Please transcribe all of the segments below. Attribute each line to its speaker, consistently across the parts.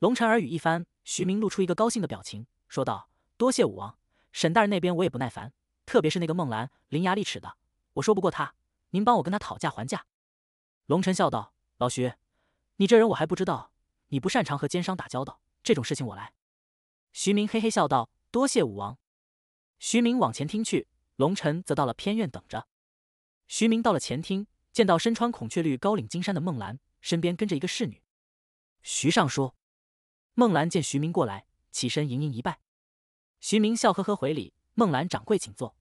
Speaker 1: 龙尘耳语一番，徐明露出一个高兴的表情，说道：“多谢武王，沈大人那边我也不耐烦，特别是那个孟兰，伶牙俐齿的，我说不过他。您帮我跟他讨价还价。”龙臣笑道：“老徐，你这人我还不知道，你不擅长和奸商打交道，这种事情我来。”徐明嘿嘿笑道：“多谢武王。”徐明往前厅去，龙臣则到了偏院等着。徐明到了前厅，见到身穿孔雀绿高领金衫的孟兰，身边跟着一个侍女。徐尚书。孟兰见徐明过来，起身盈盈一拜。徐明笑呵呵回礼：“孟兰掌柜，请坐。”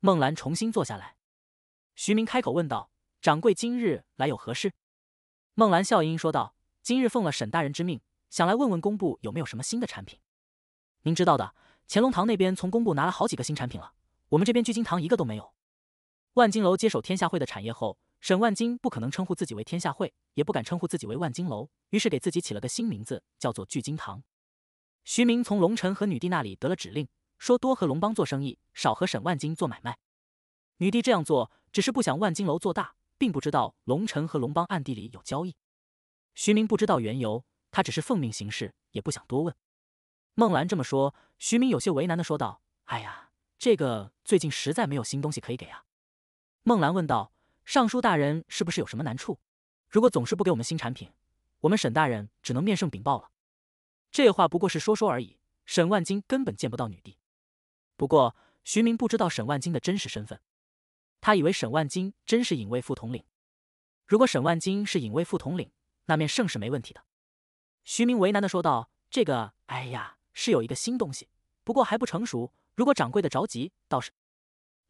Speaker 1: 孟兰重新坐下来。徐明开口问道：“掌柜今日来有何事？”孟兰笑盈盈说道：“今日奉了沈大人之命，想来问问工部有没有什么新的产品。您知道的，乾隆堂那边从工部拿了好几个新产品了，我们这边聚金堂一个都没有。万金楼接手天下会的产业后。”沈万金不可能称呼自己为天下会，也不敢称呼自己为万金楼，于是给自己起了个新名字，叫做聚金堂。徐明从龙尘和女帝那里得了指令，说多和龙帮做生意，少和沈万金做买卖。女帝这样做，只是不想万金楼做大，并不知道龙尘和龙帮暗地里有交易。徐明不知道缘由，他只是奉命行事，也不想多问。孟兰这么说，徐明有些为难的说道：“哎呀，这个最近实在没有新东西可以给啊。”孟兰问道。尚书大人是不是有什么难处？如果总是不给我们新产品，我们沈大人只能面圣禀报了。这话不过是说说而已，沈万金根本见不到女帝。不过徐明不知道沈万金的真实身份，他以为沈万金真是影卫副统领。如果沈万金是影卫副统领，那面圣是没问题的。徐明为难的说道：“这个，哎呀，是有一个新东西，不过还不成熟。如果掌柜的着急，倒是……”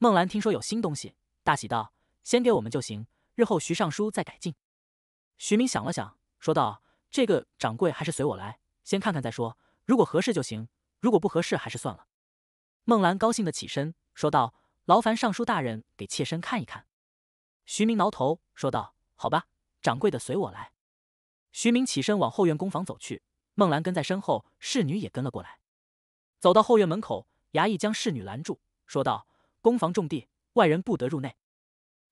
Speaker 1: 孟兰听说有新东西，大喜道。先给我们就行，日后徐尚书再改进。徐明想了想，说道：“这个掌柜还是随我来，先看看再说。如果合适就行，如果不合适还是算了。”孟兰高兴的起身，说道：“劳烦尚书大人给妾身看一看。”徐明挠头说道：“好吧，掌柜的随我来。”徐明起身往后院工房走去，孟兰跟在身后，侍女也跟了过来。走到后院门口，衙役将侍女拦住，说道：“工房重地，外人不得入内。”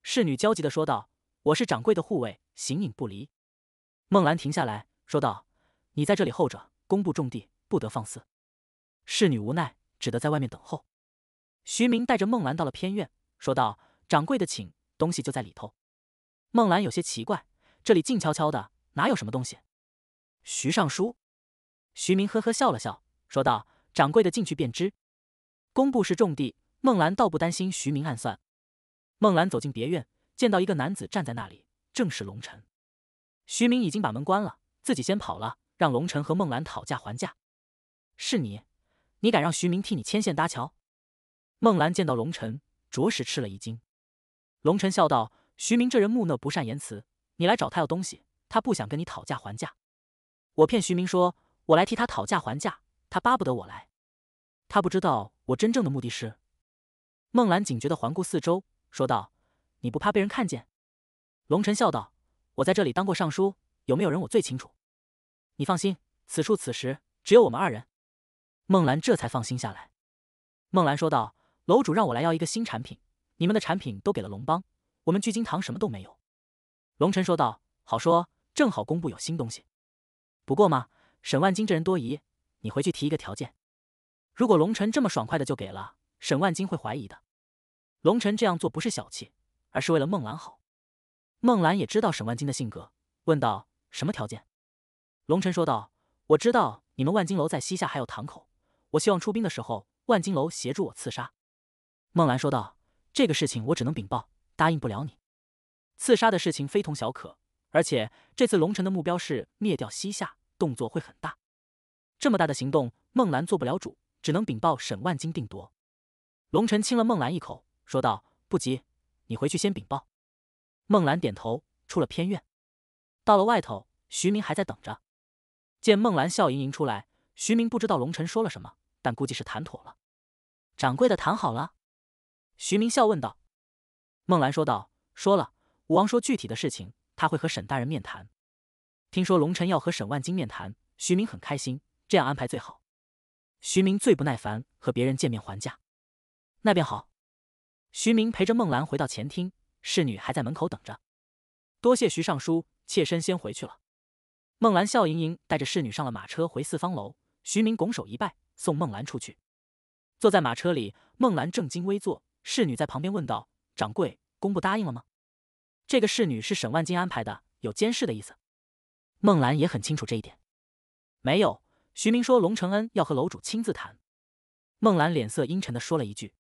Speaker 1: 侍女焦急地说道：“我是掌柜的护卫，形影不离。”孟兰停下来说道：“你在这里候着，工部重地，不得放肆。”侍女无奈，只得在外面等候。徐明带着孟兰到了偏院，说道：“掌柜的请，东西就在里头。”孟兰有些奇怪，这里静悄悄的，哪有什么东西？徐尚书。徐明呵呵笑了笑，说道：“掌柜的进去便知。工部是重地，孟兰倒不担心徐明暗算。”孟兰走进别院，见到一个男子站在那里，正是龙晨。徐明已经把门关了，自己先跑了，让龙晨和孟兰讨价还价。是你？你敢让徐明替你牵线搭桥？孟兰见到龙晨，着实吃了一惊。龙晨笑道：“徐明这人木讷，不善言辞。你来找他要东西，他不想跟你讨价还价。我骗徐明说我来替他讨价还价，他巴不得我来。他不知道我真正的目的是……”孟兰警觉地环顾四周。说道：“你不怕被人看见？”龙尘笑道：“我在这里当过尚书，有没有人我最清楚。你放心，此处此时只有我们二人。”孟兰这才放心下来。孟兰说道：“楼主让我来要一个新产品，你们的产品都给了龙帮，我们聚金堂什么都没有。”龙尘说道：“好说，正好公布有新东西。不过嘛，沈万金这人多疑，你回去提一个条件。如果龙辰这么爽快的就给了，沈万金会怀疑的。”龙尘这样做不是小气，而是为了孟兰好。孟兰也知道沈万金的性格，问道：“什么条件？”龙尘说道：“我知道你们万金楼在西夏还有堂口，我希望出兵的时候，万金楼协助我刺杀。”孟兰说道：“这个事情我只能禀报，答应不了你。刺杀的事情非同小可，而且这次龙辰的目标是灭掉西夏，动作会很大。这么大的行动，孟兰做不了主，只能禀报沈万金定夺。”龙辰亲了孟兰一口。说道：“不急，你回去先禀报。”孟兰点头，出了偏院，到了外头，徐明还在等着。见孟兰笑盈盈出来，徐明不知道龙臣说了什么，但估计是谈妥了。“掌柜的谈好了？”徐明笑问道。孟兰说道：“说了，武王说具体的事情，他会和沈大人面谈。”听说龙臣要和沈万金面谈，徐明很开心。这样安排最好。徐明最不耐烦和别人见面还价，那便好。徐明陪着孟兰回到前厅，侍女还在门口等着。多谢徐尚书，妾身先回去了。孟兰笑盈盈带着侍女上了马车回四方楼。徐明拱手一拜，送孟兰出去。坐在马车里，孟兰正襟危坐，侍女在旁边问道：“掌柜，公不答应了吗？”这个侍女是沈万金安排的，有监视的意思。孟兰也很清楚这一点。没有，徐明说龙承恩要和楼主亲自谈。孟兰脸色阴沉的说了一句。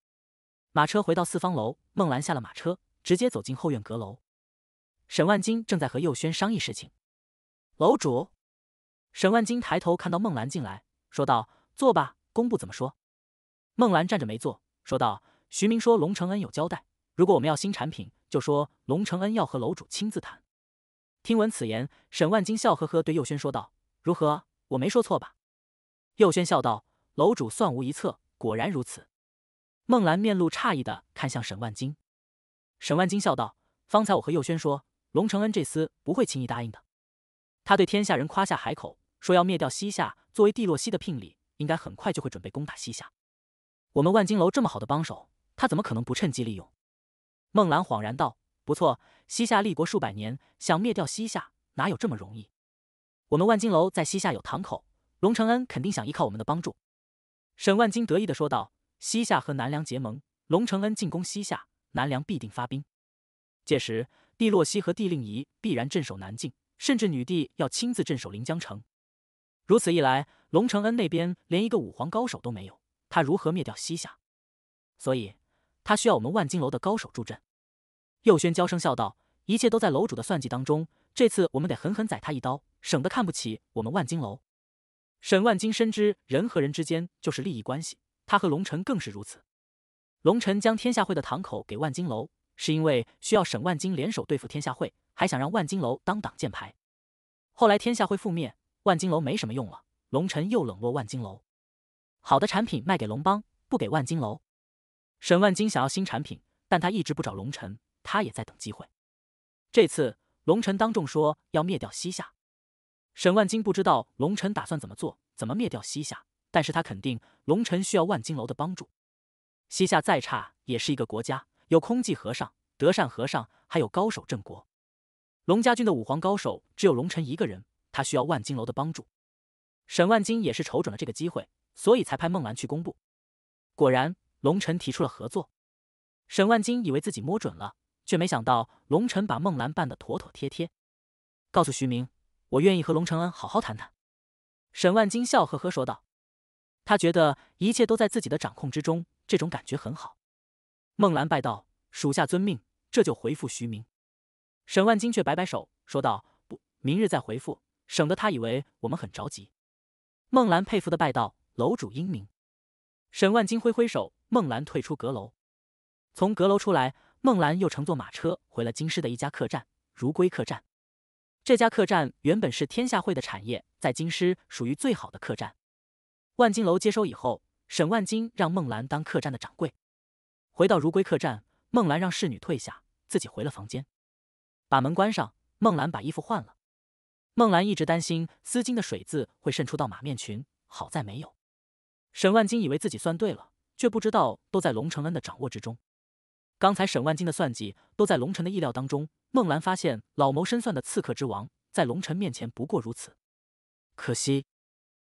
Speaker 1: 马车回到四方楼，孟兰下了马车，直接走进后院阁楼。沈万金正在和佑轩商议事情。楼主，沈万金抬头看到孟兰进来，说道：“坐吧。”工部怎么说？孟兰站着没坐，说道：“徐明说龙承恩有交代，如果我们要新产品，就说龙承恩要和楼主亲自谈。”听闻此言，沈万金笑呵呵对佑轩说道：“如何？我没说错吧？”佑轩笑道：“楼主算无一策，果然如此。”孟兰面露诧异的看向沈万金，沈万金笑道：“方才我和佑轩说，龙承恩这厮不会轻易答应的。他对天下人夸下海口，说要灭掉西夏，作为帝洛西的聘礼，应该很快就会准备攻打西夏。我们万金楼这么好的帮手，他怎么可能不趁机利用？”孟兰恍然道：“不错，西夏立国数百年，想灭掉西夏哪有这么容易？我们万金楼在西夏有堂口，龙承恩肯定想依靠我们的帮助。”沈万金得意的说道。西夏和南梁结盟，龙承恩进攻西夏，南梁必定发兵。届时，帝洛西和帝令仪必然镇守南境，甚至女帝要亲自镇守临江城。如此一来，龙承恩那边连一个武皇高手都没有，他如何灭掉西夏？所以，他需要我们万金楼的高手助阵。右轩娇声笑道：“一切都在楼主的算计当中。这次我们得狠狠宰他一刀，省得看不起我们万金楼。”沈万金深知，人和人之间就是利益关系。他和龙尘更是如此。龙尘将天下会的堂口给万金楼，是因为需要沈万金联手对付天下会，还想让万金楼当挡箭牌。后来天下会覆灭，万金楼没什么用了，龙尘又冷落万金楼，好的产品卖给龙帮，不给万金楼。沈万金想要新产品，但他一直不找龙尘，他也在等机会。这次龙尘当众说要灭掉西夏，沈万金不知道龙尘打算怎么做，怎么灭掉西夏。但是他肯定龙尘需要万金楼的帮助。西夏再差也是一个国家，有空寂和尚、德善和尚，还有高手镇国。龙家军的武皇高手只有龙尘一个人，他需要万金楼的帮助。沈万金也是瞅准了这个机会，所以才派孟兰去公布。果然，龙辰提出了合作。沈万金以为自己摸准了，却没想到龙辰把孟兰办得妥妥帖帖。告诉徐明，我愿意和龙承恩好好谈谈。沈万金笑呵呵说道。他觉得一切都在自己的掌控之中，这种感觉很好。孟兰拜道：“属下遵命，这就回复徐明。”沈万金却摆摆手，说道：“不，明日再回复，省得他以为我们很着急。”孟兰佩服的拜道：“楼主英明。”沈万金挥挥手，孟兰退出阁楼。从阁楼出来，孟兰又乘坐马车回了京师的一家客栈——如归客栈。这家客栈原本是天下会的产业，在京师属于最好的客栈。万金楼接收以后，沈万金让孟兰当客栈的掌柜。回到如归客栈，孟兰让侍女退下，自己回了房间，把门关上。孟兰把衣服换了。孟兰一直担心丝巾的水渍会渗出到马面裙，好在没有。沈万金以为自己算对了，却不知道都在龙承恩的掌握之中。刚才沈万金的算计都在龙辰的意料当中。孟兰发现老谋深算的刺客之王，在龙辰面前不过如此。可惜。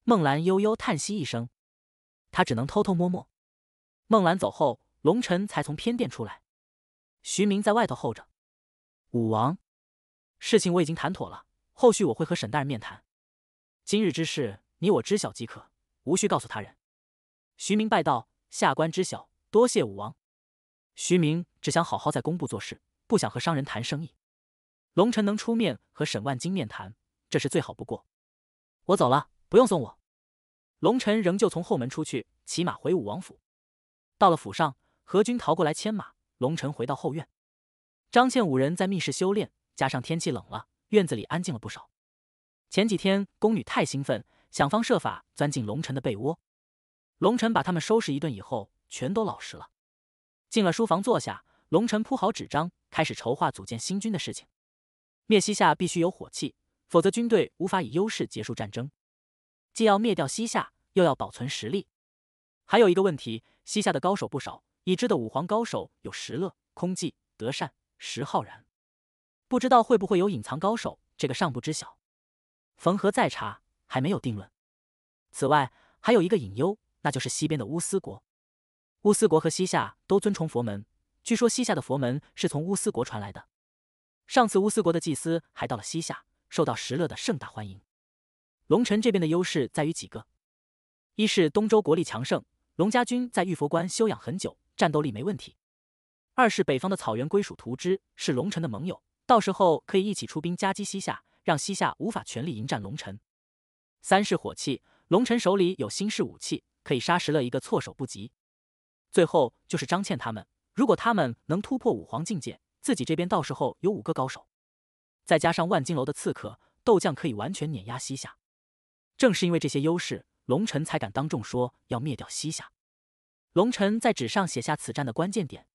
Speaker 1: 孟兰悠悠叹息一声，他只能偷偷摸摸。孟兰走后，龙臣才从偏殿出来。徐明在外头候着。武王，事情我已经谈妥了，后续我会和沈大人面谈。今日之事，你我知晓即可，无需告诉他人。徐明拜道：“下官知晓，多谢武王。”徐明只想好好在工部做事，不想和商人谈生意。龙臣能出面和沈万金面谈，这是最好不过。我走了。不用送我，龙尘仍旧从后门出去，骑马回武王府。到了府上，何军逃过来牵马。龙尘回到后院，张倩五人在密室修炼，加上天气冷了，院子里安静了不少。前几天宫女太兴奋，想方设法钻进龙尘的被窝，龙尘把他们收拾一顿以后，全都老实了。进了书房坐下，龙尘铺好纸张，开始筹划组建新军的事情。灭西夏必须有火器，否则军队无法以优势结束战争。既要灭掉西夏，又要保存实力。还有一个问题，西夏的高手不少，已知的武皇高手有石勒、空寂、德善、石浩然，不知道会不会有隐藏高手，这个尚不知晓。冯合再查，还没有定论。此外，还有一个隐忧，那就是西边的乌斯国。乌斯国和西夏都尊崇佛门，据说西夏的佛门是从乌斯国传来的。上次乌斯国的祭司还到了西夏，受到石勒的盛大欢迎。龙城这边的优势在于几个：一是东周国力强盛，龙家军在玉佛关休养很久，战斗力没问题；二是北方的草原归属图之是龙城的盟友，到时候可以一起出兵夹击西夏，让西夏无法全力迎战龙城；三是火器，龙城手里有新式武器，可以杀石勒一个措手不及；最后就是张倩他们，如果他们能突破五皇境界，自己这边到时候有五个高手，再加上万金楼的刺客斗将，可以完全碾压西夏。正是因为这些优势，龙臣才敢当众说要灭掉西夏。龙臣在纸上写下此战的关键点：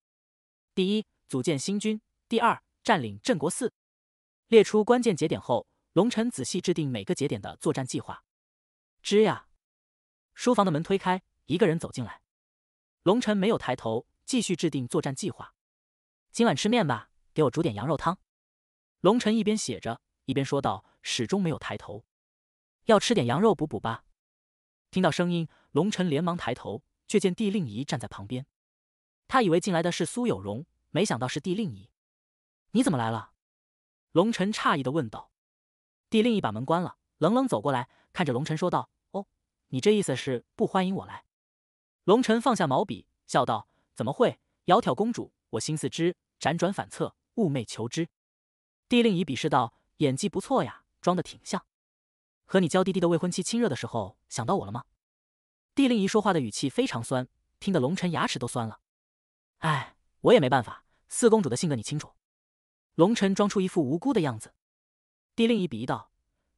Speaker 1: 第一，组建新军；第二，占领镇国寺。列出关键节点后，龙臣仔细制定每个节点的作战计划。吱呀，书房的门推开，一个人走进来。龙臣没有抬头，继续制定作战计划。今晚吃面吧，给我煮点羊肉汤。龙臣一边写着，一边说道，始终没有抬头。要吃点羊肉补补吧。听到声音，龙晨连忙抬头，却见帝令仪站在旁边。他以为进来的是苏有荣，没想到是帝令仪。你怎么来了？龙晨诧异的问道。帝令仪把门关了，冷冷走过来，看着龙晨说道：“哦，你这意思是不欢迎我来？”龙晨放下毛笔，笑道：“怎么会？窈窕公主，我心思之，辗转反侧，寤寐求之。”帝令仪鄙视道：“演技不错呀，装的挺像。”和你娇滴滴的未婚妻亲热的时候，想到我了吗？帝令仪说话的语气非常酸，听得龙尘牙齿都酸了。哎，我也没办法，四公主的性格你清楚。龙辰装出一副无辜的样子。帝令仪鄙夷道：“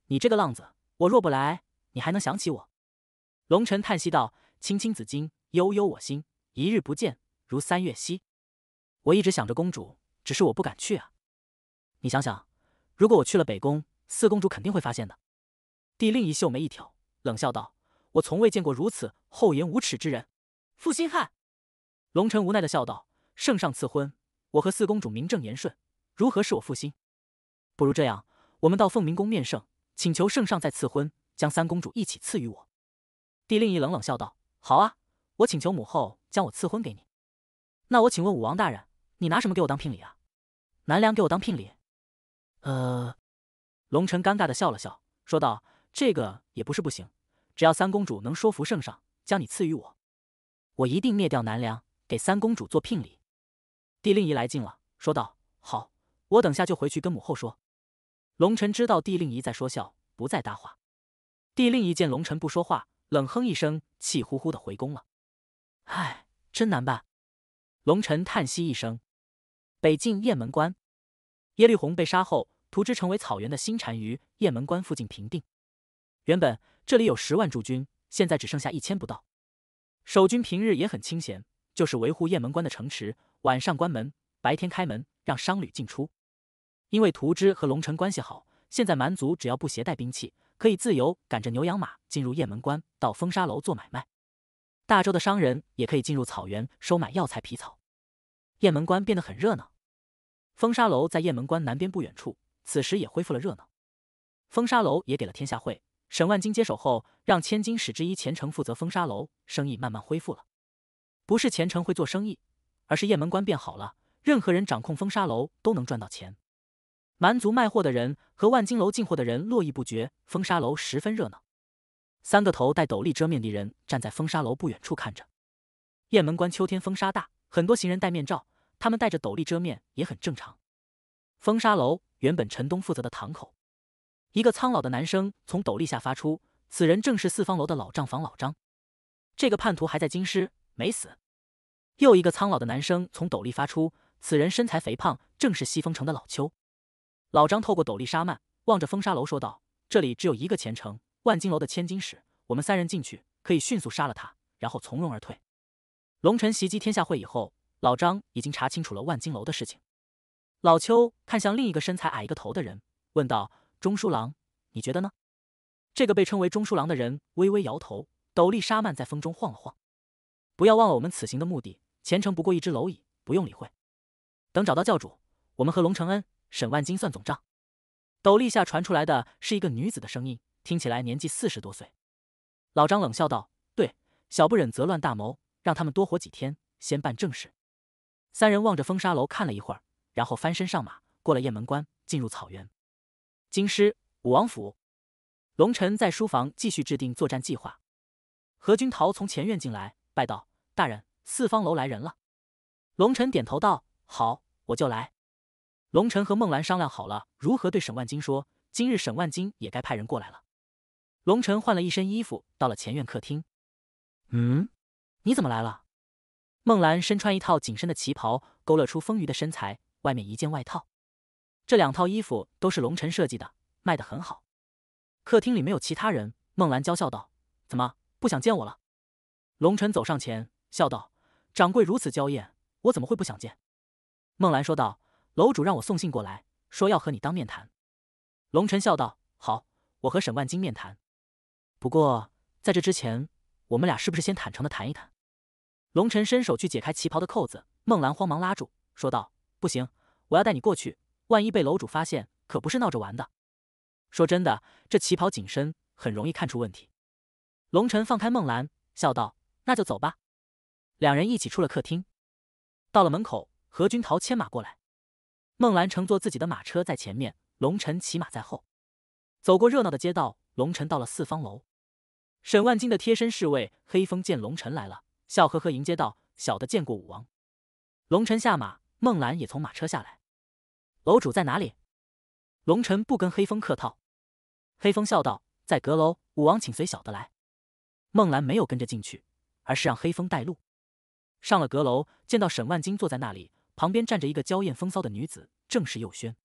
Speaker 1: 你这个浪子，我若不来，你还能想起我？”龙辰叹息道：“青青子衿，悠悠我心。一日不见，如三月兮。”我一直想着公主，只是我不敢去啊。你想想，如果我去了北宫，四公主肯定会发现的。帝令仪秀眉一挑，冷笑道：“我从未见过如此厚颜无耻之人，负心汉。”龙尘无奈的笑道：“圣上赐婚，我和四公主名正言顺，如何是我负心？不如这样，我们到凤鸣宫面圣，请求圣上再赐婚，将三公主一起赐予我。”帝令仪冷冷笑道：“好啊，我请求母后将我赐婚给你。那我请问武王大人，你拿什么给我当聘礼啊？南梁给我当聘礼？”呃，龙臣尴尬的笑了笑，说道。这个也不是不行，只要三公主能说服圣上将你赐予我，我一定灭掉南梁，给三公主做聘礼。帝令仪来劲了，说道：“好，我等下就回去跟母后说。”龙尘知道帝令仪在说笑，不再搭话。帝令仪见龙尘不说话，冷哼一声，气呼呼的回宫了。唉，真难办。龙尘叹息一声。北境雁门关，耶律洪被杀后，涂之成为草原的新单于，雁门关附近平定。原本这里有十万驻军，现在只剩下一千不到。守军平日也很清闲，就是维护雁门关的城池，晚上关门，白天开门，让商旅进出。因为屠之和龙城关系好，现在蛮族只要不携带兵器，可以自由赶着牛羊马进入雁门关，到风沙楼做买卖。大周的商人也可以进入草原收买药材、皮草。雁门关变得很热闹。风沙楼在雁门关南边不远处，此时也恢复了热闹。风沙楼也给了天下会。沈万金接手后，让千金使之一前程负责风沙楼生意，慢慢恢复了。不是前程会做生意，而是雁门关变好了，任何人掌控风沙楼都能赚到钱。蛮族卖货的人和万金楼进货的人络绎不绝，风沙楼十分热闹。三个头戴斗笠遮面的人站在风沙楼不远处看着。雁门关秋天风沙大，很多行人戴面罩，他们戴着斗笠遮面也很正常。风沙楼原本陈东负责的堂口。一个苍老的男声从斗笠下发出，此人正是四方楼的老账房老张。这个叛徒还在京师，没死。又一个苍老的男声从斗笠发出，此人身材肥胖，正是西风城的老邱。老张透过斗笠纱幔，望着风沙楼说道：“这里只有一个前程，万金楼的千金使，我们三人进去可以迅速杀了他，然后从容而退。”龙晨袭击天下会以后，老张已经查清楚了万金楼的事情。老邱看向另一个身材矮一个头的人，问道。中书郎，你觉得呢？这个被称为中书郎的人微微摇头，斗笠沙曼在风中晃了晃。不要忘了我们此行的目的，前程不过一只蝼蚁，不用理会。等找到教主，我们和龙承恩、沈万金算总账。斗笠下传出来的是一个女子的声音，听起来年纪四十多岁。老张冷笑道：“对，小不忍则乱大谋，让他们多活几天，先办正事。”三人望着风沙楼看了一会儿，然后翻身上马，过了雁门关，进入草原。京师武王府，龙尘在书房继续制定作战计划。何君陶从前院进来，拜道：“大人，四方楼来人了。”龙辰点头道：“好，我就来。”龙辰和孟兰商量好了如何对沈万金说，今日沈万金也该派人过来了。龙辰换了一身衣服，到了前院客厅。嗯，你怎么来了？孟兰身穿一套紧身的旗袍，勾勒出丰腴的身材，外面一件外套。这两套衣服都是龙晨设计的，卖得很好。客厅里没有其他人，孟兰娇笑道：“怎么不想见我了？”龙晨走上前，笑道：“掌柜如此娇艳，我怎么会不想见？”孟兰说道：“楼主让我送信过来，说要和你当面谈。”龙晨笑道：“好，我和沈万金面谈。不过在这之前，我们俩是不是先坦诚的谈一谈？”龙晨伸手去解开旗袍的扣子，孟兰慌忙拉住，说道：“不行，我要带你过去。”万一被楼主发现，可不是闹着玩的。说真的，这旗袍紧身，很容易看出问题。龙晨放开孟兰，笑道：“那就走吧。”两人一起出了客厅，到了门口，何君桃牵马过来，孟兰乘坐自己的马车在前面，龙晨骑马在后。走过热闹的街道，龙晨到了四方楼。沈万金的贴身侍卫黑风见龙晨来了，笑呵呵迎接道：“小的见过武王。”龙晨下马，孟兰也从马车下来。楼主在哪里？龙尘不跟黑风客套，黑风笑道：“在阁楼，武王请随小的来。”孟兰没有跟着进去，而是让黑风带路。上了阁楼，见到沈万金坐在那里，旁边站着一个娇艳风骚的女子，正是右轩。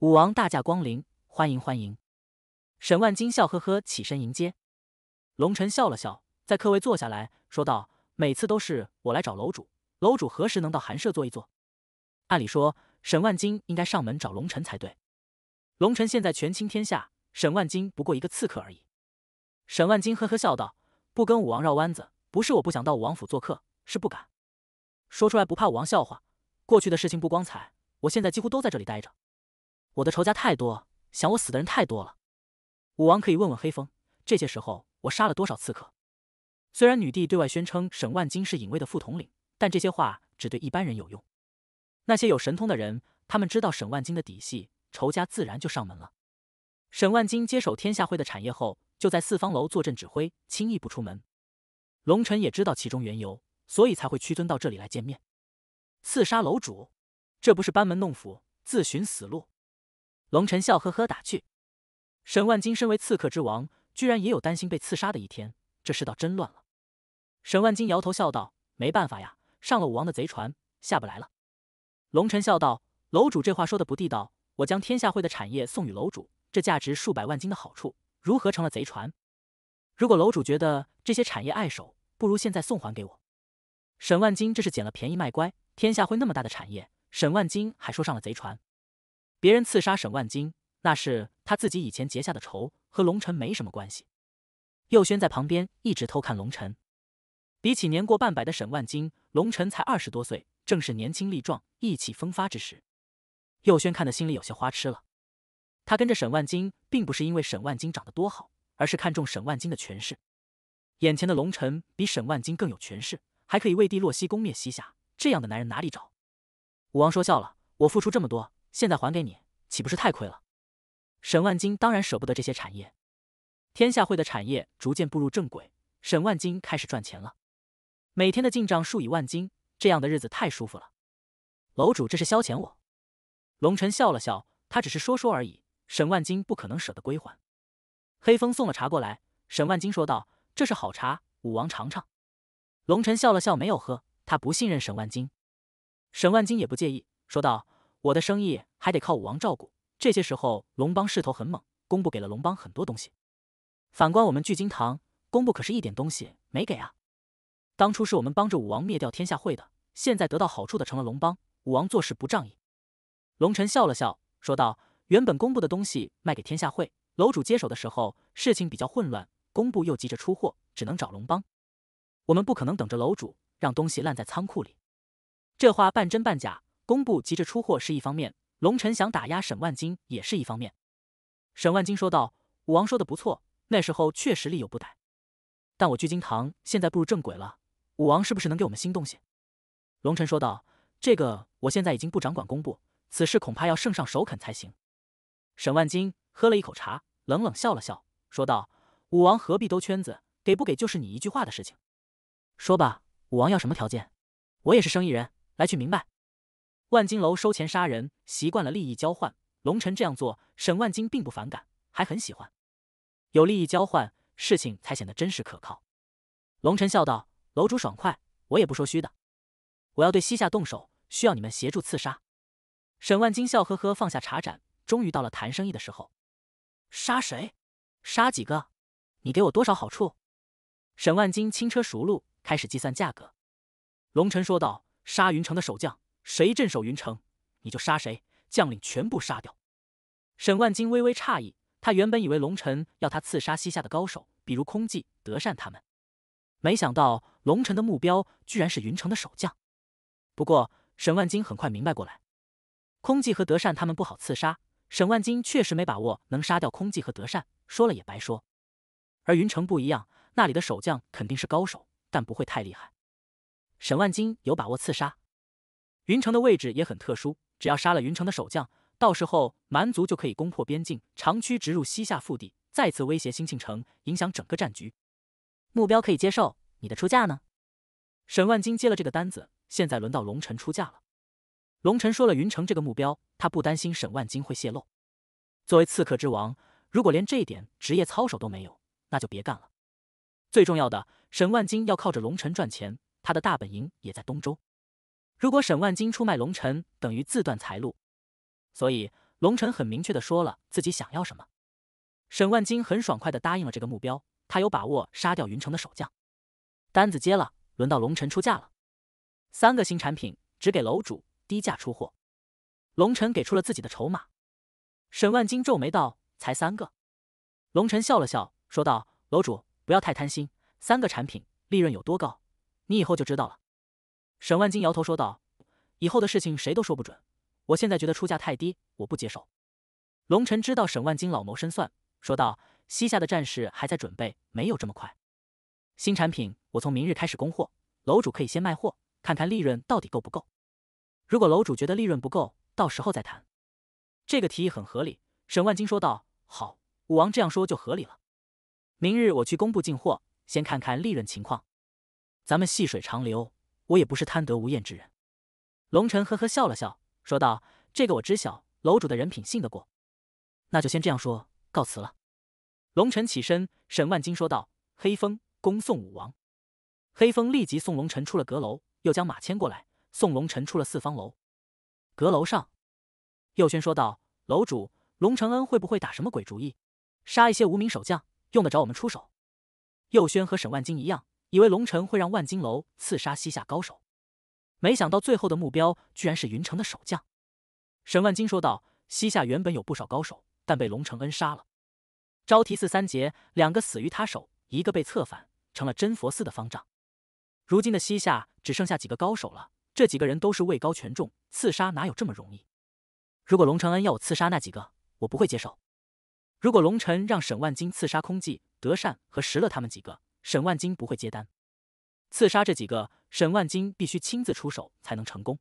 Speaker 1: 武王大驾光临，欢迎欢迎！沈万金笑呵呵起身迎接。龙尘笑了笑，在客位坐下来说道：“每次都是我来找楼主，楼主何时能到寒舍坐一坐？”按理说，沈万金应该上门找龙尘才对。龙尘现在权倾天下，沈万金不过一个刺客而已。沈万金呵呵笑道：“不跟武王绕弯子，不是我不想到武王府做客，是不敢。说出来不怕武王笑话。过去的事情不光彩，我现在几乎都在这里待着。我的仇家太多，想我死的人太多了。武王可以问问黑风，这些时候我杀了多少刺客。虽然女帝对外宣称沈万金是隐卫的副统领，但这些话只对一般人有用。”那些有神通的人，他们知道沈万金的底细，仇家自然就上门了。沈万金接手天下会的产业后，就在四方楼坐镇指挥，轻易不出门。龙尘也知道其中缘由，所以才会屈尊到这里来见面。刺杀楼主，这不是班门弄斧，自寻死路？龙尘笑呵呵打趣。沈万金身为刺客之王，居然也有担心被刺杀的一天，这世道真乱了。沈万金摇头笑道：“没办法呀，上了武王的贼船，下不来了。”龙臣笑道：“楼主这话说的不地道。我将天下会的产业送与楼主，这价值数百万金的好处，如何成了贼船？如果楼主觉得这些产业碍手，不如现在送还给我。”沈万金这是捡了便宜卖乖。天下会那么大的产业，沈万金还说上了贼船。别人刺杀沈万金，那是他自己以前结下的仇，和龙辰没什么关系。佑轩在旁边一直偷看龙辰，比起年过半百的沈万金，龙辰才二十多岁。正是年轻力壮、意气风发之时，佑轩看的心里有些花痴了。他跟着沈万金，并不是因为沈万金长得多好，而是看中沈万金的权势。眼前的龙尘比沈万金更有权势，还可以为帝洛西攻灭西夏，这样的男人哪里找？武王说笑了，我付出这么多，现在还给你，岂不是太亏了？沈万金当然舍不得这些产业。天下会的产业逐渐步入正轨，沈万金开始赚钱了，每天的进账数以万金。这样的日子太舒服了，楼主这是消遣我。龙尘笑了笑，他只是说说而已。沈万金不可能舍得归还。黑风送了茶过来，沈万金说道：“这是好茶，武王尝尝。”龙尘笑了笑，没有喝，他不信任沈万金。沈万金也不介意，说道：“我的生意还得靠武王照顾。这些时候，龙帮势头很猛，公布给了龙帮很多东西。反观我们聚金堂，公布可是一点东西没给啊。”当初是我们帮着武王灭掉天下会的，现在得到好处的成了龙帮。武王做事不仗义。龙臣笑了笑，说道：“原本公布的东西卖给天下会楼主接手的时候，事情比较混乱，公布又急着出货，只能找龙帮。我们不可能等着楼主让东西烂在仓库里。”这话半真半假。公布急着出货是一方面，龙臣想打压沈万金也是一方面。沈万金说道：“武王说的不错，那时候确实力有不逮，但我聚金堂现在步入正轨了。”武王是不是能给我们新东西？龙尘说道：“这个我现在已经不掌管工部，此事恐怕要圣上首肯才行。”沈万金喝了一口茶，冷冷笑了笑，说道：“武王何必兜圈子？给不给就是你一句话的事情。说吧，武王要什么条件？我也是生意人，来去明白。”万金楼收钱杀人，习惯了利益交换。龙尘这样做，沈万金并不反感，还很喜欢。有利益交换，事情才显得真实可靠。龙尘笑道。楼主爽快，我也不说虚的。我要对西夏动手，需要你们协助刺杀。沈万金笑呵呵放下茶盏，终于到了谈生意的时候。杀谁？杀几个？你给我多少好处？沈万金轻车熟路，开始计算价格。龙臣说道：“杀云城的守将，谁镇守云城，你就杀谁，将领全部杀掉。”沈万金微微诧异，他原本以为龙臣要他刺杀西夏的高手，比如空寂、德善他们。没想到龙城的目标居然是云城的守将。不过沈万金很快明白过来，空寂和德善他们不好刺杀，沈万金确实没把握能杀掉空寂和德善，说了也白说。而云城不一样，那里的守将肯定是高手，但不会太厉害。沈万金有把握刺杀。云城的位置也很特殊，只要杀了云城的守将，到时候蛮族就可以攻破边境，长驱直入西夏腹地，再次威胁兴庆城，影响整个战局。目标可以接受，你的出价呢？沈万金接了这个单子，现在轮到龙晨出价了。龙晨说了，云城这个目标，他不担心沈万金会泄露。作为刺客之王，如果连这一点职业操守都没有，那就别干了。最重要的，沈万金要靠着龙晨赚钱，他的大本营也在东周。如果沈万金出卖龙晨，等于自断财路。所以，龙晨很明确的说了自己想要什么，沈万金很爽快的答应了这个目标。他有把握杀掉云城的守将，单子接了，轮到龙辰出价了。三个新产品，只给楼主低价出货。龙辰给出了自己的筹码。沈万金皱眉道：“才三个？”龙辰笑了笑，说道：“楼主不要太贪心，三个产品利润有多高，你以后就知道了。”沈万金摇头说道：“以后的事情谁都说不准，我现在觉得出价太低，我不接受。”龙辰知道沈万金老谋深算，说道。西夏的战事还在准备，没有这么快。新产品我从明日开始供货，楼主可以先卖货，看看利润到底够不够。如果楼主觉得利润不够，到时候再谈。这个提议很合理，沈万金说道：“好，武王这样说就合理了。明日我去工部进货，先看看利润情况。咱们细水长流，我也不是贪得无厌之人。”龙城呵呵笑了笑，说道：“这个我知晓，楼主的人品信得过。那就先这样说，告辞了。”龙晨起身，沈万金说道：“黑风，恭送武王。”黑风立即送龙晨出了阁楼，又将马牵过来，送龙晨出了四方楼。阁楼上，右轩说道：“楼主，龙承恩会不会打什么鬼主意，杀一些无名守将？用得着我们出手？”右轩和沈万金一样，以为龙晨会让万金楼刺杀西夏高手，没想到最后的目标居然是云城的守将。沈万金说道：“西夏原本有不少高手，但被龙承恩杀了。”昭提寺三杰，两个死于他手，一个被策反，成了真佛寺的方丈。如今的西夏只剩下几个高手了，这几个人都是位高权重，刺杀哪有这么容易？如果龙承恩要我刺杀那几个，我不会接受。如果龙晨让沈万金刺杀空寂、德善和石乐他们几个，沈万金不会接单。刺杀这几个，沈万金必须亲自出手才能成功。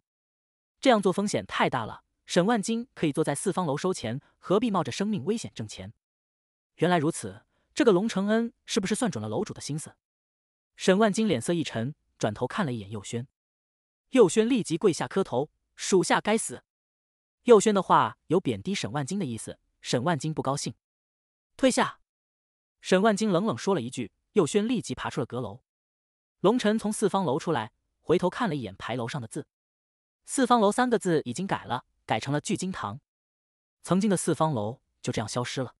Speaker 1: 这样做风险太大了，沈万金可以坐在四方楼收钱，何必冒着生命危险挣钱？原来如此，这个龙承恩是不是算准了楼主的心思？沈万金脸色一沉，转头看了一眼佑轩，佑轩立即跪下磕头：“属下该死。”佑轩的话有贬低沈万金的意思，沈万金不高兴，退下。沈万金冷冷说了一句：“佑轩立即爬出了阁楼。”龙臣从四方楼出来，回头看了一眼牌楼上的字，“四方楼”三个字已经改了，改成了“聚金堂”。曾经的四方楼就这样消失了。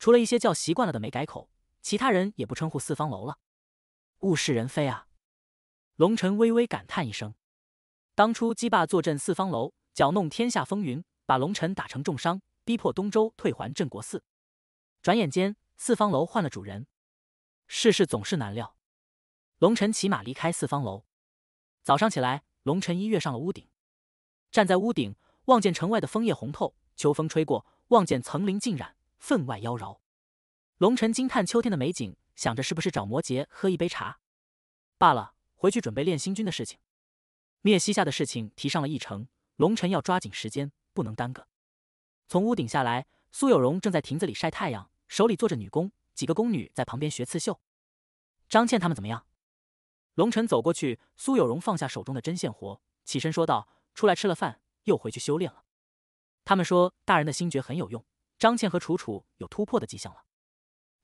Speaker 1: 除了一些叫习惯了的没改口，其他人也不称呼四方楼了。物是人非啊！龙晨微微感叹一声。当初姬霸坐镇四方楼，搅弄天下风云，把龙晨打成重伤，逼迫东周退还镇国寺。转眼间，四方楼换了主人。世事总是难料。龙晨骑马离开四方楼。早上起来，龙晨一跃上了屋顶，站在屋顶，望见城外的枫叶红透，秋风吹过，望见层林尽染。分外妖娆，龙晨惊叹秋天的美景，想着是不是找摩羯喝一杯茶。罢了，回去准备练星君的事情。灭西夏的事情提上了一程，龙晨要抓紧时间，不能耽搁。从屋顶下来，苏有荣正在亭子里晒太阳，手里坐着女工，几个宫女在旁边学刺绣。张倩他们怎么样？龙晨走过去，苏有荣放下手中的针线活，起身说道：“出来吃了饭，又回去修炼了。他们说大人的心诀很有用。”张倩和楚楚有突破的迹象了，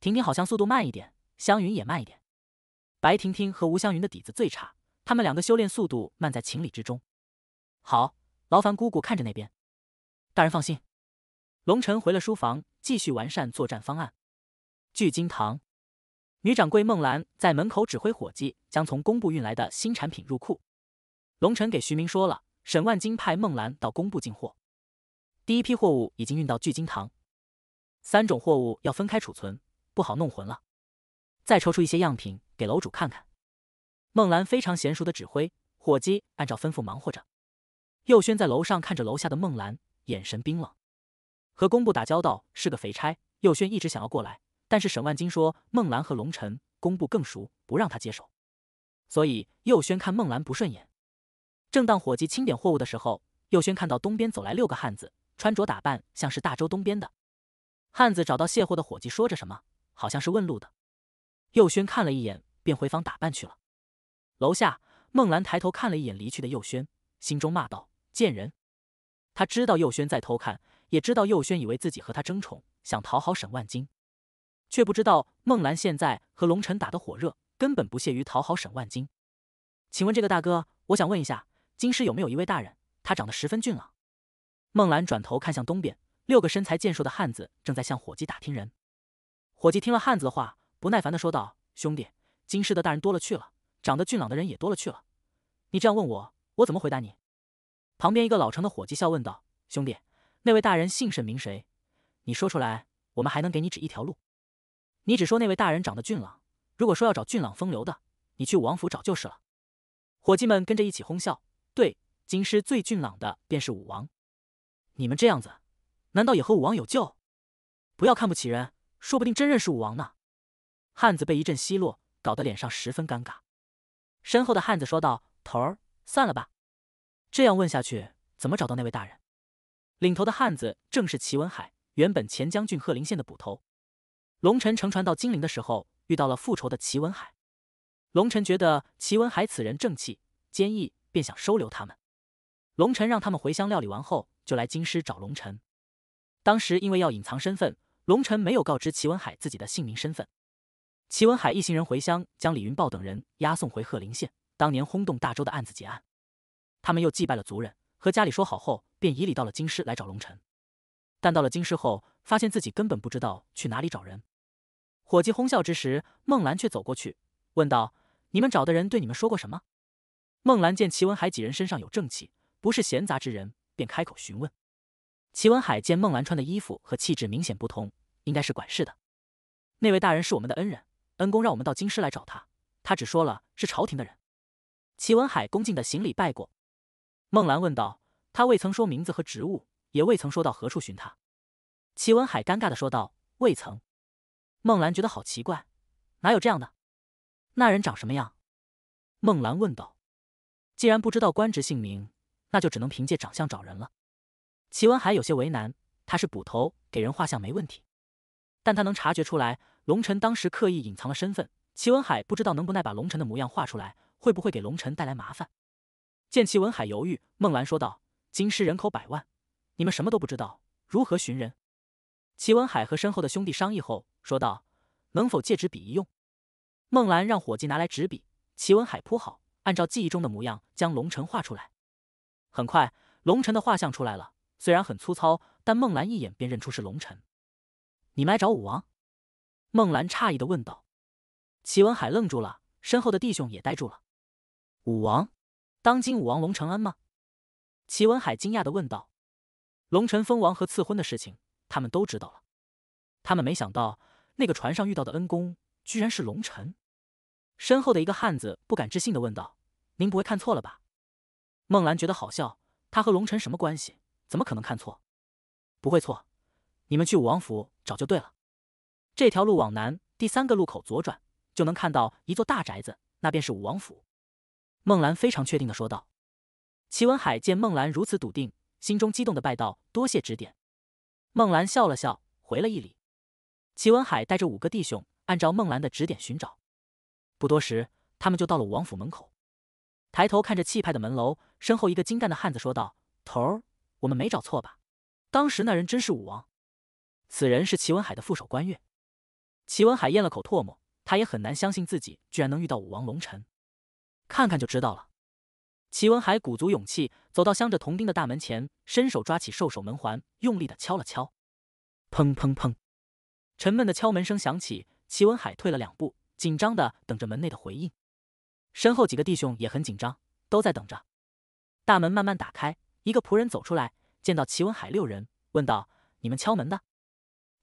Speaker 1: 婷婷好像速度慢一点，湘云也慢一点。白婷婷和吴湘云的底子最差，他们两个修炼速度慢在情理之中。好，劳烦姑姑看着那边。大人放心。龙晨回了书房，继续完善作战方案。聚金堂，女掌柜孟兰在门口指挥伙计将从工部运来的新产品入库。龙晨给徐明说了，沈万金派孟兰到工部进货，第一批货物已经运到聚金堂。三种货物要分开储存，不好弄混了。再抽出一些样品给楼主看看。孟兰非常娴熟的指挥伙计，按照吩咐忙活着。佑轩在楼上看着楼下的孟兰，眼神冰冷。和工部打交道是个肥差，佑轩一直想要过来，但是沈万金说孟兰和龙辰工部更熟，不让他接手，所以佑轩看孟兰不顺眼。正当伙计清点货物的时候，佑轩看到东边走来六个汉子，穿着打扮像是大周东边的。汉子找到卸货的伙计，说着什么，好像是问路的。佑轩看了一眼，便回房打扮去了。楼下，孟兰抬头看了一眼离去的佑轩，心中骂道：“贱人！”他知道佑轩在偷看，也知道佑轩以为自己和他争宠，想讨好沈万金，却不知道孟兰现在和龙辰打得火热，根本不屑于讨好沈万金。请问这个大哥，我想问一下，京师有没有一位大人，他长得十分俊朗？孟兰转头看向东边。六个身材健硕的汉子正在向伙计打听人，伙计听了汉子的话，不耐烦的说道：“兄弟，京师的大人多了去了，长得俊朗的人也多了去了，你这样问我，我怎么回答你？”旁边一个老成的伙计笑问道：“兄弟，那位大人姓甚名谁？你说出来，我们还能给你指一条路。你只说那位大人长得俊朗，如果说要找俊朗风流的，你去武王府找就是了。”伙计们跟着一起哄笑：“对，京师最俊朗的便是武王。你们这样子。”难道也和武王有救？不要看不起人，说不定真认识武王呢。汉子被一阵奚落，搞得脸上十分尴尬。身后的汉子说道：“头儿，算了吧，这样问下去，怎么找到那位大人？”领头的汉子正是齐文海，原本前将军贺林县的捕头。龙尘乘船到金陵的时候，遇到了复仇的齐文海。龙尘觉得齐文海此人正气坚毅，便想收留他们。龙尘让他们回乡料理完后，就来京师找龙尘。当时因为要隐藏身份，龙尘没有告知齐文海自己的姓名身份。齐文海一行人回乡，将李云豹等人押送回鹤林县。当年轰动大周的案子结案，他们又祭拜了族人，和家里说好后，便以礼到了京师来找龙尘。但到了京师后，发现自己根本不知道去哪里找人。伙计哄笑之时，孟兰却走过去问道：“你们找的人对你们说过什么？”孟兰见齐文海几人身上有正气，不是闲杂之人，便开口询问。齐文海见孟兰穿的衣服和气质明显不同，应该是管事的。那位大人是我们的恩人，恩公让我们到京师来找他。他只说了是朝廷的人。齐文海恭敬的行礼拜过。孟兰问道：“他未曾说名字和职务，也未曾说到何处寻他。”齐文海尴尬的说道：“未曾。”孟兰觉得好奇怪，哪有这样的？那人长什么样？孟兰问道：“既然不知道官职姓名，那就只能凭借长相找人了。”齐文海有些为难，他是捕头，给人画像没问题，但他能察觉出来，龙尘当时刻意隐藏了身份。齐文海不知道能不能把龙尘的模样画出来，会不会给龙尘带来麻烦？见齐文海犹豫，孟兰说道：“京师人口百万，你们什么都不知道，如何寻人？”齐文海和身后的兄弟商议后说道：“能否借纸笔一用？”孟兰让伙计拿来纸笔，齐文海铺好，按照记忆中的模样将龙尘画出来。很快，龙尘的画像出来了。虽然很粗糙，但孟兰一眼便认出是龙尘。你们来找武王？孟兰诧异的问道。齐文海愣住了，身后的弟兄也呆住了。武王，当今武王龙承恩吗？齐文海惊讶的问道。龙尘封王和赐婚的事情，他们都知道了。他们没想到，那个船上遇到的恩公居然是龙尘。身后的一个汉子不敢置信的问道：“您不会看错了吧？”孟兰觉得好笑，他和龙臣什么关系？怎么可能看错？不会错，你们去武王府找就对了。这条路往南，第三个路口左转就能看到一座大宅子，那便是武王府。孟兰非常确定的说道。齐文海见孟兰如此笃定，心中激动的拜道：“多谢指点。”孟兰笑了笑，回了一礼。齐文海带着五个弟兄按照孟兰的指点寻找，不多时，他们就到了武王府门口。抬头看着气派的门楼，身后一个精干的汉子说道：“头儿。”我们没找错吧？当时那人真是武王。此人是齐文海的副手关月。齐文海咽了口唾沫，他也很难相信自己居然能遇到武王龙尘，看看就知道了。齐文海鼓足勇气走到镶着铜钉的大门前，伸手抓起兽首门环，用力的敲了敲。砰砰砰！沉闷的敲门声响起。齐文海退了两步，紧张的等着门内的回应。身后几个弟兄也很紧张，都在等着。大门慢慢打开。一个仆人走出来，见到齐文海六人，问道：“你们敲门的？”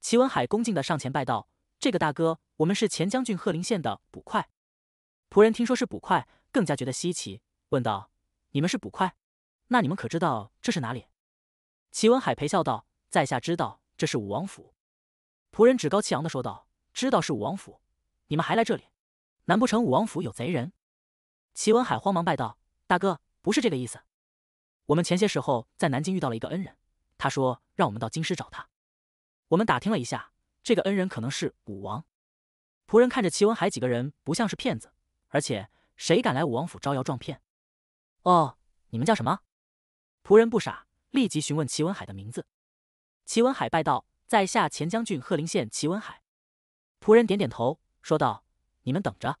Speaker 1: 齐文海恭敬的上前拜道：“这个大哥，我们是前将军贺林县的捕快。”仆人听说是捕快，更加觉得稀奇，问道：“你们是捕快？那你们可知道这是哪里？”齐文海陪笑道：“在下知道，这是武王府。”仆人趾高气昂的说道：“知道是武王府，你们还来这里？难不成武王府有贼人？”齐文海慌忙拜道：“大哥，不是这个意思。”我们前些时候在南京遇到了一个恩人，他说让我们到京师找他。我们打听了一下，这个恩人可能是武王。仆人看着齐文海几个人不像是骗子，而且谁敢来武王府招摇撞骗？哦，你们叫什么？仆人不傻，立即询问齐文海的名字。齐文海拜道：“在下前将军贺林县齐文海。”仆人点点头，说道：“你们等着。”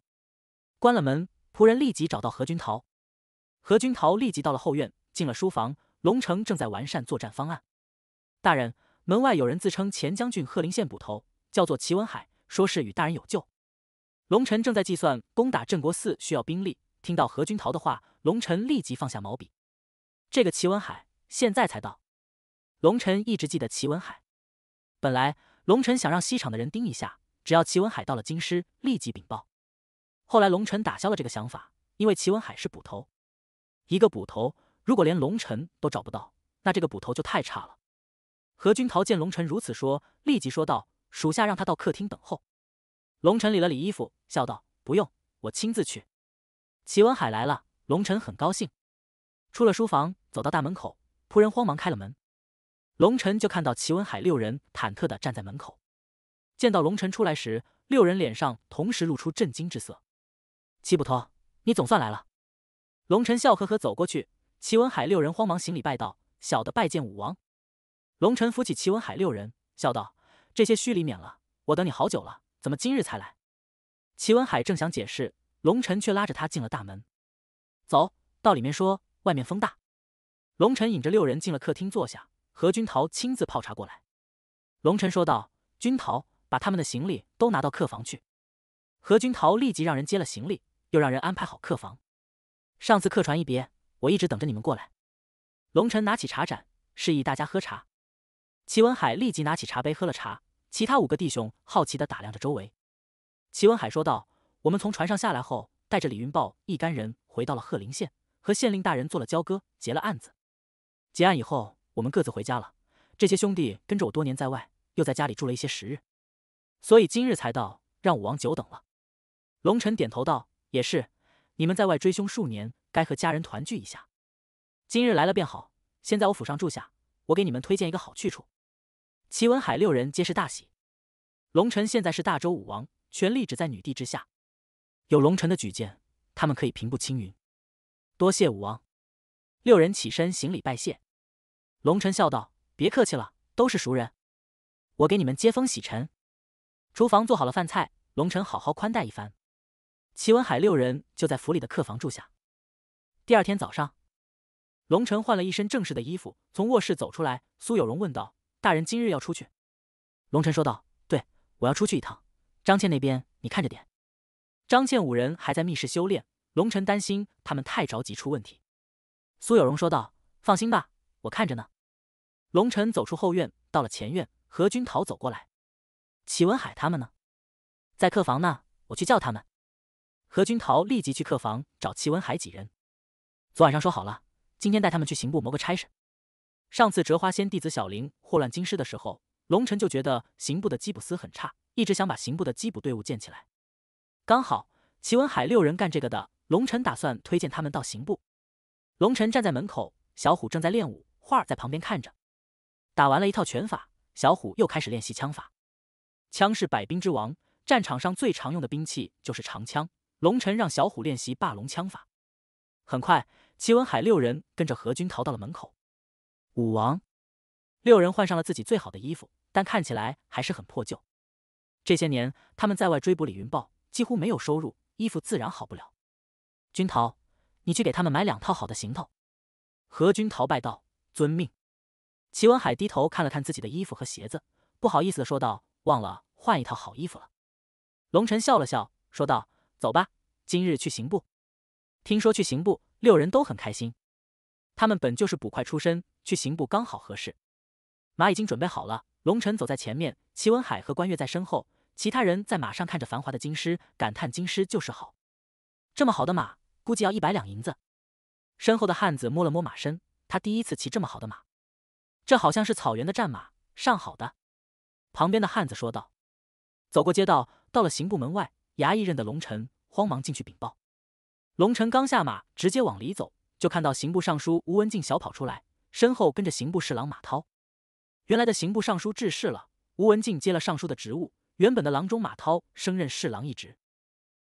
Speaker 1: 关了门，仆人立即找到何君陶。何君陶立即到了后院。进了书房，龙城正在完善作战方案。大人，门外有人自称前将军贺林县捕头，叫做齐文海，说是与大人有救。龙城正在计算攻打镇国寺需要兵力，听到何君桃的话，龙城立即放下毛笔。这个齐文海现在才到。龙城一直记得齐文海。本来龙城想让西厂的人盯一下，只要齐文海到了京师，立即禀报。后来龙城打消了这个想法，因为齐文海是捕头，一个捕头。如果连龙尘都找不到，那这个捕头就太差了。何君桃见龙尘如此说，立即说道：“属下让他到客厅等候。”龙尘理了理衣服，笑道：“不用，我亲自去。”齐文海来了，龙尘很高兴。出了书房，走到大门口，仆人慌忙开了门，龙尘就看到齐文海六人忐忑的站在门口。见到龙尘出来时，六人脸上同时露出震惊之色。“齐捕头，你总算来了。”龙尘笑呵呵走过去。齐文海六人慌忙行礼拜道：“小的拜见武王。”龙晨扶起齐文海六人，笑道：“这些虚礼免了，我等你好久了，怎么今日才来？”齐文海正想解释，龙晨却拉着他进了大门，走到里面说：“外面风大。”龙晨引着六人进了客厅坐下，何君陶亲自泡茶过来。龙晨说道：“君陶，把他们的行李都拿到客房去。”何君陶立即让人接了行李，又让人安排好客房。上次客船一别。我一直等着你们过来。龙晨拿起茶盏，示意大家喝茶。齐文海立即拿起茶杯喝了茶。其他五个弟兄好奇的打量着周围。齐文海说道：“我们从船上下来后，带着李云豹一干人回到了鹤林县，和县令大人做了交割，结了案子。结案以后，我们各自回家了。这些兄弟跟着我多年在外，又在家里住了一些时日，所以今日才到，让武王久等了。”龙晨点头道：“也是，你们在外追凶数年。”该和家人团聚一下，今日来了便好，先在我府上住下。我给你们推荐一个好去处。齐文海六人皆是大喜。龙臣现在是大周武王，权力只在女帝之下，有龙臣的举荐，他们可以平步青云。多谢武王。六人起身行礼拜谢。龙臣笑道：“别客气了，都是熟人，我给你们接风洗尘。”厨房做好了饭菜，龙臣好好宽待一番。齐文海六人就在府里的客房住下。第二天早上，龙城换了一身正式的衣服，从卧室走出来。苏有荣问道：“大人今日要出去？”龙晨说道：“对，我要出去一趟。张倩那边你看着点。”张倩五人还在密室修炼，龙辰担心他们太着急出问题。苏有荣说道：“放心吧，我看着呢。”龙辰走出后院，到了前院，何君陶走过来：“齐文海他们呢？在客房呢，我去叫他们。”何君陶立即去客房找齐文海几人。昨晚上说好了，今天带他们去刑部谋个差事。上次折花仙弟子小林祸乱京师的时候，龙尘就觉得刑部的缉捕司很差，一直想把刑部的缉捕队伍建起来。刚好齐文海六人干这个的，龙尘打算推荐他们到刑部。龙臣站在门口，小虎正在练武，画儿在旁边看着。打完了一套拳法，小虎又开始练习枪法。枪是百兵之王，战场上最常用的兵器就是长枪。龙臣让小虎练习霸龙枪法。很快。齐文海六人跟着何军逃到了门口。武王，六人换上了自己最好的衣服，但看起来还是很破旧。这些年他们在外追捕李云豹，几乎没有收入，衣服自然好不了。军桃，你去给他们买两套好的行头。何军逃拜道：“遵命。”齐文海低头看了看自己的衣服和鞋子，不好意思的说道：“忘了换一套好衣服了。”龙晨笑了笑，说道：“走吧，今日去刑部。听说去刑部。”六人都很开心，他们本就是捕快出身，去刑部刚好合适。马已经准备好了，龙尘走在前面，齐文海和关悦在身后，其他人在马上看着繁华的京师，感叹京师就是好。这么好的马，估计要一百两银子。身后的汉子摸了摸马身，他第一次骑这么好的马，这好像是草原的战马，上好的。旁边的汉子说道。走过街道，到了刑部门外，衙役认得龙尘，慌忙进去禀报。龙尘刚下马，直接往里走，就看到刑部尚书吴文静小跑出来，身后跟着刑部侍郎马涛。原来的刑部尚书致仕了，吴文静接了尚书的职务，原本的郎中马涛升任侍郎一职。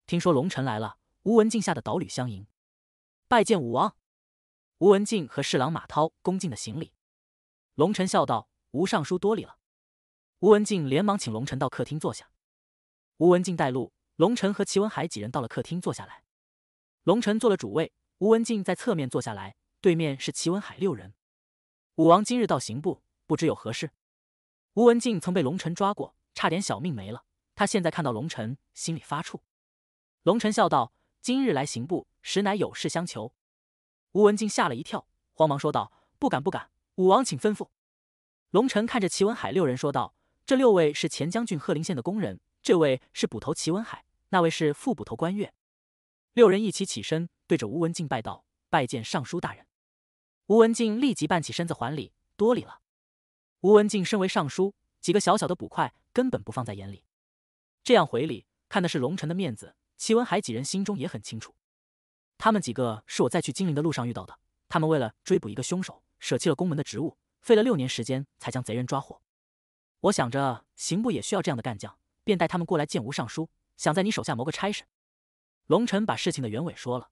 Speaker 1: 听说龙尘来了，吴文静吓得倒履相迎，拜见武王。吴文静和侍郎马涛恭敬的行礼。龙尘笑道：“吴尚书多礼了。”吴文静连忙请龙尘到客厅坐下。吴文静带路，龙尘和齐文海几人到了客厅坐下来。龙尘做了主位，吴文静在侧面坐下来，对面是齐文海六人。武王今日到刑部，不知有何事？吴文静曾被龙尘抓过，差点小命没了。他现在看到龙尘，心里发怵。龙尘笑道：“今日来刑部，实乃有事相求。”吴文静吓了一跳，慌忙说道：“不敢不敢，武王请吩咐。”龙尘看着齐文海六人说道：“这六位是前将军贺林县的工人，这位是捕头齐文海，那位是副捕头关月。”六人一起起身，对着吴文静拜道：“拜见尚书大人。”吴文静立即办起身子还礼：“多礼了。”吴文静身为尚书，几个小小的捕快根本不放在眼里。这样回礼，看的是龙臣的面子。齐文海几人心中也很清楚，他们几个是我在去金陵的路上遇到的。他们为了追捕一个凶手，舍弃了宫门的职务，费了六年时间才将贼人抓获。我想着刑部也需要这样的干将，便带他们过来见吴尚书，想在你手下谋个差事。龙尘把事情的原委说了，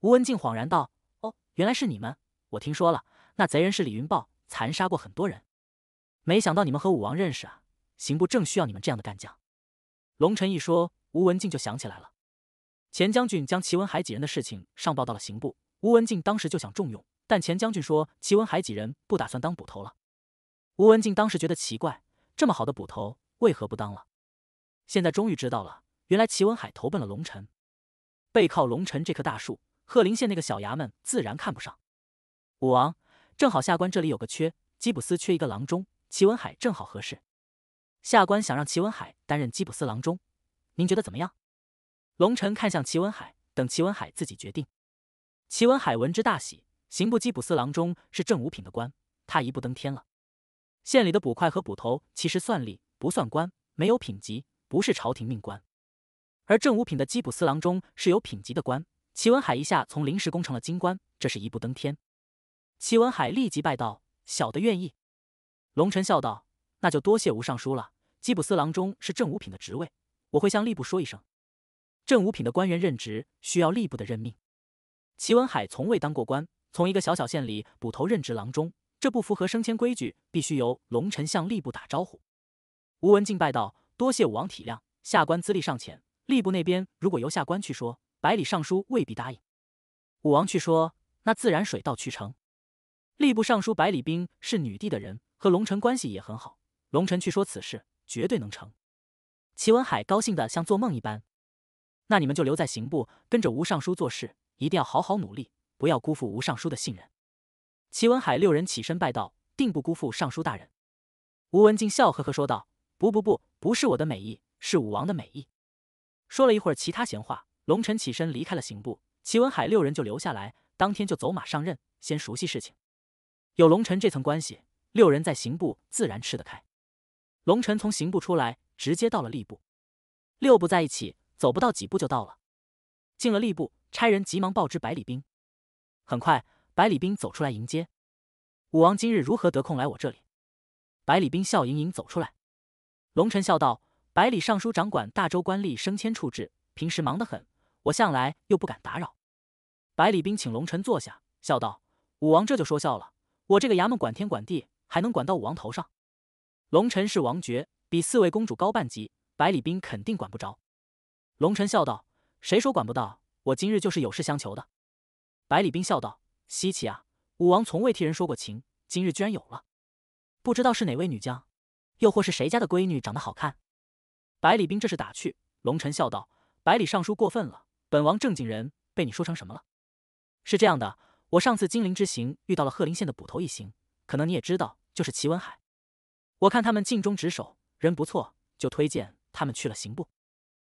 Speaker 1: 吴文静恍然道：“哦，原来是你们！我听说了，那贼人是李云豹，残杀过很多人。没想到你们和武王认识啊！刑部正需要你们这样的干将。”龙尘一说，吴文静就想起来了。钱将军将齐文海几人的事情上报到了刑部，吴文静当时就想重用，但钱将军说齐文海几人不打算当捕头了。吴文静当时觉得奇怪，这么好的捕头为何不当了？现在终于知道了，原来齐文海投奔了龙尘。背靠龙尘这棵大树，鹤林县那个小衙门自然看不上。武王，正好下官这里有个缺，吉普斯缺一个郎中，齐文海正好合适。下官想让齐文海担任吉普斯郎中，您觉得怎么样？龙尘看向齐文海，等齐文海自己决定。齐文海闻之大喜，刑部缉普斯郎中是正五品的官，他一步登天了。县里的捕快和捕头其实算吏，不算官，没有品级，不是朝廷命官。而正五品的缉捕司郎中是有品级的官，齐文海一下从临时工成了京官，这是一步登天。齐文海立即拜道：“小的愿意。”龙臣笑道：“那就多谢吴尚书了。缉捕司郎中是正五品的职位，我会向吏部说一声。正五品的官员任职需要吏部的任命。齐文海从未当过官，从一个小小县里捕头任职郎中，这不符合升迁规矩，必须由龙臣向吏部打招呼。”吴文静拜道：“多谢武王体谅，下官资历尚浅。”吏部那边，如果由下官去说，百里尚书未必答应；武王去说，那自然水到渠成。吏部尚书百里冰是女帝的人，和龙臣关系也很好，龙臣去说此事，绝对能成。齐文海高兴的像做梦一般。那你们就留在刑部，跟着吴尚书做事，一定要好好努力，不要辜负吴尚书的信任。齐文海六人起身拜道：“定不辜负尚书大人。”吴文静笑呵呵说道：“不不不，不是我的美意，是武王的美意。”说了一会儿其他闲话，龙晨起身离开了刑部，齐文海六人就留下来，当天就走马上任，先熟悉事情。有龙晨这层关系，六人在刑部自然吃得开。龙晨从刑部出来，直接到了吏部，六部在一起，走不到几步就到了。进了吏部，差人急忙报知百里兵。很快，百里兵走出来迎接。武王今日如何得空来我这里？百里兵笑盈盈走出来，龙晨笑道。百里尚书掌管大周官吏升迁处置，平时忙得很。我向来又不敢打扰。百里兵请龙臣坐下，笑道：“武王这就说笑了，我这个衙门管天管地，还能管到武王头上？”龙臣是王爵，比四位公主高半级，百里兵肯定管不着。龙臣笑道：“谁说管不到？我今日就是有事相求的。”百里兵笑道：“稀奇啊，武王从未替人说过情，今日居然有了，不知道是哪位女将，又或是谁家的闺女长得好看？”百里冰这是打趣。龙尘笑道：“百里尚书过分了，本王正经人，被你说成什么了？”是这样的，我上次金陵之行遇到了鹤林县的捕头一行，可能你也知道，就是齐文海。我看他们尽忠职守，人不错，就推荐他们去了刑部。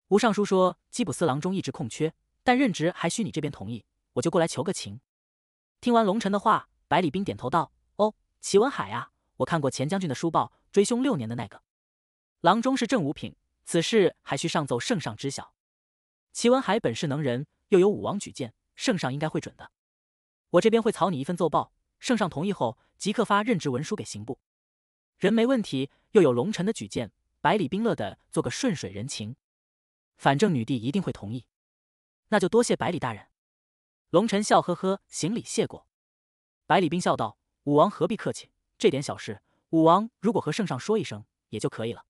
Speaker 1: 吴尚书说，缉捕司郎中一直空缺，但任职还需你这边同意，我就过来求个情。听完龙尘的话，百里冰点头道：“哦，齐文海啊，我看过钱将军的书报，追凶六年的那个郎中是正五品。”此事还需上奏圣上知晓。齐文海本是能人，又有武王举荐，圣上应该会准的。我这边会草拟一份奏报，圣上同意后即刻发任职文书给刑部。人没问题，又有龙臣的举荐，百里冰乐的做个顺水人情。反正女帝一定会同意，那就多谢百里大人。龙臣笑呵呵行礼谢过。百里冰笑道：“武王何必客气，这点小事，武王如果和圣上说一声也就可以了。”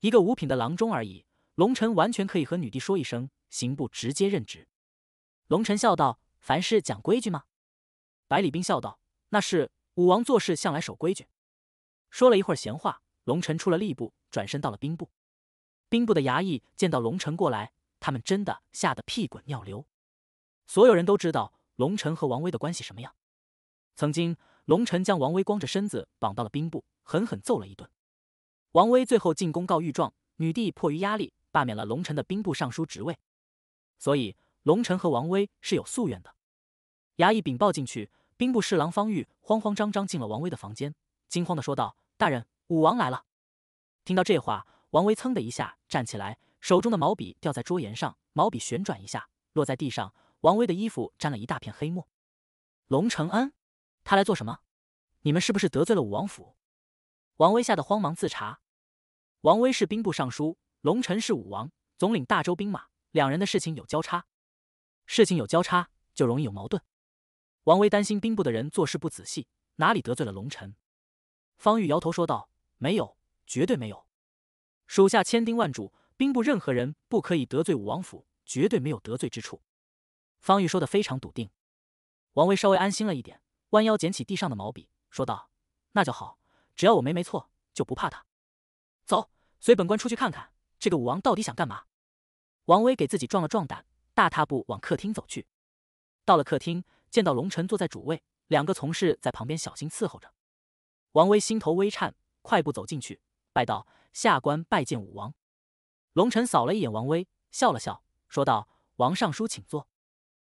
Speaker 1: 一个五品的郎中而已，龙尘完全可以和女帝说一声，刑部直接任职。龙尘笑道：“凡事讲规矩吗？”百里冰笑道：“那是武王做事向来守规矩。”说了一会儿闲话，龙尘出了吏部，转身到了兵部。兵部的衙役见到龙尘过来，他们真的吓得屁滚尿流。所有人都知道龙尘和王威的关系什么样。曾经，龙尘将王威光着身子绑到了兵部，狠狠揍了一顿。王威最后进宫告御状，女帝迫于压力，罢免了龙臣的兵部尚书职位。所以龙臣和王威是有夙愿的。衙役禀报进去，兵部侍郎方玉慌慌张张进了王威的房间，惊慌的说道：“大人，武王来了。”听到这话，王威噌的一下站起来，手中的毛笔掉在桌沿上，毛笔旋转一下，落在地上。王威的衣服沾了一大片黑墨。龙承恩，他来做什么？你们是不是得罪了武王府？王威吓得慌忙自查。王威是兵部尚书，龙臣是武王，总领大周兵马，两人的事情有交叉，事情有交叉就容易有矛盾。王威担心兵部的人做事不仔细，哪里得罪了龙臣？方玉摇头说道：“没有，绝对没有。属下千叮万嘱，兵部任何人不可以得罪武王府，绝对没有得罪之处。”方玉说的非常笃定，王威稍微安心了一点，弯腰捡起地上的毛笔，说道：“那就好。”只要我没没错，就不怕他。走，随本官出去看看，这个武王到底想干嘛？王威给自己壮了壮胆，大踏步往客厅走去。到了客厅，见到龙尘坐在主位，两个从事在旁边小心伺候着。王威心头微颤，快步走进去，拜道：“下官拜见武王。”龙尘扫了一眼王威，笑了笑，说道：“王尚书，请坐。”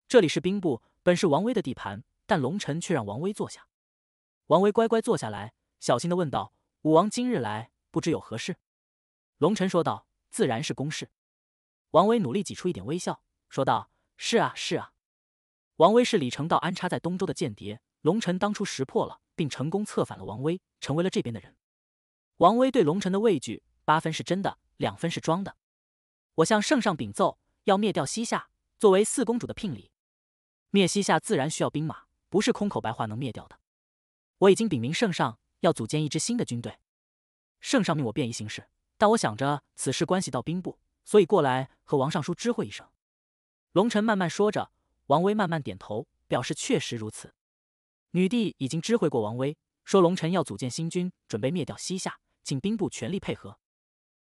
Speaker 1: 这里是兵部，本是王威的地盘，但龙尘却让王威坐下。王威乖乖坐下来。小心的问道：“武王今日来，不知有何事？”龙臣说道：“自然是公事。”王威努力挤出一点微笑，说道：“是啊，是啊。”王威是李成道安插在东周的间谍，龙臣当初识破了，并成功策反了王威，成为了这边的人。王威对龙臣的畏惧，八分是真的，两分是装的。我向圣上禀奏，要灭掉西夏，作为四公主的聘礼。灭西夏自然需要兵马，不是空口白话能灭掉的。我已经禀明圣上。要组建一支新的军队，圣上命我便宜行事，但我想着此事关系到兵部，所以过来和王尚书知会一声。龙尘慢慢说着，王威慢慢点头，表示确实如此。女帝已经知会过王威，说龙尘要组建新军，准备灭掉西夏，请兵部全力配合。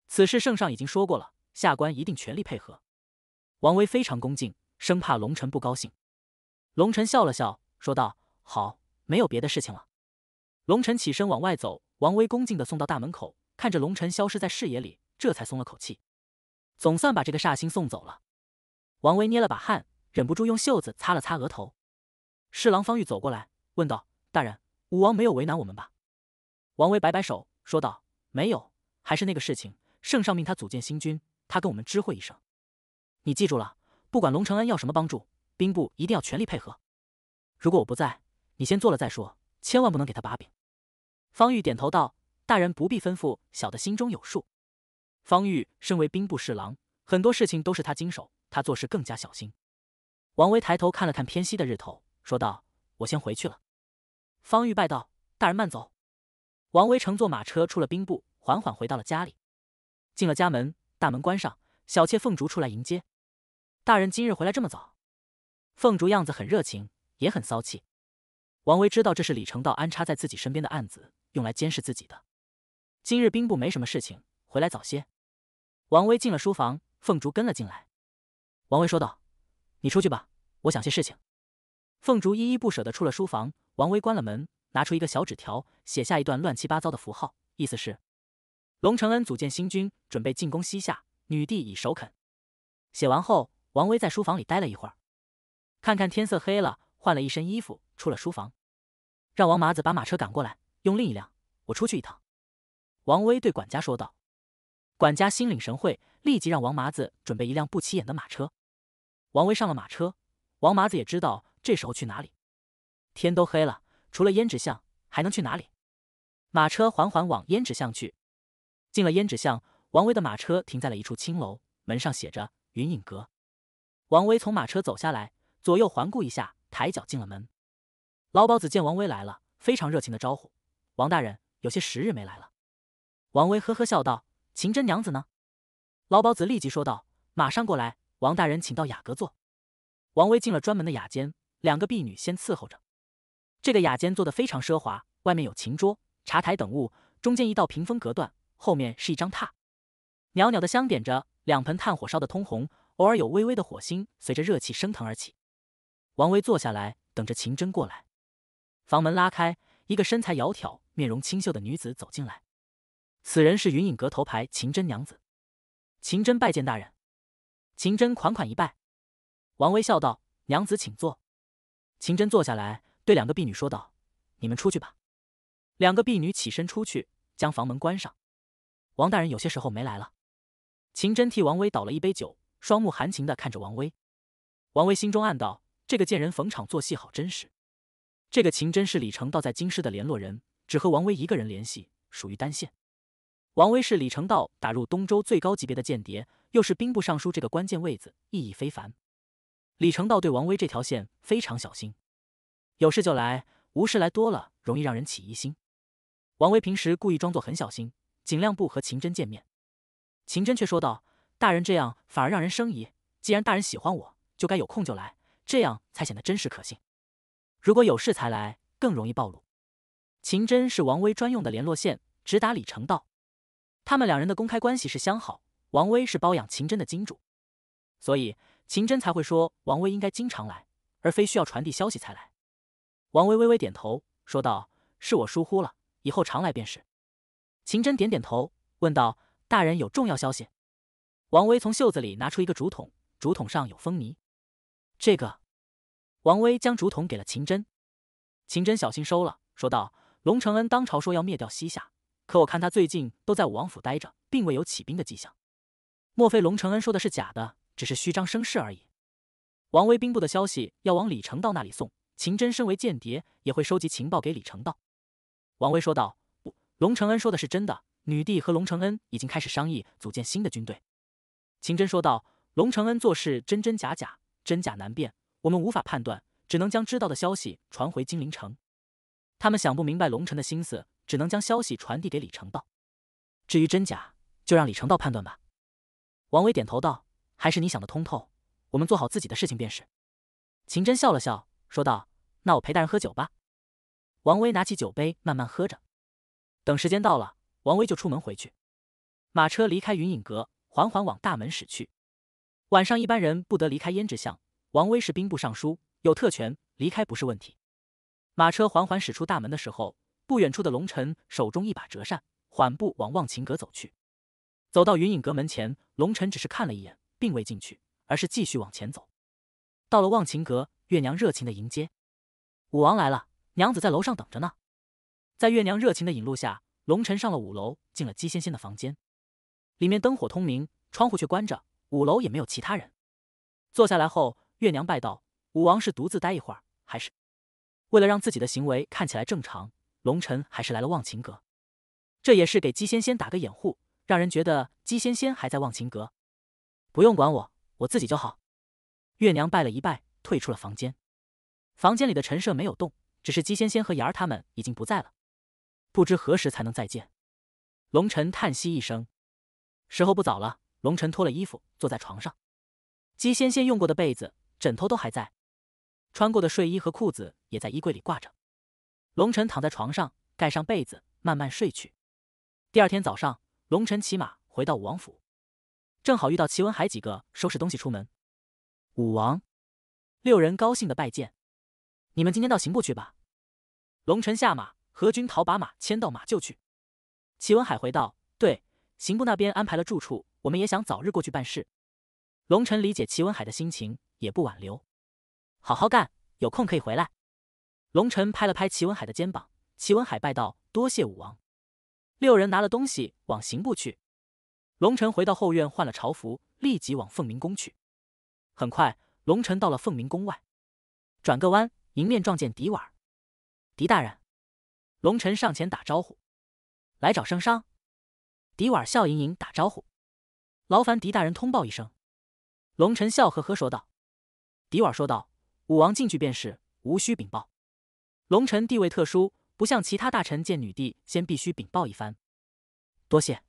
Speaker 1: 此事圣上已经说过了，下官一定全力配合。王威非常恭敬，生怕龙尘不高兴。龙尘笑了笑，说道：“好，没有别的事情了。”龙尘起身往外走，王威恭敬地送到大门口，看着龙尘消失在视野里，这才松了口气，总算把这个煞星送走了。王威捏了把汗，忍不住用袖子擦了擦额头。侍郎方玉走过来问道：“大人，武王没有为难我们吧？”王威摆摆手说道：“没有，还是那个事情，圣上命他组建新军，他跟我们知会一声。你记住了，不管龙承恩要什么帮助，兵部一定要全力配合。如果我不在，你先做了再说，千万不能给他把柄。”方玉点头道：“大人不必吩咐，小的心中有数。”方玉身为兵部侍郎，很多事情都是他经手，他做事更加小心。王威抬头看了看偏西的日头，说道：“我先回去了。”方玉拜道：“大人慢走。”王威乘坐马车出了兵部，缓缓回到了家里。进了家门，大门关上，小妾凤竹出来迎接。大人今日回来这么早？凤竹样子很热情，也很骚气。王威知道这是李成道安插在自己身边的案子，用来监视自己的。今日兵部没什么事情，回来早些。王威进了书房，凤竹跟了进来。王威说道：“你出去吧，我想些事情。”凤竹依依不舍地出了书房。王威关了门，拿出一个小纸条，写下一段乱七八糟的符号，意思是：“龙承恩组建新军，准备进攻西夏，女帝已首肯。”写完后，王威在书房里待了一会儿，看看天色黑了，换了一身衣服，出了书房。让王麻子把马车赶过来，用另一辆。我出去一趟。”王威对管家说道。管家心领神会，立即让王麻子准备一辆不起眼的马车。王威上了马车，王麻子也知道这时候去哪里。天都黑了，除了胭脂巷，还能去哪里？马车缓缓往胭脂巷去。进了胭脂巷，王威的马车停在了一处青楼，门上写着“云影阁”。王威从马车走下来，左右环顾一下，抬脚进了门。老鸨子见王威来了，非常热情的招呼：“王大人，有些时日没来了。”王威呵呵笑道：“秦真娘子呢？”老鸨子立即说道：“马上过来，王大人，请到雅阁坐。”王威进了专门的雅间，两个婢女先伺候着。这个雅间做的非常奢华，外面有琴桌、茶台等物，中间一道屏风隔断，后面是一张榻。袅袅的香点着，两盆炭火烧得通红，偶尔有微微的火星随着热气升腾而起。王威坐下来，等着秦真过来。房门拉开，一个身材窈窕、面容清秀的女子走进来。此人是云隐阁头牌秦真娘子。秦真拜见大人。秦真款款一拜。王威笑道：“娘子请坐。”秦真坐下来，对两个婢女说道：“你们出去吧。”两个婢女起身出去，将房门关上。王大人有些时候没来了。秦真替王威倒了一杯酒，双目含情地看着王威。王威心中暗道：“这个贱人逢场作戏，好真实。”这个秦真，是李成道在京师的联络人，只和王威一个人联系，属于单线。王威是李成道打入东周最高级别的间谍，又是兵部尚书这个关键位子，意义非凡。李成道对王威这条线非常小心，有事就来，无事来多了容易让人起疑心。王威平时故意装作很小心，尽量不和秦真见面。秦真却说道：“大人这样反而让人生疑，既然大人喜欢我，就该有空就来，这样才显得真实可信。”如果有事才来，更容易暴露。秦真是王威专用的联络线，直达李成道。他们两人的公开关系是相好，王威是包养秦真的金主，所以秦真才会说王威应该经常来，而非需要传递消息才来。王威微微点头，说道：“是我疏忽了，以后常来便是。”秦真点点头，问道：“大人有重要消息？”王威从袖子里拿出一个竹筒，竹筒上有蜂泥，这个。王威将竹筒给了秦真，秦真小心收了，说道：“龙承恩当朝说要灭掉西夏，可我看他最近都在武王府待着，并未有起兵的迹象。莫非龙承恩说的是假的，只是虚张声势而已？”王威兵部的消息要往李成道那里送，秦真身为间谍，也会收集情报给李成道。王威说道：“不，龙承恩说的是真的，女帝和龙承恩已经开始商议组建新的军队。”秦真说道：“龙承恩做事真真假假，真假难辨。”我们无法判断，只能将知道的消息传回金陵城。他们想不明白龙臣的心思，只能将消息传递给李成道。至于真假，就让李成道判断吧。王威点头道：“还是你想得通透，我们做好自己的事情便是。”秦真笑了笑，说道：“那我陪大人喝酒吧。”王威拿起酒杯，慢慢喝着。等时间到了，王威就出门回去。马车离开云隐阁，缓缓往大门驶去。晚上一般人不得离开胭脂巷。王威是兵部尚书，有特权，离开不是问题。马车缓缓驶出大门的时候，不远处的龙尘手中一把折扇，缓步往忘情阁走去。走到云影阁门前，龙尘只是看了一眼，并未进去，而是继续往前走。到了忘情阁，月娘热情的迎接，武王来了，娘子在楼上等着呢。在月娘热情的引路下，龙尘上了五楼，进了姬仙仙的房间。里面灯火通明，窗户却关着，五楼也没有其他人。坐下来后。月娘拜道：“武王是独自待一会儿，还是为了让自己的行为看起来正常，龙晨还是来了忘情阁。这也是给姬仙仙打个掩护，让人觉得姬仙仙还在忘情阁。不用管我，我自己就好。”月娘拜了一拜，退出了房间。房间里的陈设没有动，只是姬仙仙和妍儿他们已经不在了，不知何时才能再见。龙晨叹息一声，时候不早了。龙晨脱了衣服，坐在床上，姬仙仙用过的被子。枕头都还在，穿过的睡衣和裤子也在衣柜里挂着。龙晨躺在床上，盖上被子，慢慢睡去。第二天早上，龙晨骑马回到武王府，正好遇到齐文海几个收拾东西出门。武王六人高兴的拜见：“你们今天到刑部去吧。”龙晨下马，何军陶把马牵到马厩去。齐文海回道：“对，刑部那边安排了住处，我们也想早日过去办事。”龙晨理解齐文海的心情。也不挽留，好好干，有空可以回来。龙尘拍了拍齐文海的肩膀，齐文海拜道：“多谢武王。”六人拿了东西往刑部去。龙尘回到后院换了朝服，立即往凤鸣宫去。很快，龙臣到了凤鸣宫外，转个弯，迎面撞见狄婉。狄大人，龙臣上前打招呼：“来找圣商。”狄婉笑盈盈打招呼：“劳烦狄大人通报一声。”龙臣笑呵呵说道。迪瓦尔说道：“武王进去便是，无需禀报。龙臣地位特殊，不像其他大臣见女帝先必须禀报一番。”多谢。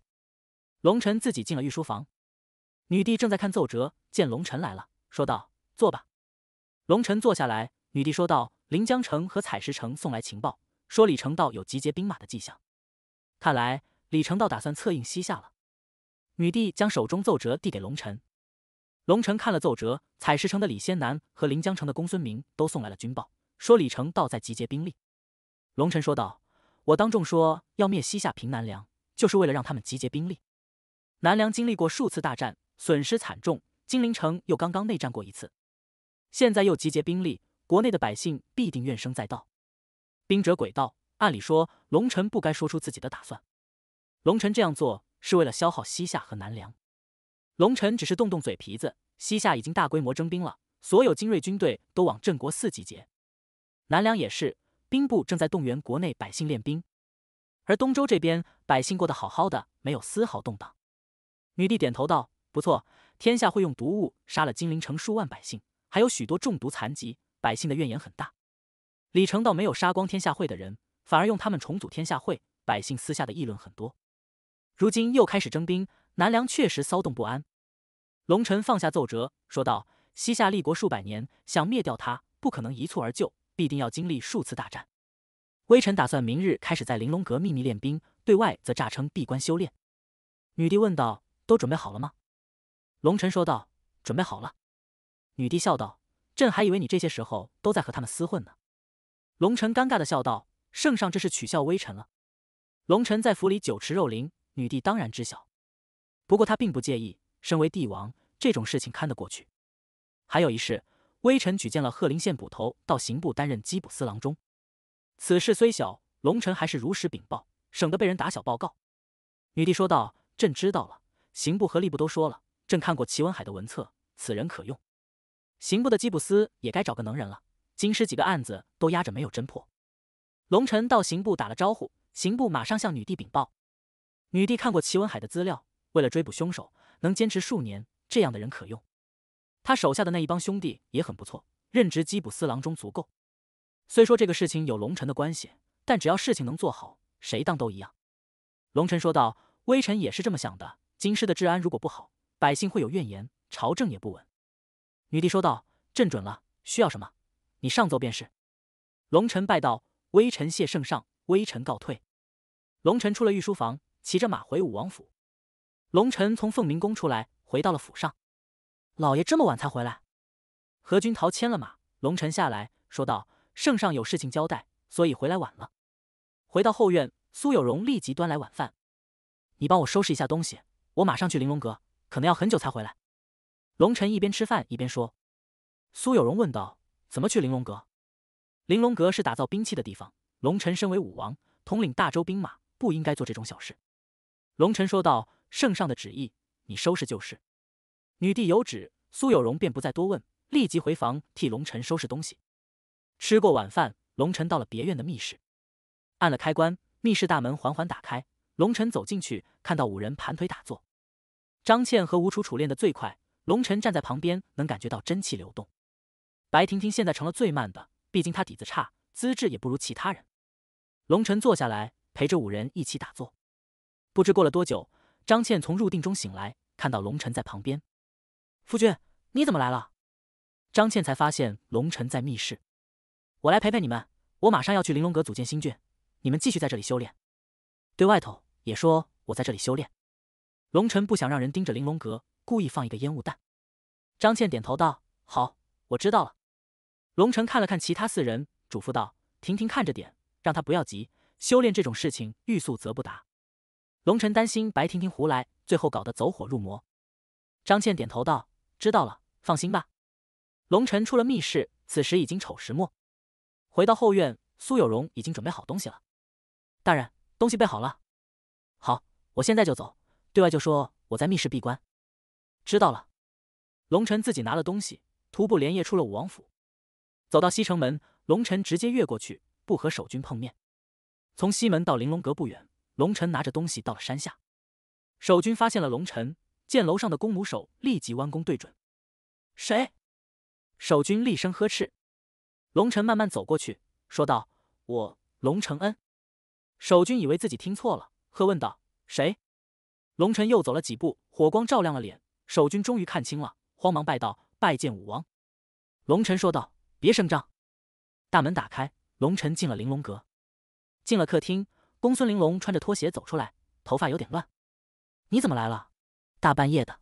Speaker 1: 龙臣自己进了御书房，女帝正在看奏折，见龙臣来了，说道：“坐吧。”龙臣坐下来，女帝说道：“临江城和采石城送来情报，说李成道有集结兵马的迹象，看来李成道打算策应西夏了。”女帝将手中奏折递给龙臣。龙晨看了奏折，采石城的李先南和临江城的公孙明都送来了军报，说李成道在集结兵力。龙晨说道：“我当众说要灭西夏、平南梁，就是为了让他们集结兵力。南梁经历过数次大战，损失惨重，金陵城又刚刚内战过一次，现在又集结兵力，国内的百姓必定怨声载道。兵者诡道，按理说龙晨不该说出自己的打算。龙晨这样做是为了消耗西夏和南梁。”龙臣只是动动嘴皮子，西夏已经大规模征兵了，所有精锐军队都往镇国寺集结。南梁也是，兵部正在动员国内百姓练兵。而东周这边，百姓过得好好的，没有丝毫动荡。女帝点头道：“不错，天下会用毒物杀了金陵城数万百姓，还有许多中毒残疾，百姓的怨言很大。李成倒没有杀光天下会的人，反而用他们重组天下会，百姓私下的议论很多。如今又开始征兵。”南梁确实骚动不安，龙臣放下奏折说道：“西夏立国数百年，想灭掉他不可能一蹴而就，必定要经历数次大战。微臣打算明日开始在玲珑阁秘密练兵，对外则诈称闭关修炼。”女帝问道：“都准备好了吗？”龙臣说道：“准备好了。”女帝笑道：“朕还以为你这些时候都在和他们厮混呢。”龙臣尴尬的笑道：“圣上这是取笑微臣了。”龙臣在府里酒池肉林，女帝当然知晓。不过他并不介意，身为帝王这种事情看得过去。还有一事，微臣举荐了贺林县捕头到刑部担任缉捕司郎中。此事虽小，龙臣还是如实禀报，省得被人打小报告。女帝说道：“朕知道了，刑部和吏部都说了，朕看过齐文海的文册，此人可用。刑部的缉捕司也该找个能人了，京师几个案子都压着没有侦破。”龙臣到刑部打了招呼，刑部马上向女帝禀报。女帝看过齐文海的资料。为了追捕凶手，能坚持数年，这样的人可用。他手下的那一帮兄弟也很不错，任职缉捕四郎中足够。虽说这个事情有龙臣的关系，但只要事情能做好，谁当都一样。龙臣说道：“微臣也是这么想的。京师的治安如果不好，百姓会有怨言，朝政也不稳。”女帝说道：“朕准了，需要什么，你上奏便是。”龙臣拜道：“微臣谢圣上，微臣告退。”龙臣出了御书房，骑着马回武王府。龙尘从凤鸣宫出来，回到了府上。老爷这么晚才回来。何君陶牵了马，龙尘下来说道：“圣上有事情交代，所以回来晚了。”回到后院，苏有荣立即端来晚饭。你帮我收拾一下东西，我马上去玲珑阁，可能要很久才回来。龙尘一边吃饭一边说。苏有荣问道：“怎么去玲珑阁？”玲珑阁是打造兵器的地方。龙尘身为武王，统领大周兵马，不应该做这种小事。龙尘说道。圣上的旨意，你收拾就是。女帝有旨，苏有荣便不再多问，立即回房替龙尘收拾东西。吃过晚饭，龙尘到了别院的密室，按了开关，密室大门缓缓打开。龙尘走进去，看到五人盘腿打坐。张倩和吴楚楚练得最快，龙尘站在旁边能感觉到真气流动。白婷婷现在成了最慢的，毕竟她底子差，资质也不如其他人。龙尘坐下来，陪着五人一起打坐。不知过了多久。张倩从入定中醒来，看到龙晨在旁边。夫君，你怎么来了？张倩才发现龙晨在密室。我来陪陪你们，我马上要去玲珑阁组建新郡，你们继续在这里修炼。对外头也说我在这里修炼。龙晨不想让人盯着玲珑阁，故意放一个烟雾弹。张倩点头道：“好，我知道了。”龙晨看了看其他四人，嘱咐道：“婷婷看着点，让她不要急，修炼这种事情，欲速则不达。”龙尘担心白婷婷胡来，最后搞得走火入魔。张倩点头道：“知道了，放心吧。”龙尘出了密室，此时已经丑时末。回到后院，苏有荣已经准备好东西了。大人，东西备好了。好，我现在就走，对外就说我在密室闭关。知道了。龙臣自己拿了东西，徒步连夜出了武王府，走到西城门，龙臣直接越过去，不和守军碰面。从西门到玲珑阁不远。龙晨拿着东西到了山下，守军发现了龙晨，见楼上的弓弩手立即弯弓对准。谁？守军厉声呵斥。龙晨慢慢走过去，说道：“我龙承恩。”守军以为自己听错了，喝问道：“谁？”龙晨又走了几步，火光照亮了脸，守军终于看清了，慌忙拜道：“拜见武王。”龙晨说道：“别声张。”大门打开，龙晨进了玲珑阁，进了客厅。公孙玲珑穿着拖鞋走出来，头发有点乱。你怎么来了？大半夜的。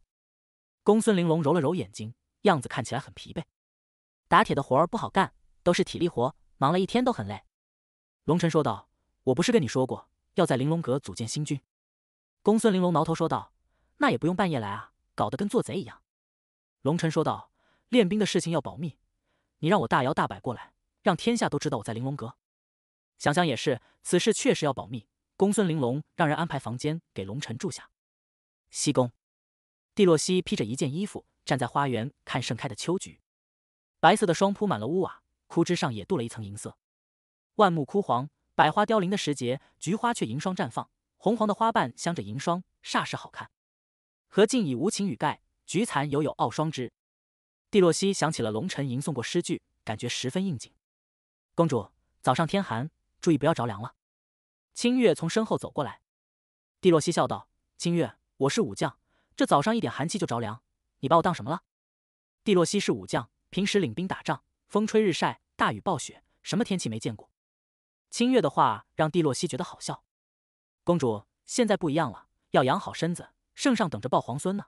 Speaker 1: 公孙玲珑揉了揉眼睛，样子看起来很疲惫。打铁的活儿不好干，都是体力活，忙了一天都很累。龙晨说道：“我不是跟你说过，要在玲珑阁组建新军？”公孙玲珑挠头说道：“那也不用半夜来啊，搞得跟做贼一样。”龙晨说道：“练兵的事情要保密，你让我大摇大摆过来，让天下都知道我在玲珑阁。”想想也是，此事确实要保密。公孙玲珑让人安排房间给龙尘住下。西宫，蒂洛西披着一件衣服，站在花园看盛开的秋菊。白色的霜铺满了屋瓦，枯枝上也镀了一层银色。万木枯黄，百花凋零的时节，菊花却迎霜绽放。红黄的花瓣镶着银霜，煞是好看。何尽已无情雨盖，菊残犹有傲霜枝。蒂洛西想起了龙尘吟诵过诗句，感觉十分应景。公主，早上天寒。注意不要着凉了。清月从身后走过来，蒂洛西笑道：“清月，我是武将，这早上一点寒气就着凉，你把我当什么了？”蒂洛西是武将，平时领兵打仗，风吹日晒，大雨暴雪，什么天气没见过。清月的话让蒂洛西觉得好笑。公主现在不一样了，要养好身子，圣上等着抱皇孙呢。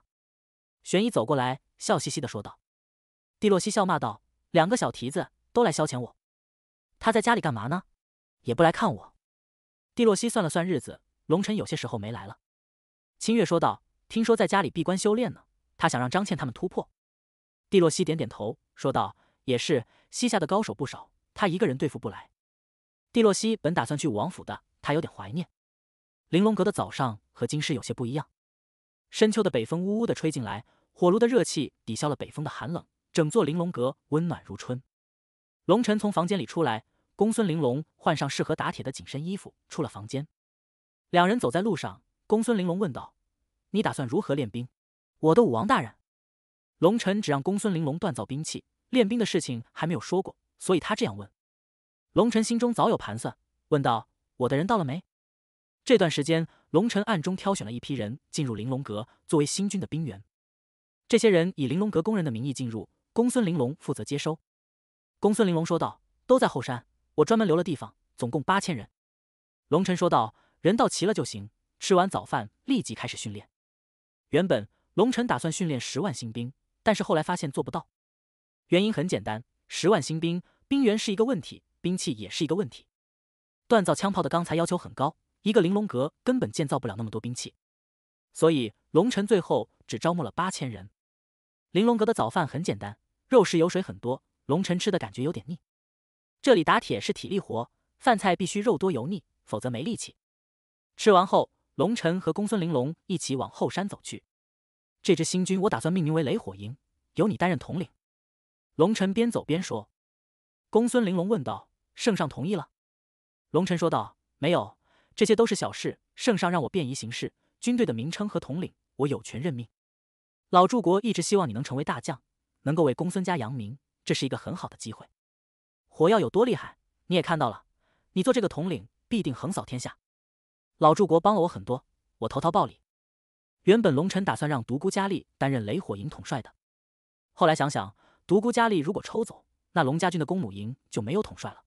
Speaker 1: 玄一走过来，笑嘻嘻的说道：“蒂洛西，笑骂道：‘两个小蹄子都来消遣我，他在家里干嘛呢？’”也不来看我，蒂洛西算了算日子，龙晨有些时候没来了。清月说道：“听说在家里闭关修炼呢，他想让张倩他们突破。”蒂洛西点点头，说道：“也是，西夏的高手不少，他一个人对付不来。”蒂洛西本打算去武王府的，他有点怀念玲珑阁的早上和京师有些不一样。深秋的北风呜呜的吹进来，火炉的热气抵消了北风的寒冷，整座玲珑阁温暖如春。龙晨从房间里出来。公孙玲珑换上适合打铁的紧身衣服，出了房间。两人走在路上，公孙玲珑问道：“你打算如何练兵，我的武王大人？”龙尘只让公孙玲珑锻造兵器，练兵的事情还没有说过，所以他这样问。龙辰心中早有盘算，问道：“我的人到了没？”这段时间，龙辰暗中挑选了一批人进入玲珑阁，作为新军的兵员。这些人以玲珑阁工人的名义进入，公孙玲珑负责接收。公孙玲珑说道：“都在后山。”我专门留了地方，总共八千人。龙晨说道：“人到齐了就行，吃完早饭立即开始训练。”原本龙晨打算训练十万新兵，但是后来发现做不到。原因很简单，十万新兵兵源是一个问题，兵器也是一个问题。锻造枪炮的钢材要求很高，一个玲珑阁根本建造不了那么多兵器。所以龙晨最后只招募了八千人。玲珑阁的早饭很简单，肉食油水很多，龙晨吃的感觉有点腻。这里打铁是体力活，饭菜必须肉多油腻，否则没力气。吃完后，龙晨和公孙玲珑一起往后山走去。这支新军我打算命名为雷火营，由你担任统领。龙晨边走边说。公孙玲珑问道：“圣上同意了？”龙晨说道：“没有，这些都是小事。圣上让我便宜行事，军队的名称和统领我有权任命。老祝国一直希望你能成为大将，能够为公孙家扬名，这是一个很好的机会。”火药有多厉害，你也看到了。你做这个统领，必定横扫天下。老柱国帮了我很多，我投桃报李。原本龙尘打算让独孤佳丽担任雷火营统帅的，后来想想，独孤佳丽如果抽走，那龙家军的公母营就没有统帅了。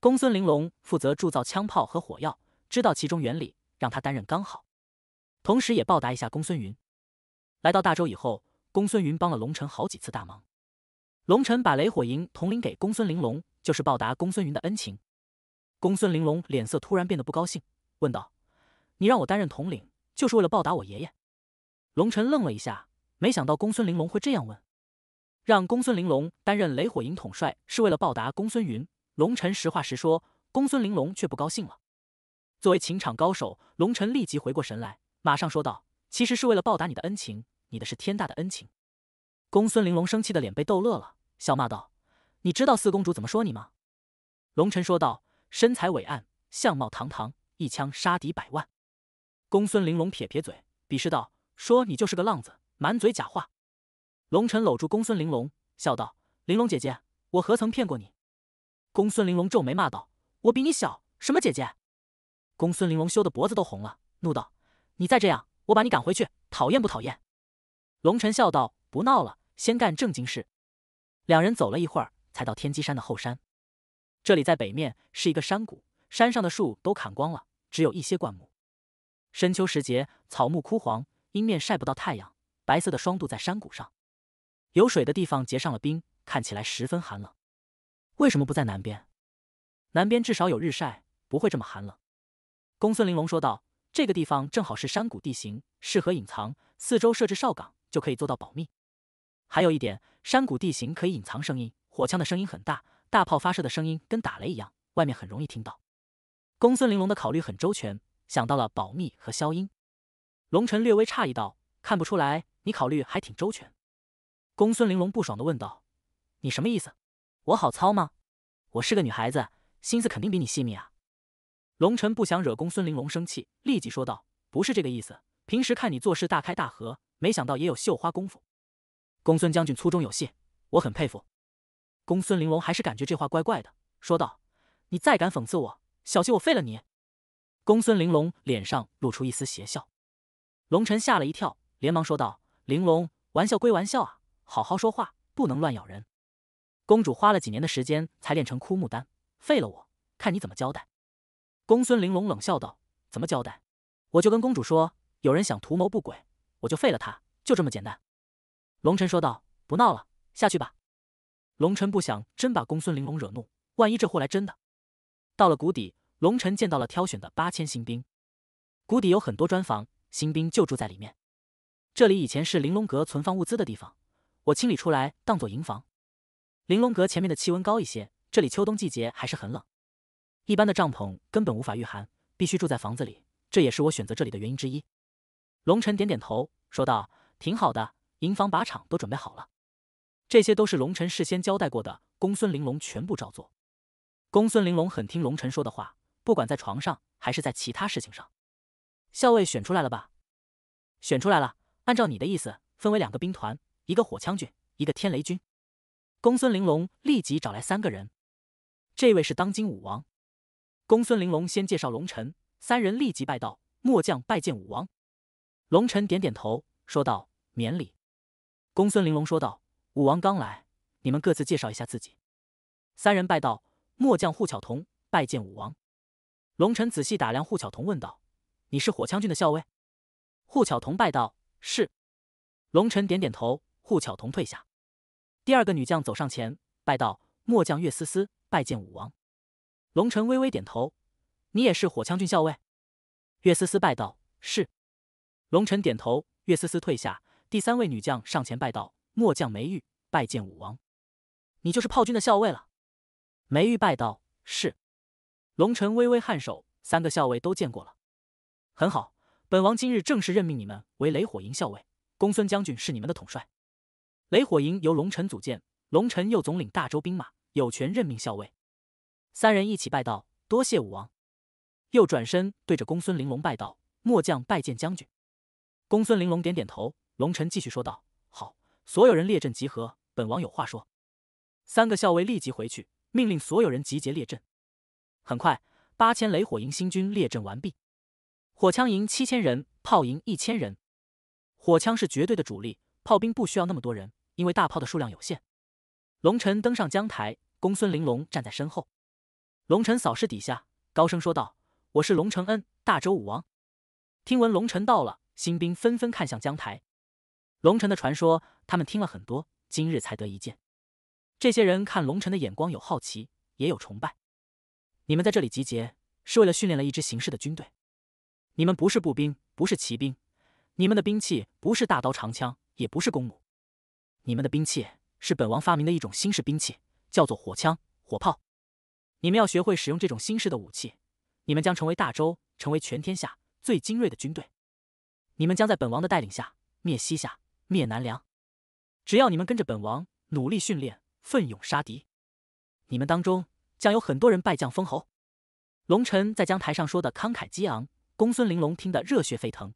Speaker 1: 公孙玲珑负责铸造枪炮和火药，知道其中原理，让他担任刚好，同时也报答一下公孙云。来到大周以后，公孙云帮了龙尘好几次大忙。龙尘把雷火营统领给公孙玲珑，就是报答公孙云的恩情。公孙玲珑脸色突然变得不高兴，问道：“你让我担任统领，就是为了报答我爷爷？”龙尘愣了一下，没想到公孙玲珑会这样问。让公孙玲珑担任雷火营统帅，是为了报答公孙云。龙尘实话实说，公孙玲珑却不高兴了。作为情场高手，龙尘立即回过神来，马上说道：“其实是为了报答你的恩情，你的是天大的恩情。”公孙玲珑生气的脸被逗乐了。笑骂道：“你知道四公主怎么说你吗？”龙晨说道：“身材伟岸，相貌堂堂，一枪杀敌百万。”公孙玲珑撇撇嘴，鄙视道：“说你就是个浪子，满嘴假话。”龙晨搂住公孙玲珑，笑道：“玲珑姐姐，我何曾骗过你？”公孙玲珑皱眉骂道：“我比你小，什么姐姐？”公孙玲珑羞得脖子都红了，怒道：“你再这样，我把你赶回去！讨厌不讨厌？”龙晨笑道：“不闹了，先干正经事。”两人走了一会儿，才到天机山的后山。这里在北面是一个山谷，山上的树都砍光了，只有一些灌木。深秋时节，草木枯黄，阴面晒不到太阳，白色的霜度在山谷上。有水的地方结上了冰，看起来十分寒冷。为什么不在南边？南边至少有日晒，不会这么寒冷。公孙玲珑说道：“这个地方正好是山谷地形，适合隐藏，四周设置哨岗就可以做到保密。”还有一点，山谷地形可以隐藏声音。火枪的声音很大，大炮发射的声音跟打雷一样，外面很容易听到。公孙玲珑的考虑很周全，想到了保密和消音。龙晨略微诧异道：“看不出来，你考虑还挺周全。”公孙玲珑不爽的问道：“你什么意思？我好操吗？我是个女孩子，心思肯定比你细密啊。”龙晨不想惹公孙玲珑生气，立即说道：“不是这个意思。平时看你做事大开大合，没想到也有绣花功夫。”公孙将军粗中有细，我很佩服。公孙玲珑还是感觉这话怪怪的，说道：“你再敢讽刺我，小心我废了你！”公孙玲珑脸上露出一丝邪笑。龙晨吓了一跳，连忙说道：“玲珑，玩笑归玩笑啊，好好说话，不能乱咬人。”公主花了几年的时间才练成枯木丹，废了我，看你怎么交代？”公孙玲珑冷笑道：“怎么交代？我就跟公主说，有人想图谋不轨，我就废了他，就这么简单。”龙尘说道：“不闹了，下去吧。”龙尘不想真把公孙玲珑惹怒，万一这货来真的。到了谷底，龙尘见到了挑选的八千新兵。谷底有很多砖房，新兵就住在里面。这里以前是玲珑阁存放物资的地方，我清理出来当做营房。玲珑阁前面的气温高一些，这里秋冬季节还是很冷，一般的帐篷根本无法御寒，必须住在房子里。这也是我选择这里的原因之一。龙尘点点头，说道：“挺好的。”营房、靶场都准备好了，这些都是龙臣事先交代过的。公孙玲珑全部照做。公孙玲珑很听龙臣说的话，不管在床上还是在其他事情上。校尉选出来了吧？选出来了。按照你的意思，分为两个兵团，一个火枪军，一个天雷军。公孙玲珑立即找来三个人。这位是当今武王。公孙玲珑先介绍龙臣，三人立即拜道：“末将拜见武王。”龙臣点点头，说道：“免礼。”公孙玲珑说道：“武王刚来，你们各自介绍一下自己。”三人拜道：“末将护巧童，拜见武王。”龙臣仔细打量护巧童，问道：“你是火枪军的校尉？”护巧童拜道：“是。”龙臣点点头，护巧童退下。第二个女将走上前，拜道：“末将岳思思，拜见武王。”龙臣微微点头：“你也是火枪军校尉？”岳思思拜道：“是。”龙臣点头，岳思思退下。第三位女将上前拜道：“末将梅玉，拜见武王。你就是炮军的校尉了。”梅玉拜道：“是。”龙尘微微颔首，三个校尉都见过了，很好。本王今日正式任命你们为雷火营校尉。公孙将军是你们的统帅。雷火营由龙臣组建，龙臣又总领大周兵马，有权任命校尉。三人一起拜道：“多谢武王。”又转身对着公孙玲珑拜道：“末将拜见将军。”公孙玲珑点点头。龙尘继续说道：“好，所有人列阵集合，本王有话说。”三个校尉立即回去，命令所有人集结列阵。很快，八千雷火营新军列阵完毕，火枪营七千人，炮营一千人。火枪是绝对的主力，炮兵不需要那么多人，因为大炮的数量有限。龙尘登上江台，公孙玲珑站在身后。龙尘扫视底下，高声说道：“我是龙承恩，大周武王。”听闻龙尘到了，新兵纷纷看向江台。龙城的传说，他们听了很多，今日才得一见。这些人看龙城的眼光有好奇，也有崇拜。你们在这里集结，是为了训练了一支行式的军队。你们不是步兵，不是骑兵，你们的兵器不是大刀长枪，也不是弓弩。你们的兵器是本王发明的一种新式兵器，叫做火枪、火炮。你们要学会使用这种新式的武器。你们将成为大周，成为全天下最精锐的军队。你们将在本王的带领下灭西夏。灭南梁，只要你们跟着本王努力训练、奋勇杀敌，你们当中将有很多人拜将封侯。龙尘在江台上说的慷慨激昂，公孙玲珑听得热血沸腾，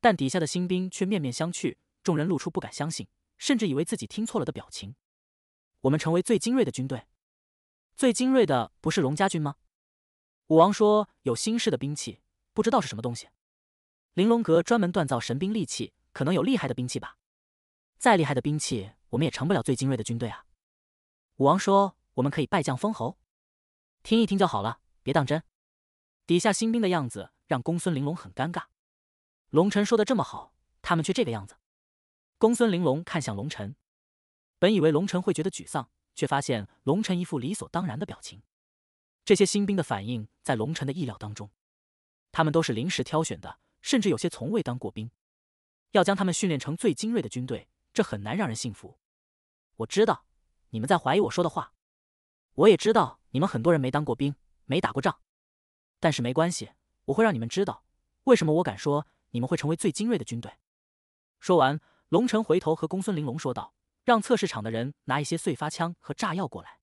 Speaker 1: 但底下的新兵却面面相觑，众人露出不敢相信，甚至以为自己听错了的表情。我们成为最精锐的军队，最精锐的不是龙家军吗？武王说有新式的兵器，不知道是什么东西。玲珑阁专门锻造神兵利器。可能有厉害的兵器吧，再厉害的兵器，我们也成不了最精锐的军队啊！武王说：“我们可以拜将封侯，听一听就好了，别当真。”底下新兵的样子让公孙玲珑很尴尬。龙尘说的这么好，他们却这个样子。公孙玲珑看向龙尘，本以为龙尘会觉得沮丧，却发现龙尘一副理所当然的表情。这些新兵的反应在龙尘的意料当中，他们都是临时挑选的，甚至有些从未当过兵。要将他们训练成最精锐的军队，这很难让人信服。我知道你们在怀疑我说的话，我也知道你们很多人没当过兵，没打过仗，但是没关系，我会让你们知道为什么我敢说你们会成为最精锐的军队。说完，龙晨回头和公孙玲珑说道：“让测试场的人拿一些碎发枪和炸药过来。”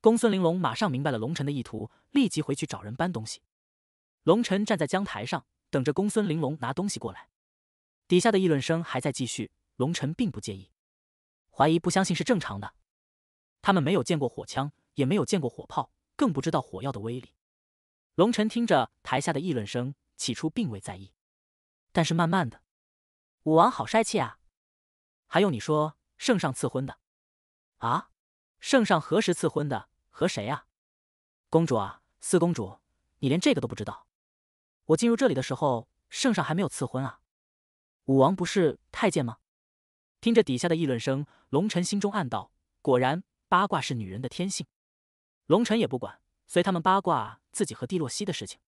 Speaker 1: 公孙玲珑马上明白了龙晨的意图，立即回去找人搬东西。龙晨站在江台上，等着公孙玲珑拿东西过来。底下的议论声还在继续，龙臣并不介意。怀疑不相信是正常的，他们没有见过火枪，也没有见过火炮，更不知道火药的威力。龙臣听着台下的议论声，起初并未在意，但是慢慢的，武王好帅气啊！还用你说？圣上赐婚的啊？圣上何时赐婚的？和谁啊？公主啊，四公主，你连这个都不知道？我进入这里的时候，圣上还没有赐婚啊。武王不是太监吗？听着底下的议论声，龙尘心中暗道：果然八卦是女人的天性。龙尘也不管，随他们八卦自己和帝洛西的事情。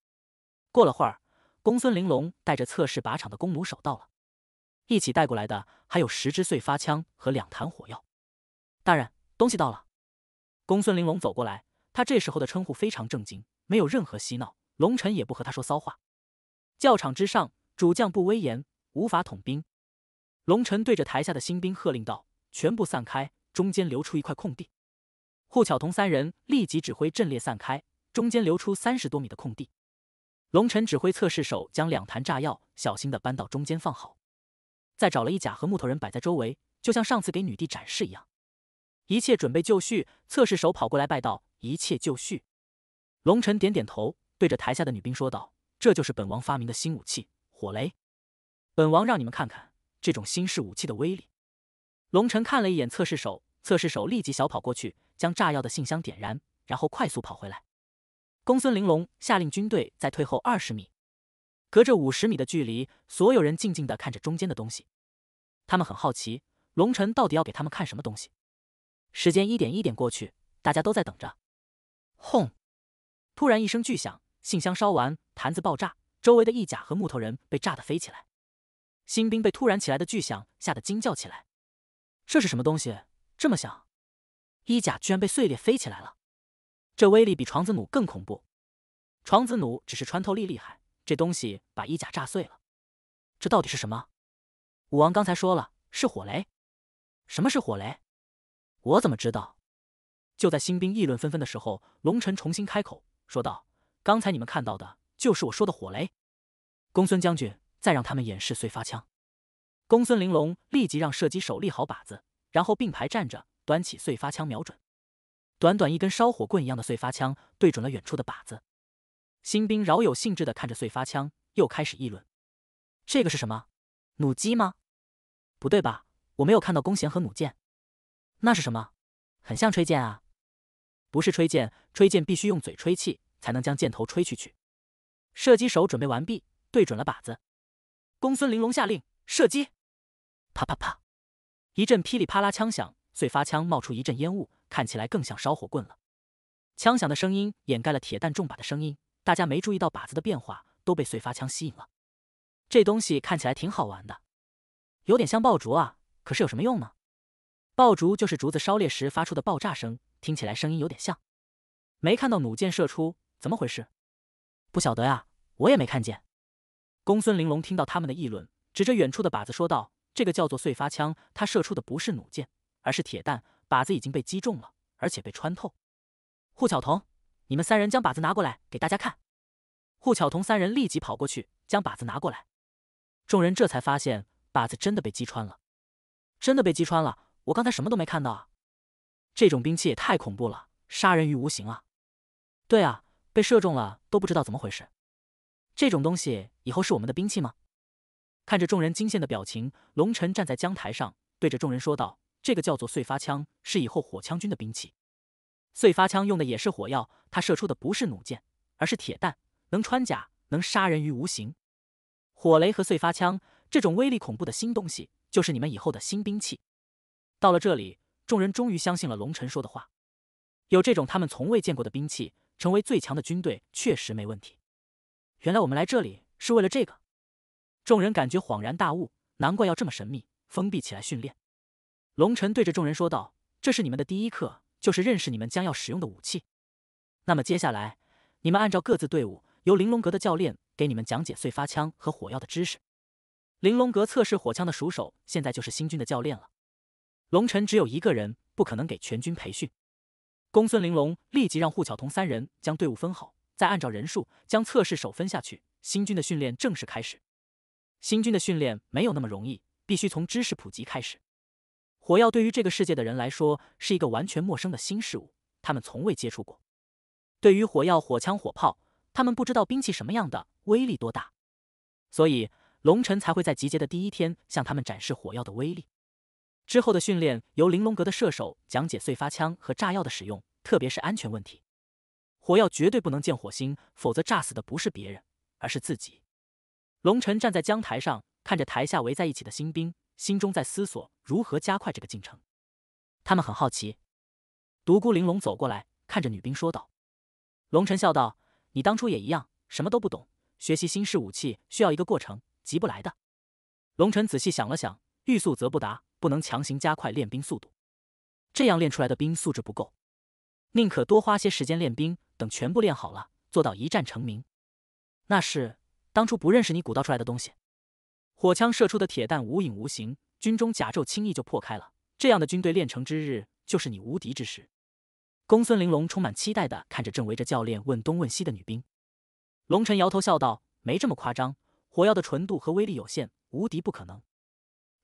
Speaker 1: 过了会儿，公孙玲珑带着测试靶场的弓弩手到了，一起带过来的还有十支碎发枪和两坛火药。大人，东西到了。公孙玲珑走过来，他这时候的称呼非常正经，没有任何嬉闹。龙尘也不和他说骚话。教场之上，主将不威严。无法统兵，龙晨对着台下的新兵喝令道：“全部散开，中间留出一块空地。”扈巧童三人立即指挥阵列散开，中间留出三十多米的空地。龙晨指挥测试手将两坛炸药小心的搬到中间放好，再找了一甲和木头人摆在周围，就像上次给女帝展示一样。一切准备就绪，测试手跑过来拜道：“一切就绪。”龙晨点点头，对着台下的女兵说道：“这就是本王发明的新武器——火雷。”本王让你们看看这种新式武器的威力。龙尘看了一眼测试手，测试手立即小跑过去，将炸药的信箱点燃，然后快速跑回来。公孙玲珑下令军队再退后二十米，隔着五十米的距离，所有人静静的看着中间的东西。他们很好奇，龙辰到底要给他们看什么东西。时间一点一点过去，大家都在等着。轰！突然一声巨响，信箱烧完，坛子爆炸，周围的翼甲和木头人被炸得飞起来。新兵被突然起来的巨响吓得惊叫起来，这是什么东西这么响？衣甲居然被碎裂飞起来了，这威力比床子弩更恐怖。床子弩只是穿透力厉害，这东西把衣甲炸碎了。这到底是什么？武王刚才说了是火雷。什么是火雷？我怎么知道？就在新兵议论纷纷的时候，龙尘重新开口说道：“刚才你们看到的就是我说的火雷。”公孙将军。再让他们演示碎发枪。公孙玲珑立即让射击手立好靶子，然后并排站着，端起碎发枪瞄准。短短一根烧火棍一样的碎发枪对准了远处的靶子。新兵饶有兴致地看着碎发枪，又开始议论：“这个是什么？弩机吗？不对吧，我没有看到弓弦和弩箭。那是什么？很像吹箭啊。不是吹箭，吹箭必须用嘴吹气才能将箭头吹出去。射击手准备完毕，对准了靶子。”公孙玲珑下令射击，啪啪啪，一阵噼里啪啦枪响，碎发枪冒出一阵烟雾，看起来更像烧火棍了。枪响的声音掩盖了铁弹中靶的声音，大家没注意到靶子的变化，都被碎发枪吸引了。这东西看起来挺好玩的，有点像爆竹啊。可是有什么用呢？爆竹就是竹子烧裂时发出的爆炸声，听起来声音有点像。没看到弩箭射出，怎么回事？不晓得呀，我也没看见。公孙玲珑听到他们的议论，指着远处的靶子说道：“这个叫做碎发枪，它射出的不是弩箭，而是铁弹。靶子已经被击中了，而且被穿透。”扈巧童，你们三人将靶子拿过来给大家看。扈巧童三人立即跑过去，将靶子拿过来。众人这才发现，靶子真的被击穿了，真的被击穿了。我刚才什么都没看到啊！这种兵器也太恐怖了，杀人于无形啊！对啊，被射中了都不知道怎么回事。这种东西以后是我们的兵器吗？看着众人惊羡的表情，龙尘站在江台上，对着众人说道：“这个叫做碎发枪，是以后火枪军的兵器。碎发枪用的也是火药，它射出的不是弩箭，而是铁弹，能穿甲，能杀人于无形。火雷和碎发枪这种威力恐怖的新东西，就是你们以后的新兵器。”到了这里，众人终于相信了龙尘说的话。有这种他们从未见过的兵器，成为最强的军队确实没问题。原来我们来这里是为了这个，众人感觉恍然大悟，难怪要这么神秘封闭起来训练。龙晨对着众人说道：“这是你们的第一课，就是认识你们将要使用的武器。那么接下来，你们按照各自队伍，由玲珑阁的教练给你们讲解碎发枪和火药的知识。玲珑阁测试火枪的熟手，现在就是新军的教练了。龙晨只有一个人，不可能给全军培训。公孙玲珑立即让护巧彤三人将队伍分好。”再按照人数将测试手分下去，新军的训练正式开始。新军的训练没有那么容易，必须从知识普及开始。火药对于这个世界的人来说是一个完全陌生的新事物，他们从未接触过。对于火药、火枪、火炮，他们不知道兵器什么样的威力多大，所以龙晨才会在集结的第一天向他们展示火药的威力。之后的训练由玲珑阁的射手讲解碎发枪和炸药的使用，特别是安全问题。火药绝对不能见火星，否则炸死的不是别人，而是自己。龙晨站在讲台上，看着台下围在一起的新兵，心中在思索如何加快这个进程。他们很好奇。独孤玲珑走过来看着女兵说道：“龙晨笑道，你当初也一样，什么都不懂。学习新式武器需要一个过程，急不来的。”龙晨仔细想了想，欲速则不达，不能强行加快练兵速度，这样练出来的兵素质不够，宁可多花些时间练兵。等全部练好了，做到一战成名，那是当初不认识你鼓捣出来的东西。火枪射出的铁弹无影无形，军中甲胄轻易就破开了。这样的军队练成之日，就是你无敌之时。公孙玲珑充满期待的看着正围着教练问东问西的女兵，龙晨摇头笑道：“没这么夸张，火药的纯度和威力有限，无敌不可能。”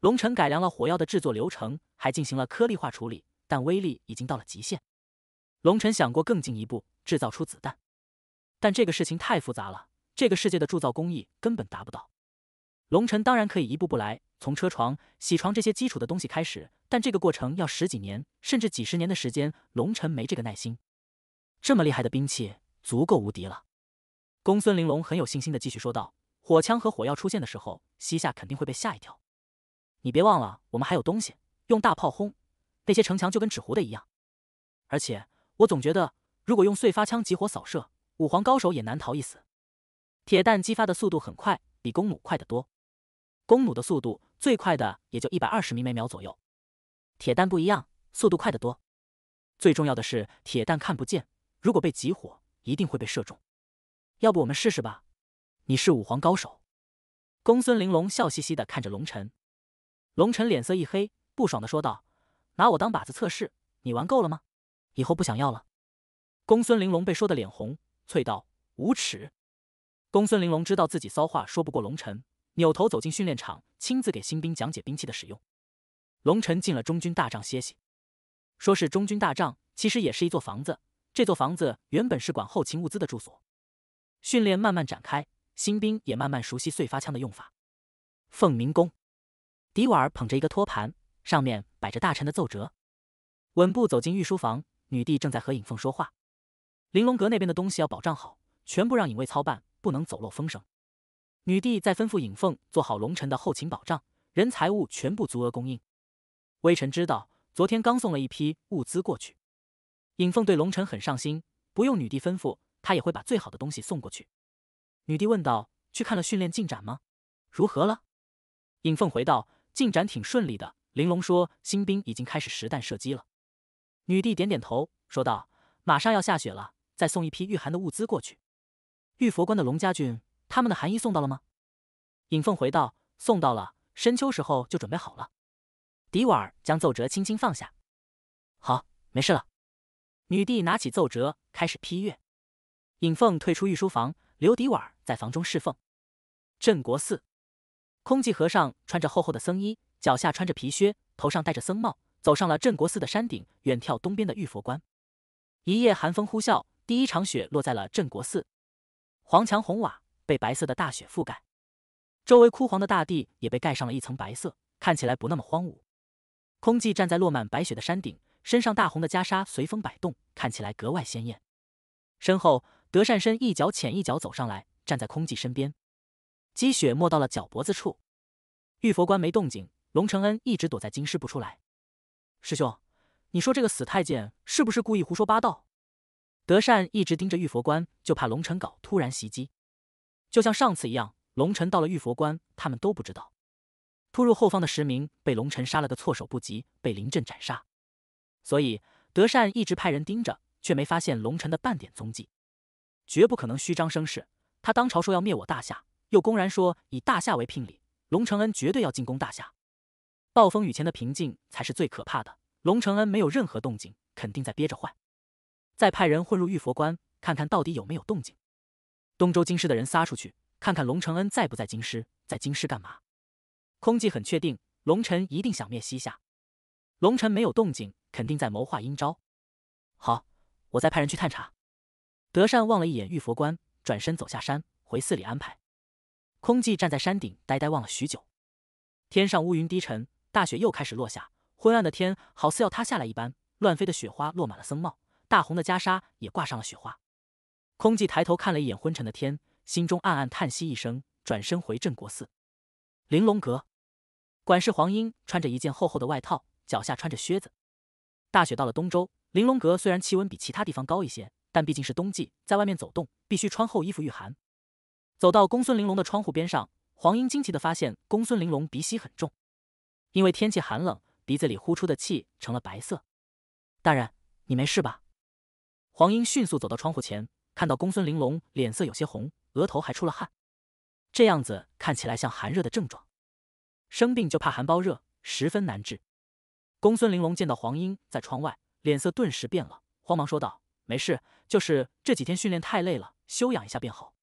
Speaker 1: 龙晨改良了火药的制作流程，还进行了颗粒化处理，但威力已经到了极限。龙尘想过更进一步制造出子弹，但这个事情太复杂了，这个世界的铸造工艺根本达不到。龙尘当然可以一步步来，从车床、铣床这些基础的东西开始，但这个过程要十几年甚至几十年的时间。龙尘没这个耐心。这么厉害的兵器足够无敌了。公孙玲珑很有信心的继续说道：“火枪和火药出现的时候，西夏肯定会被吓一跳。你别忘了，我们还有东西，用大炮轰，那些城墙就跟纸糊的一样，而且。”我总觉得，如果用碎发枪集火扫射，武皇高手也难逃一死。铁弹激发的速度很快，比弓弩快得多。弓弩的速度最快的也就一百二十米每秒左右，铁弹不一样，速度快得多。最重要的是铁弹看不见，如果被集火，一定会被射中。要不我们试试吧？你是武皇高手，公孙玲珑笑嘻嘻的看着龙尘，龙尘脸色一黑，不爽的说道：“拿我当靶子测试，你玩够了吗？”以后不想要了。公孙玲珑被说的脸红，啐道：“无耻！”公孙玲珑知道自己骚话说不过龙晨，扭头走进训练场，亲自给新兵讲解兵器的使用。龙晨进了中军大帐歇息，说是中军大帐，其实也是一座房子。这座房子原本是管后勤物资的住所。训练慢慢展开，新兵也慢慢熟悉碎发枪的用法。凤鸣宫，迪瓦尔捧着一个托盘，上面摆着大臣的奏折，稳步走进御书房。女帝正在和尹凤说话，玲珑阁那边的东西要保障好，全部让尹卫操办，不能走漏风声。女帝在吩咐尹凤做好龙辰的后勤保障，人财物全部足额供应。微臣知道，昨天刚送了一批物资过去。尹凤对龙辰很上心，不用女帝吩咐，他也会把最好的东西送过去。女帝问道：“去看了训练进展吗？如何了？”尹凤回道：“进展挺顺利的。玲珑说，新兵已经开始实弹射击了。”女帝点点头，说道：“马上要下雪了，再送一批御寒的物资过去。玉佛关的龙家军，他们的寒衣送到了吗？”尹凤回道：“送到了，深秋时候就准备好了。”迪瓦尔将奏折轻轻放下，好，没事了。女帝拿起奏折开始批阅。尹凤退出御书房，留迪瓦尔在房中侍奉。镇国寺，空寂和尚穿着厚厚的僧衣，脚下穿着皮靴，头上戴着僧帽。走上了镇国寺的山顶，远眺东边的玉佛观。一夜寒风呼啸，第一场雪落在了镇国寺，黄墙红瓦被白色的大雪覆盖，周围枯黄的大地也被盖上了一层白色，看起来不那么荒芜。空寂站在落满白雪的山顶，身上大红的袈裟随风摆动，看起来格外鲜艳。身后，德善身一脚浅一脚走上来，站在空寂身边，积雪没到了脚脖子处。玉佛关没动静，龙承恩一直躲在京师不出来。师兄，你说这个死太监是不是故意胡说八道？德善一直盯着玉佛关，就怕龙尘搞突然袭击。就像上次一样，龙尘到了玉佛关，他们都不知道。突入后方的十名被龙尘杀了个措手不及，被临阵斩杀。所以德善一直派人盯着，却没发现龙辰的半点踪迹。绝不可能虚张声势。他当朝说要灭我大夏，又公然说以大夏为聘礼，龙承恩绝对要进攻大夏。暴风雨前的平静才是最可怕的。龙承恩没有任何动静，肯定在憋着坏。再派人混入玉佛观，看看到底有没有动静。东周京师的人撒出去，看看龙承恩在不在京师，在京师干嘛。空寂很确定，龙晨一定想灭西夏。龙臣没有动静，肯定在谋划阴招。好，我再派人去探查。德善望了一眼玉佛观，转身走下山，回寺里安排。空寂站在山顶，呆呆望了许久。天上乌云低沉。大雪又开始落下，昏暗的天好似要塌下来一般，乱飞的雪花落满了僧帽，大红的袈裟也挂上了雪花。空寂抬头看了一眼昏沉的天，心中暗暗叹息一声，转身回镇国寺。玲珑阁，管事黄英穿着一件厚厚的外套，脚下穿着靴子。大雪到了东周，玲珑阁虽然气温比其他地方高一些，但毕竟是冬季，在外面走动必须穿厚衣服御寒。走到公孙玲珑的窗户边上，黄英惊奇的发现公孙玲珑鼻息很重。因为天气寒冷，鼻子里呼出的气成了白色。大人，你没事吧？黄英迅速走到窗户前，看到公孙玲珑脸色有些红，额头还出了汗，这样子看起来像寒热的症状。生病就怕寒包热，十分难治。公孙玲珑见到黄英在窗外，脸色顿时变了，慌忙说道：“没事，就是这几天训练太累了，休养一下便好。”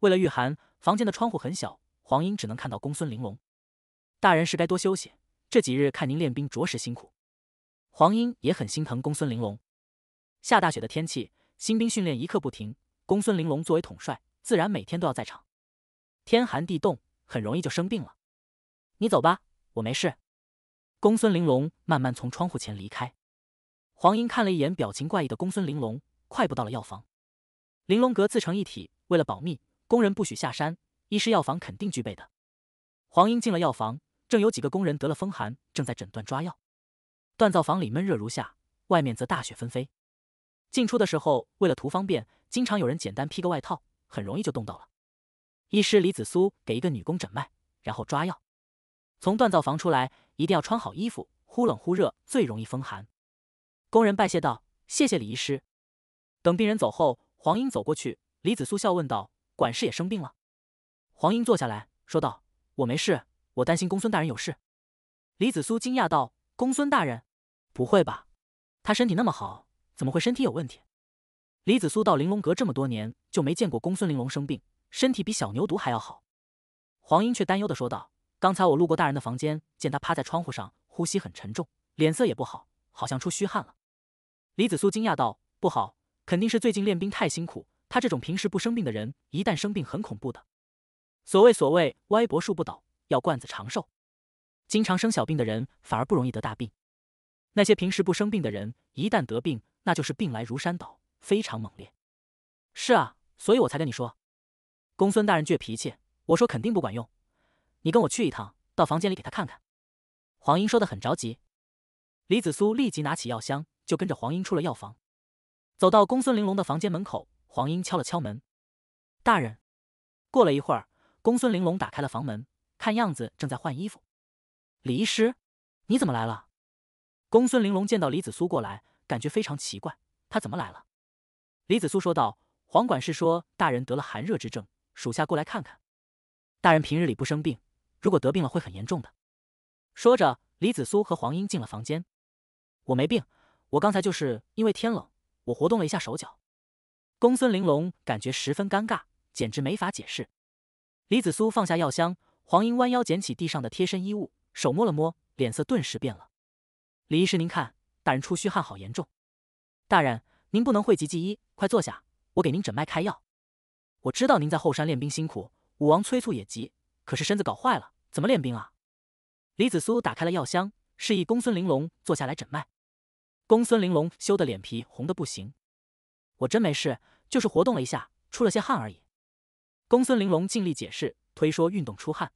Speaker 1: 为了御寒，房间的窗户很小，黄英只能看到公孙玲珑。大人是该多休息，这几日看您练兵着实辛苦。黄英也很心疼公孙玲珑。下大雪的天气，新兵训练一刻不停，公孙玲珑作为统帅，自然每天都要在场。天寒地冻，很容易就生病了。你走吧，我没事。公孙玲珑慢慢从窗户前离开。黄英看了一眼表情怪异的公孙玲珑，快步到了药房。玲珑阁自成一体，为了保密，工人不许下山，医师药房肯定具备的。黄英进了药房。正有几个工人得了风寒，正在诊断抓药。锻造房里闷热如夏，外面则大雪纷飞。进出的时候，为了图方便，经常有人简单披个外套，很容易就冻到了。医师李子苏给一个女工诊脉，然后抓药。从锻造房出来，一定要穿好衣服，忽冷忽热最容易风寒。工人拜谢道：“谢谢李医师。”等病人走后，黄英走过去，李子苏笑问道：“管事也生病了？”黄英坐下来说道：“我没事。”我担心公孙大人有事，李子苏惊讶道：“公孙大人，不会吧？他身体那么好，怎么会身体有问题？”李子苏到玲珑阁这么多年，就没见过公孙玲珑生病，身体比小牛犊还要好。黄英却担忧的说道：“刚才我路过大人的房间，见他趴在窗户上，呼吸很沉重，脸色也不好，好像出虚汗了。”李子苏惊讶道：“不好，肯定是最近练兵太辛苦。他这种平时不生病的人，一旦生病很恐怖的。所谓所谓歪脖树不倒。”药罐子长寿，经常生小病的人反而不容易得大病。那些平时不生病的人，一旦得病，那就是病来如山倒，非常猛烈。是啊，所以我才跟你说，公孙大人倔脾气，我说肯定不管用。你跟我去一趟，到房间里给他看看。黄英说的很着急。李子苏立即拿起药箱，就跟着黄英出了药房，走到公孙玲珑的房间门口，黄英敲了敲门，大人。过了一会儿，公孙玲珑打开了房门。看样子正在换衣服，李医师，你怎么来了？公孙玲珑见到李子苏过来，感觉非常奇怪，他怎么来了？李子苏说道：“黄管事说大人得了寒热之症，属下过来看看。大人平日里不生病，如果得病了会很严重的。”说着，李子苏和黄英进了房间。我没病，我刚才就是因为天冷，我活动了一下手脚。公孙玲珑感觉十分尴尬，简直没法解释。李子苏放下药箱。黄英弯腰捡起地上的贴身衣物，手摸了摸，脸色顿时变了。李医师，您看，大人出虚汗，好严重。大人，您不能讳疾忌医，快坐下，我给您诊脉开药。我知道您在后山练兵辛苦，武王催促也急，可是身子搞坏了，怎么练兵啊？李子苏打开了药箱，示意公孙玲珑坐下来诊脉。公孙玲珑羞得脸皮红的不行，我真没事，就是活动了一下，出了些汗而已。公孙玲珑尽力解释。推说运动出汗，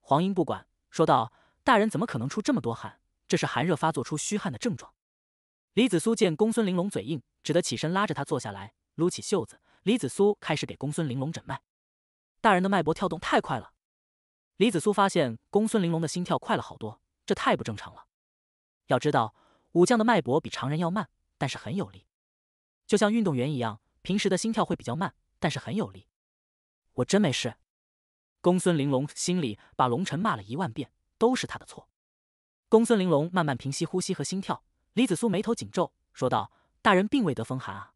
Speaker 1: 黄英不管，说道：“大人怎么可能出这么多汗？这是寒热发作出虚汗的症状。”李子苏见公孙玲珑嘴硬，只得起身拉着他坐下来，撸起袖子。李子苏开始给公孙玲珑诊脉，大人的脉搏跳动太快了。李子苏发现公孙玲珑的心跳快了好多，这太不正常了。要知道，武将的脉搏比常人要慢，但是很有力，就像运动员一样，平时的心跳会比较慢，但是很有力。我真没事。公孙玲珑心里把龙晨骂了一万遍，都是他的错。公孙玲珑慢慢平息呼吸和心跳。李子苏眉头紧皱，说道：“大人并未得风寒啊，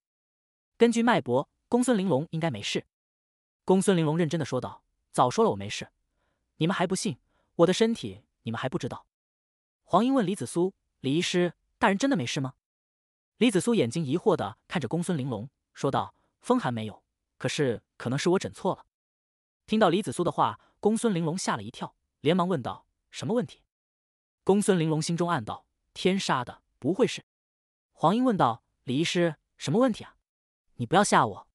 Speaker 1: 根据脉搏，公孙玲珑应该没事。”公孙玲珑认真的说道：“早说了我没事，你们还不信？我的身体你们还不知道。”黄英问李子苏：“李医师，大人真的没事吗？”李子苏眼睛疑惑的看着公孙玲珑，说道：“风寒没有，可是可能是我诊错了。”听到李子苏的话，公孙玲珑吓了一跳，连忙问道：“什么问题？”公孙玲珑心中暗道：“天杀的，不会是……”黄英问道：“李医师，什么问题啊？你不要吓我！”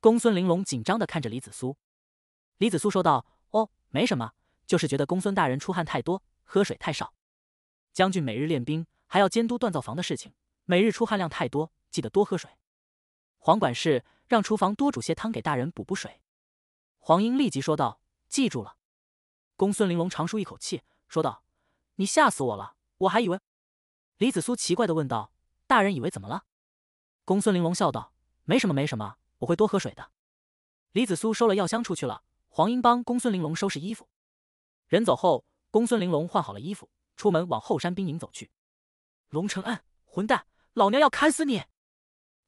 Speaker 1: 公孙玲珑紧张的看着李子苏。李子苏说道：“哦，没什么，就是觉得公孙大人出汗太多，喝水太少。将军每日练兵，还要监督锻造房的事情，每日出汗量太多，记得多喝水。黄管事，让厨房多煮些汤给大人补补水。”黄英立即说道：“记住了。”公孙玲珑长舒一口气，说道：“你吓死我了，我还以为……”李子苏奇怪的问道：“大人以为怎么了？”公孙玲珑笑道：“没什么，没什么，我会多喝水的。”李子苏收了药箱出去了。黄英帮公孙玲珑收拾衣服。人走后，公孙玲珑换好了衣服，出门往后山兵营走去。龙承恩，混蛋，老娘要砍死你！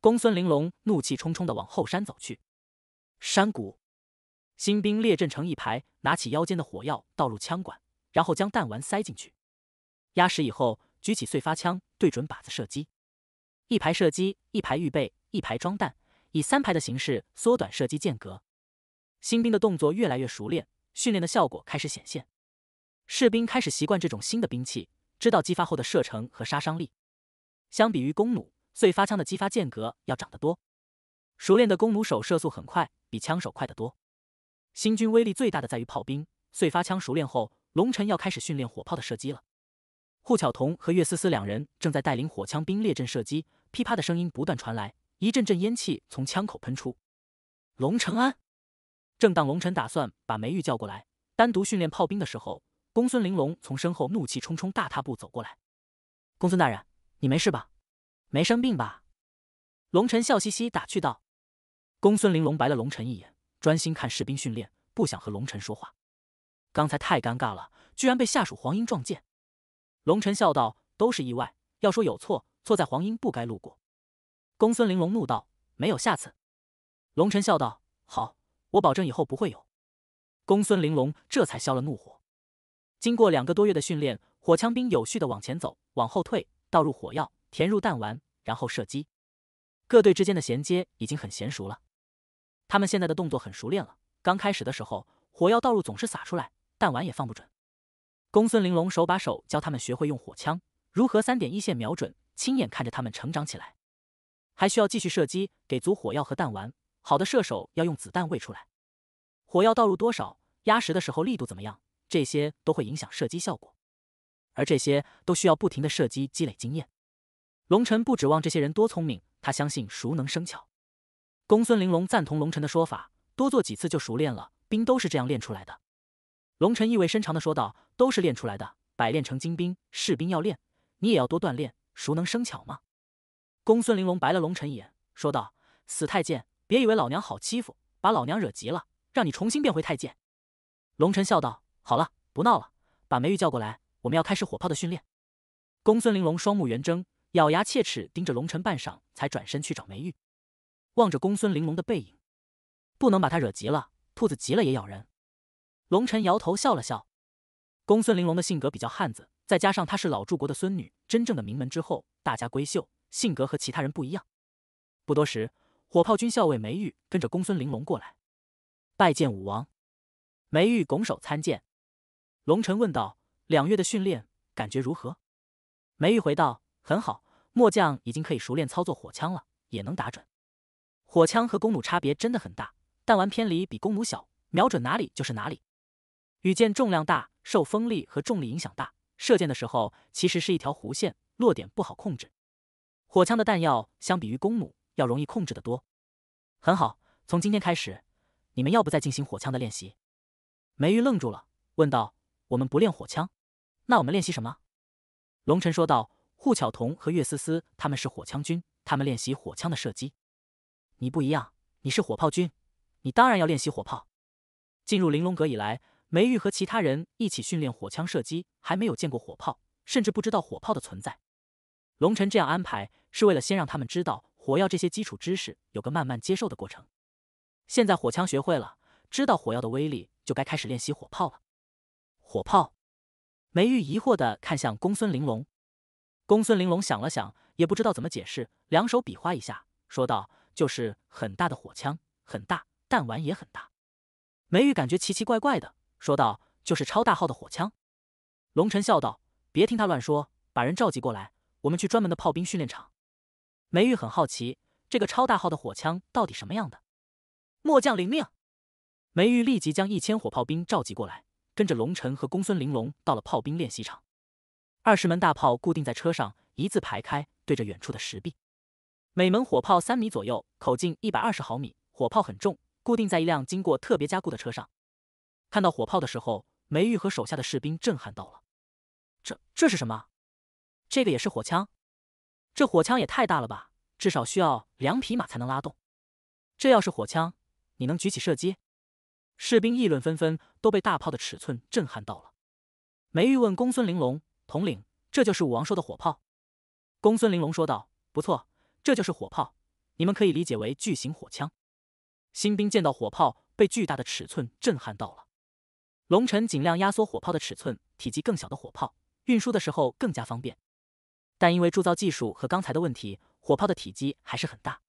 Speaker 1: 公孙玲珑怒气冲冲的往后山走去。山谷。新兵列阵成一排，拿起腰间的火药倒入枪管，然后将弹丸塞进去，压实以后，举起燧发枪对准靶子射击。一排射击，一排预备，一排装弹，以三排的形式缩短射击间隔。新兵的动作越来越熟练，训练的效果开始显现。士兵开始习惯这种新的兵器，知道激发后的射程和杀伤力。相比于弓弩，燧发枪的激发间隔要长得多。熟练的弓弩手射速很快，比枪手快得多。新军威力最大的在于炮兵，碎发枪熟练后，龙尘要开始训练火炮的射击了。霍巧彤和岳思思两人正在带领火枪兵列阵射击，噼啪的声音不断传来，一阵阵烟气从枪口喷出。龙承安，正当龙臣打算把梅玉叫过来单独训练炮兵的时候，公孙玲珑从身后怒气冲冲大踏步走过来。公孙大人，你没事吧？没生病吧？龙臣笑嘻嘻打趣道。公孙玲珑白了龙臣一眼。专心看士兵训练，不想和龙尘说话。刚才太尴尬了，居然被下属黄英撞见。龙尘笑道：“都是意外，要说有错，错在黄英不该路过。”公孙玲珑怒道：“没有下次。”龙尘笑道：“好，我保证以后不会有。”公孙玲珑这才消了怒火。经过两个多月的训练，火枪兵有序地往前走，往后退，倒入火药，填入弹丸，然后射击。各队之间的衔接已经很娴熟了。他们现在的动作很熟练了。刚开始的时候，火药倒入总是洒出来，弹丸也放不准。公孙玲珑手把手教他们学会用火枪，如何三点一线瞄准，亲眼看着他们成长起来。还需要继续射击，给足火药和弹丸。好的射手要用子弹喂出来。火药倒入多少，压实的时候力度怎么样，这些都会影响射击效果。而这些都需要不停的射击积累经验。龙尘不指望这些人多聪明，他相信熟能生巧。公孙玲珑赞同龙晨的说法，多做几次就熟练了，兵都是这样练出来的。龙晨意味深长的说道：“都是练出来的，百炼成精兵。士兵要练，你也要多锻炼，熟能生巧吗？”公孙玲珑白了龙晨一眼，说道：“死太监，别以为老娘好欺负，把老娘惹急了，让你重新变回太监。”龙晨笑道：“好了，不闹了，把梅玉叫过来，我们要开始火炮的训练。”公孙玲珑双目圆睁，咬牙切齿盯着龙晨半晌，才转身去找梅玉。望着公孙玲珑的背影，不能把她惹急了，兔子急了也咬人。龙臣摇头笑了笑。公孙玲珑的性格比较汉子，再加上她是老柱国的孙女，真正的名门之后，大家闺秀，性格和其他人不一样。不多时，火炮军校尉梅玉跟着公孙玲珑过来，拜见武王。梅玉拱手参见。龙臣问道：“两月的训练感觉如何？”梅玉回道：“很好，末将已经可以熟练操作火枪了，也能打准。”火枪和弓弩差别真的很大，弹丸偏离比弓弩小，瞄准哪里就是哪里。羽箭重量大，受风力和重力影响大，射箭的时候其实是一条弧线，落点不好控制。火枪的弹药相比于弓弩要容易控制的多。很好，从今天开始，你们要不再进行火枪的练习？梅玉愣住了，问道：“我们不练火枪，那我们练习什么？”龙晨说道：“护巧童和岳思思他们是火枪军，他们练习火枪的射击。”你不一样，你是火炮军，你当然要练习火炮。进入玲珑阁以来，梅玉和其他人一起训练火枪射击，还没有见过火炮，甚至不知道火炮的存在。龙晨这样安排，是为了先让他们知道火药这些基础知识，有个慢慢接受的过程。现在火枪学会了，知道火药的威力，就该开始练习火炮了。火炮？梅玉疑惑地看向公孙玲珑。公孙玲珑想了想，也不知道怎么解释，两手比划一下，说道。就是很大的火枪，很大，弹丸也很大。梅玉感觉奇奇怪怪的，说道：“就是超大号的火枪。”龙晨笑道：“别听他乱说，把人召集过来，我们去专门的炮兵训练场。”梅玉很好奇，这个超大号的火枪到底什么样的。末将领命。梅玉立即将一千火炮兵召集过来，跟着龙晨和公孙玲珑到了炮兵练习场。二十门大炮固定在车上，一字排开，对着远处的石壁。每门火炮三米左右，口径一百二十毫米。火炮很重，固定在一辆经过特别加固的车上。看到火炮的时候，梅玉和手下的士兵震撼到了。这这是什么？这个也是火枪？这火枪也太大了吧！至少需要两匹马才能拉动。这要是火枪，你能举起射击？士兵议论纷纷，都被大炮的尺寸震撼到了。梅玉问公孙玲珑统领：“这就是武王说的火炮？”公孙玲珑说道：“不错。”这就是火炮，你们可以理解为巨型火枪。新兵见到火炮，被巨大的尺寸震撼到了。龙尘尽量压缩火炮的尺寸，体积更小的火炮运输的时候更加方便。但因为铸造技术和钢材的问题，火炮的体积还是很大。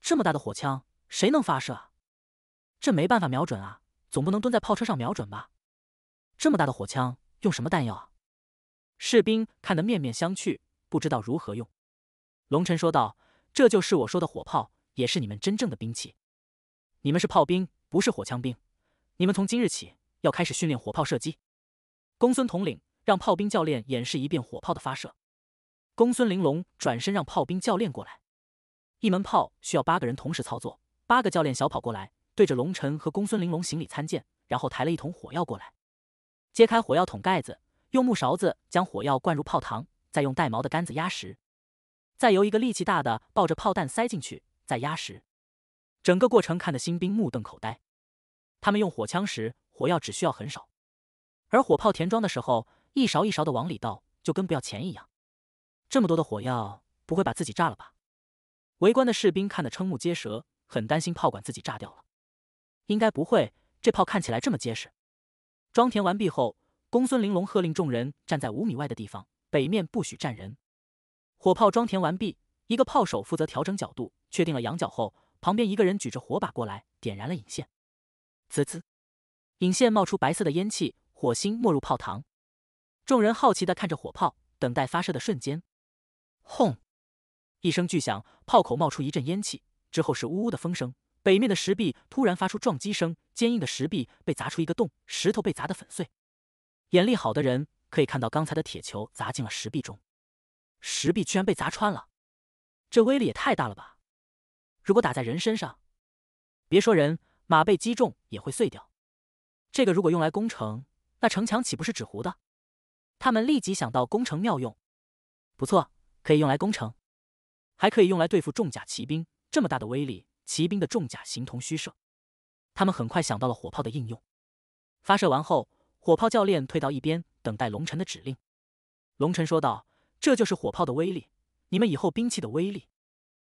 Speaker 1: 这么大的火枪，谁能发射啊？这没办法瞄准啊，总不能蹲在炮车上瞄准吧？这么大的火枪，用什么弹药啊？士兵看得面面相觑，不知道如何用。龙尘说道：“这就是我说的火炮，也是你们真正的兵器。你们是炮兵，不是火枪兵。你们从今日起要开始训练火炮射击。”公孙统领让炮兵教练演示一遍火炮的发射。公孙玲珑转身让炮兵教练过来。一门炮需要八个人同时操作。八个教练小跑过来，对着龙尘和公孙玲珑行礼参见，然后抬了一桶火药过来，揭开火药桶盖子，用木勺子将火药灌入炮膛，再用带毛的杆子压实。再由一个力气大的抱着炮弹塞进去，再压实，整个过程看得新兵目瞪口呆。他们用火枪时，火药只需要很少，而火炮填装的时候，一勺一勺的往里倒，就跟不要钱一样。这么多的火药，不会把自己炸了吧？围观的士兵看得瞠目结舌，很担心炮管自己炸掉了。应该不会，这炮看起来这么结实。装填完毕后，公孙玲珑喝令众人站在五米外的地方，北面不许站人。火炮装填完毕，一个炮手负责调整角度，确定了仰角后，旁边一个人举着火把过来，点燃了引线。滋滋，引线冒出白色的烟气，火星没入炮膛。众人好奇的看着火炮，等待发射的瞬间。轰！一声巨响，炮口冒出一阵烟气，之后是呜呜的风声。北面的石壁突然发出撞击声，坚硬的石壁被砸出一个洞，石头被砸得粉碎。眼力好的人可以看到，刚才的铁球砸进了石壁中。石壁居然被砸穿了，这威力也太大了吧！如果打在人身上，别说人，马被击中也会碎掉。这个如果用来攻城，那城墙岂不是纸糊的？他们立即想到攻城妙用，不错，可以用来攻城，还可以用来对付重甲骑兵。这么大的威力，骑兵的重甲形同虚设。他们很快想到了火炮的应用。发射完后，火炮教练退到一边，等待龙晨的指令。龙晨说道。这就是火炮的威力，你们以后兵器的威力。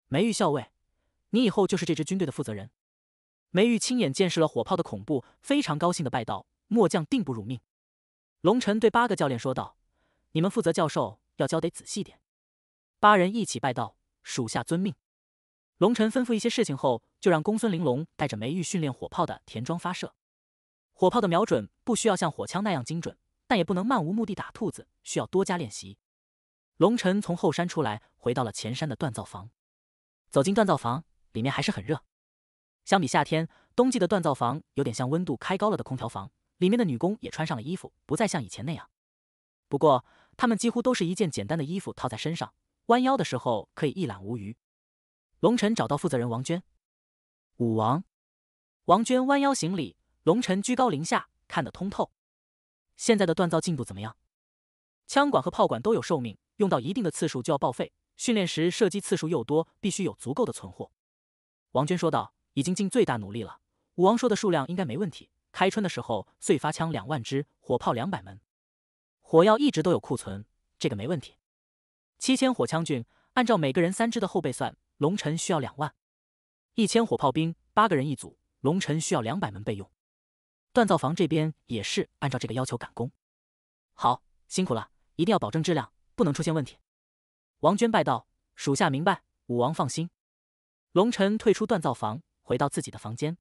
Speaker 1: 梅玉校尉，你以后就是这支军队的负责人。梅玉亲眼见识了火炮的恐怖，非常高兴的拜道：“末将定不辱命。”龙晨对八个教练说道：“你们负责教授，要教得仔细点。”八人一起拜道：“属下遵命。”龙晨吩咐一些事情后，就让公孙玲珑带着梅玉训练火炮的填装发射。火炮的瞄准不需要像火枪那样精准，但也不能漫无目的打兔子，需要多加练习。龙尘从后山出来，回到了前山的锻造房。走进锻造房，里面还是很热。相比夏天，冬季的锻造房有点像温度开高了的空调房。里面的女工也穿上了衣服，不再像以前那样。不过，她们几乎都是一件简单的衣服套在身上，弯腰的时候可以一览无余。龙晨找到负责人王娟。武王，王娟弯腰行礼。龙辰居高临下，看得通透。现在的锻造进度怎么样？枪管和炮管都有寿命。用到一定的次数就要报废，训练时射击次数又多，必须有足够的存货。王娟说道：“已经尽最大努力了。”武王说的数量应该没问题。开春的时候，碎发枪两万支，火炮两百门，火药一直都有库存，这个没问题。七千火枪军，按照每个人三支的后备算，龙晨需要两万；一千火炮兵，八个人一组，龙晨需要两百门备用。锻造房这边也是按照这个要求赶工。好，辛苦了，一定要保证质量。不能出现问题。王娟拜道：“属下明白，武王放心。”龙尘退出锻造房，回到自己的房间，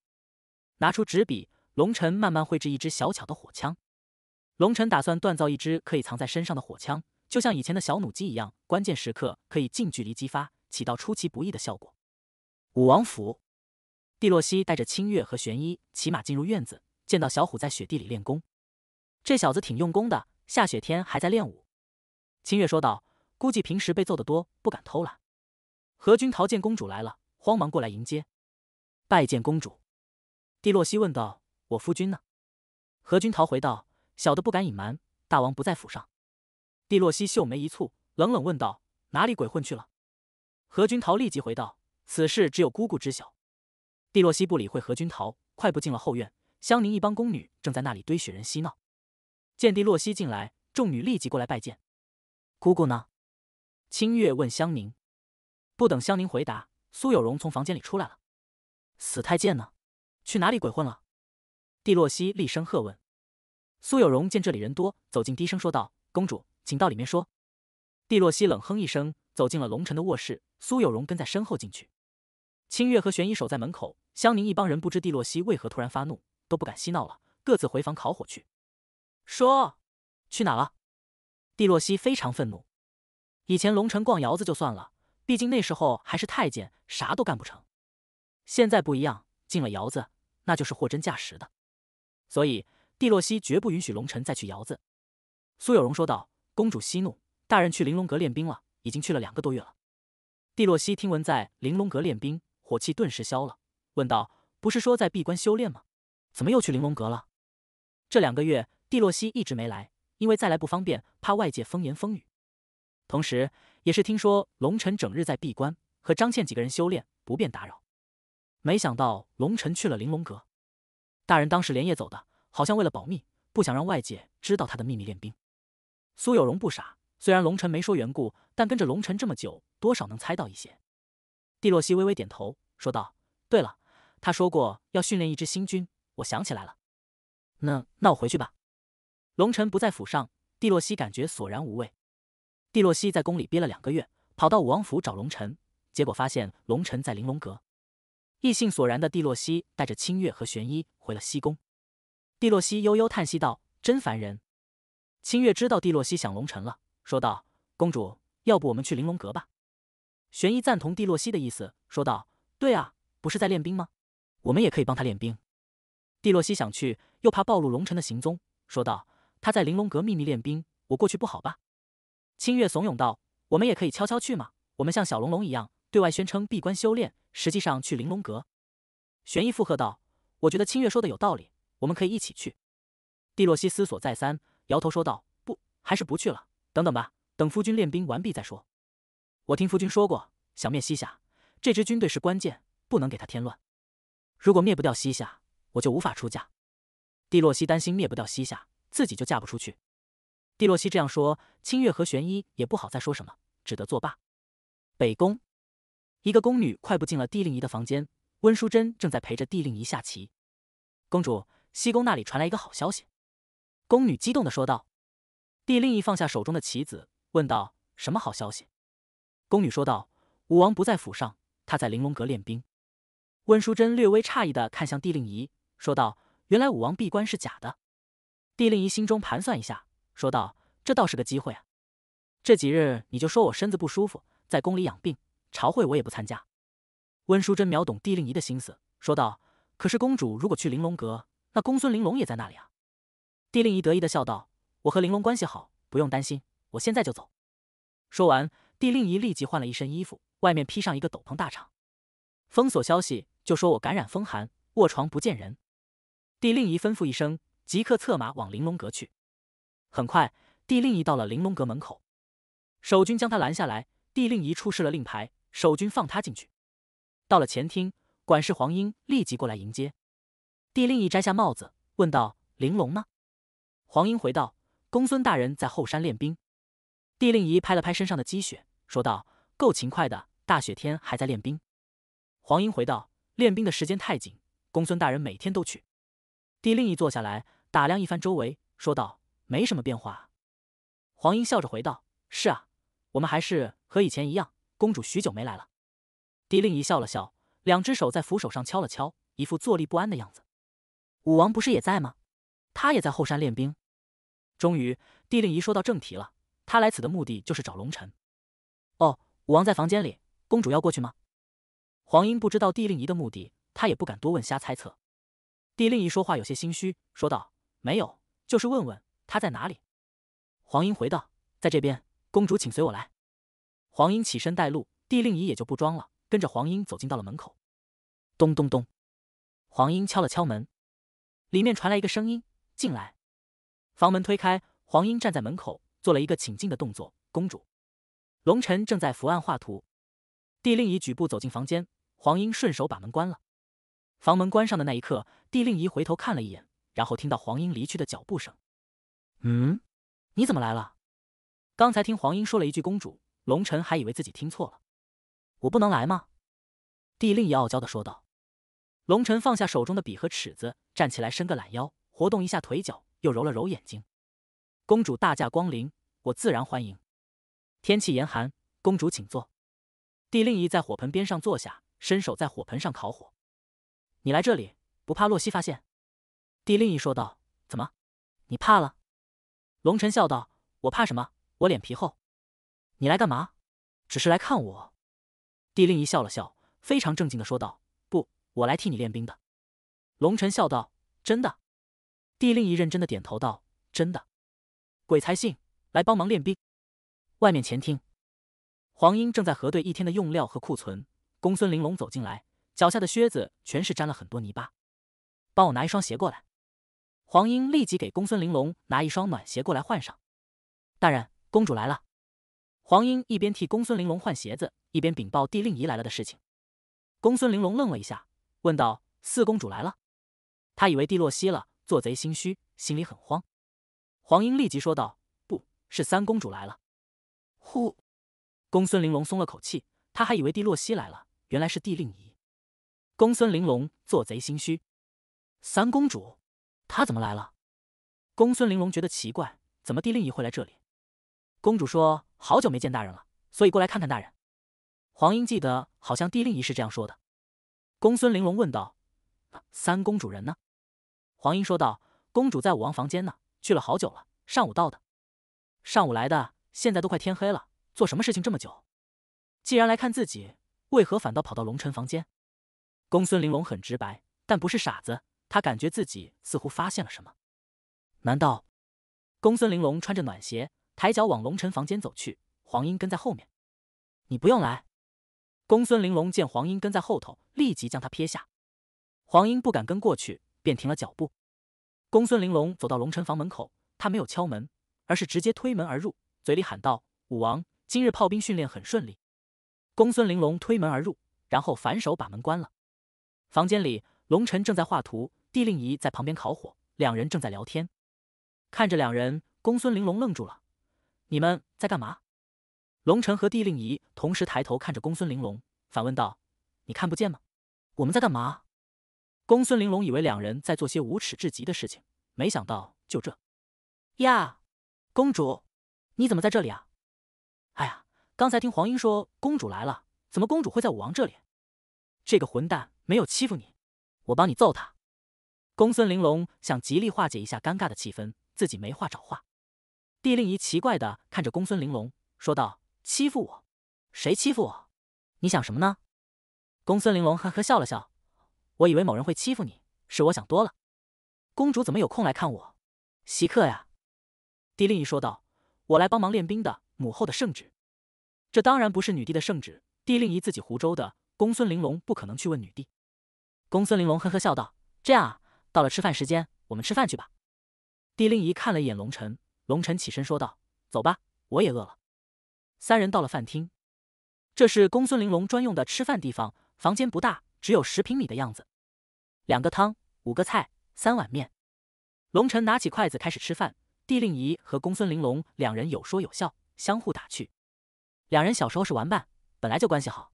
Speaker 1: 拿出纸笔，龙尘慢慢绘制一支小巧的火枪。龙尘打算锻造一支可以藏在身上的火枪，就像以前的小弩机一样，关键时刻可以近距离激发，起到出其不意的效果。武王府，蒂洛西带着清月和玄一骑马进入院子，见到小虎在雪地里练功，这小子挺用功的，下雪天还在练武。清月说道：“估计平时被揍得多，不敢偷懒。”何君桃见公主来了，慌忙过来迎接，拜见公主。蒂洛西问道：“我夫君呢？”何君桃回道：“小的不敢隐瞒，大王不在府上。”蒂洛西秀眉一蹙，冷冷问道：“哪里鬼混去了？”何君桃立即回道：“此事只有姑姑知晓。”蒂洛西不理会何君桃，快步进了后院。香宁一帮宫女正在那里堆雪人嬉闹，见蒂洛西进来，众女立即过来拜见。姑姑呢？清月问香宁。不等香宁回答，苏有荣从房间里出来了。死太监呢？去哪里鬼混了？蒂洛西厉声喝问。苏有荣见这里人多，走近低声说道：“公主，请到里面说。”蒂洛西冷哼一声，走进了龙尘的卧室。苏有荣跟在身后进去。清月和玄疑守在门口。香宁一帮人不知蒂洛西为何突然发怒，都不敢嬉闹了，各自回房烤火去。说，去哪了？蒂洛西非常愤怒。以前龙城逛窑子就算了，毕竟那时候还是太监，啥都干不成。现在不一样，进了窑子那就是货真价实的。所以蒂洛西绝不允许龙城再去窑子。苏有荣说道：“公主息怒，大人去玲珑阁练兵了，已经去了两个多月了。”蒂洛西听闻在玲珑阁练兵，火气顿时消了，问道：“不是说在闭关修炼吗？怎么又去玲珑阁了？”这两个月，蒂洛西一直没来。因为再来不方便，怕外界风言风语，同时也是听说龙晨整日在闭关和张倩几个人修炼，不便打扰。没想到龙晨去了玲珑阁，大人当时连夜走的，好像为了保密，不想让外界知道他的秘密练兵。苏有荣不傻，虽然龙晨没说缘故，但跟着龙晨这么久，多少能猜到一些。蒂洛西微微点头说道：“对了，他说过要训练一支新军，我想起来了。那那我回去吧。”龙尘不在府上，蒂洛西感觉索然无味。蒂洛西在宫里憋了两个月，跑到武王府找龙尘，结果发现龙尘在玲珑阁。意兴索然的蒂洛西带着清月和玄一回了西宫。蒂洛西悠悠叹息道：“真烦人。”清月知道蒂洛西想龙尘了，说道：“公主，要不我们去玲珑阁吧？”玄一赞同蒂洛西的意思，说道：“对啊，不是在练兵吗？我们也可以帮他练兵。”蒂洛西想去，又怕暴露龙尘的行踪，说道。他在玲珑阁秘密练兵，我过去不好吧？清月怂恿道：“我们也可以悄悄去嘛，我们像小龙龙一样，对外宣称闭关修炼，实际上去玲珑阁。”玄一附和道：“我觉得清月说的有道理，我们可以一起去。”蒂洛西思索再三，摇头说道：“不，还是不去了。等等吧，等夫君练兵完毕再说。我听夫君说过，想灭西夏，这支军队是关键，不能给他添乱。如果灭不掉西夏，我就无法出嫁。”蒂洛西担心灭不掉西夏。自己就嫁不出去，蒂洛西这样说，清月和玄一也不好再说什么，只得作罢。北宫，一个宫女快步进了帝令仪的房间，温淑贞正在陪着帝令仪下棋。公主西宫那里传来一个好消息，宫女激动的说道。帝令仪放下手中的棋子，问道：“什么好消息？”宫女说道：“武王不在府上，他在玲珑阁练兵。”温淑贞略微诧异的看向帝令仪，说道：“原来武王闭关是假的。”帝令仪心中盘算一下，说道：“这倒是个机会啊！这几日你就说我身子不舒服，在宫里养病，朝会我也不参加。”温淑珍秒懂帝令仪的心思，说道：“可是公主如果去玲珑阁，那公孙玲珑也在那里啊！”帝令仪得意的笑道：“我和玲珑关系好，不用担心，我现在就走。”说完，帝令仪立即换了一身衣服，外面披上一个斗篷大氅，封锁消息，就说我感染风寒，卧床不见人。帝令仪吩咐一声。即刻策马往玲珑阁去。很快，帝令仪到了玲珑阁门口，守军将他拦下来。帝令仪出示了令牌，守军放他进去。到了前厅，管事黄英立即过来迎接。帝令仪摘下帽子，问道：“玲珑呢？”黄英回道：“公孙大人在后山练兵。”帝令仪拍了拍身上的积雪，说道：“够勤快的，大雪天还在练兵。”黄英回道：“练兵的时间太紧，公孙大人每天都去。”帝令仪坐下来。打量一番周围，说道：“没什么变化。”黄英笑着回道：“是啊，我们还是和以前一样。”公主许久没来了。帝令仪笑了笑，两只手在扶手上敲了敲，一副坐立不安的样子。武王不是也在吗？他也在后山练兵。终于，帝令仪说到正题了。他来此的目的就是找龙臣。哦，武王在房间里，公主要过去吗？黄英不知道帝令仪的目的，他也不敢多问，瞎猜测。帝令仪说话有些心虚，说道。没有，就是问问他在哪里。黄英回道：“在这边，公主请随我来。”黄英起身带路，帝令仪也就不装了，跟着黄英走进到了门口。咚咚咚，黄英敲了敲门，里面传来一个声音：“进来。”房门推开，黄英站在门口做了一个请进的动作。公主龙晨正在伏案画图，帝令仪举步走进房间，黄英顺手把门关了。房门关上的那一刻，帝令仪回头看了一眼。然后听到黄英离去的脚步声。嗯，你怎么来了？刚才听黄英说了一句“公主”，龙晨还以为自己听错了。我不能来吗？帝令仪傲娇的说道。龙晨放下手中的笔和尺子，站起来伸个懒腰，活动一下腿脚，又揉了揉眼睛。公主大驾光临，我自然欢迎。天气严寒，公主请坐。帝令仪在火盆边上坐下，伸手在火盆上烤火。你来这里不怕洛西发现？帝另一说道：“怎么，你怕了？”龙尘笑道：“我怕什么？我脸皮厚。”“你来干嘛？”“只是来看我。”帝另一笑了笑，非常正经的说道：“不，我来替你练兵的。”龙尘笑道：“真的？”帝另一认真的点头道：“真的。”“鬼才信！”“来帮忙练兵。”外面前厅，黄英正在核对一天的用料和库存。公孙玲珑走进来，脚下的靴子全是沾了很多泥巴。“帮我拿一双鞋过来。”黄英立即给公孙玲珑拿一双暖鞋过来换上。大人，公主来了。黄英一边替公孙玲珑换鞋子，一边禀报帝令仪来了的事情。公孙玲珑愣了一下，问道：“四公主来了？”他以为帝洛西了，做贼心虚，心里很慌。黄英立即说道：“不是三公主来了。”呼！公孙玲珑松了口气，他还以为帝洛西来了，原来是帝令仪。公孙玲珑做贼心虚，三公主。他怎么来了？公孙玲珑觉得奇怪，怎么帝令仪会来这里？公主说：“好久没见大人了，所以过来看看大人。”黄英记得，好像帝令仪是这样说的。公孙玲珑问道：“三公主人呢？”黄英说道：“公主在武王房间呢，去了好久了，上午到的，上午来的，现在都快天黑了，做什么事情这么久？既然来看自己，为何反倒跑到龙辰房间？”公孙玲珑很直白，但不是傻子。他感觉自己似乎发现了什么，难道？公孙玲珑穿着暖鞋，抬脚往龙晨房间走去。黄英跟在后面。你不用来。公孙玲珑见黄英跟在后头，立即将他撇下。黄英不敢跟过去，便停了脚步。公孙玲珑走到龙晨房门口，他没有敲门，而是直接推门而入，嘴里喊道：“武王，今日炮兵训练很顺利。”公孙玲珑推门而入，然后反手把门关了。房间里，龙晨正在画图。帝令仪在旁边烤火，两人正在聊天。看着两人，公孙玲珑愣住了：“你们在干嘛？”龙晨和帝令仪同时抬头看着公孙玲珑，反问道：“你看不见吗？我们在干嘛？”公孙玲珑以为两人在做些无耻至极的事情，没想到就这呀！公主，你怎么在这里啊？哎呀，刚才听黄英说公主来了，怎么公主会在武王这里？这个混蛋没有欺负你，我帮你揍他。公孙玲珑想极力化解一下尴尬的气氛，自己没话找话。帝令仪奇怪的看着公孙玲珑，说道：“欺负我？谁欺负我？你想什么呢？”公孙玲珑呵呵笑了笑：“我以为某人会欺负你，是我想多了。公主怎么有空来看我？稀客呀？”帝令仪说道：“我来帮忙练兵的，母后的圣旨。这当然不是女帝的圣旨，帝令仪自己胡诌的。公孙玲珑不可能去问女帝。”公孙玲珑呵呵笑道：“这样啊。”到了吃饭时间，我们吃饭去吧。帝令仪看了一眼龙晨，龙晨起身说道：“走吧，我也饿了。”三人到了饭厅，这是公孙玲珑专用的吃饭地方，房间不大，只有十平米的样子。两个汤，五个菜，三碗面。龙晨拿起筷子开始吃饭，帝令仪和公孙玲珑两人有说有笑，相互打趣。两人小时候是玩伴，本来就关系好，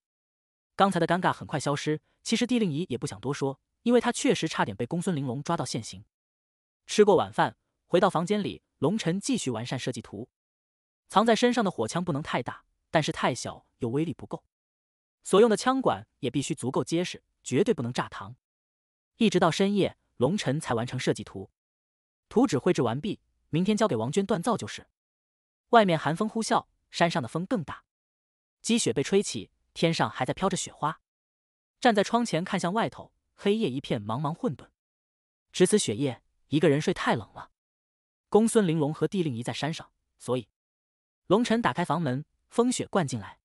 Speaker 1: 刚才的尴尬很快消失。其实帝令仪也不想多说。因为他确实差点被公孙玲珑抓到现行。吃过晚饭，回到房间里，龙晨继续完善设计图。藏在身上的火枪不能太大，但是太小又威力不够。所用的枪管也必须足够结实，绝对不能炸膛。一直到深夜，龙晨才完成设计图。图纸绘制完毕，明天交给王娟锻造就是。外面寒风呼啸，山上的风更大，积雪被吹起，天上还在飘着雪花。站在窗前看向外头。黑夜一片茫茫混沌，值此雪夜，一个人睡太冷了。公孙玲珑和帝令仪在山上，所以龙晨打开房门，风雪灌进来。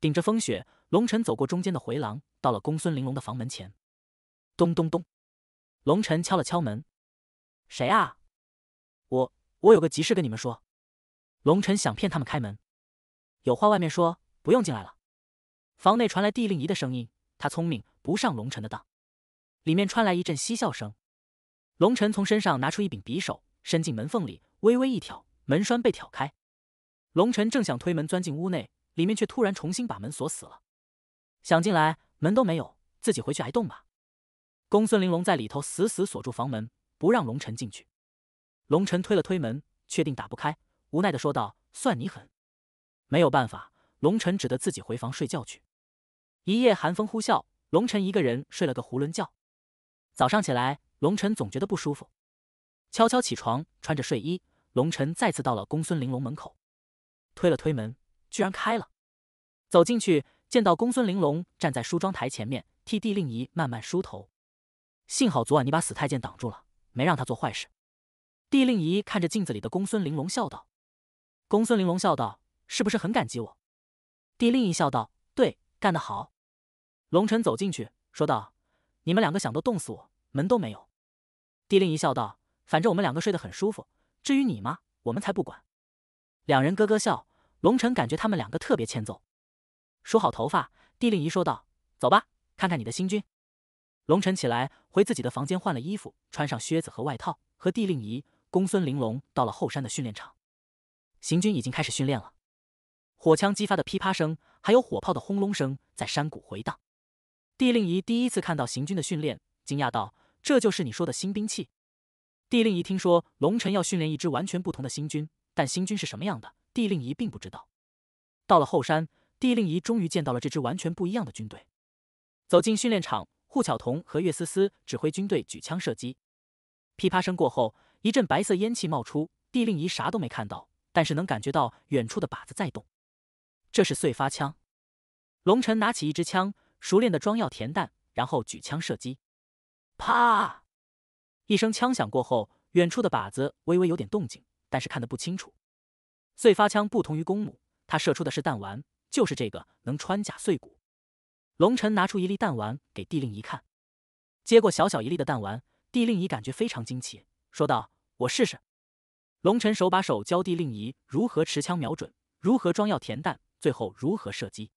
Speaker 1: 顶着风雪，龙晨走过中间的回廊，到了公孙玲珑的房门前。咚咚咚，龙晨敲了敲门：“谁啊？我我有个急事跟你们说。”龙晨想骗他们开门，有话外面说，不用进来了。房内传来帝令仪的声音，他聪明，不上龙晨的当。里面传来一阵嬉笑声，龙晨从身上拿出一柄匕首，伸进门缝里，微微一挑，门栓被挑开。龙晨正想推门钻进屋内，里面却突然重新把门锁死了。想进来门都没有，自己回去挨冻吧。公孙玲珑在里头死死锁住房门，不让龙晨进去。龙晨推了推门，确定打不开，无奈的说道：“算你狠。”没有办法，龙晨只得自己回房睡觉去。一夜寒风呼啸，龙晨一个人睡了个囫囵觉。早上起来，龙晨总觉得不舒服，悄悄起床，穿着睡衣，龙晨再次到了公孙玲珑门口，推了推门，居然开了，走进去，见到公孙玲珑站在梳妆台前面替帝令仪慢慢梳头，幸好昨晚你把死太监挡住了，没让他做坏事。帝令仪看着镜子里的公孙玲珑笑道，公孙玲珑笑道，是不是很感激我？帝令仪笑道，对，干得好。龙晨走进去说道，你们两个想都冻死我。门都没有。帝令仪笑道：“反正我们两个睡得很舒服，至于你吗？我们才不管。”两人咯咯笑。龙晨感觉他们两个特别欠揍。梳好头发，帝令仪说道：“走吧，看看你的新军。”龙晨起来，回自己的房间换了衣服，穿上靴子和外套，和帝令仪、公孙玲珑到了后山的训练场。行军已经开始训练了，火枪激发的噼啪声，还有火炮的轰隆声在山谷回荡。帝令仪第一次看到行军的训练，惊讶道：这就是你说的新兵器。帝令仪听说龙尘要训练一支完全不同的新军，但新军是什么样的，帝令仪并不知道。到了后山，帝令仪终于见到了这支完全不一样的军队。走进训练场，护巧彤和岳思思指挥军队举枪射击。噼啪声过后，一阵白色烟气冒出。帝令仪啥都没看到，但是能感觉到远处的靶子在动。这是碎发枪。龙尘拿起一支枪，熟练的装药填弹，然后举枪射击。啪！一声枪响过后，远处的靶子微微有点动静，但是看得不清楚。碎发枪不同于弓弩，它射出的是弹丸，就是这个能穿甲碎骨。龙晨拿出一粒弹丸给帝令仪看，接过小小一粒的弹丸，帝令仪感觉非常惊奇，说道：“我试试。”龙晨手把手教帝令仪如何持枪瞄准，如何装药填弹，最后如何射击。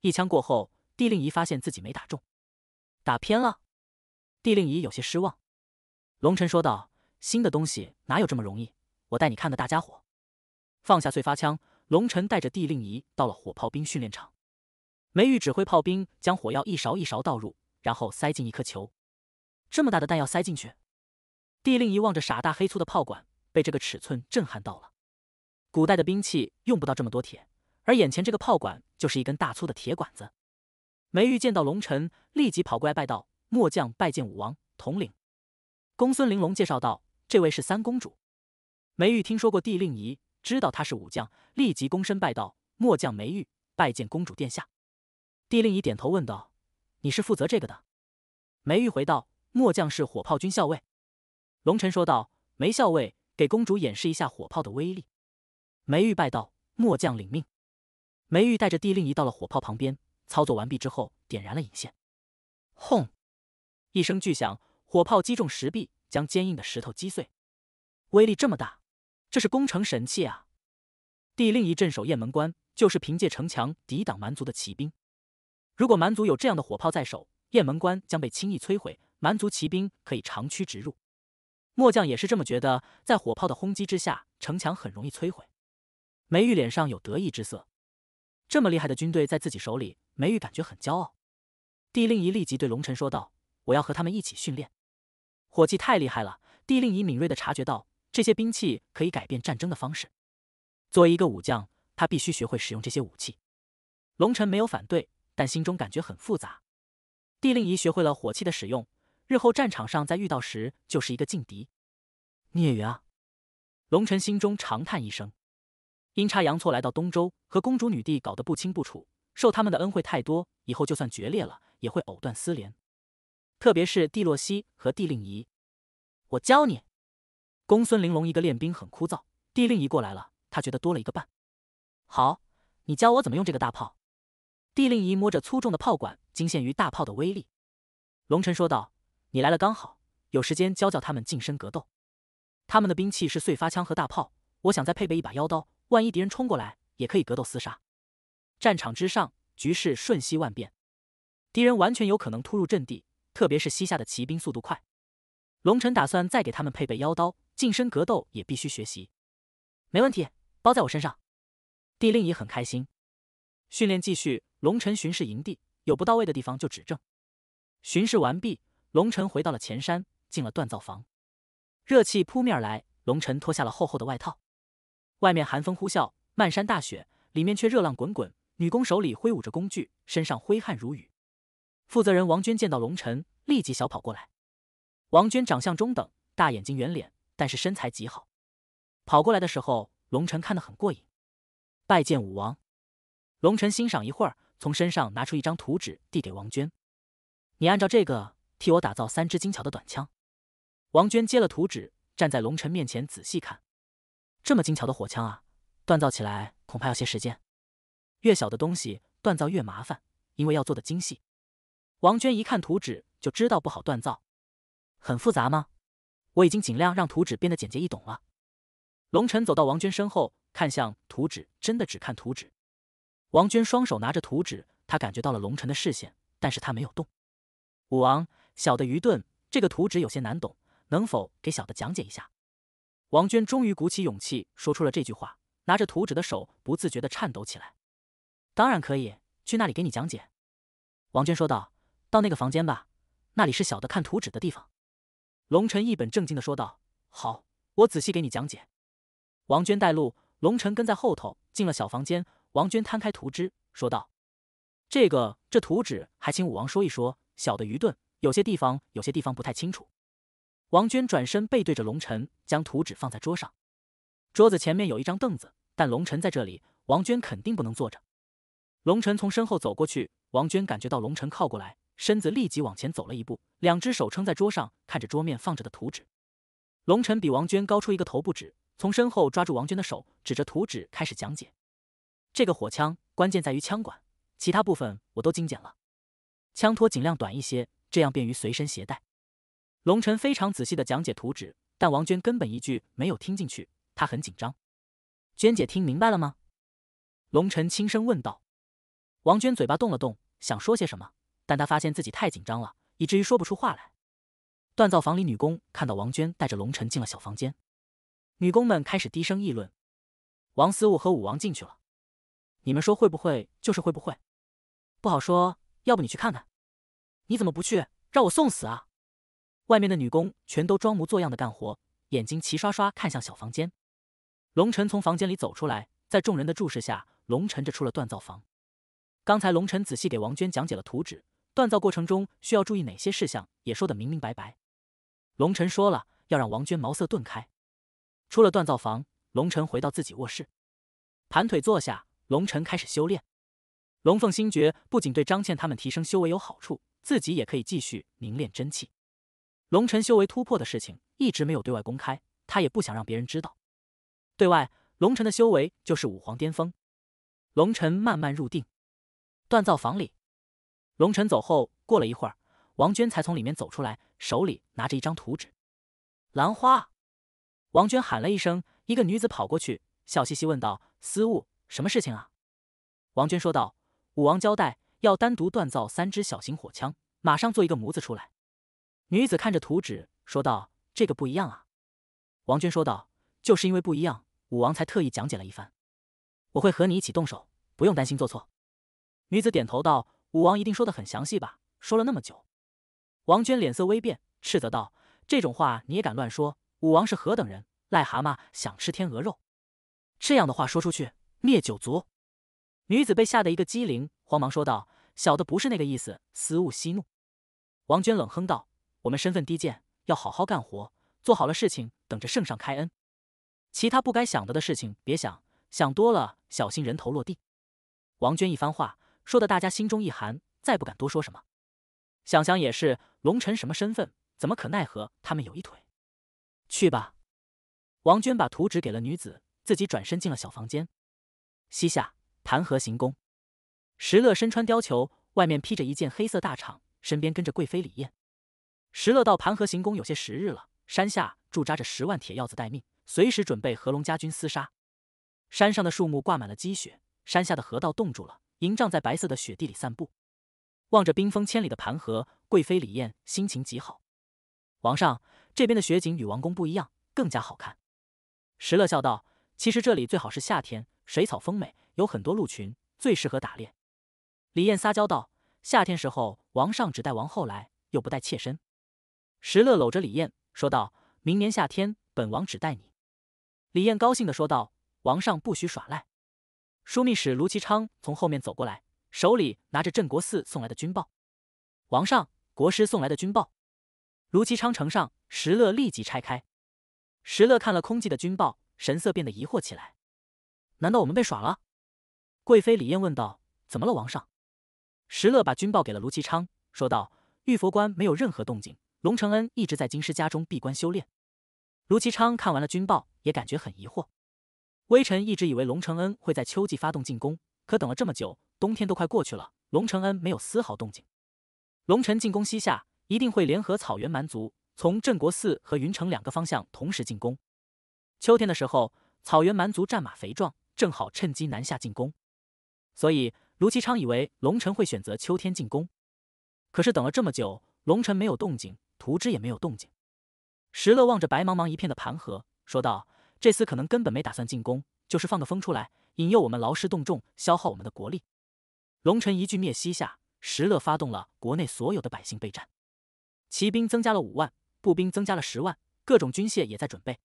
Speaker 1: 一枪过后，帝令仪发现自己没打中，打偏了。帝令仪有些失望，龙尘说道：“新的东西哪有这么容易？我带你看个大家伙。”放下碎发枪，龙尘带着帝令仪到了火炮兵训练场。梅玉指挥炮兵将火药一勺一勺倒入，然后塞进一颗球。这么大的弹药塞进去？帝令仪望着傻大黑粗的炮管，被这个尺寸震撼到了。古代的兵器用不到这么多铁，而眼前这个炮管就是一根大粗的铁管子。梅玉见到龙尘，立即跑过来拜道。末将拜见武王统领，公孙玲珑介绍道：“这位是三公主梅玉。”听说过帝令仪，知道他是武将，立即躬身拜道：“末将梅玉，拜见公主殿下。”帝令仪点头问道：“你是负责这个的？”梅玉回道：“末将是火炮军校尉。”龙尘说道：“梅校尉，给公主演示一下火炮的威力。”梅玉拜道：“末将领命。”梅玉带着帝令仪到了火炮旁边，操作完毕之后，点燃了引线，轰！一声巨响，火炮击中石壁，将坚硬的石头击碎。威力这么大，这是攻城神器啊！帝令一镇守雁门关，就是凭借城墙抵挡蛮族的骑兵。如果蛮族有这样的火炮在手，雁门关将被轻易摧毁，蛮族骑兵可以长驱直入。末将也是这么觉得，在火炮的轰击之下，城墙很容易摧毁。梅玉脸上有得意之色，这么厉害的军队在自己手里，梅玉感觉很骄傲。帝令一立即对龙臣说道。我要和他们一起训练，火器太厉害了。帝令仪敏锐的察觉到，这些兵器可以改变战争的方式。作为一个武将，他必须学会使用这些武器。龙尘没有反对，但心中感觉很复杂。帝令仪学会了火器的使用，日后战场上再遇到时就是一个劲敌。孽缘啊！龙尘心中长叹一声，阴差阳错来到东周，和公主女帝搞得不清不楚，受他们的恩惠太多，以后就算决裂了，也会藕断丝连。特别是帝洛西和帝令仪，我教你。公孙玲珑一个练兵很枯燥，帝令仪过来了，他觉得多了一个伴。好，你教我怎么用这个大炮。帝令仪摸着粗重的炮管，惊现于大炮的威力。龙尘说道：“你来了刚好，有时间教教他们近身格斗。他们的兵器是碎发枪和大炮，我想再配备一把腰刀，万一敌人冲过来也可以格斗厮杀。战场之上，局势瞬息万变，敌人完全有可能突入阵地。”特别是西夏的骑兵速度快，龙尘打算再给他们配备腰刀，近身格斗也必须学习。没问题，包在我身上。帝令也很开心。训练继续，龙尘巡视营地，有不到位的地方就指正。巡视完毕，龙尘回到了前山，进了锻造房。热气扑面而来，龙尘脱下了厚厚的外套。外面寒风呼啸，漫山大雪，里面却热浪滚滚。女工手里挥舞着工具，身上挥汗如雨。负责人王娟见到龙尘，立即小跑过来。王娟长相中等，大眼睛圆脸，但是身材极好。跑过来的时候，龙晨看得很过瘾。拜见武王。龙晨欣赏一会儿，从身上拿出一张图纸递给王娟：“你按照这个替我打造三支精巧的短枪。”王娟接了图纸，站在龙晨面前仔细看。这么精巧的火枪啊，锻造起来恐怕要些时间。越小的东西锻造越麻烦，因为要做的精细。王娟一看图纸。就知道不好锻造，很复杂吗？我已经尽量让图纸变得简洁易懂了。龙晨走到王娟身后，看向图纸，真的只看图纸。王娟双手拿着图纸，她感觉到了龙晨的视线，但是她没有动。武王，小的愚钝，这个图纸有些难懂，能否给小的讲解一下？王娟终于鼓起勇气说出了这句话，拿着图纸的手不自觉的颤抖起来。当然可以，去那里给你讲解。王娟说道：“到那个房间吧。”那里是小的看图纸的地方，龙尘一本正经的说道：“好，我仔细给你讲解。”王娟带路，龙尘跟在后头进了小房间。王娟摊开图纸，说道：“这个这图纸还请武王说一说，小的愚钝，有些地方有些地方不太清楚。”王娟转身背对着龙尘，将图纸放在桌上。桌子前面有一张凳子，但龙晨在这里，王娟肯定不能坐着。龙晨从身后走过去，王娟感觉到龙晨靠过来。身子立即往前走了一步，两只手撑在桌上，看着桌面放着的图纸。龙尘比王娟高出一个头不止，从身后抓住王娟的手，指着图纸开始讲解：“这个火枪关键在于枪管，其他部分我都精简了，枪托尽量短一些，这样便于随身携带。”龙尘非常仔细地讲解图纸，但王娟根本一句没有听进去，她很紧张。娟姐听明白了吗？龙尘轻声问道。王娟嘴巴动了动，想说些什么。但他发现自己太紧张了，以至于说不出话来。锻造房里，女工看到王娟带着龙晨进了小房间，女工们开始低声议论：“王思务和武王进去了，你们说会不会？就是会不会？不好说。要不你去看看？你怎么不去？让我送死啊？”外面的女工全都装模作样的干活，眼睛齐刷刷看向小房间。龙晨从房间里走出来，在众人的注视下，龙晨着出了锻造房。刚才龙晨仔细给王娟讲解了图纸。锻造过程中需要注意哪些事项，也说得明明白白。龙晨说了，要让王娟茅塞顿开。出了锻造房，龙晨回到自己卧室，盘腿坐下，龙晨开始修炼。龙凤心诀不仅对张倩他们提升修为有好处，自己也可以继续凝练真气。龙晨修为突破的事情一直没有对外公开，他也不想让别人知道。对外，龙晨的修为就是武皇巅峰。龙晨慢慢入定，锻造房里。龙晨走后，过了一会儿，王娟才从里面走出来，手里拿着一张图纸。兰花，王娟喊了一声，一个女子跑过去，笑嘻嘻问道：“私物，什么事情啊？”王娟说道：“武王交代要单独锻造三支小型火枪，马上做一个模子出来。”女子看着图纸说道：“这个不一样啊。”王娟说道：“就是因为不一样，武王才特意讲解了一番。我会和你一起动手，不用担心做错。”女子点头道。武王一定说的很详细吧？说了那么久，王娟脸色微变，斥责道：“这种话你也敢乱说？武王是何等人？癞蛤蟆想吃天鹅肉，这样的话说出去，灭九族！”女子被吓得一个机灵，慌忙说道：“小的不是那个意思，思务息怒。”王娟冷哼道：“我们身份低贱，要好好干活，做好了事情，等着圣上开恩。其他不该想的的事情别想，想多了小心人头落地。”王娟一番话。说的大家心中一寒，再不敢多说什么。想想也是，龙臣什么身份，怎么可奈何他们有一腿？去吧。王娟把图纸给了女子，自己转身进了小房间。西夏弹劾行宫，石勒身穿貂裘，外面披着一件黑色大氅，身边跟着贵妃李艳。石勒到盘河行宫有些时日了，山下驻扎着十万铁鹞子待命，随时准备和龙家军厮杀。山上的树木挂满了积雪，山下的河道冻住了。营帐在白色的雪地里散步，望着冰封千里的盘河，贵妃李艳心情极好。王上这边的雪景与王宫不一样，更加好看。石乐笑道：“其实这里最好是夏天，水草丰美，有很多鹿群，最适合打猎。”李艳撒娇道：“夏天时候，王上只带王后来，又不带妾身。”石乐搂着李艳说道：“明年夏天，本王只带你。”李艳高兴的说道：“王上不许耍赖。”枢密使卢其昌从后面走过来，手里拿着镇国寺送来的军报。王上，国师送来的军报。卢其昌呈上，石勒立即拆开。石勒看了空寂的军报，神色变得疑惑起来。难道我们被耍了？贵妃李燕问道。怎么了，王上？石勒把军报给了卢其昌，说道：玉佛观没有任何动静，龙承恩一直在京师家中闭关修炼。卢其昌看完了军报，也感觉很疑惑。微臣一直以为龙承恩会在秋季发动进攻，可等了这么久，冬天都快过去了，龙承恩没有丝毫动静。龙臣进攻西夏，一定会联合草原蛮族，从镇国寺和云城两个方向同时进攻。秋天的时候，草原蛮族战马肥壮，正好趁机南下进攻。所以卢其昌以为龙臣会选择秋天进攻，可是等了这么久，龙臣没有动静，屠之也没有动静。石勒望着白茫茫一片的盘河，说道。这厮可能根本没打算进攻，就是放个风出来，引诱我们劳师动众，消耗我们的国力。龙尘一句灭西夏，石勒发动了国内所有的百姓备战，骑兵增加了五万，步兵增加了十万，各种军械也在准备。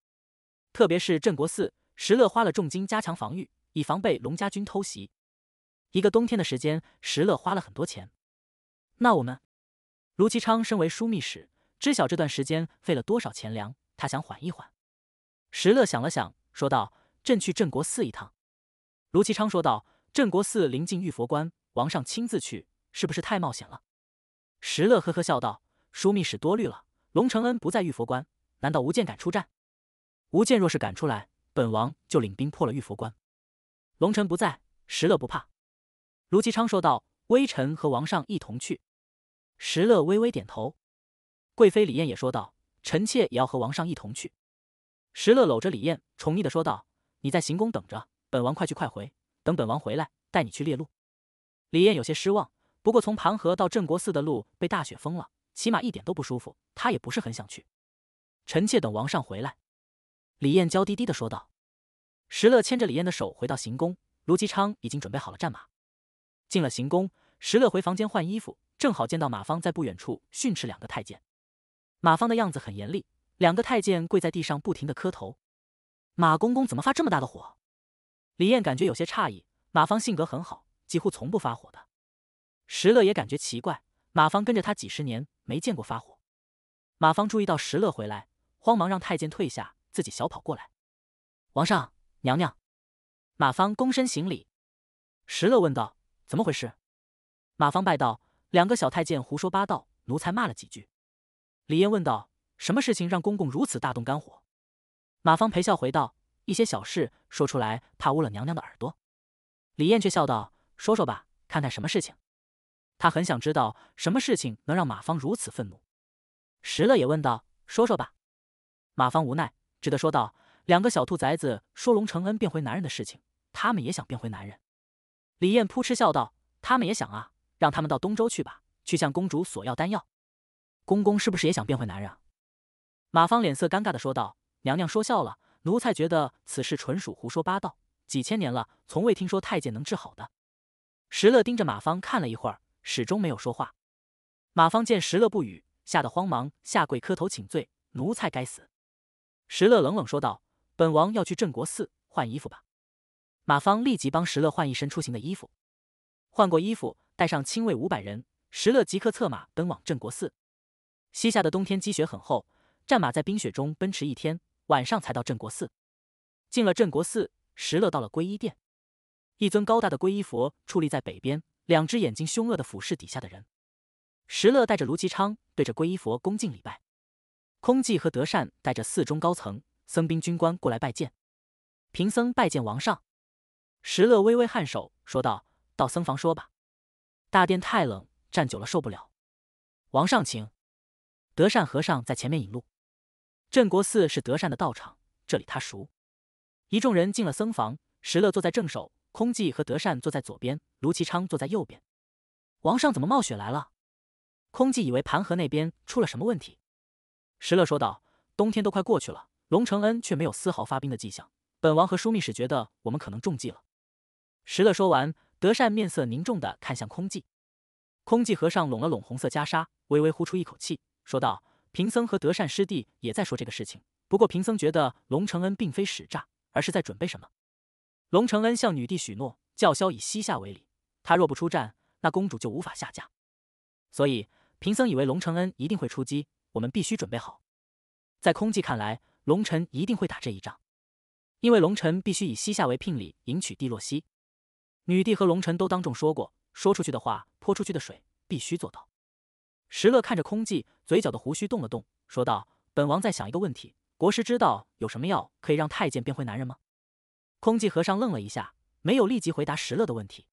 Speaker 1: 特别是镇国寺，石勒花了重金加强防御，以防备龙家军偷袭。一个冬天的时间，石勒花了很多钱。那我们，卢其昌身为枢密使，知晓这段时间费了多少钱粮，他想缓一缓。石乐想了想，说道：“朕去镇国寺一趟。”卢其昌说道：“镇国寺临近玉佛关，王上亲自去，是不是太冒险了？”石乐呵呵笑道：“枢密使多虑了，龙承恩不在玉佛关，难道吴健敢出战？吴健若是敢出来，本王就领兵破了玉佛关。龙臣不在，石乐不怕。”卢其昌说道：“微臣和王上一同去。”石乐微微点头。贵妃李艳也说道：“臣妾也要和王上一同去。”石乐搂着李艳，宠溺的说道：“你在行宫等着，本王快去快回。等本王回来，带你去猎鹿。”李艳有些失望，不过从盘河到镇国寺的路被大雪封了，起码一点都不舒服，她也不是很想去。臣妾等王上回来。”李艳娇滴滴的说道。石乐牵着李艳的手回到行宫，卢吉昌已经准备好了战马。进了行宫，石乐回房间换衣服，正好见到马芳在不远处训斥两个太监。马芳的样子很严厉。两个太监跪在地上，不停的磕头。马公公怎么发这么大的火？李艳感觉有些诧异。马芳性格很好，几乎从不发火的。石勒也感觉奇怪，马芳跟着他几十年，没见过发火。马芳注意到石勒回来，慌忙让太监退下，自己小跑过来。王上，娘娘。马芳躬身行礼。石勒问道：“怎么回事？”马芳拜道：“两个小太监胡说八道，奴才骂了几句。”李燕问道。什么事情让公公如此大动肝火？马芳陪笑回道：“一些小事，说出来怕污了娘娘的耳朵。”李艳却笑道：“说说吧，看看什么事情。”她很想知道什么事情能让马芳如此愤怒。石乐也问道：“说说吧。”马芳无奈，只得说道：“两个小兔崽子说龙承恩变回男人的事情，他们也想变回男人。”李艳扑哧笑道：“他们也想啊，让他们到东周去吧，去向公主索要丹药。公公是不是也想变回男人？”啊？马芳脸色尴尬的说道：“娘娘说笑了，奴才觉得此事纯属胡说八道。几千年了，从未听说太监能治好的。”石勒盯着马芳看了一会儿，始终没有说话。马芳见石勒不语，吓得慌忙下跪磕头请罪：“奴才该死。”石勒冷冷说道：“本王要去镇国寺换衣服吧。”马芳立即帮石勒换一身出行的衣服，换过衣服，带上亲卫五百人，石勒即刻策马奔往镇国寺。西夏的冬天积雪很厚。战马在冰雪中奔驰一天，晚上才到镇国寺。进了镇国寺，石勒到了皈依殿，一尊高大的皈依佛矗立在北边，两只眼睛凶恶的俯视底下的人。石勒带着卢其昌，对着皈依佛恭敬礼拜。空寂和德善带着寺中高层僧兵军官过来拜见，贫僧拜见王上。石勒微微颔首，说道：“到僧房说吧，大殿太冷，站久了受不了。”王上请，德善和尚在前面引路。镇国寺是德善的道场，这里他熟。一众人进了僧房，石勒坐在正手，空寂和德善坐在左边，卢其昌坐在右边。王上怎么冒雪来了？空寂以为盘河那边出了什么问题。石勒说道：“冬天都快过去了，龙承恩却没有丝毫发兵的迹象。本王和枢密使觉得我们可能中计了。”石勒说完，德善面色凝重的看向空寂，空寂和尚拢了拢红色袈裟，微微呼出一口气，说道。贫僧和德善师弟也在说这个事情，不过贫僧觉得龙承恩并非使诈，而是在准备什么。龙承恩向女帝许诺，叫嚣以西夏为礼，他若不出战，那公主就无法下嫁。所以贫僧以为龙承恩一定会出击，我们必须准备好。在空寂看来，龙臣一定会打这一仗，因为龙臣必须以西夏为聘礼迎娶蒂洛西。女帝和龙臣都当众说过，说出去的话，泼出去的水，必须做到。石乐看着空寂，嘴角的胡须动了动，说道：“本王在想一个问题，国师知道有什么药可以让太监变回男人吗？”空寂和尚愣了一下，没有立即回答石乐的问题。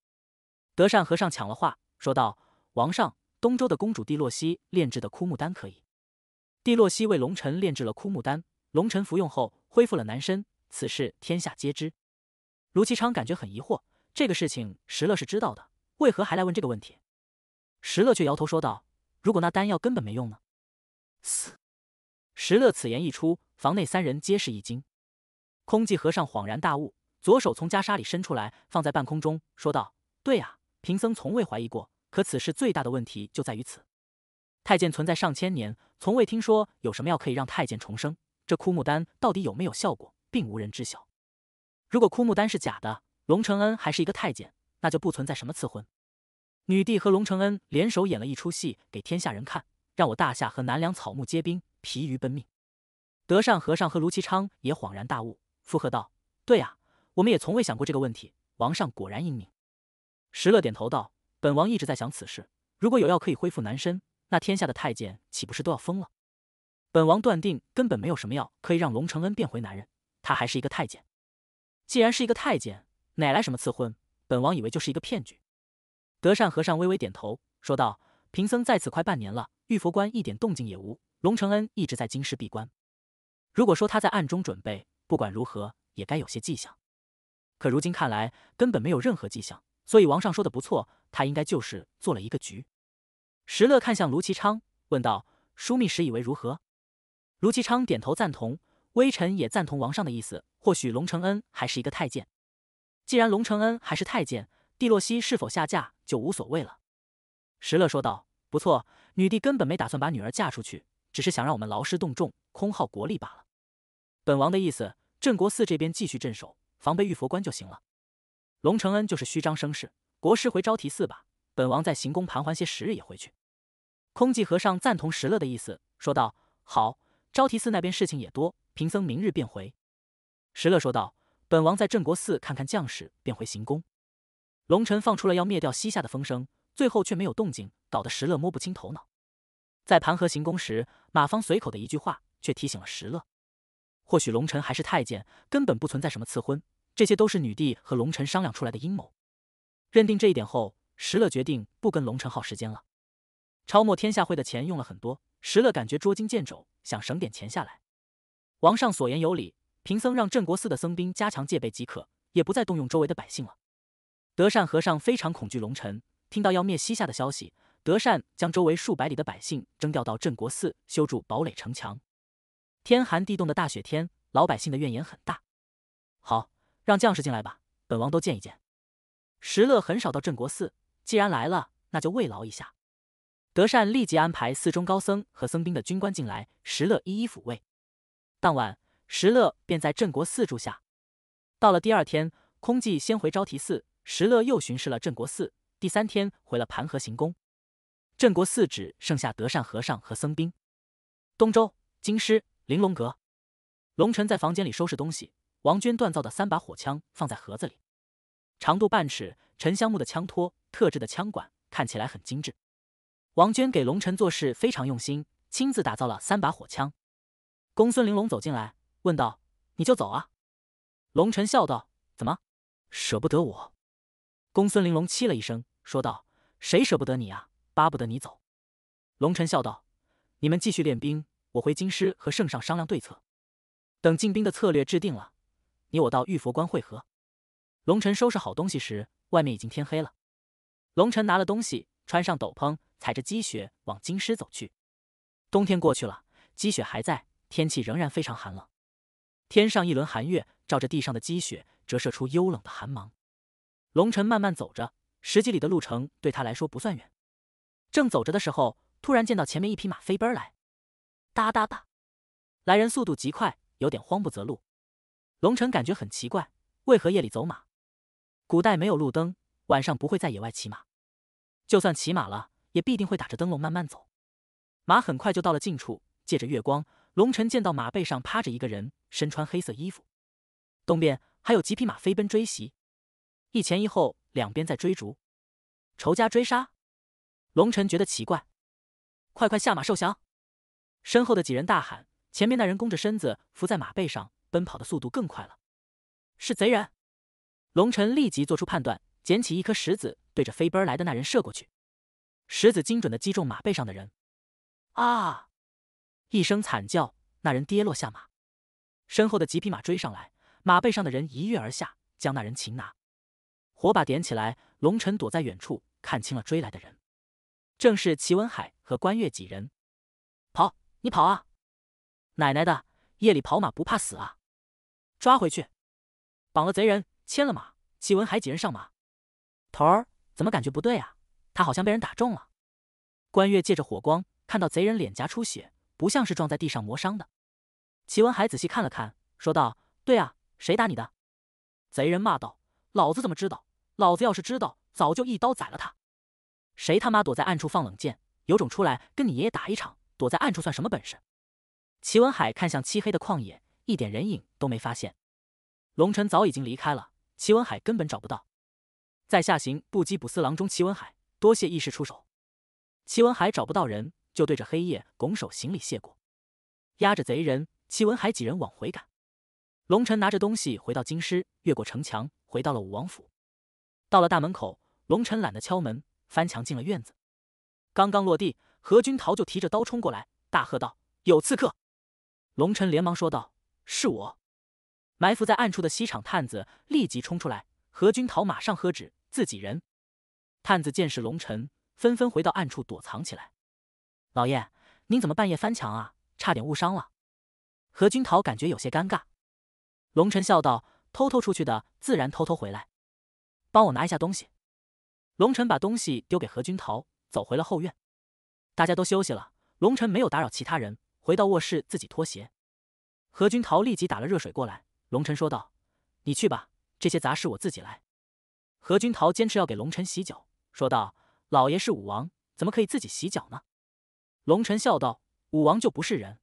Speaker 1: 德善和尚抢了话，说道：“王上，东周的公主帝洛西炼制的枯木丹可以。帝洛西为龙臣炼制了枯木丹，龙臣服用后恢复了男身，此事天下皆知。”卢其昌感觉很疑惑，这个事情石乐是知道的，为何还来问这个问题？石乐却摇头说道。如果那丹药根本没用呢？石乐此言一出，房内三人皆是一惊。空寂和尚恍然大悟，左手从袈裟里伸出来，放在半空中，说道：“对呀，贫僧从未怀疑过。可此事最大的问题就在于此。太监存在上千年，从未听说有什么药可以让太监重生。这枯木丹到底有没有效果，并无人知晓。如果枯木丹是假的，龙承恩还是一个太监，那就不存在什么赐婚。”女帝和龙承恩联手演了一出戏给天下人看，让我大夏和南梁草木皆兵，疲于奔命。德善和尚和卢其昌也恍然大悟，附和道：“对呀，我们也从未想过这个问题。王上果然英明。”石乐点头道：“本王一直在想此事，如果有药可以恢复男身，那天下的太监岂不是都要疯了？本王断定根本没有什么药可以让龙承恩变回男人，他还是一个太监。既然是一个太监，哪来什么赐婚？本王以为就是一个骗局。”德善和尚微微点头，说道：“贫僧在此快半年了，玉佛观一点动静也无。龙承恩一直在京师闭关。如果说他在暗中准备，不管如何也该有些迹象。可如今看来，根本没有任何迹象。所以王上说的不错，他应该就是做了一个局。”石乐看向卢其昌，问道：“枢密使以为如何？”卢其昌点头赞同：“微臣也赞同王上的意思。或许龙承恩还是一个太监。既然龙承恩还是太监，”蒂洛西是否下嫁就无所谓了，石乐说道：“不错，女帝根本没打算把女儿嫁出去，只是想让我们劳师动众，空耗国力罢了。”本王的意思，镇国寺这边继续镇守，防备玉佛关就行了。龙承恩就是虚张声势，国师回昭提寺吧，本王在行宫盘桓些时日也回去。空寂和尚赞同石乐的意思，说道：“好，昭提寺那边事情也多，贫僧明日便回。”石乐说道：“本王在镇国寺看看将士，便回行宫。”龙尘放出了要灭掉西夏的风声，最后却没有动静，搞得石勒摸不清头脑。在盘河行宫时，马芳随口的一句话，却提醒了石勒。或许龙尘还是太监，根本不存在什么赐婚，这些都是女帝和龙尘商量出来的阴谋。认定这一点后，石勒决定不跟龙尘耗时间了。超末天下会的钱用了很多，石勒感觉捉襟见肘，想省点钱下来。王上所言有理，贫僧让镇国寺的僧兵加强戒备即可，也不再动用周围的百姓了。德善和尚非常恐惧龙臣，听到要灭西夏的消息，德善将周围数百里的百姓征调到镇国寺修筑堡垒城墙。天寒地冻的大雪天，老百姓的怨言很大。好，让将士进来吧，本王都见一见。石勒很少到镇国寺，既然来了，那就慰劳一下。德善立即安排寺中高僧和僧兵的军官进来，石勒一一抚慰。当晚，石勒便在镇国寺住下。到了第二天，空寂先回昭提寺。石勒又巡视了镇国寺，第三天回了盘河行宫。镇国寺只剩下德善和尚和僧兵。东周京师玲珑阁，龙尘在房间里收拾东西。王娟锻造的三把火枪放在盒子里，长度半尺，沉香木的枪托，特制的枪管，看起来很精致。王娟给龙臣做事非常用心，亲自打造了三把火枪。公孙玲珑走进来，问道：“你就走啊？”龙臣笑道：“怎么，舍不得我？”公孙玲珑嘁了一声，说道：“谁舍不得你啊？巴不得你走。”龙晨笑道：“你们继续练兵，我回京师和圣上商量对策。等进兵的策略制定了，你我到玉佛关会合。”龙晨收拾好东西时，外面已经天黑了。龙晨拿了东西，穿上斗篷，踩着积雪往京师走去。冬天过去了，积雪还在，天气仍然非常寒冷。天上一轮寒月照着地上的积雪，折射出幽冷的寒芒。龙尘慢慢走着，十几里的路程对他来说不算远。正走着的时候，突然见到前面一匹马飞奔来，哒哒哒，来人速度极快，有点慌不择路。龙尘感觉很奇怪，为何夜里走马？古代没有路灯，晚上不会在野外骑马。就算骑马了，也必定会打着灯笼慢慢走。马很快就到了近处，借着月光，龙尘见到马背上趴着一个人，身穿黑色衣服。东边还有几匹马飞奔追袭。一前一后，两边在追逐，仇家追杀。龙尘觉得奇怪，快快下马受降！身后的几人大喊，前面那人弓着身子伏在马背上，奔跑的速度更快了。是贼人！龙尘立即做出判断，捡起一颗石子，对着飞奔来的那人射过去。石子精准的击中马背上的人，啊！一声惨叫，那人跌落下马。身后的几匹马追上来，马背上的人一跃而下，将那人擒拿。火把点起来，龙尘躲在远处看清了追来的人，正是齐文海和关月几人。跑，你跑啊！奶奶的，夜里跑马不怕死啊！抓回去，绑了贼人，牵了马。齐文海几人上马。头儿，怎么感觉不对啊？他好像被人打中了。关月借着火光看到贼人脸颊出血，不像是撞在地上磨伤的。齐文海仔细看了看，说道：“对啊，谁打你的？”贼人骂道：“老子怎么知道？”老子要是知道，早就一刀宰了他！谁他妈躲在暗处放冷箭？有种出来跟你爷爷打一场！躲在暗处算什么本事？齐文海看向漆黑的旷野，一点人影都没发现。龙尘早已经离开了，齐文海根本找不到。在下行布羁卜斯郎中齐文海，多谢义士出手。齐文海找不到人，就对着黑夜拱手行礼谢过。押着贼人，齐文海几人往回赶。龙尘拿着东西回到京师，越过城墙，回到了武王府。到了大门口，龙尘懒得敲门，翻墙进了院子。刚刚落地，何君桃就提着刀冲过来，大喝道：“有刺客！”龙尘连忙说道：“是我。”埋伏在暗处的西厂探子立即冲出来。何君桃马上喝止：“自己人！”探子见是龙尘，纷纷回到暗处躲藏起来。老爷，您怎么半夜翻墙啊？差点误伤了。何君桃感觉有些尴尬。龙尘笑道：“偷偷出去的，自然偷偷回来。”帮我拿一下东西。龙辰把东西丢给何君陶，走回了后院。大家都休息了，龙辰没有打扰其他人，回到卧室自己脱鞋。何君陶立即打了热水过来。龙辰说道：“你去吧，这些杂事我自己来。”何君陶坚持要给龙辰洗脚，说道：“老爷是武王，怎么可以自己洗脚呢？”龙辰笑道：“武王就不是人，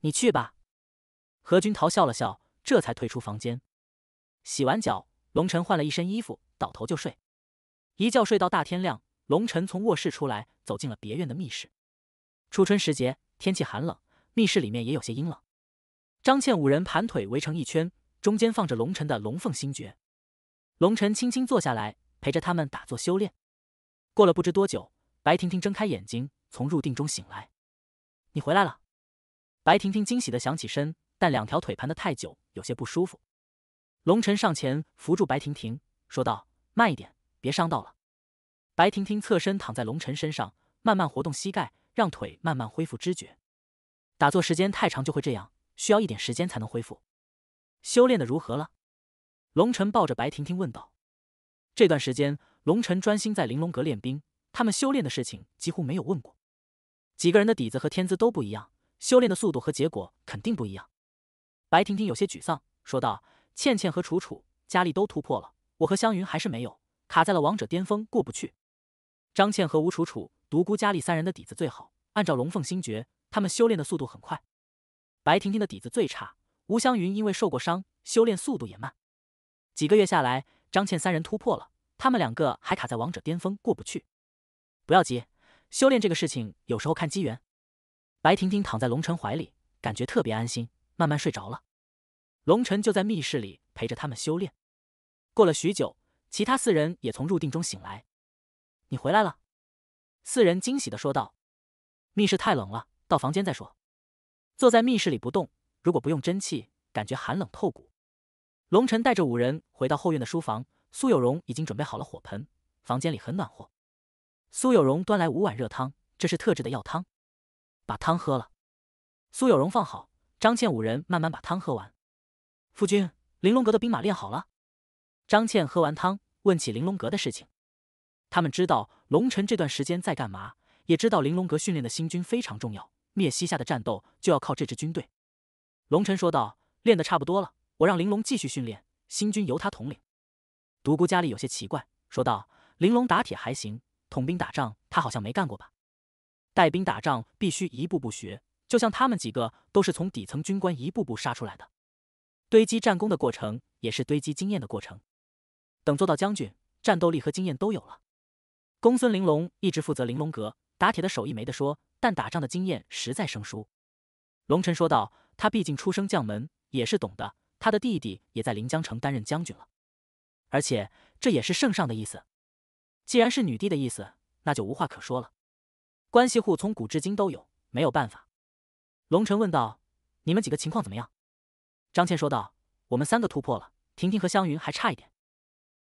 Speaker 1: 你去吧。”何君陶笑了笑，这才退出房间。洗完脚，龙辰换了一身衣服。倒头就睡，一觉睡到大天亮。龙晨从卧室出来，走进了别院的密室。初春时节，天气寒冷，密室里面也有些阴冷。张倩五人盘腿围成一圈，中间放着龙晨的龙凤星诀。龙晨轻轻坐下来，陪着他们打坐修炼。过了不知多久，白婷婷睁开眼睛，从入定中醒来。你回来了。白婷婷惊喜的想起身，但两条腿盘的太久，有些不舒服。龙晨上前扶住白婷婷，说道。慢一点，别伤到了。白婷婷侧身躺在龙尘身上，慢慢活动膝盖，让腿慢慢恢复知觉。打坐时间太长就会这样，需要一点时间才能恢复。修炼的如何了？龙晨抱着白婷婷问道。这段时间，龙晨专心在玲珑阁练兵，他们修炼的事情几乎没有问过。几个人的底子和天资都不一样，修炼的速度和结果肯定不一样。白婷婷有些沮丧，说道：“倩倩和楚楚、佳丽都突破了。”我和湘云还是没有卡在了王者巅峰过不去。张倩和吴楚楚、独孤佳丽三人的底子最好，按照龙凤星诀，他们修炼的速度很快。白婷婷的底子最差，吴湘云因为受过伤，修炼速度也慢。几个月下来，张倩三人突破了，他们两个还卡在王者巅峰过不去。不要急，修炼这个事情有时候看机缘。白婷婷躺在龙辰怀里，感觉特别安心，慢慢睡着了。龙辰就在密室里陪着他们修炼。过了许久，其他四人也从入定中醒来。你回来了，四人惊喜的说道。密室太冷了，到房间再说。坐在密室里不动，如果不用真气，感觉寒冷透骨。龙尘带着五人回到后院的书房，苏有荣已经准备好了火盆，房间里很暖和。苏有荣端来五碗热汤，这是特制的药汤，把汤喝了。苏有荣放好，张倩五人慢慢把汤喝完。夫君，玲珑阁的兵马练好了。张倩喝完汤，问起玲珑阁的事情。他们知道龙晨这段时间在干嘛，也知道玲珑阁训练的新军非常重要。灭西夏的战斗就要靠这支军队。龙晨说道：“练得差不多了，我让玲珑继续训练新军，由他统领。”独孤家里有些奇怪，说道：“玲珑打铁还行，统兵打仗他好像没干过吧？带兵打仗必须一步步学，就像他们几个都是从底层军官一步步杀出来的，堆积战功的过程也是堆积经验的过程。”等做到将军，战斗力和经验都有了。公孙玲珑一直负责玲珑阁，打铁的手艺没得说，但打仗的经验实在生疏。龙尘说道：“他毕竟出生将门，也是懂的。他的弟弟也在临江城担任将军了，而且这也是圣上的意思。既然是女帝的意思，那就无话可说了。关系户从古至今都有，没有办法。”龙晨问道：“你们几个情况怎么样？”张倩说道：“我们三个突破了，婷婷和湘云还差一点。”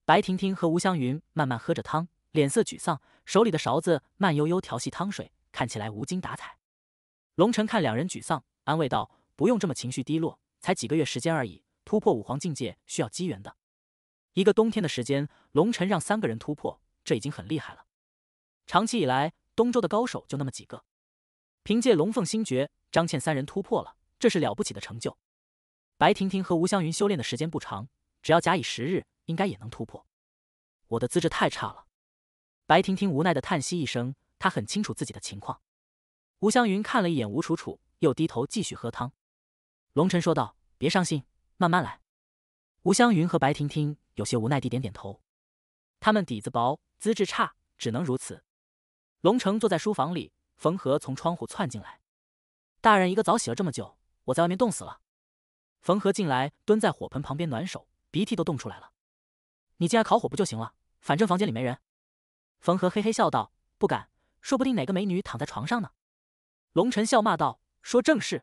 Speaker 1: 白婷婷和吴香云慢慢喝着汤，脸色沮丧，手里的勺子慢悠悠调戏汤水，看起来无精打采。龙晨看两人沮丧，安慰道：“不用这么情绪低落，才几个月时间而已，突破五皇境界需要机缘的。一个冬天的时间，龙晨让三个人突破，这已经很厉害了。长期以来，东周的高手就那么几个，凭借龙凤星诀，张倩三人突破了，这是了不起的成就。白婷婷和吴香云修炼的时间不长，只要假以时日。”应该也能突破，我的资质太差了。白婷婷无奈的叹息一声，她很清楚自己的情况。吴香云看了一眼吴楚楚，又低头继续喝汤。龙晨说道：“别伤心，慢慢来。”吴香云和白婷婷有些无奈地点点头，他们底子薄，资质差，只能如此。龙城坐在书房里，冯和从窗户窜进来：“大人一个澡洗了这么久，我在外面冻死了。”冯和进来，蹲在火盆旁边暖手，鼻涕都冻出来了。你进来烤火不就行了？反正房间里没人。冯和嘿嘿笑道：“不敢，说不定哪个美女躺在床上呢。”龙晨笑骂道：“说正事。”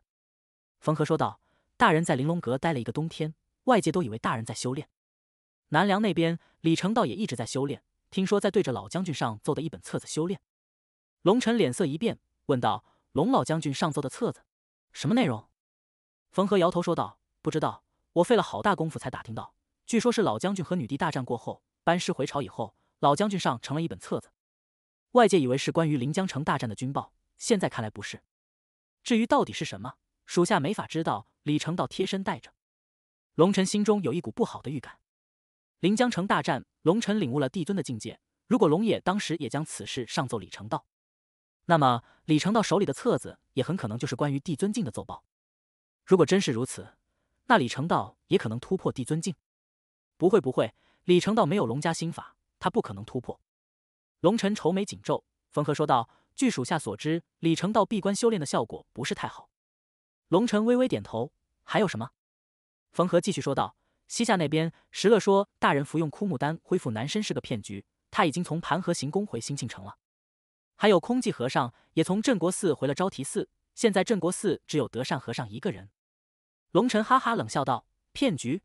Speaker 1: 冯和说道：“大人在玲珑阁待了一个冬天，外界都以为大人在修炼。南梁那边，李成道也一直在修炼，听说在对着老将军上奏的一本册子修炼。”龙晨脸色一变，问道：“龙老将军上奏的册子，什么内容？”冯和摇头说道：“不知道，我费了好大功夫才打听到。”据说，是老将军和女帝大战过后，班师回朝以后，老将军上成了一本册子。外界以为是关于临江城大战的军报，现在看来不是。至于到底是什么，属下没法知道。李成道贴身带着，龙尘心中有一股不好的预感。临江城大战，龙尘领悟了帝尊的境界。如果龙野当时也将此事上奏李成道，那么李成道手里的册子也很可能就是关于帝尊境的奏报。如果真是如此，那李成道也可能突破帝尊境。不会，不会。李成道没有龙家心法，他不可能突破。龙尘愁眉紧皱，缝合说道：“据属下所知，李成道闭关修炼的效果不是太好。”龙尘微微点头。还有什么？缝合继续说道：“西夏那边，石勒说大人服用枯木丹恢复男身是个骗局，他已经从盘河行宫回兴庆城了。还有空寂和尚也从镇国寺回了昭提寺，现在镇国寺只有德善和尚一个人。”龙尘哈哈冷笑道：“骗局。”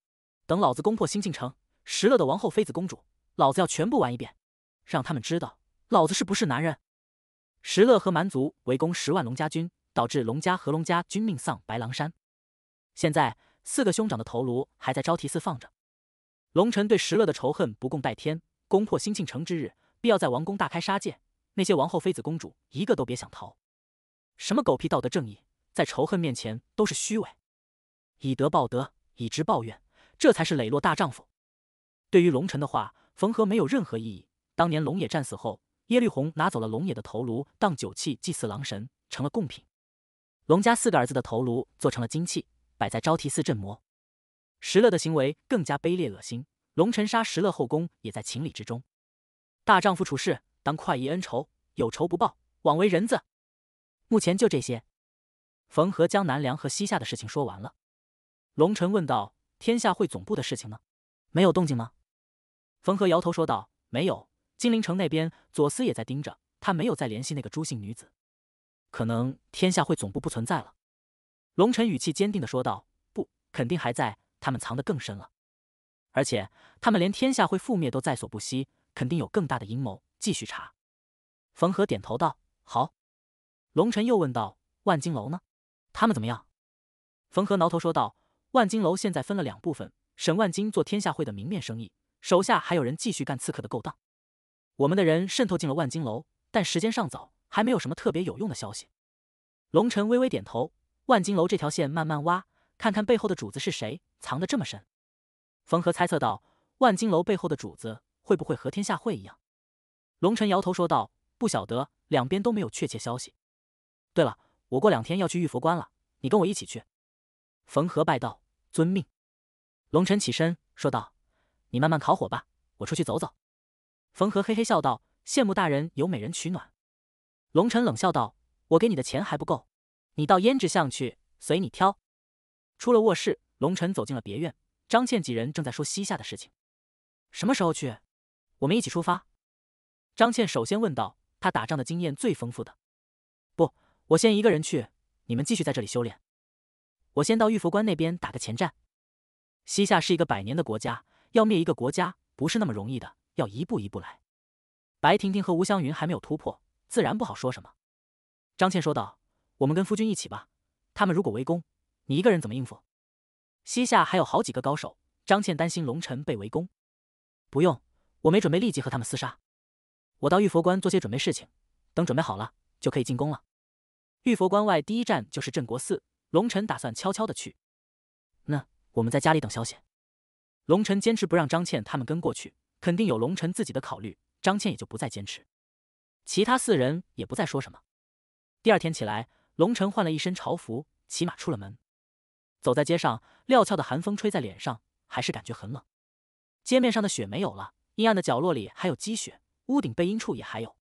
Speaker 1: 等老子攻破新庆城，石勒的王后、妃子、公主，老子要全部玩一遍，让他们知道老子是不是男人。石勒和蛮族围攻十万龙家军，导致龙家和龙家军命丧白狼山。现在四个兄长的头颅还在招提寺放着。龙晨对石勒的仇恨不共戴天，攻破新庆城之日，必要在王宫大开杀戒，那些王后、妃子、公主一个都别想逃。什么狗屁道德正义，在仇恨面前都是虚伪。以德报德，以直报怨。这才是磊落大丈夫。对于龙臣的话，冯和没有任何异议。当年龙野战死后，耶律洪拿走了龙野的头颅，当酒器祭祀狼神，成了贡品。龙家四个儿子的头颅做成了金器，摆在昭提寺镇魔。石勒的行为更加卑劣恶心，龙臣杀石勒后宫也在情理之中。大丈夫处事，当快意恩仇，有仇不报，枉为人子。目前就这些。冯和将南梁和西夏的事情说完了。龙臣问道。天下会总部的事情呢？没有动静吗？冯和摇头说道：“没有，金陵城那边左思也在盯着，他没有再联系那个朱姓女子，可能天下会总部不存在了。”龙尘语气坚定的说道：“不，肯定还在，他们藏得更深了，而且他们连天下会覆灭都在所不惜，肯定有更大的阴谋，继续查。”冯和点头道：“好。”龙尘又问道：“万金楼呢？他们怎么样？”冯和挠头说道。万金楼现在分了两部分，沈万金做天下会的明面生意，手下还有人继续干刺客的勾当。我们的人渗透进了万金楼，但时间尚早，还没有什么特别有用的消息。龙尘微微点头，万金楼这条线慢慢挖，看看背后的主子是谁，藏得这么深。冯和猜测道：“万金楼背后的主子会不会和天下会一样？”龙尘摇头说道：“不晓得，两边都没有确切消息。”对了，我过两天要去玉佛观了，你跟我一起去。冯和拜道：“遵命。”龙晨起身说道：“你慢慢烤火吧，我出去走走。”冯和嘿嘿笑道：“羡慕大人有美人取暖。”龙晨冷笑道：“我给你的钱还不够，你到胭脂巷去，随你挑。”出了卧室，龙晨走进了别院，张倩几人正在说西夏的事情。什么时候去？我们一起出发。张倩首先问道：“她打仗的经验最丰富，的不？我先一个人去，你们继续在这里修炼。”我先到玉佛关那边打个前战。西夏是一个百年的国家，要灭一个国家不是那么容易的，要一步一步来。白婷婷和吴香云还没有突破，自然不好说什么。张倩说道：“我们跟夫君一起吧。他们如果围攻，你一个人怎么应付？西夏还有好几个高手。”张倩担心龙尘被围攻。不用，我没准备立即和他们厮杀。我到玉佛关做些准备事情，等准备好了就可以进攻了。玉佛关外第一站就是镇国寺。龙臣打算悄悄的去，那我们在家里等消息。龙臣坚持不让张倩他们跟过去，肯定有龙臣自己的考虑。张倩也就不再坚持，其他四人也不再说什么。第二天起来，龙晨换了一身朝服，骑马出了门。走在街上，料峭的寒风吹在脸上，还是感觉很冷。街面上的雪没有了，阴暗的角落里还有积雪，屋顶背阴处也还有。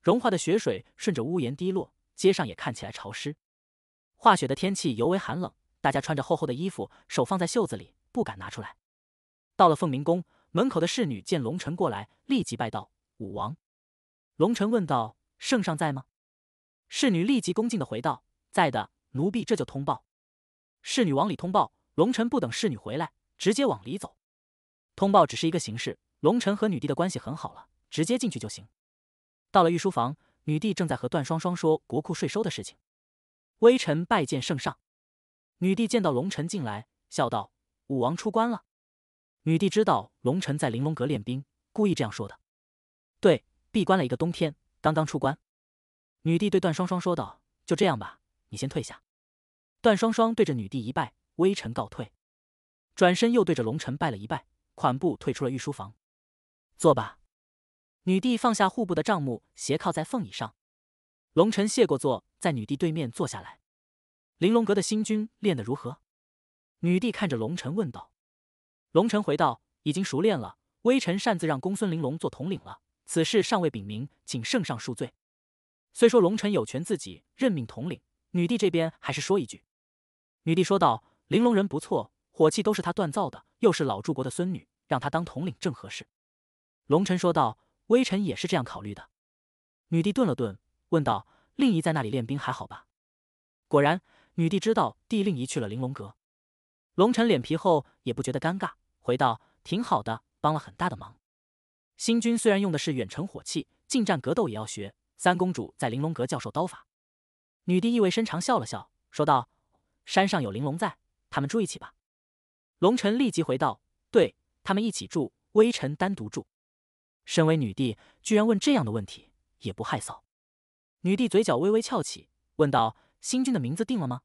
Speaker 1: 融化的雪水顺着屋檐滴落，街上也看起来潮湿。化雪的天气尤为寒冷，大家穿着厚厚的衣服，手放在袖子里，不敢拿出来。到了凤鸣宫门口的侍女见龙晨过来，立即拜道：“武王。”龙晨问道：“圣上在吗？”侍女立即恭敬的回道：“在的，奴婢这就通报。”侍女往里通报，龙晨不等侍女回来，直接往里走。通报只是一个形式，龙晨和女帝的关系很好了，直接进去就行。到了御书房，女帝正在和段双双说国库税收的事情。微臣拜见圣上。女帝见到龙臣进来，笑道：“武王出关了。”女帝知道龙臣在玲珑阁练兵，故意这样说的。对，闭关了一个冬天，刚刚出关。女帝对段双双说道：“就这样吧，你先退下。”段双双对着女帝一拜：“微臣告退。”转身又对着龙臣拜了一拜，款步退出了御书房。坐吧。女帝放下户部的账目，斜靠在凤椅上。龙臣谢过座，在女帝对面坐下来。玲珑阁的新君练得如何？女帝看着龙臣问道。龙臣回道：“已经熟练了。微臣擅自让公孙玲珑做统领了，此事尚未禀明，请圣上恕罪。”虽说龙辰有权自己任命统领，女帝这边还是说一句。女帝说道：“玲珑人不错，火器都是他锻造的，又是老柱国的孙女，让他当统领正合适。”龙辰说道：“微臣也是这样考虑的。”女帝顿了顿。问道：“令仪在那里练兵还好吧？”果然，女帝知道帝令仪去了玲珑阁。龙尘脸皮厚，也不觉得尴尬，回道：“挺好的，帮了很大的忙。新君虽然用的是远程火器，近战格斗也要学。三公主在玲珑阁教授刀法。”女帝意味深长笑了笑，说道：“山上有玲珑在，他们住一起吧。”龙尘立即回道：“对他们一起住，微臣单独住。”身为女帝，居然问这样的问题，也不害臊。女帝嘴角微微翘起，问道：“新君的名字定了吗？”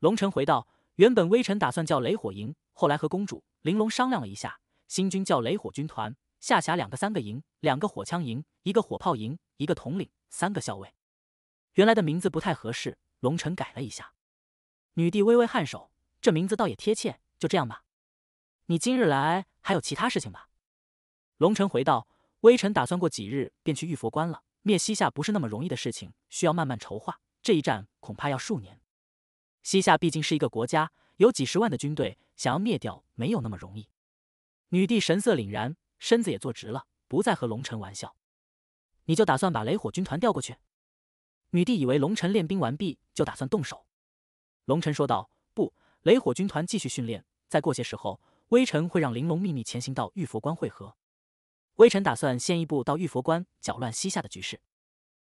Speaker 1: 龙尘回道：“原本微臣打算叫雷火营，后来和公主玲珑商量了一下，新君叫雷火军团，下辖两个、三个营，两个火枪营，一个火炮营，一个统领，三个校尉。原来的名字不太合适，龙臣改了一下。”女帝微微颔首：“这名字倒也贴切，就这样吧。你今日来还有其他事情吧？”龙臣回道：“微臣打算过几日便去玉佛关了。”灭西夏不是那么容易的事情，需要慢慢筹划。这一战恐怕要数年。西夏毕竟是一个国家，有几十万的军队，想要灭掉没有那么容易。女帝神色凛然，身子也坐直了，不再和龙尘玩笑。你就打算把雷火军团调过去？女帝以为龙尘练兵完毕，就打算动手。龙尘说道：“不，雷火军团继续训练。再过些时候，微臣会让玲珑秘密潜行到玉佛关会合。”微臣打算先一步到玉佛关搅乱西夏的局势。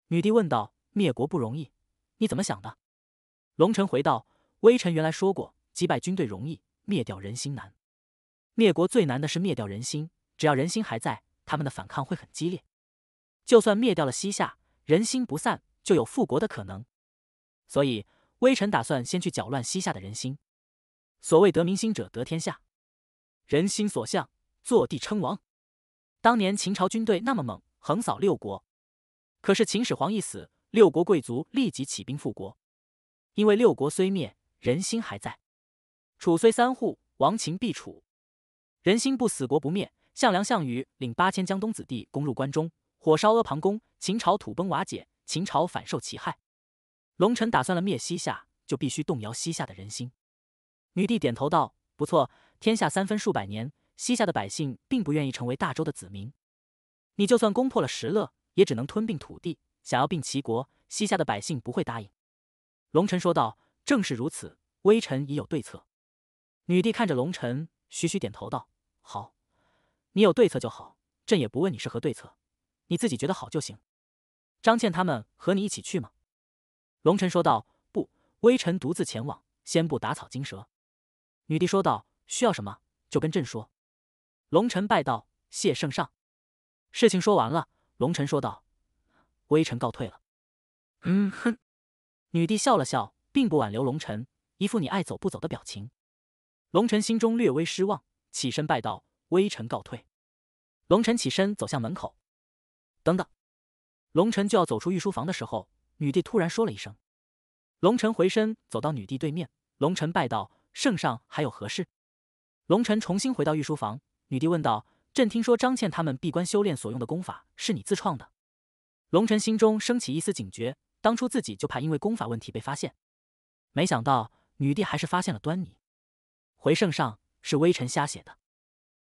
Speaker 1: 女帝问道：“灭国不容易，你怎么想的？”龙臣回道：“微臣原来说过，击败军队容易，灭掉人心难。灭国最难的是灭掉人心，只要人心还在，他们的反抗会很激烈。就算灭掉了西夏，人心不散，就有复国的可能。所以，微臣打算先去搅乱西夏的人心。所谓得民心者得天下，人心所向，坐地称王。”当年秦朝军队那么猛，横扫六国，可是秦始皇一死，六国贵族立即起兵复国，因为六国虽灭，人心还在。楚虽三户，亡秦必楚，人心不死，国不灭。项梁、项羽领八千江东子弟攻入关中，火烧阿房宫，秦朝土崩瓦解，秦朝反受其害。龙臣打算了灭西夏，就必须动摇西夏的人心。女帝点头道：“不错，天下三分数百年。”西夏的百姓并不愿意成为大周的子民，你就算攻破了石勒，也只能吞并土地，想要并齐国，西夏的百姓不会答应。龙尘说道：“正是如此，微臣已有对策。”女帝看着龙尘，徐徐点头道：“好，你有对策就好，朕也不问你是何对策，你自己觉得好就行。”张倩他们和你一起去吗？龙尘说道：“不，微臣独自前往，先不打草惊蛇。”女帝说道：“需要什么就跟朕说。”龙尘拜道：“谢圣上。”事情说完了，龙尘说道：“微臣告退了。”嗯哼，女帝笑了笑，并不挽留龙尘，一副你爱走不走的表情。龙尘心中略微失望，起身拜道：“微臣告退。”龙尘起身走向门口。等等，龙辰就要走出御书房的时候，女帝突然说了一声。龙辰回身走到女帝对面，龙辰拜道：“圣上还有何事？”龙辰重新回到御书房。女帝问道：“朕听说张倩他们闭关修炼所用的功法是你自创的。”龙尘心中升起一丝警觉，当初自己就怕因为功法问题被发现，没想到女帝还是发现了端倪。回圣上，是微臣瞎写的。”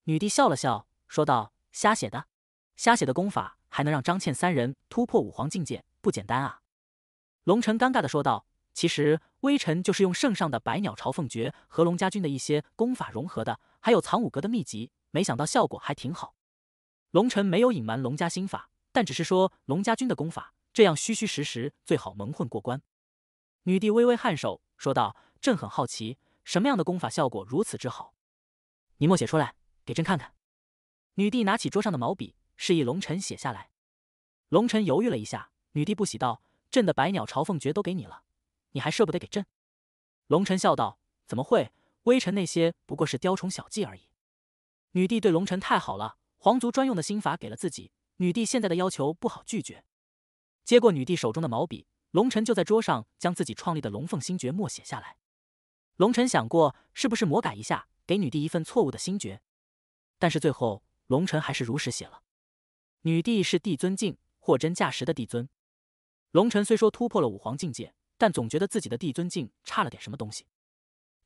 Speaker 1: 女帝笑了笑，说道：“瞎写的？瞎写的功法还能让张倩三人突破五皇境界，不简单啊！”龙尘尴尬的说道：“其实微臣就是用圣上的百鸟朝凤诀和龙家军的一些功法融合的，还有藏武阁的秘籍。”没想到效果还挺好。龙尘没有隐瞒龙家心法，但只是说龙家军的功法这样虚虚实实，最好蒙混过关。女帝微微颔首，说道：“朕很好奇，什么样的功法效果如此之好？你默写出来，给朕看看。”女帝拿起桌上的毛笔，示意龙辰写下来。龙辰犹豫了一下，女帝不喜道：“朕的百鸟朝凤诀都给你了，你还舍不得给朕？”龙辰笑道：“怎么会？微臣那些不过是雕虫小技而已。”女帝对龙尘太好了，皇族专用的心法给了自己。女帝现在的要求不好拒绝，接过女帝手中的毛笔，龙尘就在桌上将自己创立的龙凤心诀默写下来。龙尘想过是不是魔改一下，给女帝一份错误的心诀，但是最后龙辰还是如实写了。女帝是帝尊境，货真价实的帝尊。龙辰虽说突破了五皇境界，但总觉得自己的帝尊境差了点什么东西。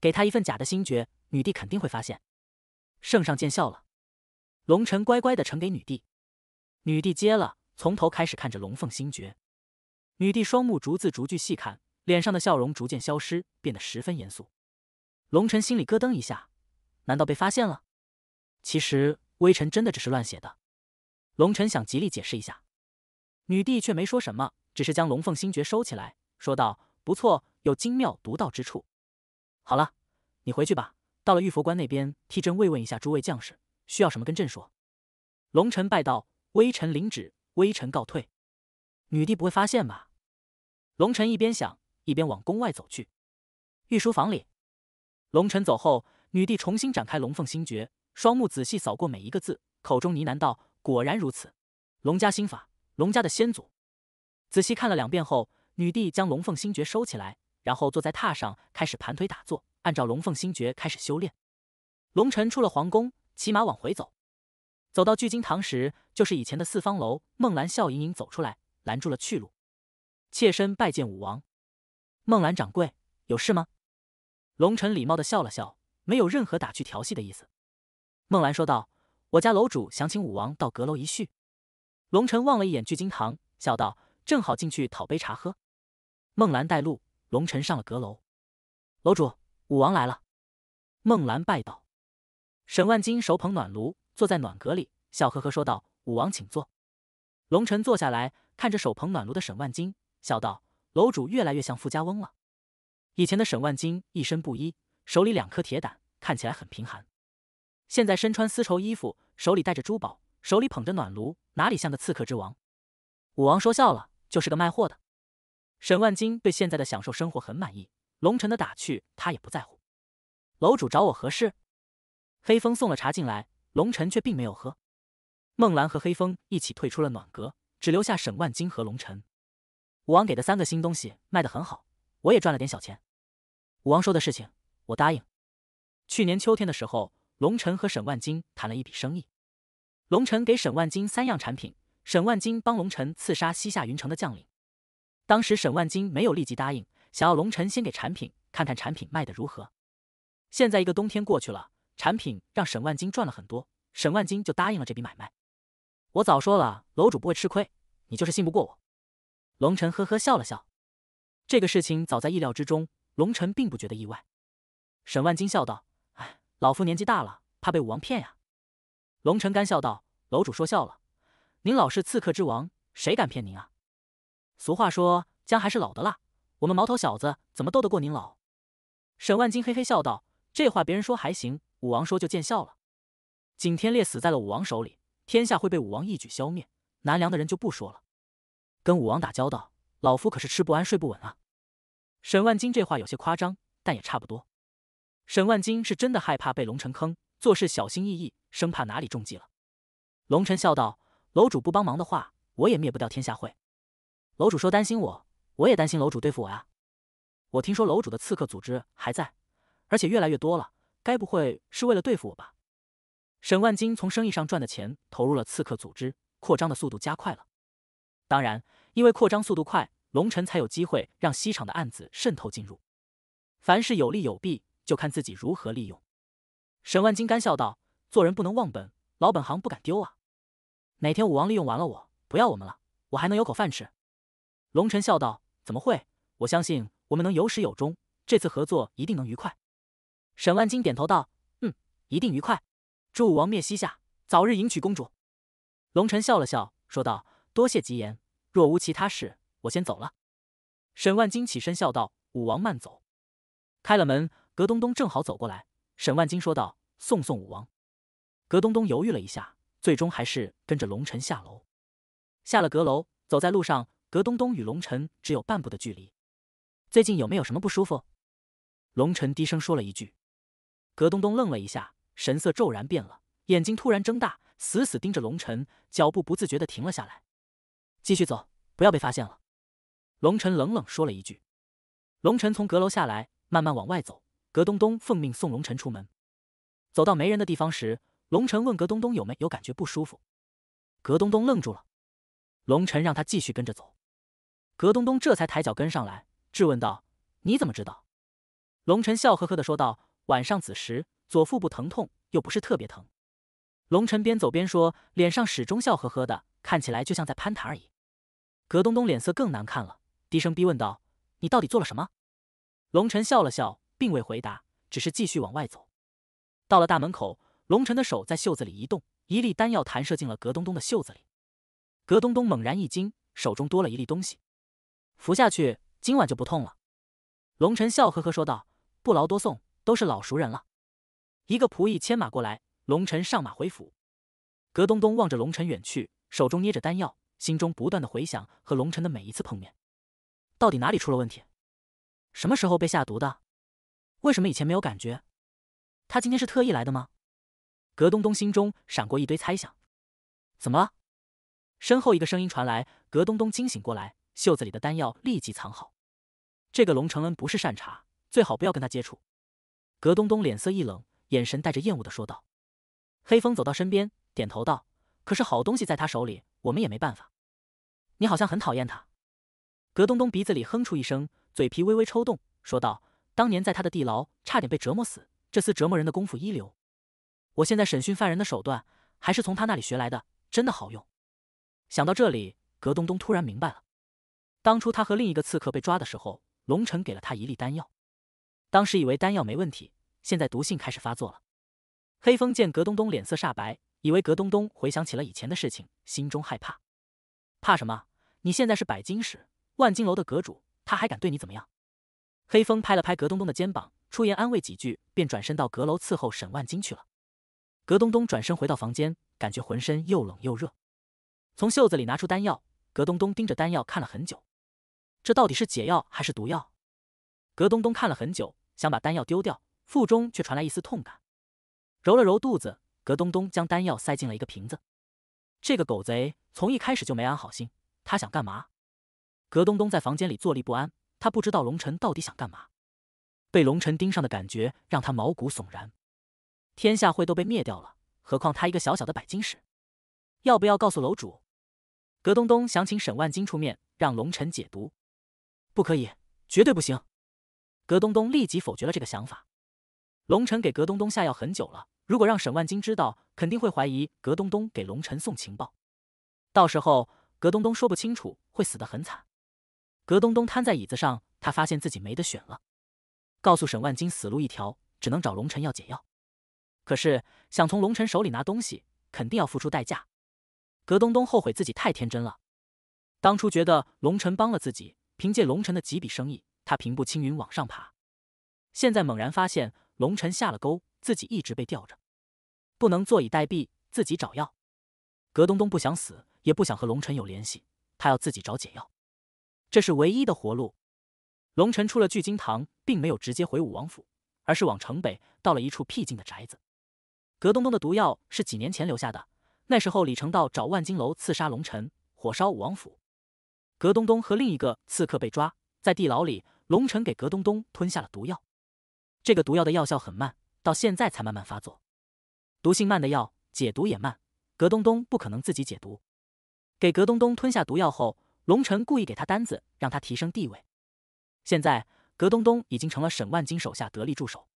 Speaker 1: 给他一份假的心诀，女帝肯定会发现。圣上见笑了，龙臣乖乖的呈给女帝，女帝接了，从头开始看着《龙凤星爵。女帝双目逐字逐句细看，脸上的笑容逐渐消失，变得十分严肃。龙臣心里咯噔一下，难道被发现了？其实微臣真的只是乱写的，龙臣想极力解释一下，女帝却没说什么，只是将《龙凤星爵收起来，说道：“不错，有精妙独到之处。好了，你回去吧。”到了玉佛关那边，替朕慰问一下诸位将士。需要什么跟朕说？龙臣拜道：“微臣领旨，微臣告退。”女帝不会发现吧？龙臣一边想，一边往宫外走去。御书房里，龙臣走后，女帝重新展开龙凤星诀，双目仔细扫过每一个字，口中呢喃道：“果然如此，龙家心法，龙家的先祖。”仔细看了两遍后，女帝将龙凤星诀收起来。然后坐在榻上，开始盘腿打坐，按照龙凤心诀开始修炼。龙晨出了皇宫，骑马往回走。走到聚金堂时，就是以前的四方楼。孟兰笑盈盈走出来，拦住了去路：“妾身拜见武王。”孟兰掌柜，有事吗？”龙晨礼貌的笑了笑，没有任何打趣调戏的意思。孟兰说道：“我家楼主想请武王到阁楼一叙。”龙晨望了一眼聚金堂，笑道：“正好进去讨杯茶喝。”孟兰带路。龙尘上了阁楼，楼主武王来了，孟兰拜道。沈万金手捧暖炉，坐在暖阁里，笑呵呵说道：“武王请坐。”龙尘坐下来看着手捧暖炉的沈万金，笑道：“楼主越来越像富家翁了。以前的沈万金一身布衣，手里两颗铁胆，看起来很贫寒。现在身穿丝绸衣服，手里带着珠宝，手里捧着暖炉，哪里像个刺客之王？武王说笑了，就是个卖货的。”沈万金对现在的享受生活很满意，龙晨的打趣他也不在乎。楼主找我何事？黑风送了茶进来，龙晨却并没有喝。孟兰和黑风一起退出了暖阁，只留下沈万金和龙晨。武王给的三个新东西卖得很好，我也赚了点小钱。武王说的事情，我答应。去年秋天的时候，龙晨和沈万金谈了一笔生意，龙晨给沈万金三样产品，沈万金帮龙晨刺杀西夏云城的将领。当时沈万金没有立即答应，想要龙晨先给产品看看产品卖的如何。现在一个冬天过去了，产品让沈万金赚了很多，沈万金就答应了这笔买卖。我早说了，楼主不会吃亏，你就是信不过我。龙晨呵呵笑了笑，这个事情早在意料之中，龙晨并不觉得意外。沈万金笑道：“哎，老夫年纪大了，怕被武王骗呀。”龙晨干笑道：“楼主说笑了，您老是刺客之王，谁敢骗您啊？”俗话说，姜还是老的辣。我们毛头小子怎么斗得过您老？沈万金嘿嘿笑道：“这话别人说还行，武王说就见笑了。”景天烈死在了武王手里，天下会被武王一举消灭。南梁的人就不说了，跟武王打交道，老夫可是吃不安睡不稳啊。沈万金这话有些夸张，但也差不多。沈万金是真的害怕被龙尘坑，做事小心翼翼，生怕哪里中计了。龙臣笑道：“楼主不帮忙的话，我也灭不掉天下会。”楼主说担心我，我也担心楼主对付我呀。我听说楼主的刺客组织还在，而且越来越多了，该不会是为了对付我吧？沈万金从生意上赚的钱投入了刺客组织，扩张的速度加快了。当然，因为扩张速度快，龙辰才有机会让西厂的案子渗透进入。凡事有利有弊，就看自己如何利用。沈万金干笑道：“做人不能忘本，老本行不敢丢啊！哪天武王利用完了我，不要我们了，我还能有口饭吃？”龙晨笑道：“怎么会？我相信我们能有始有终，这次合作一定能愉快。”沈万金点头道：“嗯，一定愉快。祝武王灭西夏，早日迎娶公主。”龙晨笑了笑，说道：“多谢吉言。若无其他事，我先走了。”沈万金起身笑道：“武王慢走。”开了门，葛东东正好走过来。沈万金说道：“送送武王。”葛东东犹豫了一下，最终还是跟着龙晨下楼。下了阁楼，走在路上。格东东与龙尘只有半步的距离，最近有没有什么不舒服？龙尘低声说了一句。格东东愣了一下，神色骤然变了，眼睛突然睁大，死死盯着龙尘，脚步不自觉的停了下来。继续走，不要被发现了。龙辰冷冷说了一句。龙辰从阁楼下来，慢慢往外走。格东东奉命送龙辰出门。走到没人的地方时，龙辰问格东东有没有感觉不舒服。格东东愣住了。龙辰让他继续跟着走。葛东东这才抬脚跟上来，质问道：“你怎么知道？”龙晨笑呵呵的说道：“晚上子时，左腹部疼痛，又不是特别疼。”龙晨边走边说，脸上始终笑呵呵的，看起来就像在攀谈而已。葛东东脸色更难看了，低声逼问道：“你到底做了什么？”龙晨笑了笑，并未回答，只是继续往外走。到了大门口，龙晨的手在袖子里一动，一粒丹药弹射进了葛东东的袖子里。葛东东猛然一惊，手中多了一粒东西。服下去，今晚就不痛了。龙晨笑呵呵说道：“不劳多送，都是老熟人了。”一个仆役牵马过来，龙晨上马回府。葛东东望着龙尘远去，手中捏着丹药，心中不断的回想和龙尘的每一次碰面，到底哪里出了问题？什么时候被下毒的？为什么以前没有感觉？他今天是特意来的吗？葛东东心中闪过一堆猜想。怎么了？身后一个声音传来，葛东东惊醒过来。袖子里的丹药立即藏好。这个龙承恩不是善茬，最好不要跟他接触。格东东脸色一冷，眼神带着厌恶的说道：“黑风走到身边，点头道：‘可是好东西在他手里，我们也没办法。’你好像很讨厌他。”格东东鼻子里哼出一声，嘴皮微微抽动，说道：“当年在他的地牢差点被折磨死，这厮折磨人的功夫一流。我现在审讯犯人的手段还是从他那里学来的，真的好用。”想到这里，格东东突然明白了。当初他和另一个刺客被抓的时候，龙尘给了他一粒丹药，当时以为丹药没问题，现在毒性开始发作了。黑风见葛东东脸色煞白，以为葛东东回想起了以前的事情，心中害怕。怕什么？你现在是百金使万金楼的阁主，他还敢对你怎么样？黑风拍了拍葛东东的肩膀，出言安慰几句，便转身到阁楼伺候沈万金去了。葛东东转身回到房间，感觉浑身又冷又热，从袖子里拿出丹药，葛东东盯着丹药看了很久。这到底是解药还是毒药？葛东东看了很久，想把丹药丢掉，腹中却传来一丝痛感，揉了揉肚子，葛东东将丹药塞进了一个瓶子。这个狗贼从一开始就没安好心，他想干嘛？葛东东在房间里坐立不安，他不知道龙晨到底想干嘛。被龙晨盯上的感觉让他毛骨悚然。天下会都被灭掉了，何况他一个小小的百金使？要不要告诉楼主？葛东东想请沈万金出面，让龙晨解毒。不可以，绝对不行！葛东东立即否决了这个想法。龙晨给葛东东下药很久了，如果让沈万金知道，肯定会怀疑葛东东给龙晨送情报。到时候，葛东东说不清楚，会死得很惨。葛东东瘫在椅子上，他发现自己没得选了。告诉沈万金死路一条，只能找龙晨要解药。可是，想从龙晨手里拿东西，肯定要付出代价。葛东东后悔自己太天真了，当初觉得龙晨帮了自己。凭借龙辰的几笔生意，他平步青云往上爬。现在猛然发现龙辰下了钩，自己一直被吊着，不能坐以待毙，自己找药。葛东东不想死，也不想和龙辰有联系，他要自己找解药，这是唯一的活路。龙辰出了聚金堂，并没有直接回武王府，而是往城北，到了一处僻静的宅子。葛东东的毒药是几年前留下的，那时候李成道找万金楼刺杀龙辰，火烧武王府。格东东和另一个刺客被抓，在地牢里，龙尘给格东东吞下了毒药。这个毒药的药效很慢，到现在才慢慢发作。毒性慢的药，解毒也慢。格东东不可能自己解毒。给格东东吞下毒药后，龙尘故意给他单子，让他提升地位。现在，格东东已经成了沈万金手下得力助手。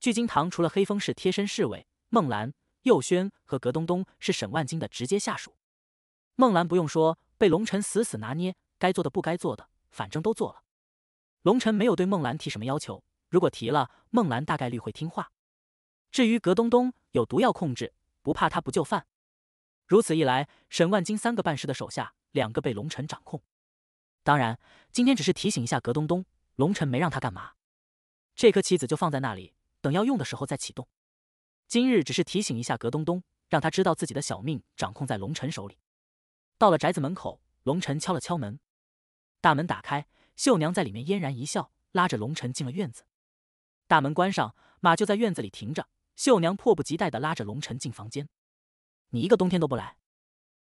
Speaker 1: 聚金堂除了黑风市贴身侍卫，孟兰、佑轩和格东东是沈万金的直接下属。孟兰不用说。被龙晨死死拿捏，该做的不该做的，反正都做了。龙晨没有对孟兰提什么要求，如果提了，孟兰大概率会听话。至于葛东东，有毒药控制，不怕他不就范。如此一来，沈万金三个办事的手下，两个被龙晨掌控。当然，今天只是提醒一下葛东东，龙晨没让他干嘛。这颗棋子就放在那里，等要用的时候再启动。今日只是提醒一下葛东东，让他知道自己的小命掌控在龙晨手里。到了宅子门口，龙晨敲了敲门，大门打开，秀娘在里面嫣然一笑，拉着龙晨进了院子。大门关上，马就在院子里停着。秀娘迫不及待的拉着龙晨进房间。你一个冬天都不来，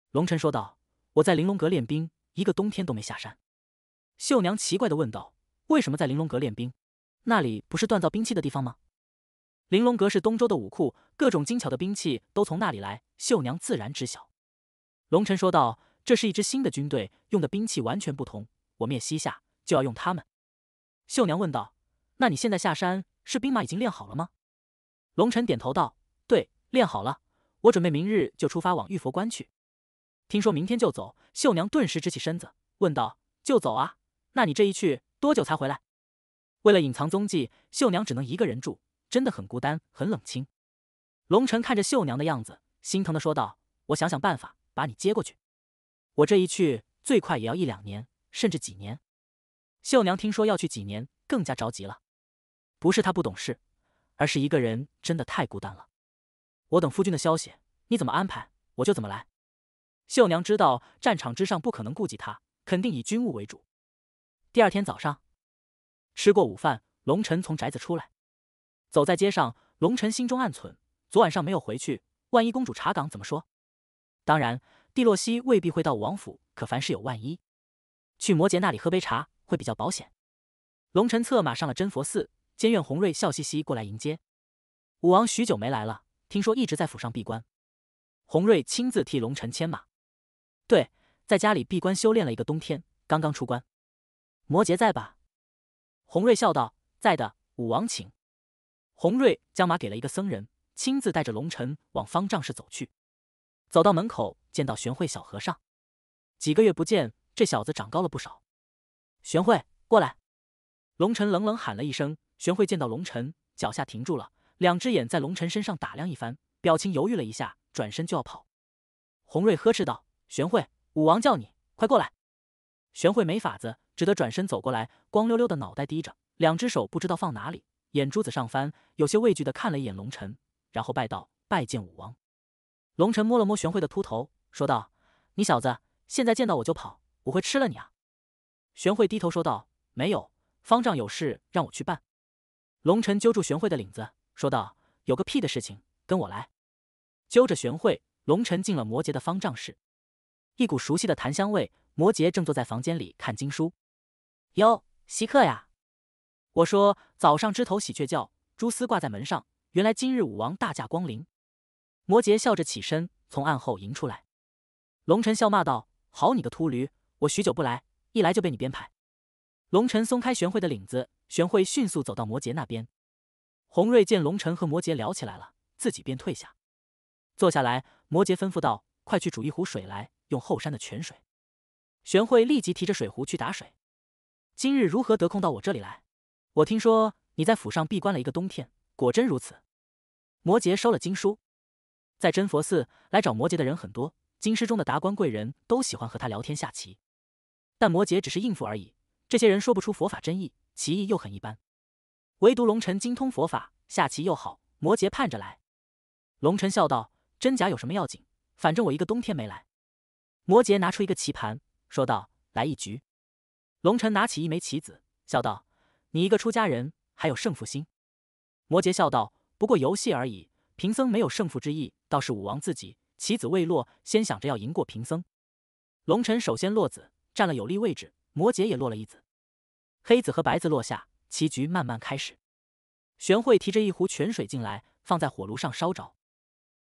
Speaker 1: 龙晨说道。我在玲珑阁练兵，一个冬天都没下山。秀娘奇怪的问道：“为什么在玲珑阁练兵？那里不是锻造兵器的地方吗？”玲珑阁是东周的武库，各种精巧的兵器都从那里来，秀娘自然知晓。龙尘说道：“这是一支新的军队，用的兵器完全不同。我们灭西夏就要用他们。”秀娘问道：“那你现在下山，是兵马已经练好了吗？”龙尘点头道：“对，练好了。我准备明日就出发往玉佛关去。听说明天就走。”秀娘顿时直起身子问道：“就走啊？那你这一去多久才回来？”为了隐藏踪迹，秀娘只能一个人住，真的很孤单，很冷清。龙臣看着秀娘的样子，心疼的说道：“我想想办法。”把你接过去，我这一去最快也要一两年，甚至几年。秀娘听说要去几年，更加着急了。不是她不懂事，而是一个人真的太孤单了。我等夫君的消息，你怎么安排我就怎么来。秀娘知道战场之上不可能顾及她，肯定以军务为主。第二天早上吃过午饭，龙晨从宅子出来，走在街上，龙晨心中暗存：昨晚上没有回去，万一公主查岗怎么说？当然，蒂洛西未必会到武王府，可凡事有万一，去摩羯那里喝杯茶会比较保险。龙辰策马上了真佛寺监院，红瑞笑嘻嘻过来迎接。武王许久没来了，听说一直在府上闭关。红瑞亲自替龙辰牵马。对，在家里闭关修炼了一个冬天，刚刚出关。摩羯在吧？红瑞笑道：“在的，武王请。”红瑞将马给了一个僧人，亲自带着龙辰往方丈室走去。走到门口，见到玄慧小和尚，几个月不见，这小子长高了不少。玄慧，过来！龙尘冷冷喊了一声。玄慧见到龙尘，脚下停住了，两只眼在龙尘身上打量一番，表情犹豫了一下，转身就要跑。洪瑞呵斥道：“玄慧，武王叫你，快过来！”玄慧没法子，只得转身走过来，光溜溜的脑袋低着，两只手不知道放哪里，眼珠子上翻，有些畏惧的看了一眼龙尘，然后拜道：“拜见武王。”龙尘摸了摸玄慧的秃头，说道：“你小子现在见到我就跑，我会吃了你啊！”玄慧低头说道：“没有，方丈有事让我去办。”龙尘揪住玄慧的领子，说道：“有个屁的事情，跟我来！”揪着玄慧，龙尘进了摩羯的方丈室。一股熟悉的檀香味，摩羯正坐在房间里看经书。“哟，稀客呀！”我说：“早上枝头喜鹊叫，蛛丝挂在门上，原来今日武王大驾光临。”摩羯笑着起身，从暗后迎出来。龙尘笑骂道：“好你个秃驴，我许久不来，一来就被你编排。”龙尘松开玄慧的领子，玄慧迅速走到摩羯那边。洪瑞见龙辰和摩羯聊起来了，自己便退下，坐下来。摩羯吩咐道：“快去煮一壶水来，用后山的泉水。”玄慧立即提着水壶去打水。今日如何得空到我这里来？我听说你在府上闭关了一个冬天，果真如此？摩羯收了经书。在真佛寺来找摩羯的人很多，京师中的达官贵人都喜欢和他聊天下棋，但摩羯只是应付而已。这些人说不出佛法真意，棋艺又很一般，唯独龙尘精通佛法，下棋又好。摩羯盼着来，龙尘笑道：“真假有什么要紧？反正我一个冬天没来。”摩羯拿出一个棋盘，说道：“来一局。”龙尘拿起一枚棋子，笑道：“你一个出家人，还有胜负心？”摩羯笑道：“不过游戏而已。”贫僧没有胜负之意，倒是武王自己棋子未落，先想着要赢过贫僧。龙尘首先落子，占了有利位置。摩羯也落了一子，黑子和白子落下，棋局慢慢开始。玄慧提着一壶泉水进来，放在火炉上烧着，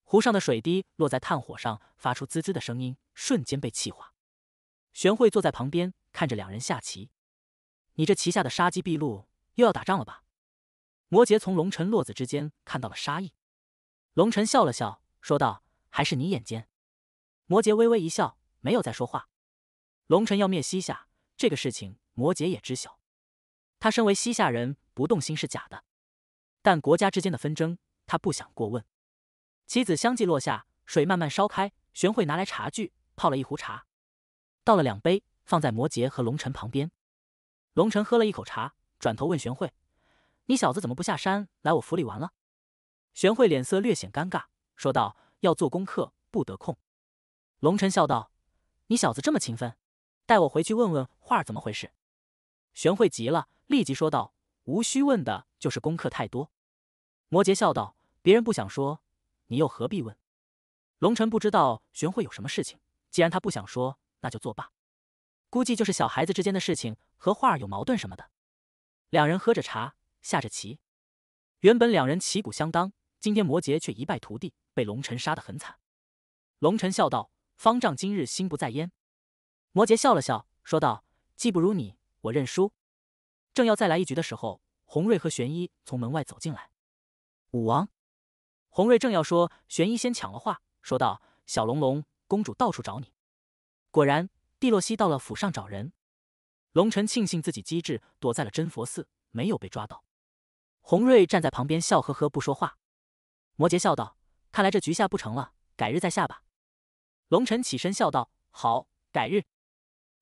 Speaker 1: 壶上的水滴落在炭火上，发出滋滋的声音，瞬间被气化。玄慧坐在旁边，看着两人下棋。你这棋下的杀机毕露，又要打仗了吧？摩羯从龙尘落子之间看到了杀意。龙臣笑了笑，说道：“还是你眼尖。”摩羯微微一笑，没有再说话。龙臣要灭西夏，这个事情摩羯也知晓。他身为西夏人，不动心是假的，但国家之间的纷争，他不想过问。棋子相继落下，水慢慢烧开。玄慧拿来茶具，泡了一壶茶，倒了两杯，放在摩羯和龙臣旁边。龙臣喝了一口茶，转头问玄慧：“你小子怎么不下山来我府里玩了？”玄慧脸色略显尴尬，说道：“要做功课，不得空。”龙晨笑道：“你小子这么勤奋，带我回去问问画儿怎么回事。”玄慧急了，立即说道：“无需问的，就是功课太多。”摩羯笑道：“别人不想说，你又何必问？”龙晨不知道玄慧有什么事情，既然他不想说，那就作罢。估计就是小孩子之间的事情，和画儿有矛盾什么的。两人喝着茶，下着棋。原本两人旗鼓相当。今天摩羯却一败涂地，被龙尘杀得很惨。龙尘笑道：“方丈今日心不在焉。”摩羯笑了笑，说道：“技不如你，我认输。”正要再来一局的时候，红瑞和玄一从门外走进来。武王，红瑞正要说，玄一先抢了话，说道：“小龙龙公主到处找你。”果然，蒂洛西到了府上找人。龙晨庆幸自己机智，躲在了真佛寺，没有被抓到。红瑞站在旁边笑呵呵，不说话。摩羯笑道：“看来这局下不成了，改日再下吧。”龙晨起身笑道：“好，改日。”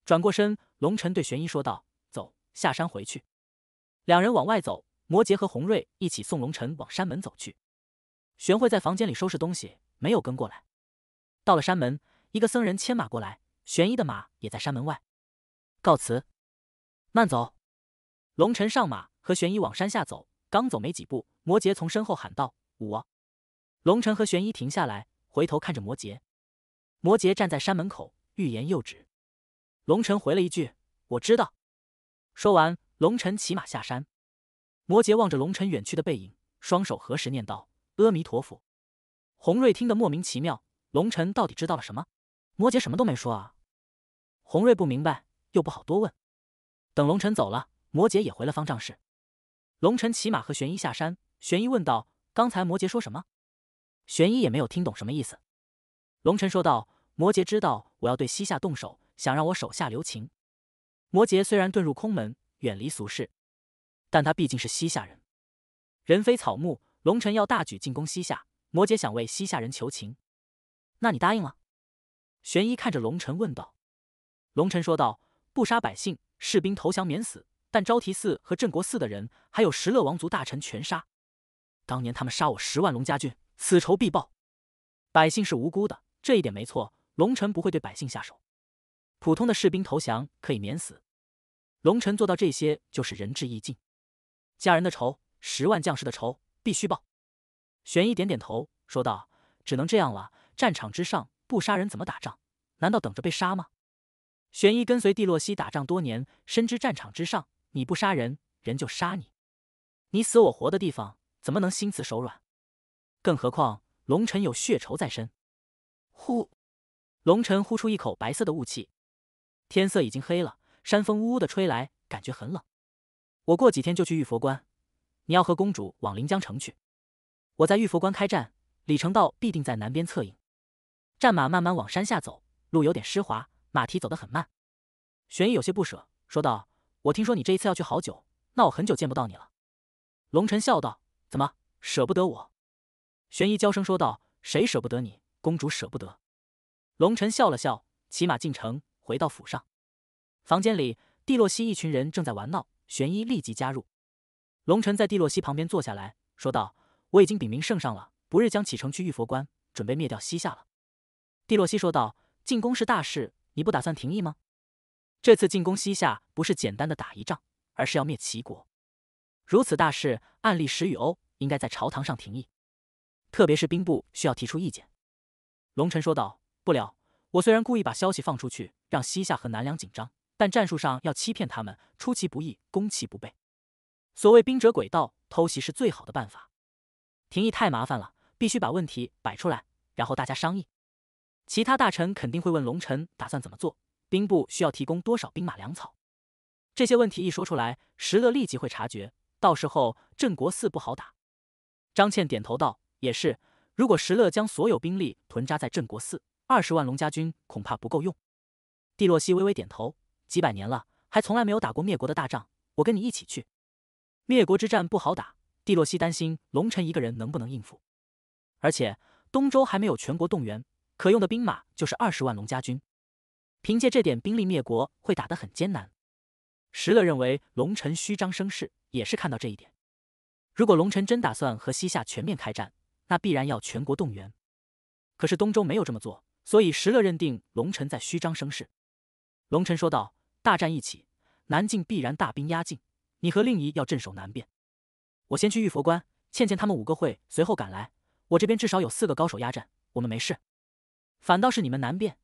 Speaker 1: 转过身，龙晨对玄一说道：“走，下山回去。”两人往外走，摩羯和红瑞一起送龙晨往山门走去。玄慧在房间里收拾东西，没有跟过来。到了山门，一个僧人牵马过来，玄一的马也在山门外。告辞，慢走。龙晨上马，和玄一往山下走。刚走没几步，摩羯从身后喊道：“我。龙尘和玄一停下来，回头看着摩羯。摩羯站在山门口，欲言又止。龙尘回了一句：“我知道。”说完，龙尘骑马下山。摩羯望着龙辰远去的背影，双手合十，念道：“阿弥陀佛。”红瑞听得莫名其妙，龙辰到底知道了什么？摩羯什么都没说啊！红瑞不明白，又不好多问。等龙辰走了，摩羯也回了方丈室。龙城骑马和玄一下山，玄一问道：“刚才摩羯说什么？”玄一也没有听懂什么意思。龙尘说道：“摩羯知道我要对西夏动手，想让我手下留情。摩羯虽然遁入空门，远离俗世，但他毕竟是西夏人，人非草木。龙尘要大举进攻西夏，摩羯想为西夏人求情。那你答应了？”玄一看着龙尘问道。龙尘说道：“不杀百姓，士兵投降免死，但昭提寺和镇国寺的人，还有石勒王族大臣全杀。当年他们杀我十万龙家军。”此仇必报，百姓是无辜的，这一点没错。龙臣不会对百姓下手，普通的士兵投降可以免死。龙臣做到这些就是仁至义尽。家人的仇，十万将士的仇，必须报。玄一点点头说道：“只能这样了。战场之上不杀人怎么打仗？难道等着被杀吗？”玄一跟随帝洛西打仗多年，深知战场之上你不杀人，人就杀你，你死我活的地方怎么能心慈手软？更何况，龙晨有血仇在身。呼，龙晨呼出一口白色的雾气。天色已经黑了，山风呜呜的吹来，感觉很冷。我过几天就去玉佛关，你要和公主往临江城去。我在玉佛关开战，李成道必定在南边策应。战马慢慢往山下走，路有点湿滑，马蹄走得很慢。玄衣有些不舍，说道：“我听说你这一次要去好久，那我很久见不到你了。”龙晨笑道：“怎么舍不得我？”玄一娇声说道：“谁舍不得你？公主舍不得。”龙尘笑了笑，骑马进城，回到府上。房间里，蒂洛西一群人正在玩闹，玄一立即加入。龙尘在蒂洛西旁边坐下来说道：“我已经禀明圣上了，不日将启程去玉佛关，准备灭掉西夏了。”蒂洛西说道：“进攻是大事，你不打算停役吗？这次进攻西夏不是简单的打一仗，而是要灭齐国。如此大事，按历史与欧应该在朝堂上停役。”特别是兵部需要提出意见，龙尘说道：“不了，我虽然故意把消息放出去，让西夏和南梁紧张，但战术上要欺骗他们，出其不意，攻其不备。所谓兵者诡道，偷袭是最好的办法。廷议太麻烦了，必须把问题摆出来，然后大家商议。其他大臣肯定会问龙尘打算怎么做，兵部需要提供多少兵马粮草。这些问题一说出来，石勒立即会察觉，到时候镇国寺不好打。”张倩点头道。也是，如果石勒将所有兵力屯扎在镇国寺，二十万龙家军恐怕不够用。蒂洛西微微点头，几百年了，还从来没有打过灭国的大仗。我跟你一起去，灭国之战不好打。蒂洛西担心龙尘一个人能不能应付，而且东周还没有全国动员，可用的兵马就是二十万龙家军，凭借这点兵力灭国会打得很艰难。石勒认为龙尘虚张声势，也是看到这一点。如果龙尘真打算和西夏全面开战，那必然要全国动员，可是东周没有这么做，所以石勒认定龙臣在虚张声势。龙臣说道：“大战一起，南境必然大兵压境，你和令仪要镇守南边。我先去玉佛关，倩倩他们五个会随后赶来。我这边至少有四个高手压阵，我们没事。反倒是你们南边，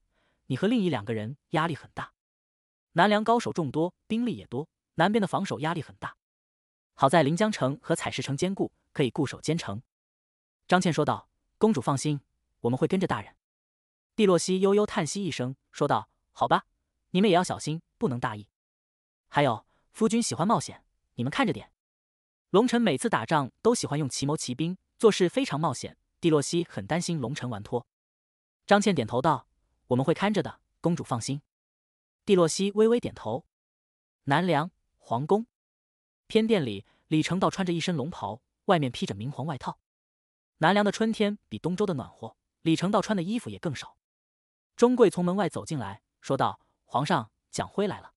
Speaker 1: 你和令仪两个人压力很大。南梁高手众多，兵力也多，南边的防守压力很大。好在临江城和采石城坚固，可以固守坚城。”张倩说道：“公主放心，我们会跟着大人。”蒂洛西悠悠叹息一声，说道：“好吧，你们也要小心，不能大意。还有，夫君喜欢冒险，你们看着点。”龙尘每次打仗都喜欢用奇谋奇兵，做事非常冒险。蒂洛西很担心龙尘玩脱。张倩点头道：“我们会看着的，公主放心。”蒂洛西微微点头。南梁皇宫偏殿里，李成道穿着一身龙袍，外面披着明黄外套。南凉的春天比东周的暖和，李成道穿的衣服也更少。钟贵从门外走进来说道：“皇上，蒋辉来了。”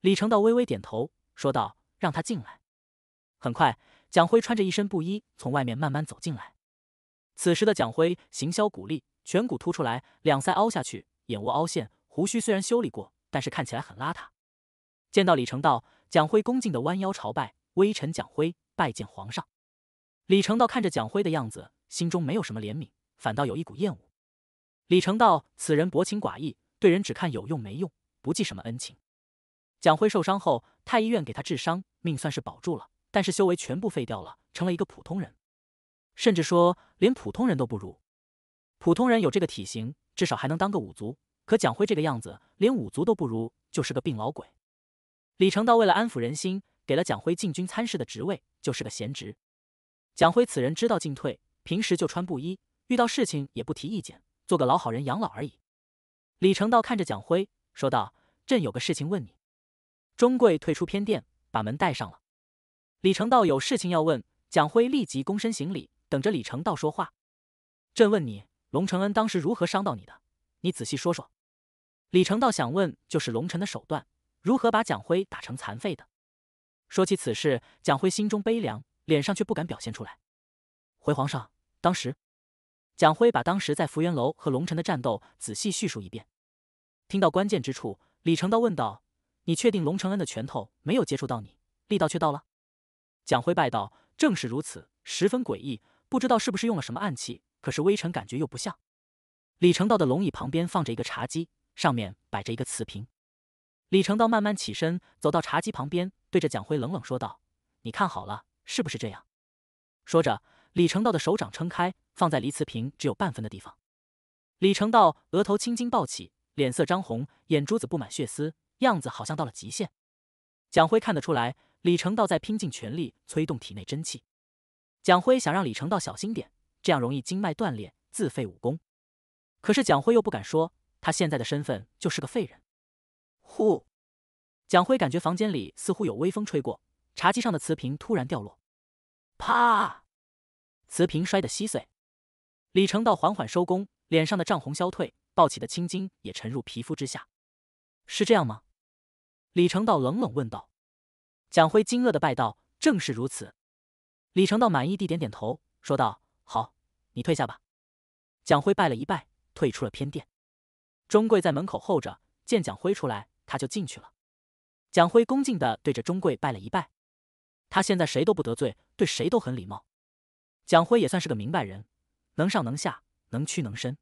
Speaker 1: 李成道微微点头，说道：“让他进来。”很快，蒋辉穿着一身布衣从外面慢慢走进来。此时的蒋辉形销骨立，颧骨凸出来，两腮凹下去，眼窝凹陷，胡须虽然修理过，但是看起来很邋遢。见到李成道，蒋辉恭敬的弯腰朝拜：“微臣蒋辉拜见皇上。”李成道看着蒋辉的样子，心中没有什么怜悯，反倒有一股厌恶。李成道此人薄情寡义，对人只看有用没用，不计什么恩情。蒋辉受伤后，太医院给他治伤，命算是保住了，但是修为全部废掉了，成了一个普通人，甚至说连普通人都不如。普通人有这个体型，至少还能当个五族，可蒋辉这个样子，连五族都不如，就是个病老鬼。李成道为了安抚人心，给了蒋辉禁军参事的职位，就是个闲职。蒋辉此人知道进退，平时就穿布衣，遇到事情也不提意见，做个老好人养老而已。李成道看着蒋辉说道：“朕有个事情问你。”钟贵退出偏殿，把门带上了。李成道有事情要问蒋辉，立即躬身行礼，等着李成道说话。朕问你，龙承恩当时如何伤到你的？你仔细说说。李成道想问就是龙臣的手段如何把蒋辉打成残废的。说起此事，蒋辉心中悲凉。脸上却不敢表现出来。回皇上，当时，蒋辉把当时在福源楼和龙臣的战斗仔细叙述一遍。听到关键之处，李成道问道：“你确定龙承恩的拳头没有接触到你，力道却到了？”蒋辉拜道：“正是如此，十分诡异，不知道是不是用了什么暗器，可是微臣感觉又不像。”李成道的龙椅旁边放着一个茶几，上面摆着一个瓷瓶。李成道慢慢起身，走到茶几旁边，对着蒋辉冷冷说道：“你看好了。”是不是这样？说着，李成道的手掌撑开，放在离瓷瓶只有半分的地方。李成道额头青筋暴起，脸色涨红，眼珠子布满血丝，样子好像到了极限。蒋辉看得出来，李成道在拼尽全力催动体内真气。蒋辉想让李成道小心点，这样容易经脉断裂，自废武功。可是蒋辉又不敢说，他现在的身份就是个废人。呼，蒋辉感觉房间里似乎有微风吹过。茶几上的瓷瓶突然掉落，啪！瓷瓶摔得稀碎。李成道缓缓收工，脸上的涨红消退，抱起的青筋也沉入皮肤之下。是这样吗？李成道冷冷问道。蒋辉惊愕地拜道：“正是如此。”李成道满意地点点头，说道：“好，你退下吧。”蒋辉拜了一拜，退出了偏殿。钟贵在门口候着，见蒋辉出来，他就进去了。蒋辉恭敬地对着钟贵拜了一拜。他现在谁都不得罪，对谁都很礼貌。蒋辉也算是个明白人，能上能下，能屈能伸。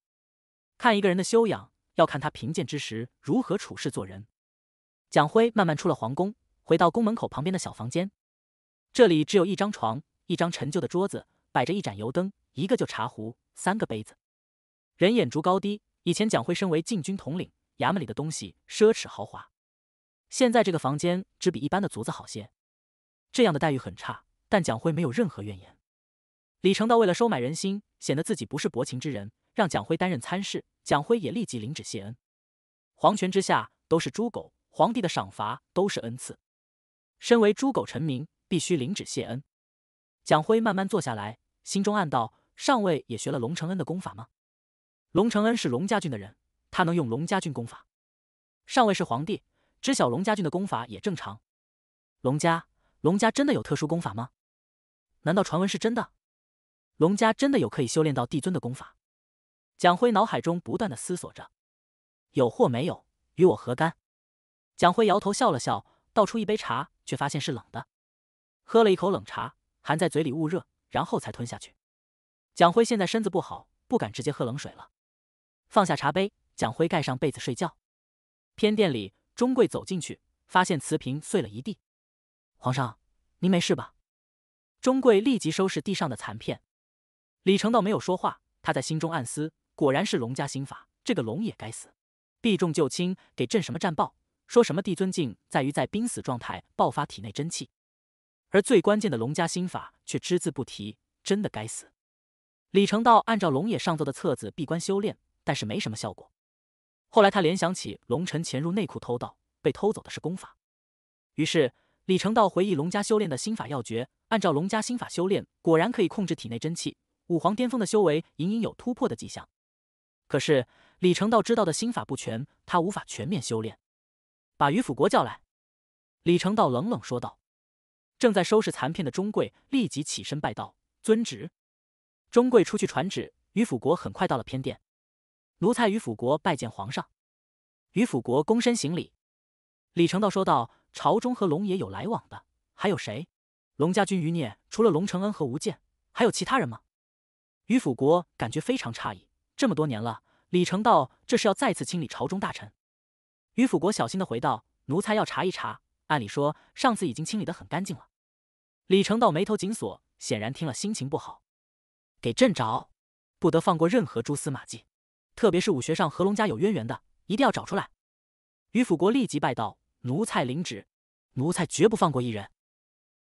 Speaker 1: 看一个人的修养，要看他贫贱之时如何处事做人。蒋辉慢慢出了皇宫，回到宫门口旁边的小房间。这里只有一张床，一张陈旧的桌子，摆着一盏油灯，一个旧茶壶，三个杯子。人眼逐高低。以前蒋辉身为禁军统领，衙门里的东西奢侈豪华。现在这个房间只比一般的卒子好些。这样的待遇很差，但蒋辉没有任何怨言。李成道为了收买人心，显得自己不是薄情之人，让蒋辉担任参事。蒋辉也立即领旨谢恩。皇权之下都是猪狗，皇帝的赏罚都是恩赐。身为猪狗臣民，必须领旨谢恩。蒋辉慢慢坐下来，心中暗道：上位也学了龙承恩的功法吗？龙承恩是龙家郡的人，他能用龙家郡功法。上位是皇帝，知晓龙家郡的功法也正常。龙家。龙家真的有特殊功法吗？难道传闻是真的？龙家真的有可以修炼到帝尊的功法？蒋辉脑海中不断的思索着，有或没有，与我何干？蒋辉摇头笑了笑，倒出一杯茶，却发现是冷的，喝了一口冷茶，含在嘴里捂热，然后才吞下去。蒋辉现在身子不好，不敢直接喝冷水了。放下茶杯，蒋辉盖上被子睡觉。偏殿里，钟贵走进去，发现瓷瓶碎了一地。皇上，您没事吧？钟贵立即收拾地上的残片。李成道没有说话，他在心中暗思：果然是龙家心法，这个龙也该死。避重就轻，给朕什么战报，说什么帝尊境在于在濒死状态爆发体内真气，而最关键的龙家心法却只字不提，真的该死。李成道按照龙野上奏的册子闭关修炼，但是没什么效果。后来他联想起龙臣潜入内库偷盗，被偷走的是功法，于是。李成道回忆龙家修炼的心法要诀，按照龙家心法修炼，果然可以控制体内真气。武皇巅峰的修为，隐隐有突破的迹象。可是李成道知道的心法不全，他无法全面修炼。把于辅国叫来，李成道冷冷说道。正在收拾残片的钟贵立即起身拜道：“遵旨。”钟贵出去传旨，于辅国很快到了偏殿。奴才于辅国拜见皇上。于辅国躬身行礼。李成道说道：“朝中和龙爷有来往的还有谁？龙家军余孽除了龙承恩和吴健，还有其他人吗？”于辅国感觉非常诧异，这么多年了，李成道这是要再次清理朝中大臣。于辅国小心的回道：“奴才要查一查，按理说上次已经清理的很干净了。”李成道眉头紧锁，显然听了心情不好。给朕找，不得放过任何蛛丝马迹，特别是武学上和龙家有渊源的，一定要找出来。于辅国立即拜道。奴才领旨，奴才绝不放过一人。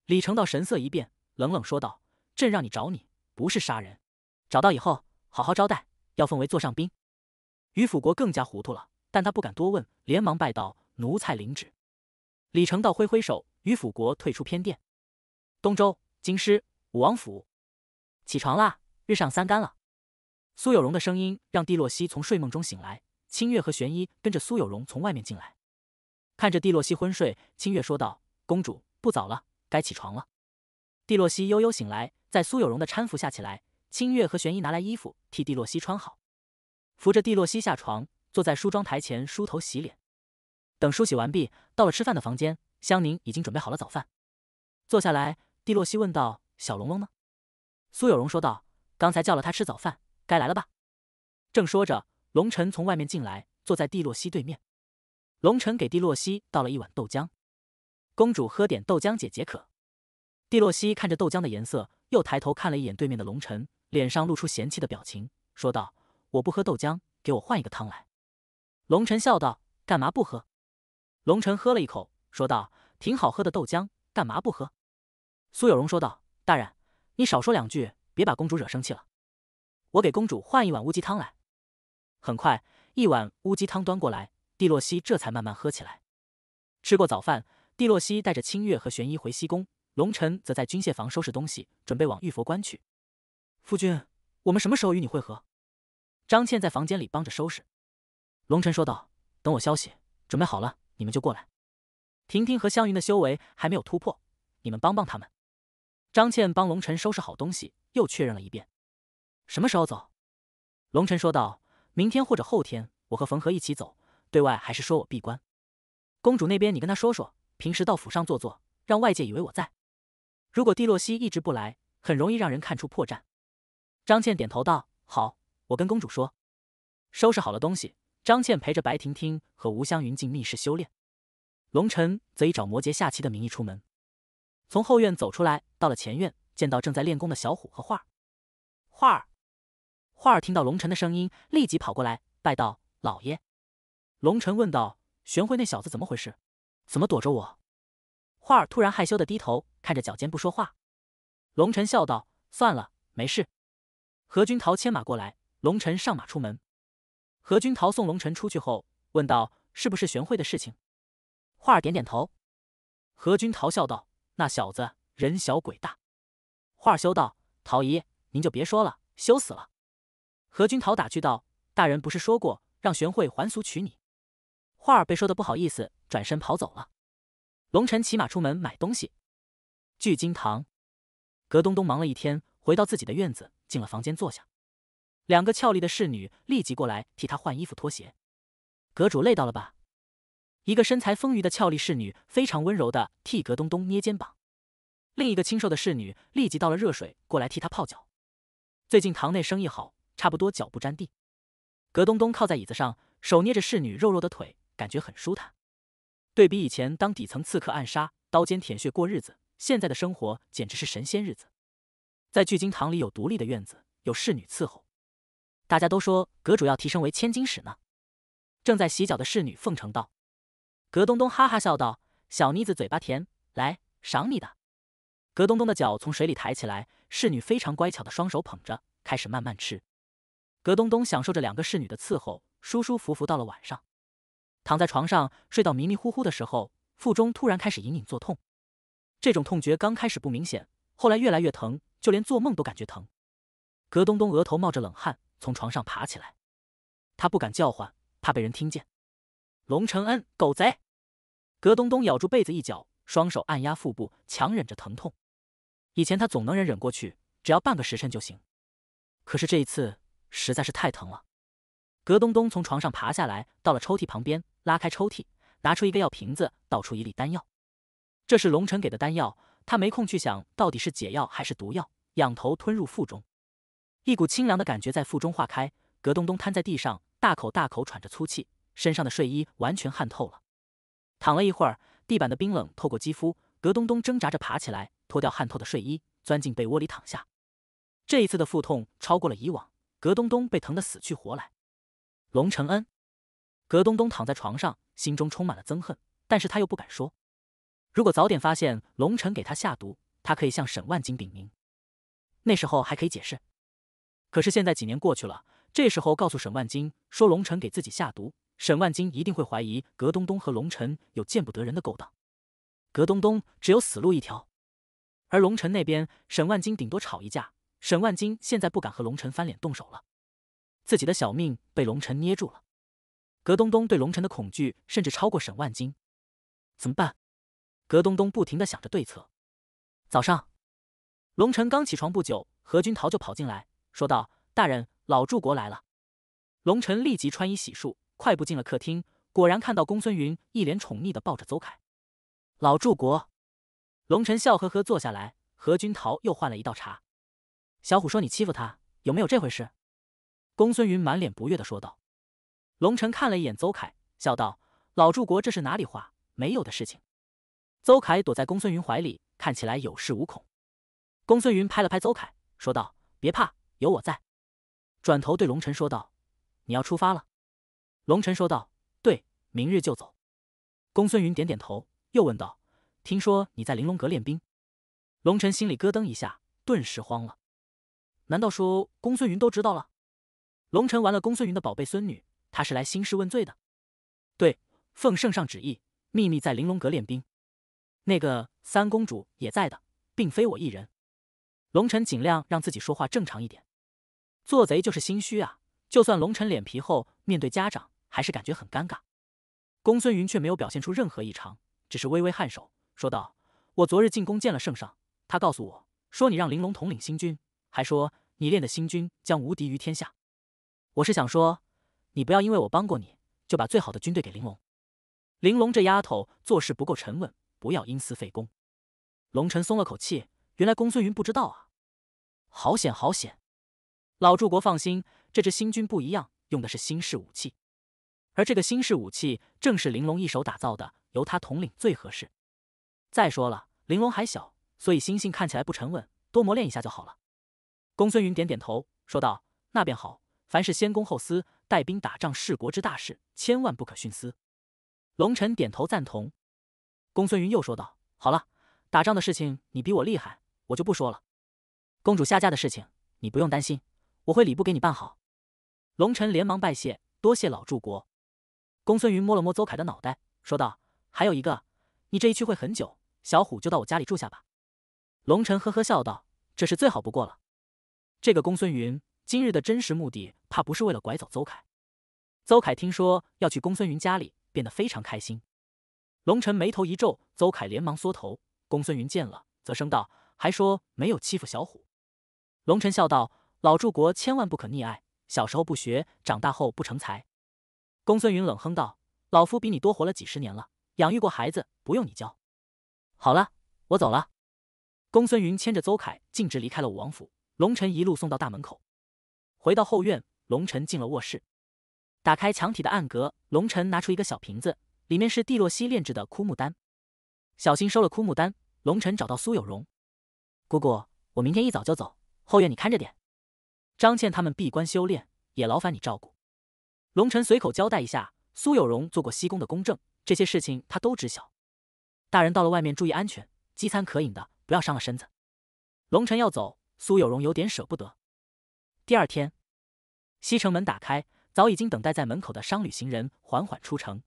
Speaker 1: 李成道神色一变，冷冷说道：“朕让你找你，不是杀人。找到以后，好好招待，要奉为座上宾。”于辅国更加糊涂了，但他不敢多问，连忙拜道：“奴才领旨。”李成道挥挥手，于辅国退出偏殿。东周京师武王府，起床啦，日上三竿了。苏有荣的声音让帝洛西从睡梦中醒来，清月和玄一跟着苏有荣从外面进来。看着蒂洛西昏睡，清月说道：“公主，不早了，该起床了。”蒂洛西悠悠醒来，在苏有荣的搀扶下起来。清月和玄一拿来衣服替蒂洛西穿好，扶着蒂洛西下床，坐在梳妆台前梳头洗脸。等梳洗完毕，到了吃饭的房间，香宁已经准备好了早饭。坐下来，蒂洛西问道：“小龙龙呢？”苏有荣说道：“刚才叫了他吃早饭，该来了吧？”正说着，龙晨从外面进来，坐在蒂洛西对面。龙晨给蒂洛西倒了一碗豆浆，公主喝点豆浆解解渴。蒂洛西看着豆浆的颜色，又抬头看了一眼对面的龙晨，脸上露出嫌弃的表情，说道：“我不喝豆浆，给我换一个汤来。”龙晨笑道：“干嘛不喝？”龙晨喝了一口，说道：“挺好喝的豆浆，干嘛不喝？”苏有荣说道：“大人，你少说两句，别把公主惹生气了。我给公主换一碗乌鸡汤来。”很快，一碗乌鸡汤端过来。蒂洛西这才慢慢喝起来。吃过早饭，蒂洛西带着清月和玄一回西宫，龙尘则在军械房收拾东西，准备往玉佛关去。夫君，我们什么时候与你会合？张倩在房间里帮着收拾。龙尘说道：“等我消息，准备好了，你们就过来。”婷婷和湘云的修为还没有突破，你们帮帮他们。张倩帮龙辰收拾好东西，又确认了一遍：“什么时候走？”龙辰说道：“明天或者后天，我和冯和一起走。”对外还是说我闭关，公主那边你跟她说说，平时到府上坐坐，让外界以为我在。如果蒂洛西一直不来，很容易让人看出破绽。张倩点头道：“好，我跟公主说。”收拾好了东西，张倩陪着白婷婷和吴香云进密室修炼。龙尘则以找摩羯下棋的名义出门，从后院走出来，到了前院，见到正在练功的小虎和画儿。画儿，画儿听到龙尘的声音，立即跑过来拜道：“老爷。”龙尘问道：“玄慧那小子怎么回事？怎么躲着我？”画儿突然害羞的低头，看着脚尖不说话。龙尘笑道：“算了，没事。”何君桃牵马过来，龙尘上马出门。何君桃送龙辰出去后，问道：“是不是玄慧的事情？”画儿点点头。何君桃笑道：“那小子人小鬼大。”画儿羞道：“桃姨，您就别说了，羞死了。”何君桃打趣道：“大人不是说过，让玄慧还俗娶你？”画儿被说的不好意思，转身跑走了。龙晨骑马出门买东西。聚金堂，葛东东忙了一天，回到自己的院子，进了房间坐下。两个俏丽的侍女立即过来替他换衣服脱鞋。阁主累到了吧？一个身材丰腴的俏丽侍女非常温柔的替葛东东捏肩膀，另一个清瘦的侍女立即倒了热水过来替他泡脚。最近堂内生意好，差不多脚不沾地。葛东东靠在椅子上，手捏着侍女肉肉的腿。感觉很舒坦，对比以前当底层刺客暗杀、刀尖舔血过日子，现在的生活简直是神仙日子。在聚金堂里有独立的院子，有侍女伺候。大家都说阁主要提升为千金使呢。正在洗脚的侍女奉承道：“格东东，哈哈笑道，小妮子嘴巴甜，来，赏你的。”格东东的脚从水里抬起来，侍女非常乖巧的双手捧着，开始慢慢吃。格东东享受着两个侍女的伺候，舒舒服服到了晚上。躺在床上睡到迷迷糊糊的时候，腹中突然开始隐隐作痛。这种痛觉刚开始不明显，后来越来越疼，就连做梦都感觉疼。葛东东额头冒着冷汗，从床上爬起来。他不敢叫唤，怕被人听见。龙承恩，狗贼！葛东东咬住被子一角，双手按压腹部，强忍着疼痛。以前他总能忍忍过去，只要半个时辰就行。可是这一次实在是太疼了。葛东东从床上爬下来，到了抽屉旁边。拉开抽屉，拿出一个药瓶子，倒出一粒丹药。这是龙辰给的丹药，他没空去想到底是解药还是毒药，仰头吞入腹中。一股清凉的感觉在腹中化开，葛东东瘫在地上，大口大口喘着粗气，身上的睡衣完全汗透了。躺了一会儿，地板的冰冷透过肌肤，葛东东挣扎着爬起来，脱掉汗透的睡衣，钻进被窝里躺下。这一次的腹痛超过了以往，葛东东被疼得死去活来。龙承恩。葛东东躺在床上，心中充满了憎恨，但是他又不敢说。如果早点发现龙晨给他下毒，他可以向沈万金禀明，那时候还可以解释。可是现在几年过去了，这时候告诉沈万金说龙晨给自己下毒，沈万金一定会怀疑葛东东和龙晨有见不得人的勾当。葛东东只有死路一条。而龙晨那边，沈万金顶多吵一架。沈万金现在不敢和龙晨翻脸动手了，自己的小命被龙晨捏住了。格东东对龙晨的恐惧甚至超过沈万金，怎么办？格东东不停的想着对策。早上，龙晨刚起床不久，何君陶就跑进来，说道：“大人，老祝国来了。”龙晨立即穿衣洗漱，快步进了客厅，果然看到公孙云一脸宠溺的抱着邹凯。老祝国，龙晨笑呵呵坐下来，何君陶又换了一道茶。小虎说你欺负他，有没有这回事？公孙云满脸不悦的说道。龙尘看了一眼邹凯，笑道：“老祝国，这是哪里话？没有的事情。”邹凯躲在公孙云怀里，看起来有恃无恐。公孙云拍了拍邹凯，说道：“别怕，有我在。”转头对龙臣说道：“你要出发了。”龙臣说道：“对，明日就走。”公孙云点点头，又问道：“听说你在玲珑阁练兵？”龙臣心里咯噔一下，顿时慌了。难道说公孙云都知道了？龙臣完了，公孙云的宝贝孙女。他是来兴师问罪的，对，奉圣上旨意，秘密在玲珑阁练兵。那个三公主也在的，并非我一人。龙臣尽量让自己说话正常一点。做贼就是心虚啊！就算龙臣脸皮厚，面对家长还是感觉很尴尬。公孙云却没有表现出任何异常，只是微微颔首，说道：“我昨日进宫见了圣上，他告诉我说，你让玲珑统领新军，还说你练的新军将无敌于天下。我是想说。”你不要因为我帮过你，就把最好的军队给玲珑。玲珑这丫头做事不够沉稳，不要因私废公。龙尘松了口气，原来公孙云不知道啊，好险好险！老柱国放心，这支新军不一样，用的是新式武器，而这个新式武器正是玲珑一手打造的，由他统领最合适。再说了，玲珑还小，所以心性看起来不沉稳，多磨练一下就好了。公孙云点点头，说道：“那便好。”凡是先公后私，带兵打仗是国之大事，千万不可徇私。龙臣点头赞同。公孙云又说道：“好了，打仗的事情你比我厉害，我就不说了。公主下嫁的事情你不用担心，我会礼部给你办好。”龙臣连忙拜谢，多谢老柱国。公孙云摸了摸邹凯的脑袋，说道：“还有一个，你这一去会很久，小虎就到我家里住下吧。”龙臣呵呵笑道：“这是最好不过了。”这个公孙云。今日的真实目的，怕不是为了拐走邹凯。邹凯听说要去公孙云家里，变得非常开心。龙尘眉头一皱，邹凯连忙缩头。公孙云见了，则声道：“还说没有欺负小虎。”龙尘笑道：“老柱国千万不可溺爱，小时候不学，长大后不成才。”公孙云冷哼道：“老夫比你多活了几十年了，养育过孩子，不用你教。”好了，我走了。公孙云牵着邹凯，径直离开了武王府。龙尘一路送到大门口。回到后院，龙尘进了卧室，打开墙体的暗格，龙尘拿出一个小瓶子，里面是蒂洛西炼制的枯木丹。小心收了枯木丹，龙尘找到苏有荣，姑姑，我明天一早就走，后院你看着点。张倩他们闭关修炼，也劳烦你照顾。龙辰随口交代一下，苏有荣做过西宫的公证，这些事情他都知晓。大人到了外面注意安全，饥餐渴饮的不要伤了身子。龙辰要走，苏有荣有点舍不得。第二天，西城门打开，早已经等待在门口的商旅行人缓缓出城，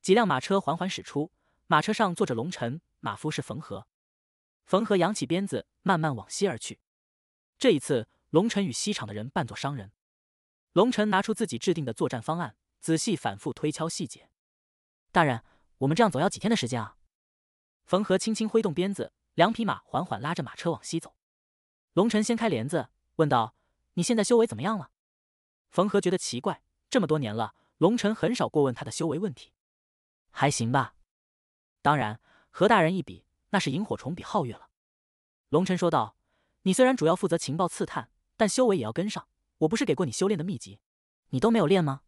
Speaker 1: 几辆马车缓缓驶出，马车上坐着龙尘，马夫是冯和，冯和扬起鞭子，慢慢往西而去。这一次，龙尘与西厂的人扮作商人，龙尘拿出自己制定的作战方案，仔细反复推敲细节。大人，我们这样走要几天的时间啊？冯和轻轻挥动鞭子，两匹马缓缓拉着马车往西走。龙尘掀开帘子，问道。你现在修为怎么样了？冯和觉得奇怪，这么多年了，龙尘很少过问他的修为问题，还行吧。当然和大人一比，那是萤火虫比皓月了。龙尘说道：“你虽然主要负责情报刺探，但修为也要跟上。我不是给过你修炼的秘籍，你都没有练吗？”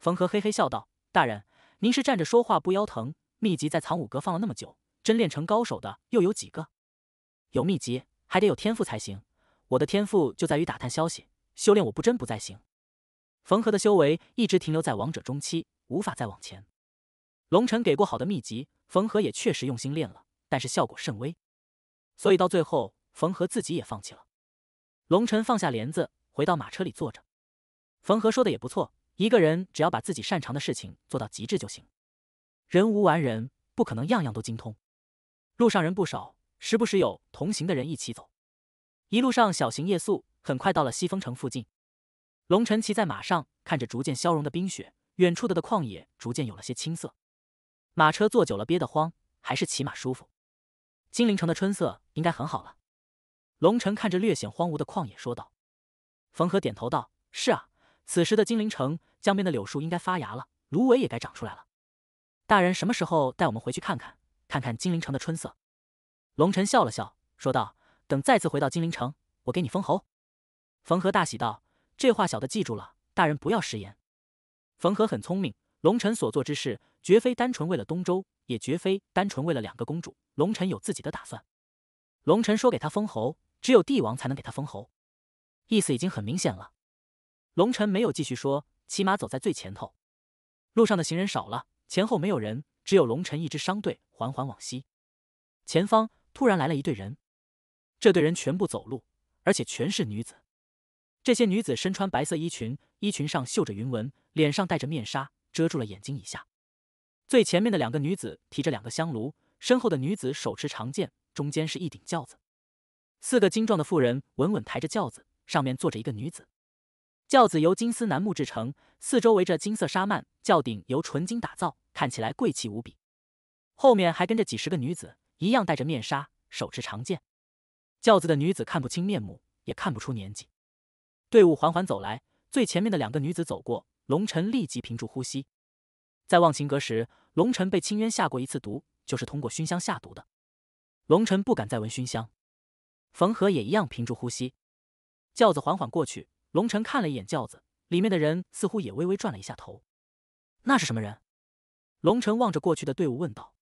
Speaker 1: 冯和嘿嘿笑道：“大人，您是站着说话不腰疼。秘籍在藏武阁放了那么久，真练成高手的又有几个？有秘籍还得有天赋才行。”我的天赋就在于打探消息，修炼我不真不再行。冯和的修为一直停留在王者中期，无法再往前。龙尘给过好的秘籍，冯和也确实用心练了，但是效果甚微，所以到最后，冯和自己也放弃了。龙尘放下帘子，回到马车里坐着。冯和说的也不错，一个人只要把自己擅长的事情做到极致就行。人无完人，不可能样样都精通。路上人不少，时不时有同行的人一起走。一路上，小行夜宿，很快到了西风城附近。龙晨骑在马上，看着逐渐消融的冰雪，远处的的旷野逐渐有了些青色。马车坐久了憋得慌，还是骑马舒服。金陵城的春色应该很好了。龙晨看着略显荒芜的旷野，说道。冯和点头道：“是啊，此时的金陵城，江边的柳树应该发芽了，芦苇也该长出来了。”大人什么时候带我们回去看看，看看金陵城的春色？龙晨笑了笑，说道。等再次回到金陵城，我给你封侯。”冯和大喜道，“这话小的记住了，大人不要食言。”冯和很聪明，龙臣所做之事绝非单纯为了东周，也绝非单纯为了两个公主，龙臣有自己的打算。龙臣说给他封侯，只有帝王才能给他封侯，意思已经很明显了。龙臣没有继续说，骑马走在最前头，路上的行人少了，前后没有人，只有龙臣一支商队缓缓往西。前方突然来了一队人。这队人全部走路，而且全是女子。这些女子身穿白色衣裙，衣裙上绣着云纹，脸上戴着面纱，遮住了眼睛以下。最前面的两个女子提着两个香炉，身后的女子手持长剑，中间是一顶轿子。四个精壮的妇人稳稳抬着轿子，上面坐着一个女子。轿子由金丝楠木制成，四周围着金色纱幔，轿顶由纯金打造，看起来贵气无比。后面还跟着几十个女子，一样戴着面纱，手持长剑。轿子的女子看不清面目，也看不出年纪。队伍缓缓走来，最前面的两个女子走过，龙晨立即屏住呼吸。在忘情阁时，龙晨被青渊下过一次毒，就是通过熏香下毒的。龙晨不敢再闻熏香，冯和也一样屏住呼吸。轿子缓缓过去，龙晨看了一眼轿子里面的人，似乎也微微转了一下头。那是什么人？龙晨望着过去的队伍问道。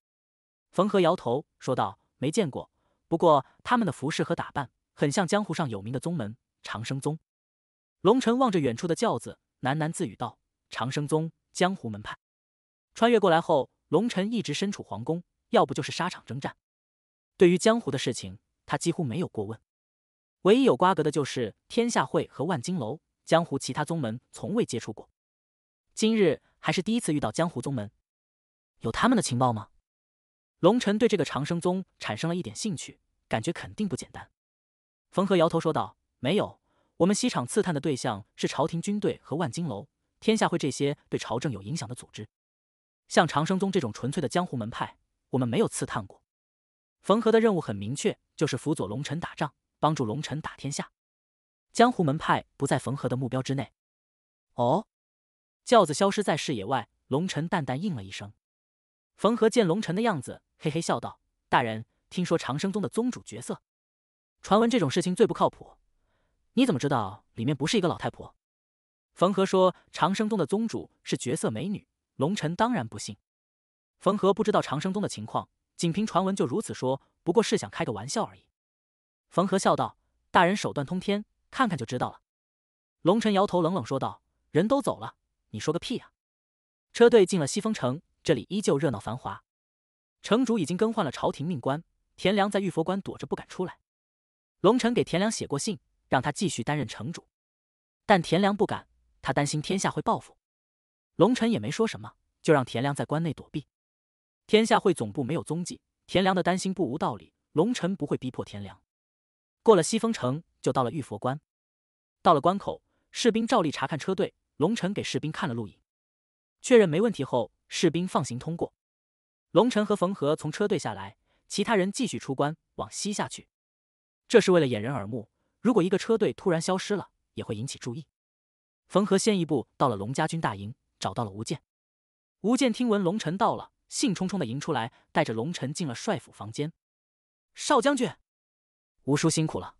Speaker 1: 冯和摇头说道：“没见过。”不过，他们的服饰和打扮很像江湖上有名的宗门长生宗。龙尘望着远处的轿子，喃喃自语道：“长生宗，江湖门派。穿越过来后，龙尘一直身处皇宫，要不就是沙场征战。对于江湖的事情，他几乎没有过问。唯一有瓜葛的就是天下会和万金楼，江湖其他宗门从未接触过。今日还是第一次遇到江湖宗门，有他们的情报吗？”龙晨对这个长生宗产生了一点兴趣，感觉肯定不简单。冯和摇头说道：“没有，我们西厂刺探的对象是朝廷军队和万金楼、天下会这些对朝政有影响的组织。像长生宗这种纯粹的江湖门派，我们没有刺探过。”冯和的任务很明确，就是辅佐龙晨打仗，帮助龙晨打天下。江湖门派不在冯和的目标之内。哦，轿子消失在视野外，龙晨淡淡应了一声。冯和见龙尘的样子，嘿嘿笑道：“大人，听说长生宗的宗主角色，传闻这种事情最不靠谱，你怎么知道里面不是一个老太婆？”冯和说：“长生宗的宗主是绝色美女。”龙尘当然不信。冯和不知道长生宗的情况，仅凭传闻就如此说，不过是想开个玩笑而已。冯和笑道：“大人手段通天，看看就知道了。”龙尘摇头，冷冷说道：“人都走了，你说个屁呀！”车队进了西风城。这里依旧热闹繁华，城主已经更换了朝廷命官。田良在玉佛关躲着不敢出来。龙尘给田良写过信，让他继续担任城主，但田良不敢，他担心天下会报复。龙尘也没说什么，就让田良在关内躲避。天下会总部没有踪迹，田良的担心不无道理。龙尘不会逼迫田良。过了西风城，就到了玉佛关。到了关口，士兵照例查看车队。龙尘给士兵看了录影，确认没问题后。士兵放行通过，龙晨和冯和从车队下来，其他人继续出关往西下去。这是为了掩人耳目，如果一个车队突然消失了，也会引起注意。冯和先一步到了龙家军大营，找到了吴健。吴健听闻龙晨到了，兴冲冲的迎出来，带着龙晨进了帅府房间。少将军，吴叔辛苦了。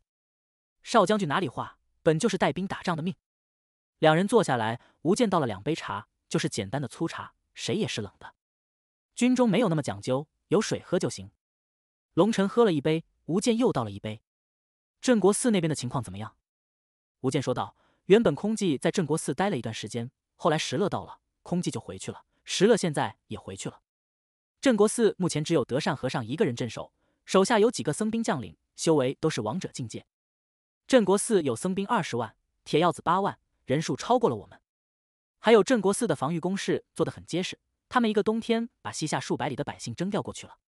Speaker 1: 少将军哪里话，本就是带兵打仗的命。两人坐下来，吴健倒了两杯茶，就是简单的粗茶。谁也是冷的，军中没有那么讲究，有水喝就行。龙尘喝了一杯，吴健又倒了一杯。镇国寺那边的情况怎么样？吴健说道：“原本空寂在镇国寺待了一段时间，后来石勒到了，空寂就回去了。石勒现在也回去了。镇国寺目前只有德善和尚一个人镇守，手下有几个僧兵将领，修为都是王者境界。镇国寺有僧兵二十万，铁鹞子八万，人数超过了我们。”还有镇国寺的防御工事做得很结实，他们一个冬天把西夏数百里的百姓征调过去了。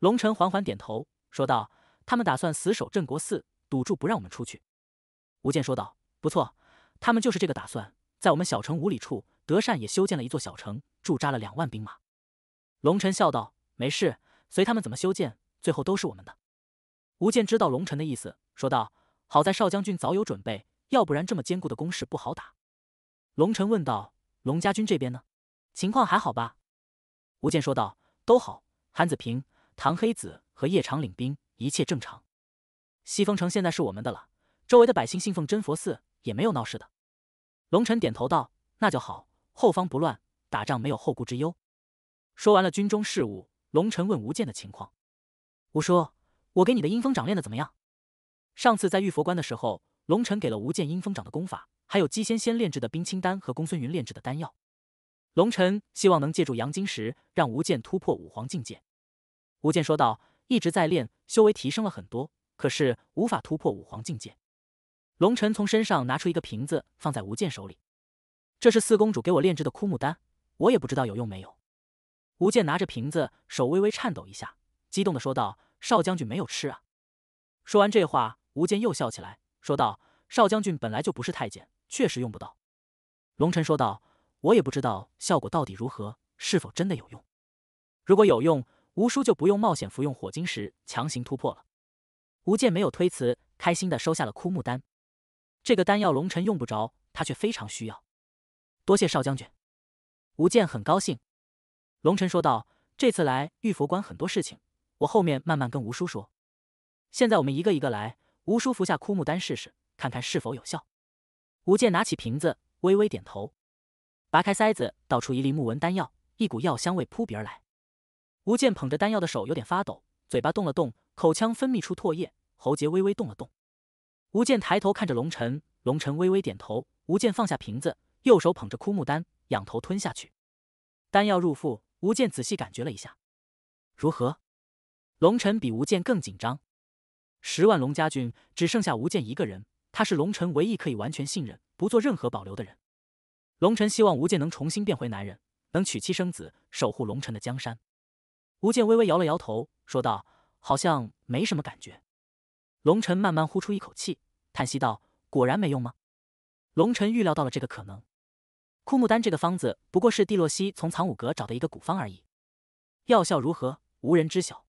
Speaker 1: 龙尘缓缓点头说道：“他们打算死守镇国寺，堵住不让我们出去。”吴健说道：“不错，他们就是这个打算。在我们小城五里处，德善也修建了一座小城，驻扎了两万兵马。”龙尘笑道：“没事，随他们怎么修建，最后都是我们的。”吴健知道龙尘的意思，说道：“好在少将军早有准备，要不然这么坚固的工事不好打。”龙晨问道：“龙家军这边呢？情况还好吧？”吴健说道：“都好，韩子平、唐黑子和叶长领兵，一切正常。西风城现在是我们的了，周围的百姓信奉真佛寺，也没有闹事的。”龙晨点头道：“那就好，后方不乱，打仗没有后顾之忧。”说完了军中事务，龙晨问吴健的情况：“吴叔，我给你的阴风掌练的怎么样？上次在玉佛关的时候，龙晨给了吴健阴风掌的功法。”还有姬仙仙炼制的冰清丹和公孙云炼制的丹药，龙尘希望能借助阳晶石让吴健突破五皇境界。吴健说道：“一直在练，修为提升了很多，可是无法突破五皇境界。”龙尘从身上拿出一个瓶子，放在吴健手里，这是四公主给我炼制的枯木丹，我也不知道有用没有。吴健拿着瓶子，手微微颤抖一下，激动的说道：“少将军没有吃啊！”说完这话，吴健又笑起来，说道：“少将军本来就不是太监。”确实用不到，龙尘说道：“我也不知道效果到底如何，是否真的有用？如果有用，吴叔就不用冒险服用火晶石强行突破了。”吴健没有推辞，开心的收下了枯木丹。这个丹药龙辰用不着，他却非常需要。多谢少将军，吴健很高兴。龙辰说道：“这次来玉佛关很多事情，我后面慢慢跟吴叔说。现在我们一个一个来，吴叔服下枯木丹试试，看看是否有效。”吴健拿起瓶子，微微点头，拔开塞子，倒出一粒木纹丹药，一股药香味扑鼻而来。吴健捧着丹药的手有点发抖，嘴巴动了动，口腔分泌出唾液，喉结微微动了动。吴健抬头看着龙晨，龙晨微微点头。吴健放下瓶子，右手捧着枯木丹，仰头吞下去。丹药入腹，吴健仔细感觉了一下，如何？龙晨比吴健更紧张。十万龙家军只剩下吴健一个人。他是龙尘唯一可以完全信任、不做任何保留的人。龙尘希望吴健能重新变回男人，能娶妻生子，守护龙尘的江山。吴健微微摇了摇头，说道：“好像没什么感觉。”龙尘慢慢呼出一口气，叹息道：“果然没用吗？”龙尘预料到了这个可能。枯木丹这个方子不过是帝洛西从藏武阁找的一个古方而已，药效如何，无人知晓。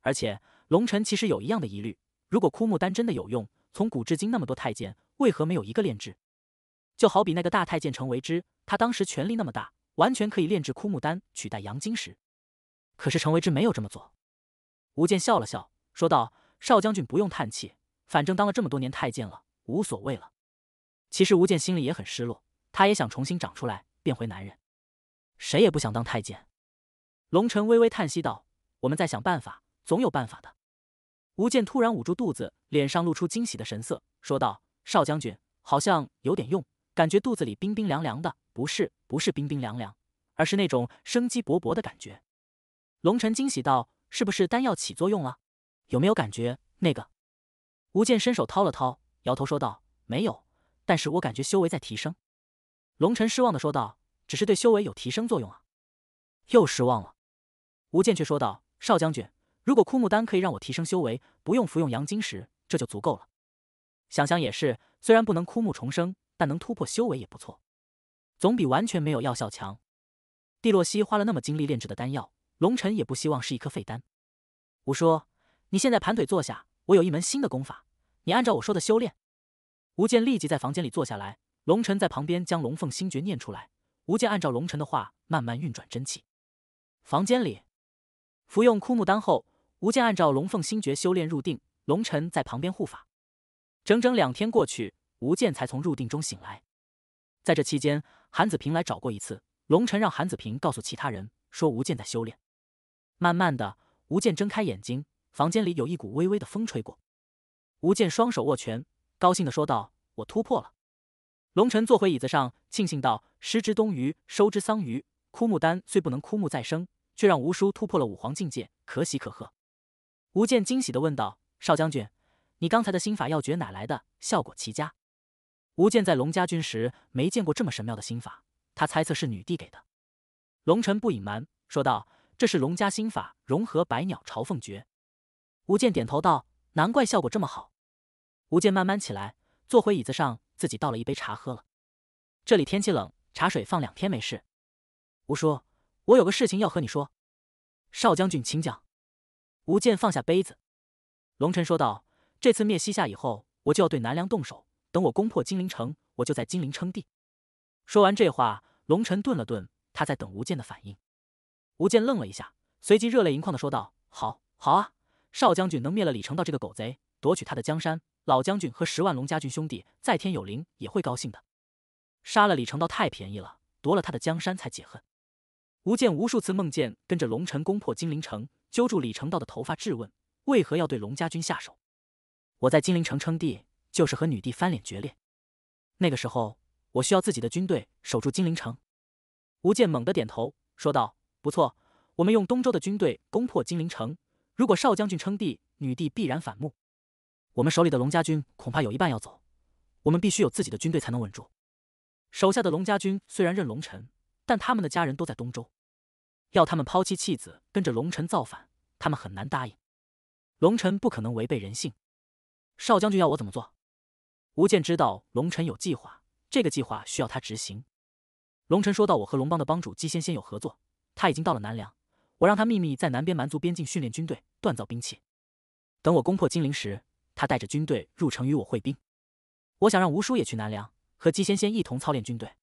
Speaker 1: 而且，龙臣其实有一样的疑虑：如果枯木丹真的有用，从古至今那么多太监，为何没有一个炼制？就好比那个大太监陈维之，他当时权力那么大，完全可以炼制枯木丹取代阳金石，可是陈维之没有这么做。吴健笑了笑，说道：“少将军不用叹气，反正当了这么多年太监了，无所谓了。”其实吴健心里也很失落，他也想重新长出来，变回男人。谁也不想当太监。龙晨微微叹息道：“我们再想办法，总有办法的。”吴健突然捂住肚子，脸上露出惊喜的神色，说道：“少将军，好像有点用，感觉肚子里冰冰凉凉的，不是不是冰冰凉凉，而是那种生机勃勃的感觉。”龙晨惊喜道：“是不是丹药起作用了？有没有感觉那个？”吴健伸手掏了掏，摇头说道：“没有，但是我感觉修为在提升。”龙晨失望的说道：“只是对修为有提升作用啊！”又失望了。吴健却说道：“少将军。”如果枯木丹可以让我提升修为，不用服用阳金石，这就足够了。想想也是，虽然不能枯木重生，但能突破修为也不错，总比完全没有药效强。蒂洛西花了那么精力炼制的丹药，龙尘也不希望是一颗废丹。吴叔，你现在盘腿坐下，我有一门新的功法，你按照我说的修炼。吴健立即在房间里坐下来，龙尘在旁边将龙凤心诀念出来。吴健按照龙尘的话慢慢运转真气。房间里，服用枯木丹后。吴健按照龙凤心诀修炼入定，龙晨在旁边护法。整整两天过去，吴健才从入定中醒来。在这期间，韩子平来找过一次，龙晨让韩子平告诉其他人说吴健在修炼。慢慢的，吴健睁开眼睛，房间里有一股微微的风吹过。吴健双手握拳，高兴的说道：“我突破了！”龙晨坐回椅子上，庆幸道：“失之东隅，收之桑榆。枯木丹虽不能枯木再生，却让吴叔突破了五皇境界，可喜可贺。”吴健惊喜的问道：“少将军，你刚才的心法要诀哪来的？效果奇佳。”吴健在龙家军时没见过这么神妙的心法，他猜测是女帝给的。龙尘不隐瞒，说道：“这是龙家心法融合百鸟朝凤诀。”吴健点头道：“难怪效果这么好。”吴健慢慢起来，坐回椅子上，自己倒了一杯茶喝了。这里天气冷，茶水放两天没事。吴叔，我有个事情要和你说。少将军，请讲。吴健放下杯子，龙晨说道：“这次灭西夏以后，我就要对南梁动手。等我攻破金陵城，我就在金陵称帝。”说完这话，龙晨顿了顿，他在等吴健的反应。吴健愣了一下，随即热泪盈眶的说道：“好，好啊，少将军能灭了李成道这个狗贼，夺取他的江山，老将军和十万龙家军兄弟在天有灵也会高兴的。杀了李成道太便宜了，夺了他的江山才解恨。”吴健无数次梦见跟着龙晨攻破金陵城。揪住李成道的头发质问：“为何要对龙家军下手？”“我在金陵城称帝，就是和女帝翻脸决裂。那个时候，我需要自己的军队守住金陵城。”吴健猛地点头，说道：“不错，我们用东周的军队攻破金陵城。如果少将军称帝，女帝必然反目。我们手里的龙家军恐怕有一半要走，我们必须有自己的军队才能稳住。手下的龙家军虽然认龙臣，但他们的家人都在东周。”要他们抛弃弃子，跟着龙臣造反，他们很难答应。龙臣不可能违背人性。少将军要我怎么做？吴健知道龙臣有计划，这个计划需要他执行。龙臣说道：“我和龙帮的帮主姬仙仙有合作，他已经到了南梁，我让他秘密在南边蛮族边境训练军队，锻造兵器。等我攻破金陵时，他带着军队入城与我会兵。我想让吴叔也去南梁，和姬仙仙一同操练军队。”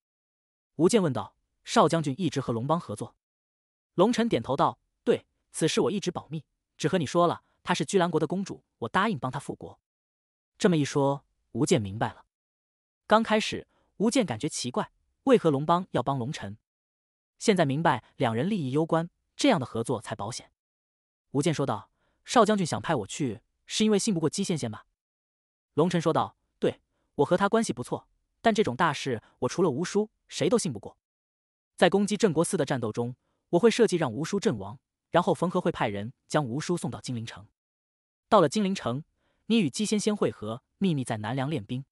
Speaker 1: 吴健问道：“少将军一直和龙帮合作？”龙尘点头道：“对，此事我一直保密，只和你说了。她是居兰国的公主，我答应帮她复国。”这么一说，吴健明白了。刚开始，吴健感觉奇怪，为何龙帮要帮龙臣？现在明白，两人利益攸关，这样的合作才保险。吴健说道：“少将军想派我去，是因为信不过姬羡羡吧？”龙尘说道：“对，我和他关系不错，但这种大事，我除了吴叔，谁都信不过。”在攻击镇国寺的战斗中。我会设计让吴叔阵亡，然后冯和会派人将吴叔送到金陵城。到了金陵城，你与姬仙仙会合，秘密在南梁练兵。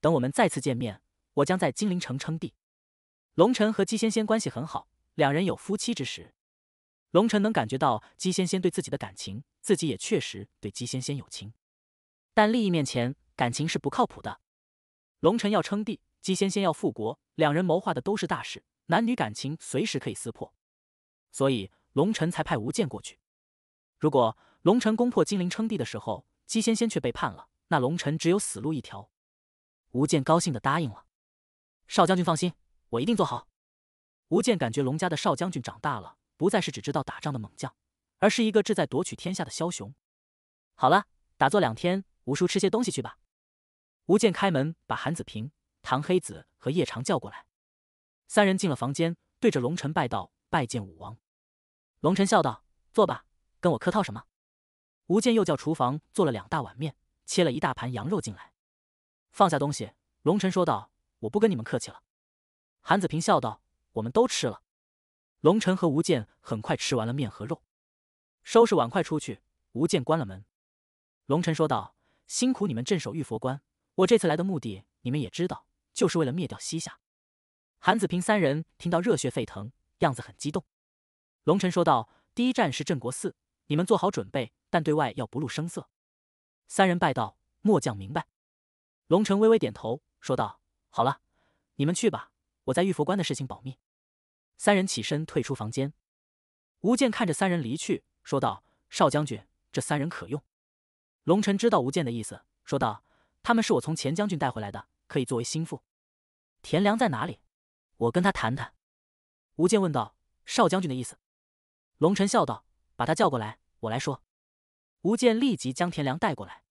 Speaker 1: 等我们再次见面，我将在金陵城称帝。龙尘和姬仙仙关系很好，两人有夫妻之实。龙尘能感觉到姬仙仙对自己的感情，自己也确实对姬仙仙有情。但利益面前，感情是不靠谱的。龙尘要称帝，姬仙仙要复国，两人谋划的都是大事，男女感情随时可以撕破。所以龙尘才派吴健过去。如果龙尘攻破金陵称帝的时候，姬仙仙却背叛了，那龙尘只有死路一条。吴健高兴的答应了。少将军放心，我一定做好。吴健感觉龙家的少将军长大了，不再是只知道打仗的猛将，而是一个志在夺取天下的枭雄。好了，打坐两天，吴叔吃些东西去吧。吴健开门，把韩子平、唐黑子和叶长叫过来。三人进了房间，对着龙尘拜道。拜见武王，龙尘笑道：“坐吧，跟我客套什么？”吴健又叫厨房做了两大碗面，切了一大盘羊肉进来。放下东西，龙尘说道：“我不跟你们客气了。”韩子平笑道：“我们都吃了。”龙尘和吴健很快吃完了面和肉，收拾碗筷出去。吴健关了门，龙尘说道：“辛苦你们镇守玉佛关，我这次来的目的你们也知道，就是为了灭掉西夏。”韩子平三人听到，热血沸腾。样子很激动，龙晨说道：“第一站是镇国寺，你们做好准备，但对外要不露声色。”三人拜道：“末将明白。”龙晨微微点头说道：“好了，你们去吧，我在玉佛关的事情保密。”三人起身退出房间。吴健看着三人离去，说道：“少将军，这三人可用？”龙晨知道吴健的意思，说道：“他们是我从钱将军带回来的，可以作为心腹。”田良在哪里？我跟他谈谈。吴健问道：“少将军的意思？”龙晨笑道：“把他叫过来，我来说。”吴健立即将田良带过来。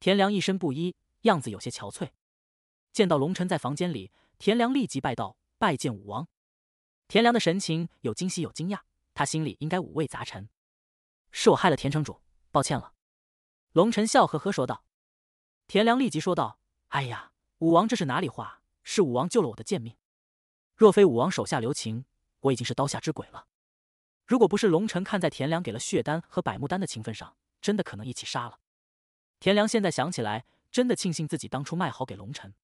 Speaker 1: 田良一身布衣，样子有些憔悴。见到龙晨在房间里，田良立即拜道：“拜见武王。”田良的神情有惊喜，有惊讶，他心里应该五味杂陈。“是我害了田城主，抱歉了。”龙晨笑呵呵说道。田良立即说道：“哎呀，武王这是哪里话？是武王救了我的贱命。”若非武王手下留情，我已经是刀下之鬼了。如果不是龙尘看在田良给了血丹和百慕丹的情分上，真的可能一起杀了。田良现在想起来，真的庆幸自己当初卖好给龙尘，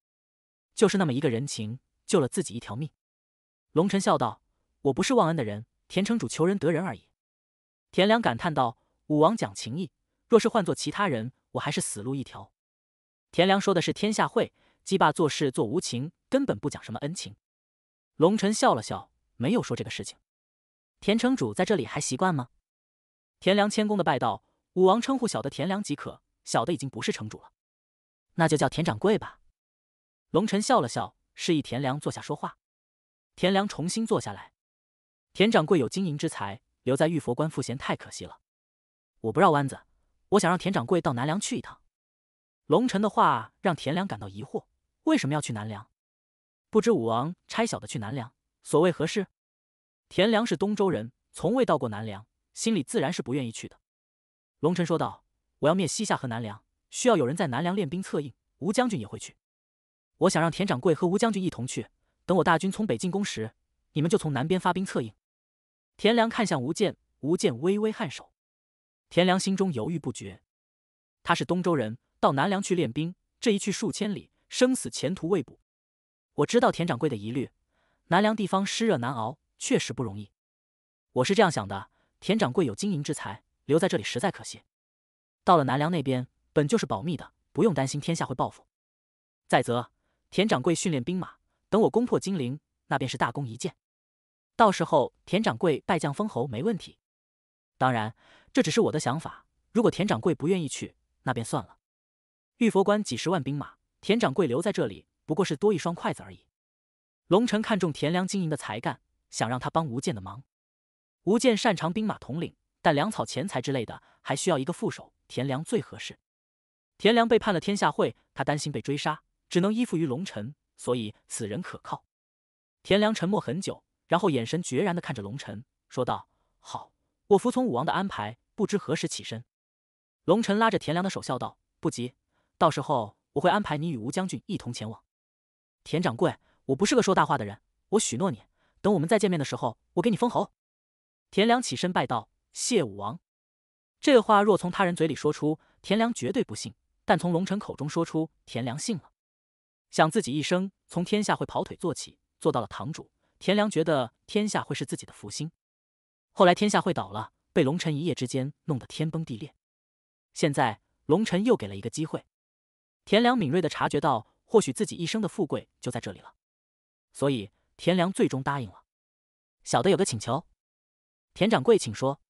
Speaker 1: 就是那么一个人情救了自己一条命。龙尘笑道：“我不是忘恩的人，田城主求人得人而已。”田良感叹道：“武王讲情义，若是换做其他人，我还是死路一条。”田良说的是天下会，鸡霸做事做无情，根本不讲什么恩情。龙尘笑了笑，没有说这个事情。田城主在这里还习惯吗？田良谦恭的拜道：“武王称呼小的田良即可，小的已经不是城主了，那就叫田掌柜吧。”龙尘笑了笑，示意田良坐下说话。田良重新坐下来。田掌柜有经营之才，留在玉佛观赋闲太可惜了。我不绕弯子，我想让田掌柜到南梁去一趟。龙尘的话让田良感到疑惑，为什么要去南梁？不知武王差小的去南梁，所谓何事？田良是东周人，从未到过南梁，心里自然是不愿意去的。龙臣说道：“我要灭西夏和南梁，需要有人在南梁练兵策应。吴将军也会去，我想让田掌柜和吴将军一同去。等我大军从北进攻时，你们就从南边发兵策应。”田良看向吴健，吴健微微颔首。田良心中犹豫不决。他是东周人，到南梁去练兵，这一去数千里，生死前途未卜。我知道田掌柜的疑虑，南凉地方湿热难熬，确实不容易。我是这样想的：田掌柜有经营之才，留在这里实在可惜。到了南凉那边，本就是保密的，不用担心天下会报复。再则，田掌柜训练兵马，等我攻破金陵，那便是大功一件。到时候，田掌柜拜将封侯没问题。当然，这只是我的想法。如果田掌柜不愿意去，那便算了。玉佛关几十万兵马，田掌柜留在这里。不过是多一双筷子而已。龙尘看中田良经营的才干，想让他帮吴健的忙。吴健擅长兵马统领，但粮草、钱财之类的还需要一个副手，田良最合适。田良背叛了天下会，他担心被追杀，只能依附于龙臣，所以此人可靠。田良沉默很久，然后眼神决然的看着龙尘，说道：“好，我服从武王的安排。不知何时起身？”龙尘拉着田良的手，笑道：“不急，到时候我会安排你与吴将军一同前往。”田掌柜，我不是个说大话的人，我许诺你，等我们再见面的时候，我给你封侯。田良起身拜道：“谢武王。”这话若从他人嘴里说出，田良绝对不信；但从龙臣口中说出，田良信了。想自己一生从天下会跑腿做起，做到了堂主，田良觉得天下会是自己的福星。后来天下会倒了，被龙臣一夜之间弄得天崩地裂。现在龙臣又给了一个机会，田良敏锐的察觉到。或许自己一生的富贵就在这里了，所以田良最终答应了。小的有个请求，田掌柜，请说。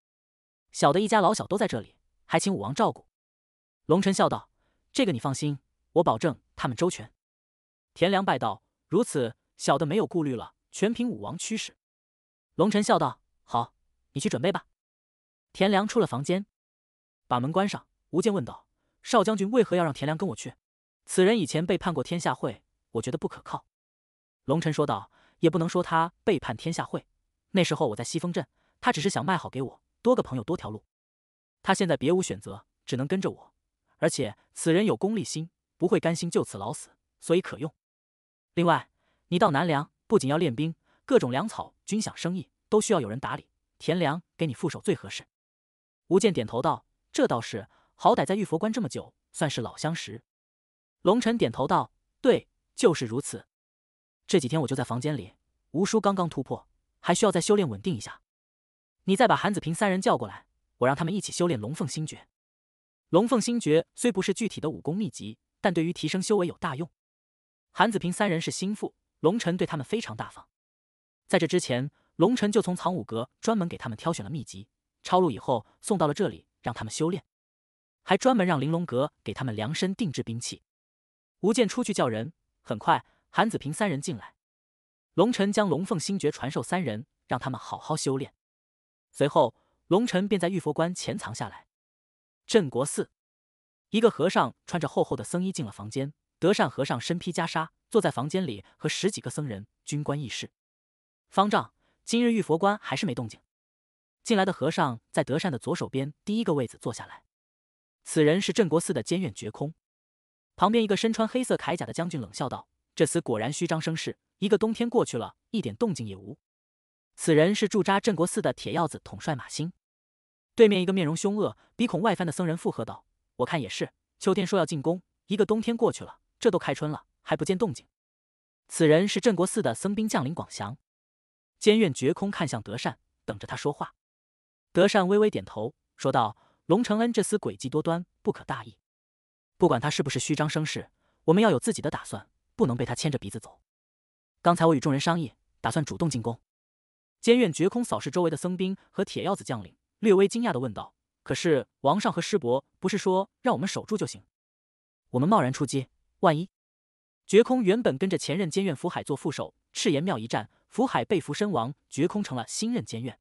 Speaker 1: 小的一家老小都在这里，还请武王照顾。龙尘笑道：“这个你放心，我保证他们周全。”田良拜道：“如此，小的没有顾虑了，全凭武王驱使。”龙尘笑道：“好，你去准备吧。”田良出了房间，把门关上。吴健问道：“少将军为何要让田良跟我去？”此人以前背叛过天下会，我觉得不可靠。”龙尘说道，“也不能说他背叛天下会，那时候我在西风镇，他只是想卖好给我，多个朋友多条路。他现在别无选择，只能跟着我。而且此人有功利心，不会甘心就此老死，所以可用。另外，你到南梁不仅要练兵，各种粮草、军饷、生意都需要有人打理。田良给你副手最合适。”吴健点头道：“这倒是，好歹在玉佛关这么久，算是老相识。”龙尘点头道：“对，就是如此。这几天我就在房间里。吴叔刚刚突破，还需要再修炼稳定一下。你再把韩子平三人叫过来，我让他们一起修炼《龙凤星诀》。《龙凤星诀》虽不是具体的武功秘籍，但对于提升修为有大用。韩子平三人是心腹，龙辰对他们非常大方。在这之前，龙辰就从藏武阁专门给他们挑选了秘籍，抄录以后送到了这里，让他们修炼，还专门让玲珑阁给他们量身定制兵器。”吴健出去叫人，很快，韩子平三人进来。龙尘将《龙凤心诀》传授三人，让他们好好修炼。随后，龙尘便在玉佛观潜藏下来。镇国寺，一个和尚穿着厚厚的僧衣进了房间。德善和尚身披袈裟，坐在房间里和十几个僧人军官议事。方丈，今日玉佛观还是没动静。进来的和尚在德善的左手边第一个位子坐下来，此人是镇国寺的监院觉空。旁边一个身穿黑色铠甲的将军冷笑道：“这厮果然虚张声势，一个冬天过去了，一点动静也无。”此人是驻扎镇国寺的铁鹞子统帅马兴。对面一个面容凶恶、鼻孔外翻的僧人附和道：“我看也是，秋天说要进宫，一个冬天过去了，这都开春了，还不见动静。”此人是镇国寺的僧兵将领广祥。监院绝空看向德善，等着他说话。德善微微点头，说道：“龙承恩这厮诡计多端，不可大意。”不管他是不是虚张声势，我们要有自己的打算，不能被他牵着鼻子走。刚才我与众人商议，打算主动进攻。监院绝空扫视周围的僧兵和铁鹞子将领，略微惊讶的问道：“可是王上和师伯不是说让我们守住就行？我们贸然出击，万一……”绝空原本跟着前任监院福海做副手，赤岩庙一战，福海被俘身亡，绝空成了新任监院。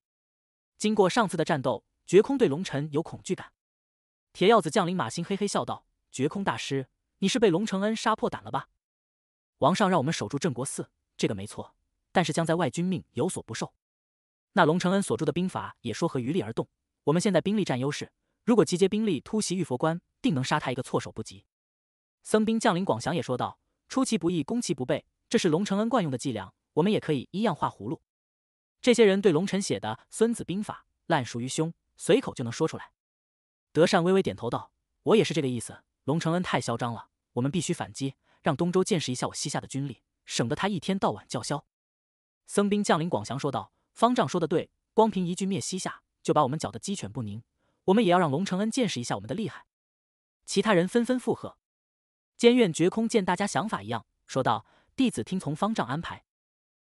Speaker 1: 经过上次的战斗，绝空对龙尘有恐惧感。铁鹞子将领马心嘿嘿笑道。绝空大师，你是被龙承恩杀破胆了吧？王上让我们守住镇国寺，这个没错，但是将在外，君命有所不受。那龙承恩所著的兵法也说和余力而动，我们现在兵力占优势，如果集结兵力突袭玉佛关，定能杀他一个措手不及。僧兵将领广祥也说道：“出其不意，攻其不备，这是龙承恩惯用的伎俩，我们也可以一样画葫芦。”这些人对龙臣写的《孙子兵法》烂熟于胸，随口就能说出来。德善微微点头道：“我也是这个意思。”龙承恩太嚣张了，我们必须反击，让东周见识一下我西夏的军力，省得他一天到晚叫嚣。僧兵将领广祥说道：“方丈说的对，光凭一句灭西夏，就把我们搅得鸡犬不宁，我们也要让龙承恩见识一下我们的厉害。”其他人纷纷附和。监院觉空见大家想法一样，说道：“弟子听从方丈安排。”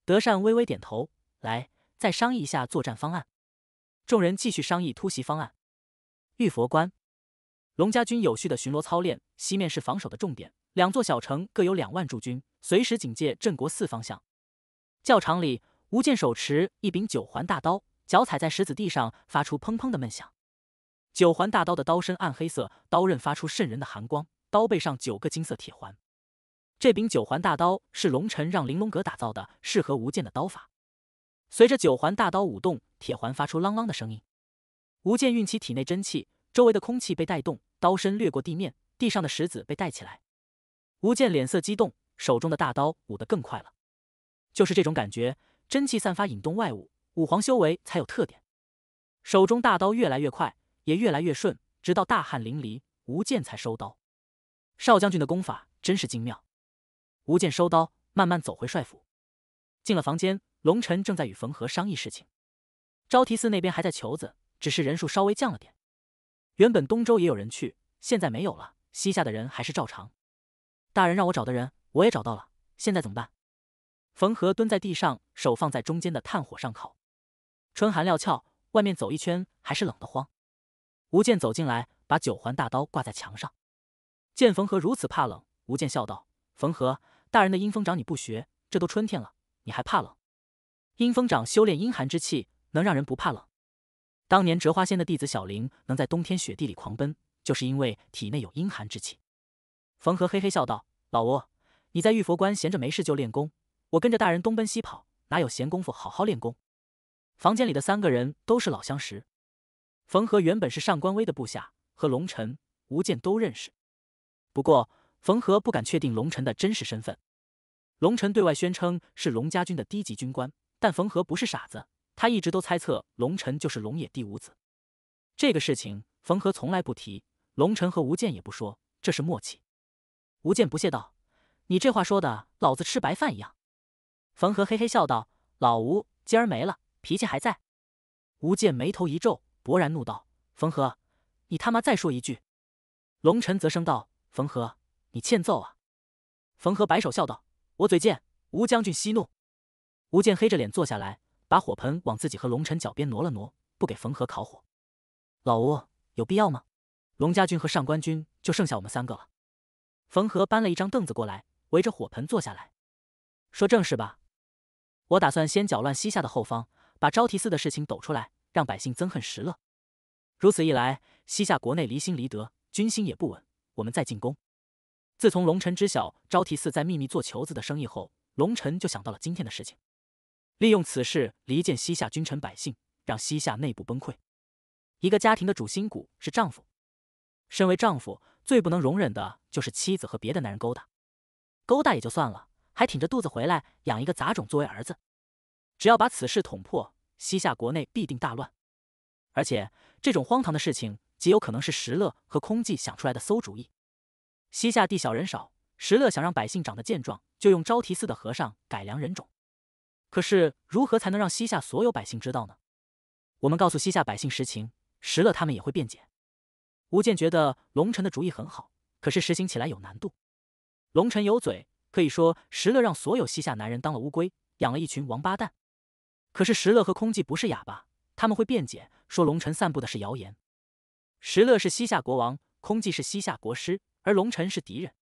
Speaker 1: 德善微微点头。来，再商议一下作战方案。众人继续商议突袭方案。玉佛关。龙家军有序的巡逻操练，西面是防守的重点，两座小城各有两万驻军，随时警戒镇国寺方向。教场里，吴健手持一柄九环大刀，脚踩在石子地上，发出砰砰的闷响。九环大刀的刀身暗黑色，刀刃发出渗人的寒光，刀背上九个金色铁环。这柄九环大刀是龙晨让玲珑阁打造的，适合吴健的刀法。随着九环大刀舞动，铁环发出啷啷的声音。吴健运起体内真气，周围的空气被带动。刀身掠过地面，地上的石子被带起来。吴健脸色激动，手中的大刀舞得更快了。就是这种感觉，真气散发引动外物，武皇修为才有特点。手中大刀越来越快，也越来越顺，直到大汗淋漓，吴健才收刀。少将军的功法真是精妙。吴健收刀，慢慢走回帅府。进了房间，龙晨正在与冯和商议事情。招提寺那边还在求子，只是人数稍微降了点。原本东周也有人去，现在没有了。西夏的人还是照常。大人让我找的人，我也找到了。现在怎么办？冯和蹲在地上，手放在中间的炭火上烤。春寒料峭，外面走一圈还是冷得慌。吴健走进来，把九环大刀挂在墙上。见冯和如此怕冷，吴健笑道：“冯和，大人的阴风掌你不学，这都春天了，你还怕冷？阴风掌修炼阴寒之气，能让人不怕冷。”当年折花仙的弟子小林能在冬天雪地里狂奔，就是因为体内有阴寒之气。冯和嘿嘿笑道：“老窝，你在玉佛关闲着没事就练功，我跟着大人东奔西跑，哪有闲工夫好好练功？”房间里的三个人都是老相识。冯和原本是上官威的部下，和龙晨、吴健都认识。不过冯和不敢确定龙晨的真实身份。龙晨对外宣称是龙家军的低级军官，但冯和不是傻子。他一直都猜测龙尘就是龙野第五子，这个事情冯和从来不提，龙尘和吴健也不说，这是默契。吴健不屑道：“你这话说的，老子吃白饭一样。”冯和嘿嘿笑道：“老吴今儿没了，脾气还在。”吴健眉头一皱，勃然怒道：“冯和，你他妈再说一句！”龙尘则声道：“冯和，你欠揍啊！”冯和摆手笑道：“我嘴贱，吴将军息怒。”吴健黑着脸坐下来。把火盆往自己和龙尘脚边挪了挪，不给冯和烤火。老吴，有必要吗？龙家军和上官军就剩下我们三个了。冯和搬了一张凳子过来，围着火盆坐下来，说：“正事吧。我打算先搅乱西夏的后方，把昭提寺的事情抖出来，让百姓憎恨石勒。如此一来，西夏国内离心离德，军心也不稳。我们再进攻。”自从龙尘知晓昭提寺在秘密做球子的生意后，龙尘就想到了今天的事情。利用此事离间西夏君臣百姓，让西夏内部崩溃。一个家庭的主心骨是丈夫，身为丈夫最不能容忍的就是妻子和别的男人勾搭。勾搭也就算了，还挺着肚子回来养一个杂种作为儿子。只要把此事捅破，西夏国内必定大乱。而且这种荒唐的事情极有可能是石勒和空寂想出来的馊主意。西夏地小人少，石勒想让百姓长得健壮，就用招提寺的和尚改良人种。可是如何才能让西夏所有百姓知道呢？我们告诉西夏百姓实情，石勒他们也会辩解。吴健觉得龙臣的主意很好，可是实行起来有难度。龙臣有嘴，可以说石勒让所有西夏男人当了乌龟，养了一群王八蛋。可是石勒和空寂不是哑巴，他们会辩解，说龙臣散布的是谣言。石勒是西夏国王，空寂是西夏国师，而龙臣是敌人。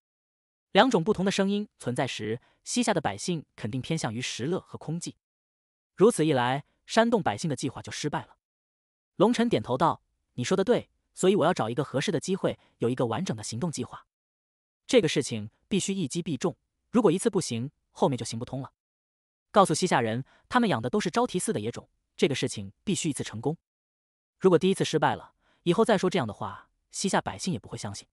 Speaker 1: 两种不同的声音存在时，西夏的百姓肯定偏向于石勒和空寂。如此一来，煽动百姓的计划就失败了。龙尘点头道：“你说的对，所以我要找一个合适的机会，有一个完整的行动计划。这个事情必须一击必中，如果一次不行，后面就行不通了。告诉西夏人，他们养的都是招提寺的野种。这个事情必须一次成功，如果第一次失败了，以后再说这样的话，西夏百姓也不会相信。”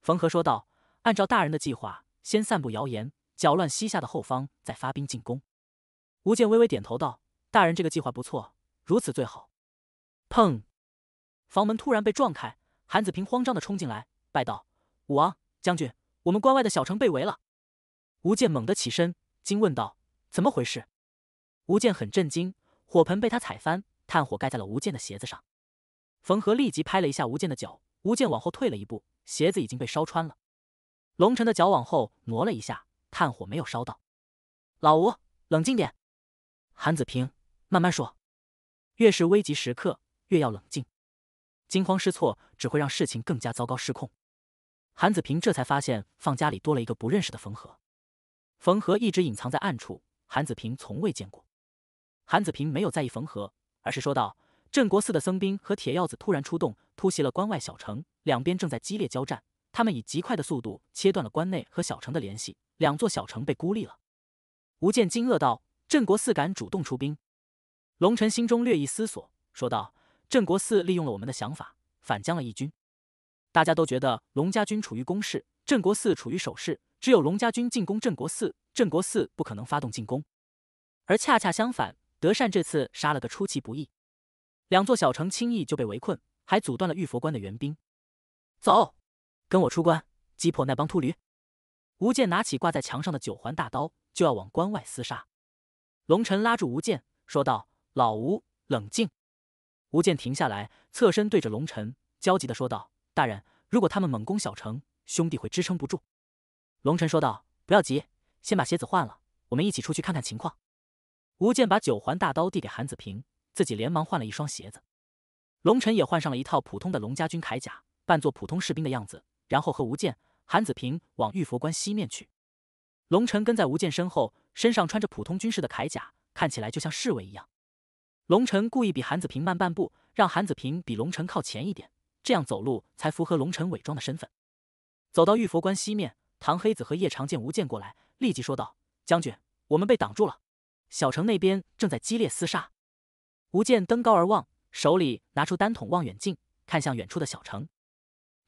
Speaker 1: 冯和说道。按照大人的计划，先散布谣言，搅乱西夏的后方，再发兵进攻。吴健微微点头道：“大人这个计划不错，如此最好。”砰！房门突然被撞开，韩子平慌张的冲进来，拜道：“武王将军，我们关外的小城被围了。”吴健猛地起身，惊问道：“怎么回事？”吴健很震惊，火盆被他踩翻，炭火盖在了吴健的鞋子上。冯和立即拍了一下吴健的脚，吴健往后退了一步，鞋子已经被烧穿了。龙尘的脚往后挪了一下，炭火没有烧到。老吴，冷静点。韩子平，慢慢说。越是危急时刻，越要冷静。惊慌失措只会让事情更加糟糕失控。韩子平这才发现，放家里多了一个不认识的缝合。缝合一直隐藏在暗处，韩子平从未见过。韩子平没有在意缝合，而是说道：“镇国寺的僧兵和铁鹞子突然出动，突袭了关外小城，两边正在激烈交战。”他们以极快的速度切断了关内和小城的联系，两座小城被孤立了。吴健惊愕道：“镇国寺敢主动出兵？”龙臣心中略一思索，说道：“镇国寺利用了我们的想法，反将了一军。大家都觉得龙家军处于攻势，镇国寺处于守势，只有龙家军进攻镇国寺，镇国寺不可能发动进攻。而恰恰相反，德善这次杀了个出其不意，两座小城轻易就被围困，还阻断了玉佛关的援兵。走。”跟我出关，击破那帮秃驴！吴健拿起挂在墙上的九环大刀，就要往关外厮杀。龙晨拉住吴健，说道：“老吴，冷静。”吴健停下来，侧身对着龙晨，焦急的说道：“大人，如果他们猛攻小城，兄弟会支撑不住。”龙晨说道：“不要急，先把鞋子换了，我们一起出去看看情况。”吴健把九环大刀递给韩子平，自己连忙换了一双鞋子。龙晨也换上了一套普通的龙家军铠甲，扮作普通士兵的样子。然后和吴健、韩子平往玉佛关西面去。龙尘跟在吴健身后，身上穿着普通军士的铠甲，看起来就像侍卫一样。龙尘故意比韩子平慢半步，让韩子平比龙尘靠前一点，这样走路才符合龙尘伪装的身份。走到玉佛关西面，唐黑子和叶长见吴健过来，立即说道：“将军，我们被挡住了，小城那边正在激烈厮杀。”吴健登高而望，手里拿出单筒望远镜，看向远处的小城。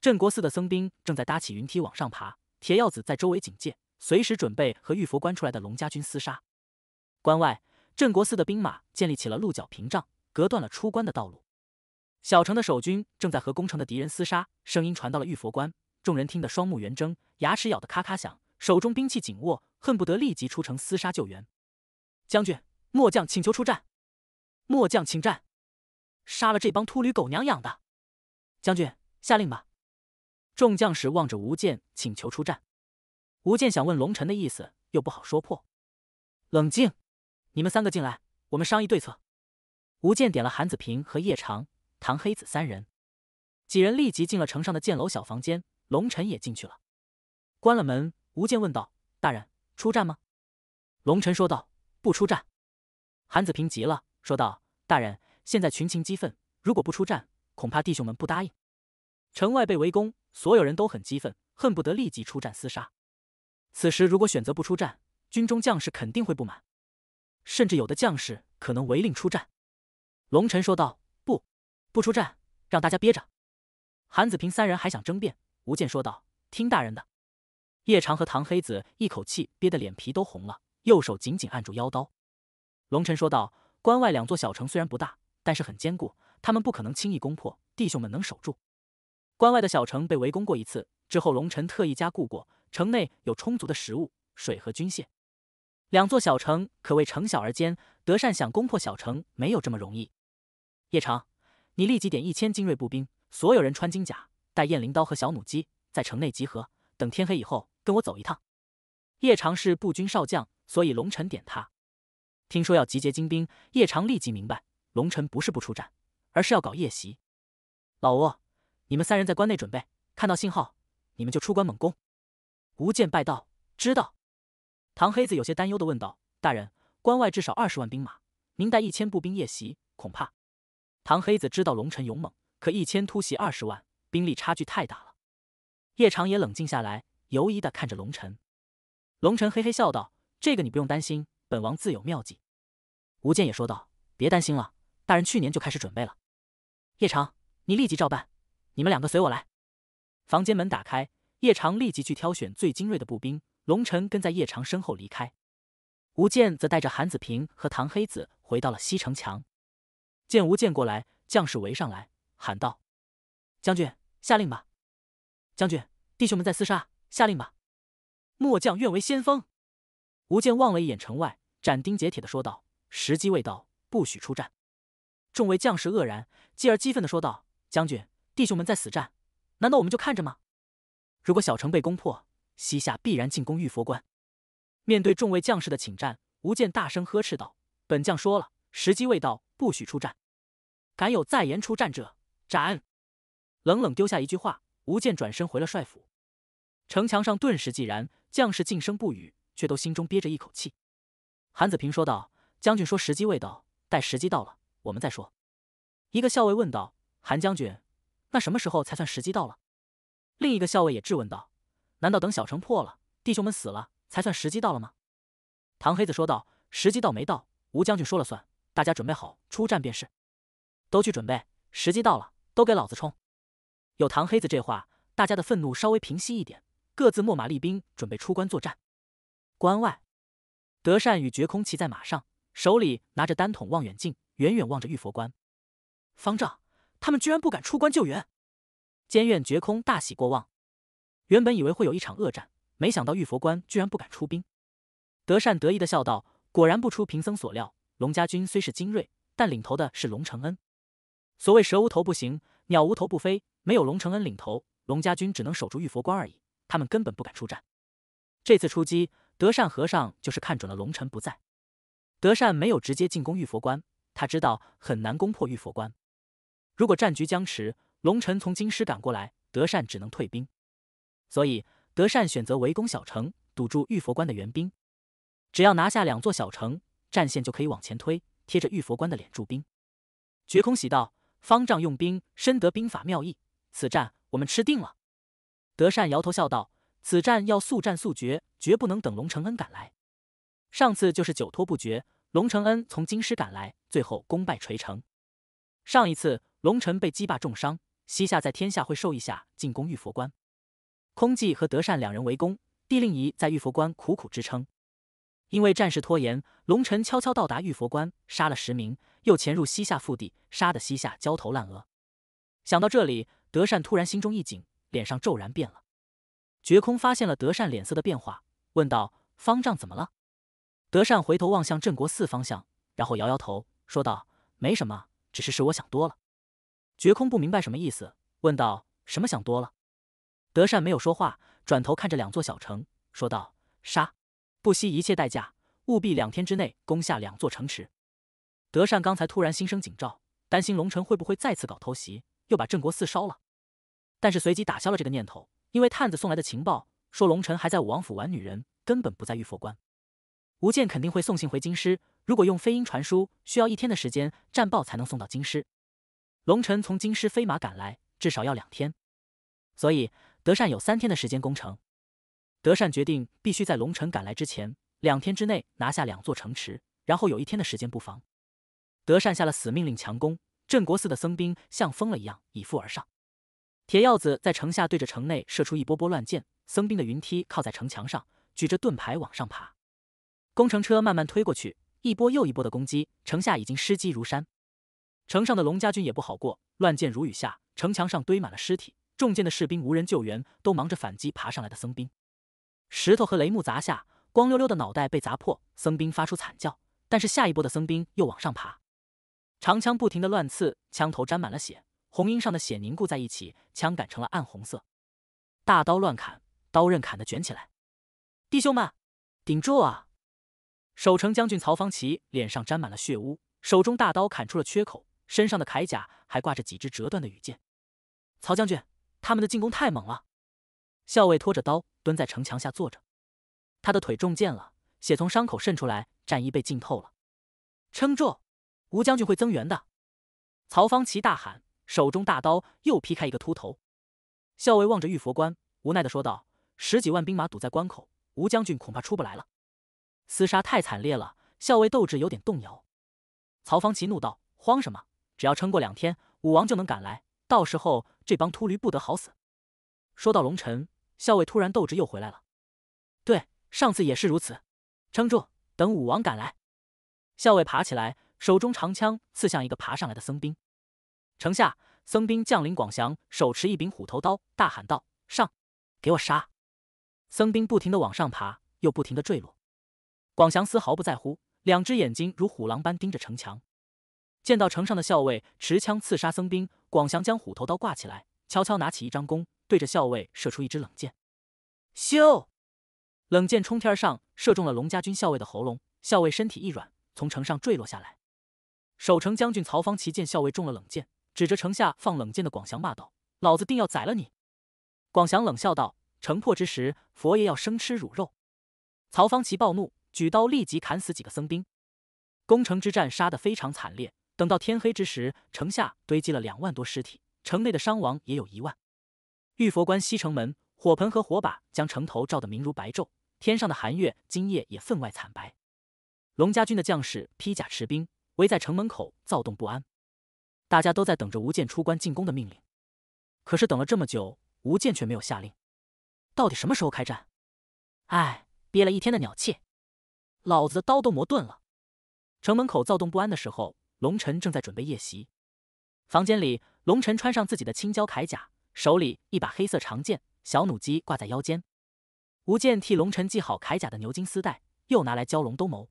Speaker 1: 镇国寺的僧兵正在搭起云梯往上爬，铁鹞子在周围警戒，随时准备和玉佛关出来的龙家军厮杀。关外，镇国寺的兵马建立起了鹿角屏障，隔断了出关的道路。小城的守军正在和攻城的敌人厮杀，声音传到了玉佛关，众人听得双目圆睁，牙齿咬得咔咔响，手中兵器紧握，恨不得立即出城厮杀救援。将军，末将请求出战。末将请战，杀了这帮秃驴狗娘养的。将军下令吧。众将士望着吴健，请求出战。吴健想问龙尘的意思，又不好说破。冷静，你们三个进来，我们商议对策。吴健点了韩子平和叶长、唐黑子三人，几人立即进了城上的箭楼小房间。龙尘也进去了，关了门。吴健问道：“大人，出战吗？”龙尘说道：“不出战。”韩子平急了，说道：“大人，现在群情激愤，如果不出战，恐怕弟兄们不答应。”城外被围攻，所有人都很激愤，恨不得立即出战厮杀。此时如果选择不出战，军中将士肯定会不满，甚至有的将士可能违令出战。龙尘说道：“不，不出战，让大家憋着。”韩子平三人还想争辩，吴健说道：“听大人的。”叶长和唐黑子一口气憋得脸皮都红了，右手紧紧按住腰刀。龙尘说道：“关外两座小城虽然不大，但是很坚固，他们不可能轻易攻破，弟兄们能守住。”关外的小城被围攻过一次，之后龙尘特意加固过。城内有充足的食物、水和军械。两座小城可谓城小而坚，德善想攻破小城没有这么容易。叶长，你立即点一千精锐步兵，所有人穿金甲，带雁翎刀和小弩机，在城内集合。等天黑以后，跟我走一趟。叶长是步军少将，所以龙尘点他。听说要集结精兵，叶长立即明白，龙尘不是不出战，而是要搞夜袭。老挝。你们三人在关内准备，看到信号，你们就出关猛攻。吴健拜道：“知道。”唐黑子有些担忧的问道：“大人，关外至少二十万兵马，您带一千步兵夜袭，恐怕……”唐黑子知道龙臣勇猛，可一千突袭二十万，兵力差距太大了。叶长也冷静下来，犹疑的看着龙臣。龙臣嘿嘿笑道：“这个你不用担心，本王自有妙计。”吴健也说道：“别担心了，大人去年就开始准备了。”叶长，你立即照办。你们两个随我来。房间门打开，叶长立即去挑选最精锐的步兵，龙尘跟在叶长身后离开。吴健则带着韩子平和唐黑子回到了西城墙。见吴健过来，将士围上来喊道：“将军，下令吧！”“将军，弟兄们在厮杀，下令吧！”“末将愿为先锋。”吴健望了一眼城外，斩钉截铁的说道：“时机未到，不许出战。”众位将士愕然，继而激愤的说道：“将军！”弟兄们在死战，难道我们就看着吗？如果小城被攻破，西夏必然进攻玉佛关。面对众位将士的请战，吴健大声呵斥道：“本将说了，时机未到，不许出战。敢有再言出战者，斩！”冷冷丢下一句话，吴健转身回了帅府。城墙上顿时寂然，将士静声不语，却都心中憋着一口气。韩子平说道：“将军说时机未到，待时机到了，我们再说。”一个校尉问道：“韩将军。”那什么时候才算时机到了？另一个校尉也质问道：“难道等小城破了，弟兄们死了，才算时机到了吗？”唐黑子说道：“时机到没到？吴将军说了算。大家准备好出战便是。都去准备，时机到了，都给老子冲！”有唐黑子这话，大家的愤怒稍微平息一点，各自秣马厉兵，准备出关作战。关外，德善与觉空骑在马上，手里拿着单筒望远镜，远远望着玉佛关。方丈。他们居然不敢出关救援，监院绝空大喜过望。原本以为会有一场恶战，没想到玉佛关居然不敢出兵。德善得意的笑道：“果然不出贫僧所料，龙家军虽是精锐，但领头的是龙承恩。所谓蛇无头不行，鸟无头不飞，没有龙承恩领头，龙家军只能守住玉佛关而已。他们根本不敢出战。这次出击，德善和尚就是看准了龙尘不在，德善没有直接进攻玉佛关，他知道很难攻破玉佛关。”如果战局僵持，龙尘从京师赶过来，德善只能退兵。所以德善选择围攻小城，堵住玉佛关的援兵。只要拿下两座小城，战线就可以往前推，贴着玉佛关的脸驻兵。觉空喜道：“方丈用兵，深得兵法妙意，此战我们吃定了。”德善摇头笑道：“此战要速战速决，绝不能等龙承恩赶来。上次就是久拖不决，龙承恩从京师赶来，最后功败垂成。上一次。”龙臣被击败重伤，西夏在天下会授意下进攻玉佛关，空寂和德善两人围攻，帝令仪在玉佛关苦苦支撑。因为战事拖延，龙臣悄悄到达玉佛关，杀了十名，又潜入西夏腹地，杀得西夏焦头烂额。想到这里，德善突然心中一紧，脸上骤然变了。觉空发现了德善脸色的变化，问道：“方丈怎么了？”德善回头望向镇国寺方向，然后摇摇头，说道：“没什么，只是是我想多了。”绝空不明白什么意思，问道：“什么想多了？”德善没有说话，转头看着两座小城，说道：“杀，不惜一切代价，务必两天之内攻下两座城池。”德善刚才突然心生警兆，担心龙尘会不会再次搞偷袭，又把郑国寺烧了。但是随即打消了这个念头，因为探子送来的情报说，龙尘还在武王府玩女人，根本不在玉佛关。吴健肯定会送信回京师，如果用飞鹰传书，需要一天的时间，战报才能送到京师。龙尘从京师飞马赶来，至少要两天，所以德善有三天的时间攻城。德善决定必须在龙城赶来之前两天之内拿下两座城池，然后有一天的时间布防。德善下了死命令，强攻镇国寺的僧兵像疯了一样以赴而上。铁鹞子在城下对着城内射出一波波乱箭，僧兵的云梯靠在城墙上，举着盾牌往上爬。工程车慢慢推过去，一波又一波的攻击，城下已经尸积如山。城上的龙家军也不好过，乱箭如雨下，城墙上堆满了尸体，中箭的士兵无人救援，都忙着反击爬上来的僧兵。石头和雷木砸下，光溜溜的脑袋被砸破，僧兵发出惨叫。但是下一波的僧兵又往上爬，长枪不停的乱刺，枪头沾满了血，红缨上的血凝固在一起，枪杆成了暗红色。大刀乱砍，刀刃砍得卷起来。弟兄们，顶住啊！守城将军曹方奇脸上沾满了血污，手中大刀砍出了缺口。身上的铠甲还挂着几支折断的羽箭。曹将军，他们的进攻太猛了。校尉拖着刀蹲在城墙下坐着，他的腿中箭了，血从伤口渗出来，战衣被浸透了。撑住，吴将军会增援的。曹方奇大喊，手中大刀又劈开一个秃头。校尉望着玉佛关，无奈的说道：“十几万兵马堵在关口，吴将军恐怕出不来了。”厮杀太惨烈了，校尉斗志有点动摇。曹方奇怒道：“慌什么？”只要撑过两天，武王就能赶来。到时候这帮秃驴不得好死。说到龙城，校尉突然斗志又回来了。对，上次也是如此。撑住，等武王赶来。校尉爬起来，手中长枪刺向一个爬上来的僧兵。城下，僧兵将领广祥手持一柄虎头刀，大喊道：“上，给我杀！”僧兵不停的往上爬，又不停的坠落。广祥丝毫不在乎，两只眼睛如虎狼般盯着城墙。见到城上的校尉持枪刺杀僧兵，广祥将虎头刀挂起来，悄悄拿起一张弓，对着校尉射出一支冷箭。咻！冷箭冲天上射中了龙家军校尉的喉咙，校尉身体一软，从城上坠落下来。守城将军曹方奇见校尉中了冷箭，指着城下放冷箭的广祥骂道：“老子定要宰了你！”广祥冷笑道：“城破之时，佛爷要生吃乳肉。”曹方奇暴怒，举刀立即砍死几个僧兵。攻城之战杀得非常惨烈。等到天黑之时，城下堆积了两万多尸体，城内的伤亡也有一万。玉佛关西城门，火盆和火把将城头照得明如白昼，天上的寒月今夜也分外惨白。龙家军的将士披甲持兵，围在城门口躁动不安，大家都在等着吴健出关进攻的命令。可是等了这么久，吴健却没有下令，到底什么时候开战？哎，憋了一天的鸟气，老子的刀都磨钝了。城门口躁动不安的时候。龙尘正在准备夜袭，房间里，龙尘穿上自己的青椒铠甲，手里一把黑色长剑，小弩机挂在腰间。吴健替龙尘系好铠甲的牛筋丝带，又拿来蛟龙兜鍪。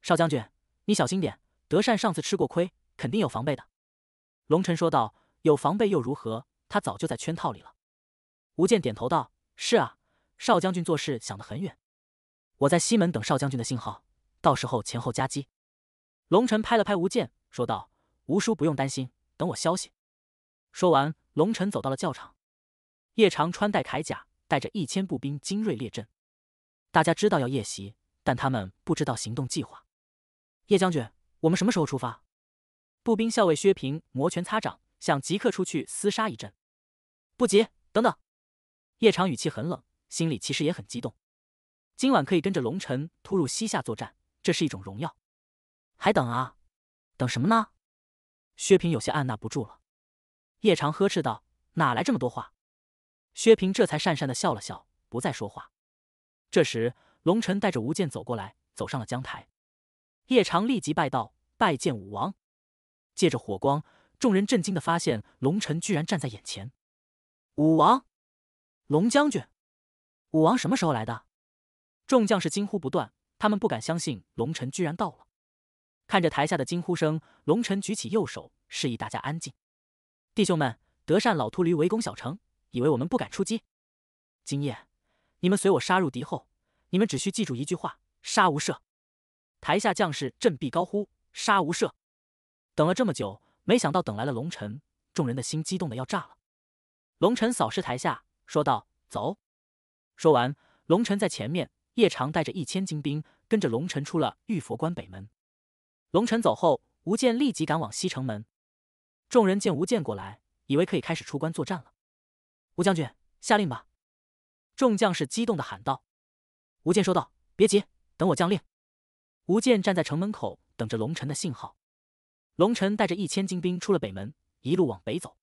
Speaker 1: 少将军，你小心点。德善上次吃过亏，肯定有防备的。龙尘说道：“有防备又如何？他早就在圈套里了。”吴健点头道：“是啊，少将军做事想得很远。我在西门等少将军的信号，到时候前后夹击。”龙晨拍了拍吴健，说道：“吴叔不用担心，等我消息。”说完，龙晨走到了校场。叶长穿戴铠甲，带着一千步兵精锐列阵。大家知道要夜袭，但他们不知道行动计划。叶将军，我们什么时候出发？步兵校尉薛平摩拳擦掌，想即刻出去厮杀一阵。不急，等等。叶长语气很冷，心里其实也很激动。今晚可以跟着龙晨突入西夏作战，这是一种荣耀。还等啊？等什么呢？薛平有些按捺不住了，叶长呵斥道：“哪来这么多话？”薛平这才讪讪的笑了笑，不再说话。这时，龙尘带着吴健走过来，走上了江台。叶长立即拜道：“拜见武王！”借着火光，众人震惊的发现，龙臣居然站在眼前。武王，龙将军，武王什么时候来的？众将士惊呼不断，他们不敢相信龙臣居然到了。看着台下的惊呼声，龙晨举起右手，示意大家安静。弟兄们，德善老秃驴围攻小城，以为我们不敢出击。今夜，你们随我杀入敌后。你们只需记住一句话：杀无赦。台下将士振臂高呼：杀无赦！等了这么久，没想到等来了龙晨，众人的心激动的要炸了。龙晨扫视台下，说道：“走。”说完，龙晨在前面，叶长带着一千精兵跟着龙晨出了玉佛关北门。龙尘走后，吴健立即赶往西城门。众人见吴健过来，以为可以开始出关作战了。吴将军下令吧！众将士激动的喊道。吴健说道：“别急，等我将令。”吴健站在城门口等着龙尘的信号。龙尘带着一千精兵出了北门，一路往北走。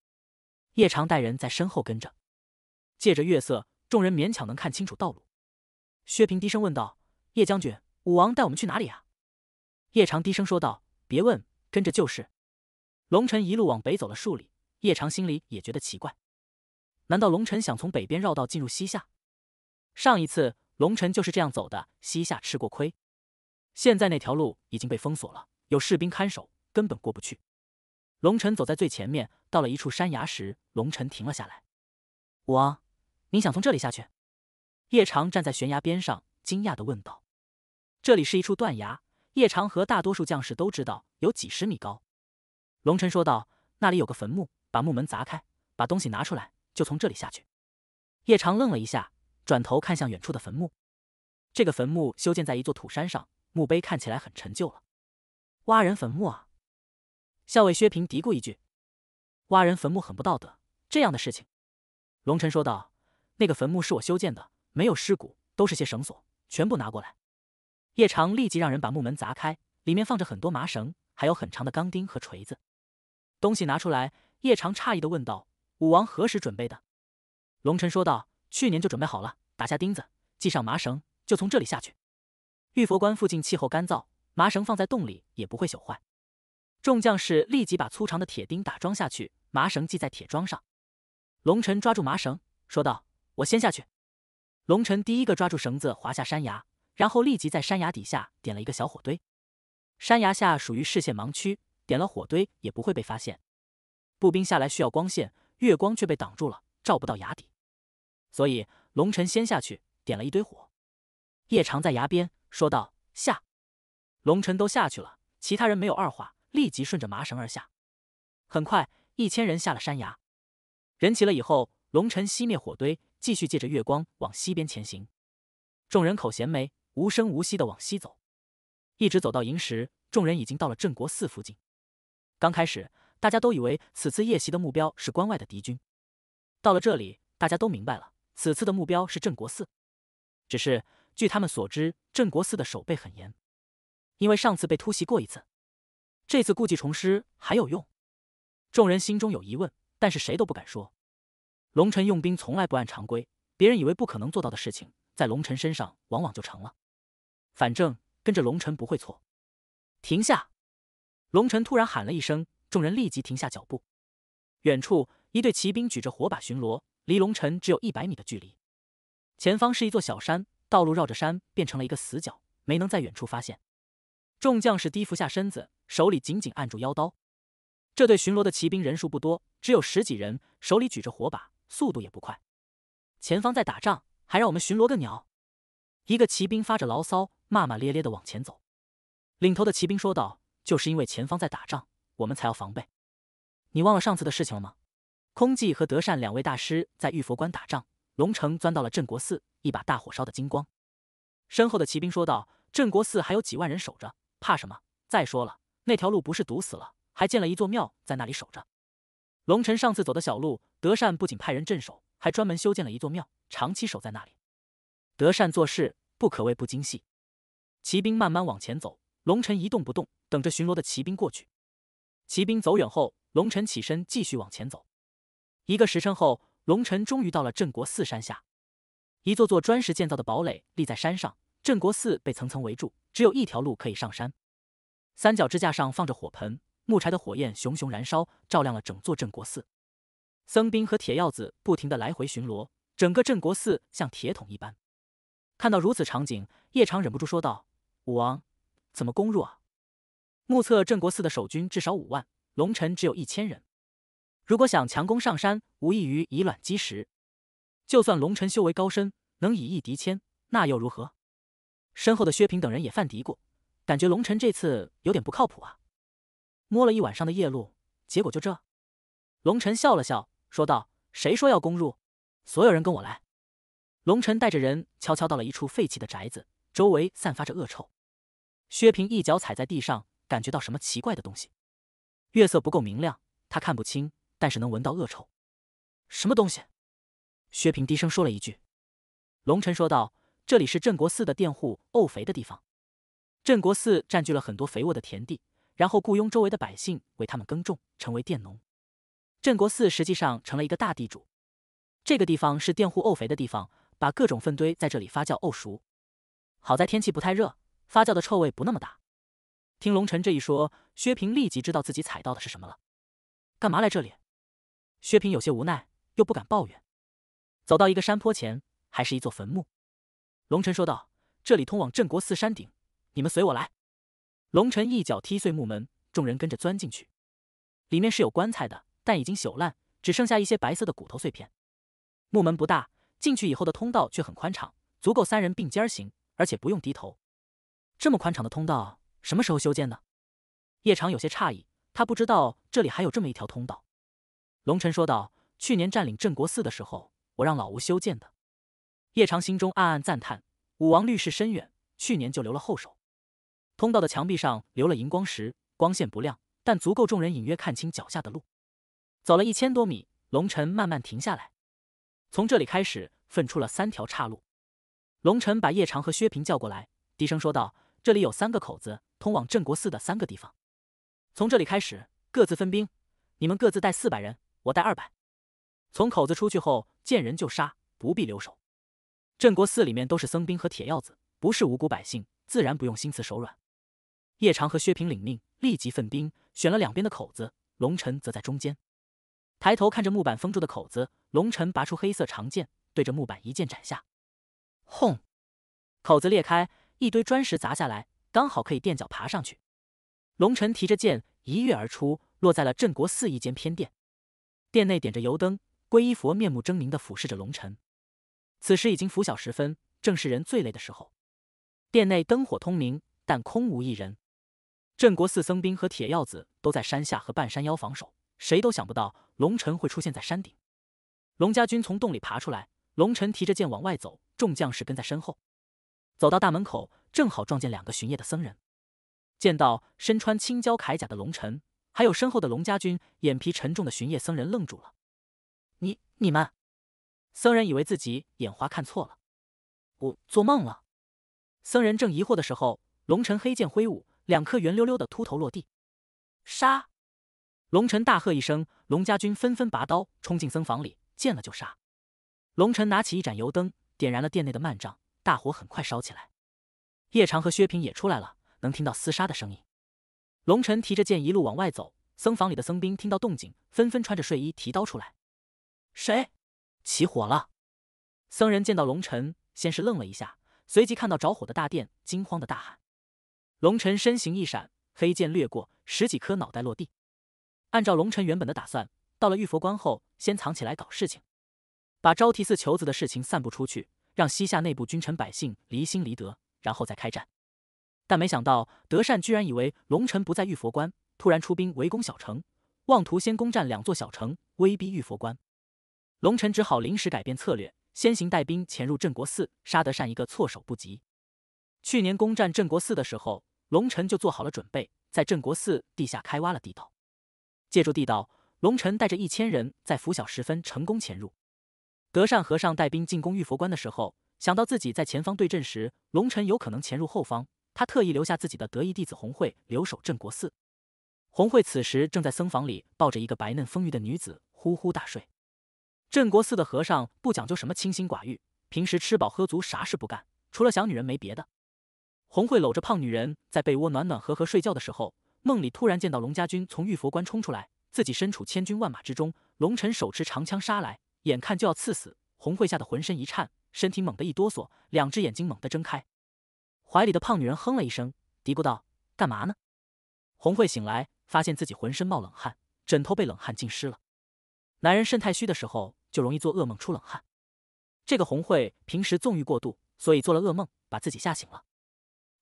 Speaker 1: 叶长带人在身后跟着，借着月色，众人勉强能看清楚道路。薛平低声问道：“叶将军，武王带我们去哪里啊？”叶长低声说道：“别问，跟着就是。”龙晨一路往北走了数里，叶长心里也觉得奇怪，难道龙晨想从北边绕道进入西夏？上一次龙晨就是这样走的，西夏吃过亏。现在那条路已经被封锁了，有士兵看守，根本过不去。龙晨走在最前面，到了一处山崖时，龙晨停了下来：“我，你想从这里下去？”叶长站在悬崖边上，惊讶的问道：“这里是一处断崖。”叶长和大多数将士都知道，有几十米高。龙尘说道：“那里有个坟墓，把木门砸开，把东西拿出来，就从这里下去。”叶长愣了一下，转头看向远处的坟墓。这个坟墓修建在一座土山上，墓碑看起来很陈旧了。挖人坟墓啊！校尉薛平嘀咕一句：“挖人坟墓很不道德，这样的事情。”龙晨说道：“那个坟墓是我修建的，没有尸骨，都是些绳索，全部拿过来。”叶长立即让人把木门砸开，里面放着很多麻绳，还有很长的钢钉和锤子。东西拿出来，叶长诧异的问道：“武王何时准备的？”龙臣说道：“去年就准备好了，打下钉子，系上麻绳，就从这里下去。”玉佛关附近气候干燥，麻绳放在洞里也不会朽坏。众将士立即把粗长的铁钉打桩下去，麻绳系在铁桩上。龙臣抓住麻绳，说道：“我先下去。”龙臣第一个抓住绳子，滑下山崖。然后立即在山崖底下点了一个小火堆，山崖下属于视线盲区，点了火堆也不会被发现。步兵下来需要光线，月光却被挡住了，照不到崖底，所以龙尘先下去点了一堆火。叶长在崖边说道：“下。”龙尘都下去了，其他人没有二话，立即顺着麻绳而下。很快，一千人下了山崖，人齐了以后，龙尘熄灭火堆，继续借着月光往西边前行。众人口衔没。无声无息的往西走，一直走到寅时，众人已经到了镇国寺附近。刚开始大家都以为此次夜袭的目标是关外的敌军，到了这里，大家都明白了此次的目标是镇国寺。只是据他们所知，镇国寺的守备很严，因为上次被突袭过一次，这次故技重施还有用？众人心中有疑问，但是谁都不敢说。龙臣用兵从来不按常规，别人以为不可能做到的事情，在龙臣身上往往就成了。反正跟着龙尘不会错。停下！龙尘突然喊了一声，众人立即停下脚步。远处一队骑兵举着火把巡逻，离龙尘只有一百米的距离。前方是一座小山，道路绕着山变成了一个死角，没能在远处发现。众将士低伏下身子，手里紧紧按住腰刀。这队巡逻的骑兵人数不多，只有十几人，手里举着火把，速度也不快。前方在打仗，还让我们巡逻个鸟？一个骑兵发着牢骚。骂骂咧咧的往前走，领头的骑兵说道：“就是因为前方在打仗，我们才要防备。你忘了上次的事情了吗？空寂和德善两位大师在玉佛关打仗，龙城钻到了镇国寺，一把大火烧的精光。”身后的骑兵说道：“镇国寺还有几万人守着，怕什么？再说了，那条路不是堵死了，还建了一座庙在那里守着。龙城上次走的小路，德善不仅派人镇守，还专门修建了一座庙，长期守在那里。德善做事不可谓不精细。”骑兵慢慢往前走，龙晨一动不动，等着巡逻的骑兵过去。骑兵走远后，龙晨起身继续往前走。一个时辰后，龙晨终于到了镇国寺山下。一座座砖石建造的堡垒立在山上，镇国寺被层层围住，只有一条路可以上山。三角支架上放着火盆，木柴的火焰熊熊燃烧，照亮了整座镇国寺。僧兵和铁鹞子不停的来回巡逻，整个镇国寺像铁桶一般。看到如此场景，叶长忍不住说道。武王，怎么攻入啊？目测镇国寺的守军至少五万，龙臣只有一千人，如果想强攻上山，无异于以卵击石。就算龙臣修为高深，能以一敌千，那又如何？身后的薛平等人也犯嘀咕，感觉龙臣这次有点不靠谱啊。摸了一晚上的夜路，结果就这。龙臣笑了笑，说道：“谁说要攻入？所有人跟我来。”龙臣带着人悄悄到了一处废弃的宅子，周围散发着恶臭。薛平一脚踩在地上，感觉到什么奇怪的东西。月色不够明亮，他看不清，但是能闻到恶臭。什么东西？薛平低声说了一句。龙尘说道：“这里是镇国寺的佃户沤肥的地方。镇国寺占据了很多肥沃的田地，然后雇佣周围的百姓为他们耕种，成为佃农。镇国寺实际上成了一个大地主。这个地方是佃户沤肥的地方，把各种粪堆在这里发酵沤熟。好在天气不太热。”发酵的臭味不那么大。听龙晨这一说，薛平立即知道自己踩到的是什么了。干嘛来这里？薛平有些无奈，又不敢抱怨。走到一个山坡前，还是一座坟墓。龙晨说道：“这里通往镇国寺山顶，你们随我来。”龙晨一脚踢碎木门，众人跟着钻进去。里面是有棺材的，但已经朽烂，只剩下一些白色的骨头碎片。木门不大，进去以后的通道却很宽敞，足够三人并肩行，而且不用低头。这么宽敞的通道，什么时候修建的？叶长有些诧异，他不知道这里还有这么一条通道。龙尘说道：“去年占领镇国寺的时候，我让老吴修建的。”叶长心中暗暗赞叹，武王律事深远，去年就留了后手。通道的墙壁上留了荧光石，光线不亮，但足够众人隐约看清脚下的路。走了一千多米，龙尘慢慢停下来。从这里开始，分出了三条岔路。龙尘把叶长和薛平叫过来，低声说道。这里有三个口子，通往镇国寺的三个地方。从这里开始，各自分兵，你们各自带四百人，我带二百。从口子出去后，见人就杀，不必留手。镇国寺里面都是僧兵和铁鹞子，不是无辜百姓，自然不用心慈手软。叶长和薛平领命，立即分兵，选了两边的口子。龙尘则在中间，抬头看着木板封住的口子，龙尘拔出黑色长剑，对着木板一剑斩下，轰，口子裂开。一堆砖石砸下来，刚好可以垫脚爬上去。龙晨提着剑一跃而出，落在了镇国寺一间偏殿。殿内点着油灯，皈依佛面目狰狞的俯视着龙晨。此时已经拂晓时分，正是人最累的时候。殿内灯火通明，但空无一人。镇国寺僧兵和铁鹞子都在山下和半山腰防守，谁都想不到龙晨会出现在山顶。龙家军从洞里爬出来，龙晨提着剑往外走，众将士跟在身后。走到大门口，正好撞见两个巡夜的僧人。见到身穿青椒铠甲的龙晨，还有身后的龙家军，眼皮沉重的巡夜僧人愣住了。你、你们？僧人以为自己眼花看错了，我做梦了。僧人正疑惑的时候，龙晨黑剑挥舞，两颗圆溜溜的秃头落地。杀！龙晨大喝一声，龙家军纷纷拔刀冲进僧房里，见了就杀。龙晨拿起一盏油灯，点燃了殿内的幔帐。大火很快烧起来，叶长和薛平也出来了，能听到厮杀的声音。龙尘提着剑一路往外走，僧房里的僧兵听到动静，纷纷穿着睡衣提刀出来。谁起火了？僧人见到龙尘，先是愣了一下，随即看到着火的大殿，惊慌的大喊。龙辰身形一闪，黑剑掠过，十几颗脑袋落地。按照龙辰原本的打算，到了玉佛关后，先藏起来搞事情，把招提寺求子的事情散布出去。让西夏内部君臣百姓离心离德，然后再开战。但没想到德善居然以为龙臣不在玉佛关，突然出兵围攻小城，妄图先攻占两座小城，威逼玉佛关。龙臣只好临时改变策略，先行带兵潜入镇国寺，杀德善一个措手不及。去年攻占镇国寺的时候，龙臣就做好了准备，在镇国寺地下开挖了地道，借助地道，龙臣带着一千人在拂晓时分成功潜入。德善和尚带兵进攻玉佛关的时候，想到自己在前方对阵时，龙尘有可能潜入后方，他特意留下自己的得意弟子红慧留守镇国寺。红慧此时正在僧房里抱着一个白嫩丰腴的女子呼呼大睡。镇国寺的和尚不讲究什么清心寡欲，平时吃饱喝足啥事不干，除了想女人没别的。红慧搂着胖女人在被窝暖暖和和睡觉的时候，梦里突然见到龙家军从玉佛关冲出来，自己身处千军万马之中，龙尘手持长枪杀来。眼看就要刺死，红慧吓得浑身一颤，身体猛地一哆嗦，两只眼睛猛地睁开。怀里的胖女人哼了一声，嘀咕道：“干嘛呢？”红慧醒来，发现自己浑身冒冷汗，枕头被冷汗浸湿了。男人肾太虚的时候，就容易做噩梦、出冷汗。这个红慧平时纵欲过度，所以做了噩梦，把自己吓醒了。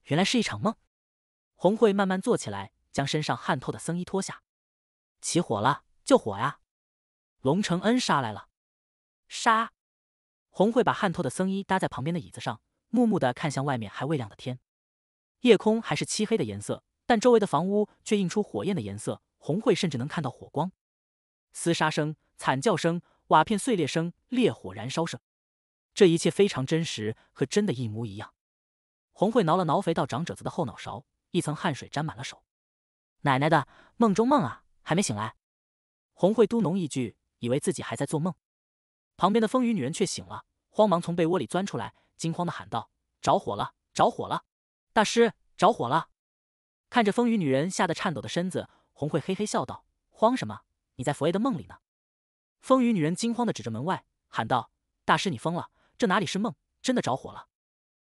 Speaker 1: 原来是一场梦。红慧慢慢坐起来，将身上汗透的僧衣脱下。起火了，救火呀！龙承恩杀来了。杀！红慧把汗透的僧衣搭在旁边的椅子上，木木的看向外面还未亮的天。夜空还是漆黑的颜色，但周围的房屋却映出火焰的颜色。红慧甚至能看到火光。厮杀声、惨叫声、瓦片碎裂声、烈火燃烧声，这一切非常真实，和真的一模一样。红慧挠了挠肥到长褶子的后脑勺，一层汗水沾满了手。奶奶的，梦中梦啊，还没醒来。红慧嘟哝一句，以为自己还在做梦。旁边的风雨女人却醒了，慌忙从被窝里钻出来，惊慌地喊道：“着火了，着火了，大师，着火了！”看着风雨女人吓得颤抖的身子，红慧嘿嘿笑道：“慌什么？你在佛爷的梦里呢？”风雨女人惊慌地指着门外喊道：“大师，你疯了！这哪里是梦？真的着火了！”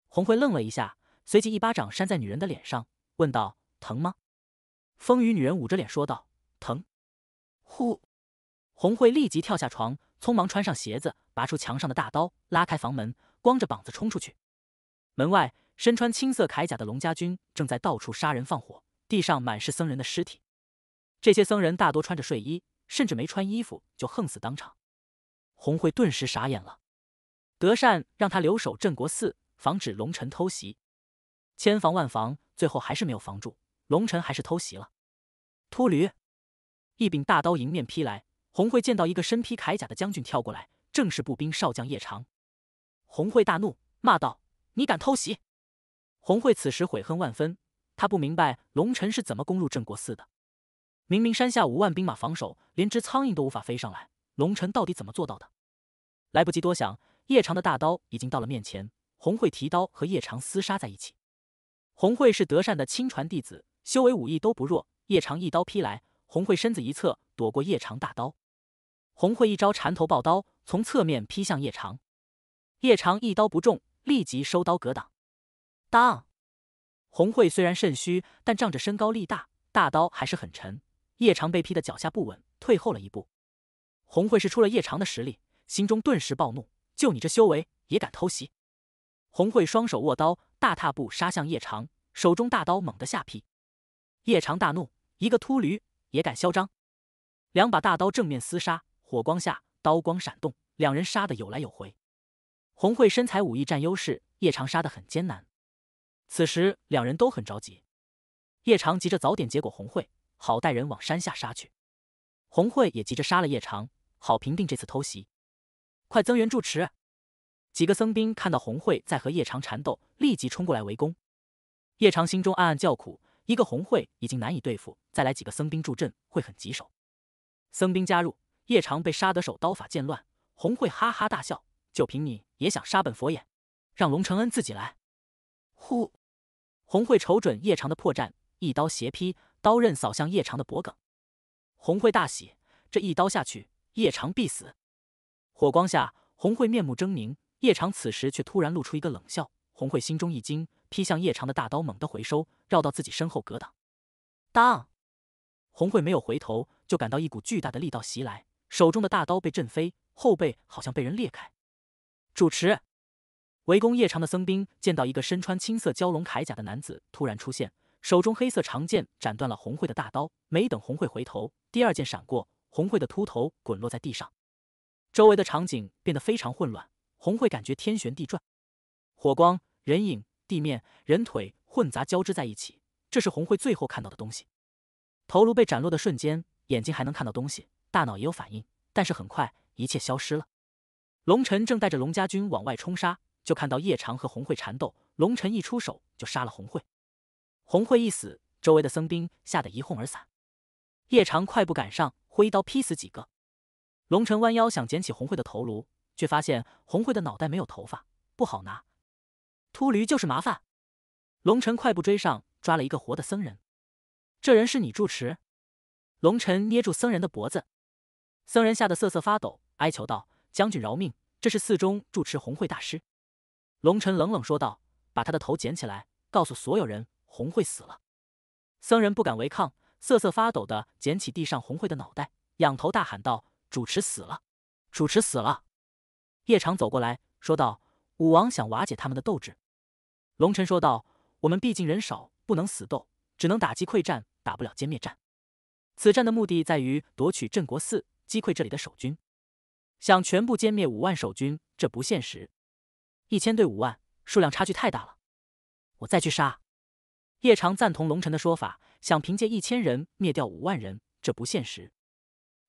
Speaker 1: 红慧愣了一下，随即一巴掌扇在女人的脸上，问道：“疼吗？”风雨女人捂着脸说道：“疼，呼。”红慧立即跳下床，匆忙穿上鞋子，拔出墙上的大刀，拉开房门，光着膀子冲出去。门外，身穿青色铠甲的龙家军正在到处杀人放火，地上满是僧人的尸体。这些僧人大多穿着睡衣，甚至没穿衣服就横死当场。红慧顿时傻眼了。德善让他留守镇国寺，防止龙尘偷袭。千防万防，最后还是没有防住，龙尘还是偷袭了。秃驴，一柄大刀迎面劈来。红慧见到一个身披铠甲的将军跳过来，正是步兵少将叶长。红慧大怒，骂道：“你敢偷袭！”红慧此时悔恨万分，他不明白龙尘是怎么攻入镇国寺的。明明山下五万兵马防守，连只苍蝇都无法飞上来，龙尘到底怎么做到的？来不及多想，叶长的大刀已经到了面前。红慧提刀和叶长厮杀在一起。红慧是德善的亲传弟子，修为武艺都不弱。叶长一刀劈来，红慧身子一侧，躲过叶长大刀。红慧一招缠头抱刀，从侧面劈向叶长。叶长一刀不中，立即收刀格挡。当，红慧虽然肾虚，但仗着身高力大，大刀还是很沉。叶长被劈的脚下不稳，退后了一步。红慧是出了叶长的实力，心中顿时暴怒：就你这修为，也敢偷袭！红慧双手握刀，大踏步杀向叶长，手中大刀猛的下劈。叶长大怒：一个秃驴也敢嚣张！两把大刀正面厮杀。火光下，刀光闪动，两人杀的有来有回。红慧身材武艺占优势，叶长杀的很艰难。此时，两人都很着急。叶长急着早点结果红慧，好带人往山下杀去。红慧也急着杀了叶长，好平定这次偷袭。快增援住持！几个僧兵看到红慧在和叶长缠斗，立即冲过来围攻。叶长心中暗暗叫苦，一个红慧已经难以对付，再来几个僧兵助阵会很棘手。僧兵加入。叶长被杀得手刀法渐乱，红慧哈哈大笑：“就凭你也想杀本佛眼？让龙承恩自己来！”呼！红慧瞅准叶长的破绽，一刀斜劈，刀刃扫向叶长的脖颈。红慧大喜，这一刀下去，叶长必死。火光下，红慧面目狰狞，叶长此时却突然露出一个冷笑。红慧心中一惊，劈向叶长的大刀猛地回收，绕到自己身后格挡。当！红慧没有回头，就感到一股巨大的力道袭来。手中的大刀被震飞，后背好像被人裂开。主持围攻夜长的僧兵见到一个身穿青色蛟龙铠甲的男子突然出现，手中黑色长剑斩断了红慧的大刀。没等红慧回头，第二剑闪过，红慧的秃头滚落在地上。周围的场景变得非常混乱，红慧感觉天旋地转，火光、人影、地面、人腿混杂交织在一起。这是红慧最后看到的东西。头颅被斩落的瞬间，眼睛还能看到东西。大脑也有反应，但是很快一切消失了。龙尘正带着龙家军往外冲杀，就看到叶长和红慧缠斗。龙尘一出手就杀了红慧，红慧一死，周围的僧兵吓得一哄而散。叶长快步赶上，挥刀劈死几个。龙尘弯腰想捡起红慧的头颅，却发现红慧的脑袋没有头发，不好拿。秃驴就是麻烦。龙晨快步追上，抓了一个活的僧人。这人是你住持？龙晨捏住僧人的脖子。僧人吓得瑟瑟发抖，哀求道：“将军饶命，这是寺中住持红慧大师。”龙尘冷冷说道：“把他的头捡起来，告诉所有人，红慧死了。”僧人不敢违抗，瑟瑟发抖地捡起地上红慧的脑袋，仰头大喊道：“主持死了，主持死了！”夜长走过来说道：“武王想瓦解他们的斗志。”龙尘说道：“我们毕竟人少，不能死斗，只能打击溃战，打不了歼灭战。此战的目的在于夺取镇国寺。”击溃这里的守军，想全部歼灭五万守军，这不现实。一千对五万，数量差距太大了。我再去杀。叶长赞同龙晨的说法，想凭借一千人灭掉五万人，这不现实。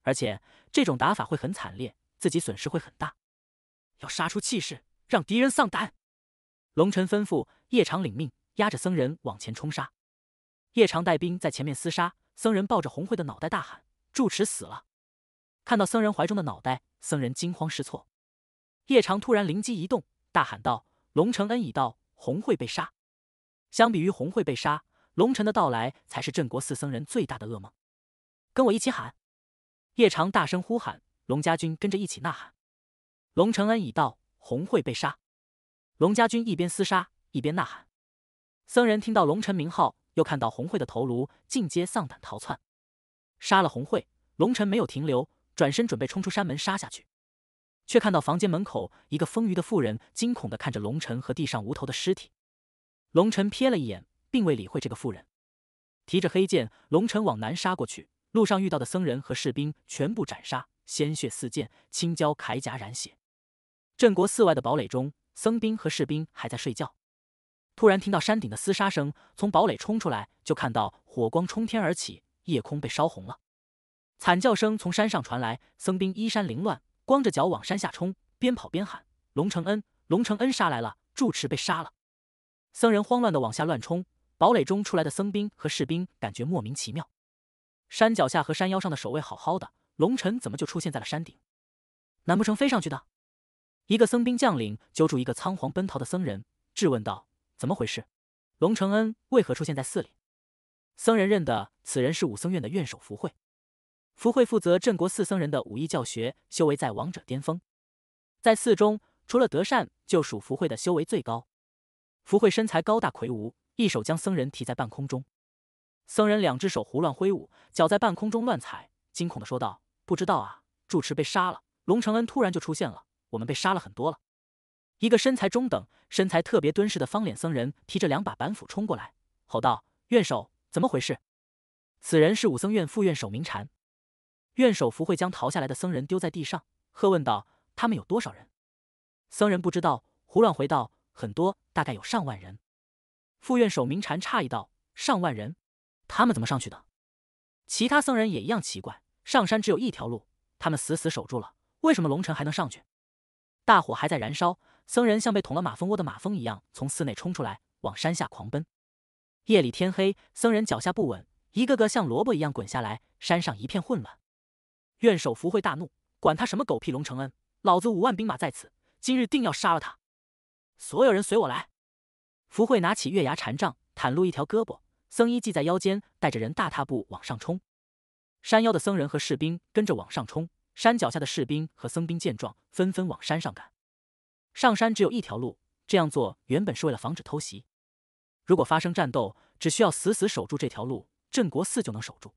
Speaker 1: 而且这种打法会很惨烈，自己损失会很大。要杀出气势，让敌人丧胆。龙晨吩咐叶长领命，压着僧人往前冲杀。叶长带兵在前面厮杀，僧人抱着红慧的脑袋大喊：“住持死了！”看到僧人怀中的脑袋，僧人惊慌失措。夜长突然灵机一动，大喊道：“龙承恩已到，红慧被杀。”相比于红慧被杀，龙辰的到来才是镇国寺僧人最大的噩梦。跟我一起喊！夜长大声呼喊，龙家军跟着一起呐喊：“龙承恩已到，红慧被杀！”龙家军一边厮杀一边呐喊。僧人听到龙辰名号，又看到红慧的头颅，尽皆丧胆逃窜。杀了红慧，龙辰没有停留。转身准备冲出山门杀下去，却看到房间门口一个丰腴的妇人惊恐的看着龙晨和地上无头的尸体。龙晨瞥了一眼，并未理会这个妇人。提着黑剑，龙晨往南杀过去，路上遇到的僧人和士兵全部斩杀，鲜血四溅，青椒铠甲染血。镇国寺外的堡垒中，僧兵和士兵还在睡觉，突然听到山顶的厮杀声，从堡垒冲出来，就看到火光冲天而起，夜空被烧红了。惨叫声从山上传来，僧兵衣衫凌乱，光着脚往山下冲，边跑边喊：“龙承恩，龙承恩杀来了！住持被杀了！”僧人慌乱的往下乱冲。堡垒中出来的僧兵和士兵感觉莫名其妙，山脚下和山腰上的守卫好好的，龙尘怎么就出现在了山顶？难不成飞上去的？一个僧兵将领揪住一个仓皇奔逃的僧人，质问道：“怎么回事？龙承恩为何出现在寺里？”僧人认得此人是武僧院的院首福慧。福慧负责镇国寺僧人的武艺教学，修为在王者巅峰。在寺中，除了德善，就属福慧的修为最高。福慧身材高大魁梧，一手将僧人提在半空中。僧人两只手胡乱挥舞，脚在半空中乱踩，惊恐的说道：“不知道啊，住持被杀了，龙承恩突然就出现了，我们被杀了很多了。”一个身材中等、身材特别敦实的方脸僧人提着两把板斧冲过来，吼道：“院首，怎么回事？”此人是武僧院副院首明禅。院首福会将逃下来的僧人丢在地上，喝问道：“他们有多少人？”僧人不知道，胡乱回道：“很多，大概有上万人。”副院首明禅诧异道：“上万人，他们怎么上去的？”其他僧人也一样奇怪。上山只有一条路，他们死死守住了，为什么龙城还能上去？大火还在燃烧，僧人像被捅了马蜂窝的马蜂一样从寺内冲出来，往山下狂奔。夜里天黑，僧人脚下不稳，一个个像萝卜一样滚下来，山上一片混乱。愿守福慧大怒，管他什么狗屁龙承恩，老子五万兵马在此，今日定要杀了他！所有人随我来！福慧拿起月牙禅杖，袒露一条胳膊，僧衣系在腰间，带着人大踏步往上冲。山腰的僧人和士兵跟着往上冲，山脚下的士兵和僧兵见状，纷纷往山上赶。上山只有一条路，这样做原本是为了防止偷袭。如果发生战斗，只需要死死守住这条路，镇国寺就能守住。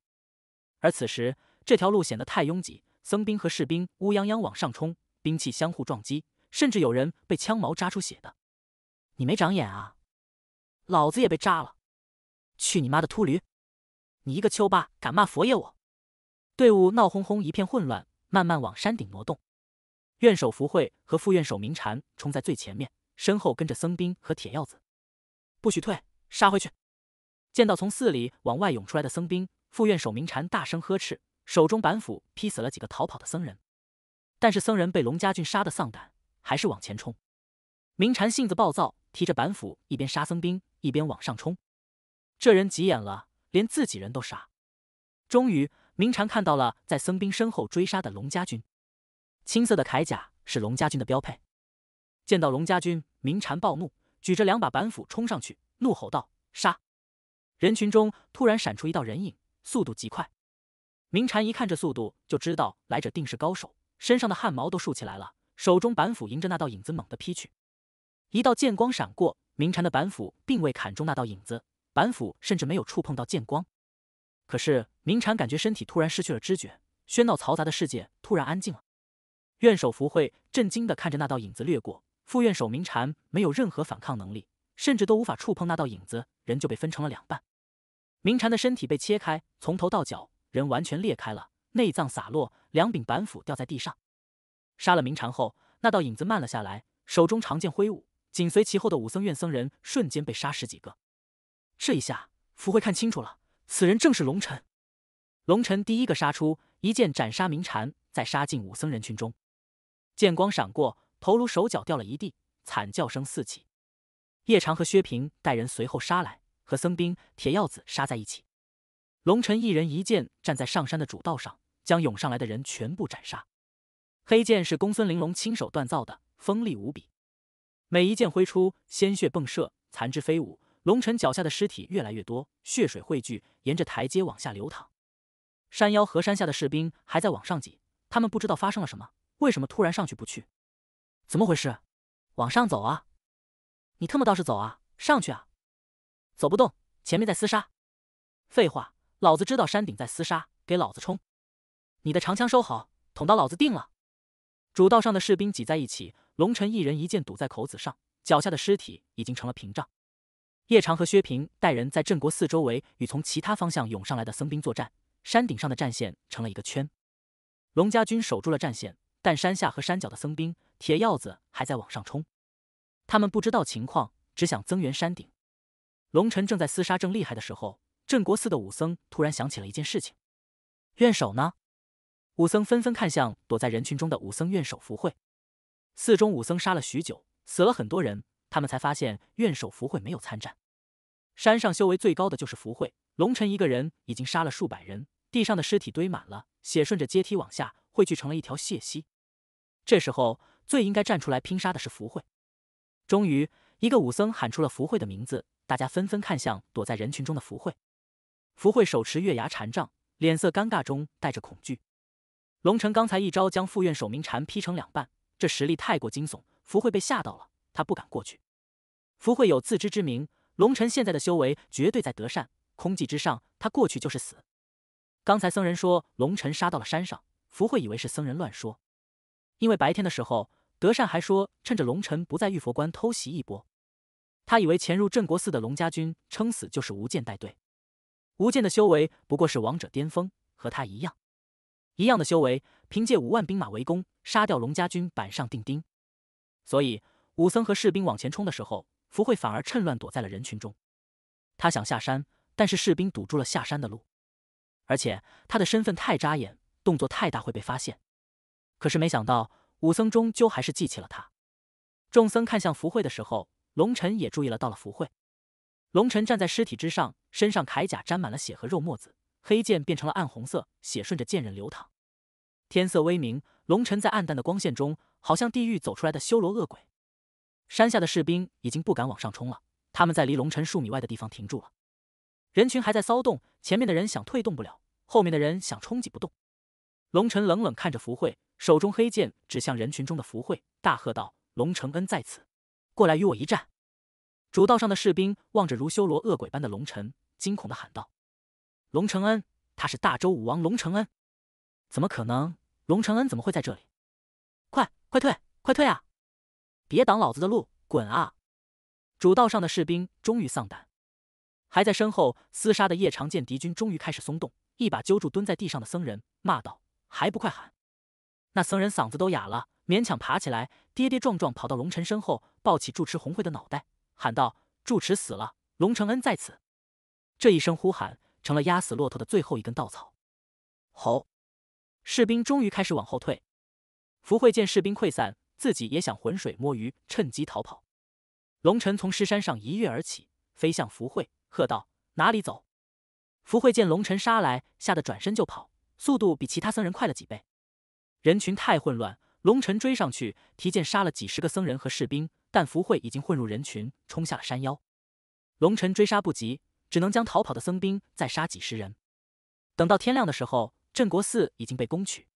Speaker 1: 而此时，这条路显得太拥挤，僧兵和士兵乌泱泱往上冲，兵器相互撞击，甚至有人被枪毛扎出血的。你没长眼啊！老子也被扎了！去你妈的秃驴！你一个丘八敢骂佛爷我！队伍闹哄哄一片混乱，慢慢往山顶挪动。院首福慧和副院首明禅冲在最前面，身后跟着僧兵和铁鹞子。不许退，杀回去！见到从寺里往外涌出来的僧兵，副院首明禅大声呵斥。手中板斧劈死了几个逃跑的僧人，但是僧人被龙家俊杀得丧胆，还是往前冲。明禅性子暴躁，提着板斧一边杀僧兵，一边往上冲。这人急眼了，连自己人都杀。终于，明禅看到了在僧兵身后追杀的龙家军。青色的铠甲是龙家军的标配。见到龙家军，明禅暴怒，举着两把板斧冲上去，怒吼道：“杀！”人群中突然闪出一道人影，速度极快。明禅一看这速度，就知道来者定是高手，身上的汗毛都竖起来了。手中板斧迎着那道影子猛地劈去，一道剑光闪过，明禅的板斧并未砍中那道影子，板斧甚至没有触碰到剑光。可是明禅感觉身体突然失去了知觉，喧闹嘈杂的世界突然安静了。院首福慧震惊地看着那道影子掠过，副院首明禅没有任何反抗能力，甚至都无法触碰那道影子，人就被分成了两半。明禅的身体被切开，从头到脚。人完全裂开了，内脏洒落，两柄板斧掉在地上。杀了明禅后，那道影子慢了下来，手中长剑挥舞，紧随其后的武僧院僧人瞬间被杀十几个。这一下，福慧看清楚了，此人正是龙晨。龙晨第一个杀出，一剑斩杀明禅，再杀进武僧人群中，剑光闪过，头颅手脚掉了一地，惨叫声四起。叶长和薛平带人随后杀来，和僧兵铁耀子杀在一起。龙晨一人一剑站在上山的主道上，将涌上来的人全部斩杀。黑剑是公孙玲珑亲手锻造的，锋利无比。每一剑挥出，鲜血迸射，残肢飞舞。龙晨脚下的尸体越来越多，血水汇聚，沿着台阶往下流淌。山腰和山下的士兵还在往上挤，他们不知道发生了什么，为什么突然上去不去？怎么回事？往上走啊！你特么倒是走啊！上去啊！走不动，前面在厮杀。废话。老子知道山顶在厮杀，给老子冲！你的长枪收好，捅到老子定了！主道上的士兵挤在一起，龙晨一人一剑堵在口子上，脚下的尸体已经成了屏障。叶长和薛平带人在镇国寺周围与从其他方向涌上来的僧兵作战，山顶上的战线成了一个圈。龙家军守住了战线，但山下和山脚的僧兵铁鹞子还在往上冲。他们不知道情况，只想增援山顶。龙晨正在厮杀正厉害的时候。镇国寺的武僧突然想起了一件事情，愿守呢？武僧纷纷看向躲在人群中的武僧愿守福慧。寺中武僧杀了许久，死了很多人，他们才发现愿守福慧没有参战。山上修为最高的就是福慧，龙尘一个人已经杀了数百人，地上的尸体堆满了，血顺着阶梯往下汇聚成了一条血溪。这时候最应该站出来拼杀的是福慧。终于，一个武僧喊出了福慧的名字，大家纷纷看向躲在人群中的福慧。福慧手持月牙禅杖，脸色尴尬中带着恐惧。龙尘刚才一招将副院守明禅劈成两半，这实力太过惊悚，福慧被吓到了，他不敢过去。福慧有自知之明，龙尘现在的修为绝对在德善空寂之上，他过去就是死。刚才僧人说龙辰杀到了山上，福慧以为是僧人乱说，因为白天的时候德善还说趁着龙辰不在玉佛关偷袭一波，他以为潜入镇国寺的龙家军撑死就是无剑带队。吴健的修为不过是王者巅峰，和他一样，一样的修为，凭借五万兵马围攻，杀掉龙家军板上钉钉。所以武僧和士兵往前冲的时候，福慧反而趁乱躲在了人群中。他想下山，但是士兵堵住了下山的路，而且他的身份太扎眼，动作太大会被发现。可是没想到，武僧终究还是记起了他。众僧看向福慧的时候，龙晨也注意了到了福慧。龙晨站在尸体之上。身上铠甲沾满了血和肉沫子，黑剑变成了暗红色，血顺着剑刃流淌。天色微明，龙晨在暗淡的光线中，好像地狱走出来的修罗恶鬼。山下的士兵已经不敢往上冲了，他们在离龙晨数米外的地方停住了。人群还在骚动，前面的人想退动不了，后面的人想冲挤不动。龙晨冷冷看着福慧，手中黑剑指向人群中的福慧，大喝道：“龙承恩在此，过来与我一战！”主道上的士兵望着如修罗恶鬼般的龙晨。惊恐的喊道：“龙承恩，他是大周武王龙承恩，怎么可能？龙承恩怎么会在这里？快快退，快退啊！别挡老子的路，滚啊！”主道上的士兵终于丧胆，还在身后厮杀的叶长见敌军终于开始松动，一把揪住蹲在地上的僧人，骂道：“还不快喊！”那僧人嗓子都哑了，勉强爬起来，跌跌撞撞跑到龙臣身后，抱起住持红慧的脑袋，喊道：“住持死了，龙承恩在此！”这一声呼喊成了压死骆驼的最后一根稻草。吼！士兵终于开始往后退。福慧见士兵溃散，自己也想浑水摸鱼，趁机逃跑。龙晨从尸山上一跃而起，飞向福慧，喝道：“哪里走？”福慧见龙尘杀来，吓得转身就跑，速度比其他僧人快了几倍。人群太混乱，龙晨追上去，提剑杀了几十个僧人和士兵，但福慧已经混入人群，冲下了山腰。龙晨追杀不及。只能将逃跑的僧兵再杀几十人。等到天亮的时候，镇国寺已经被攻取，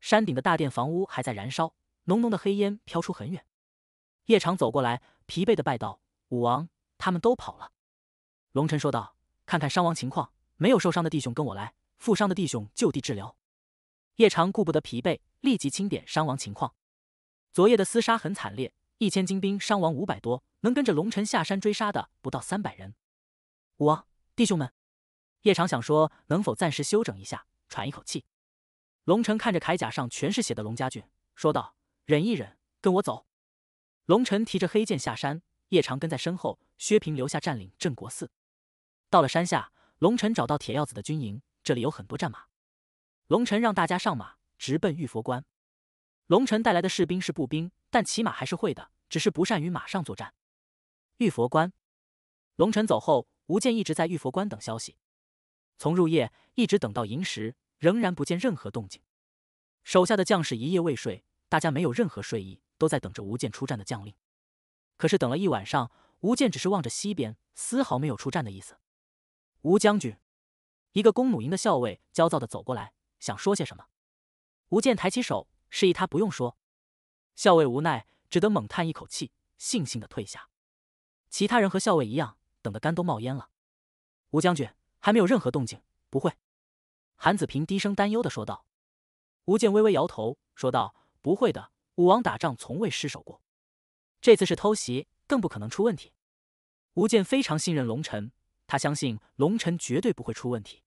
Speaker 1: 山顶的大殿房屋还在燃烧，浓浓的黑烟飘出很远。夜长走过来，疲惫的拜道：“武王，他们都跑了。”龙尘说道：“看看伤亡情况，没有受伤的弟兄跟我来，负伤的弟兄就地治疗。”夜长顾不得疲惫，立即清点伤亡情况。昨夜的厮杀很惨烈，一千精兵伤亡五百多，能跟着龙尘下山追杀的不到三百人。我弟兄们，叶长想说能否暂时休整一下，喘一口气。龙尘看着铠甲上全是血的龙家军，说道：“忍一忍，跟我走。”龙尘提着黑剑下山，叶长跟在身后，薛平留下占领镇国寺。到了山下，龙尘找到铁鹞子的军营，这里有很多战马。龙晨让大家上马，直奔玉佛关。龙晨带来的士兵是步兵，但骑马还是会的，只是不善于马上作战。玉佛关，龙晨走后。吴健一直在玉佛关等消息，从入夜一直等到寅时，仍然不见任何动静。手下的将士一夜未睡，大家没有任何睡意，都在等着吴健出战的将令。可是等了一晚上，吴健只是望着西边，丝毫没有出战的意思。吴将军，一个弓弩营的校尉，焦躁的走过来，想说些什么。吴健抬起手，示意他不用说。校尉无奈，只得猛叹一口气，悻悻的退下。其他人和校尉一样。等的肝都冒烟了，吴将军还没有任何动静，不会？韩子平低声担忧的说道。吴健微微摇头，说道：“不会的，武王打仗从未失手过，这次是偷袭，更不可能出问题。”吴健非常信任龙臣，他相信龙臣绝对不会出问题。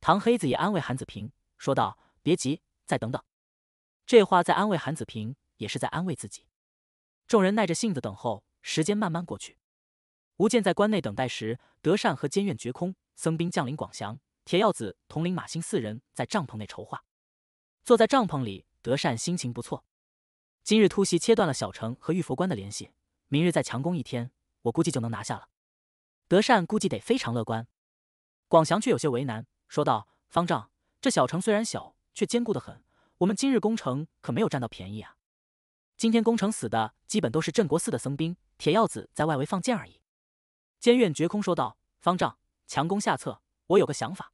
Speaker 1: 唐黑子也安慰韩子平，说道：“别急，再等等。”这话在安慰韩子平，也是在安慰自己。众人耐着性子等候，时间慢慢过去。吴健在关内等待时，德善和监院绝空、僧兵将领广祥、铁耀子统领马兴四人在帐篷内筹划。坐在帐篷里，德善心情不错。今日突袭切断了小城和玉佛关的联系，明日再强攻一天，我估计就能拿下了。德善估计得非常乐观。广祥却有些为难，说道：“方丈，这小城虽然小，却坚固得很。我们今日攻城可没有占到便宜啊。今天攻城死的基本都是镇国寺的僧兵，铁耀子在外围放箭而已。”监院绝空说道：“方丈，强攻下策，我有个想法。”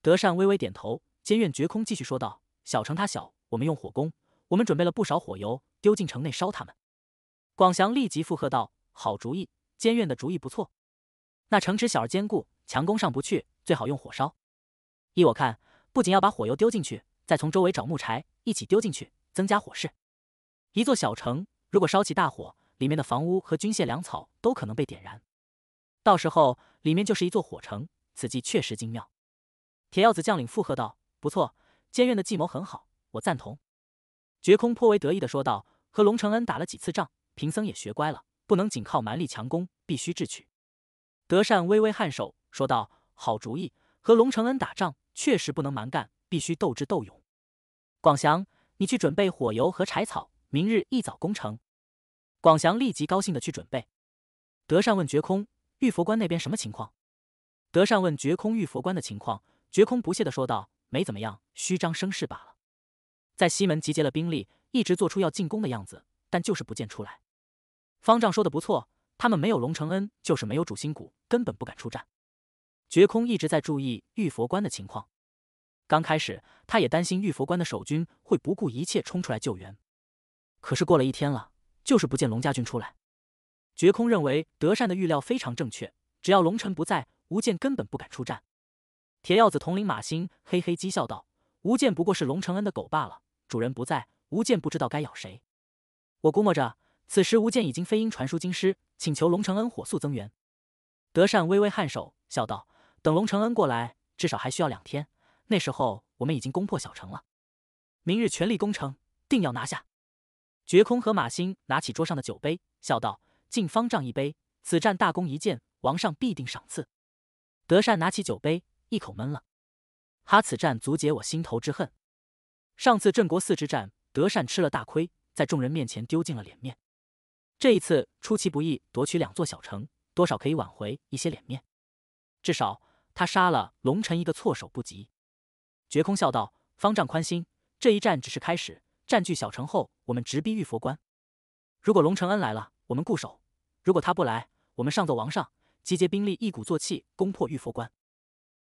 Speaker 1: 德善微微点头。监院绝空继续说道：“小城它小，我们用火攻。我们准备了不少火油，丢进城内烧他们。”广祥立即附和道：“好主意，监院的主意不错。那城池小而坚固，强攻上不去，最好用火烧。依我看，不仅要把火油丢进去，再从周围找木柴一起丢进去，增加火势。一座小城，如果烧起大火，里面的房屋和军械粮草都可能被点燃。”到时候里面就是一座火城，此计确实精妙。铁鹞子将领附和道：“不错，监院的计谋很好，我赞同。”觉空颇为得意的说道：“和龙承恩打了几次仗，贫僧也学乖了，不能仅靠蛮力强攻，必须智取。”德善微微颔首说道：“好主意，和龙承恩打仗确实不能蛮干，必须斗智斗勇。”广祥，你去准备火油和柴草，明日一早攻城。广祥立即高兴的去准备。德善问觉空。玉佛关那边什么情况？德善问绝空玉佛关的情况，绝空不屑的说道：“没怎么样，虚张声势罢了。在西门集结了兵力，一直做出要进攻的样子，但就是不见出来。”方丈说的不错，他们没有龙承恩，就是没有主心骨，根本不敢出战。绝空一直在注意玉佛关的情况，刚开始他也担心玉佛关的守军会不顾一切冲出来救援，可是过了一天了，就是不见龙家军出来。绝空认为德善的预料非常正确，只要龙尘不在，吴健根本不敢出战。铁鹞子统领马兴嘿嘿讥笑道：“吴健不过是龙承恩的狗罢了，主人不在，吴健不知道该咬谁。”我估摸着，此时吴健已经飞鹰传书京师，请求龙承恩火速增援。德善微微颔首，笑道：“等龙承恩过来，至少还需要两天。那时候我们已经攻破小城了，明日全力攻城，定要拿下。”绝空和马兴拿起桌上的酒杯，笑道。敬方丈一杯，此战大功一件，王上必定赏赐。德善拿起酒杯，一口闷了。哈，此战足解我心头之恨。上次镇国寺之战，德善吃了大亏，在众人面前丢尽了脸面。这一次出其不意夺取两座小城，多少可以挽回一些脸面。至少他杀了龙尘一个措手不及。绝空笑道：“方丈宽心，这一战只是开始。占据小城后，我们直逼玉佛关。如果龙承恩来了。”我们固守，如果他不来，我们上奏王上，集结兵力，一鼓作气攻破玉佛关。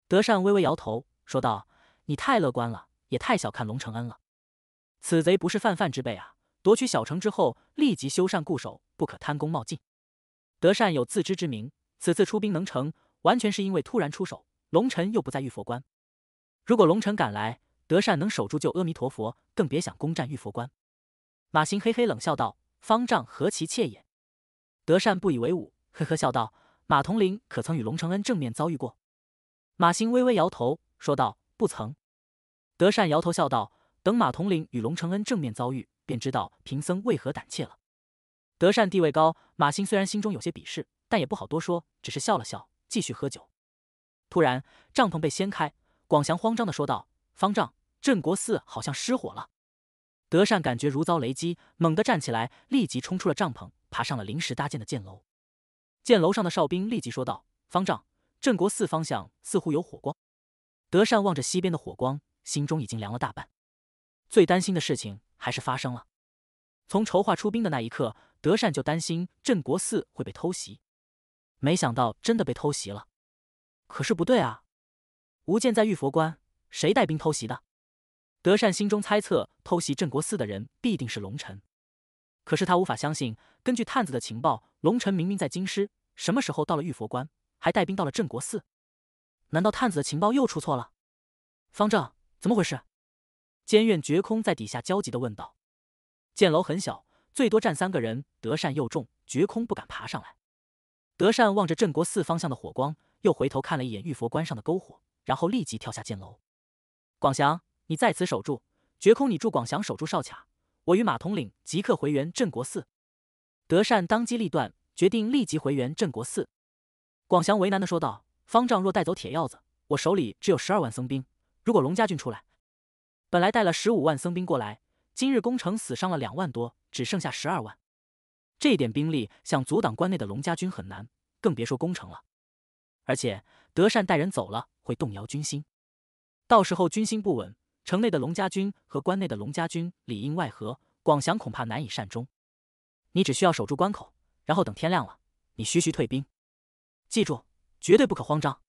Speaker 1: 德善微微摇头，说道：“你太乐观了，也太小看龙承恩了。此贼不是泛泛之辈啊！夺取小城之后，立即修缮固守，不可贪功冒进。”德善有自知之明，此次出兵能成，完全是因为突然出手，龙臣又不在玉佛关。如果龙臣赶来，德善能守住就阿弥陀佛，更别想攻占玉佛关。马行嘿嘿冷笑道：“方丈何其怯也！”德善不以为忤，呵呵笑道：“马统领可曾与龙承恩正面遭遇过？”马兴微微摇头说道：“不曾。”德善摇头笑道：“等马统领与龙承恩正面遭遇，便知道贫僧为何胆怯了。”德善地位高，马兴虽然心中有些鄙视，但也不好多说，只是笑了笑，继续喝酒。突然，帐篷被掀开，广祥慌张的说道：“方丈，镇国寺好像失火了！”德善感觉如遭雷击，猛地站起来，立即冲出了帐篷。爬上了临时搭建的箭楼，箭楼上的哨兵立即说道：“方丈，镇国寺方向似乎有火光。”德善望着西边的火光，心中已经凉了大半。最担心的事情还是发生了。从筹划出兵的那一刻，德善就担心镇国寺会被偷袭，没想到真的被偷袭了。可是不对啊，无剑在玉佛关，谁带兵偷袭的？德善心中猜测，偷袭镇国寺的人必定是龙尘。可是他无法相信，根据探子的情报，龙尘明明在京师，什么时候到了玉佛关，还带兵到了镇国寺？难道探子的情报又出错了？方正，怎么回事？监院绝空在底下焦急的问道。剑楼很小，最多站三个人，德善又重，绝空不敢爬上来。德善望着镇国寺方向的火光，又回头看了一眼玉佛关上的篝火，然后立即跳下剑楼。广祥，你在此守住，绝空，你助广祥守住哨卡。我与马统领即刻回援镇国寺。德善当机立断，决定立即回援镇国寺。广祥为难的说道：“方丈若带走铁鹞子，我手里只有十二万僧兵。如果龙家军出来，本来带了十五万僧兵过来，今日攻城死伤了两万多，只剩下十二万。这点兵力想阻挡关内的龙家军很难，更别说攻城了。而且德善带人走了，会动摇军心，到时候军心不稳。”城内的龙家军和关内的龙家军里应外合，广祥恐怕难以善终。你只需要守住关口，然后等天亮了，你徐徐退兵。记住，绝对不可慌张。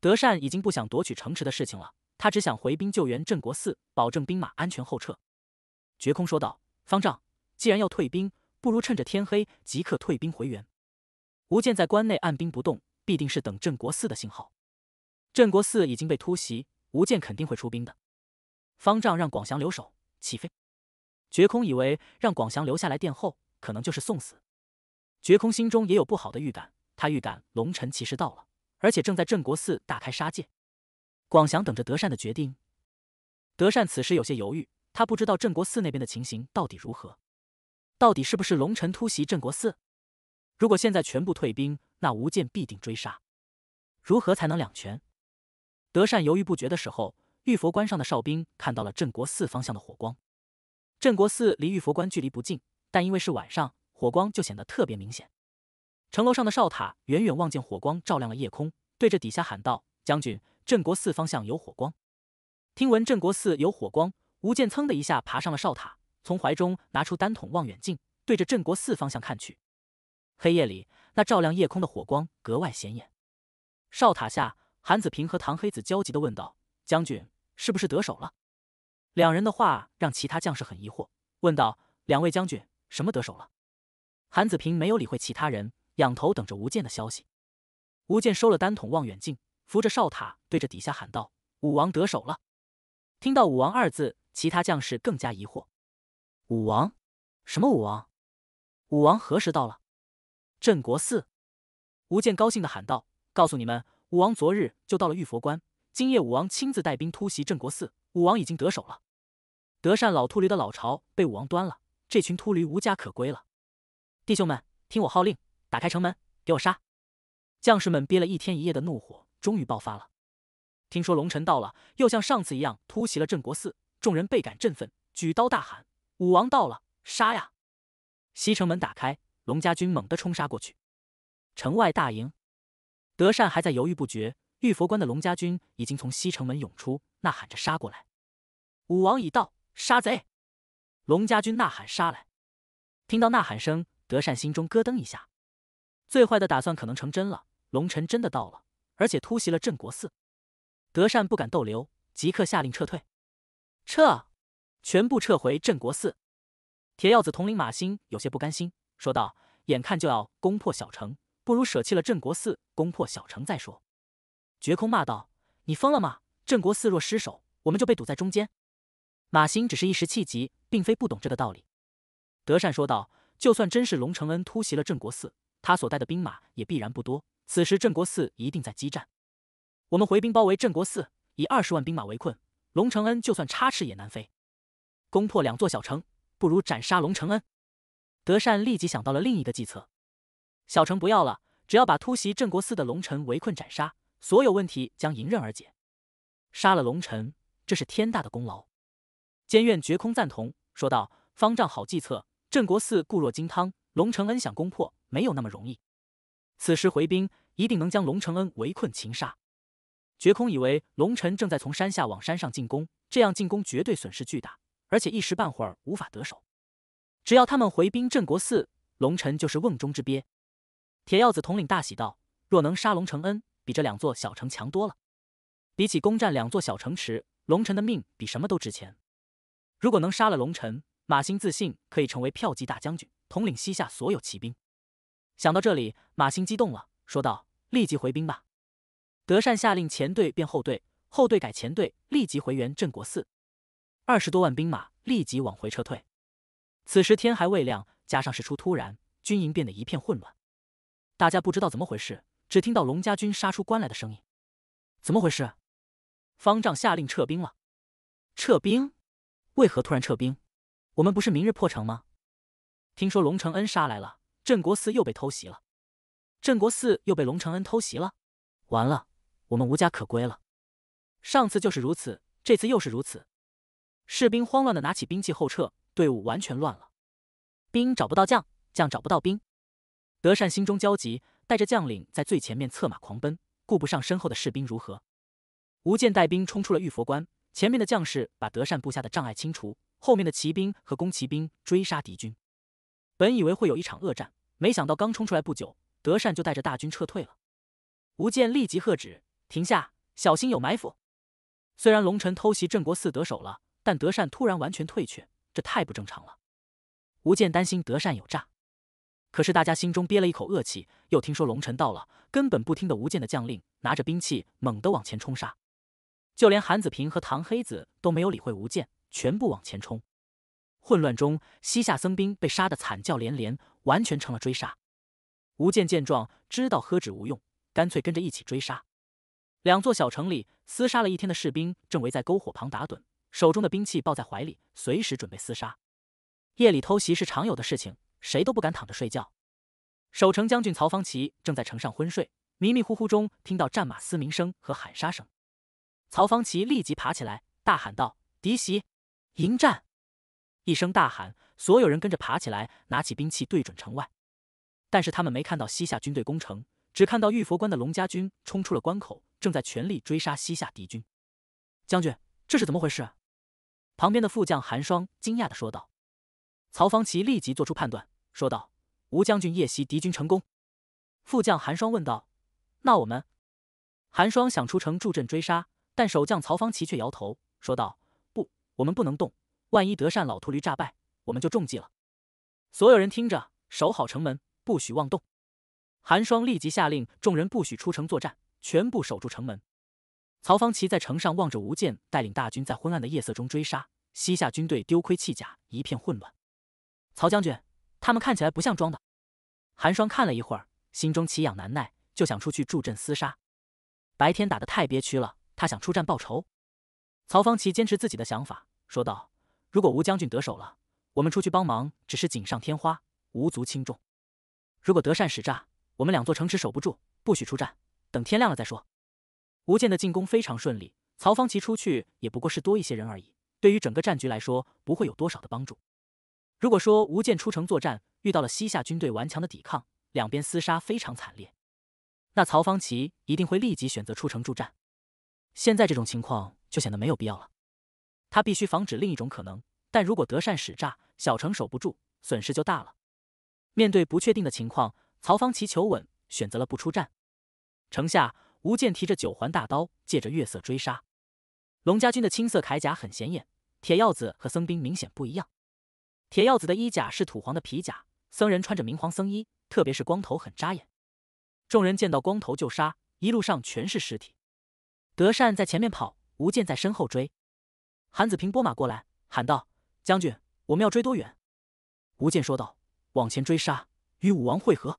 Speaker 1: 德善已经不想夺取城池的事情了，他只想回兵救援镇国寺，保证兵马安全后撤。绝空说道：“方丈，既然要退兵，不如趁着天黑即刻退兵回援。吴健在关内按兵不动，必定是等镇国寺的信号。镇国寺已经被突袭，吴健肯定会出兵的。”方丈让广祥留守，起飞。觉空以为让广祥留下来殿后，可能就是送死。觉空心中也有不好的预感，他预感龙尘其实到了，而且正在镇国寺大开杀戒。广祥等着德善的决定。德善此时有些犹豫，他不知道镇国寺那边的情形到底如何，到底是不是龙晨突袭镇国寺？如果现在全部退兵，那吴健必定追杀。如何才能两全？德善犹豫不决的时候。玉佛关上的哨兵看到了镇国寺方向的火光。镇国寺离玉佛关距离不近，但因为是晚上，火光就显得特别明显。城楼上的哨塔远远望见火光，照亮了夜空，对着底下喊道：“将军，镇国寺方向有火光！”听闻镇国寺有火光，吴健噌的一下爬上了哨塔，从怀中拿出单筒望远镜，对着镇国寺方向看去。黑夜里，那照亮夜空的火光格外显眼。哨塔下，韩子平和唐黑子焦急的问道：“将军。”是不是得手了？两人的话让其他将士很疑惑，问道：“两位将军，什么得手了？”韩子平没有理会其他人，仰头等着吴健的消息。吴健收了单筒望远镜，扶着哨塔，对着底下喊道：“武王得手了！”听到“武王”二字，其他将士更加疑惑：“武王？什么武王？武王何时到了？镇国寺？”吴健高兴的喊道：“告诉你们，武王昨日就到了玉佛关。”今夜武王亲自带兵突袭镇国寺，武王已经得手了。德善老秃驴的老巢被武王端了，这群秃驴无家可归了。弟兄们，听我号令，打开城门，给我杀！将士们憋了一天一夜的怒火终于爆发了。听说龙臣到了，又像上次一样突袭了镇国寺，众人倍感振奋，举刀大喊：“武王到了，杀呀！”西城门打开，龙家军猛地冲杀过去。城外大营，德善还在犹豫不决。玉佛关的龙家军已经从西城门涌出，呐喊着杀过来。武王已到，杀贼！龙家军呐喊杀来。听到呐喊声，德善心中咯噔一下，最坏的打算可能成真了。龙尘真的到了，而且突袭了镇国寺。德善不敢逗留，即刻下令撤退。撤，全部撤回镇国寺。铁鹞子统领马兴有些不甘心，说道：“眼看就要攻破小城，不如舍弃了镇国寺，攻破小城再说。”绝空骂道：“你疯了吗？镇国寺若失守，我们就被堵在中间。”马欣只是一时气急，并非不懂这个道理。德善说道：“就算真是龙承恩突袭了镇国寺，他所带的兵马也必然不多。此时镇国寺一定在激战，我们回兵包围镇国寺，以二十万兵马围困龙承恩，就算插翅也难飞。攻破两座小城，不如斩杀龙承恩。”德善立即想到了另一个计策：小城不要了，只要把突袭镇国寺的龙臣围困斩杀。所有问题将迎刃而解，杀了龙臣，这是天大的功劳。监院绝空赞同说道：“方丈好计策，镇国寺固若金汤，龙承恩想攻破没有那么容易。此时回兵，一定能将龙承恩围困擒杀。”绝空以为龙臣正在从山下往山上进攻，这样进攻绝对损失巨大，而且一时半会儿无法得手。只要他们回兵镇国寺，龙臣就是瓮中之鳖。铁鹞子统领大喜道：“若能杀龙承恩。”比这两座小城强多了。比起攻占两座小城池，龙臣的命比什么都值钱。如果能杀了龙臣，马兴自信可以成为票骑大将军，统领西夏所有骑兵。想到这里，马兴激动了，说道：“立即回兵吧！”德善下令前队变后队，后队改前队，立即回援镇国寺。二十多万兵马立即往回撤退。此时天还未亮，加上事出突然，军营变得一片混乱，大家不知道怎么回事。只听到龙家军杀出关来的声音，怎么回事？方丈下令撤兵了。撤兵？为何突然撤兵？我们不是明日破城吗？听说龙承恩杀来了，镇国寺又被偷袭了。镇国寺又被龙承恩偷袭了？完了，我们无家可归了。上次就是如此，这次又是如此。士兵慌乱的拿起兵器后撤，队伍完全乱了。兵找不到将，将找不到兵。德善心中焦急。带着将领在最前面策马狂奔，顾不上身后的士兵如何。吴健带兵冲出了玉佛关，前面的将士把德善部下的障碍清除，后面的骑兵和弓骑兵追杀敌军。本以为会有一场恶战，没想到刚冲出来不久，德善就带着大军撤退了。吴健立即喝止，停下，小心有埋伏。虽然龙臣偷袭镇国寺得手了，但德善突然完全退却，这太不正常了。吴健担心德善有诈。可是大家心中憋了一口恶气，又听说龙臣到了，根本不听的吴健的将令，拿着兵器猛地往前冲杀。就连韩子平和唐黑子都没有理会吴健，全部往前冲。混乱中，西夏僧兵被杀的惨叫连连，完全成了追杀。吴健见状，知道喝止无用，干脆跟着一起追杀。两座小城里，厮杀了一天的士兵正围在篝火旁打盹，手中的兵器抱在怀里，随时准备厮杀。夜里偷袭是常有的事情。谁都不敢躺着睡觉。守城将军曹方奇正在城上昏睡，迷迷糊糊中听到战马嘶鸣声和喊杀声。曹方奇立即爬起来，大喊道：“敌袭，迎战！”一声大喊，所有人跟着爬起来，拿起兵器对准城外。但是他们没看到西夏军队攻城，只看到玉佛关的龙家军冲出了关口，正在全力追杀西夏敌军。将军，这是怎么回事？”旁边的副将韩霜惊讶地说道。曹方奇立即做出判断。说道：“吴将军夜袭敌军成功。”副将韩霜问道：“那我们？”韩霜想出城助阵追杀，但守将曹方奇却摇头说道：“不，我们不能动。万一德善老秃驴诈败，我们就中计了。”所有人听着，守好城门，不许妄动。韩霜立即下令，众人不许出城作战，全部守住城门。曹方奇在城上望着吴健带领大军在昏暗的夜色中追杀西夏军队，丢盔弃甲，一片混乱。曹将军。他们看起来不像装的。寒霜看了一会儿，心中奇痒难耐，就想出去助阵厮杀。白天打得太憋屈了，他想出战报仇。曹方奇坚持自己的想法，说道：“如果吴将军得手了，我们出去帮忙只是锦上添花，无足轻重。如果得善使诈，我们两座城池守不住，不许出战，等天亮了再说。”吴健的进攻非常顺利，曹方奇出去也不过是多一些人而已，对于整个战局来说不会有多少的帮助。如果说吴健出城作战遇到了西夏军队顽强的抵抗，两边厮杀非常惨烈，那曹方奇一定会立即选择出城助战。现在这种情况就显得没有必要了，他必须防止另一种可能。但如果德善使诈，小城守不住，损失就大了。面对不确定的情况，曹方奇求稳，选择了不出战。城下，吴健提着九环大刀，借着月色追杀龙家军的青色铠甲很显眼，铁鹞子和僧兵明显不一样。铁鹞子的衣甲是土黄的皮甲，僧人穿着明黄僧衣，特别是光头很扎眼。众人见到光头就杀，一路上全是尸体。德善在前面跑，吴健在身后追。韩子平拨马过来，喊道：“将军，我们要追多远？”吴健说道：“往前追杀，与武王会合。”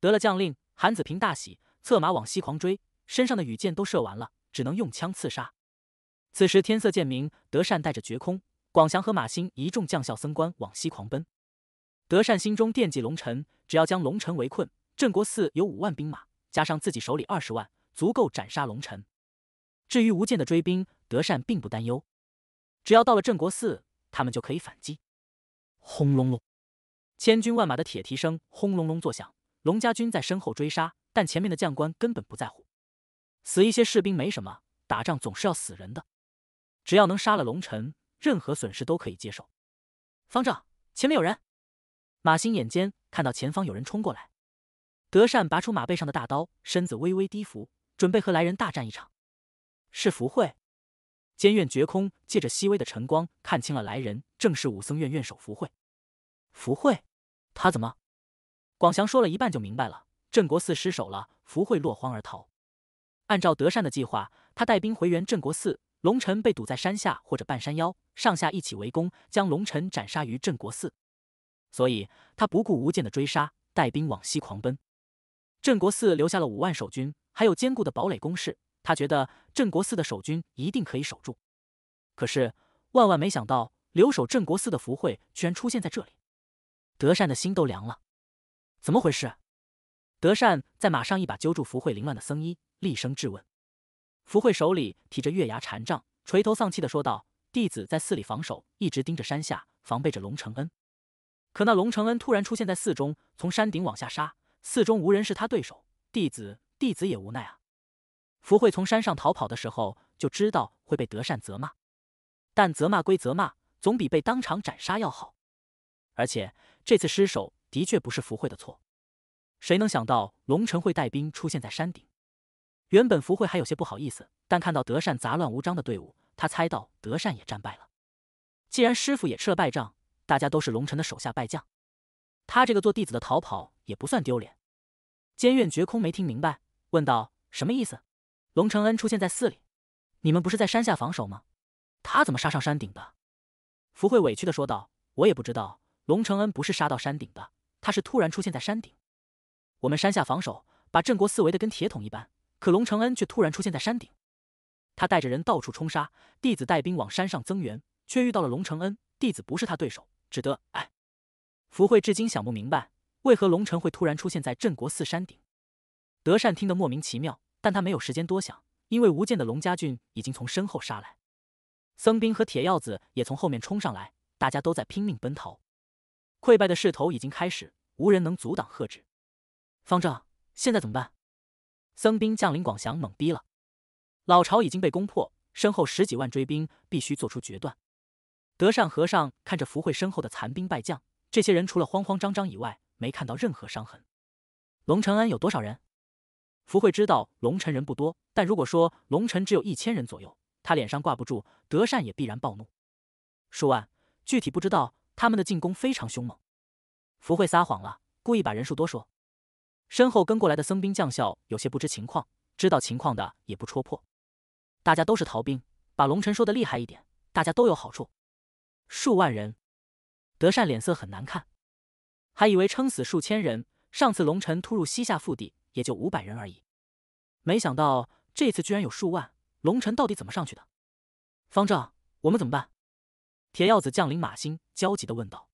Speaker 1: 得了将令，韩子平大喜，策马往西狂追。身上的羽箭都射完了，只能用枪刺杀。此时天色渐明，德善带着绝空。广祥和马兴一众将校、僧官往西狂奔。德善心中惦记龙臣，只要将龙臣围困，镇国寺有五万兵马，加上自己手里二十万，足够斩杀龙臣。至于无剑的追兵，德善并不担忧，只要到了镇国寺，他们就可以反击。轰隆隆，千军万马的铁蹄声轰隆隆作响，龙家军在身后追杀，但前面的将官根本不在乎，死一些士兵没什么，打仗总是要死人的，只要能杀了龙臣。任何损失都可以接受。方丈，前面有人！马兴眼尖，看到前方有人冲过来。德善拔出马背上的大刀，身子微微低伏，准备和来人大战一场。是福慧。监院觉空借着细微的晨光看清了来人，正是武僧院院首福慧。福慧，他怎么？广祥说了一半就明白了，镇国寺失守了，福慧落荒而逃。按照德善的计划，他带兵回援镇国寺，龙尘被堵在山下或者半山腰。上下一起围攻，将龙臣斩杀于镇国寺。所以他不顾无间的追杀，带兵往西狂奔。镇国寺留下了五万守军，还有坚固的堡垒工事。他觉得镇国寺的守军一定可以守住。可是万万没想到，留守镇国寺的福慧居然出现在这里。德善的心都凉了。怎么回事？德善在马上一把揪住福慧凌乱的僧衣，厉声质问。福慧手里提着月牙禅杖，垂头丧气的说道。弟子在寺里防守，一直盯着山下，防备着龙承恩。可那龙承恩突然出现在寺中，从山顶往下杀，寺中无人是他对手。弟子，弟子也无奈啊。福慧从山上逃跑的时候，就知道会被德善责骂，但责骂归责骂，总比被当场斩杀要好。而且这次失手的确不是福慧的错。谁能想到龙晨会带兵出现在山顶？原本福慧还有些不好意思，但看到德善杂乱无章的队伍。他猜到德善也战败了。既然师傅也吃了败仗，大家都是龙臣的手下败将。他这个做弟子的逃跑也不算丢脸。监院绝空没听明白，问道：“什么意思？”龙承恩出现在寺里，你们不是在山下防守吗？他怎么杀上山顶的？”福慧委屈的说道：“我也不知道。龙承恩不是杀到山顶的，他是突然出现在山顶。我们山下防守，把镇国寺围的跟铁桶一般，可龙承恩却突然出现在山顶。”他带着人到处冲杀，弟子带兵往山上增援，却遇到了龙承恩。弟子不是他对手，只得哎。福慧至今想不明白，为何龙城会突然出现在镇国寺山顶。德善听得莫名其妙，但他没有时间多想，因为无剑的龙家俊已经从身后杀来，僧兵和铁鹞子也从后面冲上来，大家都在拼命奔逃，溃败的势头已经开始，无人能阻挡喝止。方丈，现在怎么办？僧兵将领广祥懵逼了。老巢已经被攻破，身后十几万追兵，必须做出决断。德善和尚看着福慧身后的残兵败将，这些人除了慌慌张张以外，没看到任何伤痕。龙承恩有多少人？福慧知道龙承人不多，但如果说龙承只有一千人左右，他脸上挂不住，德善也必然暴怒。数万，具体不知道。他们的进攻非常凶猛。福慧撒谎了，故意把人数多说。身后跟过来的僧兵将校有些不知情况，知道情况的也不戳破。大家都是逃兵，把龙臣说的厉害一点，大家都有好处。数万人，德善脸色很难看，还以为撑死数千人。上次龙尘突入西夏腹地，也就五百人而已，没想到这次居然有数万。龙臣到底怎么上去的？方丈，我们怎么办？铁鹞子将领马兴焦急地问道。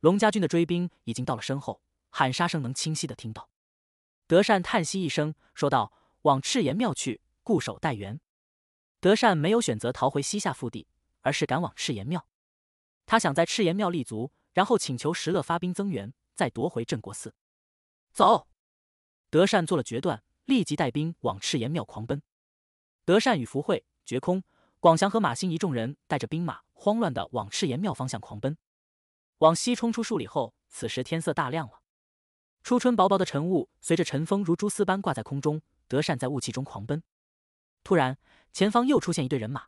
Speaker 1: 龙家军的追兵已经到了身后，喊杀声能清晰地听到。德善叹息一声，说道：“往赤岩庙去，固守待援。”德善没有选择逃回西夏腹地，而是赶往赤岩庙。他想在赤岩庙立足，然后请求石勒发兵增援，再夺回镇国寺。走！德善做了决断，立即带兵往赤岩庙狂奔。德善与福慧、绝空、广祥和马兴一众人带着兵马，慌乱的往赤岩庙方向狂奔。往西冲出数里后，此时天色大亮了。初春薄薄的晨雾随着晨风如蛛丝般挂在空中。德善在雾气中狂奔，突然。前方又出现一队人马，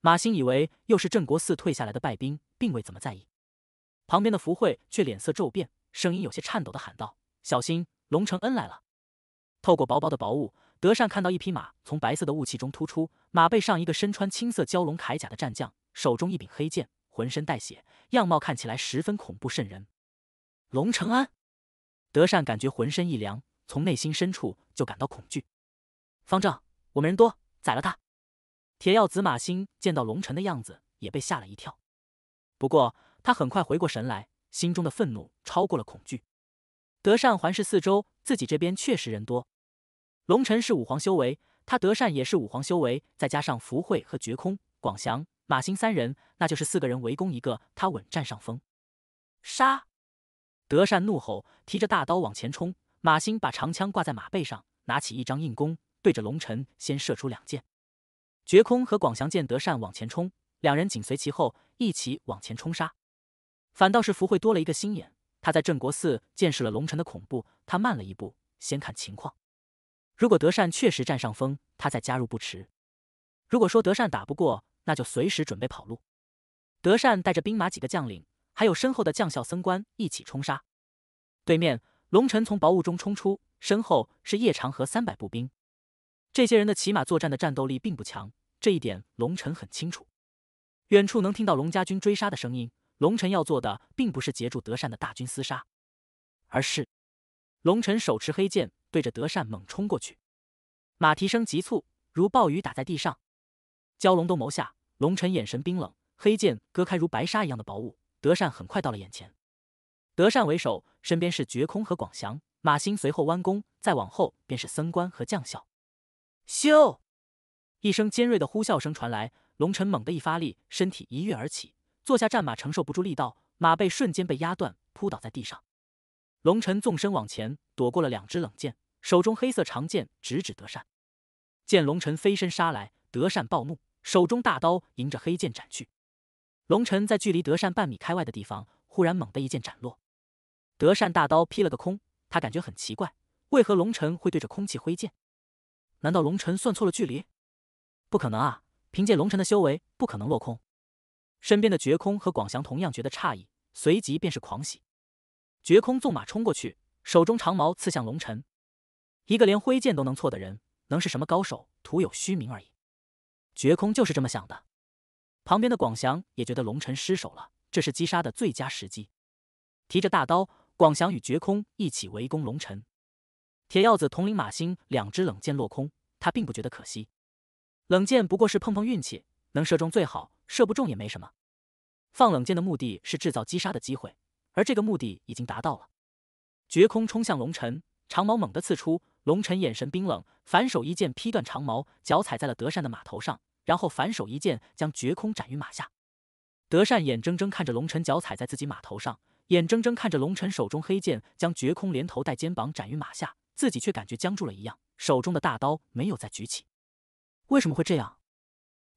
Speaker 1: 马心以为又是郑国寺退下来的败兵，并未怎么在意。旁边的福慧却脸色骤变，声音有些颤抖的喊道：“小心，龙承恩来了！”透过薄薄的薄雾，德善看到一匹马从白色的雾气中突出，马背上一个身穿青色蛟龙铠甲的战将，手中一柄黑剑，浑身带血，样貌看起来十分恐怖渗人。龙承恩，德善感觉浑身一凉，从内心深处就感到恐惧。方丈，我们人多，宰了他！铁药子马兴见到龙尘的样子，也被吓了一跳。不过他很快回过神来，心中的愤怒超过了恐惧。德善环视四周，自己这边确实人多。龙尘是五皇修为，他德善也是五皇修为，再加上福慧和绝空广翔马兴三人，那就是四个人围攻一个，他稳占上风。杀！德善怒吼，提着大刀往前冲。马兴把长枪挂在马背上，拿起一张硬弓，对着龙尘先射出两箭。绝空和广祥见德善往前冲，两人紧随其后，一起往前冲杀。反倒是福慧多了一个心眼，他在镇国寺见识了龙尘的恐怖，他慢了一步，先看情况。如果德善确实占上风，他再加入不迟。如果说德善打不过，那就随时准备跑路。德善带着兵马几个将领，还有身后的将校僧官一起冲杀。对面，龙尘从薄雾中冲出，身后是叶长河三百步兵。这些人的骑马作战的战斗力并不强。这一点龙晨很清楚，远处能听到龙家军追杀的声音。龙晨要做的并不是截住德善的大军厮杀，而是龙晨手持黑剑，对着德善猛冲过去。马蹄声急促，如暴雨打在地上。蛟龙都谋下，龙晨眼神冰冷，黑剑割开如白纱一样的薄雾。德善很快到了眼前。德善为首，身边是绝空和广祥，马兴随后弯弓，再往后便是僧官和将校。咻。一声尖锐的呼啸声传来，龙晨猛地一发力，身体一跃而起，坐下战马承受不住力道，马背瞬间被压断，扑倒在地上。龙晨纵身往前，躲过了两支冷箭，手中黑色长剑直指德善。见龙晨飞身杀来，德善暴怒，手中大刀迎着黑剑斩去。龙晨在距离德善半米开外的地方，忽然猛地一剑斩落，德善大刀劈了个空。他感觉很奇怪，为何龙晨会对着空气挥剑？难道龙晨算错了距离？不可能啊！凭借龙尘的修为，不可能落空。身边的绝空和广祥同样觉得诧异，随即便是狂喜。绝空纵马冲过去，手中长矛刺向龙尘。一个连挥剑都能错的人，能是什么高手？徒有虚名而已。绝空就是这么想的。旁边的广祥也觉得龙尘失手了，这是击杀的最佳时机。提着大刀，广祥与绝空一起围攻龙尘。铁鹞子统领马星两只冷箭落空，他并不觉得可惜。冷箭不过是碰碰运气，能射中最好，射不中也没什么。放冷箭的目的是制造击杀的机会，而这个目的已经达到了。绝空冲向龙尘，长矛猛地刺出，龙尘眼神冰冷，反手一剑劈断长矛，脚踩在了德善的马头上，然后反手一剑将绝空斩于马下。德善眼睁睁看着龙辰脚踩在自己马头上，眼睁睁看着龙辰手中黑剑将绝空连头带肩膀斩于马下，自己却感觉僵住了一样，手中的大刀没有再举起。为什么会这样？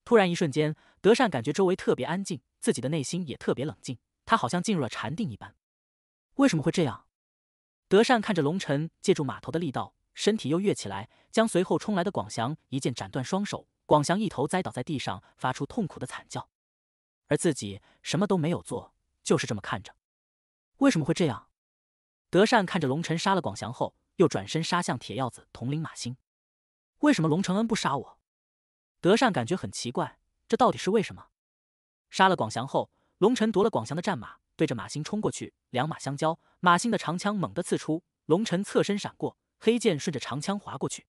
Speaker 1: 突然，一瞬间，德善感觉周围特别安静，自己的内心也特别冷静，他好像进入了禅定一般。为什么会这样？德善看着龙晨，借助码头的力道，身体又跃起来，将随后冲来的广祥一剑斩断双手，广祥一头栽倒在地上，发出痛苦的惨叫。而自己什么都没有做，就是这么看着。为什么会这样？德善看着龙晨杀了广祥后，又转身杀向铁鹞子统领马星。为什么龙承恩不杀我？德善感觉很奇怪，这到底是为什么？杀了广祥后，龙尘夺了广祥的战马，对着马兴冲过去，两马相交，马兴的长枪猛地刺出，龙尘侧身闪过，黑剑顺着长枪划过去。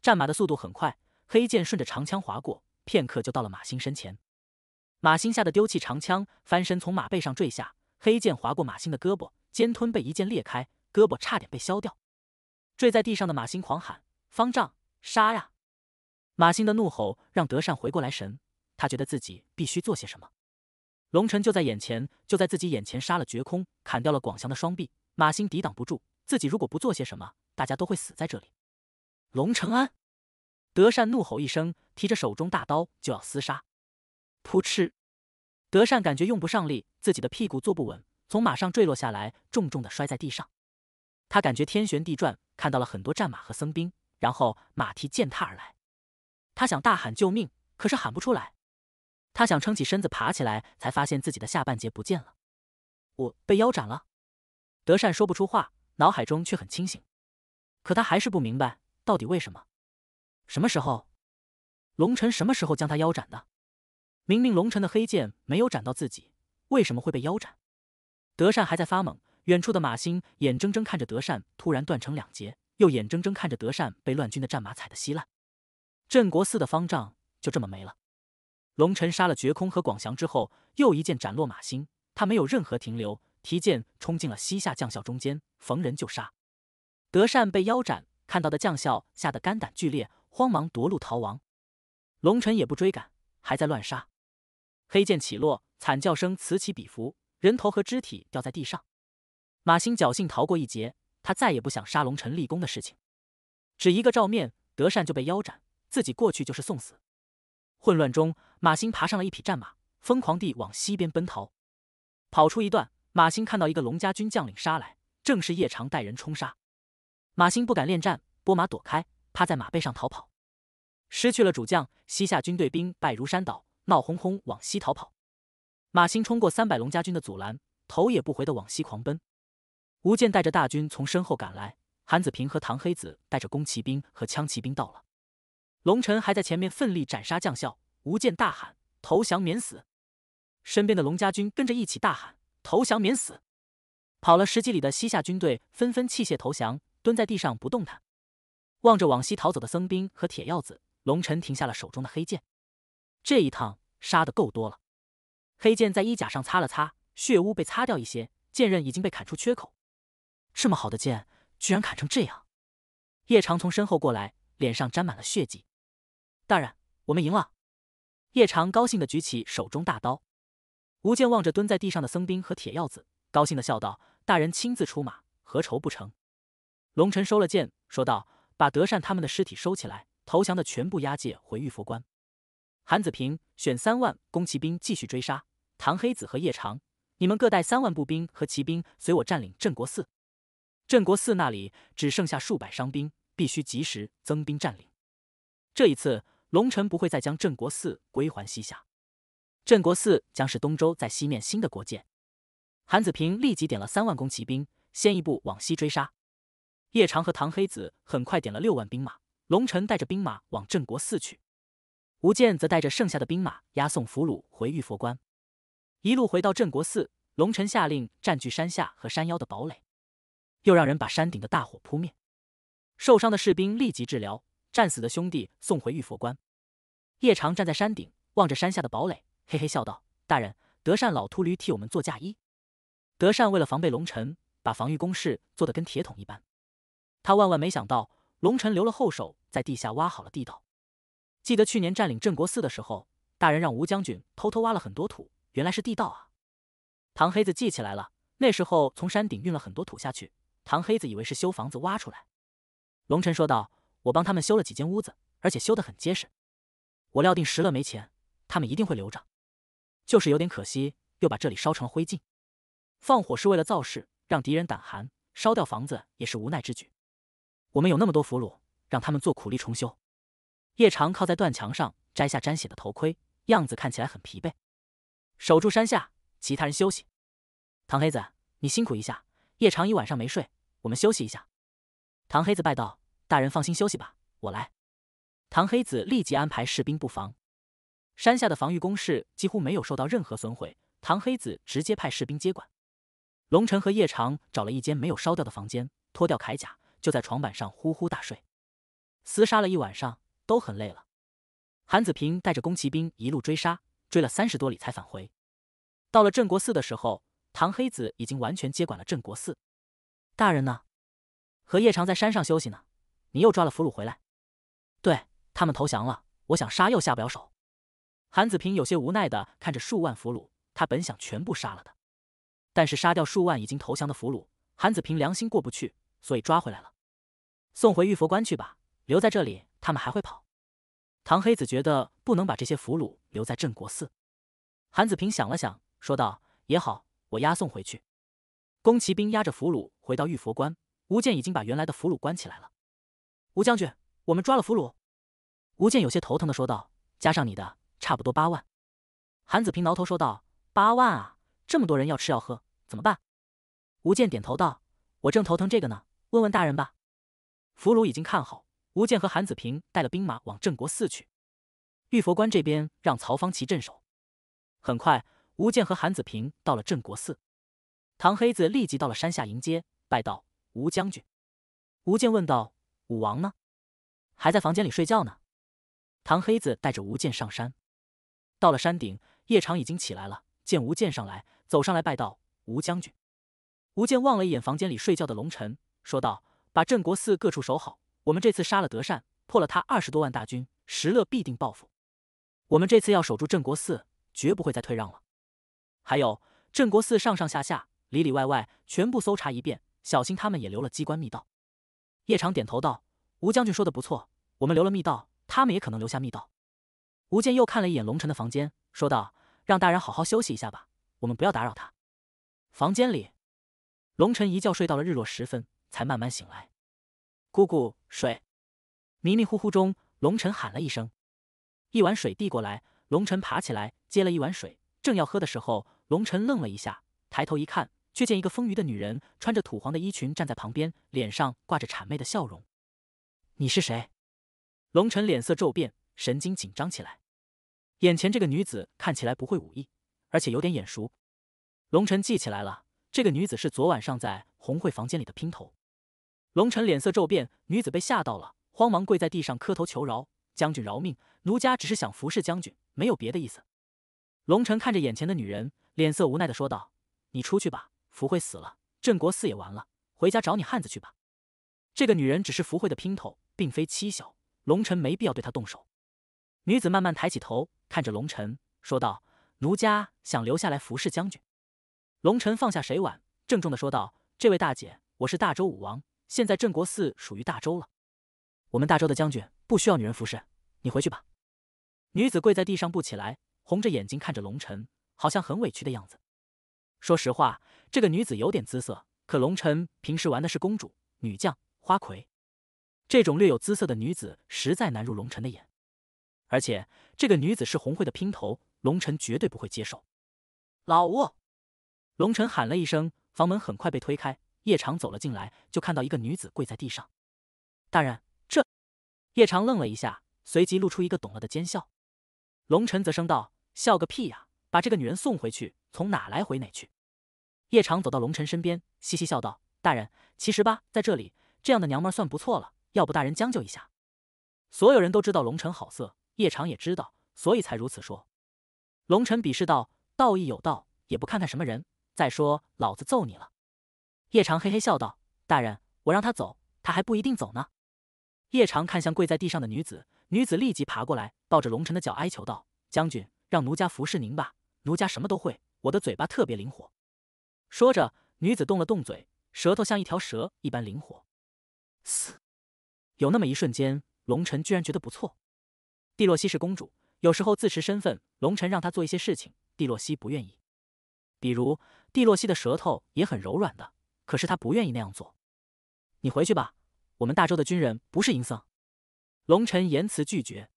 Speaker 1: 战马的速度很快，黑剑顺着长枪划过，片刻就到了马兴身前。马兴吓得丢弃长枪，翻身从马背上坠下，黑剑划过马兴的胳膊，肩吞被一剑裂开，胳膊差点被削掉。坠在地上的马兴狂喊：“方丈，杀呀！”马兴的怒吼让德善回过来神，他觉得自己必须做些什么。龙晨就在眼前，就在自己眼前杀了绝空，砍掉了广祥的双臂。马兴抵挡不住，自己如果不做些什么，大家都会死在这里。龙承安，德善怒吼一声，提着手中大刀就要厮杀。扑哧，德善感觉用不上力，自己的屁股坐不稳，从马上坠落下来，重重的摔在地上。他感觉天旋地转，看到了很多战马和僧兵，然后马蹄践踏而来。他想大喊救命，可是喊不出来。他想撑起身子爬起来，才发现自己的下半截不见了。我被腰斩了！德善说不出话，脑海中却很清醒。可他还是不明白，到底为什么？什么时候？龙晨什么时候将他腰斩的？明明龙晨的黑剑没有斩到自己，为什么会被腰斩？德善还在发懵。远处的马星眼睁睁看着德善突然断成两截，又眼睁睁看着德善被乱军的战马踩得稀烂。镇国寺的方丈就这么没了。龙尘杀了绝空和广祥之后，又一剑斩落马心，他没有任何停留，提剑冲进了西夏将校中间，逢人就杀。德善被腰斩，看到的将校吓得肝胆俱裂，慌忙夺路逃亡。龙尘也不追赶，还在乱杀。黑剑起落，惨叫声此起彼伏，人头和肢体掉在地上。马星侥幸逃过一劫，他再也不想杀龙辰立功的事情。只一个照面，德善就被腰斩。自己过去就是送死。混乱中，马兴爬上了一匹战马，疯狂地往西边奔逃。跑出一段，马兴看到一个龙家军将领杀来，正是叶长带人冲杀。马兴不敢恋战，拨马躲开，趴在马背上逃跑。失去了主将，西夏军队兵败如山倒，闹哄哄往西逃跑。马兴冲过三百龙家军的阻拦，头也不回的往西狂奔。吴健带着大军从身后赶来，韩子平和唐黑子带着弓骑兵和枪骑兵到了。龙尘还在前面奋力斩杀将校，无剑大喊：“投降免死！”身边的龙家军跟着一起大喊：“投降免死！”跑了十几里的西夏军队纷纷弃械投降，蹲在地上不动弹。望着往西逃走的僧兵和铁鹞子，龙尘停下了手中的黑剑。这一趟杀的够多了，黑剑在衣甲上擦了擦，血污被擦掉一些，剑刃已经被砍出缺口。这么好的剑，居然砍成这样！叶长从身后过来，脸上沾满了血迹。大人，我们赢了。叶长高兴的举起手中大刀，吴健望着蹲在地上的僧兵和铁鹞子，高兴的笑道：“大人亲自出马，何愁不成？”龙臣收了剑，说道：“把德善他们的尸体收起来，投降的全部押解回玉佛关。韩子平，选三万弓骑兵继续追杀唐黑子和叶长。你们各带三万步兵和骑兵，随我占领镇国寺。镇国寺那里只剩下数百伤兵，必须及时增兵占领。这一次。”龙臣不会再将镇国寺归还西夏，镇国寺将是东周在西面新的国界。韩子平立即点了三万弓骑兵，先一步往西追杀。叶长和唐黑子很快点了六万兵马，龙臣带着兵马往镇国寺去。吴健则带着剩下的兵马押送俘虏回玉佛关。一路回到镇国寺，龙臣下令占据山下和山腰的堡垒，又让人把山顶的大火扑灭。受伤的士兵立即治疗。战死的兄弟送回玉佛关。叶长站在山顶，望着山下的堡垒，嘿嘿笑道：“大人，德善老秃驴替我们做嫁衣。”德善为了防备龙尘，把防御工事做得跟铁桶一般。他万万没想到，龙尘留了后手，在地下挖好了地道。记得去年占领镇国寺的时候，大人让吴将军偷偷挖了很多土，原来是地道啊！唐黑子记起来了，那时候从山顶运了很多土下去。唐黑子以为是修房子挖出来。龙尘说道。我帮他们修了几间屋子，而且修得很结实。我料定石勒没钱，他们一定会留着。就是有点可惜，又把这里烧成了灰烬。放火是为了造势，让敌人胆寒；烧掉房子也是无奈之举。我们有那么多俘虏，让他们做苦力重修。叶长靠在断墙上，摘下沾血的头盔，样子看起来很疲惫。守住山下，其他人休息。唐黑子，你辛苦一下。叶长一晚上没睡，我们休息一下。唐黑子拜道。大人放心休息吧，我来。唐黑子立即安排士兵布防，山下的防御工事几乎没有受到任何损毁。唐黑子直接派士兵接管。龙尘和夜长找了一间没有烧掉的房间，脱掉铠甲，就在床板上呼呼大睡。厮杀了一晚上，都很累了。韩子平带着弓骑兵一路追杀，追了三十多里才返回。到了镇国寺的时候，唐黑子已经完全接管了镇国寺。大人呢？和夜长在山上休息呢。你又抓了俘虏回来，对他们投降了，我想杀又下不了手。韩子平有些无奈的看着数万俘虏，他本想全部杀了的，但是杀掉数万已经投降的俘虏，韩子平良心过不去，所以抓回来了，送回玉佛关去吧，留在这里他们还会跑。唐黑子觉得不能把这些俘虏留在镇国寺，韩子平想了想，说道：“也好，我押送回去。”宫崎兵押着俘虏回到玉佛关，吴健已经把原来的俘虏关起来了。吴将军，我们抓了俘虏。吴健有些头疼的说道：“加上你的，差不多八万。”韩子平挠头说道：“八万啊，这么多人要吃要喝，怎么办？”吴健点头道：“我正头疼这个呢，问问大人吧。”俘虏已经看好，吴健和韩子平带了兵马往镇国寺去。玉佛关这边让曹方奇镇守。很快，吴健和韩子平到了镇国寺，唐黑子立即到了山下迎接，拜道：“吴将军。”吴健问道。武王呢，还在房间里睡觉呢。唐黑子带着吴剑上山，到了山顶，夜长已经起来了，见吴剑上来，走上来拜道：“吴将军。”吴剑望了一眼房间里睡觉的龙臣，说道：“把镇国寺各处守好，我们这次杀了德善，破了他二十多万大军，石勒必定报复。我们这次要守住镇国寺，绝不会再退让了。还有，镇国寺上上下下、里里外外，全部搜查一遍，小心他们也留了机关密道。”叶长点头道：“吴将军说的不错，我们留了密道，他们也可能留下密道。”吴健又看了一眼龙尘的房间，说道：“让大人好好休息一下吧，我们不要打扰他。”房间里，龙晨一觉睡到了日落时分，才慢慢醒来。姑姑，水。迷迷糊糊中，龙晨喊了一声，一碗水递过来。龙晨爬起来接了一碗水，正要喝的时候，龙晨愣了一下，抬头一看。却见一个丰腴的女人穿着土黄的衣裙站在旁边，脸上挂着谄媚的笑容。你是谁？龙晨脸色骤变，神经紧张起来。眼前这个女子看起来不会武艺，而且有点眼熟。龙晨记起来了，这个女子是昨晚上在红会房间里的姘头。龙晨脸色骤变，女子被吓到了，慌忙跪在地上磕头求饶：“将军饶命，奴家只是想服侍将军，没有别的意思。”龙晨看着眼前的女人，脸色无奈的说道：“你出去吧。”福慧死了，镇国寺也完了，回家找你汉子去吧。这个女人只是福慧的姘头，并非妻小，龙尘没必要对她动手。女子慢慢抬起头，看着龙尘，说道：“奴家想留下来服侍将军。”龙尘放下水碗，郑重的说道：“这位大姐，我是大周武王，现在镇国寺属于大周了，我们大周的将军不需要女人服侍，你回去吧。”女子跪在地上不起来，红着眼睛看着龙尘，好像很委屈的样子。说实话，这个女子有点姿色，可龙尘平时玩的是公主、女将、花魁，这种略有姿色的女子实在难入龙尘的眼。而且这个女子是红会的姘头，龙尘绝对不会接受。老吴，龙臣喊了一声，房门很快被推开，叶长走了进来，就看到一个女子跪在地上。大人，这……叶长愣了一下，随即露出一个懂了的奸笑。龙辰则声道：“笑个屁呀！”把这个女人送回去，从哪来回哪去。叶长走到龙尘身边，嘻嘻笑道：“大人，其实吧，在这里这样的娘们儿算不错了，要不大人将就一下。”所有人都知道龙尘好色，叶长也知道，所以才如此说。龙尘鄙视道：“道义有道，也不看看什么人。再说，老子揍你了。”叶长嘿嘿笑道：“大人，我让他走，他还不一定走呢。”叶长看向跪在地上的女子，女子立即爬过来，抱着龙尘的脚哀求道：“将军，让奴家服侍您吧。”奴家什么都会，我的嘴巴特别灵活。说着，女子动了动嘴，舌头像一条蛇一般灵活。嘶，有那么一瞬间，龙臣居然觉得不错。蒂洛西是公主，有时候自持身份，龙臣让她做一些事情，蒂洛西不愿意。比如，蒂洛西的舌头也很柔软的，可是她不愿意那样做。你回去吧，我们大周的军人不是淫僧。龙臣言辞拒绝。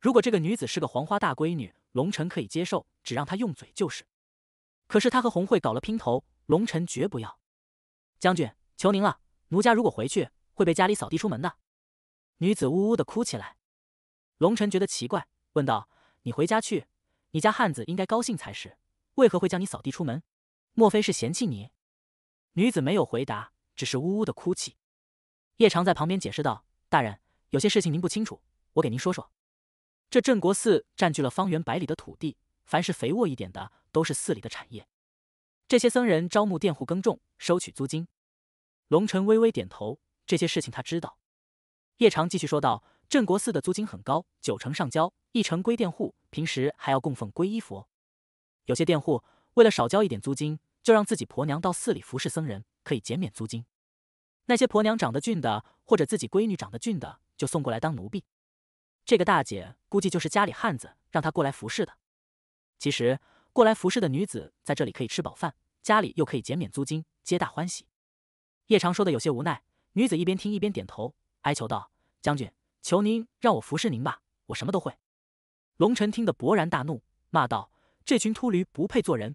Speaker 1: 如果这个女子是个黄花大闺女。龙尘可以接受，只让他用嘴就是。可是他和红慧搞了姘头，龙尘绝不要。将军，求您了，奴家如果回去会被家里扫地出门的。女子呜呜的哭起来。龙尘觉得奇怪，问道：“你回家去，你家汉子应该高兴才是，为何会将你扫地出门？莫非是嫌弃你？”女子没有回答，只是呜呜的哭泣。叶长在旁边解释道：“大人，有些事情您不清楚，我给您说说。”这镇国寺占据了方圆百里的土地，凡是肥沃一点的，都是寺里的产业。这些僧人招募佃户耕种，收取租金。龙晨微微点头，这些事情他知道。叶长继续说道：“镇国寺的租金很高，九成上交，一成归佃户。平时还要供奉皈依佛。有些佃户为了少交一点租金，就让自己婆娘到寺里服侍僧人，可以减免租金。那些婆娘长得俊的，或者自己闺女长得俊的，就送过来当奴婢。”这个大姐估计就是家里汉子让她过来服侍的。其实过来服侍的女子在这里可以吃饱饭，家里又可以减免租金，皆大欢喜。叶长说的有些无奈，女子一边听一边点头，哀求道：“将军，求您让我服侍您吧，我什么都会。”龙尘听得勃然大怒，骂道：“这群秃驴不配做人，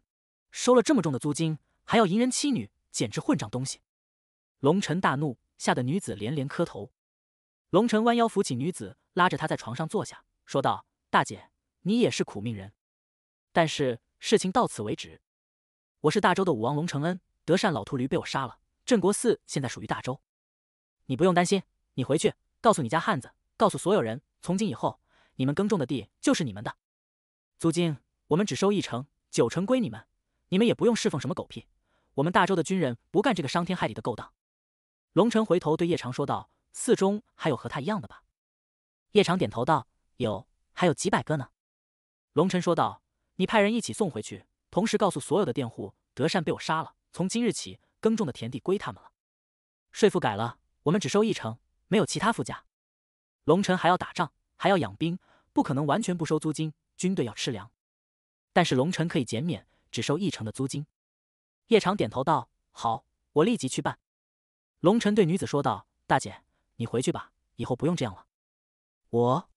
Speaker 1: 收了这么重的租金，还要淫人妻女，简直混账东西！”龙尘大怒，吓得女子连连磕头。龙尘弯腰扶起女子。拉着他在床上坐下，说道：“大姐，你也是苦命人。但是事情到此为止。我是大周的武王龙承恩，德善老秃驴被我杀了。镇国寺现在属于大周，你不用担心。你回去告诉你家汉子，告诉所有人，从今以后你们耕种的地就是你们的，租金我们只收一成，九成归你们。你们也不用侍奉什么狗屁。我们大周的军人不干这个伤天害理的勾当。”龙晨回头对叶长说道：“寺中还有和他一样的吧？”叶长点头道：“有，还有几百个呢。”龙尘说道：“你派人一起送回去，同时告诉所有的佃户，德善被我杀了。从今日起，耕种的田地归他们了，税赋改了，我们只收一成，没有其他附加。”龙尘还要打仗，还要养兵，不可能完全不收租金，军队要吃粮。但是龙尘可以减免，只收一成的租金。叶长点头道：“好，我立即去办。”龙尘对女子说道：“大姐，你回去吧，以后不用这样了。”我，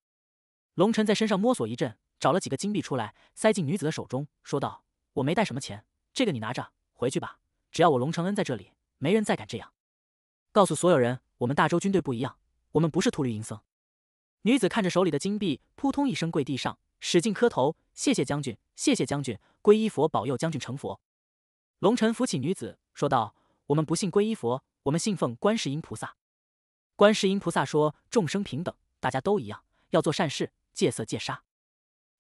Speaker 1: 龙尘在身上摸索一阵，找了几个金币出来，塞进女子的手中，说道：“我没带什么钱，这个你拿着回去吧。只要我龙承恩在这里，没人再敢这样。告诉所有人，我们大周军队不一样，我们不是秃驴营僧。”女子看着手里的金币，扑通一声跪地上，使劲磕头：“谢谢将军，谢谢将军，皈依佛保佑将军成佛。”龙尘扶起女子，说道：“我们不信皈依佛，我们信奉观世音菩萨。观世音菩萨说众生平等。”大家都一样，要做善事，戒色戒杀。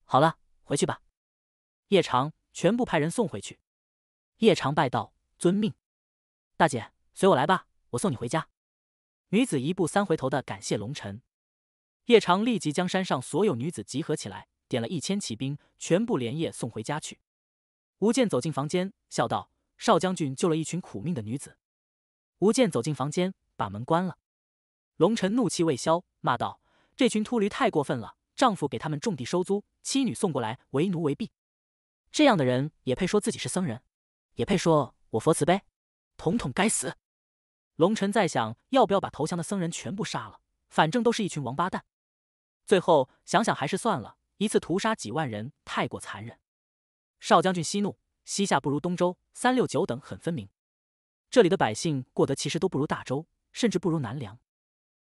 Speaker 1: 好了，回去吧。叶长全部派人送回去。叶长拜道：“遵命。”大姐，随我来吧，我送你回家。女子一步三回头的感谢龙尘。叶长立即将山上所有女子集合起来，点了一千骑兵，全部连夜送回家去。吴健走进房间，笑道：“少将军救了一群苦命的女子。”吴健走进房间，把门关了。龙尘怒气未消，骂道：这群秃驴太过分了！丈夫给他们种地收租，妻女送过来为奴为婢，这样的人也配说自己是僧人，也配说我佛慈悲？统统该死！龙尘在想，要不要把投降的僧人全部杀了？反正都是一群王八蛋。最后想想还是算了，一次屠杀几万人太过残忍。少将军息怒，西夏不如东周，三六九等很分明。这里的百姓过得其实都不如大周，甚至不如南梁。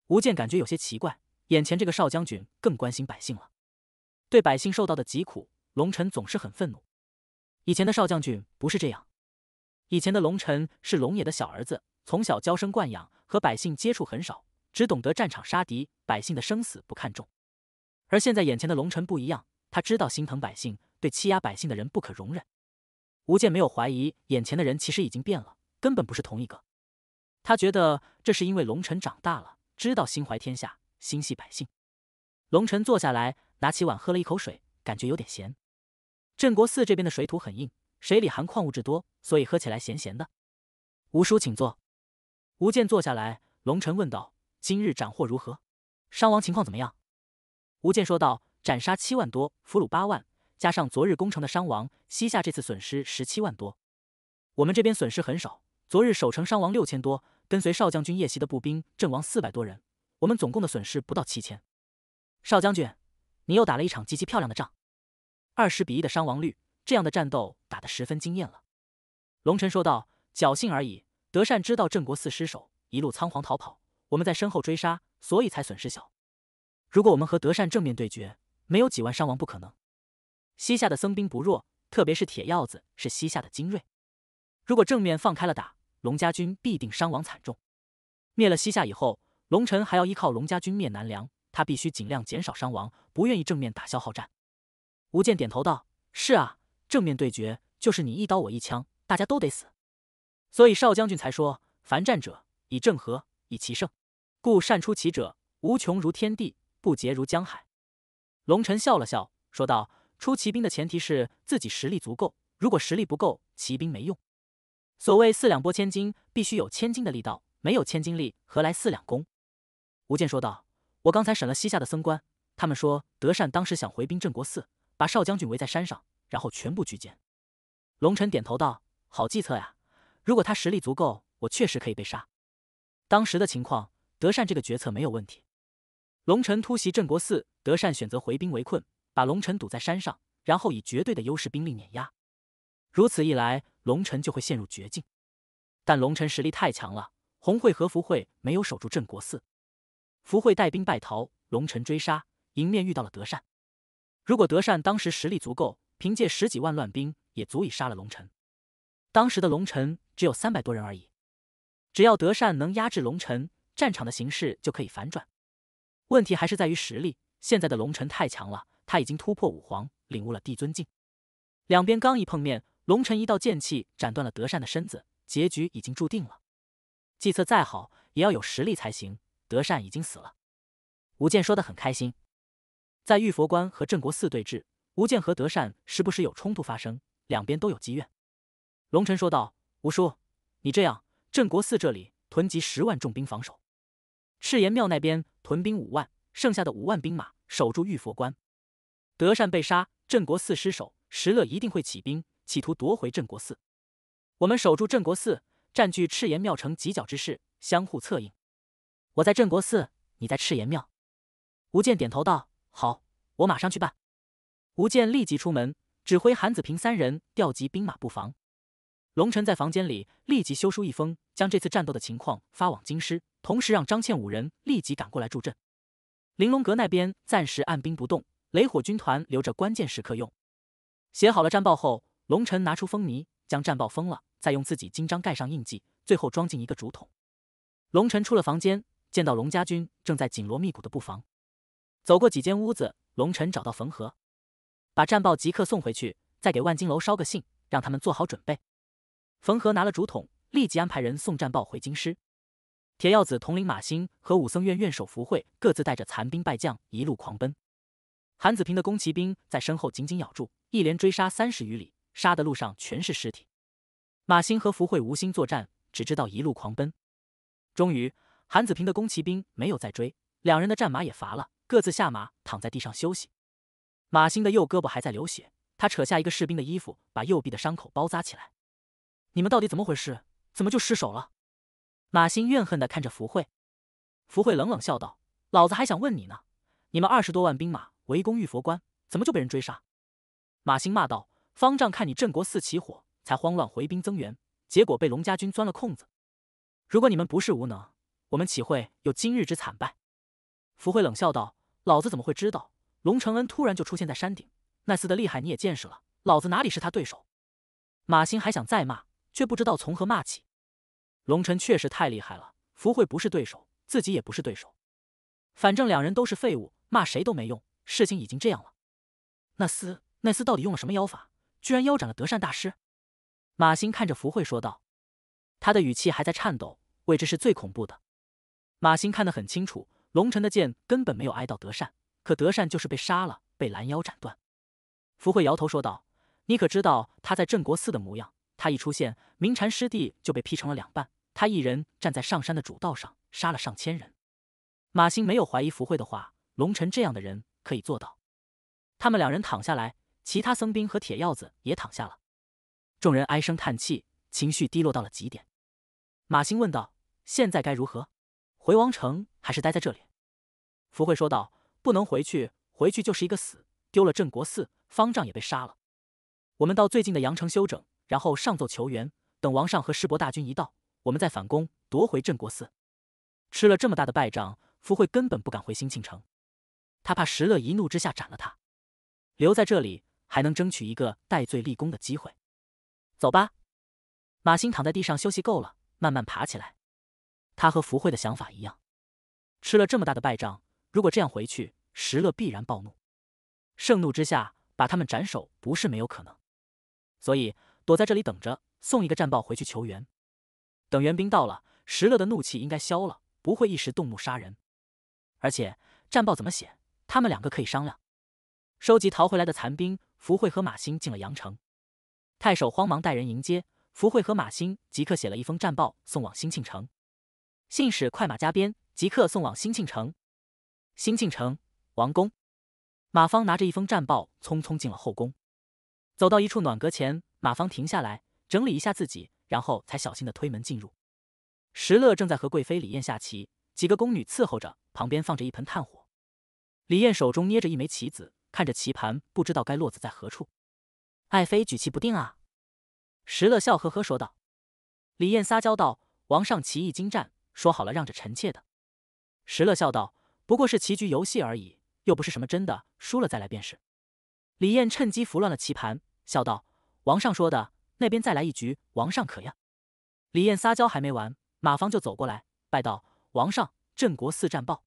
Speaker 1: 吴健感觉有些奇怪。眼前这个少将军更关心百姓了，对百姓受到的疾苦，龙臣总是很愤怒。以前的少将军不是这样，以前的龙臣是龙野的小儿子，从小娇生惯养，和百姓接触很少，只懂得战场杀敌，百姓的生死不看重。而现在眼前的龙臣不一样，他知道心疼百姓，对欺压百姓的人不可容忍。吴健没有怀疑眼前的人其实已经变了，根本不是同一个。他觉得这是因为龙臣长大了，知道心怀天下。心系百姓，龙尘坐下来，拿起碗喝了一口水，感觉有点咸。镇国寺这边的水土很硬，水里含矿物质多，所以喝起来咸咸的。吴叔，请坐。吴健坐下来，龙尘问道：“今日斩获如何？伤亡情况怎么样？”吴健说道：“斩杀七万多，俘虏八万，加上昨日攻城的伤亡，西夏这次损失十七万多。我们这边损失很少，昨日守城伤亡六千多，跟随少将军夜袭的步兵阵亡四百多人。”我们总共的损失不到七千，少将军，你又打了一场极其漂亮的仗，二十比一的伤亡率，这样的战斗打得十分惊艳了。龙晨说道：“侥幸而已。德善知道镇国寺失守，一路仓皇逃跑，我们在身后追杀，所以才损失小。如果我们和德善正面对决，没有几万伤亡不可能。西夏的僧兵不弱，特别是铁鹞子是西夏的精锐，如果正面放开了打，龙家军必定伤亡惨重。灭了西夏以后。”龙尘还要依靠龙家军灭南梁，他必须尽量减少伤亡，不愿意正面打消耗战。吴健点头道：“是啊，正面对决就是你一刀我一枪，大家都得死。所以少将军才说，凡战者以正合，以奇胜，故善出奇者，无穷如天地，不竭如江海。”龙尘笑了笑，说道：“出奇兵的前提是自己实力足够，如果实力不够，奇兵没用。所谓四两拨千斤，必须有千斤的力道，没有千斤力，何来四两功？”吴健说道：“我刚才审了西夏的僧官，他们说德善当时想回兵镇国寺，把少将军围在山上，然后全部聚歼。”龙晨点头道：“好计策呀！如果他实力足够，我确实可以被杀。当时的情况，德善这个决策没有问题。龙晨突袭镇国寺，德善选择回兵围困，把龙晨堵在山上，然后以绝对的优势兵力碾压。如此一来，龙晨就会陷入绝境。但龙晨实力太强了，红会和福会没有守住镇国寺。”福慧带兵败逃，龙臣追杀，迎面遇到了德善。如果德善当时实力足够，凭借十几万乱兵，也足以杀了龙臣。当时的龙臣只有三百多人而已。只要德善能压制龙臣，战场的形势就可以反转。问题还是在于实力。现在的龙臣太强了，他已经突破武皇，领悟了帝尊境。两边刚一碰面，龙臣一道剑气斩断了德善的身子，结局已经注定了。计策再好，也要有实力才行。德善已经死了，吴健说的很开心。在玉佛关和镇国寺对峙，吴健和德善时不时有冲突发生，两边都有积怨。龙尘说道：“吴叔，你这样，镇国寺这里囤积十万重兵防守，赤岩庙那边屯兵五万，剩下的五万兵马守住玉佛关。德善被杀，镇国寺失守，石勒一定会起兵，企图夺回镇国寺。我们守住镇国寺，占据赤岩庙城犄角之势，相互策应。”我在镇国寺，你在赤岩庙。吴健点头道：“好，我马上去办。”吴健立即出门，指挥韩子平三人调集兵马布防。龙尘在房间里立即修书一封，将这次战斗的情况发往京师，同时让张倩五人立即赶过来助阵。玲珑阁那边暂时按兵不动，雷火军团留着关键时刻用。写好了战报后，龙尘拿出封泥，将战报封了，再用自己金章盖上印记，最后装进一个竹筒。龙尘出了房间。见到龙家军正在紧锣密鼓的布防，走过几间屋子，龙晨找到冯和，把战报即刻送回去，再给万金楼捎个信，让他们做好准备。冯和拿了竹筒，立即安排人送战报回京师。铁耀子统领马兴和武僧院院首福慧各自带着残兵败将一路狂奔，韩子平的弓骑兵在身后紧紧咬住，一连追杀三十余里，杀的路上全是尸体。马兴和福慧无心作战，只知道一路狂奔，终于。韩子平的弓骑兵没有再追，两人的战马也乏了，各自下马躺在地上休息。马兴的右胳膊还在流血，他扯下一个士兵的衣服，把右臂的伤口包扎起来。你们到底怎么回事？怎么就失手了？马兴怨恨的看着福慧，福慧冷冷笑道：“老子还想问你呢，你们二十多万兵马围攻玉佛关，怎么就被人追杀？”马兴骂道：“方丈看你镇国寺起火，才慌乱回兵增援，结果被龙家军钻了空子。如果你们不是无能……”我们岂会有今日之惨败？福慧冷笑道：“老子怎么会知道？龙承恩突然就出现在山顶，奈斯的厉害你也见识了，老子哪里是他对手？”马兴还想再骂，却不知道从何骂起。龙晨确实太厉害了，福慧不是对手，自己也不是对手。反正两人都是废物，骂谁都没用。事情已经这样了。那斯奈斯到底用了什么妖法，居然腰斩了德善大师？马兴看着福慧说道，他的语气还在颤抖，未知是最恐怖的。马兴看得很清楚，龙晨的剑根本没有挨到德善，可德善就是被杀了，被拦腰斩断。福慧摇头说道：“你可知道他在镇国寺的模样？他一出现，明禅师弟就被劈成了两半。他一人站在上山的主道上，杀了上千人。”马兴没有怀疑福慧的话，龙晨这样的人可以做到。他们两人躺下来，其他僧兵和铁鹞子也躺下了，众人唉声叹气，情绪低落到了极点。马兴问道：“现在该如何？”回王城还是待在这里？福慧说道：“不能回去，回去就是一个死，丢了镇国寺，方丈也被杀了。我们到最近的阳城休整，然后上奏求援，等王上和师伯大军一到，我们再反攻，夺回镇国寺。”吃了这么大的败仗，福慧根本不敢回兴庆城，他怕石勒一怒之下斩了他。留在这里还能争取一个戴罪立功的机会。走吧，马兴躺在地上休息够了，慢慢爬起来。他和福慧的想法一样，吃了这么大的败仗，如果这样回去，石勒必然暴怒，盛怒之下把他们斩首不是没有可能。所以躲在这里等着，送一个战报回去求援，等援兵到了，石勒的怒气应该消了，不会一时动怒杀人。而且战报怎么写，他们两个可以商量。收集逃回来的残兵，福慧和马兴进了阳城，太守慌忙带人迎接。福慧和马兴即刻写了一封战报，送往兴庆城。信使快马加鞭，即刻送往兴庆城。兴庆城王宫，马芳拿着一封战报，匆匆进了后宫。走到一处暖阁前，马芳停下来，整理一下自己，然后才小心的推门进入。石乐正在和贵妃李艳下棋，几个宫女伺候着，旁边放着一盆炭火。李艳手中捏着一枚棋子，看着棋盘，不知道该落子在何处。爱妃举棋不定啊！石乐笑呵呵说道。李艳撒娇道：“王上棋艺精湛。”说好了让着臣妾的，石勒笑道：“不过是棋局游戏而已，又不是什么真的，输了再来便是。”李艳趁机扶乱了棋盘，笑道：“王上说的，那边再来一局，王上可呀？”李艳撒娇还没完，马方就走过来拜道：“王上，镇国寺战报。”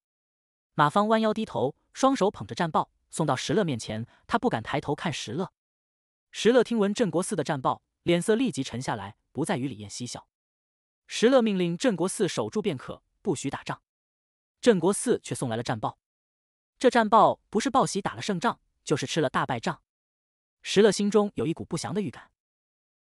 Speaker 1: 马方弯腰低头，双手捧着战报送到石勒面前，他不敢抬头看石勒。石勒听闻镇国寺的战报，脸色立即沉下来，不再与李艳嬉笑。石勒命令镇国寺守住便可，不许打仗。镇国寺却送来了战报，这战报不是报喜打了胜仗，就是吃了大败仗。石勒心中有一股不祥的预感，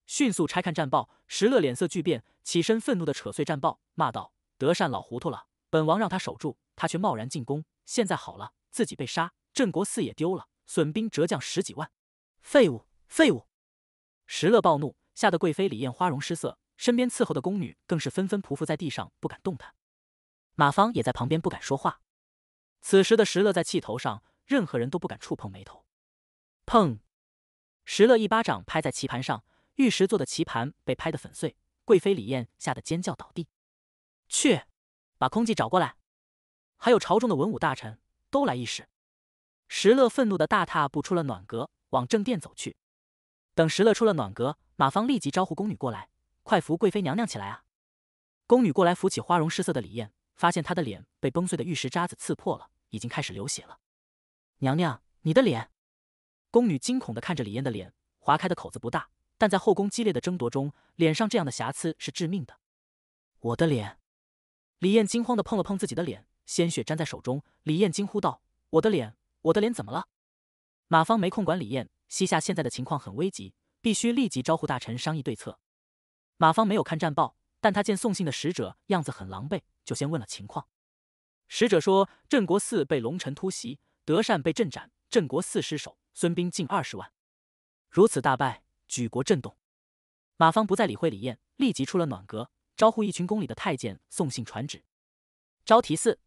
Speaker 1: 迅速拆看战报。石勒脸色巨变，起身愤怒的扯碎战报，骂道：“德善老糊涂了！本王让他守住，他却贸然进攻。现在好了，自己被杀，镇国寺也丢了，损兵折将十几万。废物，废物！”石勒暴怒，吓得贵妃李艳花容失色。身边伺候的宫女更是纷纷匍匐在地上，不敢动弹。马芳也在旁边不敢说话。此时的石乐在气头上，任何人都不敢触碰眉头。砰！石乐一巴掌拍在棋盘上，玉石做的棋盘被拍得粉碎。贵妃李艳吓得尖叫倒地。去，把空寂找过来，还有朝中的文武大臣都来议事。石乐愤怒的大踏步出了暖阁，往正殿走去。等石乐出了暖阁，马芳立即招呼宫女过来。快扶贵妃娘娘起来啊！宫女过来扶起花容失色的李艳，发现她的脸被崩碎的玉石渣子刺破了，已经开始流血了。娘娘，你的脸！宫女惊恐地看着李艳的脸，划开的口子不大，但在后宫激烈的争夺中，脸上这样的瑕疵是致命的。我的脸！李艳惊慌地碰了碰自己的脸，鲜血沾在手中。李艳惊呼道：“我的脸，我的脸怎么了？”马芳没空管李艳，西夏现在的情况很危急，必须立即招呼大臣商议对策。马方没有看战报，但他见送信的使者样子很狼狈，就先问了情况。使者说，镇国寺被龙臣突袭，德善被镇斩，镇国寺失守，孙兵近二十万，如此大败，举国震动。马方不再理会李艳，立即出了暖阁，招呼一群宫里的太监送信传旨。昭提寺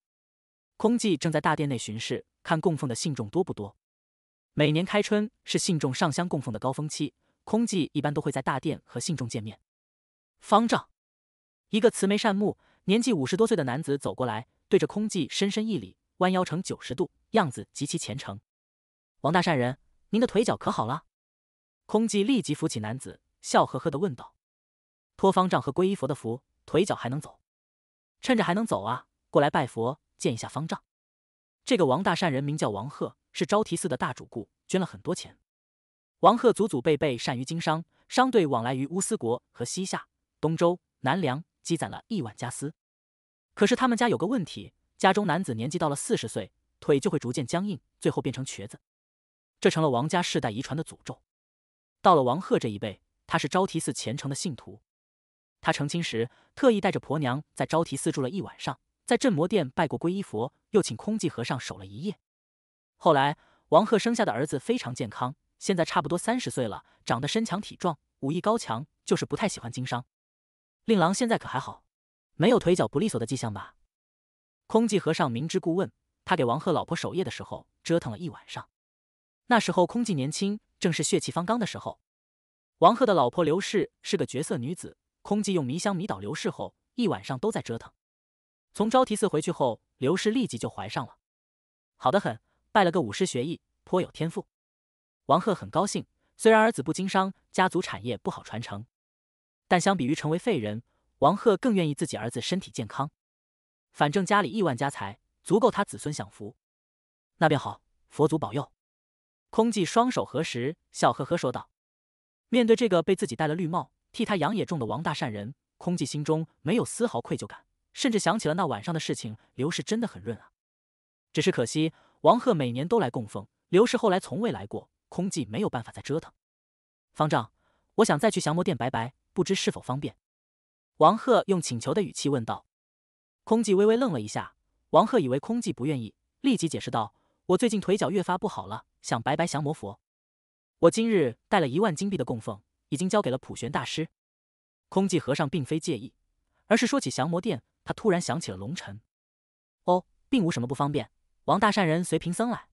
Speaker 1: 空寂正在大殿内巡视，看供奉的信众多不多。每年开春是信众上香供奉的高峰期，空寂一般都会在大殿和信众见面。方丈，一个慈眉善目、年纪五十多岁的男子走过来，对着空寂深深一礼，弯腰成九十度，样子极其虔诚。王大善人，您的腿脚可好了？空寂立即扶起男子，笑呵呵地问道：“托方丈和皈依佛的福，腿脚还能走。趁着还能走啊，过来拜佛，见一下方丈。”这个王大善人名叫王贺，是昭提寺的大主顾，捐了很多钱。王贺祖祖辈辈善于经商，商队往来于乌斯国和西夏。东周南梁积攒了亿万家私，可是他们家有个问题：家中男子年纪到了四十岁，腿就会逐渐僵硬，最后变成瘸子。这成了王家世代遗传的诅咒。到了王贺这一辈，他是招提寺虔诚的信徒。他成亲时，特意带着婆娘在招提寺住了一晚上，在镇魔殿拜过皈依佛，又请空寂和尚守了一夜。后来，王贺生下的儿子非常健康，现在差不多三十岁了，长得身强体壮，武艺高强，就是不太喜欢经商。令郎现在可还好？没有腿脚不利索的迹象吧？空寂和尚明知故问。他给王贺老婆守夜的时候，折腾了一晚上。那时候空寂年轻，正是血气方刚的时候。王贺的老婆刘氏是个绝色女子，空寂用迷香迷倒刘氏后，一晚上都在折腾。从昭提寺回去后，刘氏立即就怀上了，好的很。拜了个武师学艺，颇有天赋。王贺很高兴，虽然儿子不经商，家族产业不好传承。但相比于成为废人，王贺更愿意自己儿子身体健康。反正家里亿万家财足够他子孙享福，那便好。佛祖保佑。空寂双手合十，笑呵呵说道：“面对这个被自己戴了绿帽、替他养野种的王大善人，空寂心中没有丝毫愧疚感，甚至想起了那晚上的事情。刘氏真的很润啊，只是可惜王贺每年都来供奉，刘氏后来从未来过，空寂没有办法再折腾。方丈，我想再去降魔殿拜拜。”不知是否方便？王贺用请求的语气问道。空寂微微愣了一下，王贺以为空寂不愿意，立即解释道：“我最近腿脚越发不好了，想白白降魔佛。我今日带了一万金币的供奉，已经交给了普玄大师。”空寂和尚并非介意，而是说起降魔殿，他突然想起了龙尘。哦，并无什么不方便。王大善人随贫僧来。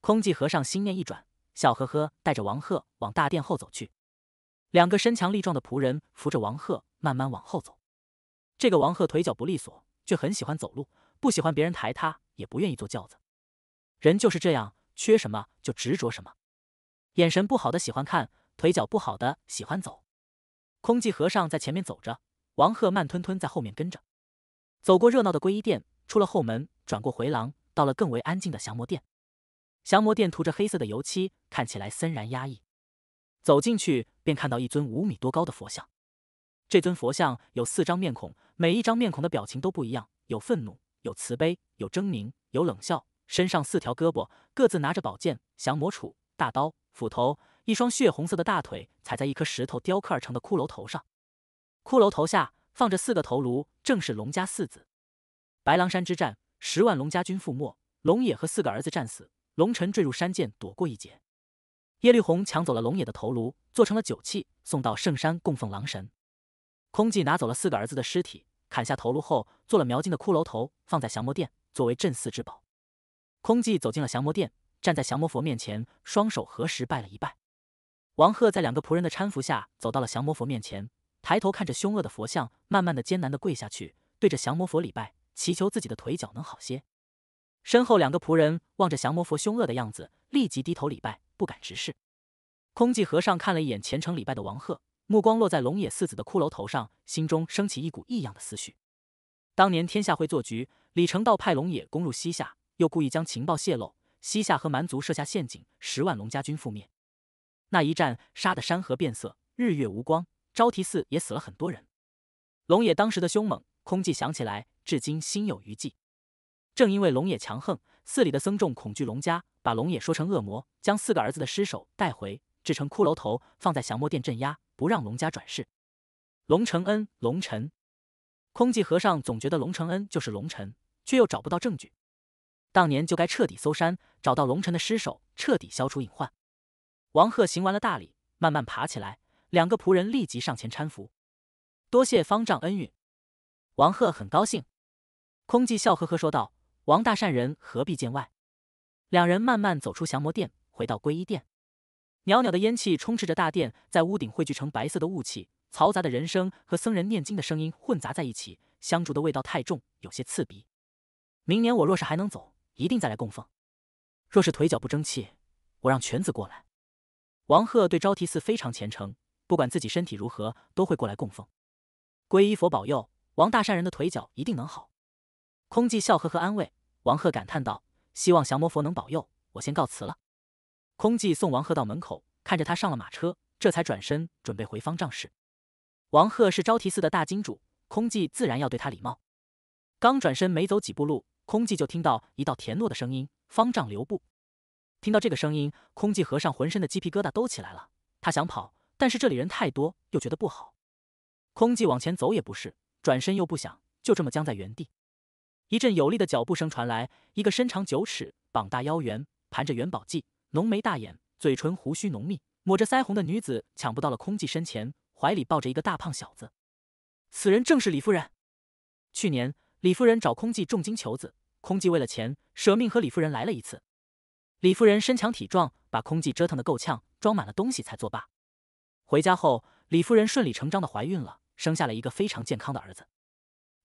Speaker 1: 空寂和尚心念一转，笑呵呵带着王贺往大殿后走去。两个身强力壮的仆人扶着王贺慢慢往后走。这个王贺腿脚不利索，却很喜欢走路，不喜欢别人抬他，也不愿意坐轿子。人就是这样，缺什么就执着什么。眼神不好的喜欢看，腿脚不好的喜欢走。空寂和尚在前面走着，王贺慢吞吞在后面跟着。走过热闹的皈依殿，出了后门，转过回廊，到了更为安静的降魔殿。降魔殿涂着黑色的油漆，看起来森然压抑。走进去，便看到一尊五米多高的佛像。这尊佛像有四张面孔，每一张面孔的表情都不一样，有愤怒，有慈悲，有狰狞，有冷笑。身上四条胳膊各自拿着宝剑、降魔杵、大刀、斧头。一双血红色的大腿踩在一颗石头雕刻而成的骷髅头上。骷髅头下放着四个头颅，正是龙家四子。白狼山之战，十万龙家军覆没，龙野和四个儿子战死，龙晨坠入山涧，躲过一劫。耶律洪抢走了龙野的头颅，做成了酒器，送到圣山供奉狼神。空寂拿走了四个儿子的尸体，砍下头颅后做了描金的骷髅头，放在降魔殿作为镇寺之宝。空寂走进了降魔殿，站在降魔佛面前，双手合十拜了一拜。王鹤在两个仆人的搀扶下走到了降魔佛面前，抬头看着凶恶的佛像，慢慢的、艰难的跪下去，对着降魔佛礼拜，祈求自己的腿脚能好些。身后两个仆人望着降魔佛凶恶的样子，立即低头礼拜。不敢直视，空寂和尚看了一眼虔诚礼拜的王贺，目光落在龙野四子的骷髅头上，心中升起一股异样的思绪。当年天下会做局，李成道派龙野攻入西夏，又故意将情报泄露，西夏和蛮族设下陷阱，十万龙家军覆灭。那一战杀得山河变色，日月无光，昭提寺也死了很多人。龙野当时的凶猛，空寂想起来，至今心有余悸。正因为龙野强横。寺里的僧众恐惧龙家，把龙也说成恶魔，将四个儿子的尸首带回，制成骷髅头，放在降魔殿镇压，不让龙家转世。龙承恩、龙晨，空寂和尚总觉得龙承恩就是龙晨，却又找不到证据。当年就该彻底搜山，找到龙晨的尸首，彻底消除隐患。王贺行完了大礼，慢慢爬起来，两个仆人立即上前搀扶。多谢方丈恩允，王贺很高兴。空寂笑呵呵说道。王大善人何必见外？两人慢慢走出降魔殿，回到皈依殿。袅袅的烟气充斥着大殿，在屋顶汇聚成白色的雾气。嘈杂的人声和僧人念经的声音混杂在一起，香烛的味道太重，有些刺鼻。明年我若是还能走，一定再来供奉。若是腿脚不争气，我让犬子过来。王贺对昭提寺非常虔诚，不管自己身体如何，都会过来供奉。皈依佛保佑，王大善人的腿脚一定能好。空寂笑呵呵安慰王贺，感叹道：“希望降魔佛能保佑。”我先告辞了。空寂送王贺到门口，看着他上了马车，这才转身准备回方丈室。王贺是昭提寺的大金主，空寂自然要对他礼貌。刚转身没走几步路，空寂就听到一道甜糯的声音：“方丈留步！”听到这个声音，空寂和尚浑身的鸡皮疙瘩都起来了。他想跑，但是这里人太多，又觉得不好。空寂往前走也不是，转身又不想，就这么僵在原地。一阵有力的脚步声传来，一个身长九尺、膀大腰圆、盘着元宝髻、浓眉大眼、嘴唇胡须浓密、抹着腮红的女子抢不到了空寂身前，怀里抱着一个大胖小子。此人正是李夫人。去年李夫人找空寂重金求子，空寂为了钱舍命和李夫人来了一次。李夫人身强体壮，把空寂折腾的够呛，装满了东西才作罢。回家后，李夫人顺理成章的怀孕了，生下了一个非常健康的儿子。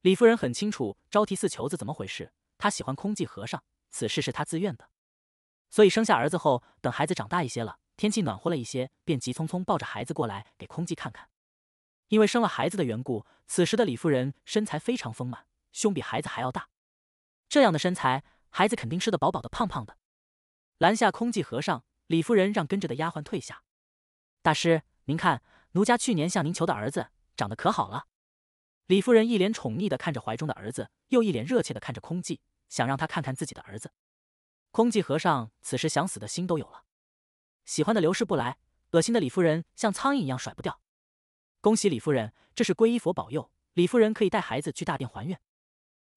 Speaker 1: 李夫人很清楚招提寺球子怎么回事，她喜欢空寂和尚，此事是他自愿的，所以生下儿子后，等孩子长大一些了，天气暖和了一些，便急匆匆抱着孩子过来给空寂看看。因为生了孩子的缘故，此时的李夫人身材非常丰满，胸比孩子还要大，这样的身材，孩子肯定吃得饱饱的、胖胖的。拦下空寂和尚，李夫人让跟着的丫鬟退下。大师，您看，奴家去年向您求的儿子长得可好了。李夫人一脸宠溺的看着怀中的儿子，又一脸热切的看着空寂，想让他看看自己的儿子。空寂和尚此时想死的心都有了。喜欢的刘氏不来，恶心的李夫人像苍蝇一样甩不掉。恭喜李夫人，这是皈依佛保佑，李夫人可以带孩子去大殿还愿。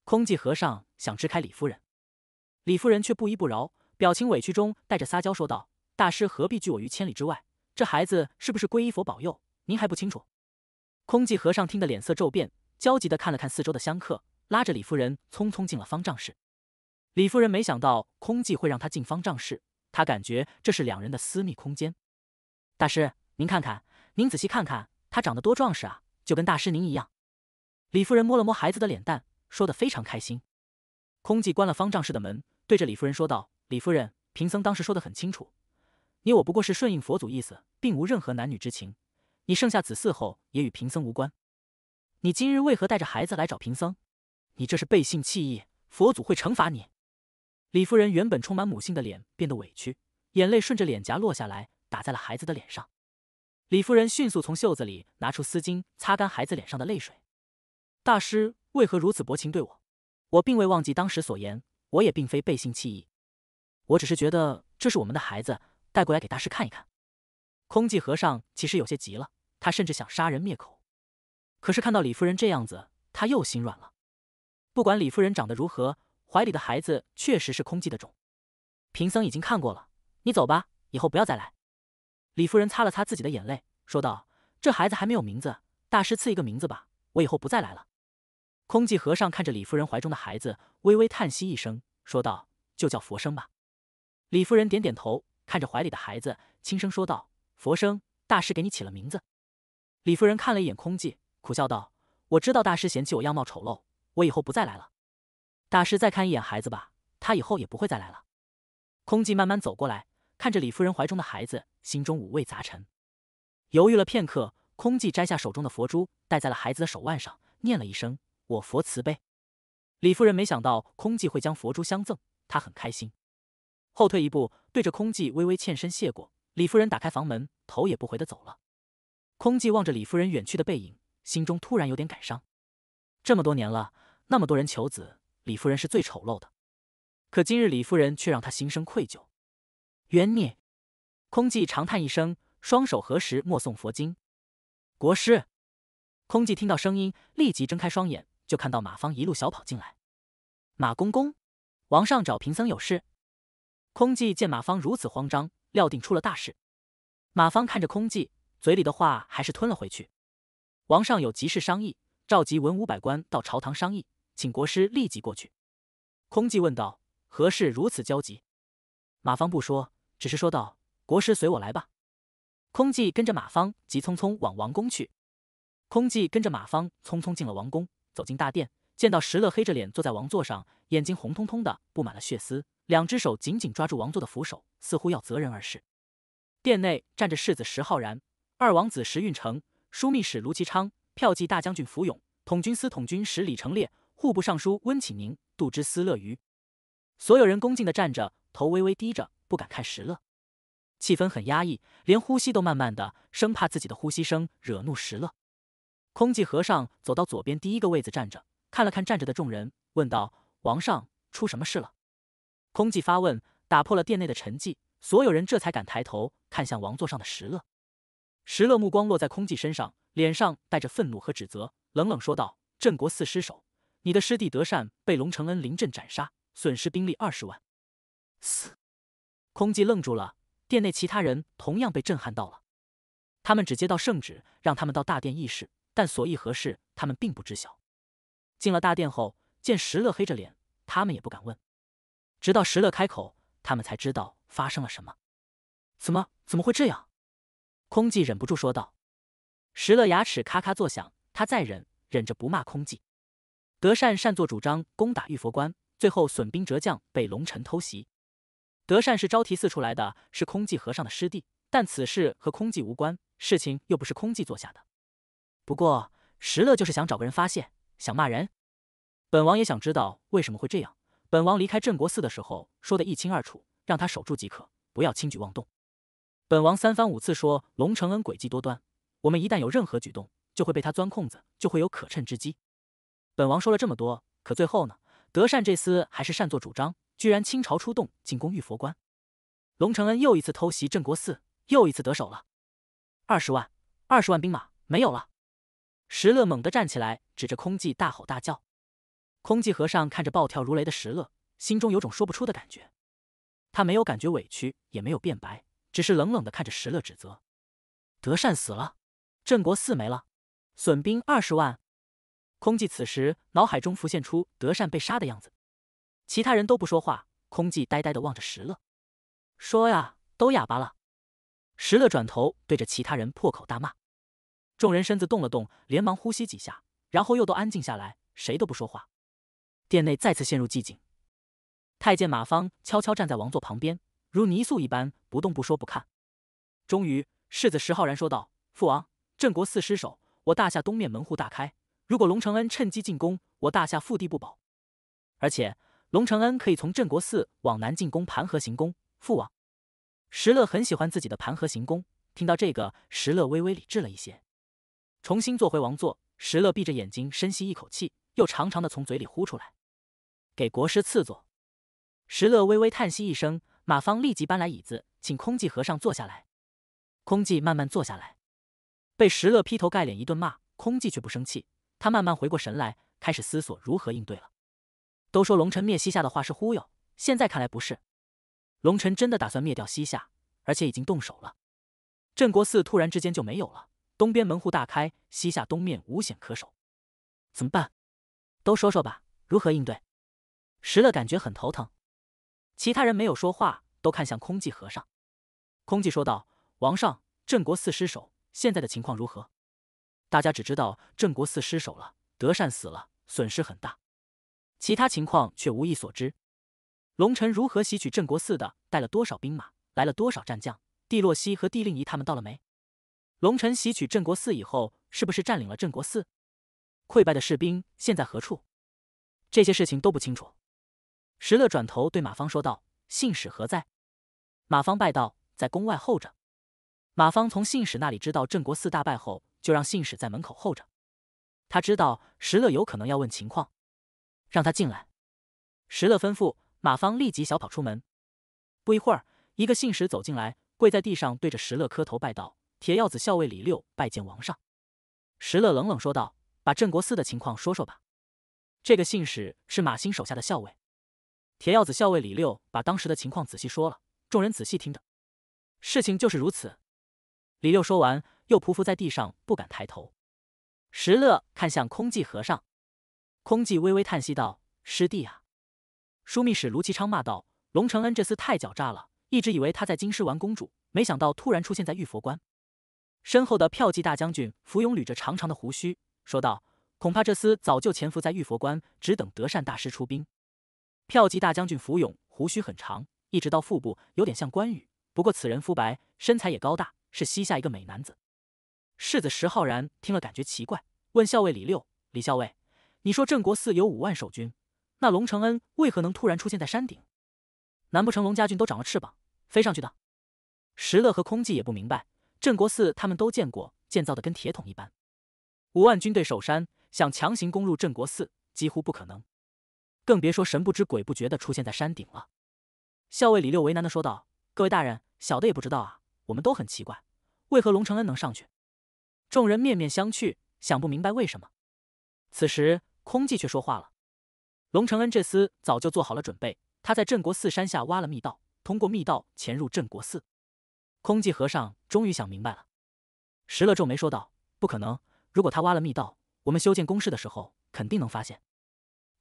Speaker 1: 空寂和尚想支开李夫人，李夫人却不依不饶，表情委屈中带着撒娇说道：“大师何必拒我于千里之外？这孩子是不是皈依佛保佑？您还不清楚？”空寂和尚听得脸色骤变。焦急地看了看四周的香客，拉着李夫人匆匆进了方丈室。李夫人没想到空寂会让她进方丈室，她感觉这是两人的私密空间。大师，您看看，您仔细看看，他长得多壮实啊，就跟大师您一样。李夫人摸了摸孩子的脸蛋，说得非常开心。空寂关了方丈室的门，对着李夫人说道：“李夫人，贫僧当时说得很清楚，你我不过是顺应佛祖意思，并无任何男女之情。你生下子嗣后，也与贫僧无关。”你今日为何带着孩子来找贫僧？你这是背信弃义，佛祖会惩罚你。李夫人原本充满母性的脸变得委屈，眼泪顺着脸颊落下来，打在了孩子的脸上。李夫人迅速从袖子里拿出丝巾，擦干孩子脸上的泪水。大师为何如此薄情对我？我并未忘记当时所言，我也并非背信弃义，我只是觉得这是我们的孩子，带过来给大师看一看。空寂和尚其实有些急了，他甚至想杀人灭口。可是看到李夫人这样子，他又心软了。不管李夫人长得如何，怀里的孩子确实是空寂的种。贫僧已经看过了，你走吧，以后不要再来。李夫人擦了擦自己的眼泪，说道：“这孩子还没有名字，大师赐一个名字吧。我以后不再来了。”空寂和尚看着李夫人怀中的孩子，微微叹息一声，说道：“就叫佛生吧。”李夫人点点头，看着怀里的孩子，轻声说道：“佛生，大师给你起了名字。”李夫人看了一眼空寂。苦笑道：“我知道大师嫌弃我样貌丑陋，我以后不再来了。大师再看一眼孩子吧，他以后也不会再来了。”空寂慢慢走过来，看着李夫人怀中的孩子，心中五味杂陈。犹豫了片刻，空寂摘下手中的佛珠，戴在了孩子的手腕上，念了一声：“我佛慈悲。”李夫人没想到空寂会将佛珠相赠，她很开心，后退一步，对着空寂微微欠身谢过。李夫人打开房门，头也不回的走了。空寂望着李夫人远去的背影。心中突然有点感伤，这么多年了，那么多人求子，李夫人是最丑陋的，可今日李夫人却让他心生愧疚，冤孽。空寂长叹一声，双手合十，默诵佛经。国师，空寂听到声音，立即睁开双眼，就看到马芳一路小跑进来。马公公，王上找贫僧有事。空寂见马芳如此慌张，料定出了大事。马芳看着空寂，嘴里的话还是吞了回去。王上有急事商议，召集文武百官到朝堂商议，请国师立即过去。空寂问道：“何事如此焦急？”马方不说，只是说道：“国师随我来吧。”空寂跟着马方急匆匆往王宫去。空寂跟着马方匆匆进了王宫，走进大殿，见到石勒黑着脸坐在王座上，眼睛红彤彤的，布满了血丝，两只手紧紧抓住王座的扶手，似乎要择人而事。殿内站着世子石浩然，二王子石运成。枢密使卢其昌、票骑大将军福勇、统军司统军使李成烈、户部尚书温启宁、度之司乐于。所有人恭敬的站着，头微微低着，不敢看石乐。气氛很压抑，连呼吸都慢慢的，生怕自己的呼吸声惹怒石乐。空寂和尚走到左边第一个位子站着，看了看站着的众人，问道：“王上出什么事了？”空寂发问，打破了殿内的沉寂，所有人这才敢抬头看向王座上的石乐。石勒目光落在空寂身上，脸上带着愤怒和指责，冷冷说道：“镇国寺失守，你的师弟德善被龙承恩临阵斩杀，损失兵力二十万。”嘶！空寂愣住了，殿内其他人同样被震撼到了。他们只接到圣旨，让他们到大殿议事，但所议何事，他们并不知晓。进了大殿后，见石勒黑着脸，他们也不敢问。直到石勒开口，他们才知道发生了什么。怎么？怎么会这样？空寂忍不住说道：“石乐牙齿咔咔作响，他再忍忍着不骂空寂。德善擅作主张攻打玉佛关，最后损兵折将，被龙臣偷袭。德善是招提寺出来的，是空寂和尚的师弟，但此事和空寂无关，事情又不是空寂做下的。不过石乐就是想找个人发泄，想骂人。本王也想知道为什么会这样。本王离开镇国寺的时候说的一清二楚，让他守住即可，不要轻举妄动。”本王三番五次说龙承恩诡计多端，我们一旦有任何举动，就会被他钻空子，就会有可趁之机。本王说了这么多，可最后呢？德善这厮还是擅作主张，居然倾巢出动进攻玉佛关。龙承恩又一次偷袭镇国寺，又一次得手了。二十万，二十万兵马没有了。石勒猛地站起来，指着空寂大吼大叫。空寂和尚看着暴跳如雷的石勒，心中有种说不出的感觉。他没有感觉委屈，也没有辩白。只是冷冷的看着石勒指责，德善死了，镇国寺没了，损兵二十万。空寂此时脑海中浮现出德善被杀的样子，其他人都不说话，空寂呆呆的望着石勒，说呀，都哑巴了。石勒转头对着其他人破口大骂，众人身子动了动，连忙呼吸几下，然后又都安静下来，谁都不说话，殿内再次陷入寂静。太监马芳悄悄站在王座旁边。如泥塑一般，不动不说不看。终于，世子石浩然说道：“父王，镇国寺失守，我大夏东面门户大开。如果龙承恩趁机进攻，我大夏腹地不保。而且，龙承恩可以从镇国寺往南进攻盘河行宫。”父王，石乐很喜欢自己的盘河行宫。听到这个，石乐微微理智了一些，重新坐回王座。石乐闭着眼睛，深吸一口气，又长长的从嘴里呼出来。给国师赐座。石乐微微叹息一声。马芳立即搬来椅子，请空寂和尚坐下来。空寂慢慢坐下来，被石勒劈头盖脸一顿骂，空寂却不生气。他慢慢回过神来，开始思索如何应对了。都说龙臣灭西夏的话是忽悠，现在看来不是。龙臣真的打算灭掉西夏，而且已经动手了。镇国寺突然之间就没有了，东边门户大开，西夏东面无险可守，怎么办？都说说吧，如何应对？石勒感觉很头疼。其他人没有说话，都看向空寂和尚。空寂说道：“王上，镇国寺失守，现在的情况如何？大家只知道镇国寺失守了，德善死了，损失很大。其他情况却无一所知。龙臣如何袭取镇国寺的？带了多少兵马？来了多少战将？帝洛西和帝令仪他们到了没？龙臣袭取镇国寺以后，是不是占领了镇国寺？溃败的士兵现在何处？这些事情都不清楚。”石勒转头对马芳说道：“信使何在？”马芳拜道：“在宫外候着。”马芳从信使那里知道镇国寺大败后，就让信使在门口候着。他知道石勒有可能要问情况，让他进来。石勒吩咐马芳立即小跑出门。不一会儿，一个信使走进来，跪在地上，对着石勒磕头拜道：“铁鹞子校尉李六拜见王上。”石勒冷冷说道：“把镇国寺的情况说说吧。”这个信使是马兴手下的校尉。铁鹞子校尉李六把当时的情况仔细说了，众人仔细听着。事情就是如此。李六说完，又匍匐在地上，不敢抬头。石勒看向空寂和尚，空寂微微叹息道：“师弟啊。”枢密使卢其昌骂道：“龙承恩这厮太狡诈了，一直以为他在京师玩公主，没想到突然出现在玉佛关。”身后的票骑大将军福勇捋着长长的胡须说道：“恐怕这厮早就潜伏在玉佛关，只等德善大师出兵。”跳骑大将军福勇，胡须很长，一直到腹部，有点像关羽。不过此人肤白，身材也高大，是西夏一个美男子。世子石浩然听了，感觉奇怪，问校尉李六：“李校尉，你说镇国寺有五万守军，那龙承恩为何能突然出现在山顶？难不成龙家军都长了翅膀，飞上去的？”石勒和空寂也不明白，镇国寺他们都见过，建造的跟铁桶一般，五万军队守山，想强行攻入镇国寺，几乎不可能。更别说神不知鬼不觉的出现在山顶了。校尉李六为难的说道：“各位大人，小的也不知道啊，我们都很奇怪，为何龙承恩能上去？”众人面面相觑，想不明白为什么。此时空寂却说话了：“龙承恩这厮早就做好了准备，他在镇国寺山下挖了密道，通过密道潜入镇国寺。”空寂和尚终于想明白了，石勒皱眉说道：“不可能，如果他挖了密道，我们修建工事的时候肯定能发现。”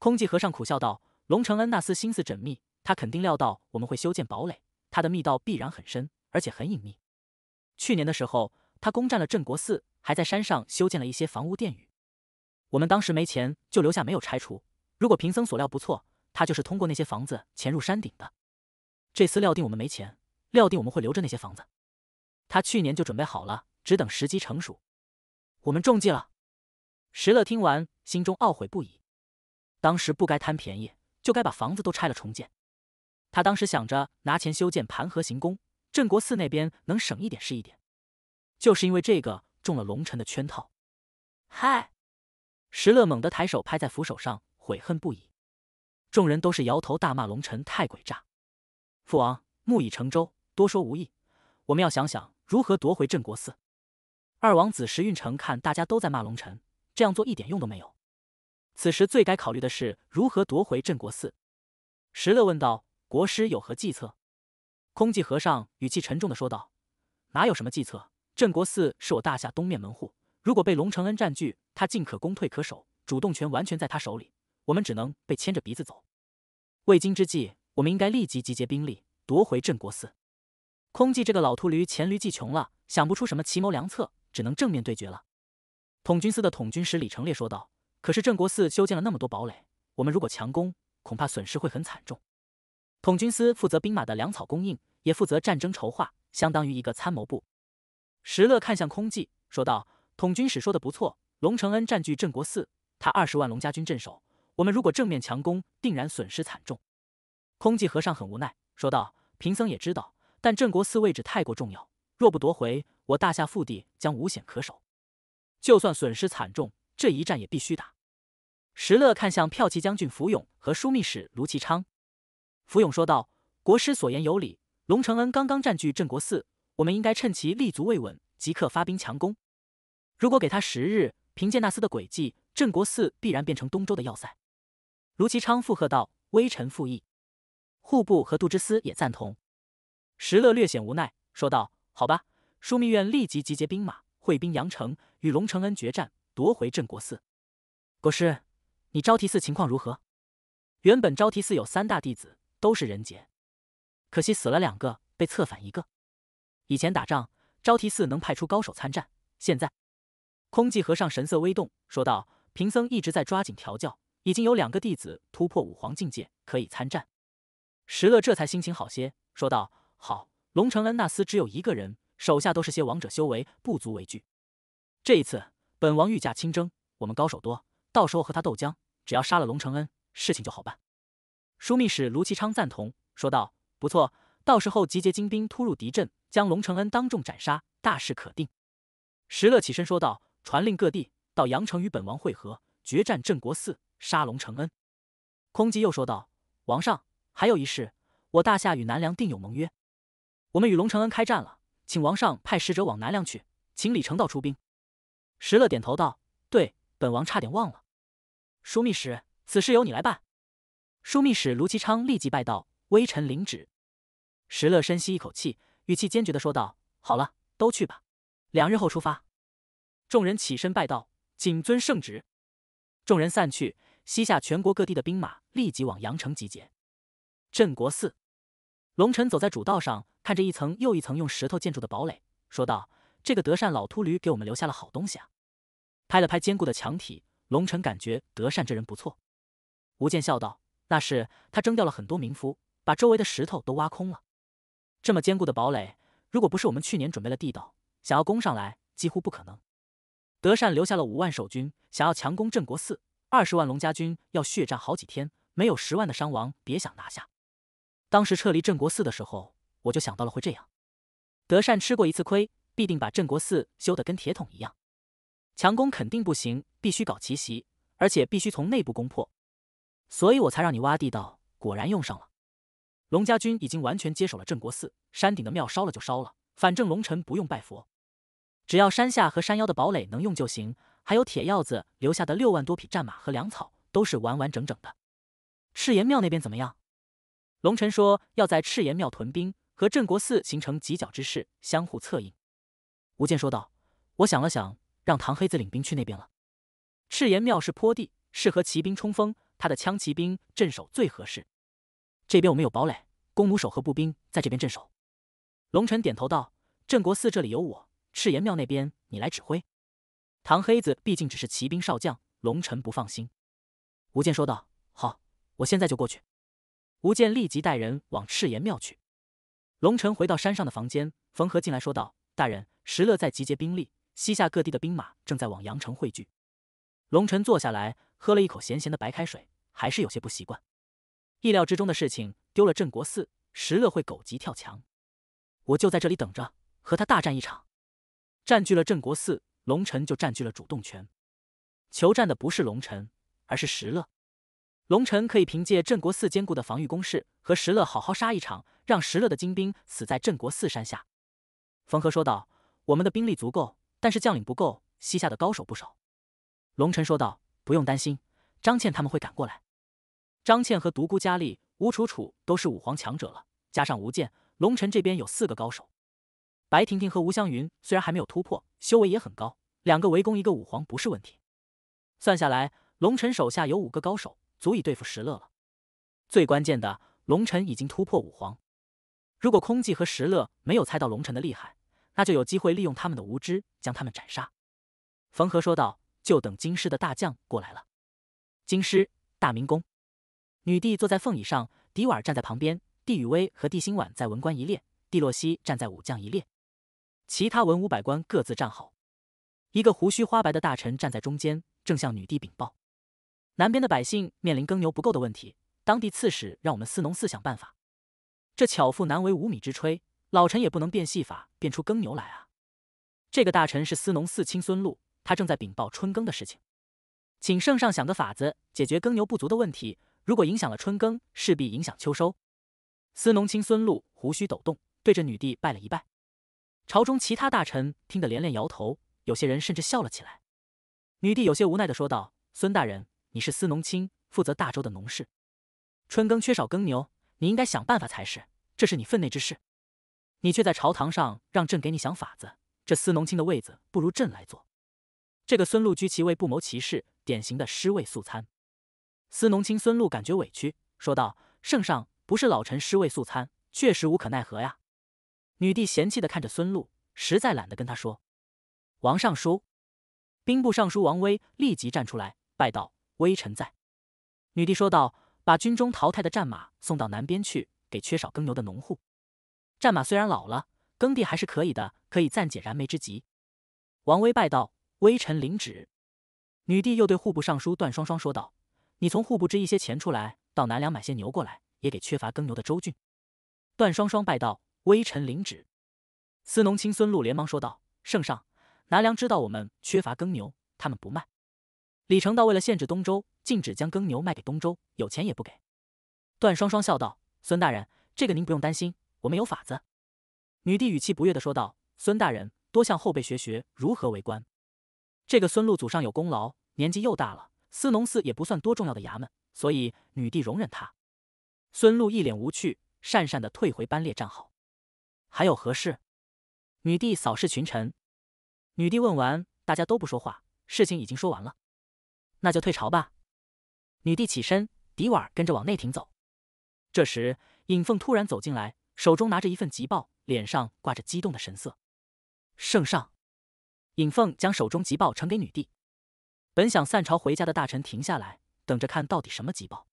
Speaker 1: 空寂和尚苦笑道：“龙承恩那厮心思缜密，他肯定料到我们会修建堡垒，他的密道必然很深，而且很隐秘。去年的时候，他攻占了镇国寺，还在山上修建了一些房屋殿宇。我们当时没钱，就留下没有拆除。如果贫僧所料不错，他就是通过那些房子潜入山顶的。这厮料定我们没钱，料定我们会留着那些房子，他去年就准备好了，只等时机成熟。我们中计了。”石乐听完，心中懊悔不已。当时不该贪便宜，就该把房子都拆了重建。他当时想着拿钱修建盘河行宫，镇国寺那边能省一点是一点。就是因为这个中了龙臣的圈套。嗨！石乐猛地抬手拍在扶手上，悔恨不已。众人都是摇头大骂龙臣太诡诈。父王，木已成舟，多说无益。我们要想想如何夺回镇国寺。二王子石运城看大家都在骂龙臣，这样做一点用都没有。此时最该考虑的是如何夺回镇国寺。石勒问道：“国师有何计策？”空寂和尚语气沉重地说道：“哪有什么计策？镇国寺是我大夏东面门户，如果被龙承恩占据，他进可攻，退可守，主动权完全在他手里，我们只能被牵着鼻子走。为今之计，我们应该立即集结兵力，夺回镇国寺。”空寂这个老秃驴黔驴技穷了，想不出什么奇谋良策，只能正面对决了。统军司的统军使李成烈说道。可是镇国寺修建了那么多堡垒，我们如果强攻，恐怕损失会很惨重。统军司负责兵马的粮草供应，也负责战争筹划，相当于一个参谋部。石勒看向空寂，说道：“统军使说的不错，龙承恩占据镇国寺，他二十万龙家军镇守，我们如果正面强攻，定然损失惨重。”空寂和尚很无奈，说道：“贫僧也知道，但镇国寺位置太过重要，若不夺回，我大夏腹地将无险可守。就算损失惨重。”这一战也必须打。石勒看向骠骑将军福永和枢密使卢其昌，福永说道：“国师所言有理，龙承恩刚刚占据镇国寺，我们应该趁其立足未稳，即刻发兵强攻。如果给他十日，凭借那厮的诡计，镇国寺必然变成东周的要塞。”卢其昌附和道：“微臣附议。”户部和杜之思也赞同。石勒略显无奈说道：“好吧，枢密院立即集结兵马，会兵阳城，与龙承恩决战。”夺回镇国寺，国师，你招提寺情况如何？原本招提寺有三大弟子，都是人杰，可惜死了两个，被策反一个。以前打仗，招提寺能派出高手参战，现在，空寂和尚神色微动，说道：“贫僧一直在抓紧调教，已经有两个弟子突破武皇境界，可以参战。”石乐这才心情好些，说道：“好，龙承恩那厮只有一个人，手下都是些王者修为，不足为惧。这一次。”本王御驾亲征，我们高手多，到时候和他斗将，只要杀了龙承恩，事情就好办。枢密使卢其昌赞同说道：“不错，到时候集结精兵突入敌阵，将龙承恩当众斩杀，大事可定。”石勒起身说道：“传令各地，到阳城与本王会合，决战镇国寺，杀龙承恩。”空寂又说道：“王上，还有一事，我大夏与南梁定有盟约，我们与龙承恩开战了，请王上派使者往南梁去，请李成道出兵。”石勒点头道：“对，本王差点忘了，枢密使，此事由你来办。”枢密使卢其昌立即拜道：“微臣领旨。”石勒深吸一口气，语气坚决的说道：“好了，都去吧，两日后出发。”众人起身拜道：“谨遵圣旨。”众人散去，西夏全国各地的兵马立即往阳城集结。镇国寺，龙尘走在主道上，看着一层又一层用石头建筑的堡垒，说道。这个德善老秃驴给我们留下了好东西啊！拍了拍坚固的墙体，龙晨感觉德善这人不错。吴健笑道：“那是他征调了很多民夫，把周围的石头都挖空了。这么坚固的堡垒，如果不是我们去年准备了地道，想要攻上来几乎不可能。德善留下了五万守军，想要强攻镇国寺，二十万龙家军要血战好几天，没有十万的伤亡别想拿下。当时撤离镇国寺的时候，我就想到了会这样。德善吃过一次亏。”必定把镇国寺修得跟铁桶一样，强攻肯定不行，必须搞奇袭，而且必须从内部攻破，所以我才让你挖地道，果然用上了。龙家军已经完全接手了镇国寺，山顶的庙烧了就烧了，反正龙尘不用拜佛，只要山下和山腰的堡垒能用就行。还有铁鹞子留下的六万多匹战马和粮草都是完完整整的。赤岩庙那边怎么样？龙尘说要在赤岩庙屯兵，和镇国寺形成犄角之势，相互策应。吴健说道：“我想了想，让唐黑子领兵去那边了。赤岩庙是坡地，适合骑兵冲锋，他的枪骑兵镇守最合适。这边我们有堡垒，弓弩手和步兵在这边镇守。”龙尘点头道：“镇国寺这里有我，赤岩庙那边你来指挥。”唐黑子毕竟只是骑兵少将，龙尘不放心。吴健说道：“好，我现在就过去。”吴健立即带人往赤岩庙去。龙尘回到山上的房间，冯和进来说道：“大人。”石勒在集结兵力，西夏各地的兵马正在往阳城汇聚。龙尘坐下来喝了一口咸咸的白开水，还是有些不习惯。意料之中的事情，丢了镇国寺，石勒会狗急跳墙。我就在这里等着，和他大战一场。占据了镇国寺，龙尘就占据了主动权。求战的不是龙尘，而是石勒。龙尘可以凭借镇国寺坚固的防御工事，和石勒好好杀一场，让石勒的精兵死在镇国寺山下。冯和说道。我们的兵力足够，但是将领不够。西夏的高手不少，龙晨说道：“不用担心，张倩他们会赶过来。张倩和独孤佳丽、吴楚楚都是武皇强者了，加上吴健，龙晨这边有四个高手。白婷婷和吴香云虽然还没有突破，修为也很高，两个围攻一个武皇不是问题。算下来，龙晨手下有五个高手，足以对付石乐了。最关键的，龙晨已经突破武皇。如果空寂和石乐没有猜到龙晨的厉害。”那就有机会利用他们的无知，将他们斩杀。”冯和说道，“就等京师的大将过来了。”京师，大明宫，女帝坐在凤椅上，迪瓦儿站在旁边，帝宇威和帝心婉在文官一列，帝洛西站在武将一列，其他文武百官各自站好。一个胡须花白的大臣站在中间，正向女帝禀报：“南边的百姓面临耕牛不够的问题，当地刺史让我们司农寺想办法。这巧妇难为无米之炊。”老臣也不能变戏法变出耕牛来啊！这个大臣是司农四卿孙禄，他正在禀报春耕的事情，请圣上想个法子解决耕牛不足的问题。如果影响了春耕，势必影响秋收。司农卿孙禄胡须抖动，对着女帝拜了一拜。朝中其他大臣听得连连摇头，有些人甚至笑了起来。女帝有些无奈的说道：“孙大人，你是司农卿，负责大周的农事，春耕缺少耕牛，你应该想办法才是，这是你分内之事。”你却在朝堂上让朕给你想法子，这司农卿的位子不如朕来做。这个孙禄居其位不谋其事，典型的失位素餐。司农卿孙禄感觉委屈，说道：“圣上，不是老臣失位素餐，确实无可奈何呀。”女帝嫌弃的看着孙禄，实在懒得跟他说。王尚书、兵部尚书王威立即站出来拜道：“微臣在。”女帝说道：“把军中淘汰的战马送到南边去，给缺少耕牛的农户。”战马虽然老了，耕地还是可以的，可以暂解燃眉之急。王威拜道：“微臣领旨。”女帝又对户部尚书段双双说道：“你从户部支一些钱出来，到南梁买些牛过来，也给缺乏耕牛的周郡。”段双双拜道：“微臣领旨。”司农卿孙禄连忙说道：“圣上，南梁知道我们缺乏耕牛，他们不卖。李成道为了限制东周，禁止将耕牛卖给东周，有钱也不给。”段双双笑道：“孙大人，这个您不用担心。”我们有法子，女帝语气不悦的说道：“孙大人，多向后辈学学如何为官。”这个孙禄祖上有功劳，年纪又大了，司农寺也不算多重要的衙门，所以女帝容忍他。孙禄一脸无趣，讪讪的退回班列站好。还有何事？女帝扫视群臣。女帝问完，大家都不说话。事情已经说完了，那就退朝吧。女帝起身，迪瓦尔跟着往内廷走。这时，尹凤突然走进来。手中拿着一份急报，脸上挂着激动的神色。圣上，尹凤将手中急报呈给女帝。本想散朝回家的大臣停下来，等着看到底什么急报。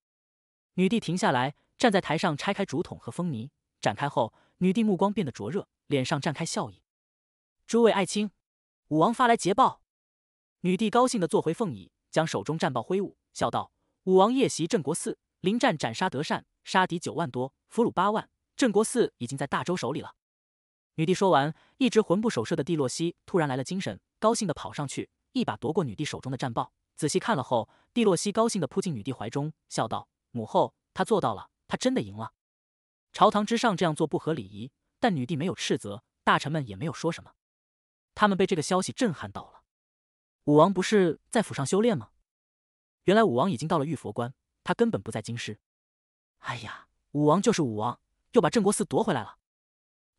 Speaker 1: 女帝停下来，站在台上拆开竹筒和风泥，展开后，女帝目光变得灼热，脸上绽开笑意。诸位爱卿，武王发来捷报。女帝高兴的坐回凤椅，将手中战报挥舞，笑道：“武王夜袭镇国寺，临战斩杀德善，杀敌九万多，俘虏八万。”镇国寺已经在大周手里了。女帝说完，一直魂不守舍的蒂洛西突然来了精神，高兴地跑上去，一把夺过女帝手中的战报，仔细看了后，蒂洛西高兴地扑进女帝怀中，笑道：“母后，她做到了，她真的赢了。”朝堂之上这样做不合礼仪，但女帝没有斥责，大臣们也没有说什么，他们被这个消息震撼到了。武王不是在府上修炼吗？原来武王已经到了玉佛关，他根本不在京师。哎呀，武王就是武王。又把镇国寺夺回来了，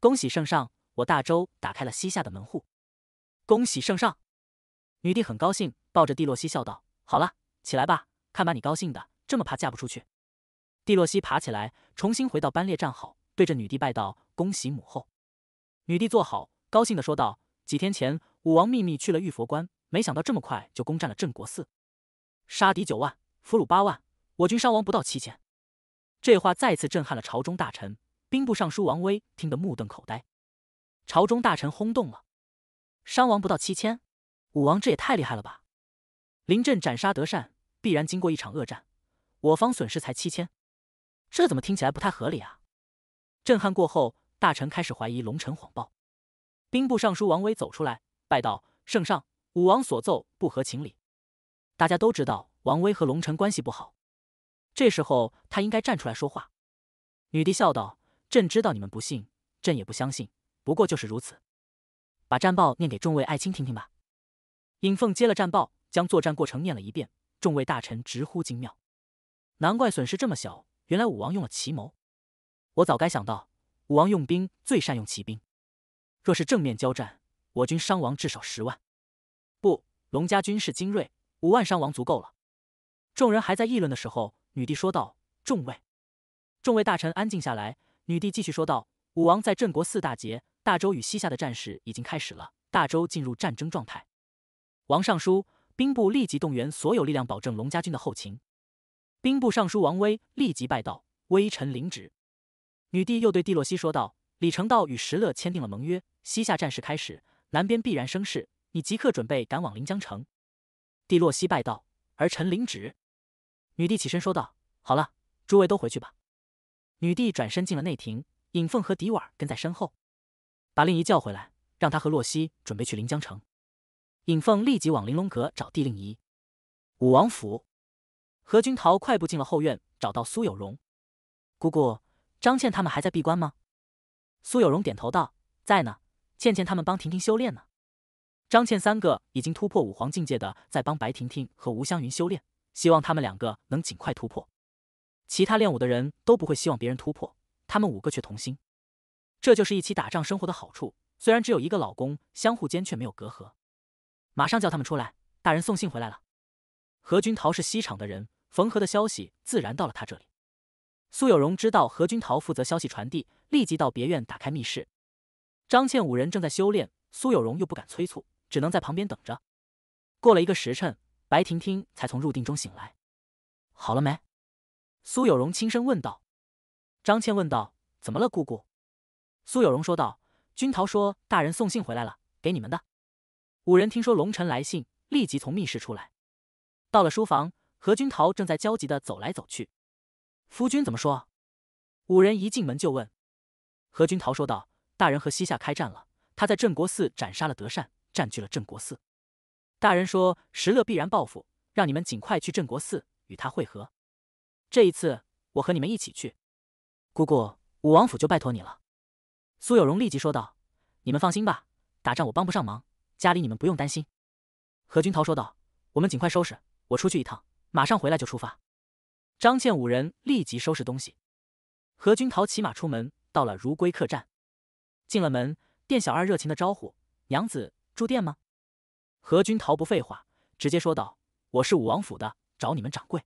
Speaker 1: 恭喜圣上！我大周打开了西夏的门户，恭喜圣上！女帝很高兴，抱着蒂洛西笑道：“好了，起来吧，看把你高兴的，这么怕嫁不出去。”蒂洛西爬起来，重新回到班列站好，对着女帝拜道：“恭喜母后！”女帝坐好，高兴的说道：“几天前，武王秘密去了玉佛关，没想到这么快就攻占了镇国寺，杀敌九万，俘虏八万，我军伤亡不到七千。”这话再次震撼了朝中大臣，兵部尚书王威听得目瞪口呆。朝中大臣轰动了，伤亡不到七千，武王这也太厉害了吧！临阵斩杀德善，必然经过一场恶战，我方损失才七千，这怎么听起来不太合理啊？震撼过后，大臣开始怀疑龙臣谎报。兵部尚书王威走出来，拜道：“圣上，武王所奏不合情理。”大家都知道，王威和龙臣关系不好。这时候他应该站出来说话。女帝笑道：“朕知道你们不信，朕也不相信。不过就是如此，把战报念给众位爱卿听听吧。”尹凤接了战报，将作战过程念了一遍。众位大臣直呼精妙，难怪损失这么小，原来武王用了奇谋。我早该想到，武王用兵最善用骑兵。若是正面交战，我军伤亡至少十万。不，龙家军是精锐，五万伤亡足够了。众人还在议论的时候。女帝说道：“众位，众位大臣，安静下来。”女帝继续说道：“武王在镇国四大节，大周与西夏的战事已经开始了，大周进入战争状态。王尚书，兵部立即动员所有力量，保证龙家军的后勤。”兵部尚书王威立即拜道：“微臣领旨。”女帝又对蒂洛西说道：“李成道与石勒签订了盟约，西夏战事开始，南边必然生事，你即刻准备赶往临江城。”蒂洛西拜道：“儿臣领旨。”女帝起身说道：“好了，诸位都回去吧。”女帝转身进了内庭，尹凤和迪瓦跟在身后，把令仪叫回来，让他和洛熙准备去临江城。尹凤立即往玲珑阁找帝令仪。武王府，何君陶快步进了后院，找到苏有荣。姑姑，张倩他们还在闭关吗？苏有荣点头道：“在呢，倩倩他们帮婷婷修炼呢。张倩三个已经突破武皇境界的，在帮白婷婷和吴香云修炼。”希望他们两个能尽快突破。其他练武的人都不会希望别人突破，他们五个却同心。这就是一起打仗生活的好处。虽然只有一个老公，相互间却没有隔阂。马上叫他们出来！大人送信回来了。何君桃是西厂的人，冯和的消息自然到了他这里。苏有荣知道何君桃负责消息传递，立即到别院打开密室。张倩五人正在修炼，苏有荣又不敢催促，只能在旁边等着。过了一个时辰。白婷婷才从入定中醒来，好了没？苏有荣轻声问道。张倩问道：“怎么了，姑姑？”苏有荣说道：“君桃说大人送信回来了，给你们的。”五人听说龙尘来信，立即从密室出来，到了书房。何君陶正在焦急的走来走去。夫君怎么说？五人一进门就问。何君陶说道：“大人和西夏开战了，他在镇国寺斩杀了德善，占据了镇国寺。”大人说石勒必然报复，让你们尽快去镇国寺与他会合。这一次我和你们一起去，姑姑，武王府就拜托你了。苏有荣立即说道：“你们放心吧，打仗我帮不上忙，家里你们不用担心。”何君桃说道：“我们尽快收拾，我出去一趟，马上回来就出发。”张倩五人立即收拾东西。何君桃骑马出门，到了如归客栈，进了门，店小二热情的招呼：“娘子住店吗？”何君桃不废话，直接说道：“我是武王府的，找你们掌柜。”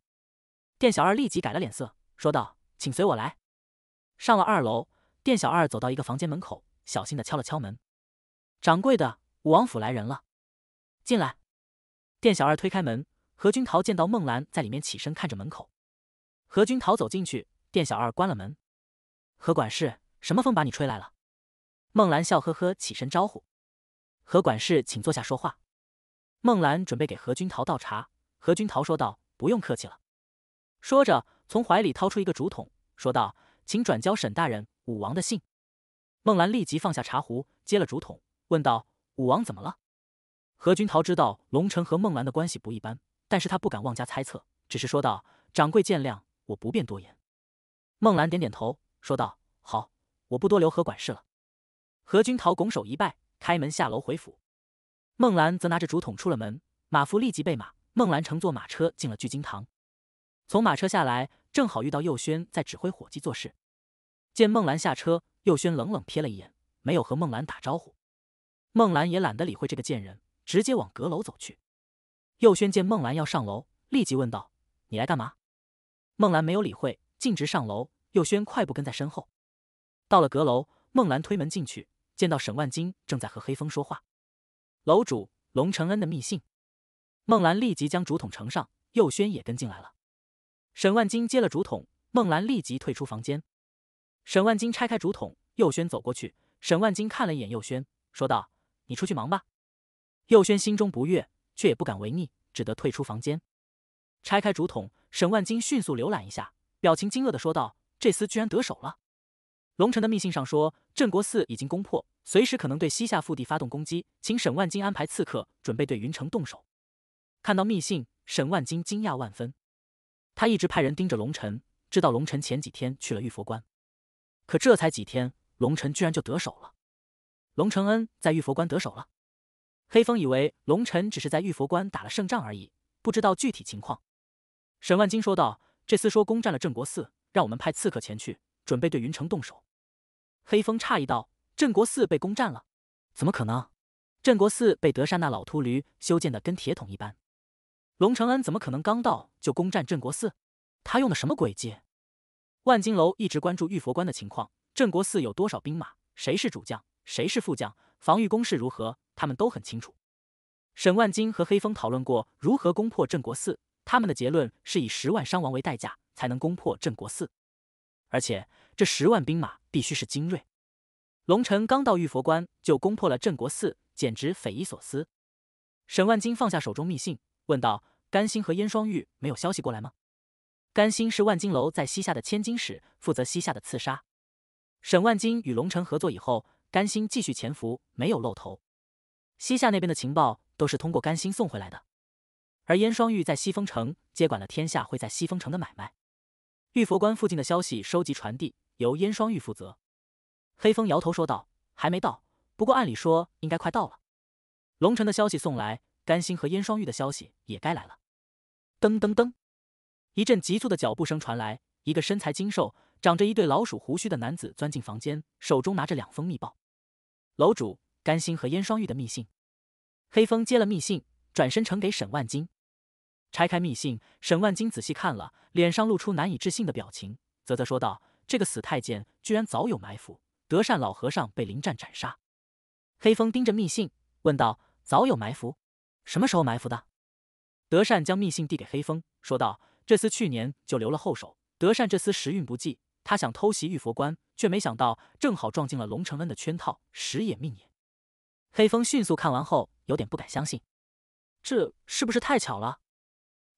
Speaker 1: 店小二立即改了脸色，说道：“请随我来。”上了二楼，店小二走到一个房间门口，小心的敲了敲门：“掌柜的，武王府来人了。”进来，店小二推开门，何君桃见到孟兰在里面，起身看着门口。何君桃走进去，店小二关了门。何管事，什么风把你吹来了？孟兰笑呵呵起身招呼：“何管事，请坐下说话。”孟兰准备给何君陶倒茶，何君陶说道：“不用客气了。”说着从怀里掏出一个竹筒，说道：“请转交沈大人，武王的信。”孟兰立即放下茶壶，接了竹筒，问道：“武王怎么了？”何君陶知道龙城和孟兰的关系不一般，但是他不敢妄加猜测，只是说道：“掌柜见谅，我不便多言。”孟兰点点头，说道：“好，我不多留何管事了。”何君陶拱手一拜，开门下楼回府。孟兰则拿着竹筒出了门，马夫立即备马。孟兰乘坐马车进了聚金堂。从马车下来，正好遇到右轩在指挥伙计做事。见孟兰下车，右轩冷冷瞥了一眼，没有和孟兰打招呼。孟兰也懒得理会这个贱人，直接往阁楼走去。右轩见孟兰要上楼，立即问道：“你来干嘛？”孟兰没有理会，径直上楼。右轩快步跟在身后。到了阁楼，孟兰推门进去，见到沈万金正在和黑风说话。楼主龙承恩的密信，孟兰立即将竹筒呈上，佑轩也跟进来了。沈万金接了竹筒，孟兰立即退出房间。沈万金拆开竹筒，佑轩走过去。沈万金看了一眼佑轩，说道：“你出去忙吧。”佑轩心中不悦，却也不敢违逆，只得退出房间。拆开竹筒，沈万金迅速浏览一下，表情惊愕的说道：“这厮居然得手了！龙城的密信上说，镇国寺已经攻破。”随时可能对西夏腹地发动攻击，请沈万金安排刺客准备对云城动手。看到密信，沈万金惊讶万分。他一直派人盯着龙尘，知道龙尘前几天去了玉佛关，可这才几天，龙尘居然就得手了。龙承恩在玉佛关得手了。黑风以为龙尘只是在玉佛关打了胜仗而已，不知道具体情况。沈万金说道：“这厮说攻占了镇国寺，让我们派刺客前去，准备对云城动手。”黑风诧异道。镇国寺被攻占了？怎么可能？镇国寺被德善那老秃驴修建的跟铁桶一般，龙承恩怎么可能刚到就攻占镇国寺？他用的什么诡计？万金楼一直关注玉佛关的情况，镇国寺有多少兵马？谁是主将？谁是副将？防御工事如何？他们都很清楚。沈万金和黑风讨论过如何攻破镇国寺，他们的结论是以十万伤亡为代价才能攻破镇国寺，而且这十万兵马必须是精锐。龙城刚到玉佛关就攻破了镇国寺，简直匪夷所思。沈万金放下手中密信，问道：“甘心和燕双玉没有消息过来吗？”甘心是万金楼在西夏的千金使，负责西夏的刺杀。沈万金与龙城合作以后，甘心继续潜伏，没有露头。西夏那边的情报都是通过甘心送回来的。而燕双玉在西风城接管了天下会在西风城的买卖。玉佛关附近的消息收集传递由燕双玉负责。黑风摇头说道：“还没到，不过按理说应该快到了。”龙城的消息送来，甘心和燕双玉的消息也该来了。噔噔噔，一阵急促的脚步声传来，一个身材精瘦、长着一对老鼠胡须的男子钻进房间，手中拿着两封密报。楼主甘心和燕双玉的密信，黑风接了密信，转身呈给沈万金。拆开密信，沈万金仔细看了，脸上露出难以置信的表情，啧啧说道：“这个死太监居然早有埋伏！”德善老和尚被林战斩杀。黑风盯着密信，问道：“早有埋伏，什么时候埋伏的？”德善将密信递给黑风，说道：“这厮去年就留了后手。德善这厮时运不济，他想偷袭玉佛观，却没想到正好撞进了龙承恩的圈套，时也命也。”黑风迅速看完后，有点不敢相信：“这是不是太巧了？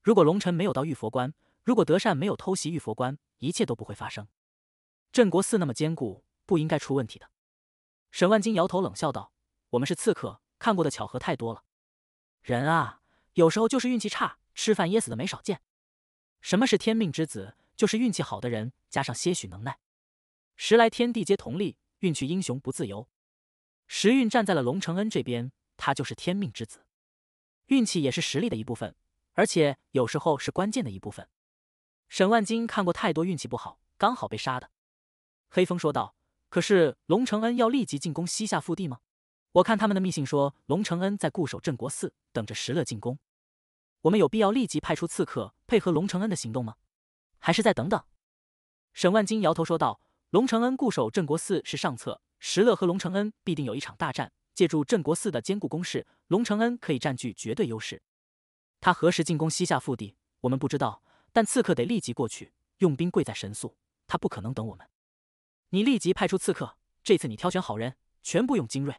Speaker 1: 如果龙城没有到玉佛关，如果德善没有偷袭玉佛关，一切都不会发生。镇国寺那么坚固。”不应该出问题的，沈万金摇头冷笑道：“我们是刺客，看过的巧合太多了。人啊，有时候就是运气差，吃饭噎死的没少见。什么是天命之子？就是运气好的人，加上些许能耐。时来天地皆同力，运去英雄不自由。时运站在了龙承恩这边，他就是天命之子。运气也是实力的一部分，而且有时候是关键的一部分。沈万金看过太多运气不好刚好被杀的。”黑风说道。可是龙承恩要立即进攻西夏腹地吗？我看他们的密信说，龙承恩在固守镇国寺，等着石勒进攻。我们有必要立即派出刺客配合龙承恩的行动吗？还是再等等？沈万金摇头说道：“龙承恩固守镇国寺是上策，石勒和龙承恩必定有一场大战。借助镇国寺的坚固攻势，龙承恩可以占据绝对优势。他何时进攻西夏腹地，我们不知道。但刺客得立即过去，用兵贵在神速，他不可能等我们。”你立即派出刺客。这次你挑选好人，全部用精锐。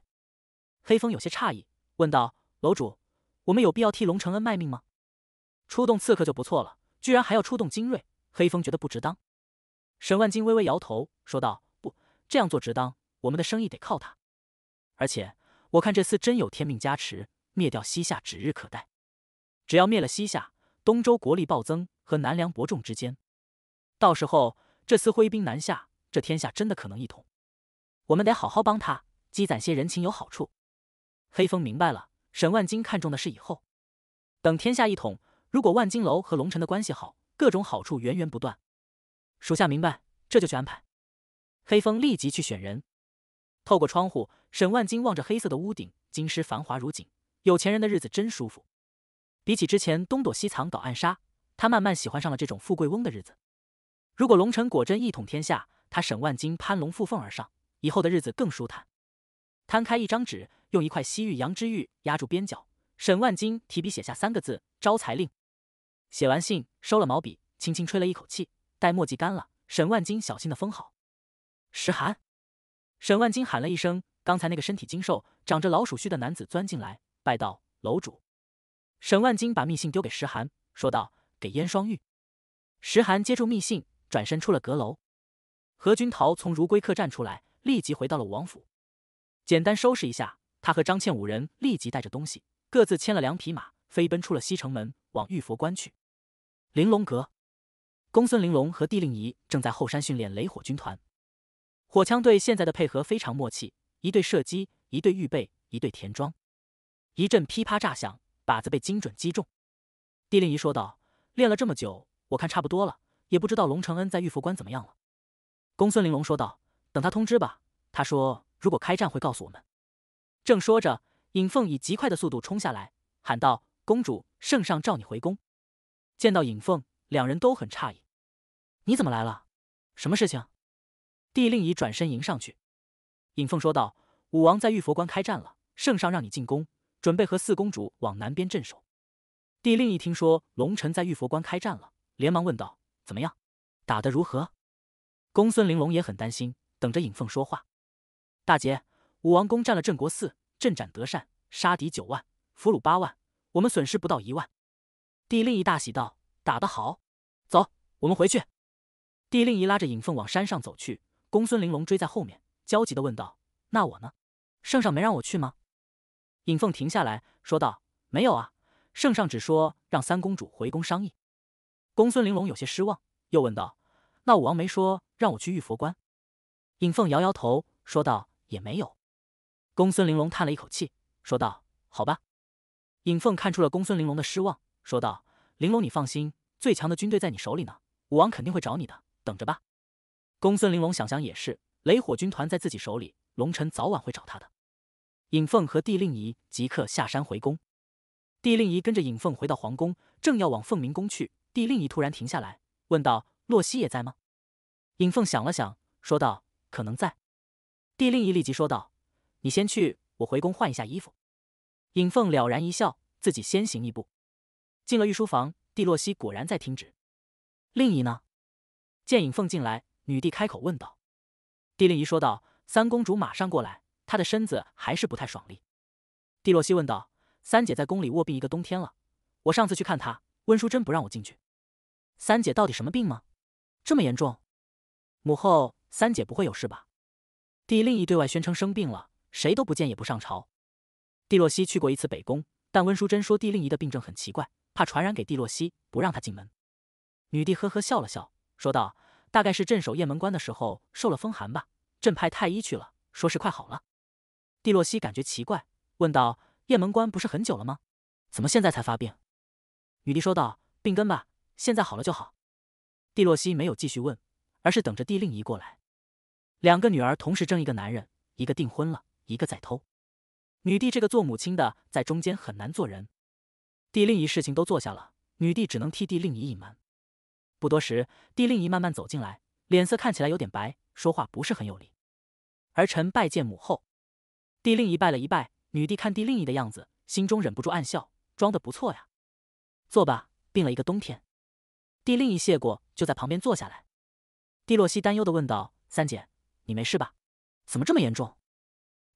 Speaker 1: 黑风有些诧异，问道：“楼主，我们有必要替龙承恩卖命吗？”出动刺客就不错了，居然还要出动精锐，黑风觉得不值当。沈万金微微摇头，说道：“不这样做值当，我们的生意得靠他。而且我看这厮真有天命加持，灭掉西夏指日可待。只要灭了西夏，东周国力暴增，和南梁伯仲之间。到时候这厮挥兵南下。”这天下真的可能一统，我们得好好帮他积攒些人情，有好处。黑风明白了，沈万金看中的是以后，等天下一统，如果万金楼和龙城的关系好，各种好处源源不断。属下明白，这就去安排。黑风立即去选人。透过窗户，沈万金望着黑色的屋顶，金狮繁华如锦，有钱人的日子真舒服。比起之前东躲西藏搞暗杀，他慢慢喜欢上了这种富贵翁的日子。如果龙城果真一统天下，把沈万金攀龙附凤而上，以后的日子更舒坦。摊开一张纸，用一块西域羊脂玉压住边角，沈万金提笔写下三个字“招财令”。写完信，收了毛笔，轻轻吹了一口气，待墨迹干了，沈万金小心的封好。石寒，沈万金喊了一声。刚才那个身体精瘦、长着老鼠须的男子钻进来，拜道：“楼主。”沈万金把密信丢给石寒，说道：“给燕双玉。”石寒接住密信，转身出了阁楼。何君桃从如归客栈出来，立即回到了武王府，简单收拾一下，他和张倩五人立即带着东西，各自牵了两匹马，飞奔出了西城门，往玉佛关去。玲珑阁，公孙玲珑和帝令仪正在后山训练雷火军团，火枪队现在的配合非常默契，一队射击，一队预备，一队填装，一阵噼啪炸响，靶子被精准击中。帝令仪说道：“练了这么久，我看差不多了，也不知道龙承恩在玉佛关怎么样了。”公孙玲珑说道：“等他通知吧，他说如果开战会告诉我们。”正说着，尹凤以极快的速度冲下来，喊道：“公主，圣上召你回宫。”见到尹凤，两人都很诧异：“你怎么来了？什么事情？”帝令仪转身迎上去。尹凤说道：“武王在玉佛关开战了，圣上让你进宫，准备和四公主往南边镇守。”帝令仪听说龙臣在玉佛关开战了，连忙问道：“怎么样？打得如何？”公孙玲珑也很担心，等着尹凤说话。大姐，武王攻占了镇国寺，镇斩德善，杀敌九万，俘虏八万，我们损失不到一万。帝令一大喜道：“打得好，走，我们回去。”帝令一拉着尹凤往山上走去，公孙玲珑追在后面，焦急的问道：“那我呢？圣上没让我去吗？”尹凤停下来说道：“没有啊，圣上只说让三公主回宫商议。”公孙玲珑有些失望，又问道：“那武王没说？”让我去玉佛关，尹凤摇摇头说道：“也没有。”公孙玲珑叹了一口气说道：“好吧。”尹凤看出了公孙玲珑的失望，说道：“玲珑，你放心，最强的军队在你手里呢，武王肯定会找你的，等着吧。”公孙玲珑想想也是，雷火军团在自己手里，龙辰早晚会找他的。尹凤和帝令仪即刻下山回宫。帝令仪跟着尹凤回到皇宫，正要往凤鸣宫去，帝令仪突然停下来问道：“洛西也在吗？”尹凤想了想，说道：“可能在。”帝令仪立即说道：“你先去，我回宫换一下衣服。”尹凤了然一笑，自己先行一步。进了御书房，帝洛西果然在听旨。令仪呢？见尹凤进来，女帝开口问道：“帝令仪说道，三公主马上过来，她的身子还是不太爽利。”帝洛西问道：“三姐在宫里卧病一个冬天了，我上次去看她，温淑珍不让我进去。三姐到底什么病吗？这么严重？”母后，三姐不会有事吧？帝另一对外宣称生病了，谁都不见，也不上朝。帝洛西去过一次北宫，但温淑珍说帝令仪的病症很奇怪，怕传染给帝洛西，不让他进门。女帝呵呵笑了笑，说道：“大概是镇守雁门关的时候受了风寒吧，朕派太医去了，说是快好了。”帝洛西感觉奇怪，问道：“雁门关不是很久了吗？怎么现在才发病？”女帝说道：“病根吧，现在好了就好。”帝洛西没有继续问。而是等着帝令仪过来，两个女儿同时争一个男人，一个订婚了，一个在偷。女帝这个做母亲的在中间很难做人。帝令仪事情都做下了，女帝只能替帝令仪隐瞒。不多时，帝令仪慢慢走进来，脸色看起来有点白，说话不是很有力。儿臣拜见母后。帝令仪拜了一拜，女帝看帝令仪的样子，心中忍不住暗笑，装的不错呀。坐吧，病了一个冬天。帝令仪谢过，就在旁边坐下来。蒂洛西担忧的问道：“三姐，你没事吧？怎么这么严重？”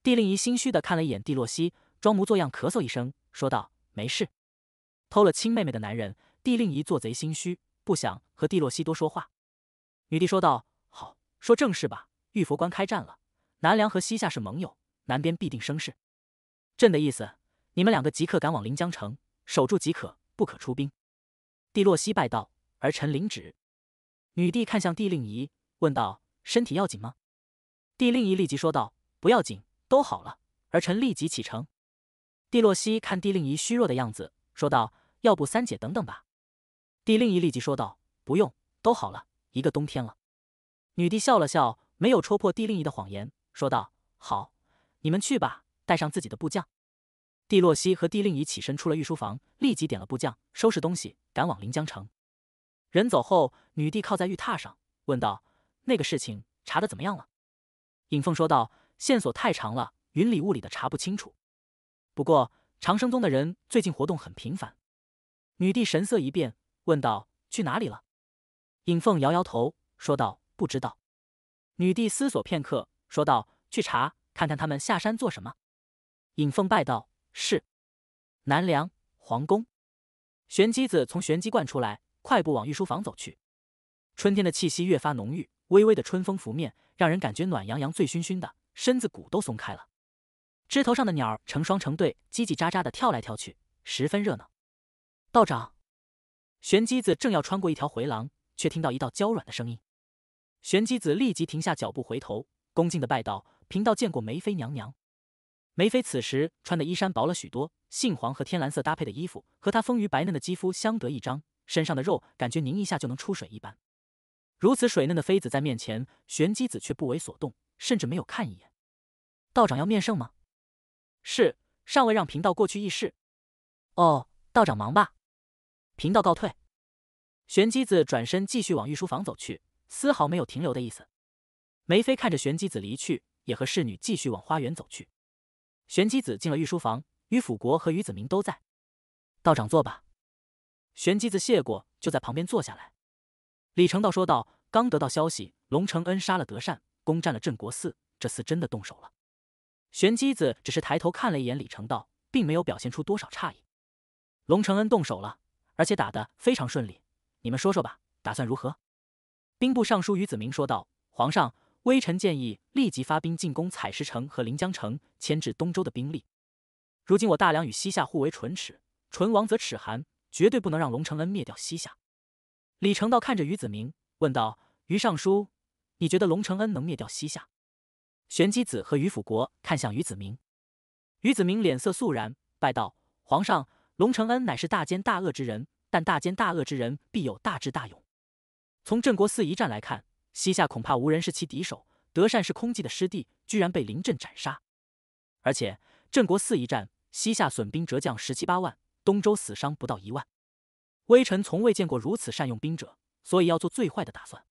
Speaker 1: 帝令仪心虚的看了一眼蒂洛西，装模作样咳嗽一声，说道：“没事。”偷了亲妹妹的男人，帝令仪做贼心虚，不想和蒂洛西多说话。女帝说道：“好，说正事吧。玉佛关开战了，南梁和西夏是盟友，南边必定生事。朕的意思，你们两个即刻赶往临江城，守住即可，不可出兵。”蒂洛西拜道：“儿臣领旨。”女帝看向帝令仪，问道：“身体要紧吗？”帝令仪立即说道：“不要紧，都好了。儿臣立即启程。”帝洛西看帝令仪虚弱的样子，说道：“要不三姐等等吧。”帝令仪立即说道：“不用，都好了，一个冬天了。”女帝笑了笑，没有戳破帝令仪的谎言，说道：“好，你们去吧，带上自己的部将。”帝洛西和帝令仪起身出了御书房，立即点了部将，收拾东西，赶往临江城。人走后，女帝靠在玉榻上，问道：“那个事情查的怎么样了？”尹凤说道：“线索太长了，云里雾里的查不清楚。不过长生宗的人最近活动很频繁。”女帝神色一变，问道：“去哪里了？”尹凤摇摇头，说道：“不知道。”女帝思索片刻，说道：“去查，看看他们下山做什么。”尹凤拜道：“是。”南梁皇宫，玄机子从玄机观出来。快步往御书房走去，春天的气息越发浓郁，微微的春风拂面，让人感觉暖洋洋、醉醺醺的，身子骨都松开了。枝头上的鸟儿成双成对，叽叽喳喳的跳来跳去，十分热闹。道长，玄机子正要穿过一条回廊，却听到一道娇软的声音。玄机子立即停下脚步，回头恭敬的拜道：“贫道见过梅妃娘娘。”梅妃此时穿的衣衫薄了许多，杏黄和天蓝色搭配的衣服，和她丰腴白嫩的肌肤相得益彰。身上的肉感觉拧一下就能出水一般，如此水嫩的妃子在面前，玄机子却不为所动，甚至没有看一眼。道长要面圣吗？是，尚未让贫道过去议事。哦，道长忙吧，贫道告退。玄机子转身继续往御书房走去，丝毫没有停留的意思。梅妃看着玄机子离去，也和侍女继续往花园走去。玄机子进了御书房，于辅国和于子明都在。道长坐吧。玄机子谢过，就在旁边坐下来。李成道说道：“刚得到消息，龙承恩杀了德善，攻占了镇国寺，这次真的动手了。”玄机子只是抬头看了一眼李成道，并没有表现出多少诧异。龙承恩动手了，而且打得非常顺利。你们说说吧，打算如何？兵部尚书于子明说道：“皇上，微臣建议立即发兵进攻采石城和临江城，牵制东周的兵力。如今我大梁与西夏互为唇齿，唇亡则齿寒。”绝对不能让龙承恩灭掉西夏。李成道看着于子明问道：“于尚书，你觉得龙承恩能灭掉西夏？”玄机子和于辅国看向于子明，于子明脸色肃然，拜道：“皇上，龙承恩乃是大奸大恶之人，但大奸大恶之人必有大智大勇。从镇国寺一战来看，西夏恐怕无人是其敌手。德善是空寂的师弟，居然被临阵斩杀，而且镇国寺一战，西夏损兵折将十七八万。”东周死伤不到一万，微臣从未见过如此善用兵者，所以要做最坏的打算。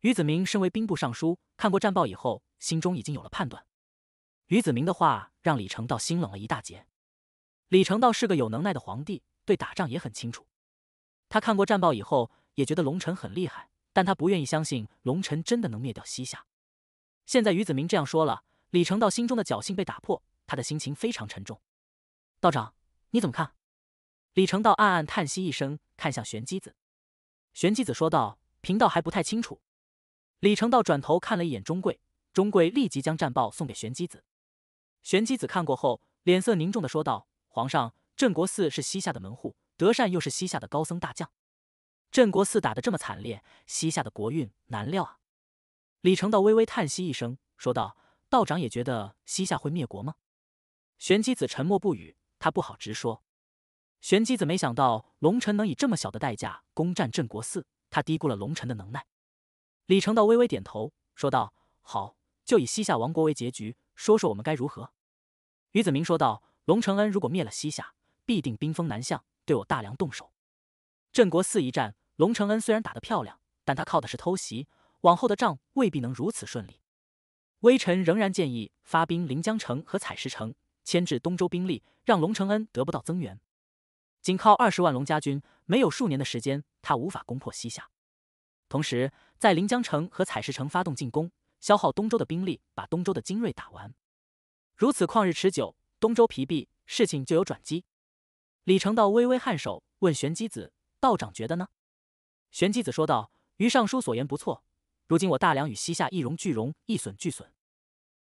Speaker 1: 于子明身为兵部尚书，看过战报以后，心中已经有了判断。于子明的话让李成道心冷了一大截。李成道是个有能耐的皇帝，对打仗也很清楚。他看过战报以后，也觉得龙臣很厉害，但他不愿意相信龙臣真的能灭掉西夏。现在于子明这样说了，李成道心中的侥幸被打破，他的心情非常沉重。道长，你怎么看？李成道暗暗叹息一声，看向玄机子。玄机子说道：“贫道还不太清楚。”李成道转头看了一眼钟贵，钟贵立即将战报送给玄机子。玄机子看过后，脸色凝重的说道：“皇上，镇国寺是西夏的门户，德善又是西夏的高僧大将，镇国寺打得这么惨烈，西夏的国运难料啊。”李成道微微叹息一声，说道：“道长也觉得西夏会灭国吗？”玄机子沉默不语，他不好直说。玄机子没想到龙晨能以这么小的代价攻占镇国寺，他低估了龙晨的能耐。李成道微微点头，说道：“好，就以西夏王国为结局，说说我们该如何。”于子明说道：“龙承恩如果灭了西夏，必定兵锋南向，对我大梁动手。镇国寺一战，龙承恩虽然打得漂亮，但他靠的是偷袭，往后的仗未必能如此顺利。微臣仍然建议发兵临江城和采石城，牵制东周兵力，让龙承恩得不到增援。”仅靠二十万龙家军，没有数年的时间，他无法攻破西夏。同时，在临江城和采石城发动进攻，消耗东周的兵力，把东周的精锐打完。如此旷日持久，东周疲弊，事情就有转机。李成道微微颔首，问玄机子：“道长觉得呢？”玄机子说道：“于尚书所言不错，如今我大梁与西夏一荣俱荣，一损俱损。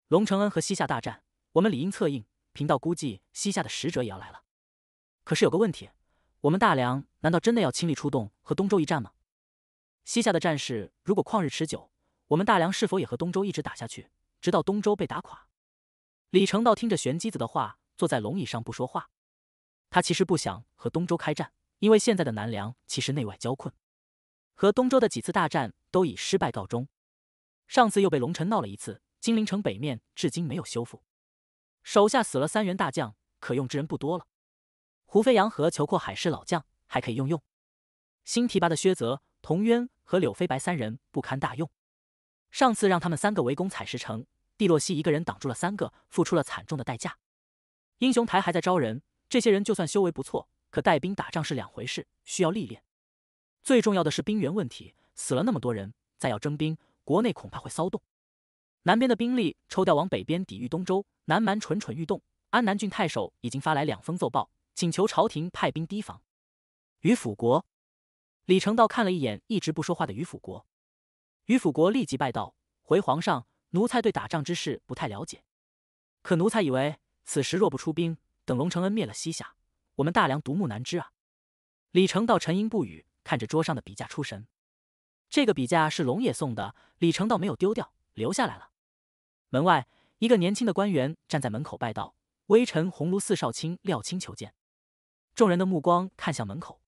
Speaker 1: 龙承恩和西夏大战，我们理应策应。贫道估计，西夏的使者也要来了。”可是有个问题，我们大梁难道真的要亲力出动和东周一战吗？西夏的战事如果旷日持久，我们大梁是否也和东周一直打下去，直到东周被打垮？李成道听着玄机子的话，坐在龙椅上不说话。他其实不想和东周开战，因为现在的南梁其实内外交困，和东周的几次大战都以失败告终。上次又被龙尘闹了一次，金陵城北面至今没有修复，手下死了三员大将，可用之人不多了。胡飞扬和裘阔海是老将，还可以用用。新提拔的薛泽、童渊和柳飞白三人不堪大用。上次让他们三个围攻采石城，蒂洛西一个人挡住了三个，付出了惨重的代价。英雄台还在招人，这些人就算修为不错，可带兵打仗是两回事，需要历练。最重要的是兵源问题，死了那么多人，再要征兵，国内恐怕会骚动。南边的兵力抽调往北边抵御东周，南蛮蠢蠢欲动。安南郡太守已经发来两封奏报。请求朝廷派兵提防。于辅国，李成道看了一眼一直不说话的于辅国，于辅国立即拜道：“回皇上，奴才对打仗之事不太了解，可奴才以为此时若不出兵，等龙承恩灭了西夏，我们大梁独木难支啊。”李成道沉吟不语，看着桌上的笔架出神。这个笔架是龙爷送的，李成道没有丢掉，留下来了。门外一个年轻的官员站在门口拜道：“微臣鸿胪寺少卿廖清求见。”众人的目光看向门口，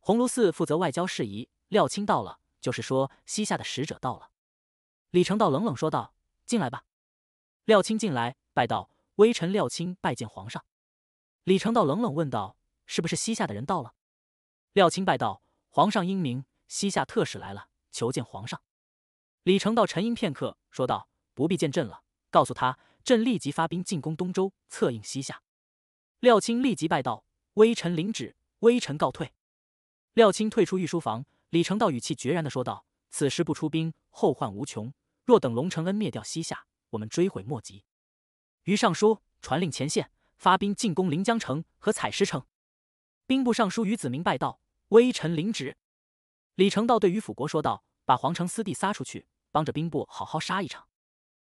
Speaker 1: 鸿胪寺负责外交事宜。廖青到了，就是说西夏的使者到了。李成道冷冷说道：“进来吧。”廖青进来拜道：“微臣廖青拜见皇上。”李成道冷冷问道：“是不是西夏的人到了？”廖青拜道：“皇上英明，西夏特使来了，求见皇上。”李成道沉吟片刻，说道：“不必见朕了，告诉他，朕立即发兵进攻东周，策应西夏。”廖青立即拜道。微臣领旨，微臣告退。廖钦退出御书房，李成道语气决然的说道：“此时不出兵，后患无穷。若等龙承恩灭掉西夏，我们追悔莫及。”于尚书传令前线，发兵进攻临江城和采石城。兵部尚书于子明拜道：“微臣领旨。”李成道对于辅国说道：“把皇城司地撒出去，帮着兵部好好杀一场。”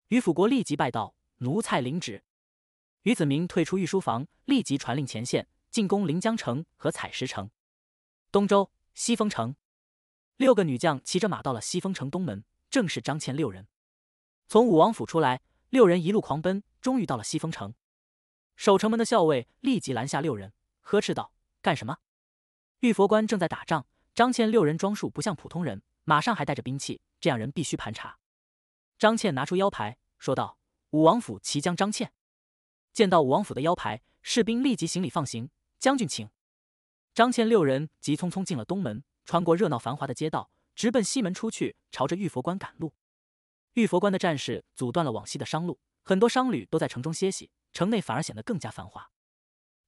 Speaker 1: 于辅国立即拜道：“奴才领旨。”于子明退出御书房，立即传令前线。进攻临江城和采石城，东周西风城六个女将骑着马到了西风城东门，正是张倩六人。从武王府出来，六人一路狂奔，终于到了西风城。守城门的校尉立即拦下六人，呵斥道：“干什么？”玉佛关正在打仗，张倩六人装束不像普通人，马上还带着兵器，这样人必须盘查。张倩拿出腰牌，说道：“武王府旗将张倩。”见到武王府的腰牌，士兵立即行礼放行。将军，请。张骞六人急匆匆进了东门，穿过热闹繁华的街道，直奔西门出去，朝着玉佛关赶路。玉佛关的战士阻断了往西的商路，很多商旅都在城中歇息，城内反而显得更加繁华。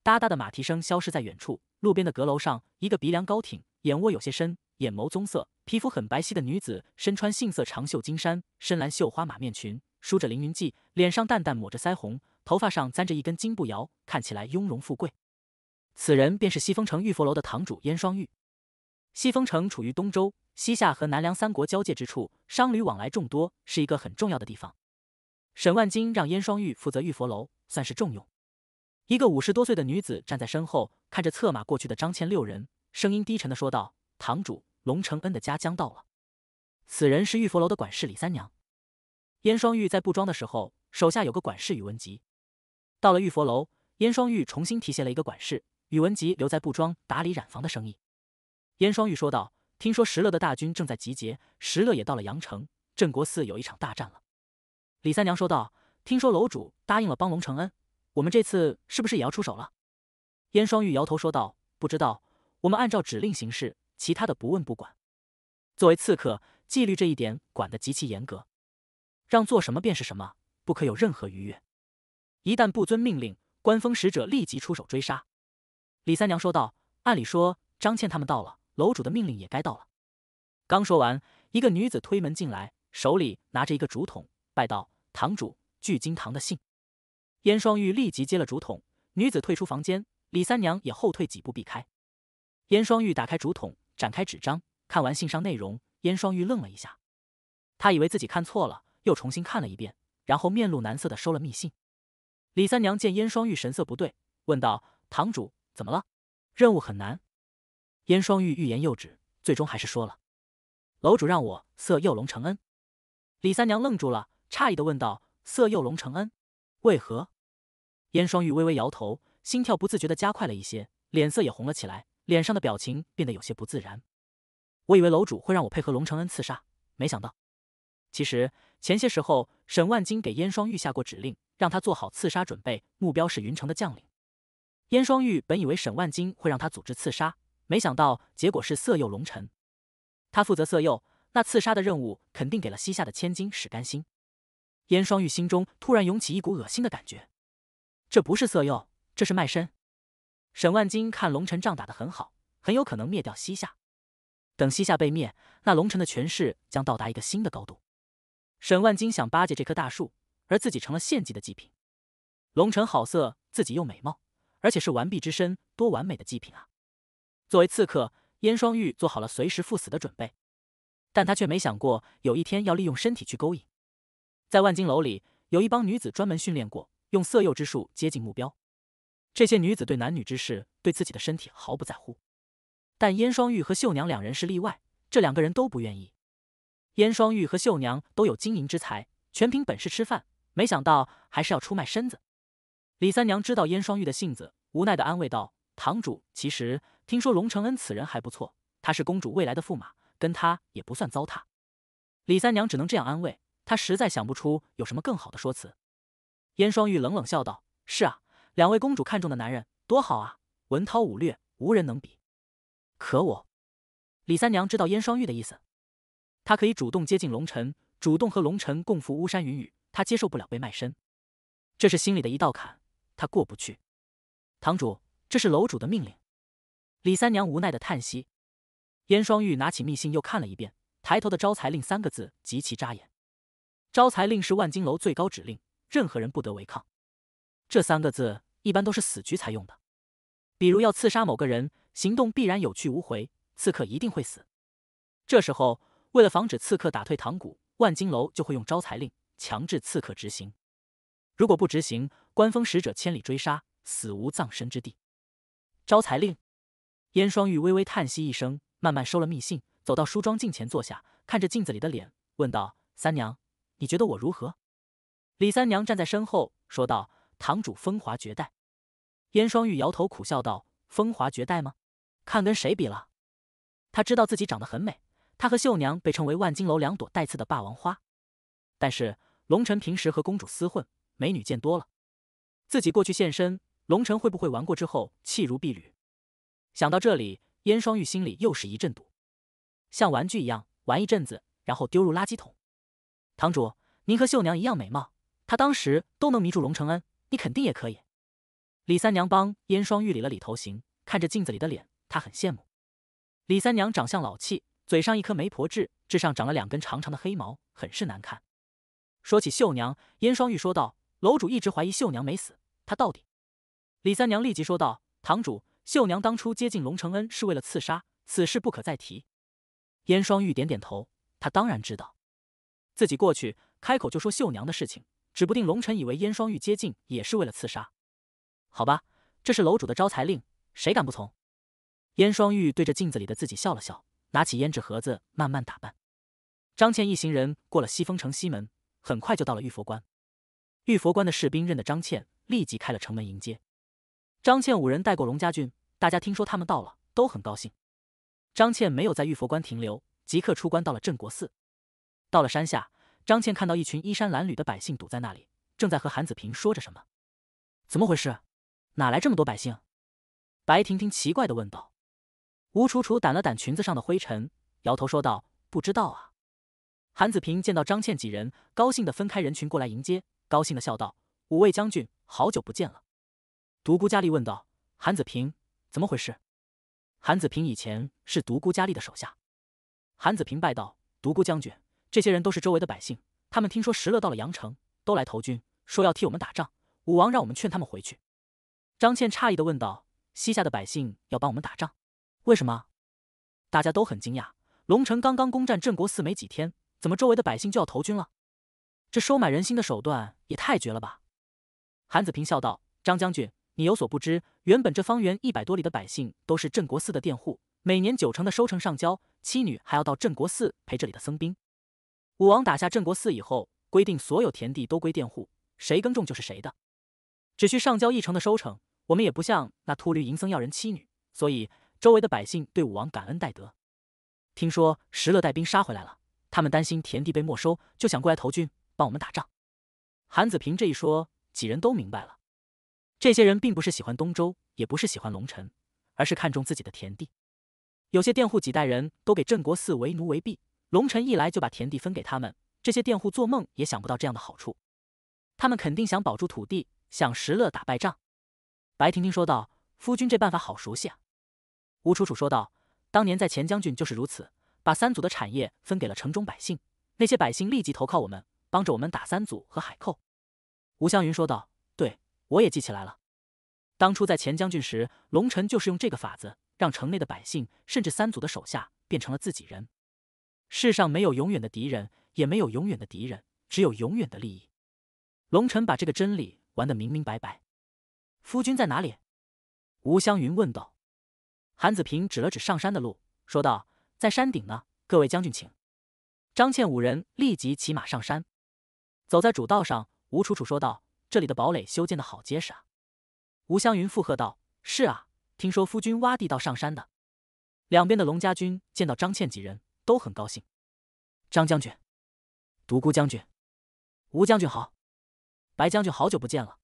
Speaker 1: 哒哒的马蹄声消失在远处，路边的阁楼上，一个鼻梁高挺、眼窝有些深、眼眸棕色、皮肤很白皙的女子，身穿杏色长袖金衫、深蓝绣花马面裙，梳着凌云髻，脸上淡淡抹着腮红，头发上簪着一根金步摇，看起来雍容富贵。此人便是西风城玉佛楼的堂主燕双玉。西风城处于东周、西夏和南梁三国交界之处，商旅往来众多，是一个很重要的地方。沈万金让燕双玉负责玉佛楼，算是重用。一个五十多岁的女子站在身后，看着策马过去的张骞六人，声音低沉的说道：“堂主龙承恩的家将到了。”此人是玉佛楼的管事李三娘。燕双玉在布庄的时候，手下有个管事宇文吉。到了玉佛楼，燕双玉重新提携了一个管事。宇文吉留在布庄打理染坊的生意。燕双玉说道：“听说石勒的大军正在集结，石勒也到了阳城，镇国寺有一场大战了。”李三娘说道：“听说楼主答应了帮龙承恩，我们这次是不是也要出手了？”燕双玉摇头说道：“不知道，我们按照指令行事，其他的不问不管。作为刺客，纪律这一点管得极其严格，让做什么便是什么，不可有任何逾越。一旦不遵命令，官封使者立即出手追杀。”李三娘说道：“按理说，张倩他们到了，楼主的命令也该到了。”刚说完，一个女子推门进来，手里拿着一个竹筒，拜道：“堂主，聚金堂的信。”燕双玉立即接了竹筒，女子退出房间，李三娘也后退几步避开。燕双玉打开竹筒，展开纸张，看完信上内容，燕双玉愣了一下，他以为自己看错了，又重新看了一遍，然后面露难色的收了密信。李三娘见燕双玉神色不对，问道：“堂主。”怎么了？任务很难。燕双玉欲言又止，最终还是说了：“楼主让我色诱龙承恩。”李三娘愣住了，诧异的问道：“色诱龙承恩？为何？”燕双玉微微摇头，心跳不自觉的加快了一些，脸色也红了起来，脸上的表情变得有些不自然。我以为楼主会让我配合龙承恩刺杀，没想到……其实前些时候，沈万金给燕双玉下过指令，让他做好刺杀准备，目标是云城的将领。燕双玉本以为沈万金会让他组织刺杀，没想到结果是色诱龙尘。他负责色诱，那刺杀的任务肯定给了西夏的千金史甘心。燕双玉心中突然涌起一股恶心的感觉，这不是色诱，这是卖身。沈万金看龙尘仗打得很好，很有可能灭掉西夏。等西夏被灭，那龙臣的权势将到达一个新的高度。沈万金想巴结这棵大树，而自己成了献祭的祭品。龙臣好色，自己又美貌。而且是完璧之身，多完美的祭品啊！作为刺客，燕双玉做好了随时赴死的准备，但他却没想过有一天要利用身体去勾引。在万金楼里，有一帮女子专门训练过用色诱之术接近目标。这些女子对男女之事、对自己的身体毫不在乎，但燕双玉和秀娘两人是例外。这两个人都不愿意。燕双玉和秀娘都有经营之才，全凭本事吃饭，没想到还是要出卖身子。李三娘知道燕双玉的性子。无奈的安慰道：“堂主，其实听说龙承恩此人还不错，他是公主未来的驸马，跟他也不算糟蹋。”李三娘只能这样安慰，她实在想不出有什么更好的说辞。燕双玉冷冷笑道：“是啊，两位公主看中的男人多好啊，文韬武略无人能比。”可我，李三娘知道燕双玉的意思，她可以主动接近龙尘，主动和龙尘共赴巫山云雨，她接受不了被卖身，这是心里的一道坎，她过不去。堂主，这是楼主的命令。李三娘无奈的叹息。燕双玉拿起密信又看了一遍，抬头的“招财令”三个字极其扎眼。“招财令”是万金楼最高指令，任何人不得违抗。这三个字一般都是死局才用的，比如要刺杀某个人，行动必然有去无回，刺客一定会死。这时候，为了防止刺客打退堂鼓，万金楼就会用“招财令”强制刺客执行。如果不执行，官封使者千里追杀。死无葬身之地。招财令，燕双玉微微叹息一声，慢慢收了密信，走到梳妆镜前坐下，看着镜子里的脸，问道：“三娘，你觉得我如何？”李三娘站在身后说道：“堂主风华绝代。”燕双玉摇头苦笑道：“风华绝代吗？看跟谁比了。”她知道自己长得很美，她和秀娘被称为万金楼两朵带刺的霸王花。但是龙辰平时和公主厮混，美女见多了，自己过去现身。龙城会不会玩过之后气如敝履？想到这里，燕双玉心里又是一阵堵，像玩具一样玩一阵子，然后丢入垃圾桶。堂主，您和秀娘一样美貌，她当时都能迷住龙承恩，你肯定也可以。李三娘帮燕双玉理了理头型，看着镜子里的脸，她很羡慕。李三娘长相老气，嘴上一颗媒婆痣，痣上长了两根长长的黑毛，很是难看。说起秀娘，燕双玉说道：“楼主一直怀疑秀娘没死，她到底……”李三娘立即说道：“堂主，绣娘当初接近龙承恩是为了刺杀，此事不可再提。”燕双玉点点头，他当然知道，自己过去开口就说绣娘的事情，指不定龙臣以为燕双玉接近也是为了刺杀，好吧，这是楼主的招财令，谁敢不从？燕双玉对着镜子里的自己笑了笑，拿起胭脂盒子慢慢打扮。张倩一行人过了西风城西门，很快就到了玉佛关。玉佛关的士兵认得张倩，立即开了城门迎接。张倩五人带过龙家俊，大家听说他们到了，都很高兴。张倩没有在玉佛关停留，即刻出关到了镇国寺。到了山下，张倩看到一群衣衫褴褛的百姓堵在那里，正在和韩子平说着什么。怎么回事？哪来这么多百姓？白婷婷奇怪的问道。吴楚楚掸了掸裙子上的灰尘，摇头说道：“不知道啊。”韩子平见到张倩几人，高兴的分开人群过来迎接，高兴的笑道：“五位将军，好久不见了。”独孤佳丽问道：“韩子平，怎么回事？”韩子平以前是独孤佳丽的手下。韩子平拜道：“独孤将军，这些人都是周围的百姓，他们听说石勒到了阳城，都来投军，说要替我们打仗。武王让我们劝他们回去。”张倩诧异的问道：“西夏的百姓要帮我们打仗，为什么？”大家都很惊讶。龙城刚刚攻占镇国寺没几天，怎么周围的百姓就要投军了？这收买人心的手段也太绝了吧！韩子平笑道：“张将军。”你有所不知，原本这方圆一百多里的百姓都是镇国寺的佃户，每年九成的收成上交，妻女还要到镇国寺陪这里的僧兵。武王打下镇国寺以后，规定所有田地都归佃户，谁耕种就是谁的，只需上交一成的收成。我们也不像那秃驴淫僧要人妻女，所以周围的百姓对武王感恩戴德。听说石勒带兵杀回来了，他们担心田地被没收，就想过来投军，帮我们打仗。韩子平这一说，几人都明白了。这些人并不是喜欢东周，也不是喜欢龙臣，而是看重自己的田地。有些佃户几代人都给镇国寺为奴为婢，龙臣一来就把田地分给他们，这些佃户做梦也想不到这样的好处，他们肯定想保住土地，想食乐打败仗。白婷婷说道：“夫君，这办法好熟悉啊。”吴楚楚说道：“当年在钱将军就是如此，把三组的产业分给了城中百姓，那些百姓立即投靠我们，帮着我们打三组和海寇。”吴湘云说道：“对。”我也记起来了，当初在钱将军时，龙臣就是用这个法子，让城内的百姓甚至三祖的手下变成了自己人。世上没有永远的敌人，也没有永远的敌人，只有永远的利益。龙臣把这个真理玩得明明白白。夫君在哪里？吴湘云问道。韩子平指了指上山的路，说道：“在山顶呢。”各位将军，请。张倩五人立即骑马上山。走在主道上，吴楚楚说道。这里的堡垒修建的好结实啊！吴湘云附和道：“是啊，听说夫君挖地道上山的。”两边的龙家军见到张倩几人都很高兴。张将军、独孤将军、吴将军好，白将军好久不见了。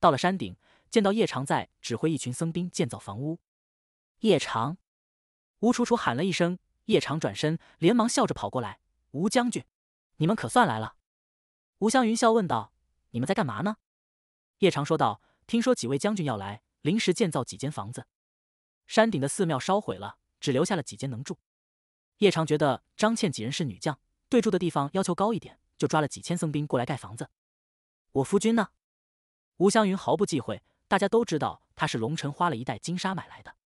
Speaker 1: 到了山顶，见到叶长在指挥一群僧兵建造房屋。叶长，吴楚楚喊了一声，叶长转身，连忙笑着跑过来：“吴将军，你们可算来了。”吴湘云笑问道。你们在干嘛呢？叶长说道：“听说几位将军要来，临时建造几间房子。山顶的寺庙烧毁了，只留下了几间能住。叶长觉得张倩几人是女将，对住的地方要求高一点，就抓了几千僧兵过来盖房子。我夫君呢？”吴湘云毫不忌讳，大家都知道他是龙臣花了一袋金沙买来的。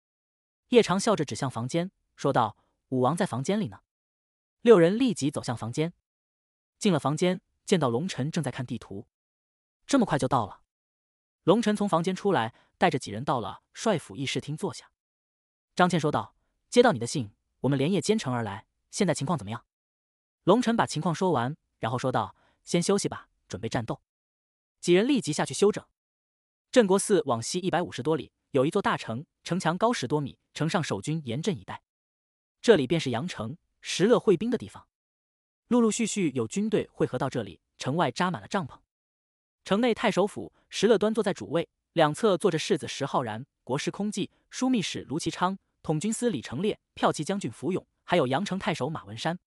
Speaker 1: 叶长笑着指向房间，说道：“武王在房间里呢。”六人立即走向房间，进了房间，见到龙臣正在看地图。这么快就到了，龙尘从房间出来，带着几人到了帅府议事厅坐下。张倩说道：“接到你的信，我们连夜兼程而来，现在情况怎么样？”龙尘把情况说完，然后说道：“先休息吧，准备战斗。”几人立即下去休整。镇国寺往西一百五十多里，有一座大城，城墙高十多米，城上守军严阵以待。这里便是阳城，石勒会兵的地方。陆陆续续有军队汇合到这里，城外扎满了帐篷。城内太守府，石勒端坐在主位，两侧坐着世子石浩然、国师空寂、枢密使卢其昌、统军司李成烈、骠骑将军福永，还有阳城太守马文山。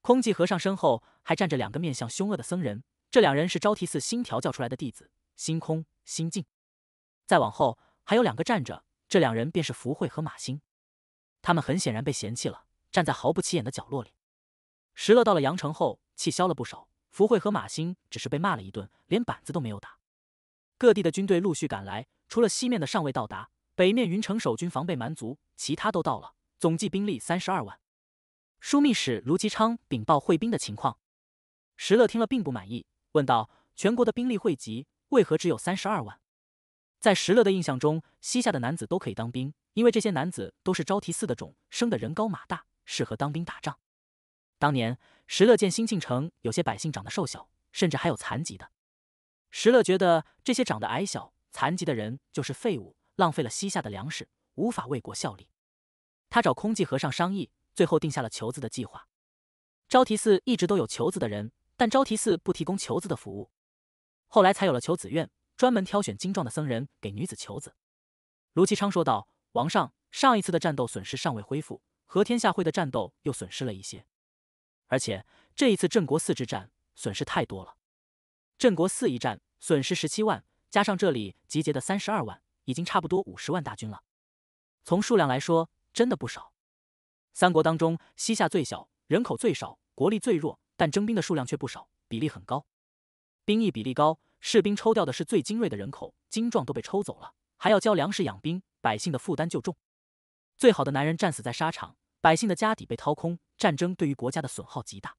Speaker 1: 空寂和尚身后还站着两个面相凶恶的僧人，这两人是招提寺新调教出来的弟子，星空、心静。再往后还有两个站着，这两人便是福慧和马兴。他们很显然被嫌弃了，站在毫不起眼的角落里。石勒到了阳城后，气消了不少。福慧和马兴只是被骂了一顿，连板子都没有打。各地的军队陆续赶来，除了西面的尚未到达，北面云城守军防备蛮族，其他都到了，总计兵力三十二万。枢密使卢其昌禀报汇兵的情况，石勒听了并不满意，问道：“全国的兵力汇集，为何只有三十二万？”在石勒的印象中，西夏的男子都可以当兵，因为这些男子都是招提寺的种，生的人高马大，适合当兵打仗。当年。石勒见新庆城有些百姓长得瘦小，甚至还有残疾的。石勒觉得这些长得矮小、残疾的人就是废物，浪费了西夏的粮食，无法为国效力。他找空寂和尚商议，最后定下了求子的计划。招提寺一直都有求子的人，但招提寺不提供求子的服务。后来才有了求子院，专门挑选精壮的僧人给女子求子。卢其昌说道：“王上，上一次的战斗损失尚未恢复，和天下会的战斗又损失了一些。”而且这一次镇国寺之战损失太多了，镇国寺一战损失十七万，加上这里集结的三十二万，已经差不多五十万大军了。从数量来说，真的不少。三国当中，西夏最小，人口最少，国力最弱，但征兵的数量却不少，比例很高。兵役比例高，士兵抽调的是最精锐的人口，精壮都被抽走了，还要交粮食养兵，百姓的负担就重。最好的男人战死在沙场，百姓的家底被掏空。战争对于国家的损耗极大，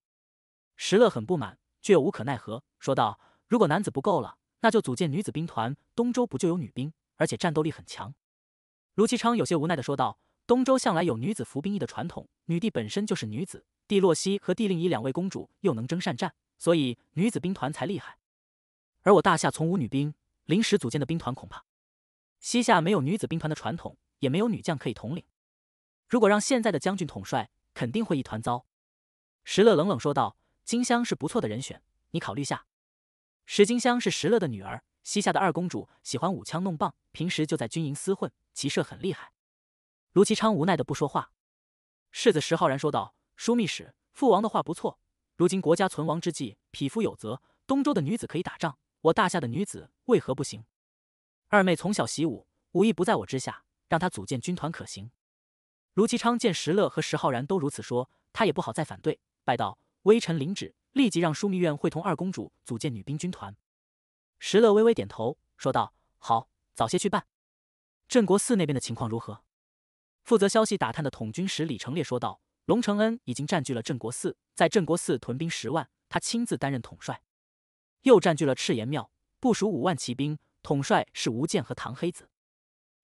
Speaker 1: 石勒很不满，却又无可奈何，说道：“如果男子不够了，那就组建女子兵团。东周不就有女兵，而且战斗力很强？”卢其昌有些无奈地说道：“东周向来有女子服兵役的传统，女帝本身就是女子，帝洛西和帝令仪两位公主又能征善战，所以女子兵团才厉害。而我大夏从无女兵，临时组建的兵团恐怕西夏没有女子兵团的传统，也没有女将可以统领。如果让现在的将军统帅。”肯定会一团糟，石乐冷冷说道：“金香是不错的人选，你考虑下。”石金香是石乐的女儿，膝下的二公主，喜欢舞枪弄棒，平时就在军营厮混，骑射很厉害。卢其昌无奈的不说话。世子石浩然说道：“枢密使，父王的话不错，如今国家存亡之际，匹夫有责。东周的女子可以打仗，我大夏的女子为何不行？二妹从小习武，武艺不在我之下，让她组建军团可行。”卢其昌见石勒和石浩然都如此说，他也不好再反对，拜道：“微臣领旨，立即让枢密院会同二公主组建女兵军团。”石勒微微点头，说道：“好，早些去办。”镇国寺那边的情况如何？负责消息打探的统军使李成烈说道：“龙承恩已经占据了镇国寺，在镇国寺屯兵十万，他亲自担任统帅，又占据了赤岩庙，部署五万骑兵，统帅是吴健和唐黑子。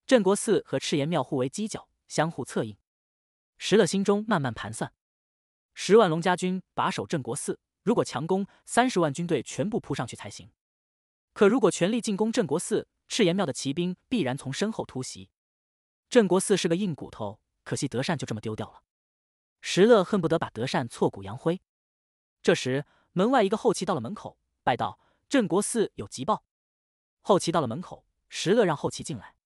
Speaker 1: 镇国寺和赤岩庙互为犄角。”相互策应，石勒心中慢慢盘算：十万龙家军把守镇国寺，如果强攻，三十万军队全部扑上去才行。可如果全力进攻镇国寺，赤岩庙的骑兵必然从身后突袭。镇国寺是个硬骨头，可惜德善就这么丢掉了。石勒恨不得把德善挫骨扬灰。这时，门外一个后骑到了门口，拜道：“镇国寺有急报。”后骑到了门口，石勒让后骑进来，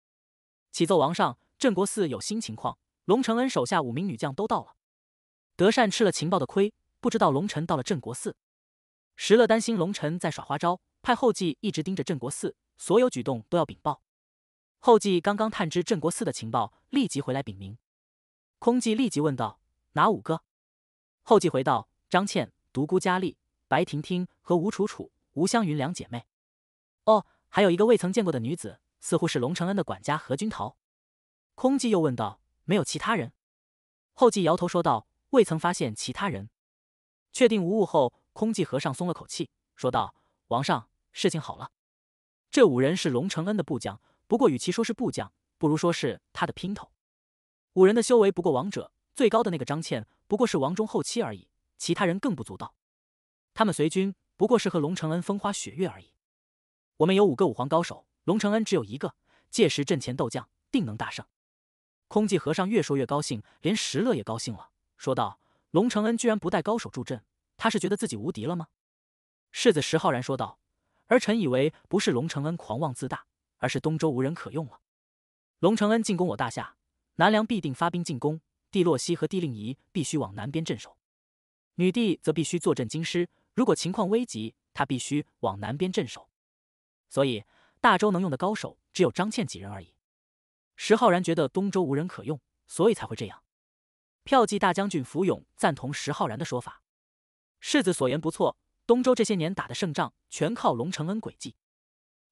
Speaker 1: 启奏王上。镇国寺有新情况，龙承恩手下五名女将都到了。德善吃了情报的亏，不知道龙臣到了镇国寺。石勒担心龙臣在耍花招，派后继一直盯着镇国寺，所有举动都要禀报。后继刚刚探知镇国寺的情报，立即回来禀明。空寂立即问道：“哪五个？”后继回到：张倩、独孤佳丽、白婷婷和吴楚楚、吴湘云两姐妹。哦，还有一个未曾见过的女子，似乎是龙承恩的管家何君桃。空寂又问道：“没有其他人？”后继摇头说道：“未曾发现其他人。”确定无误后，空寂和尚松了口气，说道：“王上，事情好了。这五人是龙承恩的部将，不过与其说是部将，不如说是他的姘头。五人的修为不过王者，最高的那个张倩不过是王中后期而已，其他人更不足道。他们随军不过是和龙承恩风花雪月而已。我们有五个五皇高手，龙承恩只有一个，届时阵前斗将，定能大胜。”空寂和尚越说越高兴，连石勒也高兴了，说道：“龙承恩居然不带高手助阵，他是觉得自己无敌了吗？”世子石浩然说道：“儿臣以为不是龙承恩狂妄自大，而是东周无人可用了。龙承恩进攻我大夏，南梁必定发兵进攻，帝洛西和帝令仪必须往南边镇守，女帝则必须坐镇京师。如果情况危急，她必须往南边镇守。所以大周能用的高手只有张倩几人而已。”石浩然觉得东周无人可用，所以才会这样。票骑大将军福永赞同石浩然的说法，世子所言不错，东周这些年打的胜仗全靠龙承恩诡计。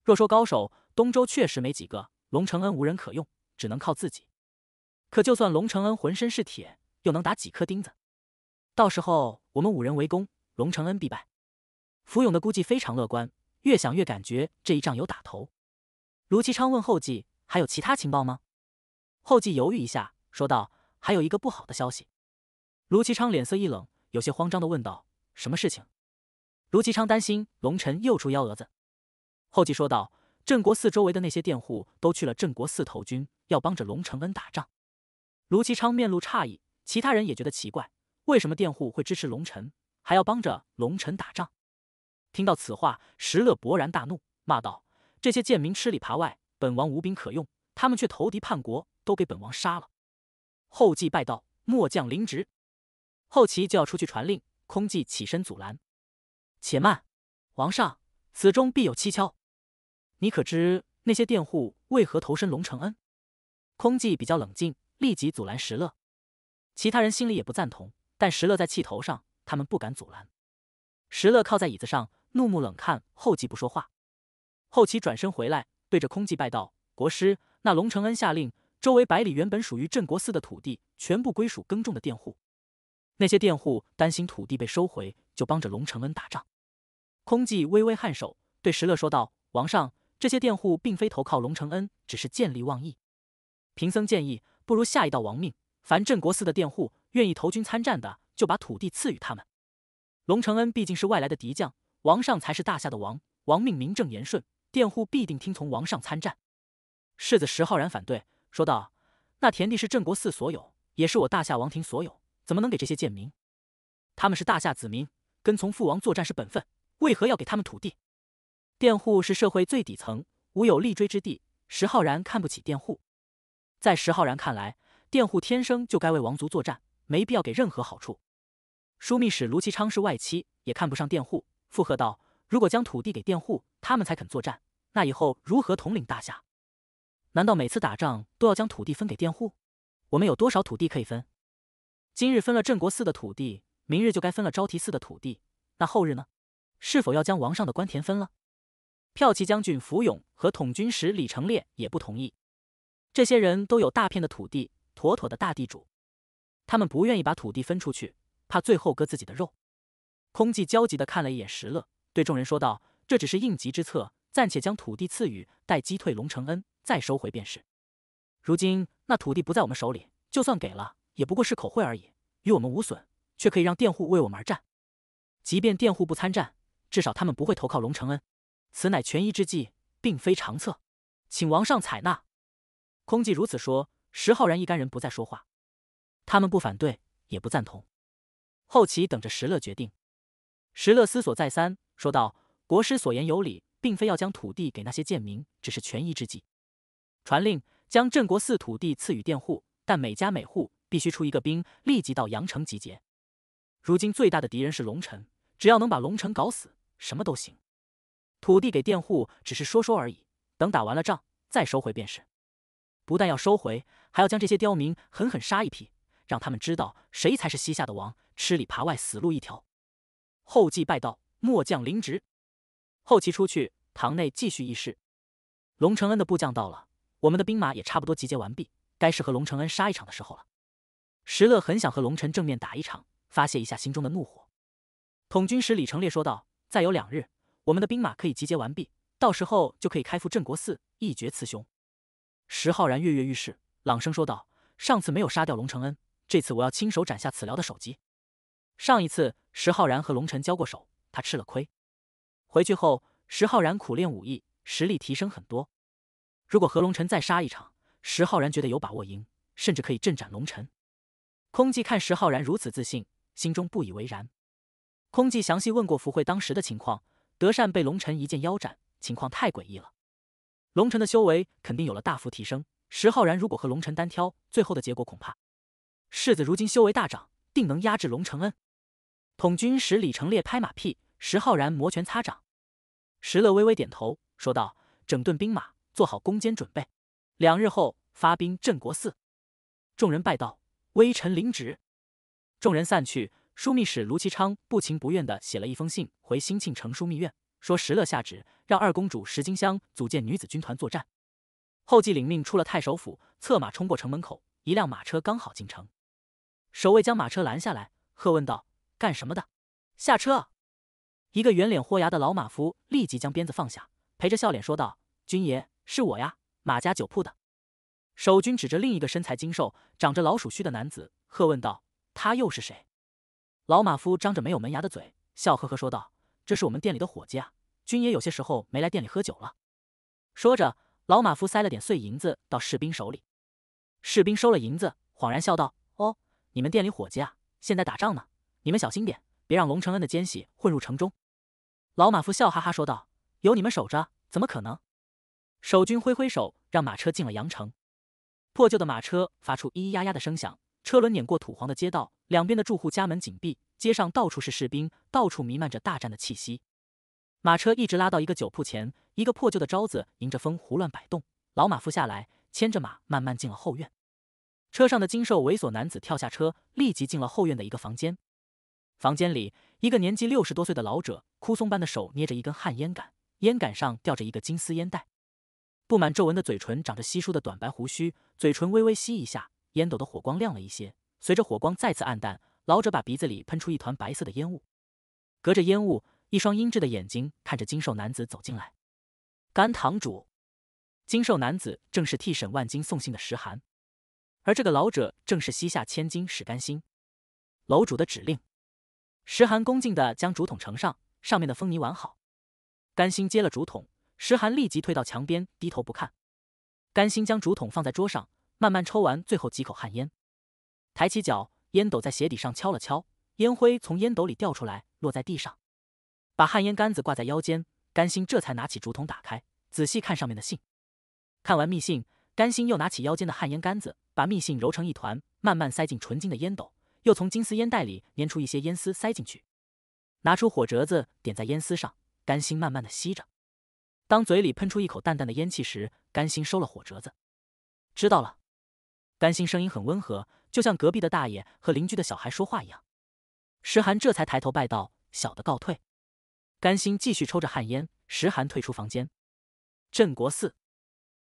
Speaker 1: 若说高手，东周确实没几个，龙承恩无人可用，只能靠自己。可就算龙承恩浑身是铁，又能打几颗钉子？到时候我们五人围攻龙承恩必败。福永的估计非常乐观，越想越感觉这一仗有打头。卢其昌问后继。还有其他情报吗？后继犹豫一下，说道：“还有一个不好的消息。”卢其昌脸色一冷，有些慌张的问道：“什么事情？”卢其昌担心龙尘又出幺蛾子。后继说道：“镇国寺周围的那些佃户都去了镇国寺投军，要帮着龙承恩打仗。”卢其昌面露诧异，其他人也觉得奇怪，为什么佃户会支持龙尘，还要帮着龙尘打仗？听到此话，石勒勃然大怒，骂道：“这些贱民吃里扒外！”本王无兵可用，他们却投敌叛国，都给本王杀了。后继拜道，末将临职。后齐就要出去传令，空寂起身阻拦。且慢，王上，此中必有蹊跷。你可知那些佃户为何投身龙承恩？空寂比较冷静，立即阻拦石乐。其他人心里也不赞同，但石乐在气头上，他们不敢阻拦。石乐靠在椅子上，怒目冷看后继不说话。后齐转身回来。对着空寂拜道：“国师，那龙承恩下令，周围百里原本属于镇国寺的土地，全部归属耕种的佃户。那些佃户担心土地被收回，就帮着龙承恩打仗。”空寂微微颔首，对石勒说道：“王上，这些佃户并非投靠龙承恩，只是见利忘义。贫僧建议，不如下一道王命，凡镇国寺的佃户愿意投军参战的，就把土地赐予他们。龙承恩毕竟是外来的敌将，王上才是大夏的王，王命名正言顺。”佃户必定听从王上参战。世子石浩然反对，说道：“那田地是镇国寺所有，也是我大夏王庭所有，怎么能给这些贱民？他们是大夏子民，跟从父王作战是本分，为何要给他们土地？佃户是社会最底层，无有立锥之地。石浩然看不起佃户，在石浩然看来，佃户天生就该为王族作战，没必要给任何好处。”枢密使卢其昌是外戚，也看不上佃户，附和道。如果将土地给佃户，他们才肯作战，那以后如何统领大夏？难道每次打仗都要将土地分给佃户？我们有多少土地可以分？今日分了镇国寺的土地，明日就该分了昭提寺的土地，那后日呢？是否要将王上的官田分了？骠骑将军福勇和统军使李成烈也不同意。这些人都有大片的土地，妥妥的大地主，他们不愿意把土地分出去，怕最后割自己的肉。空寂焦急地看了一眼石勒。对众人说道：“这只是应急之策，暂且将土地赐予，待击退龙承恩再收回便是。如今那土地不在我们手里，就算给了，也不过是口惠而已，与我们无损，却可以让佃户为我们而战。即便佃户不参战，至少他们不会投靠龙承恩。此乃权宜之计，并非常策，请王上采纳。”空寂如此说，石浩然一干人不再说话，他们不反对，也不赞同。后期等着石乐决定，石乐思索再三。说道：“国师所言有理，并非要将土地给那些贱民，只是权宜之计。传令，将镇国寺土地赐予佃户，但每家每户必须出一个兵，立即到阳城集结。如今最大的敌人是龙城，只要能把龙城搞死，什么都行。土地给佃户只是说说而已，等打完了仗再收回便是。不但要收回，还要将这些刁民狠狠杀一批，让他们知道谁才是西夏的王，吃里扒外死路一条。”后继拜道。末将临职，后期出去，堂内继续议事。龙承恩的部将到了，我们的兵马也差不多集结完毕，该是和龙承恩杀一场的时候了。石勒很想和龙晨正面打一场，发泄一下心中的怒火。统军使李成烈说道：“再有两日，我们的兵马可以集结完毕，到时候就可以开赴镇国寺一决雌雄。”石浩然跃跃欲试，朗声说道：“上次没有杀掉龙承恩，这次我要亲手斩下此辽的首级。”上一次石浩然和龙晨交过手。他吃了亏，回去后，石浩然苦练武艺，实力提升很多。如果和龙尘再杀一场，石浩然觉得有把握赢，甚至可以镇斩龙尘。空寂看石浩然如此自信，心中不以为然。空寂详细问过福慧当时的情况，德善被龙尘一剑腰斩，情况太诡异了。龙臣的修为肯定有了大幅提升。石浩然如果和龙臣单挑，最后的结果恐怕世子如今修为大涨，定能压制龙承恩。统军使李承烈拍马屁。石浩然摩拳擦掌，石勒微微点头，说道：“整顿兵马，做好攻坚准备，两日后发兵镇国寺。”众人拜道：“微臣领旨。”众人散去。枢密使卢其昌不情不愿地写了一封信回兴庆城枢密院，说石勒下旨让二公主石金香组建女子军团作战。后继领命出了太守府，策马冲过城门口，一辆马车刚好进城，守卫将马车拦下来，喝问道：“干什么的？下车。”一个圆脸豁牙的老马夫立即将鞭子放下，陪着笑脸说道：“军爷，是我呀，马家酒铺的。”守军指着另一个身材精瘦、长着老鼠须的男子，喝问道：“他又是谁？”老马夫张着没有门牙的嘴，笑呵呵说道：“这是我们店里的伙计啊，军爷有些时候没来店里喝酒了。”说着，老马夫塞了点碎银子到士兵手里。士兵收了银子，恍然笑道：“哦，你们店里伙计啊，现在打仗呢，你们小心点，别让龙承恩的奸细混入城中。”老马夫笑哈哈说道：“有你们守着，怎么可能？”守军挥挥手，让马车进了羊城。破旧的马车发出咿呀呀的声响，车轮碾过土黄的街道，两边的住户家门紧闭，街上到处是士兵，到处弥漫着大战的气息。马车一直拉到一个酒铺前，一个破旧的招子迎着风胡乱摆动。老马夫下来，牵着马慢慢进了后院。车上的精瘦猥琐男子跳下车，立即进了后院的一个房间。房间里。一个年纪六十多岁的老者，枯松般的手捏着一根旱烟杆，烟杆上吊着一个金丝烟袋，布满皱纹的嘴唇长着稀疏的短白胡须，嘴唇微微吸一下，烟斗的火光亮了一些。随着火光再次暗淡，老者把鼻子里喷出一团白色的烟雾，隔着烟雾，一双阴鸷的眼睛看着精瘦男子走进来。甘堂主，精瘦男子正是替沈万金送信的石寒，而这个老者正是西夏千金史甘心，楼主的指令。石寒恭敬地将竹筒呈上，上面的封泥完好。甘心接了竹筒，石寒立即退到墙边，低头不看。甘心将竹筒放在桌上，慢慢抽完最后几口旱烟，抬起脚，烟斗在鞋底上敲了敲，烟灰从烟斗里掉出来，落在地上。把旱烟杆子挂在腰间，甘心这才拿起竹筒打开，仔细看上面的信。看完密信，甘心又拿起腰间的旱烟杆子，把密信揉成一团，慢慢塞进纯净的烟斗。又从金丝烟袋里拈出一些烟丝塞进去，拿出火折子点在烟丝上，甘心慢慢的吸着。当嘴里喷出一口淡淡的烟气时，甘心收了火折子。知道了。甘心声音很温和，就像隔壁的大爷和邻居的小孩说话一样。石寒这才抬头拜道：“小的告退。”甘心继续抽着旱烟。石寒退出房间。镇国寺，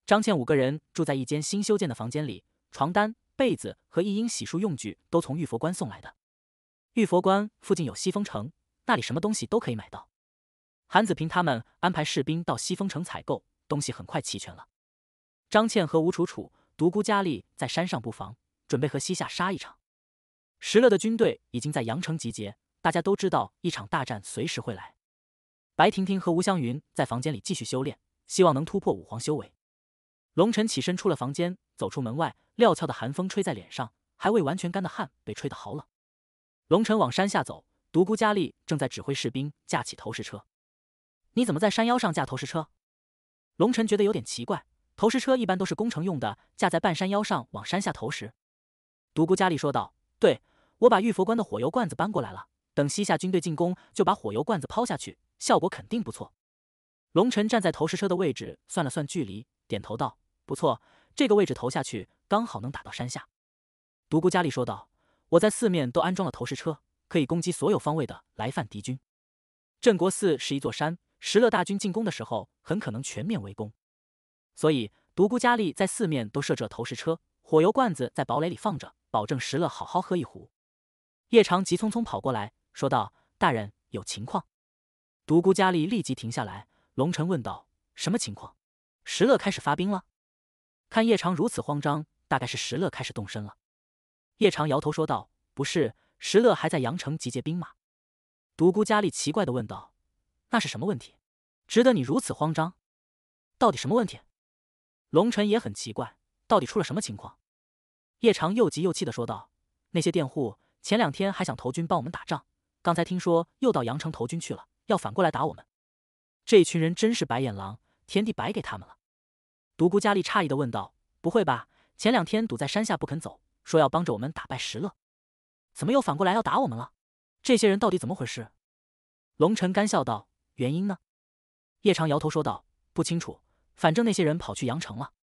Speaker 1: 张倩五个人住在一间新修建的房间里，床单。被子和一应洗漱用具都从玉佛观送来的。玉佛观附近有西风城，那里什么东西都可以买到。韩子平他们安排士兵到西风城采购，东西很快齐全了。张倩和吴楚楚、独孤佳丽在山上布防，准备和西夏杀一场。石勒的军队已经在阳城集结，大家都知道一场大战随时会来。白婷婷和吴香云在房间里继续修炼，希望能突破五皇修为。龙晨起身出了房间。走出门外，料峭的寒风吹在脸上，还未完全干的汗被吹得好冷。龙晨往山下走，独孤佳丽正在指挥士兵架起投石车。你怎么在山腰上架投石车？龙晨觉得有点奇怪，投石车一般都是工程用的，架在半山腰上往山下投石。独孤佳丽说道：“对我把玉佛关的火油罐子搬过来了，等西夏军队进攻，就把火油罐子抛下去，效果肯定不错。”龙晨站在投石车的位置，算了算距离，点头道：“不错。”这个位置投下去，刚好能打到山下。独孤伽利说道：“我在四面都安装了投石车，可以攻击所有方位的来犯敌军。镇国寺是一座山，石勒大军进攻的时候，很可能全面围攻，所以独孤伽利在四面都设置了投石车。火油罐子在堡垒里放着，保证石勒好好喝一壶。”叶长急匆匆跑过来，说道：“大人，有情况！”独孤伽利立即停下来，龙城问道：“什么情况？石勒开始发兵了？”看叶长如此慌张，大概是石勒开始动身了。叶长摇头说道：“不是，石勒还在阳城集结兵马。”独孤佳丽奇怪的问道：“那是什么问题？值得你如此慌张？到底什么问题？”龙尘也很奇怪，到底出了什么情况？叶长又急又气的说道：“那些佃户前两天还想投军帮我们打仗，刚才听说又到阳城投军去了，要反过来打我们。这群人真是白眼狼，田地白给他们了。”独孤佳丽诧异的问道：“不会吧？前两天堵在山下不肯走，说要帮着我们打败石勒，怎么又反过来要打我们了？这些人到底怎么回事？”龙晨干笑道：“原因呢？”叶长摇头说道：“不清楚，反正那些人跑去阳城了。”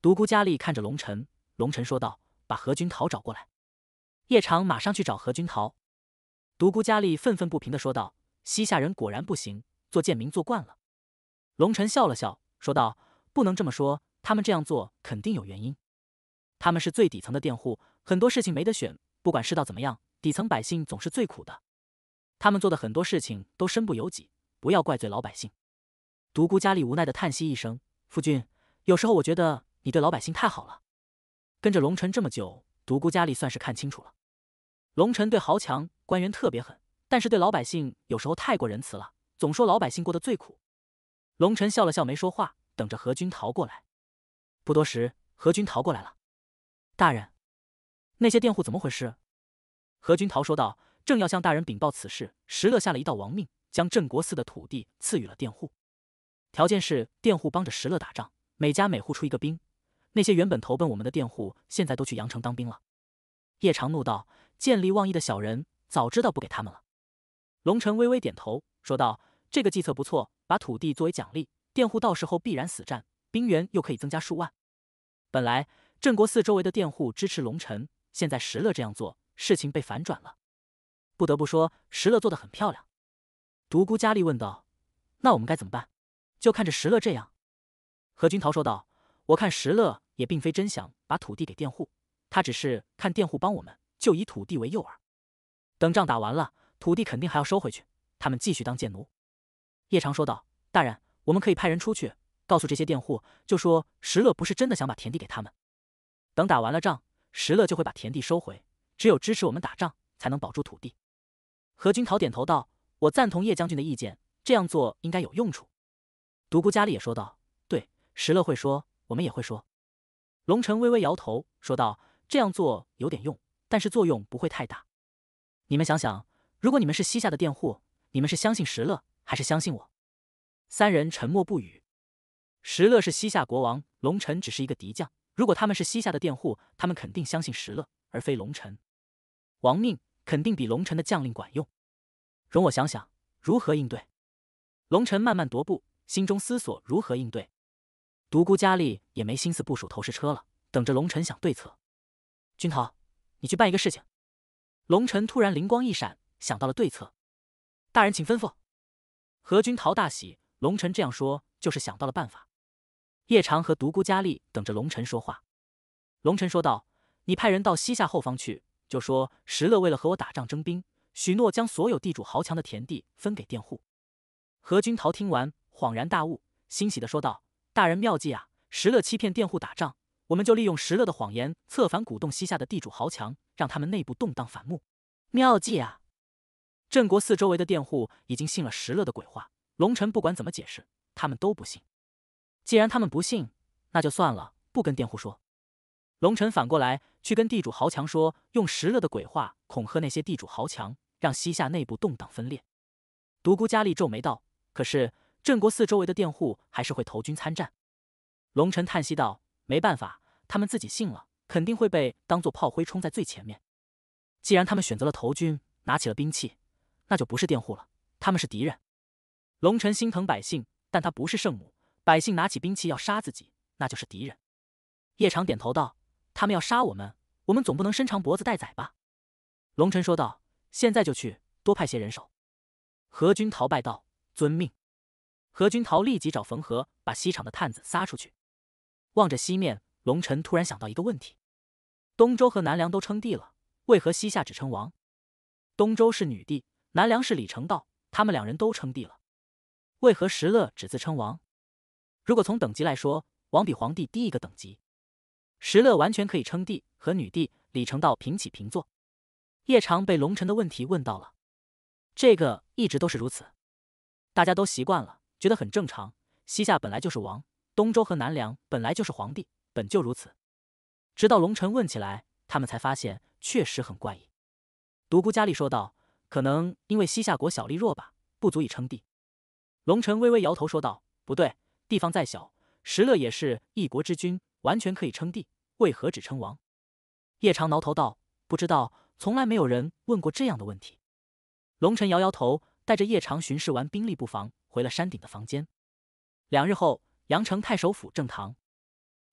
Speaker 1: 独孤佳丽看着龙晨，龙晨说道：“把何君陶找过来。”叶长马上去找何君陶。独孤佳丽愤愤不平的说道：“西夏人果然不行，做贱民做惯了。”龙晨笑了笑说道。不能这么说，他们这样做肯定有原因。他们是最底层的佃户，很多事情没得选。不管世道怎么样，底层百姓总是最苦的。他们做的很多事情都身不由己，不要怪罪老百姓。独孤佳丽无奈的叹息一声：“夫君，有时候我觉得你对老百姓太好了。”跟着龙尘这么久，独孤佳丽算是看清楚了，龙尘对豪强官员特别狠，但是对老百姓有时候太过仁慈了，总说老百姓过得最苦。龙尘笑了笑，没说话。等着何军逃过来。不多时，何军逃过来了。大人，那些佃户怎么回事？何军逃说道：“正要向大人禀报此事，石勒下了一道王命，将镇国寺的土地赐予了佃户，条件是佃户帮着石勒打仗，每家每户出一个兵。那些原本投奔我们的佃户，现在都去阳城当兵了。”叶长怒道：“见利忘义的小人，早知道不给他们了。”龙城微微点头说道：“这个计策不错，把土地作为奖励。”佃户到时候必然死战，兵员又可以增加数万。本来镇国寺周围的佃户支持龙尘，现在石勒这样做，事情被反转了。不得不说，石勒做的很漂亮。独孤佳丽问道：“那我们该怎么办？”就看着石勒这样。何君桃说道：“我看石勒也并非真想把土地给佃户，他只是看佃户帮我们，就以土地为诱饵。等仗打完了，土地肯定还要收回去，他们继续当贱奴。”叶长说道：“大人。”我们可以派人出去，告诉这些佃户，就说石勒不是真的想把田地给他们。等打完了仗，石勒就会把田地收回。只有支持我们打仗，才能保住土地。何君陶点头道：“我赞同叶将军的意见，这样做应该有用处。”独孤家里也说道：“对，石勒会说，我们也会说。”龙城微微摇头说道：“这样做有点用，但是作用不会太大。你们想想，如果你们是西夏的佃户，你们是相信石勒还是相信我？”三人沉默不语。石勒是西夏国王，龙臣只是一个敌将。如果他们是西夏的佃户，他们肯定相信石勒，而非龙臣。王命肯定比龙臣的将令管用。容我想想如何应对。龙臣慢慢踱步，心中思索如何应对。独孤佳丽也没心思部署投石车了，等着龙臣想对策。君陶，你去办一个事情。龙臣突然灵光一闪，想到了对策。大人请吩咐。何君陶大喜。龙臣这样说，就是想到了办法。叶长和独孤佳丽等着龙臣说话。龙臣说道：“你派人到西夏后方去，就说石勒为了和我打仗征兵，许诺将所有地主豪强的田地分给佃户。”何君桃听完恍然大悟，欣喜的说道：“大人妙计啊！石勒欺骗佃户打仗，我们就利用石勒的谎言策反鼓动西夏的地主豪强，让他们内部动荡反目。妙计啊！”镇国寺周围的佃户已经信了石勒的鬼话。龙尘不管怎么解释，他们都不信。既然他们不信，那就算了，不跟佃户说。龙尘反过来去跟地主豪强说，用石勒的鬼话恐吓那些地主豪强，让西夏内部动荡分裂。独孤佳丽皱眉道：“可是镇国寺周围的佃户还是会投军参战。”龙尘叹息道：“没办法，他们自己信了，肯定会被当做炮灰冲在最前面。既然他们选择了投军，拿起了兵器，那就不是佃户了，他们是敌人。”龙尘心疼百姓，但他不是圣母。百姓拿起兵器要杀自己，那就是敌人。叶长点头道：“他们要杀我们，我们总不能伸长脖子待宰吧？”龙晨说道：“现在就去，多派些人手。”何君桃拜道：“遵命。”何君桃立即找冯和，把西厂的探子撒出去。望着西面，龙晨突然想到一个问题：东周和南梁都称帝了，为何西夏只称王？东周是女帝，南梁是李成道，他们两人都称帝了。为何石勒只自称王？如果从等级来说，王比皇帝低一个等级，石勒完全可以称帝和女帝李成道平起平坐。叶长被龙尘的问题问到了，这个一直都是如此，大家都习惯了，觉得很正常。西夏本来就是王，东周和南梁本来就是皇帝，本就如此。直到龙尘问起来，他们才发现确实很怪异。独孤伽利说道：“可能因为西夏国小力弱吧，不足以称帝。”龙臣微微摇头说道：“不对，地方再小，石勒也是一国之君，完全可以称帝，为何只称王？”叶长挠头道：“不知道，从来没有人问过这样的问题。”龙臣摇摇头，带着叶长巡视完兵力布防，回了山顶的房间。两日后，阳城太守府正堂，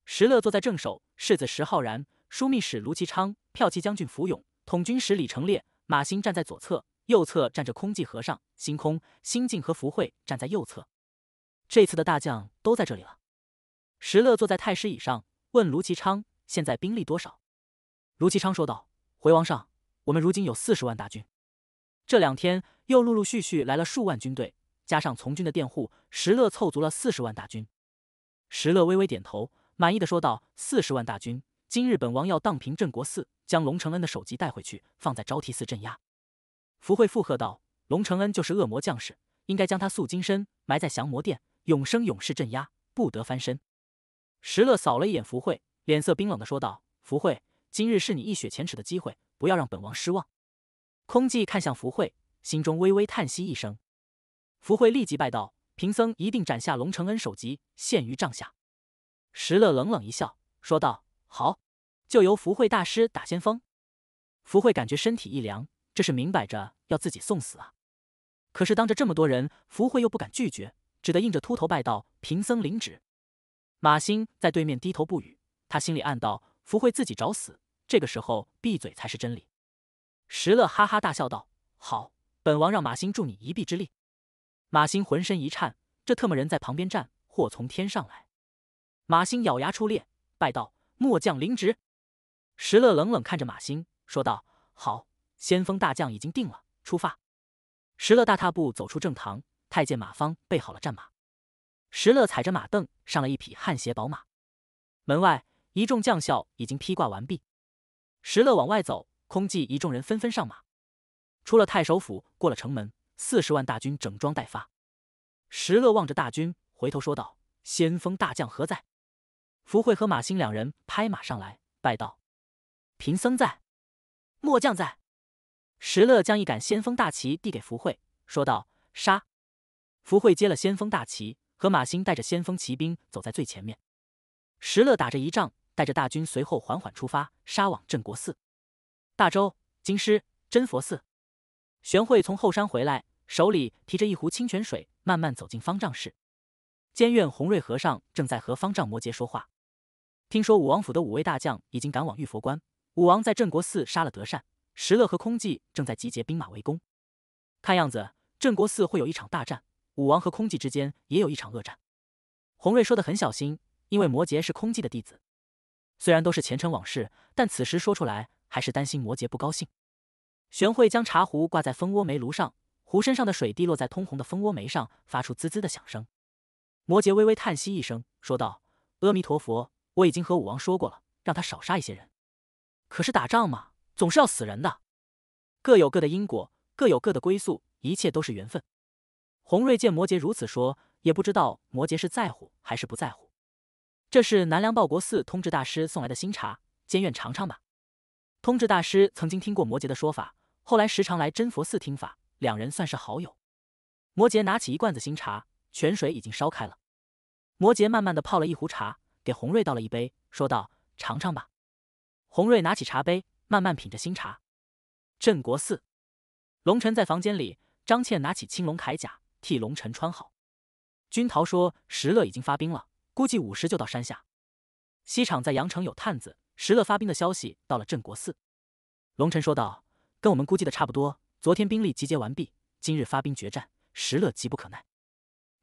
Speaker 1: 石勒坐在正首，世子石浩然、枢密使卢其昌、骠骑将军伏勇、统军使李成烈、马兴站在左侧。右侧站着空寂和尚，星空、星境和福慧站在右侧。这次的大将都在这里了。石勒坐在太师椅上，问卢其昌：“现在兵力多少？”卢其昌说道：“回王上，我们如今有四十万大军。这两天又陆陆续续来了数万军队，加上从军的佃户，石勒凑足了四十万大军。”石勒微微点头，满意的说道：“四十万大军，今日本王要荡平镇国寺，将龙承恩的首级带回去，放在昭提寺镇压。”福慧附和道：“龙承恩就是恶魔将士，应该将他塑金身，埋在降魔殿，永生永世镇压，不得翻身。”石乐扫了一眼福慧，脸色冰冷的说道：“福慧，今日是你一雪前耻的机会，不要让本王失望。”空寂看向福慧，心中微微叹息一声。福慧立即拜道：“贫僧一定斩下龙承恩首级，献于帐下。”石乐冷冷一笑，说道：“好，就由福慧大师打先锋。”福慧感觉身体一凉。这是明摆着要自己送死啊！可是当着这么多人，福慧又不敢拒绝，只得硬着秃头拜道：“贫僧领旨。”马兴在对面低头不语，他心里暗道：“福慧自己找死，这个时候闭嘴才是真理。”石乐哈哈大笑道：“好，本王让马兴助你一臂之力。”马兴浑身一颤，这特么人在旁边站，祸从天上来。马兴咬牙出列，拜道：“末将领旨。”石乐冷冷看着马兴，说道：“好。”先锋大将已经定了，出发。石勒大踏步走出正堂，太监马方备好了战马。石勒踩着马镫上了一匹汗血宝马。门外一众将校已经披挂完毕。石勒往外走，空寂一众人纷纷上马。出了太守府，过了城门，四十万大军整装待发。石勒望着大军，回头说道：“先锋大将何在？”福慧和马兴两人拍马上来，拜道：“贫僧在，末将在。”石勒将一杆先锋大旗递给福慧，说道：“杀！”福慧接了先锋大旗，和马兴带着先锋骑兵走在最前面。石勒打着一仗，带着大军随后缓缓出发，杀往镇国寺。大周京师真佛寺，玄慧从后山回来，手里提着一壶清泉水，慢慢走进方丈室。监院红瑞和尚正在和方丈摩羯说话，听说武王府的五位大将已经赶往玉佛关，武王在镇国寺杀了德善。石勒和空寂正在集结兵马围攻，看样子镇国寺会有一场大战。武王和空寂之间也有一场恶战。洪瑞说的很小心，因为摩羯是空寂的弟子。虽然都是前尘往事，但此时说出来还是担心摩羯不高兴。玄慧将茶壶挂在蜂窝煤炉上，壶身上的水滴落在通红的蜂窝煤上，发出滋滋的响声。摩羯微微叹息一声，说道：“阿弥陀佛，我已经和武王说过了，让他少杀一些人。可是打仗嘛。”总是要死人的，各有各的因果，各有各的归宿，一切都是缘分。红瑞见摩羯如此说，也不知道摩羯是在乎还是不在乎。这是南梁报国寺通智大师送来的新茶，监愿尝尝吧。通智大师曾经听过摩羯的说法，后来时常来真佛寺听法，两人算是好友。摩羯拿起一罐子新茶，泉水已经烧开了。摩羯慢慢的泡了一壶茶，给红瑞倒了一杯，说道：“尝尝吧。”红瑞拿起茶杯。慢慢品着新茶，镇国寺，龙尘在房间里。张倩拿起青龙铠甲，替龙尘穿好。君陶说：“石勒已经发兵了，估计午时就到山下。西厂在阳城有探子，石勒发兵的消息到了镇国寺。”龙尘说道：“跟我们估计的差不多。昨天兵力集结完毕，今日发兵决战。石勒急不可耐。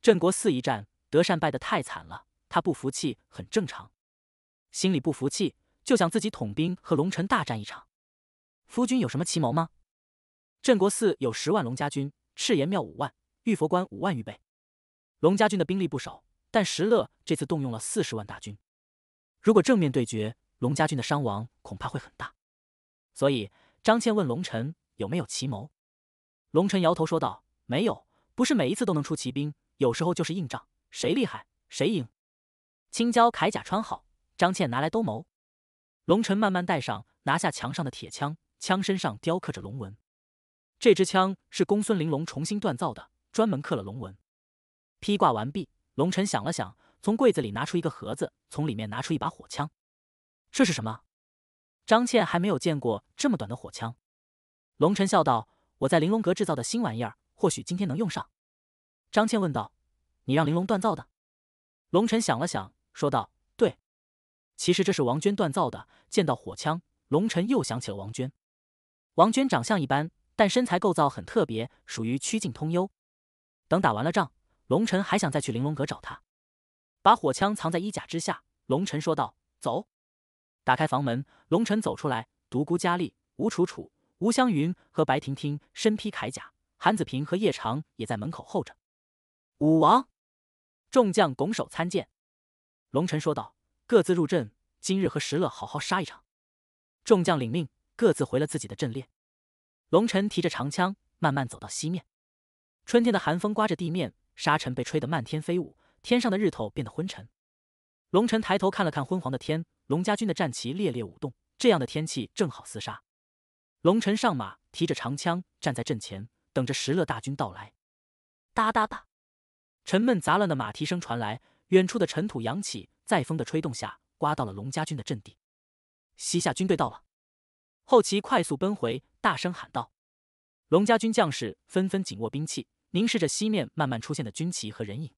Speaker 1: 镇国寺一战，德善败的太惨了，他不服气很正常，心里不服气。”就想自己统兵和龙臣大战一场。夫君有什么奇谋吗？镇国寺有十万龙家军，赤岩庙五万，玉佛关五万余倍。龙家军的兵力不少，但石勒这次动用了四十万大军。如果正面对决，龙家军的伤亡恐怕会很大。所以张倩问龙尘有没有奇谋。龙尘摇头说道：“没有，不是每一次都能出奇兵，有时候就是硬仗，谁厉害谁赢。”青椒铠甲穿好，张倩拿来兜鍪。龙尘慢慢戴上，拿下墙上的铁枪，枪身上雕刻着龙纹。这支枪是公孙玲珑重新锻造的，专门刻了龙纹。披挂完毕，龙尘想了想，从柜子里拿出一个盒子，从里面拿出一把火枪。这是什么？张倩还没有见过这么短的火枪。龙尘笑道：“我在玲珑阁制造的新玩意儿，或许今天能用上。”张倩问道：“你让玲珑锻造的？”龙尘想了想，说道。其实这是王娟锻造的。见到火枪，龙晨又想起了王娟。王娟长相一般，但身材构造很特别，属于曲径通幽。等打完了仗，龙晨还想再去玲珑阁找他，把火枪藏在衣甲之下。龙晨说道：“走。”打开房门，龙晨走出来。独孤佳丽、吴楚楚、吴香云和白婷婷身披铠甲，韩子平和叶长也在门口候着。武王，众将拱手参见。龙尘说道。各自入阵，今日和石勒好好杀一场。众将领命，各自回了自己的阵列。龙尘提着长枪，慢慢走到西面。春天的寒风刮着地面，沙尘被吹得漫天飞舞，天上的日头变得昏沉。龙尘抬头看了看昏黄的天，龙家军的战旗猎猎舞动。这样的天气正好厮杀。龙尘上马，提着长枪，站在阵前，等着石勒大军到来。哒哒哒，沉闷杂乱的马蹄声传来。远处的尘土扬起，在风的吹动下，刮到了龙家军的阵地。西夏军队到了，后旗快速奔回，大声喊道：“龙家军将士纷纷紧握兵器，凝视着西面慢慢出现的军旗和人影。”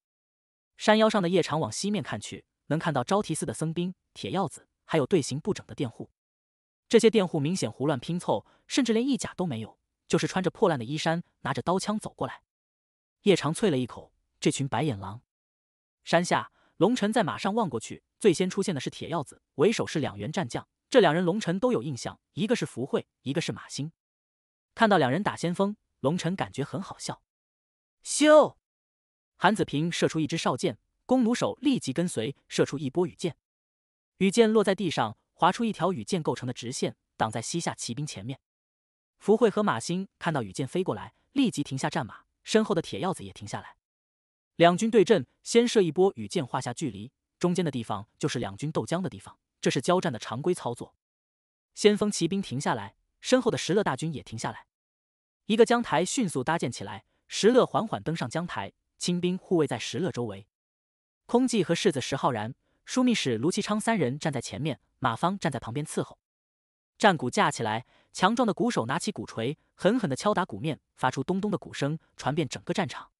Speaker 1: 山腰上的夜长往西面看去，能看到招提寺的僧兵、铁鹞子，还有队形不整的佃户。这些佃户明显胡乱拼凑，甚至连一甲都没有，就是穿着破烂的衣衫，拿着刀枪走过来。夜长啐了一口：“这群白眼狼！”山下，龙晨在马上望过去，最先出现的是铁鹞子，为首是两员战将。这两人龙晨都有印象，一个是福慧，一个是马兴。看到两人打先锋，龙晨感觉很好笑。咻！韩子平射出一支哨箭，弓弩手立即跟随射出一波羽箭，羽箭落在地上，划出一条羽箭构成的直线，挡在西夏骑兵前面。福慧和马兴看到羽箭飞过来，立即停下战马，身后的铁鹞子也停下来。两军对阵，先射一波羽箭，划下距离，中间的地方就是两军斗将的地方，这是交战的常规操作。先锋骑兵停下来，身后的石勒大军也停下来，一个江台迅速搭建起来，石勒缓缓登上江台，清兵护卫在石勒周围。空寂和世子石浩然、枢密使卢其昌三人站在前面，马方站在旁边伺候。战鼓架起来，强壮的鼓手拿起鼓槌，狠狠地敲打鼓面，发出咚咚的鼓声，传遍整个战场。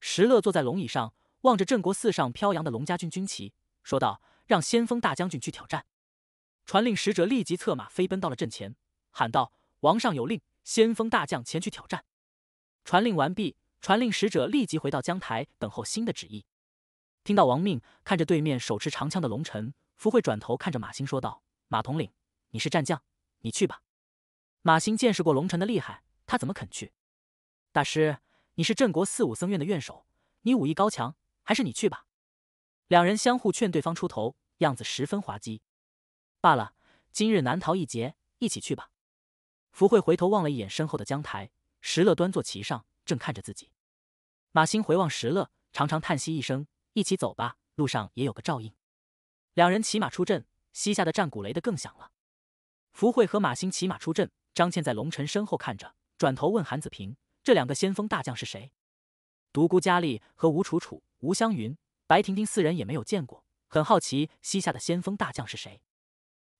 Speaker 1: 石勒坐在龙椅上，望着镇国寺上飘扬的龙家军军旗，说道：“让先锋大将军去挑战。”传令使者立即策马飞奔到了阵前，喊道：“王上有令，先锋大将前去挑战。”传令完毕，传令使者立即回到江台等候新的旨意。听到王命，看着对面手持长枪的龙臣，福慧转头看着马兴说道：“马统领，你是战将，你去吧。”马兴见识过龙臣的厉害，他怎么肯去？大师。你是镇国四五僧院的院首，你武艺高强，还是你去吧。两人相互劝对方出头，样子十分滑稽。罢了，今日难逃一劫，一起去吧。福慧回头望了一眼身后的江台，石乐端坐其上，正看着自己。马兴回望石乐，长长叹息一声：“一起走吧，路上也有个照应。”两人骑马出阵，西下的战鼓擂得更响了。福慧和马兴骑马出阵，张倩在龙尘身后看着，转头问韩子平。这两个先锋大将是谁？独孤佳丽和吴楚楚、吴湘云、白婷婷四人也没有见过，很好奇西夏的先锋大将是谁。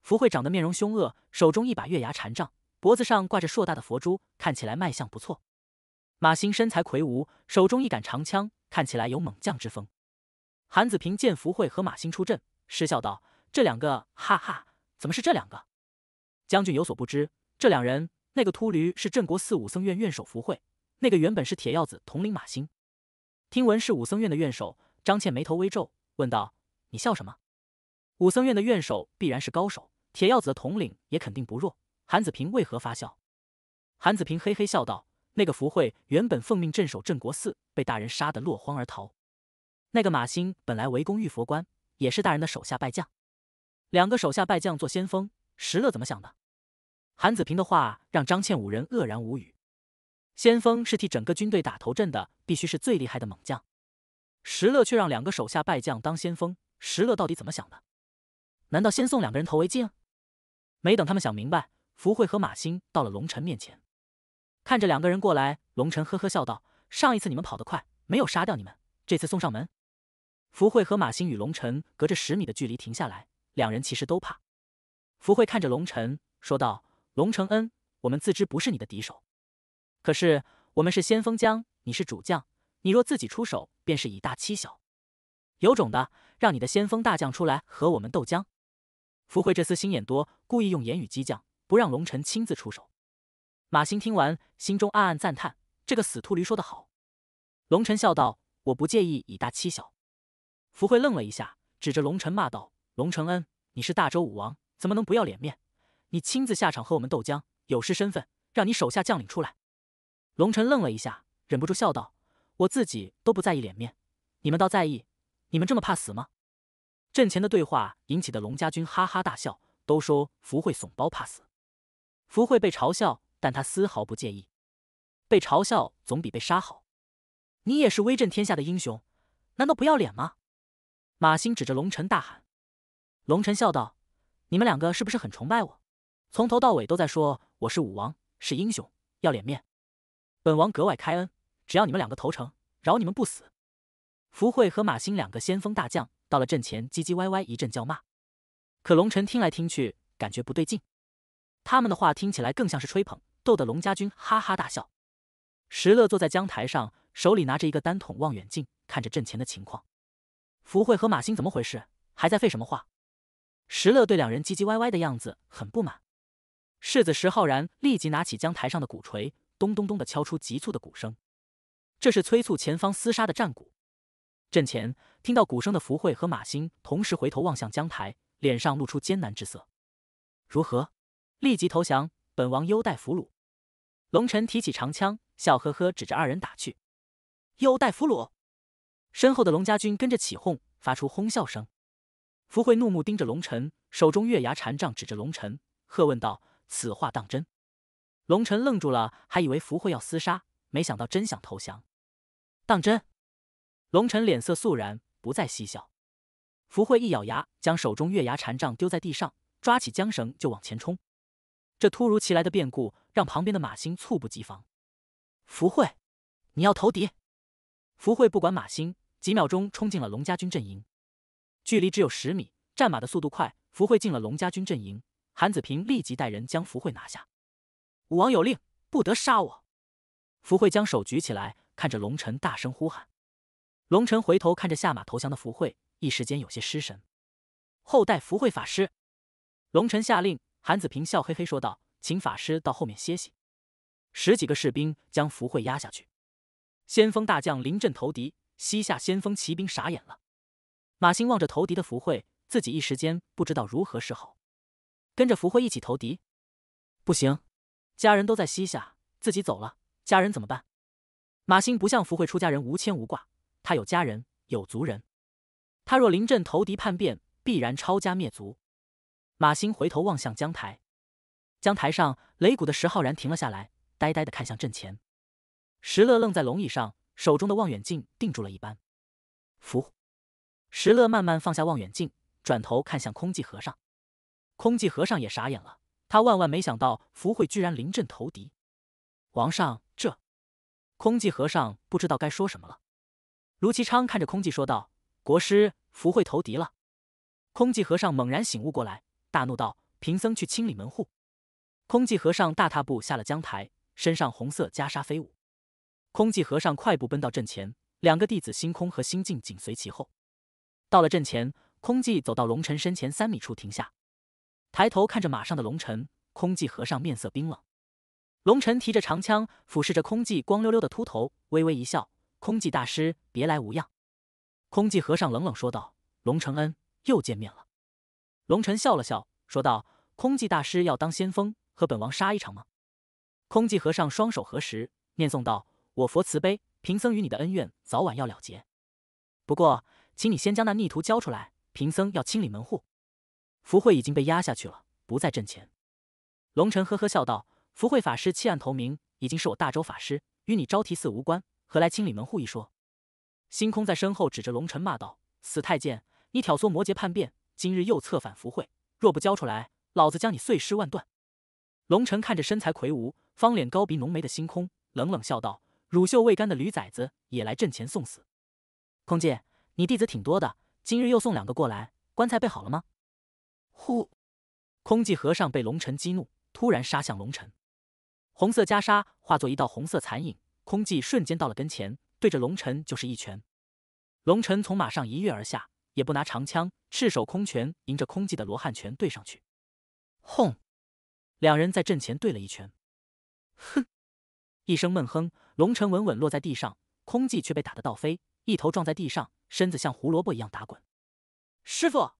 Speaker 1: 福会长得面容凶恶，手中一把月牙禅杖，脖子上挂着硕大的佛珠，看起来卖相不错。马兴身材魁梧，手中一杆长枪，看起来有猛将之风。韩子平见福会和马兴出阵，失笑道：“这两个，哈哈，怎么是这两个？将军有所不知，这两人，那个秃驴是镇国寺武僧院院首福会。”那个原本是铁鹞子统领马兴，听闻是武僧院的院首，张倩眉头微皱，问道：“你笑什么？”武僧院的院首必然是高手，铁鹞子的统领也肯定不弱。韩子平为何发笑？韩子平嘿嘿笑道：“那个福慧原本奉命镇守镇国寺，被大人杀得落荒而逃。那个马兴本来围攻玉佛观，也是大人的手下败将。两个手下败将做先锋，石勒怎么想的？”韩子平的话让张倩五人愕然无语。先锋是替整个军队打头阵的，必须是最厉害的猛将。石勒却让两个手下败将当先锋，石勒到底怎么想的？难道先送两个人头为敬？没等他们想明白，福慧和马兴到了龙晨面前，看着两个人过来，龙晨呵呵笑道：“上一次你们跑得快，没有杀掉你们，这次送上门。”福慧和马兴与龙晨隔着十米的距离停下来，两人其实都怕。福慧看着龙晨说道：“龙承恩，我们自知不是你的敌手。”可是我们是先锋将，你是主将，你若自己出手，便是以大欺小。有种的，让你的先锋大将出来和我们斗将。福慧这厮心眼多，故意用言语激将，不让龙尘亲自出手。马兴听完，心中暗暗赞叹：这个死秃驴说的好。龙尘笑道：“我不介意以大欺小。”福慧愣了一下，指着龙尘骂道：“龙承恩，你是大周武王，怎么能不要脸面？你亲自下场和我们斗将，有失身份，让你手下将领出来。”龙尘愣了一下，忍不住笑道：“我自己都不在意脸面，你们倒在意？你们这么怕死吗？”阵前的对话引起的龙家军哈哈大笑，都说：“福慧怂包怕死。”福慧被嘲笑，但他丝毫不介意，被嘲笑总比被杀好。你也是威震天下的英雄，难道不要脸吗？”马鑫指着龙臣大喊。龙臣笑道：“你们两个是不是很崇拜我？从头到尾都在说我是武王，是英雄，要脸面。”本王格外开恩，只要你们两个投诚，饶你们不死。福慧和马兴两个先锋大将到了阵前，唧唧歪歪一阵叫骂。可龙臣听来听去，感觉不对劲，他们的话听起来更像是吹捧，逗得龙家军哈哈大笑。石乐坐在江台上，手里拿着一个单筒望远镜，看着阵前的情况。福慧和马兴怎么回事？还在废什么话？石乐对两人唧唧歪歪的样子很不满。世子石浩然立即拿起江台上的鼓槌。咚咚咚的敲出急促的鼓声，这是催促前方厮杀的战鼓。阵前听到鼓声的福慧和马兴同时回头望向江台，脸上露出艰难之色。如何？立即投降，本王优待俘虏。龙臣提起长枪，笑呵呵指着二人打去，优待俘虏。身后的龙家军跟着起哄，发出哄笑声。福慧怒目盯着龙尘，手中月牙禅杖指着龙尘，喝问道：“此话当真？”龙尘愣住了，还以为福慧要厮杀，没想到真想投降。当真？龙尘脸色肃然，不再嬉笑。福慧一咬牙，将手中月牙禅杖丢在地上，抓起缰绳就往前冲。这突如其来的变故让旁边的马星猝不及防。福慧，你要投敌？福慧不管马星，几秒钟冲进了龙家军阵营，距离只有十米。战马的速度快，福慧进了龙家军阵营，韩子平立即带人将福慧拿下。武王有令，不得杀我。福慧将手举起来，看着龙臣，大声呼喊。龙臣回头看着下马投降的福慧，一时间有些失神。后代福慧法师，龙臣下令。韩子平笑嘿嘿说道：“请法师到后面歇息。”十几个士兵将福慧压下去。先锋大将临阵投敌，西夏先锋骑兵傻眼了。马兴望着投敌的福慧，自己一时间不知道如何是好。跟着福慧一起投敌，不行。家人都在西夏，自己走了，家人怎么办？马兴不像福慧出家人无牵无挂，他有家人，有族人。他若临阵投敌叛变，必然抄家灭族。马兴回头望向江台，江台上擂鼓的石浩然停了下来，呆呆的看向阵前。石乐愣在龙椅上，手中的望远镜定住了一般。福石乐慢慢放下望远镜，转头看向空寂和尚。空寂和尚也傻眼了。他万万没想到福慧居然临阵投敌，王上这空寂和尚不知道该说什么了。卢其昌看着空寂说道：“国师，福慧投敌了。”空寂和尚猛然醒悟过来，大怒道：“贫僧去清理门户！”空寂和尚大踏步下了江台，身上红色袈裟飞舞。空寂和尚快步奔到阵前，两个弟子星空和星境紧随其后。到了阵前，空寂走到龙尘身前三米处停下。抬头看着马上的龙尘，空寂和尚面色冰冷。龙尘提着长枪俯视着空寂光溜溜的秃头，微微一笑：“空寂大师，别来无恙。”空寂和尚冷冷说道：“龙承恩，又见面了。”龙尘笑了笑，说道：“空寂大师要当先锋和本王杀一场吗？”空寂和尚双手合十，念诵道：“我佛慈悲，贫僧与你的恩怨早晚要了结。不过，请你先将那逆徒交出来，贫僧要清理门户。”福慧已经被压下去了，不再阵前。龙尘呵呵笑道：“福慧法师弃暗投明，已经是我大周法师，与你招提寺无关，何来清理门户一说？”星空在身后指着龙尘骂道：“死太监，你挑唆摩羯叛变，今日又策反福慧，若不交出来，老子将你碎尸万段！”龙尘看着身材魁梧、方脸高鼻浓眉的星空，冷冷笑道：“乳臭未干的驴崽子也来阵前送死？空界，你弟子挺多的，今日又送两个过来，棺材备好了吗？”呼！空寂和尚被龙尘激怒，突然杀向龙尘，红色袈裟化作一道红色残影，空寂瞬间到了跟前，对着龙尘就是一拳。龙尘从马上一跃而下，也不拿长枪，赤手空拳迎着空寂的罗汉拳对上去。轰！两人在阵前对了一拳。哼！一声闷哼，龙尘稳稳落在地上，空寂却被打得倒飞，一头撞在地上，身子像胡萝卜一样打滚。师傅。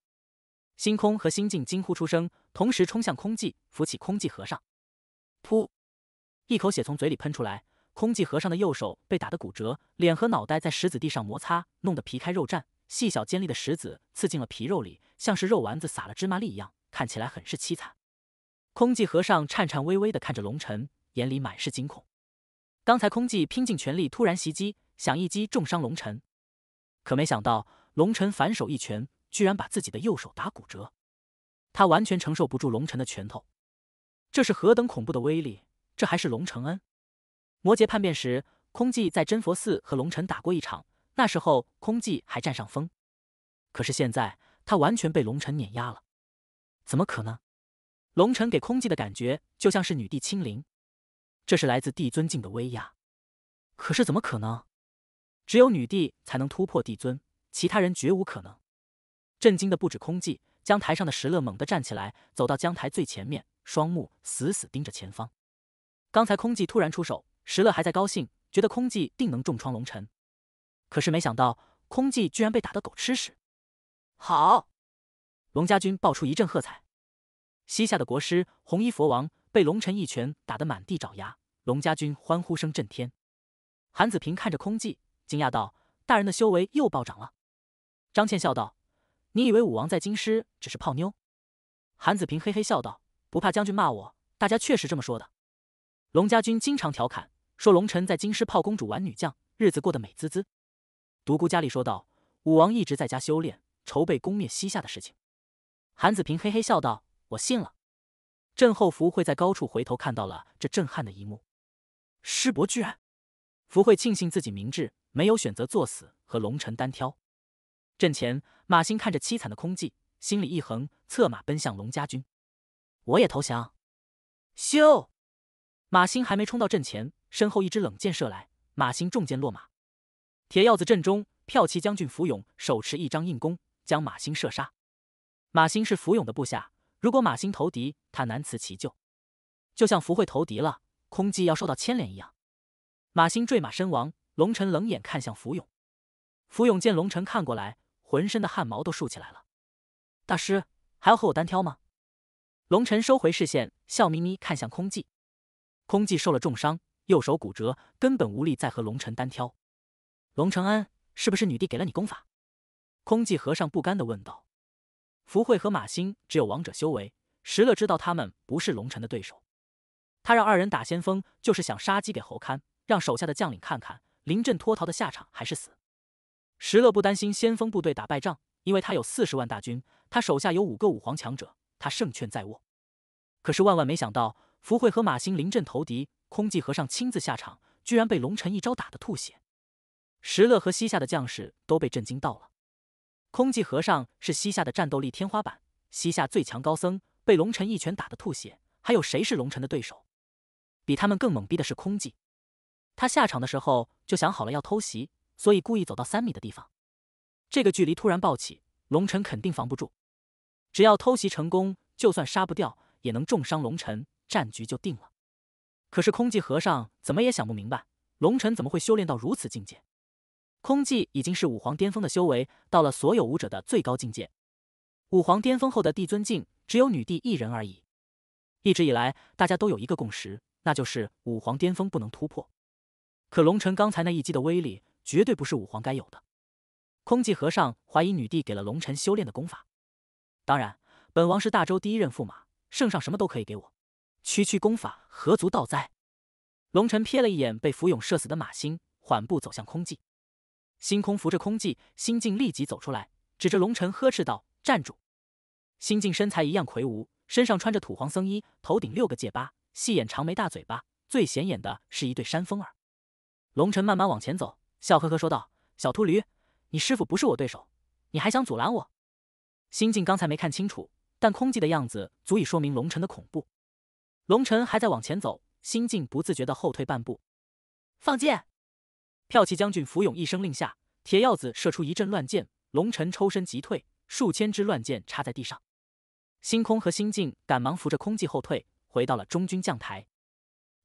Speaker 1: 星空和星境惊呼出声，同时冲向空寂，扶起空寂和尚。噗，一口血从嘴里喷出来。空寂和尚的右手被打得骨折，脸和脑袋在石子地上摩擦，弄得皮开肉绽。细小尖利的石子刺进了皮肉里，像是肉丸子撒了芝麻粒一样，看起来很是凄惨。空寂和尚颤颤巍巍的看着龙尘，眼里满是惊恐。刚才空寂拼尽全力突然袭击，想一击重伤龙尘，可没想到龙尘反手一拳。居然把自己的右手打骨折，他完全承受不住龙尘的拳头，这是何等恐怖的威力！这还是龙承恩，摩羯叛变时，空寂在真佛寺和龙尘打过一场，那时候空寂还占上风，可是现在他完全被龙尘碾压了，怎么可能？龙尘给空寂的感觉就像是女帝亲临，这是来自帝尊境的威压，可是怎么可能？只有女帝才能突破帝尊，其他人绝无可能。震惊的不止空寂，将台上的石勒猛地站起来，走到江台最前面，双目死死盯着前方。刚才空寂突然出手，石勒还在高兴，觉得空寂定能重创龙尘，可是没想到空寂居然被打得狗吃屎。好，龙家军爆出一阵喝彩。西夏的国师红衣佛王被龙尘一拳打得满地找牙，龙家军欢呼声震天。韩子平看着空寂，惊讶道：“大人的修为又暴涨了。”张倩笑道。你以为武王在京师只是泡妞？韩子平嘿嘿笑道：“不怕将军骂我，大家确实这么说的。”龙家军经常调侃说龙臣在京师泡公主、玩女将，日子过得美滋滋。独孤家里说道：“武王一直在家修炼，筹备攻灭西夏的事情。”韩子平嘿嘿笑道：“我信了。”震后福会在高处回头看到了这震撼的一幕，师伯居然！福会庆幸自己明智，没有选择作死和龙臣单挑。阵前。马兴看着凄惨的空寂，心里一横，策马奔向龙家军。我也投降。咻！马兴还没冲到阵前，身后一支冷箭射来，马兴中箭落马。铁鹞子阵中，骠骑将军福勇手持一张硬弓，将马兴射杀。马兴是福勇的部下，如果马兴投敌，他难辞其咎，就像福会投敌了，空寂要受到牵连一样。马兴坠马身亡，龙尘冷眼看向福勇。福勇见龙尘看过来。浑身的汗毛都竖起来了，大师还要和我单挑吗？龙晨收回视线，笑眯眯看向空寂。空寂受了重伤，右手骨折，根本无力再和龙晨单挑。龙承恩，是不是女帝给了你功法？空寂和尚不甘的问道。福慧和马星只有王者修为，石乐知道他们不是龙晨的对手，他让二人打先锋，就是想杀鸡给猴看，让手下的将领看看临阵脱逃的下场还是死。石勒不担心先锋部队打败仗，因为他有四十万大军，他手下有五个武皇强者，他胜券在握。可是万万没想到，福慧和马兴临阵投敌，空寂和尚亲自下场，居然被龙尘一招打得吐血。石勒和西夏的将士都被震惊到了。空寂和尚是西夏的战斗力天花板，西夏最强高僧，被龙尘一拳打得吐血，还有谁是龙尘的对手？比他们更懵逼的是空寂，他下场的时候就想好了要偷袭。所以故意走到三米的地方，这个距离突然暴起，龙尘肯定防不住。只要偷袭成功，就算杀不掉，也能重伤龙尘，战局就定了。可是空寂和尚怎么也想不明白，龙尘怎么会修炼到如此境界？空寂已经是武皇巅峰的修为，到了所有武者的最高境界。武皇巅峰后的帝尊境，只有女帝一人而已。一直以来，大家都有一个共识，那就是武皇巅峰不能突破。可龙尘刚才那一击的威力。绝对不是武皇该有的。空寂和尚怀疑女帝给了龙尘修炼的功法。当然，本王是大周第一任驸马，圣上什么都可以给我，区区功法何足道哉？龙尘瞥了一眼被浮涌射死的马星，缓步走向空寂。星空扶着空寂，心境立即走出来，指着龙尘呵斥道：“站住！”心境身材一样魁梧，身上穿着土黄僧衣，头顶六个戒疤，细眼长眉大嘴巴，最显眼的是一对山峰耳。龙尘慢慢往前走。笑呵呵说道：“小秃驴，你师傅不是我对手，你还想阻拦我？”心境刚才没看清楚，但空寂的样子足以说明龙尘的恐怖。龙尘还在往前走，心境不自觉的后退半步。放箭！骠骑将军浮勇一声令下，铁鹞子射出一阵乱箭。龙晨抽身急退，数千支乱箭插在地上。星空和心境赶忙扶着空寂后退，回到了中军将台。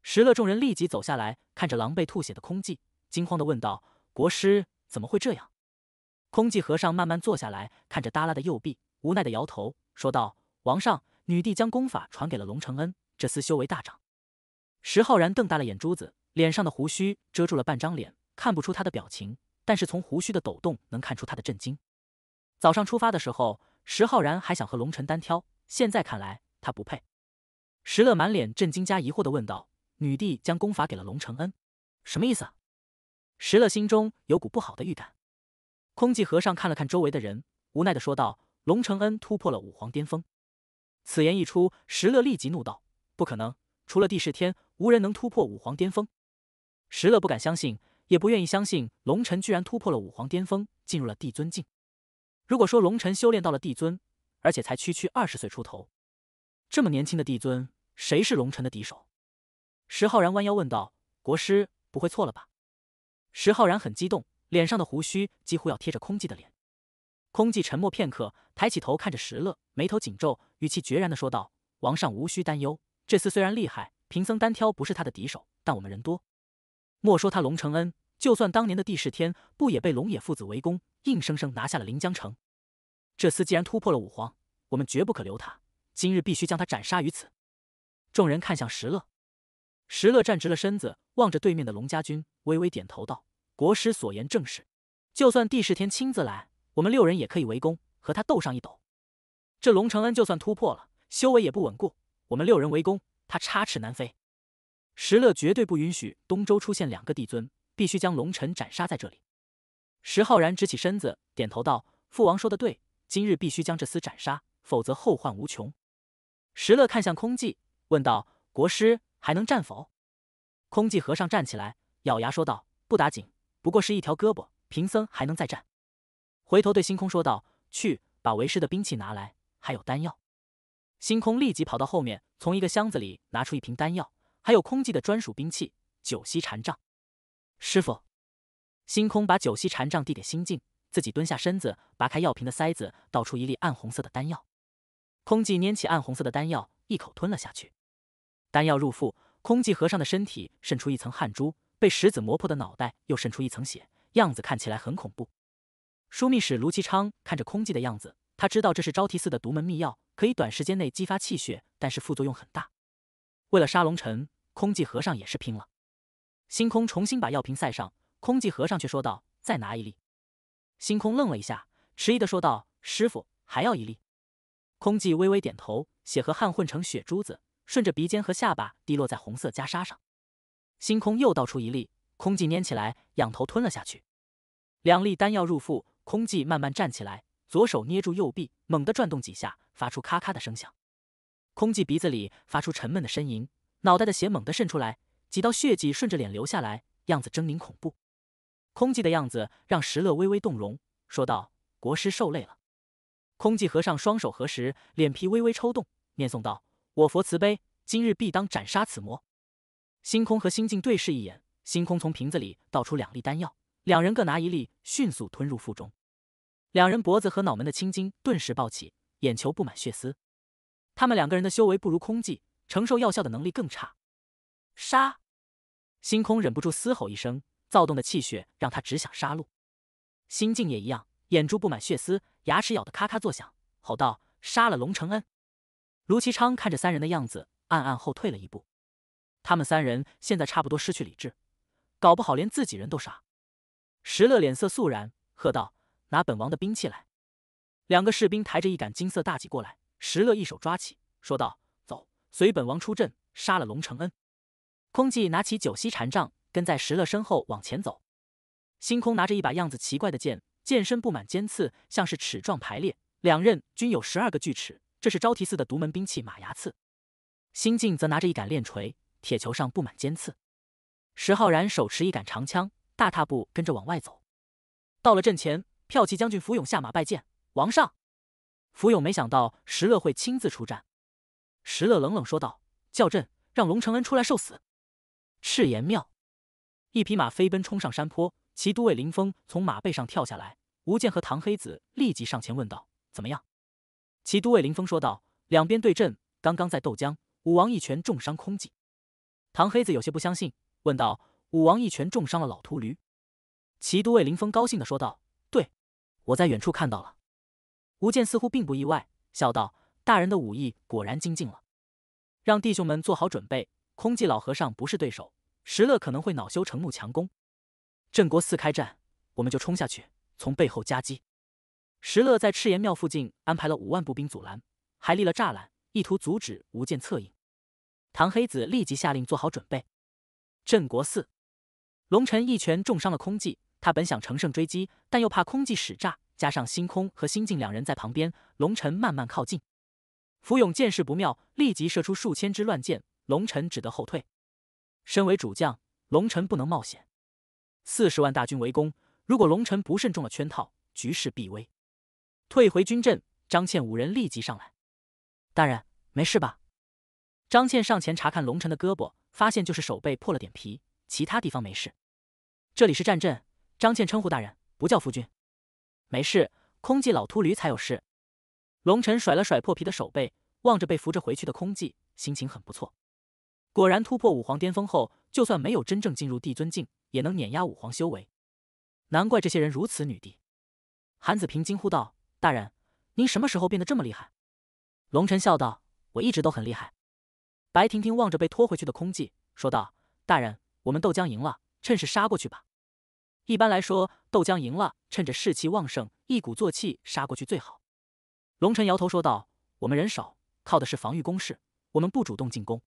Speaker 1: 石勒众人立即走下来，看着狼狈吐血的空寂。惊慌的问道：“国师怎么会这样？”空寂和尚慢慢坐下来看着耷拉的右臂，无奈的摇头，说道：“王上，女帝将功法传给了龙承恩，这厮修为大涨。”石浩然瞪大了眼珠子，脸上的胡须遮住了半张脸，看不出他的表情，但是从胡须的抖动能看出他的震惊。早上出发的时候，石浩然还想和龙晨单挑，现在看来他不配。石乐满脸震惊加疑惑的问道：“女帝将功法给了龙承恩，什么意思？”啊？石乐心中有股不好的预感，空寂和尚看了看周围的人，无奈的说道：“龙承恩突破了武皇巅峰。”此言一出，石乐立即怒道：“不可能！除了帝释天，无人能突破武皇巅峰。”石乐不敢相信，也不愿意相信龙晨居然突破了武皇巅峰，进入了帝尊境。如果说龙晨修炼到了帝尊，而且才区区二十岁出头，这么年轻的帝尊，谁是龙晨的敌手？石浩然弯腰问道：“国师不会错了吧？”石浩然很激动，脸上的胡须几乎要贴着空寂的脸。空寂沉默片刻，抬起头看着石乐，眉头紧皱，语气决然地说道：“王上无需担忧，这厮虽然厉害，贫僧单挑不是他的敌手，但我们人多。莫说他龙承恩，就算当年的帝释天，不也被龙野父子围攻，硬生生拿下了临江城。这厮既然突破了五皇，我们绝不可留他，今日必须将他斩杀于此。”众人看向石乐。石乐站直了身子，望着对面的龙家军，微微点头道：“国师所言正是。就算帝释天亲自来，我们六人也可以围攻，和他斗上一斗。这龙承恩就算突破了，修为也不稳固。我们六人围攻，他插翅难飞。”石乐绝对不允许东周出现两个帝尊，必须将龙尘斩杀在这里。石浩然直起身子，点头道：“父王说的对，今日必须将这厮斩杀，否则后患无穷。”石乐看向空寂，问道：“国师？”还能战否？空寂和尚站起来，咬牙说道：“不打紧，不过是一条胳膊，贫僧还能再战。”回头对星空说道：“去把为师的兵器拿来，还有丹药。”星空立即跑到后面，从一个箱子里拿出一瓶丹药，还有空寂的专属兵器九溪禅杖。师傅，星空把九溪禅杖递给心静，自己蹲下身子，拔开药瓶的塞子，倒出一粒暗红色的丹药。空寂拈起暗红色的丹药，一口吞了下去。丹药入腹，空寂和尚的身体渗出一层汗珠，被石子磨破的脑袋又渗出一层血，样子看起来很恐怖。枢密使卢其昌看着空寂的样子，他知道这是昭提寺的独门秘药，可以短时间内激发气血，但是副作用很大。为了杀龙尘，空寂和尚也是拼了。星空重新把药瓶塞上，空寂和尚却说道：“再拿一粒。”星空愣了一下，迟疑的说道：“师傅，还要一粒？”空寂微微点头，血和汗混成血珠子。顺着鼻尖和下巴滴落在红色袈裟上，星空又倒出一粒，空寂拈起来，仰头吞了下去。两粒丹药入腹，空寂慢慢站起来，左手捏住右臂，猛地转动几下，发出咔咔的声响。空寂鼻子里发出沉闷的呻吟，脑袋的血猛地渗出来，几道血迹顺着脸流下来，样子狰狞恐怖。空寂的样子让石乐微微动容，说道：“国师受累了。”空寂合上双手合十，脸皮微微抽动，念诵道。我佛慈悲，今日必当斩杀此魔。星空和心镜对视一眼，星空从瓶子里倒出两粒丹药，两人各拿一粒，迅速吞入腹中。两人脖子和脑门的青筋顿时暴起，眼球布满血丝。他们两个人的修为不如空寂，承受药效的能力更差。杀！星空忍不住嘶吼一声，躁动的气血让他只想杀戮。心镜也一样，眼珠布满血丝，牙齿咬得咔咔作响，吼道：“杀了龙承恩！”卢其昌看着三人的样子，暗暗后退了一步。他们三人现在差不多失去理智，搞不好连自己人都杀。石勒脸色肃然，喝道：“拿本王的兵器来！”两个士兵抬着一杆金色大戟过来，石勒一手抓起，说道：“走，随本王出阵，杀了龙承恩。”空寂拿起九锡禅杖，跟在石勒身后往前走。星空拿着一把样子奇怪的剑，剑身布满尖刺，像是齿状排列，两刃均有十二个锯齿。这是昭提寺的独门兵器马牙刺，新晋则拿着一杆链锤，铁球上布满尖刺。石浩然手持一杆长枪，大踏步跟着往外走。到了阵前，骠骑将军福勇下马拜见王上。福勇没想到石勒会亲自出战，石勒冷冷说道：“叫阵，让龙承恩出来受死。”赤岩庙，一匹马飞奔冲上山坡，骑都尉林峰从马背上跳下来，吴健和唐黑子立即上前问道：“怎么样？”齐都尉林峰说道：“两边对阵，刚刚在斗江，武王一拳重伤空寂。”唐黑子有些不相信，问道：“武王一拳重伤了老秃驴？”齐都尉林峰高兴的说道：“对，我在远处看到了。”吴健似乎并不意外，笑道：“大人的武艺果然精进了。”让弟兄们做好准备，空寂老和尚不是对手，石勒可能会恼羞成怒强攻。镇国寺开战，我们就冲下去，从背后夹击。石勒在赤岩庙附近安排了五万步兵阻拦，还立了栅栏，意图阻止无间策应。唐黑子立即下令做好准备。镇国寺，龙尘一拳重伤了空寂。他本想乘胜追击，但又怕空寂使诈，加上星空和星境两人在旁边，龙尘慢慢靠近。福勇见势不妙，立即射出数千支乱箭。龙尘只得后退。身为主将，龙尘不能冒险。四十万大军围攻，如果龙尘不慎中了圈套，局势必危。退回军阵，张倩五人立即上来。大人没事吧？张倩上前查看龙晨的胳膊，发现就是手背破了点皮，其他地方没事。这里是战阵，张倩称呼大人，不叫夫君。没事，空寂老秃驴才有事。龙晨甩了甩破皮的手背，望着被扶着回去的空寂，心情很不错。果然突破五皇巅峰后，就算没有真正进入帝尊境，也能碾压五皇修为。难怪这些人如此女帝。韩子平惊呼道。大人，您什么时候变得这么厉害？龙晨笑道：“我一直都很厉害。”白婷婷望着被拖回去的空寂，说道：“大人，我们豆浆赢了，趁势杀过去吧。一般来说，豆浆赢了，趁着士气旺盛，一鼓作气杀过去最好。”龙晨摇头说道：“我们人少，靠的是防御攻势，我们不主动进攻。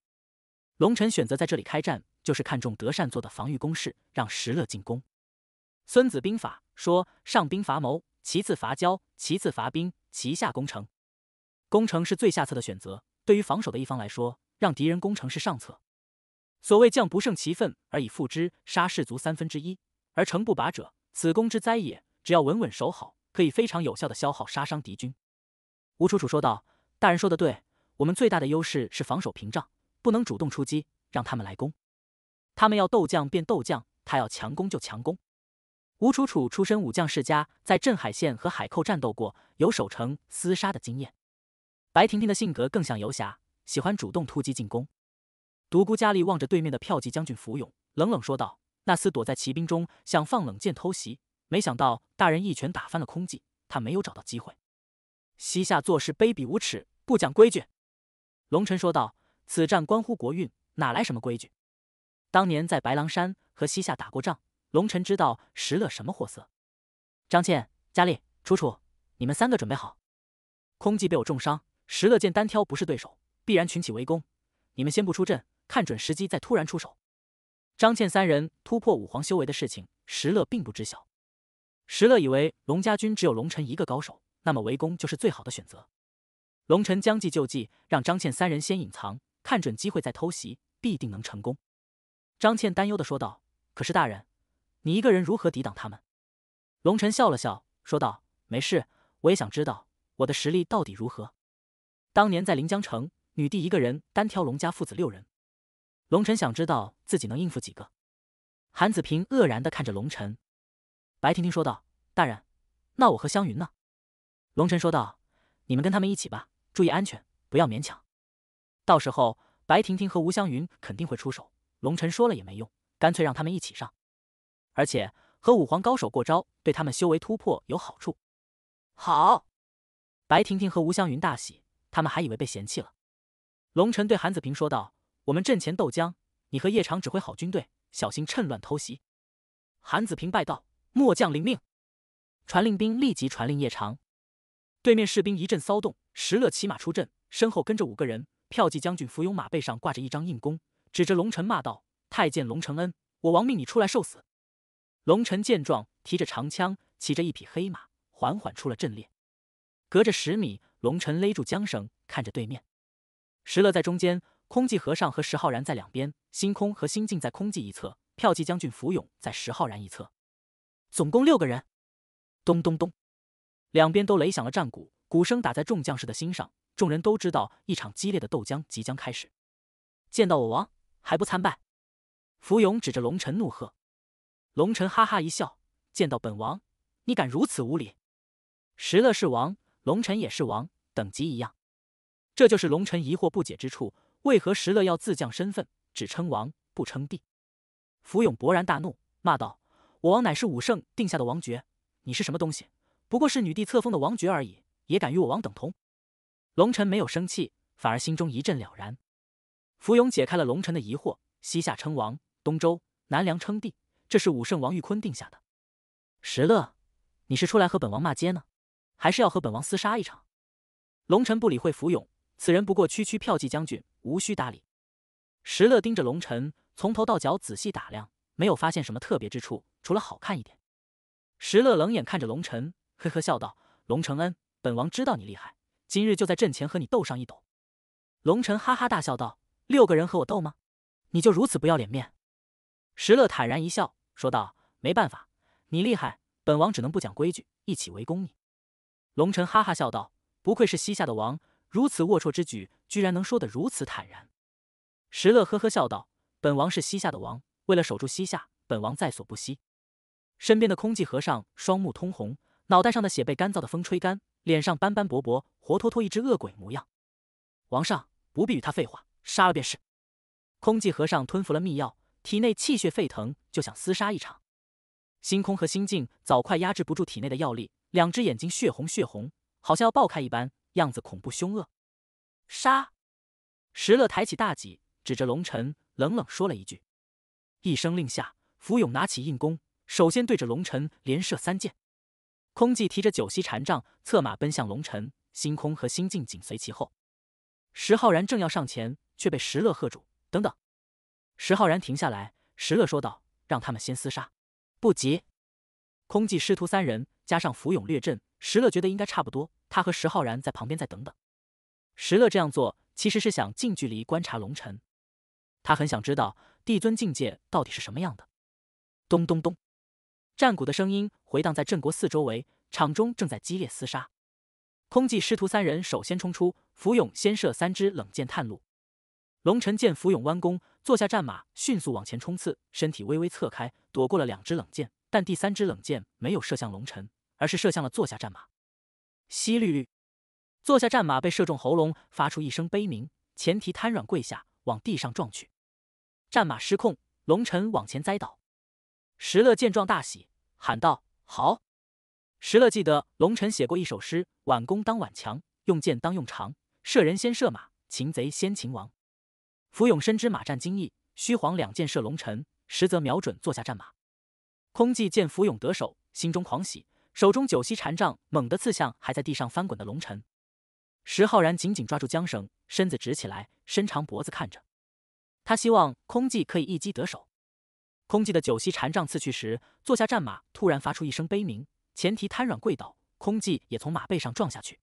Speaker 1: 龙晨选择在这里开战，就是看中德善做的防御攻势，让石乐进攻。《孙子兵法》说：上兵伐谋。”其次伐交，其次伐兵，其下攻城。攻城是最下策的选择，对于防守的一方来说，让敌人攻城是上策。所谓将不胜其愤而以负之，杀士卒三分之一，而城不拔者，此攻之灾也。只要稳稳守好，可以非常有效的消耗杀伤敌军。吴楚楚说道：“大人说的对，我们最大的优势是防守屏障，不能主动出击，让他们来攻。他们要斗将便斗将，他要强攻就强攻。”吴楚楚出身武将世家，在镇海县和海寇战斗过，有守城厮杀的经验。白婷婷的性格更像游侠，喜欢主动突击进攻。独孤佳丽望着对面的票骑将军福勇，冷冷说道：“那厮躲在骑兵中，想放冷箭偷袭，没想到大人一拳打翻了空寂，他没有找到机会。”西夏做事卑鄙无耻，不讲规矩。龙臣说道：“此战关乎国运，哪来什么规矩？当年在白狼山和西夏打过仗。”龙尘知道石乐什么货色，张倩、佳丽、楚楚，你们三个准备好。空寂被我重伤，石乐见单挑不是对手，必然群起围攻。你们先不出阵，看准时机再突然出手。张倩三人突破五皇修为的事情，石乐并不知晓。石乐以为龙家军只有龙臣一个高手，那么围攻就是最好的选择。龙臣将计就计，让张倩三人先隐藏，看准机会再偷袭，必定能成功。张倩担忧的说道：“可是大人。”你一个人如何抵挡他们？龙晨笑了笑，说道：“没事，我也想知道我的实力到底如何。当年在临江城，女帝一个人单挑龙家父子六人，龙晨想知道自己能应付几个。”韩子平愕然的看着龙晨，白婷婷说道：“大人，那我和湘云呢？”龙晨说道：“你们跟他们一起吧，注意安全，不要勉强。到时候白婷婷和吴湘云肯定会出手，龙晨说了也没用，干脆让他们一起上。”而且和五皇高手过招，对他们修为突破有好处。好，白婷婷和吴香云大喜，他们还以为被嫌弃了。龙尘对韩子平说道：“我们阵前斗将，你和夜长指挥好军队，小心趁乱偷袭。”韩子平拜道：“末将领命。”传令兵立即传令夜长。对面士兵一阵骚动。石勒骑马出阵，身后跟着五个人。票骑将军扶勇马背上挂着一张硬弓，指着龙尘骂道：“太监龙承恩，我王命你出来受死！”龙晨见状，提着长枪，骑着一匹黑马，缓缓出了阵列。隔着十米，龙晨勒住缰绳，看着对面。石勒在中间，空寂和尚和石浩然在两边，星空和星境在空寂一侧，票骑将军福永在石浩然一侧，总共六个人。咚咚咚，两边都擂响了战鼓，鼓声打在众将士的心上，众人都知道一场激烈的斗将即将开始。见到我王，还不参拜！福永指着龙晨怒喝。龙尘哈哈一笑，见到本王，你敢如此无礼？石勒是王，龙尘也是王，等级一样。这就是龙尘疑惑不解之处，为何石勒要自降身份，只称王不称帝？福勇勃然大怒，骂道：“我王乃是武圣定下的王爵，你是什么东西？不过是女帝册封的王爵而已，也敢与我王等同？”龙尘没有生气，反而心中一阵了然。福勇解开了龙尘的疑惑：西夏称王，东周、南梁称帝。这是武圣王玉坤定下的。石乐，你是出来和本王骂街呢，还是要和本王厮杀一场？龙臣不理会浮勇，此人不过区区票骑将军，无需搭理。石乐盯着龙臣，从头到脚仔细打量，没有发现什么特别之处，除了好看一点。石乐冷眼看着龙臣，呵呵笑道：“龙承恩，本王知道你厉害，今日就在阵前和你斗上一斗。”龙臣哈哈大笑道：“六个人和我斗吗？你就如此不要脸面？”石乐坦然一笑。说道：“没办法，你厉害，本王只能不讲规矩，一起围攻你。”龙臣哈哈笑道：“不愧是西夏的王，如此龌龊之举，居然能说得如此坦然。”石乐呵呵笑道：“本王是西夏的王，为了守住西夏，本王在所不惜。”身边的空寂和尚双目通红，脑袋上的血被干燥的风吹干，脸上斑斑驳驳，活脱脱一只恶鬼模样。王上不必与他废话，杀了便是。空寂和尚吞服了秘药。体内气血沸腾，就想厮杀一场。星空和星镜早快压制不住体内的药力，两只眼睛血红血红，好像要爆开一般，样子恐怖凶恶。杀！石乐抬起大戟，指着龙晨，冷冷说了一句。一声令下，福永拿起硬弓，首先对着龙晨连射三箭。空寂提着九溪禅杖，策马奔向龙晨，星空和星镜紧随其后。石浩然正要上前，却被石乐喝住：“等等。”石浩然停下来，石乐说道：“让他们先厮杀，不急。”空寂师徒三人加上福勇略阵，石乐觉得应该差不多。他和石浩然在旁边再等等。石乐这样做其实是想近距离观察龙晨，他很想知道帝尊境界到底是什么样的。咚咚咚，战鼓的声音回荡在镇国寺周围，场中正在激烈厮杀。空寂师徒三人首先冲出，福勇先射三支冷箭探路。龙晨见福勇弯弓。坐下战马迅速往前冲刺，身体微微侧开，躲过了两只冷箭。但第三只冷箭没有射向龙尘，而是射向了坐下战马。淅沥绿，坐下战马被射中喉咙，发出一声悲鸣，前蹄瘫软，跪下往地上撞去。战马失控，龙尘往前栽倒。石乐见状大喜，喊道：“好！”石乐记得龙尘写过一首诗：“挽弓当挽强，用箭当用长。射人先射马，擒贼先擒王。”福勇深知马战精义，虚晃两箭射龙尘，实则瞄准坐下战马。空寂见福勇得手，心中狂喜，手中九溪禅杖猛地刺向还在地上翻滚的龙尘。石浩然紧紧抓住缰绳，身子直起来，伸长脖子看着他，希望空寂可以一击得手。空寂的九溪禅杖刺去时，坐下战马突然发出一声悲鸣，前蹄瘫软跪倒，空寂也从马背上撞下去。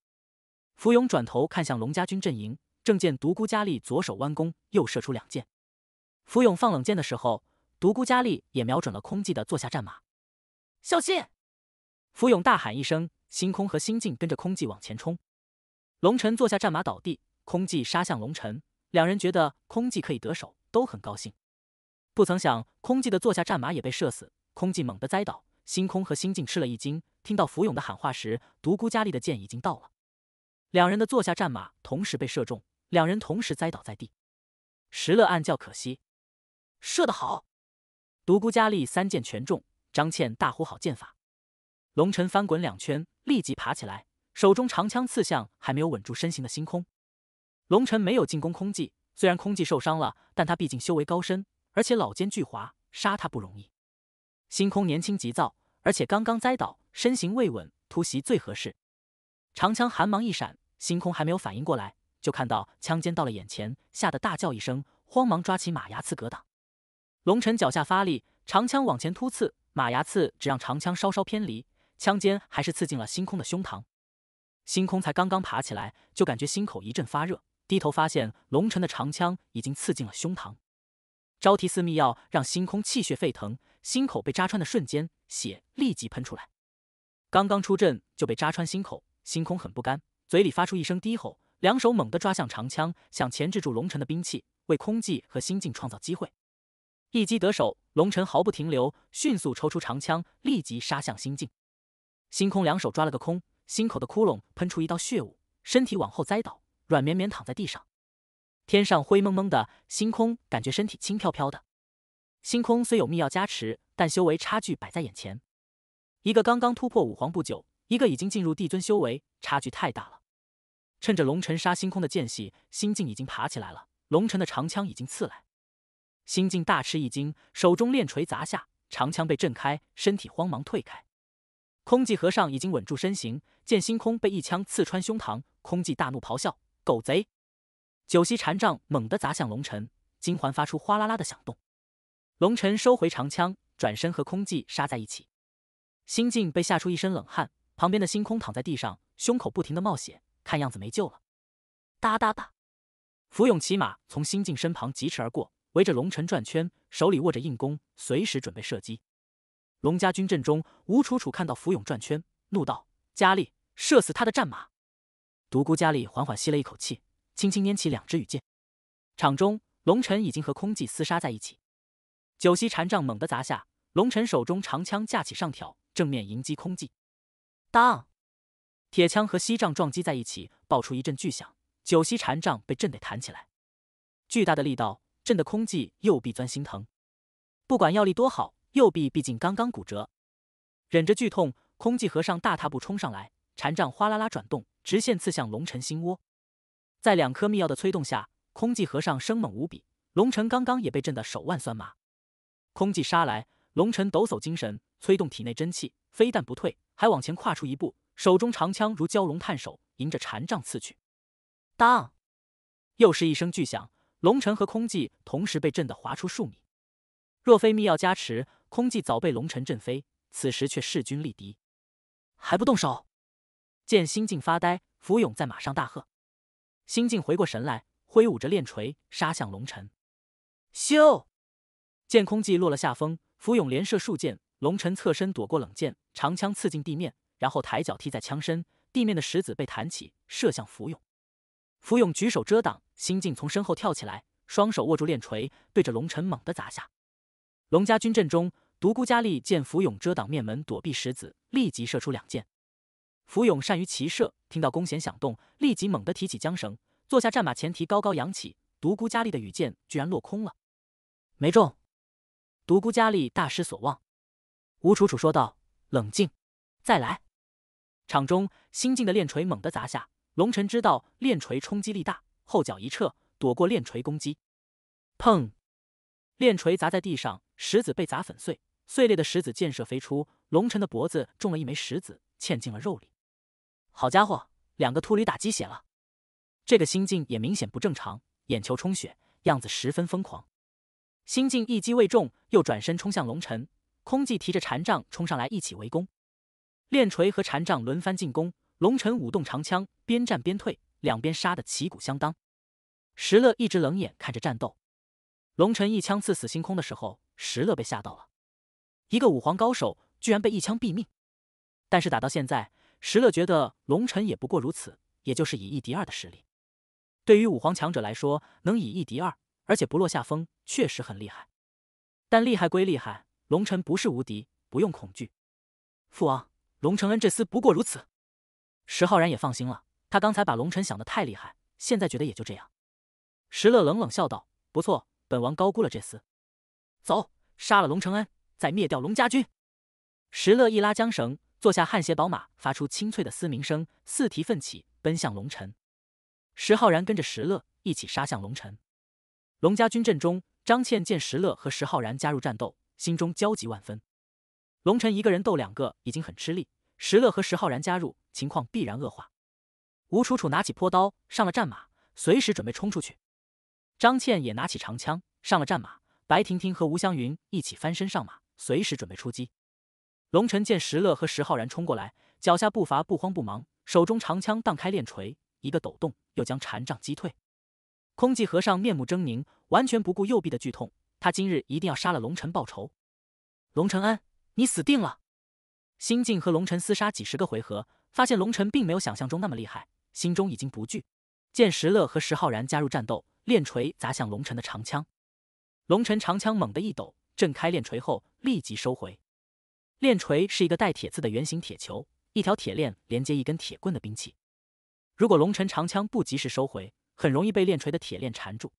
Speaker 1: 福勇转头看向龙家军阵营。正见独孤伽利左手弯弓，又射出两箭。福勇放冷箭的时候，独孤伽利也瞄准了空寂的坐下战马。小心！福勇大喊一声，星空和星静跟着空寂往前冲。龙尘坐下战马倒地，空寂杀向龙尘，两人觉得空寂可以得手，都很高兴。不曾想，空寂的坐下战马也被射死，空寂猛地栽倒。星空和星静吃了一惊，听到福勇的喊话时，独孤伽利的箭已经到了，两人的坐下战马同时被射中。两人同时栽倒在地，石乐暗叫可惜，射得好！独孤佳丽三箭全中，张倩大呼好剑法。龙尘翻滚两圈，立即爬起来，手中长枪刺向还没有稳住身形的星空。龙晨没有进攻空寂，虽然空寂受伤了，但他毕竟修为高深，而且老奸巨猾，杀他不容易。星空年轻急躁，而且刚刚栽倒，身形未稳，突袭最合适。长枪寒芒一闪，星空还没有反应过来。就看到枪尖到了眼前，吓得大叫一声，慌忙抓起马牙刺格挡。龙尘脚下发力，长枪往前突刺，马牙刺只让长枪稍稍偏离，枪尖还是刺进了星空的胸膛。星空才刚刚爬起来，就感觉心口一阵发热，低头发现龙尘的长枪已经刺进了胸膛。招提寺秘药让星空气血沸腾，心口被扎穿的瞬间，血立即喷出来。刚刚出阵就被扎穿心口，星空很不甘，嘴里发出一声低吼。两手猛地抓向长枪，想钳制住龙尘的兵器，为空寂和心境创造机会。一击得手，龙尘毫不停留，迅速抽出长枪，立即杀向心境。星空两手抓了个空，心口的窟窿喷出一道血雾，身体往后栽倒，软绵绵躺在地上。天上灰蒙蒙的，星空感觉身体轻飘飘的。星空虽有秘药加持，但修为差距摆在眼前，一个刚刚突破武皇不久，一个已经进入帝尊，修为差距太大了。趁着龙晨杀星空的间隙，心境已经爬起来了。龙晨的长枪已经刺来，心境大吃一惊，手中炼锤砸下，长枪被震开，身体慌忙退开。空寂和尚已经稳住身形，见星空被一枪刺穿胸膛，空寂大怒，咆哮：“狗贼！”九息禅杖猛地砸向龙晨，金环发出哗啦啦的响动。龙晨收回长枪，转身和空寂杀在一起。心境被吓出一身冷汗，旁边的星空躺在地上，胸口不停地冒血。看样子没救了！哒哒哒！福勇骑马从新晋身旁疾驰而过，围着龙尘转圈，手里握着硬弓，随时准备射击。龙家军阵中，吴楚楚看到福勇转圈，怒道：“佳丽，射死他的战马！”独孤佳丽缓缓吸了一口气，轻轻拈起两支羽箭。场中，龙晨已经和空寂厮杀在一起，九溪禅杖猛地砸下，龙晨手中长枪架起上挑，正面迎击空寂。当！铁枪和锡杖撞击在一起，爆出一阵巨响，九锡禅杖被震得弹起来。巨大的力道震得空寂右臂钻心疼。不管药力多好，右臂毕竟刚刚骨折，忍着剧痛，空寂和尚大踏步冲上来，禅杖哗啦啦转动，直线刺向龙尘心窝。在两颗密药的催动下，空寂和尚生猛无比。龙尘刚刚也被震得手腕酸麻，空寂杀来，龙尘抖擞精神，催动体内真气，非但不退，还往前跨出一步。手中长枪如蛟龙探首，迎着禅杖刺去。当，又是一声巨响，龙尘和空寂同时被震得滑出数米。若非密钥加持，空寂早被龙尘震飞。此时却势均力敌，还不动手？见心境发呆，福勇在马上大喝。心境回过神来，挥舞着链锤杀向龙尘。咻！见空寂落了下风，福勇连射数箭，龙尘侧身躲过冷箭，长枪刺进地面。然后抬脚踢在枪身，地面的石子被弹起，射向福永。福永举手遮挡，心境从身后跳起来，双手握住链锤，对着龙晨猛地砸下。龙家军阵中，独孤佳丽见福永遮挡面门躲避石子，立即射出两箭。福永善于骑射，听到弓弦响动，立即猛地提起缰绳，坐下战马前蹄高高扬起。独孤佳丽的羽箭居然落空了，没中。独孤佳丽大失所望。吴楚楚说道：“冷静，再来。”场中，新进的链锤猛地砸下，龙尘知道链锤冲击力大，后脚一撤，躲过链锤攻击。砰！链锤砸在地上，石子被砸粉碎，碎裂的石子箭射飞出，龙尘的脖子中了一枚石子，嵌进了肉里。好家伙，两个秃驴打鸡血了，这个新境也明显不正常，眼球充血，样子十分疯狂。新境一击未中，又转身冲向龙尘，空寂提着禅杖冲上来一起围攻。练锤和禅杖轮番进攻，龙尘舞动长枪，边战边退，两边杀得旗鼓相当。石乐一直冷眼看着战斗。龙尘一枪刺死星空的时候，石乐被吓到了，一个武皇高手居然被一枪毙命。但是打到现在，石乐觉得龙尘也不过如此，也就是以一敌二的实力。对于武皇强者来说，能以一敌二而且不落下风，确实很厉害。但厉害归厉害，龙晨不是无敌，不用恐惧，父王。龙承恩这厮不过如此，石浩然也放心了。他刚才把龙晨想得太厉害，现在觉得也就这样。石乐冷冷笑道：“不错，本王高估了这厮。”走，杀了龙承恩，再灭掉龙家军。石乐一拉缰绳，坐下汗血宝马，发出清脆的嘶鸣声，四蹄奋起，奔向龙晨。石浩然跟着石乐一起杀向龙晨。龙家军阵中，张倩见石乐和石浩然加入战斗，心中焦急万分。龙晨一个人斗两个，已经很吃力。石乐和石浩然加入，情况必然恶化。吴楚楚拿起坡刀，上了战马，随时准备冲出去。张倩也拿起长枪，上了战马。白婷婷和吴香云一起翻身上马，随时准备出击。龙晨见石乐和石浩然冲过来，脚下步伐不慌不忙，手中长枪荡开链锤，一个抖动，又将禅杖击退。空寂和尚面目狰狞，完全不顾右臂的剧痛，他今日一定要杀了龙晨报仇。龙晨恩，你死定了！新晋和龙尘厮杀几十个回合，发现龙尘并没有想象中那么厉害，心中已经不惧。见石乐和石浩然加入战斗，链锤砸向龙尘的长枪，龙尘长枪猛地一抖，震开链锤后立即收回。链锤是一个带铁字的圆形铁球，一条铁链连接一根铁棍的兵器。如果龙辰长枪不及时收回，很容易被链锤的铁链缠住。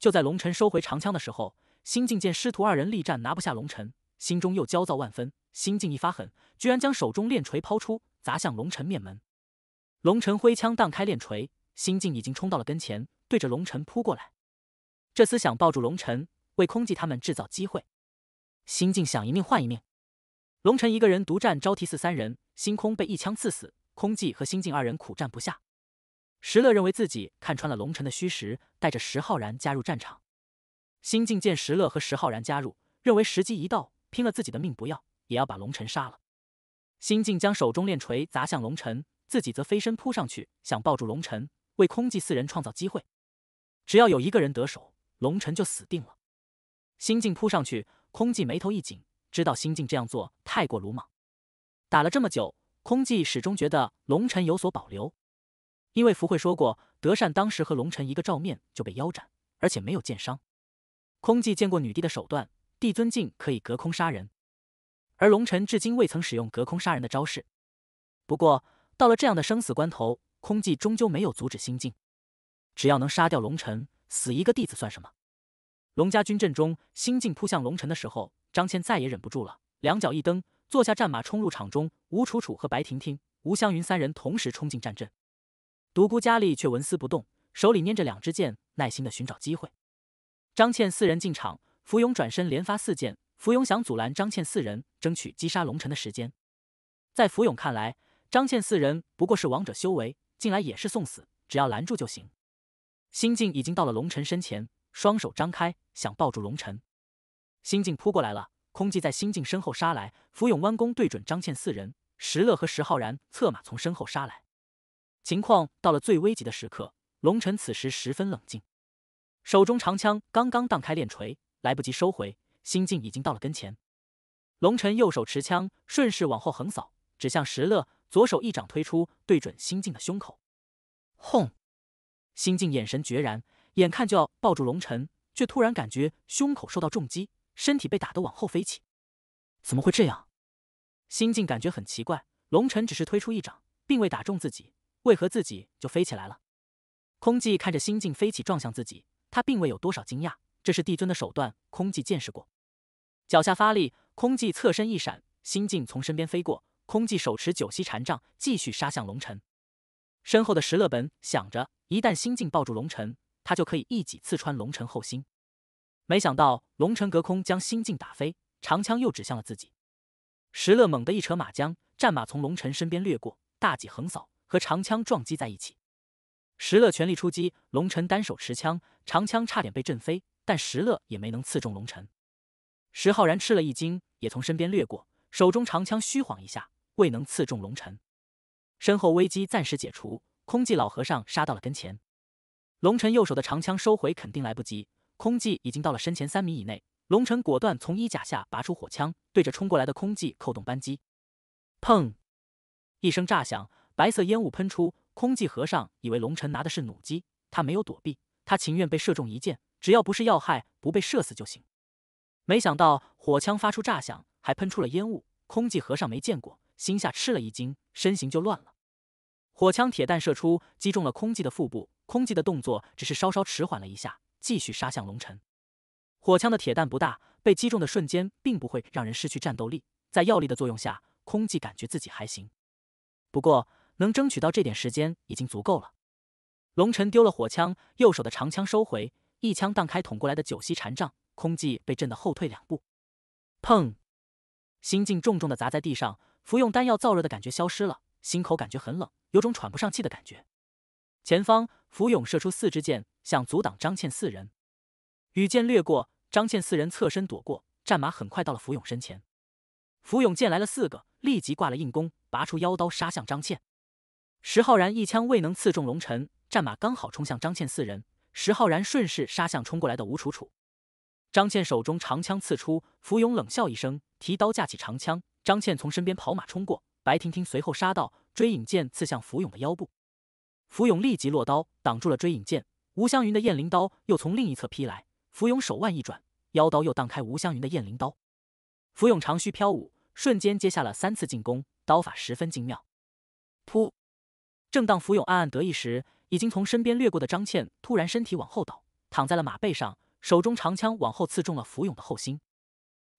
Speaker 1: 就在龙辰收回长枪的时候，新晋见师徒二人力战拿不下龙辰。心中又焦躁万分，心境一发狠，居然将手中链锤抛出，砸向龙尘面门。龙尘挥枪荡开链锤，心境已经冲到了跟前，对着龙尘扑过来。这厮想抱住龙尘，为空寂他们制造机会。心境想一命换一命。龙辰一个人独占招提寺三人，星空被一枪刺死，空寂和心境二人苦战不下。石乐认为自己看穿了龙辰的虚实，带着石浩然加入战场。心境见石乐和石浩然加入，认为时机一到。拼了自己的命，不要也要把龙尘杀了。新晋将手中链锤砸向龙尘，自己则飞身扑上去，想抱住龙尘，为空寂四人创造机会。只要有一个人得手，龙尘就死定了。新晋扑上去，空寂眉头一紧，知道新晋这样做太过鲁莽。打了这么久，空寂始终觉得龙尘有所保留，因为福慧说过，德善当时和龙尘一个照面就被腰斩，而且没有剑伤。空寂见过女帝的手段。帝尊境可以隔空杀人，而龙尘至今未曾使用隔空杀人的招式。不过，到了这样的生死关头，空寂终究没有阻止心境。只要能杀掉龙尘，死一个弟子算什么？龙家军阵中，心境扑向龙尘的时候，张倩再也忍不住了，两脚一蹬，坐下战马冲入场中。吴楚楚和白婷婷、吴湘云三人同时冲进战阵，独孤佳丽却纹丝不动，手里捏着两支箭，耐心的寻找机会。张倩四人进场。福勇转身，连发四箭。福勇想阻拦张倩四人，争取击杀龙尘的时间。在福勇看来，张倩四人不过是王者修为，进来也是送死，只要拦住就行。心境已经到了龙尘身前，双手张开，想抱住龙尘。心境扑过来了，空寂在心境身后杀来。福勇弯弓对准张倩四人，石乐和石浩然策马从身后杀来。情况到了最危急的时刻，龙尘此时十分冷静，手中长枪刚刚荡开链锤。来不及收回，心境已经到了跟前。龙尘右手持枪，顺势往后横扫，指向石乐；左手一掌推出，对准心境的胸口。轰！心境眼神决然，眼看就要抱住龙尘，却突然感觉胸口受到重击，身体被打得往后飞起。怎么会这样？心境感觉很奇怪，龙辰只是推出一掌，并未打中自己，为何自己就飞起来了？空寂看着心境飞起撞向自己，他并未有多少惊讶。这是帝尊的手段，空寂见识过。脚下发力，空寂侧身一闪，心境从身边飞过。空寂手持九息禅杖，继续杀向龙晨。身后的石乐本想着，一旦心境抱住龙晨，他就可以一戟刺穿龙晨后心。没想到龙晨隔空将心境打飞，长枪又指向了自己。石乐猛地一扯马缰，战马从龙晨身边掠过，大戟横扫，和长枪撞击在一起。石乐全力出击，龙晨单手持枪，长枪差点被震飞。但石乐也没能刺中龙晨，石浩然吃了一惊，也从身边掠过，手中长枪虚晃一下，未能刺中龙晨。身后危机暂时解除，空寂老和尚杀到了跟前，龙晨右手的长枪收回肯定来不及，空寂已经到了身前三米以内，龙晨果断从衣甲下拔出火枪，对着冲过来的空寂扣动扳机，砰，一声炸响，白色烟雾喷出，空寂和尚以为龙晨拿的是弩机，他没有躲避，他情愿被射中一箭。只要不是要害，不被射死就行。没想到火枪发出炸响，还喷出了烟雾。空寂和尚没见过，心下吃了一惊，身形就乱了。火枪铁弹射出，击中了空寂的腹部。空寂的动作只是稍稍迟缓了一下，继续杀向龙晨。火枪的铁弹不大，被击中的瞬间并不会让人失去战斗力。在药力的作用下，空寂感觉自己还行。不过能争取到这点时间已经足够了。龙晨丢了火枪，右手的长枪收回。一枪荡开捅过来的九溪禅杖，空寂被震得后退两步。砰！心境重重的砸在地上，服用丹药燥热的感觉消失了，心口感觉很冷，有种喘不上气的感觉。前方福勇射出四支箭，想阻挡张倩四人。羽箭掠过，张倩四人侧身躲过，战马很快到了福勇身前。福勇见来了四个，立即挂了硬弓，拔出腰刀杀向张倩。石浩然一枪未能刺中龙晨，战马刚好冲向张倩四人。石浩然顺势杀向冲过来的吴楚楚，张倩手中长枪刺出，福勇冷笑一声，提刀架起长枪。张倩从身边跑马冲过，白婷婷随后杀到，追影剑刺向福勇的腰部。福勇立即落刀挡住了追影剑。吴香云的燕翎刀又从另一侧劈来，福勇手腕一转，腰刀又荡开吴香云的燕翎刀。福勇长须飘舞，瞬间接下了三次进攻，刀法十分精妙。噗！正当福勇暗暗得意时，已经从身边掠过的张倩突然身体往后倒，躺在了马背上，手中长枪往后刺中了福勇的后心。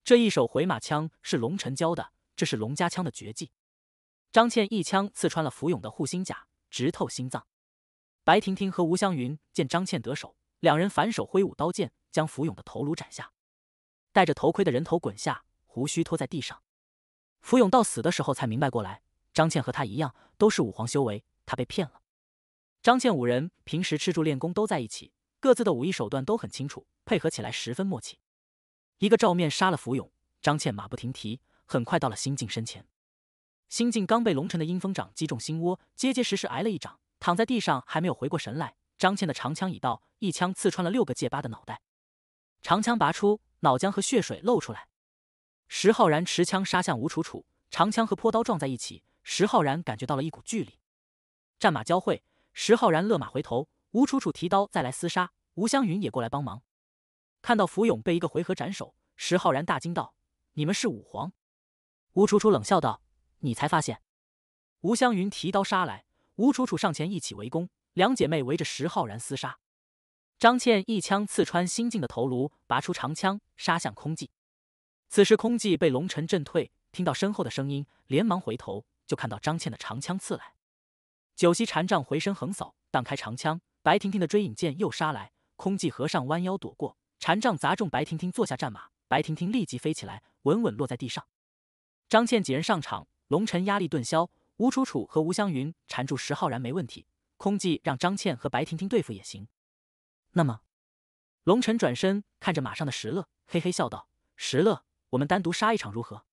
Speaker 1: 这一手回马枪是龙晨教的，这是龙家枪的绝技。张倩一枪刺穿了福勇的护心甲，直透心脏。白婷婷和吴湘云见张倩得手，两人反手挥舞刀剑，将福勇的头颅斩下。戴着头盔的人头滚下，胡须拖在地上。福勇到死的时候才明白过来，张倩和他一样都是五皇修为，他被骗了。张倩五人平时吃住练功都在一起，各自的武艺手段都很清楚，配合起来十分默契。一个照面杀了浮勇，张倩马不停蹄，很快到了新晋身前。新晋刚被龙尘的阴风掌击中心窝，结结实实挨了一掌，躺在地上还没有回过神来。张倩的长枪已到，一枪刺穿了六个界疤的脑袋，长枪拔出，脑浆和血水露出来。石浩然持枪杀向吴楚楚，长枪和泼刀撞在一起，石浩然感觉到了一股巨力，战马交汇。石浩然勒马回头，吴楚楚提刀再来厮杀，吴湘云也过来帮忙。看到福勇被一个回合斩首，石浩然大惊道：“你们是武皇？”吴楚楚冷笑道：“你才发现？”吴湘云提刀杀来，吴楚楚上前一起围攻，两姐妹围着石浩然厮杀。张倩一枪刺穿新晋的头颅，拔出长枪杀向空寂。此时空寂被龙尘震退，听到身后的声音，连忙回头，就看到张倩的长枪刺来。九溪禅杖回身横扫，荡开长枪。白婷婷的追影剑又杀来，空寂和尚弯腰躲过，禅杖砸中白婷婷，坐下战马。白婷婷立即飞起来，稳稳落在地上。张倩几人上场，龙晨压力顿消。吴楚楚和吴香云缠住石浩然没问题，空寂让张倩和白婷婷对付也行。那么，龙晨转身看着马上的石乐，嘿嘿笑道：“石乐，我们单独杀一场如何？”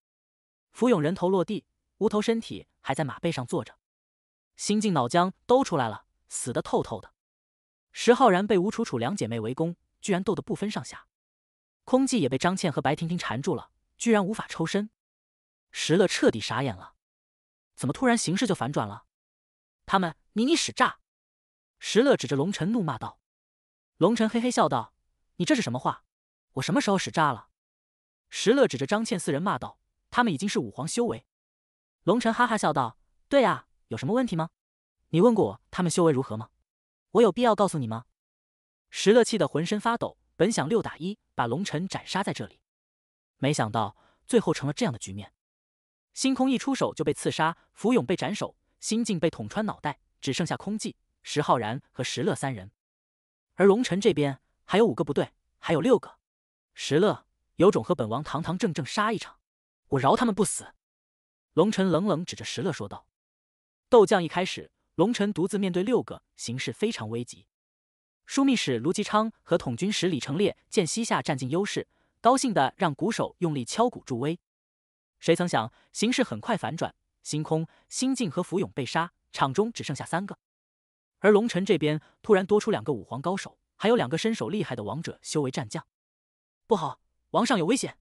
Speaker 1: 浮永人头落地，无头身体还在马背上坐着。心静脑浆都出来了，死的透透的。石浩然被吴楚楚两姐妹围攻，居然斗得不分上下。空寂也被张倩和白婷婷缠住了，居然无法抽身。石乐彻底傻眼了，怎么突然形势就反转了？他们你你使诈！石乐指着龙晨怒骂道。龙晨嘿嘿笑道：“你这是什么话？我什么时候使诈了？”石乐指着张倩四人骂道：“他们已经是五皇修为。”龙晨哈哈笑道：“对呀。”有什么问题吗？你问过我他们修为如何吗？我有必要告诉你吗？石乐气得浑身发抖，本想六打一，把龙尘斩杀在这里，没想到最后成了这样的局面。星空一出手就被刺杀，浮永被斩首，心境被捅穿脑袋，只剩下空寂、石浩然和石乐三人。而龙尘这边还有五个，不对，还有六个。石乐，有种和本王堂堂正正杀一场，我饶他们不死。龙尘冷冷指着石乐说道。斗将一开始，龙臣独自面对六个，形势非常危急。枢密使卢继昌和统军使李成烈见西夏占尽优势，高兴的让鼓手用力敲鼓助威。谁曾想形势很快反转，星空、星境和浮勇被杀，场中只剩下三个。而龙臣这边突然多出两个武皇高手，还有两个身手厉害的王者修为战将。不好，王上有危险！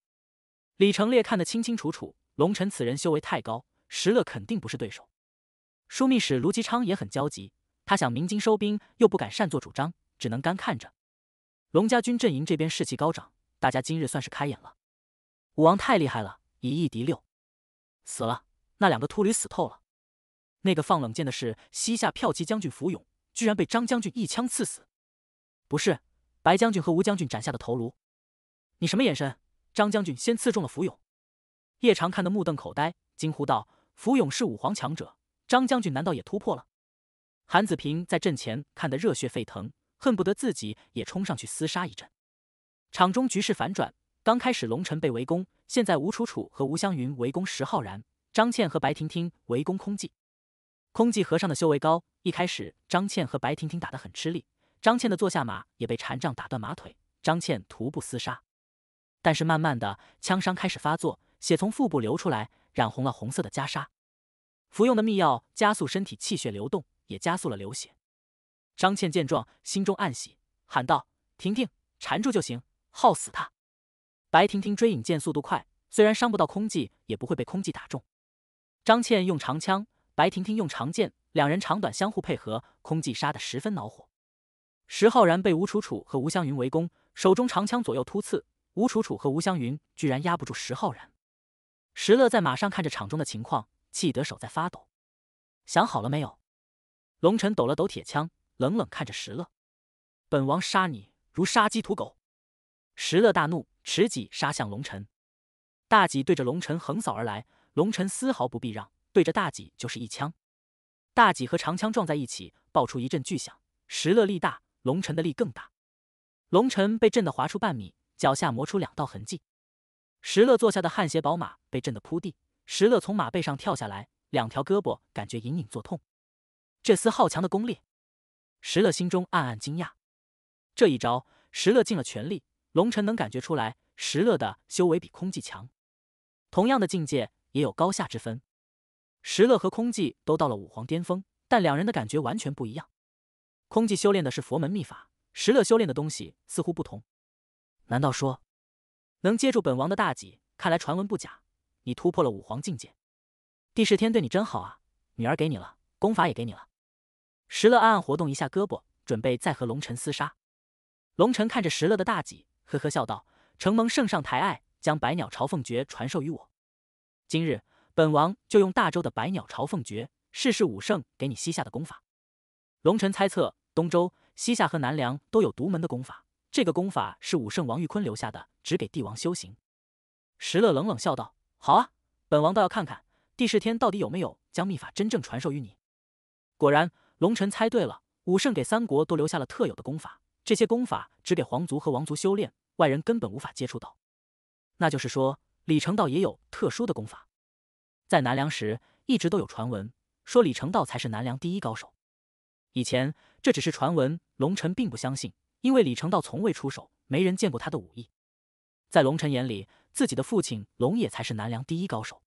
Speaker 1: 李成烈看得清清楚楚，龙臣此人修为太高，石勒肯定不是对手。枢密使卢吉昌也很焦急，他想鸣金收兵，又不敢擅作主张，只能干看着。龙家军阵营这边士气高涨，大家今日算是开眼了。武王太厉害了，以一敌六，死了那两个秃驴死透了。那个放冷箭的是西夏骠骑将军福勇，居然被张将军一枪刺死。不是，白将军和吴将军斩下的头颅。你什么眼神？张将军先刺中了福勇。叶长看得目瞪口呆，惊呼道：“福勇是武皇强者。”张将军难道也突破了？韩子平在阵前看得热血沸腾，恨不得自己也冲上去厮杀一阵。场中局势反转，刚开始龙尘被围攻，现在吴楚楚和吴湘云围攻石浩然，张倩和白婷婷围攻空寂。空寂和尚的修为高，一开始张倩和白婷婷打得很吃力，张倩的坐下马也被禅杖打断马腿，张倩徒步厮杀。但是慢慢的枪伤开始发作，血从腹部流出来，染红了红色的袈裟。服用的秘药加速身体气血流动，也加速了流血。张倩见状，心中暗喜，喊道：“婷婷，缠住就行，耗死他！”白婷婷追影剑速度快，虽然伤不到空寂，也不会被空寂打中。张倩用长枪，白婷婷用长剑，两人长短相互配合，空寂杀得十分恼火。石浩然被吴楚楚和吴湘云围攻，手中长枪左右突刺，吴楚楚和吴湘云居然压不住石浩然。石乐在马上看着场中的情况。气得手在发抖，想好了没有？龙尘抖了抖铁枪，冷冷看着石乐：“本王杀你如杀鸡屠狗。”石乐大怒，持戟杀向龙尘。大戟对着龙尘横扫而来，龙尘丝毫不避让，对着大戟就是一枪。大戟和长枪撞在一起，爆出一阵巨响。石乐力大，龙尘的力更大，龙尘被震得滑出半米，脚下磨出两道痕迹。石乐坐下的汗血宝马被震得扑地。石乐从马背上跳下来，两条胳膊感觉隐隐作痛。这厮好强的功力！石乐心中暗暗惊讶。这一招，石乐尽了全力。龙尘能感觉出来，石乐的修为比空寂强。同样的境界，也有高下之分。石乐和空寂都到了武皇巅峰，但两人的感觉完全不一样。空寂修炼的是佛门秘法，石乐修炼的东西似乎不同。难道说，能接住本王的大戟？看来传闻不假。你突破了五皇境界，帝释天对你真好啊！女儿给你了，功法也给你了。石乐暗暗活动一下胳膊，准备再和龙臣厮杀。龙臣看着石乐的大喜，呵呵笑道：“承蒙圣上抬爱，将百鸟朝凤诀传授于我。今日本王就用大周的百鸟朝凤诀试试武圣给你西夏的功法。”龙臣猜测，东周、西夏和南梁都有独门的功法，这个功法是武圣王玉坤留下的，只给帝王修行。石乐冷冷笑道。好啊，本王倒要看看帝释天到底有没有将秘法真正传授于你。果然，龙臣猜对了，武圣给三国都留下了特有的功法，这些功法只给皇族和王族修炼，外人根本无法接触到。那就是说，李成道也有特殊的功法。在南梁时，一直都有传闻说李成道才是南梁第一高手。以前这只是传闻，龙臣并不相信，因为李成道从未出手，没人见过他的武艺。在龙臣眼里。自己的父亲龙也才是南梁第一高手，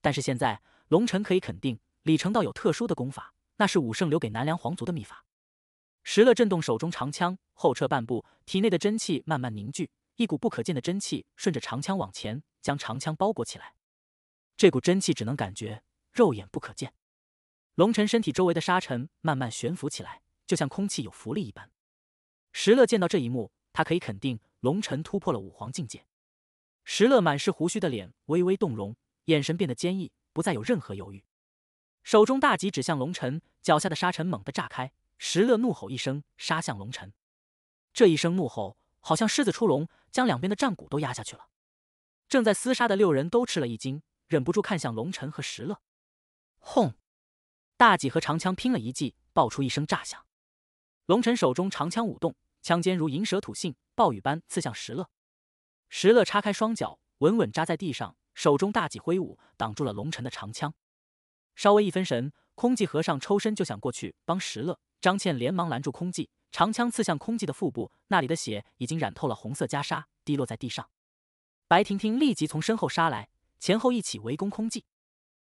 Speaker 1: 但是现在龙晨可以肯定，李成道有特殊的功法，那是武圣留给南梁皇族的秘法。石乐震动手中长枪，后撤半步，体内的真气慢慢凝聚，一股不可见的真气顺着长枪往前，将长枪包裹起来。这股真气只能感觉，肉眼不可见。龙晨身体周围的沙尘慢慢悬浮起来，就像空气有浮力一般。石乐见到这一幕，他可以肯定，龙晨突破了武皇境界。石乐满是胡须的脸微微动容，眼神变得坚毅，不再有任何犹豫。手中大戟指向龙晨，脚下的沙尘猛地炸开。石乐怒吼一声，杀向龙晨。这一声怒吼，好像狮子出笼，将两边的战鼓都压下去了。正在厮杀的六人都吃了一惊，忍不住看向龙晨和石乐。轰！大戟和长枪拼了一记，爆出一声炸响。龙晨手中长枪舞动，枪尖如银蛇吐信，暴雨般刺向石乐。石乐叉开双脚，稳稳扎在地上，手中大戟挥舞，挡住了龙尘的长枪。稍微一分神，空寂和尚抽身就想过去帮石乐，张倩连忙拦住空寂。长枪刺向空寂的腹部，那里的血已经染透了红色袈裟，滴落在地上。白婷婷立即从身后杀来，前后一起围攻空寂。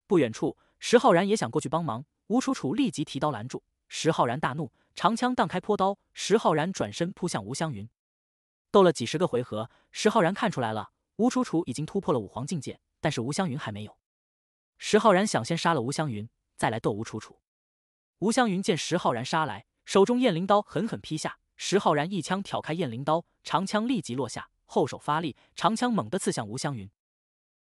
Speaker 1: 不远处，石浩然也想过去帮忙，吴楚楚立即提刀拦住。石浩然大怒，长枪荡开坡刀，石浩然转身扑向吴香云。斗了几十个回合，石浩然看出来了，吴楚楚已经突破了五皇境界，但是吴香云还没有。石浩然想先杀了吴香云，再来斗吴楚楚。吴香云见石浩然杀来，手中燕翎刀狠狠劈下，石浩然一枪挑开燕翎刀，长枪立即落下，后手发力，长枪猛地刺向吴香云。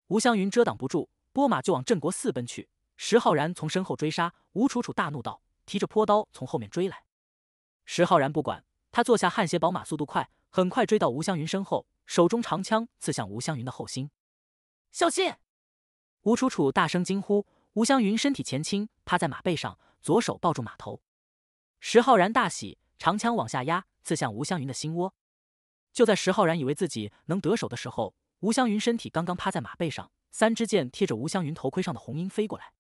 Speaker 1: 吴香云遮挡不住，拨马就往镇国寺奔去。石浩然从身后追杀，吴楚楚大怒道，提着泼刀从后面追来。石浩然不管，他坐下汗血宝马，速度快。很快追到吴香云身后，手中长枪刺向吴香云的后心。小心！吴楚楚大声惊呼。吴香云身体前倾，趴在马背上，左手抱住马头。石浩然大喜，长枪往下压，刺向吴香云的心窝。就在石浩然以为自己能得手的时候，吴香云身体刚刚趴在马背上，三支箭贴着吴香云头盔上的红缨飞过来。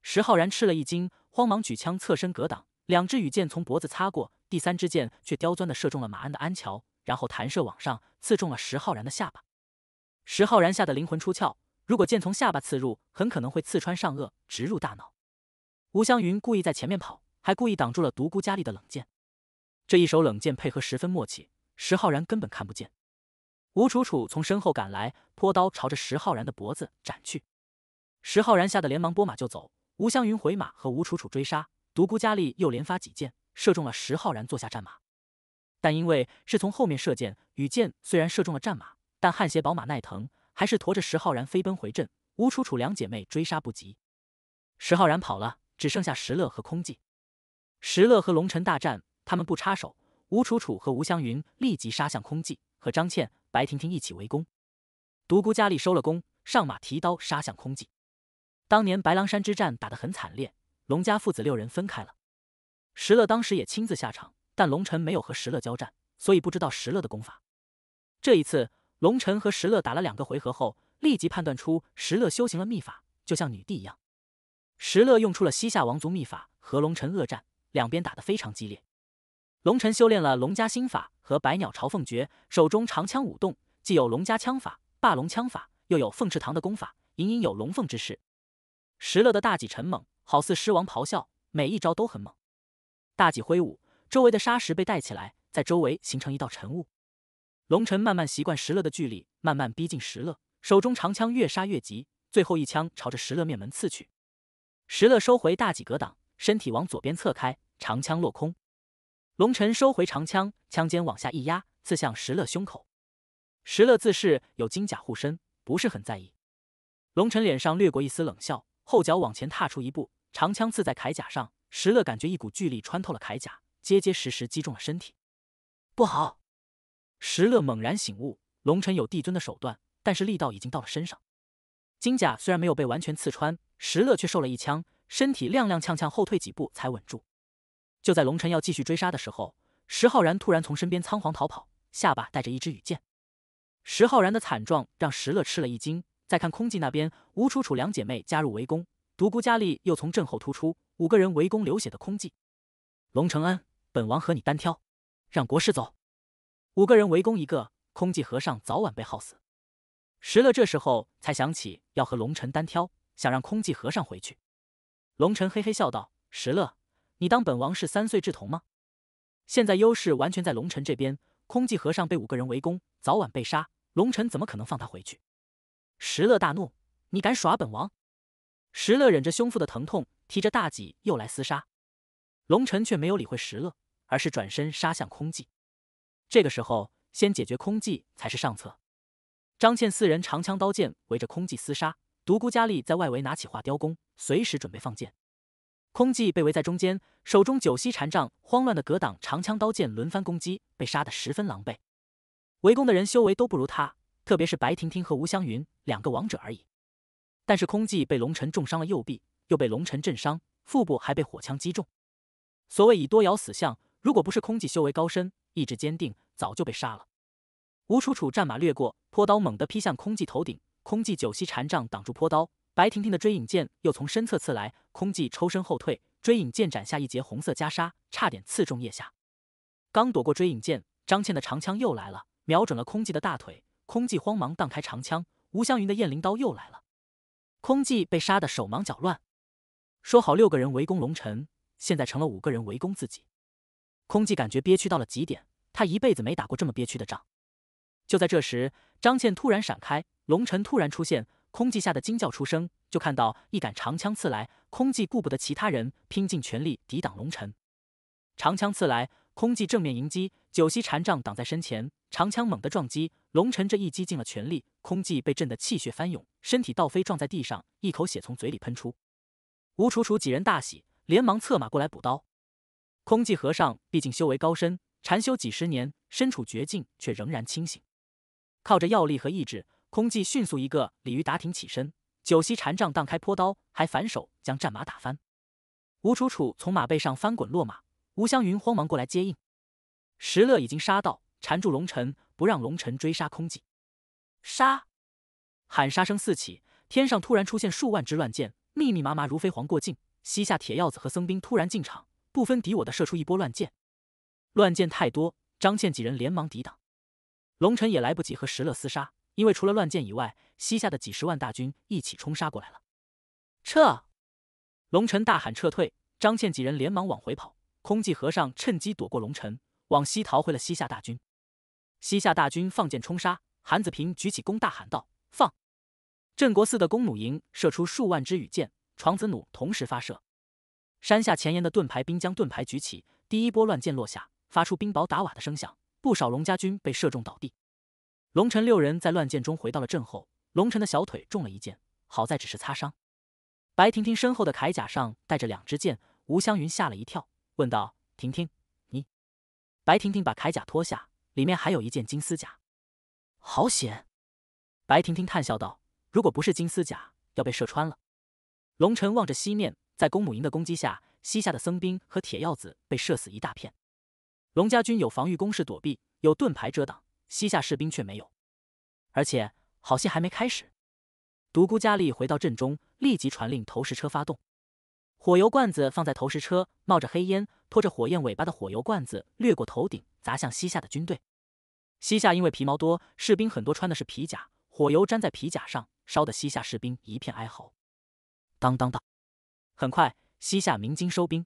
Speaker 1: 石浩然吃了一惊，慌忙举枪侧身格挡，两支羽箭从脖子擦过，第三支箭却刁钻的射中了马鞍的鞍桥。然后弹射往上，刺中了石浩然的下巴。石浩然吓得灵魂出窍。如果剑从下巴刺入，很可能会刺穿上颚，植入大脑。吴香云故意在前面跑，还故意挡住了独孤家里的冷剑。这一手冷剑配合十分默契，石浩然根本看不见。吴楚楚从身后赶来，泼刀朝着石浩然的脖子斩去。石浩然吓得连忙拨马就走。吴香云回马和吴楚楚追杀，独孤佳丽又连发几箭，射中了石浩然坐下战马。但因为是从后面射箭，羽箭虽然射中了战马，但汗血宝马奈腾还是驮着石浩然飞奔回阵。吴楚楚两姐妹追杀不及，石浩然跑了，只剩下石乐和空寂。石乐和龙尘大战，他们不插手。吴楚楚和吴湘云立即杀向空寂和张倩、白婷婷一起围攻。独孤佳丽收了弓，上马提刀杀向空寂。当年白狼山之战打得很惨烈，龙家父子六人分开了。石乐当时也亲自下场。但龙尘没有和石乐交战，所以不知道石乐的功法。这一次，龙尘和石乐打了两个回合后，立即判断出石乐修行了秘法，就像女帝一样。石乐用出了西夏王族秘法，和龙尘恶战，两边打得非常激烈。龙尘修炼了龙家心法和百鸟朝凤诀，手中长枪舞动，既有龙家枪法霸龙枪法，又有凤翅堂的功法，隐隐有龙凤之势。石乐的大戟沉猛，好似狮王咆哮，每一招都很猛。大戟挥舞。周围的沙石被带起来，在周围形成一道尘雾。龙晨慢慢习惯石勒的距离，慢慢逼近石勒，手中长枪越杀越急，最后一枪朝着石勒面门刺去。石勒收回大戟格挡，身体往左边侧开，长枪落空。龙晨收回长枪，枪尖往下一压，刺向石勒胸口。石勒自恃有金甲护身，不是很在意。龙晨脸上掠过一丝冷笑，后脚往前踏出一步，长枪刺在铠甲上。石勒感觉一股巨力穿透了铠甲。结结实实击中了身体，不好！石乐猛然醒悟，龙尘有帝尊的手段，但是力道已经到了身上。金甲虽然没有被完全刺穿，石乐却受了一枪，身体踉踉跄跄后退几步才稳住。就在龙尘要继续追杀的时候，石浩然突然从身边仓皇逃跑，下巴带着一支羽箭。石浩然的惨状让石乐吃了一惊。再看空寂那边，吴楚楚两姐妹加入围攻，独孤佳丽又从阵后突出，五个人围攻流血的空寂。龙承恩。本王和你单挑，让国师走。五个人围攻一个空寂和尚，早晚被耗死。石乐这时候才想起要和龙晨单挑，想让空寂和尚回去。龙晨嘿嘿笑道：“石乐，你当本王是三岁智童吗？”现在优势完全在龙尘这边，空寂和尚被五个人围攻，早晚被杀。龙尘怎么可能放他回去？石乐大怒：“你敢耍本王！”石乐忍着胸腹的疼痛，提着大戟又来厮杀。龙尘却没有理会石乐。而是转身杀向空寂。这个时候，先解决空寂才是上策。张倩四人长枪刀剑围着空寂厮杀，独孤佳丽在外围拿起画雕弓，随时准备放箭。空寂被围在中间，手中九锡禅杖慌乱的格挡长枪刀剑轮番攻击，被杀得十分狼狈。围攻的人修为都不如他，特别是白婷婷和吴湘云两个王者而已。但是空寂被龙尘重伤了右臂，又被龙尘震伤腹部，还被火枪击中。所谓以多咬死象。如果不是空寂修为高深，意志坚定，早就被杀了。吴楚楚战马掠过，泼刀猛地劈向空寂头顶。空寂九息禅杖挡住泼刀，白婷婷的追影剑又从身侧刺来。空寂抽身后退，追影剑斩下一截红色袈裟，差点刺中腋下。刚躲过追影剑，张倩的长枪又来了，瞄准了空寂的大腿。空寂慌忙荡开长枪。吴香云的燕翎刀又来了，空寂被杀得手忙脚乱。说好六个人围攻龙晨，现在成了五个人围攻自己。空寂感觉憋屈到了极点，他一辈子没打过这么憋屈的仗。就在这时，张倩突然闪开，龙尘突然出现，空寂吓得惊叫出声，就看到一杆长枪刺来。空寂顾不得其他人，拼尽全力抵挡龙尘。长枪刺来，空寂正面迎击，九溪禅杖挡在身前，长枪猛地撞击。龙尘这一击尽了全力，空寂被震得气血翻涌，身体倒飞撞在地上，一口血从嘴里喷出。吴楚楚几人大喜，连忙策马过来补刀。空寂和尚毕竟修为高深，禅修几十年，身处绝境却仍然清醒，靠着药力和意志，空寂迅速一个鲤鱼打挺起身，九溪禅杖荡开坡刀，还反手将战马打翻。吴楚楚从马背上翻滚落马，吴湘云慌忙过来接应。石乐已经杀到，缠住龙尘，不让龙尘追杀空寂。杀！喊杀声四起，天上突然出现数万只乱箭，密密麻麻如飞蝗过境。西夏铁鹞子和僧兵突然进场。不分敌我的射出一波乱箭，乱箭太多，张倩几人连忙抵挡。龙臣也来不及和石勒厮杀，因为除了乱箭以外，西夏的几十万大军一起冲杀过来了。撤！龙臣大喊撤退，张倩几人连忙往回跑。空寂和尚趁机躲过龙尘，往西逃回了西夏大军。西夏大军放箭冲杀，韩子平举起弓大喊道：“放！”镇国寺的弓弩营射出数万支羽箭，床子弩同时发射。山下前沿的盾牌兵将盾牌举起，第一波乱箭落下，发出冰雹打瓦的声响，不少龙家军被射中倒地。龙晨六人在乱箭中回到了阵后，龙晨的小腿中了一箭，好在只是擦伤。白婷婷身后的铠甲上带着两支箭，吴湘云吓了一跳，问道：“婷婷，你？”白婷婷把铠甲脱下，里面还有一件金丝甲，好险！白婷婷叹笑道：“如果不是金丝甲，要被射穿了。”龙晨望着西面。在公母营的攻击下，西夏的僧兵和铁鹞子被射死一大片。龙家军有防御工事躲避，有盾牌遮挡，西夏士兵却没有。而且，好戏还没开始。独孤伽立回到阵中，立即传令投石车发动。火油罐子放在投石车，冒着黑烟，拖着火焰尾巴的火油罐子掠过头顶，砸向西夏的军队。西夏因为皮毛多，士兵很多穿的是皮甲，火油粘在皮甲上，烧得西夏士兵一片哀嚎。当当当！很快，西夏鸣金收兵。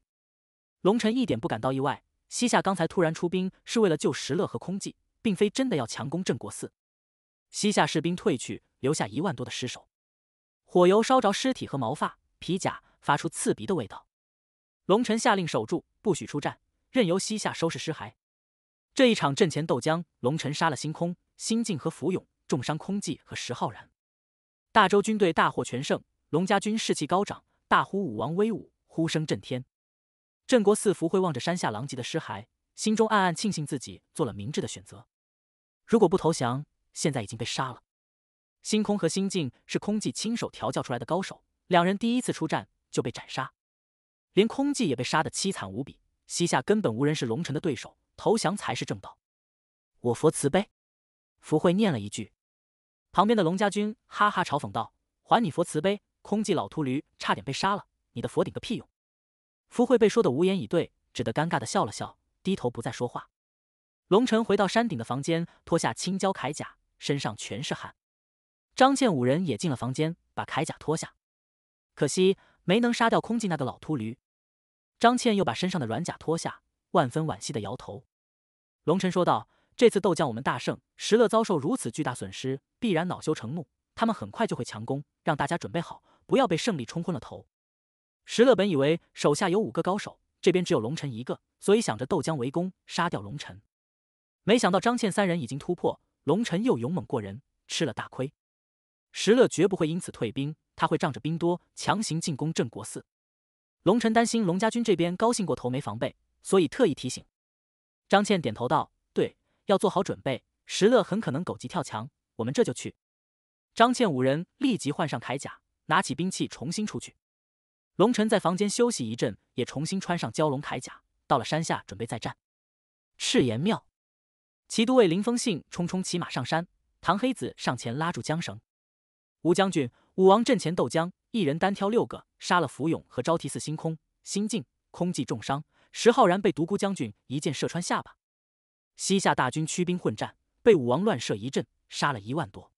Speaker 1: 龙臣一点不感到意外，西夏刚才突然出兵是为了救石勒和空寂，并非真的要强攻镇国寺。西夏士兵退去，留下一万多的尸首，火油烧着尸体和毛发、皮甲，发出刺鼻的味道。龙臣下令守住，不许出战，任由西夏收拾尸骸。这一场阵前斗将，龙臣杀了星空、星境和浮勇，重伤空寂和石浩然。大周军队大获全胜，龙家军士气高涨。大呼“武王威武”，呼声震天。镇国寺福会望着山下狼藉的尸骸，心中暗暗庆幸自己做了明智的选择。如果不投降，现在已经被杀了。星空和心境是空寂亲手调教出来的高手，两人第一次出战就被斩杀，连空寂也被杀得凄惨无比。西夏根本无人是龙臣的对手，投降才是正道。我佛慈悲，福慧念了一句。旁边的龙家军哈哈嘲讽道：“还你佛慈悲！”空寂老秃驴差点被杀了，你的佛顶个屁用！福慧被说的无言以对，只得尴尬的笑了笑，低头不再说话。龙晨回到山顶的房间，脱下青椒铠甲，身上全是汗。张倩五人也进了房间，把铠甲脱下，可惜没能杀掉空寂那个老秃驴。张倩又把身上的软甲脱下，万分惋惜的摇头。龙晨说道：“这次斗将我们大胜，石勒遭受如此巨大损失，必然恼羞成怒，他们很快就会强攻，让大家准备好。”不要被胜利冲昏了头。石乐本以为手下有五个高手，这边只有龙尘一个，所以想着斗将围攻，杀掉龙尘。没想到张倩三人已经突破，龙尘又勇猛过人，吃了大亏。石乐绝不会因此退兵，他会仗着兵多强行进攻镇国寺。龙尘担心龙家军这边高兴过头没防备，所以特意提醒。张倩点头道：“对，要做好准备。石乐很可能狗急跳墙，我们这就去。”张倩五人立即换上铠甲。拿起兵器重新出去。龙晨在房间休息一阵，也重新穿上蛟龙铠甲，到了山下准备再战。赤岩庙，齐都尉林风信匆匆骑马上山，唐黑子上前拉住缰绳。吴将军，武王阵前斗将，一人单挑六个，杀了福勇和招提寺星空、心境，空寂重伤。石浩然被独孤将军一箭射穿下巴。西夏大军驱兵混战，被武王乱射一阵，杀了一万多。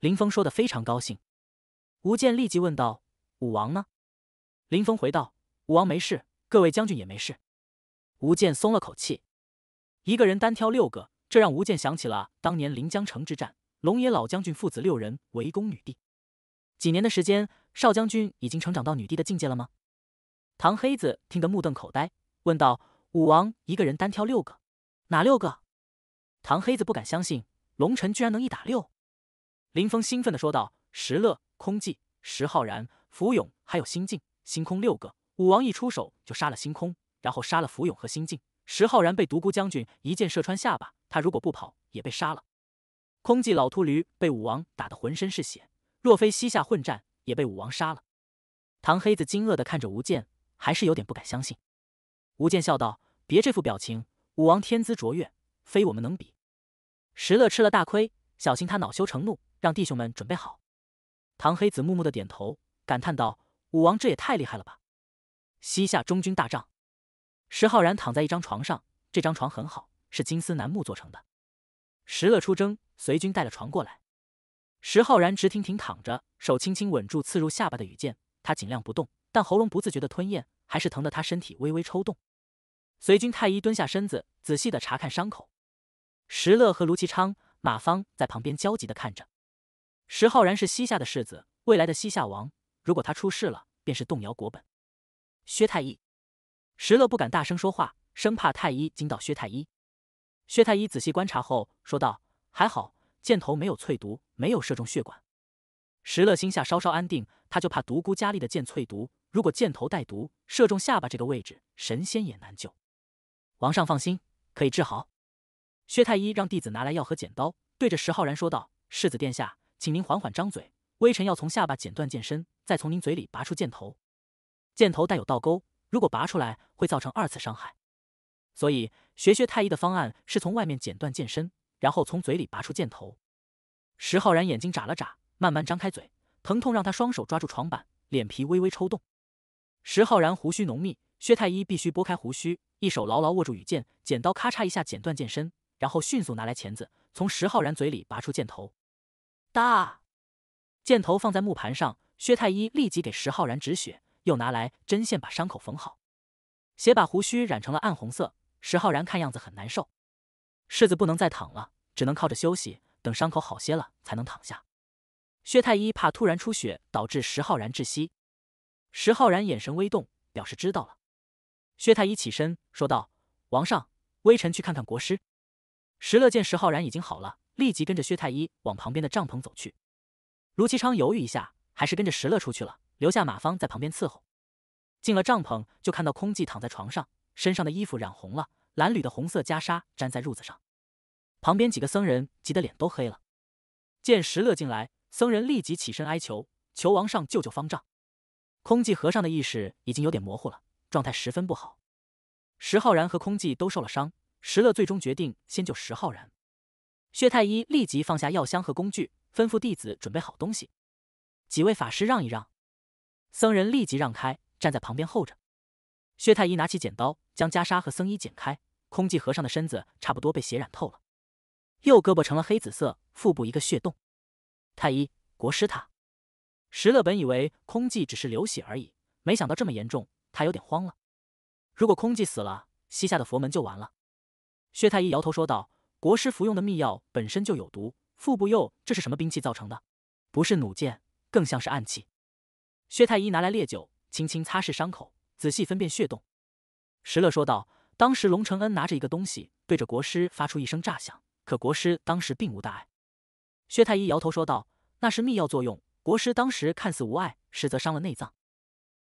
Speaker 1: 林峰说的非常高兴。吴健立即问道：“武王呢？”林峰回道：“武王没事，各位将军也没事。”吴健松了口气。一个人单挑六个，这让吴健想起了当年临江城之战，龙爷老将军父子六人围攻女帝。几年的时间，少将军已经成长到女帝的境界了吗？唐黑子听得目瞪口呆，问道：“武王一个人单挑六个，哪六个？”唐黑子不敢相信，龙尘居然能一打六。林峰兴奋的说道：“石乐。”空寂、石浩然、福永还有心境、星空六个武王一出手就杀了星空，然后杀了福永和心境。石浩然被独孤将军一箭射穿下巴，他如果不跑也被杀了。空寂老秃驴被武王打得浑身是血，若非西夏混战也被武王杀了。唐黑子惊愕的看着吴健，还是有点不敢相信。吴健笑道：“别这副表情，武王天资卓越，非我们能比。”石乐吃了大亏，小心他恼羞成怒，让弟兄们准备好。唐黑子木木的点头，感叹道：“武王这也太厉害了吧！”西夏中军大帐，石浩然躺在一张床上，这张床很好，是金丝楠木做成的。石勒出征，随军带了床过来。石浩然直挺挺躺着，手轻轻稳住刺入下巴的羽箭，他尽量不动，但喉咙不自觉的吞咽，还是疼得他身体微微抽动。随军太医蹲下身子，仔细的查看伤口。石勒和卢其昌、马芳在旁边焦急的看着。石浩然是西夏的世子，未来的西夏王。如果他出事了，便是动摇国本。薛太医，石勒不敢大声说话，生怕太医惊到薛太医。薛太医仔细观察后说道：“还好，箭头没有淬毒，没有射中血管。”石勒心下稍稍安定，他就怕独孤佳丽的箭淬毒。如果箭头带毒，射中下巴这个位置，神仙也难救。王上放心，可以治好。薛太医让弟子拿来药和剪刀，对着石浩然说道：“世子殿下。”请您缓缓张嘴，微臣要从下巴剪断剑身，再从您嘴里拔出箭头。箭头带有倒钩，如果拔出来会造成二次伤害。所以，学薛太医的方案是从外面剪断剑身，然后从嘴里拔出箭头。石浩然眼睛眨了眨，慢慢张开嘴，疼痛让他双手抓住床板，脸皮微微抽动。石浩然胡须浓密，薛太医必须拨开胡须，一手牢牢握住羽箭，剪刀咔嚓一下剪断剑身，然后迅速拿来钳子，从石浩然嘴里拔出箭头。大箭头放在木盘上，薛太医立即给石浩然止血，又拿来针线把伤口缝好。血把胡须染成了暗红色。石浩然看样子很难受，世子不能再躺了，只能靠着休息，等伤口好些了才能躺下。薛太医怕突然出血导致石浩然窒息，石浩然眼神微动，表示知道了。薛太医起身说道：“王上，微臣去看看国师。”石勒见石浩然已经好了。立即跟着薛太医往旁边的帐篷走去。卢其昌犹豫一下，还是跟着石乐出去了，留下马芳在旁边伺候。进了帐篷，就看到空寂躺在床上，身上的衣服染红了，褴褛的红色袈裟粘在褥子上。旁边几个僧人急得脸都黑了。见石乐进来，僧人立即起身哀求，求王上救救方丈。空寂和尚的意识已经有点模糊了，状态十分不好。石浩然和空寂都受了伤，石乐最终决定先救石浩然。薛太医立即放下药箱和工具，吩咐弟子准备好东西。几位法师让一让，僧人立即让开，站在旁边候着。薛太医拿起剪刀，将袈裟和僧衣剪开。空寂和尚的身子差不多被血染透了，右胳膊成了黑紫色，腹部一个血洞。太医，国师他……石勒本以为空寂只是流血而已，没想到这么严重，他有点慌了。如果空寂死了，西夏的佛门就完了。薛太医摇头说道。国师服用的秘药本身就有毒，腹部又这是什么兵器造成的？不是弩箭，更像是暗器。薛太医拿来烈酒，轻轻擦拭伤口，仔细分辨血洞。石勒说道：“当时龙承恩拿着一个东西，对着国师发出一声炸响，可国师当时并无大碍。”薛太医摇头说道：“那是秘药作用，国师当时看似无碍，实则伤了内脏。”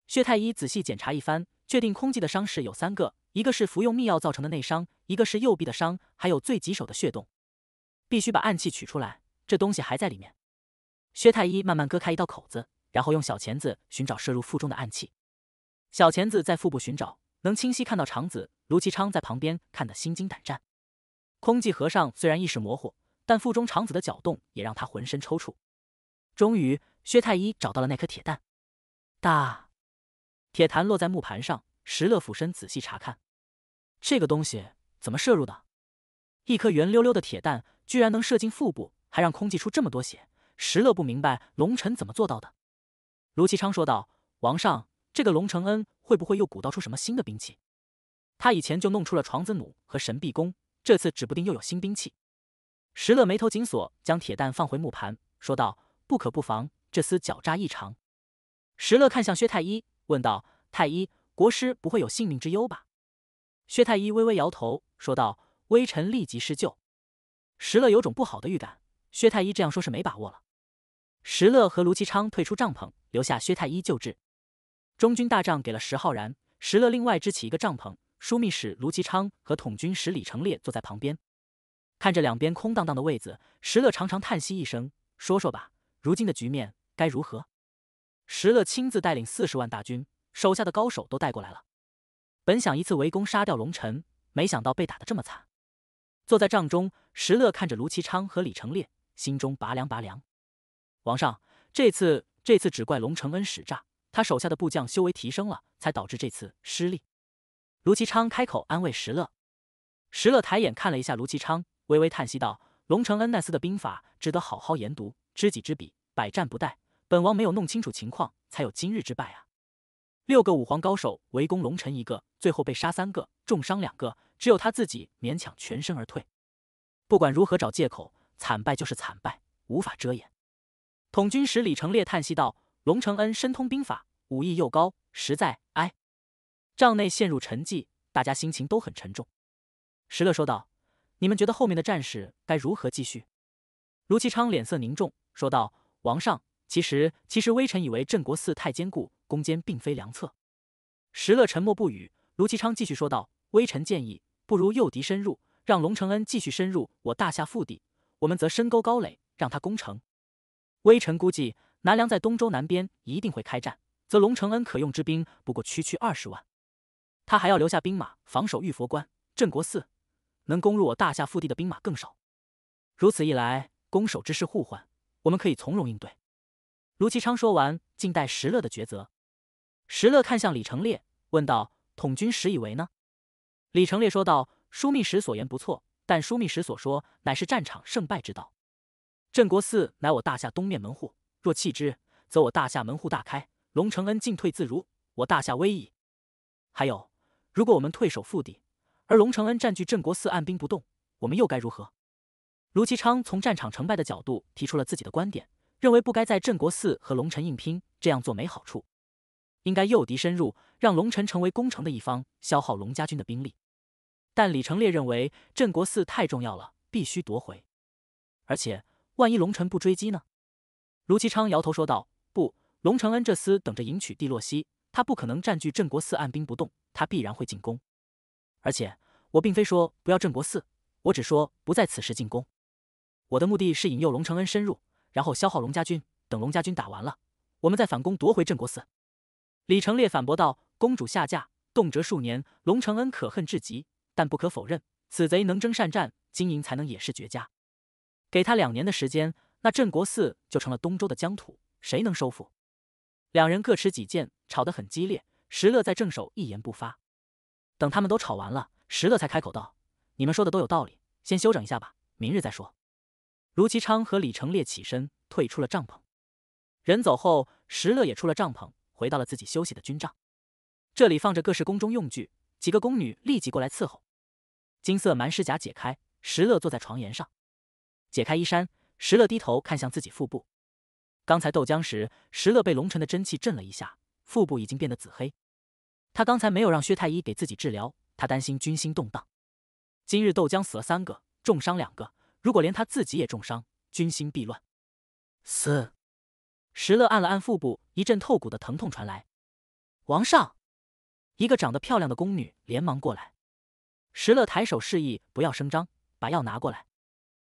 Speaker 1: 薛太医仔细检查一番，确定空寂的伤势有三个。一个是服用秘药造成的内伤，一个是右臂的伤，还有最棘手的血洞，必须把暗器取出来。这东西还在里面。薛太医慢慢割开一道口子，然后用小钳子寻找射入腹中的暗器。小钳子在腹部寻找，能清晰看到肠子。卢其昌在旁边看得心惊胆战。空寂和尚虽然意识模糊，但腹中肠子的搅动也让他浑身抽搐。终于，薛太医找到了那颗铁蛋，大铁弹落在木盘上。石乐俯身仔细查看，这个东西怎么射入的？一颗圆溜溜的铁弹，居然能射进腹部，还让空气出这么多血。石乐不明白龙臣怎么做到的。卢其昌说道：“王上，这个龙承恩会不会又鼓捣出什么新的兵器？他以前就弄出了床子弩和神臂弓，这次指不定又有新兵器。”石乐眉头紧锁，将铁弹放回木盘，说道：“不可不防，这厮狡诈异常。”石乐看向薛太医，问道：“太医。”国师不会有性命之忧吧？薛太医微微摇头，说道：“微臣立即施救。”石勒有种不好的预感，薛太医这样说是没把握了。石勒和卢其昌退出帐篷，留下薛太医救治。中军大帐给了石浩然，石勒另外支起一个帐篷。枢密使卢其昌和统军使李成烈坐在旁边，看着两边空荡荡的位子，石勒常常叹息一声：“说说吧，如今的局面该如何？”石勒亲自带领四十万大军。手下的高手都带过来了，本想一次围攻杀掉龙臣，没想到被打得这么惨。坐在帐中，石勒看着卢其昌和李成烈，心中拔凉拔凉。王上，这次这次只怪龙承恩使诈，他手下的部将修为提升了，才导致这次失利。卢其昌开口安慰石勒，石勒抬眼看了一下卢其昌，微微叹息道：“龙承恩那厮的兵法值得好好研读，知己知彼，百战不殆。本王没有弄清楚情况，才有今日之败啊。”六个武皇高手围攻龙臣一个，最后被杀三个，重伤两个，只有他自己勉强全身而退。不管如何找借口，惨败就是惨败，无法遮掩。统军使李成烈叹息道：“龙承恩深通兵法，武艺又高，实在……哎。”帐内陷入沉寂，大家心情都很沉重。石勒说道：“你们觉得后面的战事该如何继续？”卢其昌脸色凝重说道：“王上。”其实，其实微臣以为镇国寺太坚固，攻坚并非良策。石勒沉默不语，卢其昌继续说道：“微臣建议，不如诱敌深入，让龙承恩继续深入我大夏腹地，我们则深沟高垒，让他攻城。微臣估计，南梁在东周南边一定会开战，则龙承恩可用之兵不过区区二十万，他还要留下兵马防守玉佛关、镇国寺，能攻入我大夏腹地的兵马更少。如此一来，攻守之势互换，我们可以从容应对。”卢其昌说完，静待石勒的抉择。石勒看向李成烈，问道：“统军时以为呢？”李成烈说道：“枢密使所言不错，但枢密使所说乃是战场胜败之道。镇国寺乃我大夏东面门户，若弃之，则我大夏门户大开，龙承恩进退自如，我大夏危矣。还有，如果我们退守腹地，而龙承恩占据镇国寺按兵不动，我们又该如何？”卢其昌从战场成败的角度提出了自己的观点。认为不该在镇国寺和龙尘硬拼，这样做没好处，应该诱敌深入，让龙尘成为攻城的一方，消耗龙家军的兵力。但李成烈认为镇国寺太重要了，必须夺回。而且万一龙臣不追击呢？卢其昌摇头说道：“不，龙承恩这厮等着迎娶蒂洛西，他不可能占据镇国寺按兵不动，他必然会进攻。而且我并非说不要镇国寺，我只说不在此时进攻。我的目的是引诱龙承恩深入。”然后消耗龙家军，等龙家军打完了，我们再反攻夺回镇国寺。”李成烈反驳道，“公主下嫁，动辄数年，龙承恩可恨至极，但不可否认，此贼能征善战，经营才能也是绝佳。给他两年的时间，那镇国寺就成了东周的疆土，谁能收复？”两人各持己见，吵得很激烈。石乐在正手一言不发，等他们都吵完了，石乐才开口道：“你们说的都有道理，先休整一下吧，明日再说。”卢其昌和李成烈起身退出了帐篷，人走后，石勒也出了帐篷，回到了自己休息的军帐。这里放着各式宫中用具，几个宫女立即过来伺候。金色蛮尸甲解开，石勒坐在床沿上，解开衣衫。石勒低头看向自己腹部，刚才斗僵时，石勒被龙尘的真气震了一下，腹部已经变得紫黑。他刚才没有让薛太医给自己治疗，他担心军心动荡。今日豆浆死了三个，重伤两个。如果连他自己也重伤，军心必乱。四，石勒按了按腹部，一阵透骨的疼痛传来。王上，一个长得漂亮的宫女连忙过来。石勒抬手示意不要声张，把药拿过来。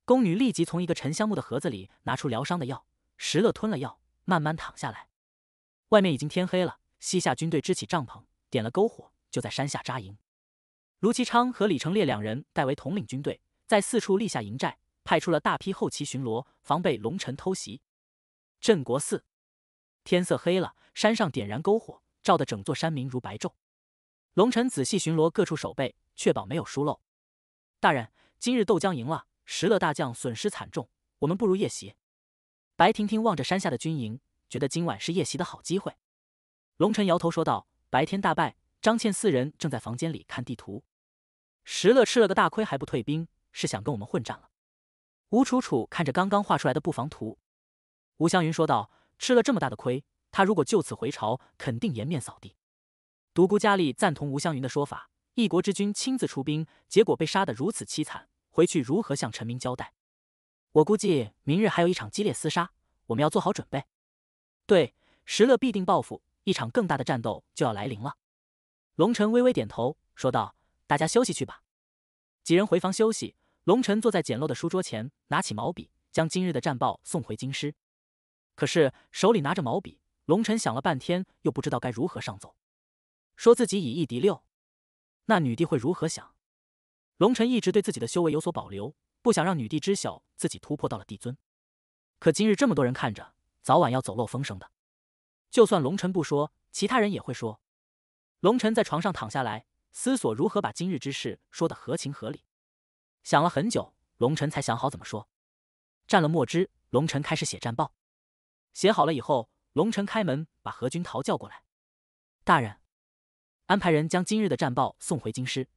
Speaker 1: 宫女立即从一个沉香木的盒子里拿出疗伤的药。石勒吞了药，慢慢躺下来。外面已经天黑了，西夏军队支起帐篷，点了篝火，就在山下扎营。卢其昌和李成烈两人代为统领军队。在四处立下营寨，派出了大批后旗巡逻，防备龙尘偷袭。镇国寺，天色黑了，山上点燃篝火，照得整座山明如白昼。龙尘仔细巡逻各处守备，确保没有疏漏。大人，今日豆将赢了，石勒大将损失惨重，我们不如夜袭。白婷婷望着山下的军营，觉得今晚是夜袭的好机会。龙尘摇头说道：“白天大败。”张倩四人正在房间里看地图，石勒吃了个大亏还不退兵。是想跟我们混战了。吴楚楚看着刚刚画出来的布防图，吴湘云说道：“吃了这么大的亏，他如果就此回朝，肯定颜面扫地。”独孤佳丽赞同吴湘云的说法：“一国之君亲自出兵，结果被杀得如此凄惨，回去如何向臣民交代？”我估计明日还有一场激烈厮杀，我们要做好准备。对，石勒必定报复，一场更大的战斗就要来临了。龙晨微微点头说道：“大家休息去吧。”几人回房休息。龙尘坐在简陋的书桌前，拿起毛笔，将今日的战报送回京师。可是手里拿着毛笔，龙尘想了半天，又不知道该如何上奏。说自己以一敌六，那女帝会如何想？龙尘一直对自己的修为有所保留，不想让女帝知晓自己突破到了帝尊。可今日这么多人看着，早晚要走漏风声的。就算龙晨不说，其他人也会说。龙尘在床上躺下来，思索如何把今日之事说得合情合理。想了很久，龙尘才想好怎么说。蘸了墨汁，龙尘开始写战报。写好了以后，龙尘开门把何君陶叫过来。大人，安排人将今日的战报送回京师。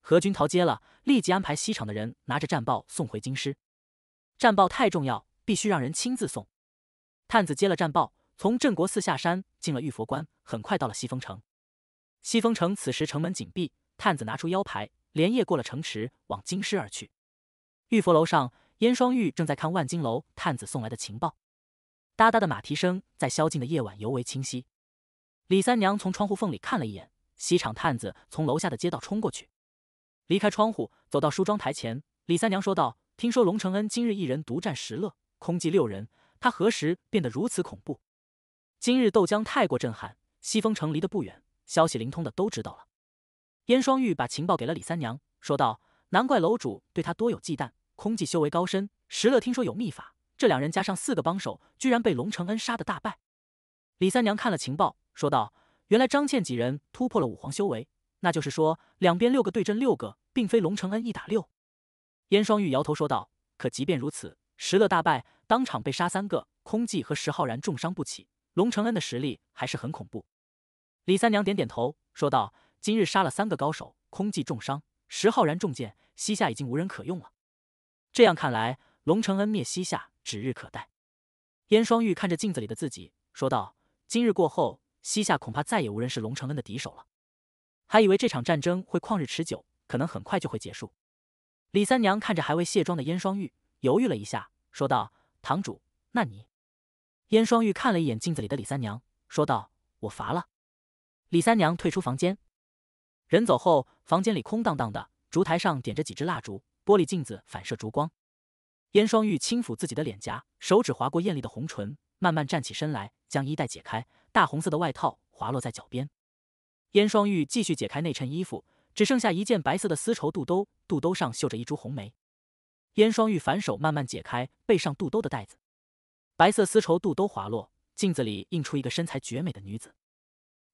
Speaker 1: 何君陶接了，立即安排西厂的人拿着战报送回京师。战报太重要，必须让人亲自送。探子接了战报，从镇国寺下山，进了玉佛关，很快到了西风城。西风城此时城门紧闭，探子拿出腰牌。连夜过了城池，往京师而去。玉佛楼上，燕双玉正在看万金楼探子送来的情报。哒哒的马蹄声在宵禁的夜晚尤为清晰。李三娘从窗户缝里看了一眼，西厂探子从楼下的街道冲过去，离开窗户，走到梳妆台前。李三娘说道：“听说龙承恩今日一人独占十乐，空寂六人。他何时变得如此恐怖？今日豆浆太过震撼。西风城离得不远，消息灵通的都知道了。”燕双玉把情报给了李三娘，说道：“难怪楼主对他多有忌惮，空寂修为高深，石乐听说有秘法，这两人加上四个帮手，居然被龙承恩杀得大败。”李三娘看了情报，说道：“原来张倩几人突破了五皇修为，那就是说两边六个对阵六个，并非龙承恩一打六。”燕双玉摇头说道：“可即便如此，石乐大败，当场被杀三个，空寂和石浩然重伤不起，龙承恩的实力还是很恐怖。”李三娘点点头，说道。今日杀了三个高手，空寂重伤，石浩然中箭，西夏已经无人可用了。这样看来，龙承恩灭西夏指日可待。燕双玉看着镜子里的自己，说道：“今日过后，西夏恐怕再也无人是龙承恩的敌手了。”还以为这场战争会旷日持久，可能很快就会结束。李三娘看着还未卸妆的燕双玉，犹豫了一下，说道：“堂主，那你？”燕双玉看了一眼镜子里的李三娘，说道：“我乏了。”李三娘退出房间。人走后，房间里空荡荡的，烛台上点着几支蜡烛，玻璃镜子反射烛光。燕双玉轻抚自己的脸颊，手指划过艳丽的红唇，慢慢站起身来，将衣带解开，大红色的外套滑落在脚边。燕双玉继续解开内衬衣服，只剩下一件白色的丝绸肚兜，肚兜上绣着一株红梅。燕双玉反手慢慢解开背上肚兜的带子，白色丝绸肚兜滑落，镜子里映出一个身材绝美的女子，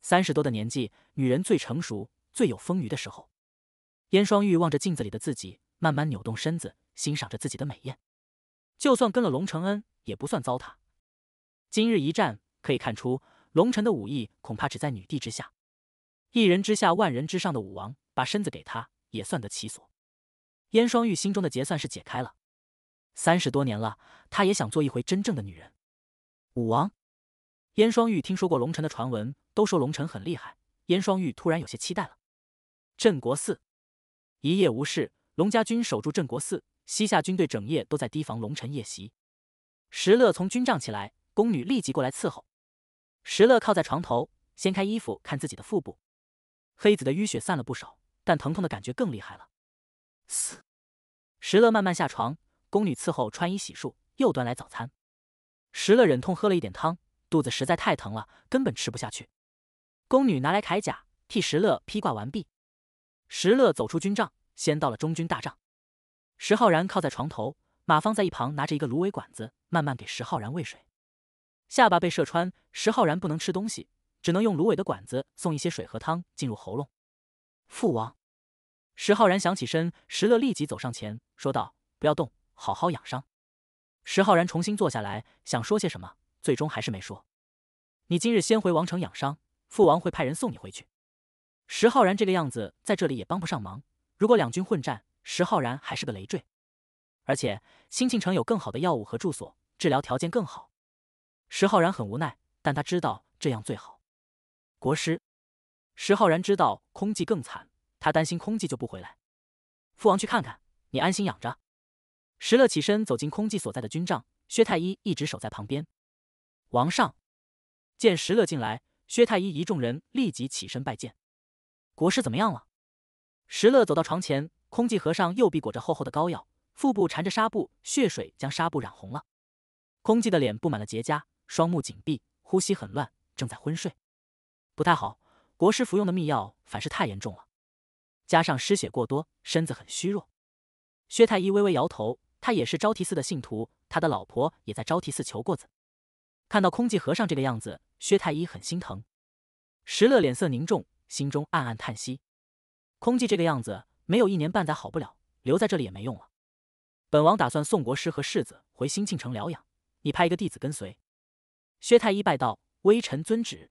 Speaker 1: 三十多的年纪，女人最成熟。最有风腴的时候，燕双玉望着镜子里的自己，慢慢扭动身子，欣赏着自己的美艳。就算跟了龙承恩，也不算糟蹋。今日一战可以看出，龙臣的武艺恐怕只在女帝之下。一人之下，万人之上的武王，把身子给他也算得其所。燕双玉心中的结算是解开了。三十多年了，她也想做一回真正的女人。武王，燕双玉听说过龙臣的传闻，都说龙臣很厉害。燕双玉突然有些期待了。镇国寺，一夜无事。龙家军守住镇国寺，西夏军队整夜都在提防龙晨夜袭。石勒从军帐起来，宫女立即过来伺候。石勒靠在床头，掀开衣服看自己的腹部，黑子的淤血散了不少，但疼痛的感觉更厉害了。石勒慢慢下床，宫女伺候穿衣洗漱，又端来早餐。石勒忍痛喝了一点汤，肚子实在太疼了，根本吃不下去。宫女拿来铠甲，替石勒披挂完毕。石乐走出军帐，先到了中军大帐。石浩然靠在床头，马芳在一旁拿着一个芦苇管子，慢慢给石浩然喂水。下巴被射穿，石浩然不能吃东西，只能用芦苇的管子送一些水和汤进入喉咙。父王，石浩然想起身，石乐立即走上前，说道：“不要动，好好养伤。”石浩然重新坐下来，想说些什么，最终还是没说。你今日先回王城养伤，父王会派人送你回去。石浩然这个样子，在这里也帮不上忙。如果两军混战，石浩然还是个累赘。而且新庆城有更好的药物和住所，治疗条件更好。石浩然很无奈，但他知道这样最好。国师，石浩然知道空寂更惨，他担心空寂就不回来。父王去看看，你安心养着。石乐起身走进空寂所在的军帐，薛太医一直守在旁边。王上，见石乐进来，薛太医一众人立即起身拜见。国师怎么样了？石乐走到床前，空寂和尚右臂裹着厚厚的膏药，腹部缠着纱布，血水将纱布染红了。空寂的脸布满了结痂，双目紧闭，呼吸很乱，正在昏睡，不太好。国师服用的秘药反噬太严重了，加上失血过多，身子很虚弱。薛太医微微摇头，他也是昭提寺的信徒，他的老婆也在昭提寺求过子。看到空寂和尚这个样子，薛太医很心疼。石乐脸色凝重。心中暗暗叹息，空寂这个样子，没有一年半载好不了，留在这里也没用了。本王打算送国师和世子回兴庆城疗养，你派一个弟子跟随。薛太医拜道：“微臣遵旨。”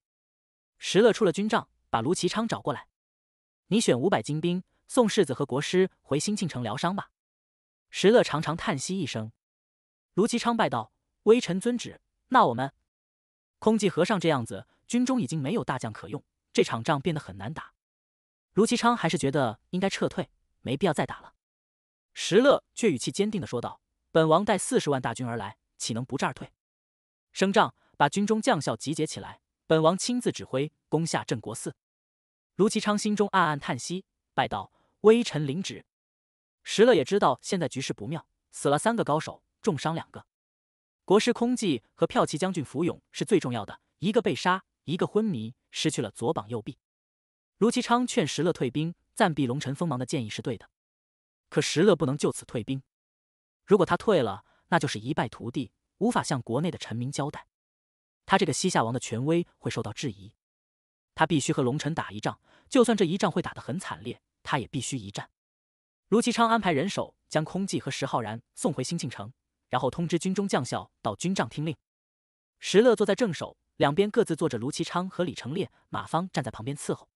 Speaker 1: 石勒出了军帐，把卢其昌找过来。你选五百精兵，送世子和国师回兴庆城疗伤吧。石勒长长叹息一声。卢其昌拜道：“微臣遵旨。”那我们，空寂和尚这样子，军中已经没有大将可用。这场仗变得很难打，卢其昌还是觉得应该撤退，没必要再打了。石勒却语气坚定的说道：“本王带四十万大军而来，岂能不战而退？升帐，把军中将校集结起来，本王亲自指挥，攻下镇国寺。”卢其昌心中暗暗叹息，拜道：“微臣领旨。”石勒也知道现在局势不妙，死了三个高手，重伤两个。国师空寂和骠骑将军福勇是最重要的，一个被杀。一个昏迷，失去了左膀右臂。卢其昌劝石勒退兵，暂避龙臣锋芒的建议是对的，可石勒不能就此退兵。如果他退了，那就是一败涂地，无法向国内的臣民交代，他这个西夏王的权威会受到质疑。他必须和龙臣打一仗，就算这一仗会打得很惨烈，他也必须一战。卢其昌安排人手将空寂和石浩然送回兴庆城，然后通知军中将校到军帐听令。石勒坐在正手，两边各自坐着卢其昌和李成烈，马方站在旁边伺候。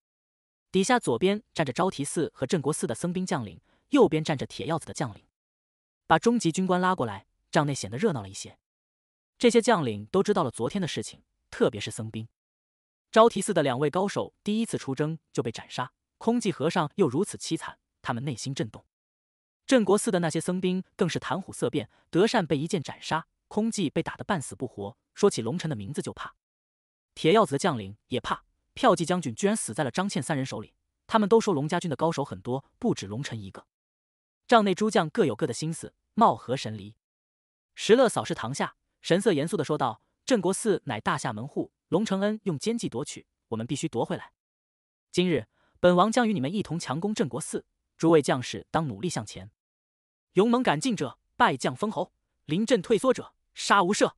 Speaker 1: 底下左边站着招提寺和镇国寺的僧兵将领，右边站着铁鹞子的将领，把中级军官拉过来，帐内显得热闹了一些。这些将领都知道了昨天的事情，特别是僧兵。招提寺的两位高手第一次出征就被斩杀，空寂和尚又如此凄惨，他们内心震动。镇国寺的那些僧兵更是谈虎色变，德善被一剑斩杀，空寂被打得半死不活，说起龙臣的名字就怕。铁鹞子的将领也怕票骑将军居然死在了张倩三人手里，他们都说龙家军的高手很多，不止龙臣一个。帐内诸将各有各的心思，貌合神离。石勒扫视堂下，神色严肃地说道：“镇国寺乃大夏门户，龙承恩用奸计夺取，我们必须夺回来。今日，本王将与你们一同强攻镇国寺，诸位将士当努力向前。勇猛敢进者拜将封侯，临阵退缩者杀无赦。”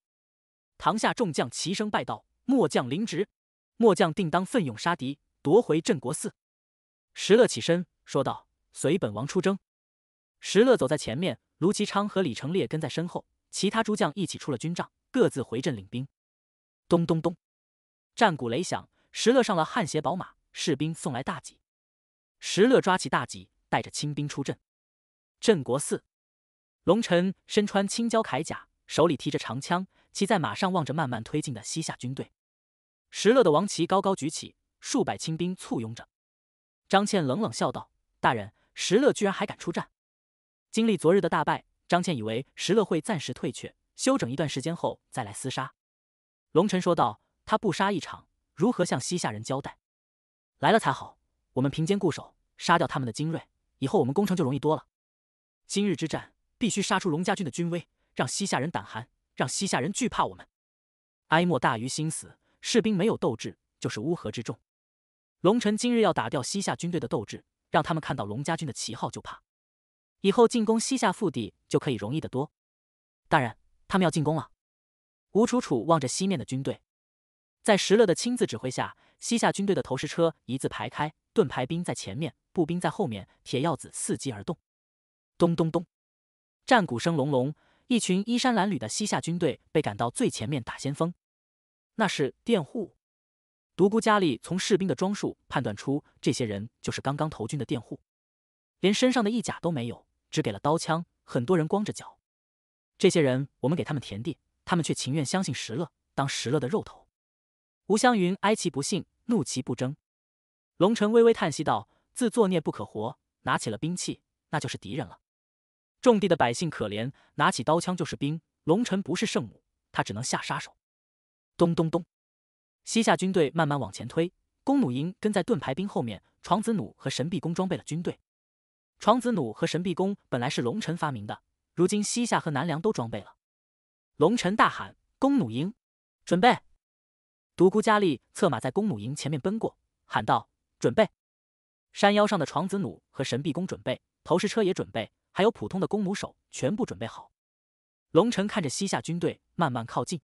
Speaker 1: 堂下众将齐声拜道。末将领职，末将定当奋勇杀敌，夺回镇国寺。石勒起身说道：“随本王出征。”石勒走在前面，卢其昌和李成烈跟在身后，其他诸将一起出了军帐，各自回阵领兵。咚咚咚，战鼓雷响，石勒上了汗血宝马，士兵送来大戟。石勒抓起大戟，带着亲兵出阵。镇国寺，龙尘身穿青椒铠甲，手里提着长枪。骑在马上，望着慢慢推进的西夏军队，石勒的王旗高高举起，数百清兵簇拥着张倩冷冷笑道：“大人，石勒居然还敢出战！经历昨日的大败，张倩以为石勒会暂时退却，休整一段时间后再来厮杀。”龙晨说道：“他不杀一场，如何向西夏人交代？来了才好，我们平坚固守，杀掉他们的精锐，以后我们攻城就容易多了。今日之战，必须杀出龙家军的军威，让西夏人胆寒。”让西夏人惧怕我们，哀莫大于心死，士兵没有斗志就是乌合之众。龙臣今日要打掉西夏军队的斗志，让他们看到龙家军的旗号就怕，以后进攻西夏腹地就可以容易得多。大人，他们要进攻了。吴楚楚望着西面的军队，在石勒的亲自指挥下，西夏军队的投石车一字排开，盾牌兵在前面，步兵在后面，铁鹞子伺机而动。咚咚咚，战鼓声隆隆。一群衣衫褴褛的西夏军队被赶到最前面打先锋，那是佃户。独孤家里从士兵的装束判断出，这些人就是刚刚投军的佃户，连身上的衣甲都没有，只给了刀枪。很多人光着脚。这些人，我们给他们田地，他们却情愿相信石勒，当石勒的肉头。吴湘云哀其不幸，怒其不争。龙尘微微叹息道：“自作孽不可活。”拿起了兵器，那就是敌人了。种地的百姓可怜，拿起刀枪就是兵。龙尘不是圣母，他只能下杀手。咚咚咚，西夏军队慢慢往前推，弓弩营跟在盾牌兵后面，床子弩和神臂弓装备了军队。床子弩和神臂弓本来是龙尘发明的，如今西夏和南梁都装备了。龙尘大喊：“弓弩营，准备！”独孤伽利策马在弓弩营前面奔过，喊道：“准备！”山腰上的床子弩和神臂弓准备，投石车也准备。还有普通的弓弩手全部准备好。龙尘看着西夏军队慢慢靠近，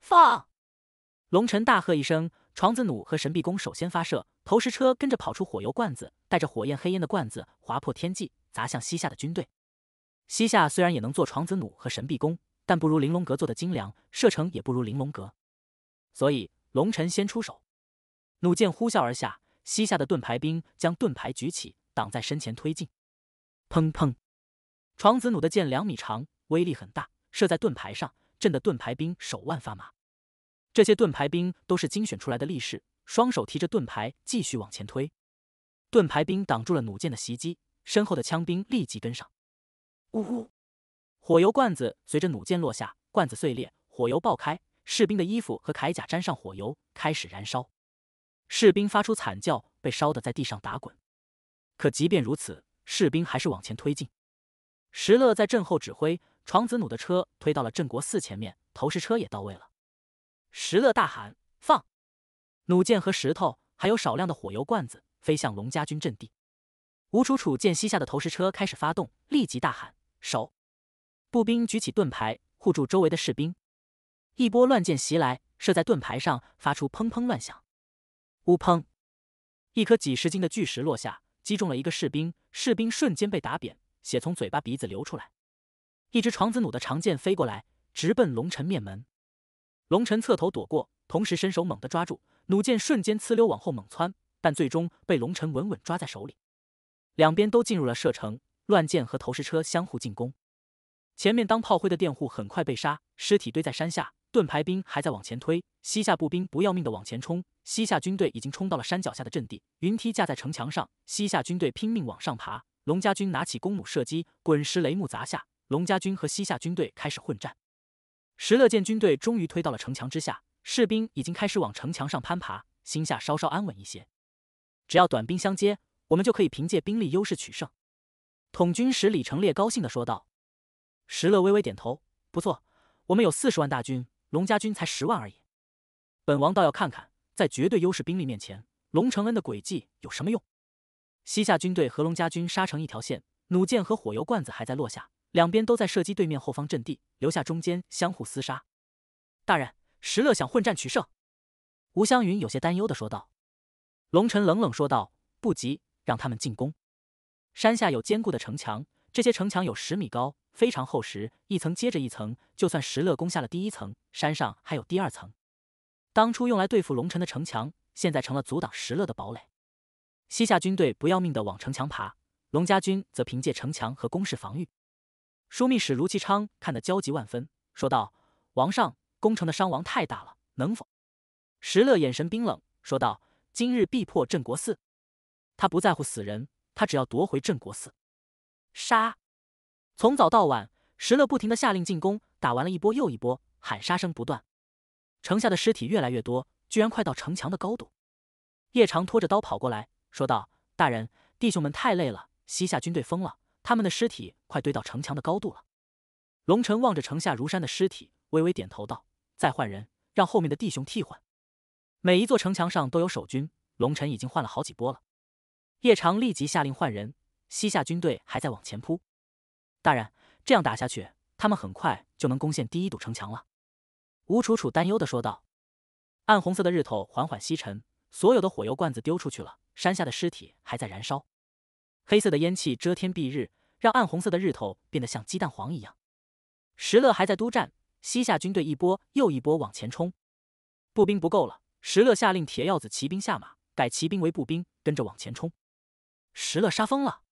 Speaker 1: 放！龙尘大喝一声，床子弩和神臂弓首先发射，投石车跟着跑出火油罐子，带着火焰黑烟的罐子划破天际，砸向西夏的军队。西夏虽然也能做床子弩和神臂弓，但不如玲珑阁做的精良，射程也不如玲珑阁。所以龙尘先出手，弩箭呼啸而下，西夏的盾牌兵将盾牌举起挡在身前推进。砰砰！床子弩的箭两米长，威力很大，射在盾牌上震得盾牌兵手腕发麻。这些盾牌兵都是精选出来的力士，双手提着盾牌继续往前推。盾牌兵挡住了弩箭的袭击，身后的枪兵立即跟上。呜呼！火油罐子随着弩箭落下，罐子碎裂，火油爆开，士兵的衣服和铠甲沾上火油，开始燃烧。士兵发出惨叫，被烧得在地上打滚。可即便如此，士兵还是往前推进。石勒在阵后指挥，床子弩的车推到了镇国寺前面，投石车也到位了。石勒大喊：“放！”弩箭和石头，还有少量的火油罐子飞向龙家军阵地。吴楚楚见西下的投石车开始发动，立即大喊：“守！”步兵举起盾牌护住周围的士兵。一波乱箭袭来，射在盾牌上，发出砰砰乱响。呜砰！一颗几十斤的巨石落下，击中了一个士兵，士兵瞬间被打扁。血从嘴巴、鼻子流出来，一只床子弩的长箭飞过来，直奔龙臣面门。龙臣侧头躲过，同时伸手猛地抓住弩箭，瞬间呲溜往后猛窜，但最终被龙臣稳稳抓在手里。两边都进入了射程，乱箭和投石车相互进攻。前面当炮灰的佃户很快被杀，尸体堆在山下。盾牌兵还在往前推，西夏步兵不要命的往前冲。西夏军队已经冲到了山脚下的阵地，云梯架在城墙上，西夏军队拼命往上爬。龙家军拿起弓弩射击，滚石、雷木砸下。龙家军和西夏军队开始混战。石勒见军队终于推到了城墙之下，士兵已经开始往城墙上攀爬，心下稍稍安稳一些。只要短兵相接，我们就可以凭借兵力优势取胜。统军使李成烈高兴地说道。石勒微微点头：“不错，我们有四十万大军，龙家军才十万而已。本王倒要看看，在绝对优势兵力面前，龙承恩的诡计有什么用。”西夏军队和龙家军杀成一条线，弩箭和火油罐子还在落下，两边都在射击对面后方阵地，留下中间相互厮杀。大人，石勒想混战取胜，吴湘云有些担忧的说道。龙晨冷冷说道：“不急，让他们进攻。山下有坚固的城墙，这些城墙有十米高，非常厚实，一层接着一层。就算石勒攻下了第一层，山上还有第二层。当初用来对付龙尘的城墙，现在成了阻挡石勒的堡垒。”西夏军队不要命的往城墙爬，龙家军则凭借城墙和攻势防御。枢密使卢其昌看得焦急万分，说道：“王上，攻城的伤亡太大了，能否？”石勒眼神冰冷，说道：“今日必破镇国寺，他不在乎死人，他只要夺回镇国寺。”杀！从早到晚，石勒不停的下令进攻，打完了一波又一波，喊杀声不断，城下的尸体越来越多，居然快到城墙的高度。叶长拖着刀跑过来。说道：“大人，弟兄们太累了，西夏军队疯了，他们的尸体快堆到城墙的高度了。”龙晨望着城下如山的尸体，微微点头道：“再换人，让后面的弟兄替换。”每一座城墙上都有守军，龙晨已经换了好几波了。叶长立即下令换人，西夏军队还在往前扑。大人，这样打下去，他们很快就能攻陷第一堵城墙了。”吴楚楚担忧的说道。暗红色的日头缓缓西沉，所有的火油罐子丢出去了。山下的尸体还在燃烧，黑色的烟气遮天蔽日，让暗红色的日头变得像鸡蛋黄一样。石勒还在督战，西夏军队一波又一波往前冲，步兵不够了，石勒下令铁鹞子骑兵下马，改骑兵为步兵，跟着往前冲。石勒杀疯了，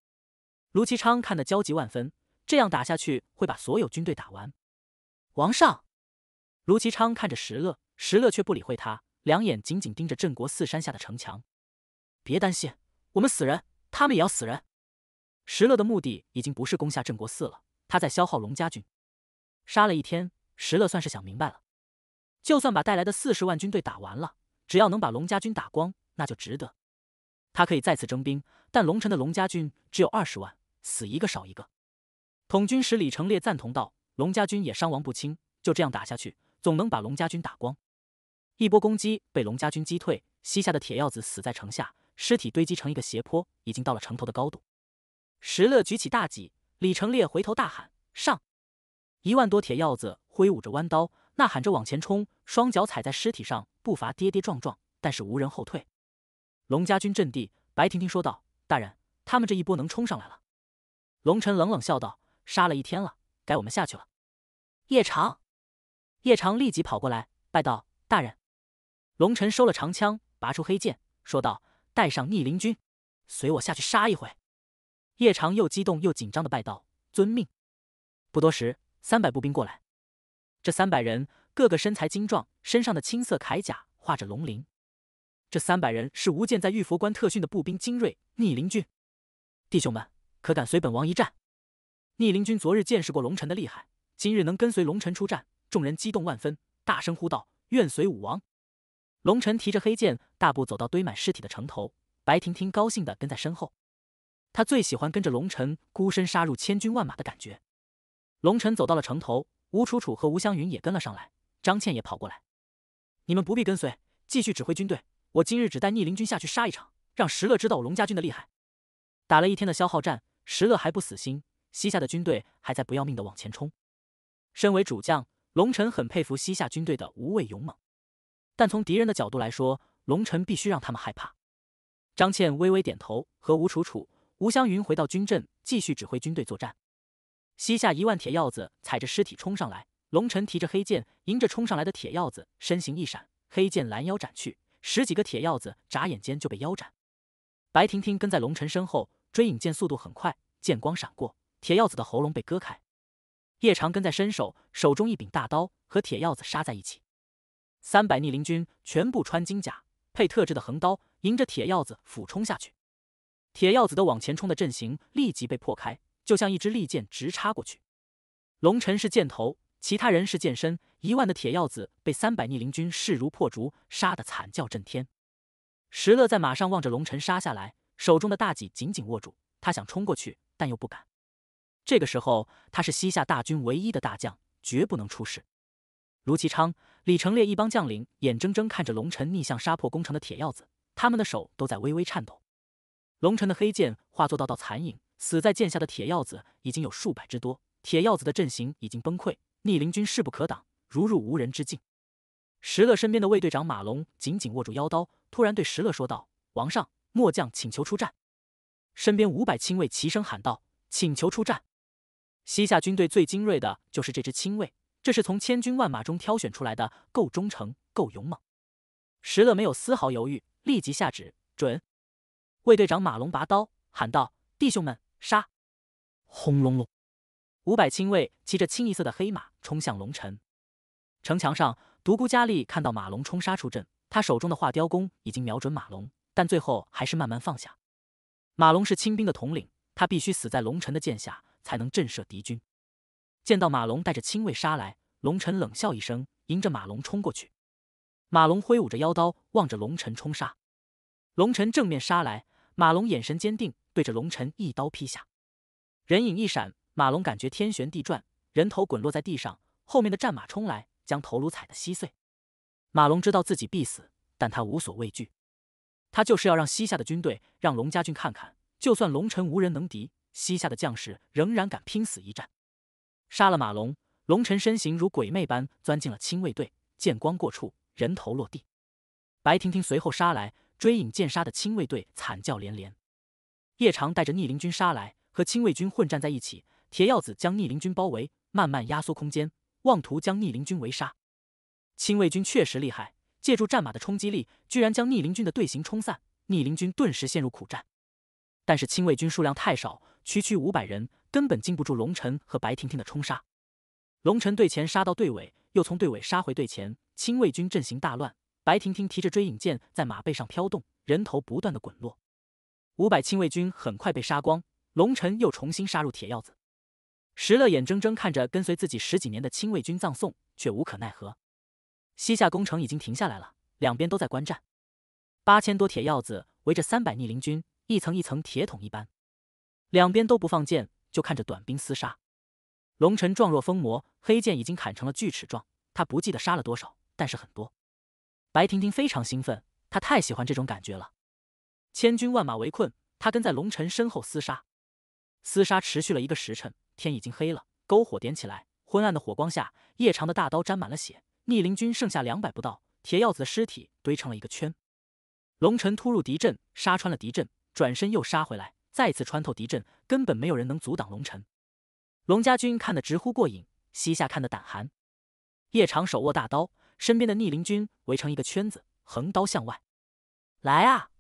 Speaker 1: 卢其昌看得焦急万分，这样打下去会把所有军队打完。王上，卢其昌看着石勒，石勒却不理会他，两眼紧紧盯着镇国寺山下的城墙。别担心，我们死人，他们也要死人。石勒的目的已经不是攻下镇国寺了，他在消耗龙家军。杀了一天，石勒算是想明白了，就算把带来的四十万军队打完了，只要能把龙家军打光，那就值得。他可以再次征兵，但龙城的龙家军只有二十万，死一个少一个。统军使李成烈赞同道：“龙家军也伤亡不轻，就这样打下去，总能把龙家军打光。”一波攻击被龙家军击退，西夏的铁鹞子死在城下。尸体堆积成一个斜坡，已经到了城头的高度。石乐举起大戟，李成烈回头大喊：“上！”一万多铁鹞子挥舞着弯刀，呐喊着往前冲，双脚踩在尸体上，步伐跌跌撞撞，但是无人后退。龙家军阵地，白婷婷说道：“大人，他们这一波能冲上来了。”龙晨冷冷笑道：“杀了一天了，该我们下去了。”夜长，夜长立即跑过来拜道：“大人。”龙晨收了长枪，拔出黑剑，说道。带上逆鳞军，随我下去杀一回。叶长又激动又紧张的拜道：“遵命。”不多时，三百步兵过来。这三百人个个身材精壮，身上的青色铠甲画着龙鳞。这三百人是吴健在玉佛关特训的步兵精锐逆鳞军。弟兄们，可敢随本王一战？逆鳞军昨日见识过龙尘的厉害，今日能跟随龙尘出战，众人激动万分，大声呼道：“愿随武王！”龙晨提着黑剑，大步走到堆满尸体的城头。白婷婷高兴地跟在身后，她最喜欢跟着龙晨孤身杀入千军万马的感觉。龙晨走到了城头，吴楚楚和吴香云也跟了上来，张倩也跑过来。你们不必跟随，继续指挥军队。我今日只带逆鳞军下去杀一场，让石勒知道我龙家军的厉害。打了一天的消耗战，石勒还不死心，西夏的军队还在不要命的往前冲。身为主将，龙晨很佩服西夏军队的无畏勇猛。但从敌人的角度来说，龙尘必须让他们害怕。张倩微微点头，和吴楚楚、吴湘云回到军阵，继续指挥军队作战。膝下一万铁鹞子踩着尸体冲上来，龙尘提着黑剑迎着冲上来的铁鹞子，身形一闪，黑剑拦腰斩去，十几个铁鹞子眨眼间就被腰斩。白婷婷跟在龙尘身后，追影剑速度很快，剑光闪过，铁鹞子的喉咙被割开。叶长跟在身手，手中一柄大刀和铁鹞子杀在一起。三百逆鳞军全部穿金甲，配特制的横刀，迎着铁鹞子俯冲下去。铁鹞子的往前冲的阵型立即被破开，就像一支利箭直插过去。龙尘是箭头，其他人是箭身。一万的铁鹞子被三百逆鳞军势如破竹，杀得惨叫震天。石勒在马上望着龙尘杀下来，手中的大戟紧紧握住。他想冲过去，但又不敢。这个时候，他是西夏大军唯一的大将，绝不能出事。卢其昌、李成烈一帮将领眼睁睁看着龙尘逆向杀破攻城的铁鹞子，他们的手都在微微颤抖。龙尘的黑剑化作道道残影，死在剑下的铁鹞子已经有数百之多，铁鹞子的阵型已经崩溃，逆鳞军势不可挡，如入无人之境。石勒身边的卫队长马龙紧紧握住腰刀，突然对石勒说道：“王上，末将请求出战。”身边五百亲卫齐声喊道：“请求出战！”西夏军队最精锐的就是这支亲卫。这是从千军万马中挑选出来的，够忠诚，够勇猛。石勒没有丝毫犹豫，立即下旨准。卫队长马龙拔刀喊道：“弟兄们，杀！”轰隆隆，五百亲卫骑着清一色的黑马冲向龙城。城墙上，独孤佳丽看到马龙冲杀出阵，他手中的画雕弓已经瞄准马龙，但最后还是慢慢放下。马龙是清兵的统领，他必须死在龙城的剑下，才能震慑敌军。见到马龙带着亲卫杀来，龙晨冷笑一声，迎着马龙冲过去。马龙挥舞着腰刀，望着龙晨冲杀。龙晨正面杀来，马龙眼神坚定，对着龙晨一刀劈下。人影一闪，马龙感觉天旋地转，人头滚落在地上。后面的战马冲来，将头颅踩得稀碎。马龙知道自己必死，但他无所畏惧。他就是要让西夏的军队，让龙家军看看，就算龙尘无人能敌，西夏的将士仍然敢拼死一战。杀了马龙，龙尘身形如鬼魅般钻进了亲卫队，剑光过处，人头落地。白婷婷随后杀来，追影剑杀的亲卫队惨叫连连。叶长带着逆鳞军杀来，和亲卫军混战在一起。铁耀子将逆鳞军包围，慢慢压缩空间，妄图将逆鳞军围杀。亲卫军确实厉害，借助战马的冲击力，居然将逆鳞军的队形冲散。逆鳞军顿时陷入苦战。但是亲卫军数量太少，区区五百人。根本经不住龙晨和白婷婷的冲杀，龙晨队前杀到队尾，又从队尾杀回队前，亲卫军阵型大乱。白婷婷提着追影剑在马背上飘动，人头不断的滚落，五百亲卫军很快被杀光。龙晨又重新杀入铁鹞子，石勒眼睁睁看着跟随自己十几年的亲卫军葬送，却无可奈何。西夏攻城已经停下来了，两边都在观战。八千多铁鹞子围着三百逆鳞军，一层一层铁桶一般，两边都不放箭。就看着短兵厮杀，龙晨状若疯魔，黑剑已经砍成了锯齿状。他不记得杀了多少，但是很多。白婷婷非常兴奋，她太喜欢这种感觉了。千军万马围困，她跟在龙晨身后厮杀，厮杀持续了一个时辰，天已经黑了，篝火点起来，昏暗的火光下，夜长的大刀沾满了血。逆鳞军剩下两百不到，铁鹞子的尸体堆成了一个圈。龙晨突入敌阵，杀穿了敌阵，转身又杀回来。再次穿透敌阵，根本没有人能阻挡龙晨。龙家军看得直呼过瘾，西夏看得胆寒。夜长手握大刀，身边的逆鳞军围成一个圈子，横刀向外来啊，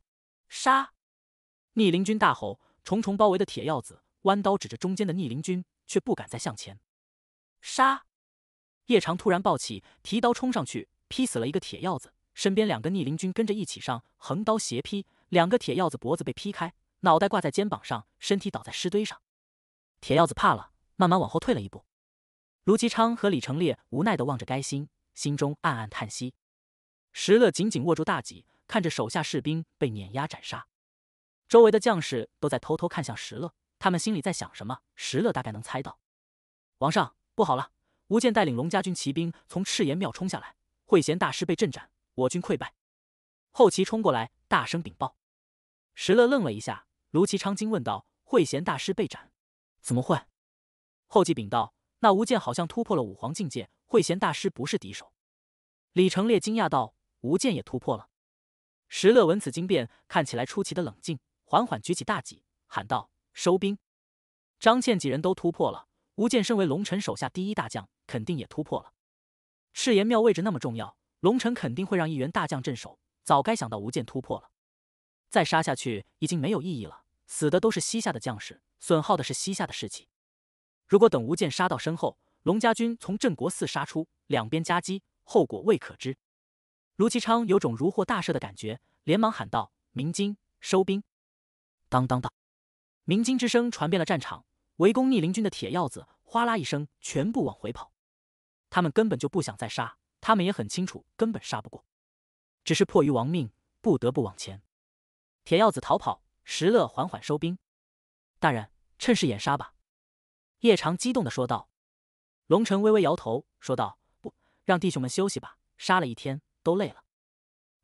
Speaker 1: 杀！逆鳞军大吼，重重包围的铁鹞子弯刀指着中间的逆鳞军，却不敢再向前杀。夜长突然暴起，提刀冲上去，劈死了一个铁鹞子，身边两个逆鳞军跟着一起上，横刀斜劈，两个铁鹞子脖子被劈开。脑袋挂在肩膀上，身体倒在尸堆上。铁鹞子怕了，慢慢往后退了一步。卢其昌和李成烈无奈的望着该心，心中暗暗叹息。石勒紧紧握住大戟，看着手下士兵被碾压斩杀，周围的将士都在偷偷看向石勒，他们心里在想什么？石勒大概能猜到。王上，不好了！吴健带领龙家军骑兵从赤岩庙冲下来，慧贤大师被阵斩，我军溃败。后旗冲过来，大声禀报。石乐愣了一下，卢奇昌惊问道：“慧贤大师被斩，怎么会？”后继禀道：“那吴健好像突破了五皇境界，慧贤大师不是敌手。”李成烈惊讶道：“吴健也突破了？”石乐闻此惊变，看起来出奇的冷静，缓缓举起大戟，喊道：“收兵！”张倩几人都突破了，吴健身为龙臣手下第一大将，肯定也突破了。赤炎庙位置那么重要，龙臣肯定会让一员大将镇守，早该想到吴健突破了。再杀下去已经没有意义了，死的都是西夏的将士，损耗的是西夏的士气。如果等吴健杀到身后，龙家军从镇国寺杀出，两边夹击，后果未可知。卢其昌有种如获大赦的感觉，连忙喊道：“鸣金收兵！”当当当，鸣金之声传遍了战场，围攻逆鳞军的铁鹞子哗啦一声全部往回跑。他们根本就不想再杀，他们也很清楚根本杀不过，只是迫于亡命，不得不往前。铁鹞子逃跑，石勒缓缓收兵。大人，趁势掩杀吧！叶长激动的说道。龙尘微微摇头，说道：“不让弟兄们休息吧，杀了一天都累了。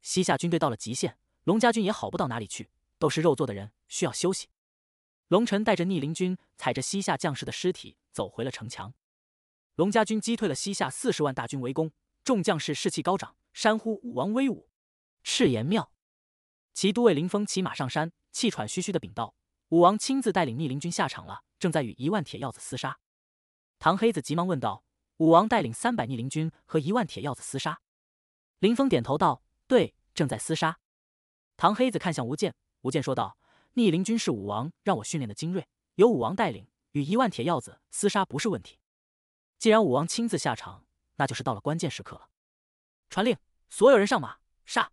Speaker 1: 西夏军队到了极限，龙家军也好不到哪里去，都是肉做的人，需要休息。”龙尘带着逆鳞军，踩着西夏将士的尸体，走回了城墙。龙家军击退了西夏四十万大军围攻，众将士士气高涨，山呼武王威武。赤炎庙。齐都尉林峰骑马上山，气喘吁吁地禀道：“武王亲自带领逆鳞军下场了，正在与一万铁鹞子厮杀。”唐黑子急忙问道：“武王带领三百逆鳞军和一万铁鹞子厮杀？”林峰点头道：“对，正在厮杀。”唐黑子看向吴健，吴健说道：“逆鳞军是武王让我训练的精锐，由武王带领与一万铁鹞子厮杀不是问题。既然武王亲自下场，那就是到了关键时刻了。传令，所有人上马，杀！”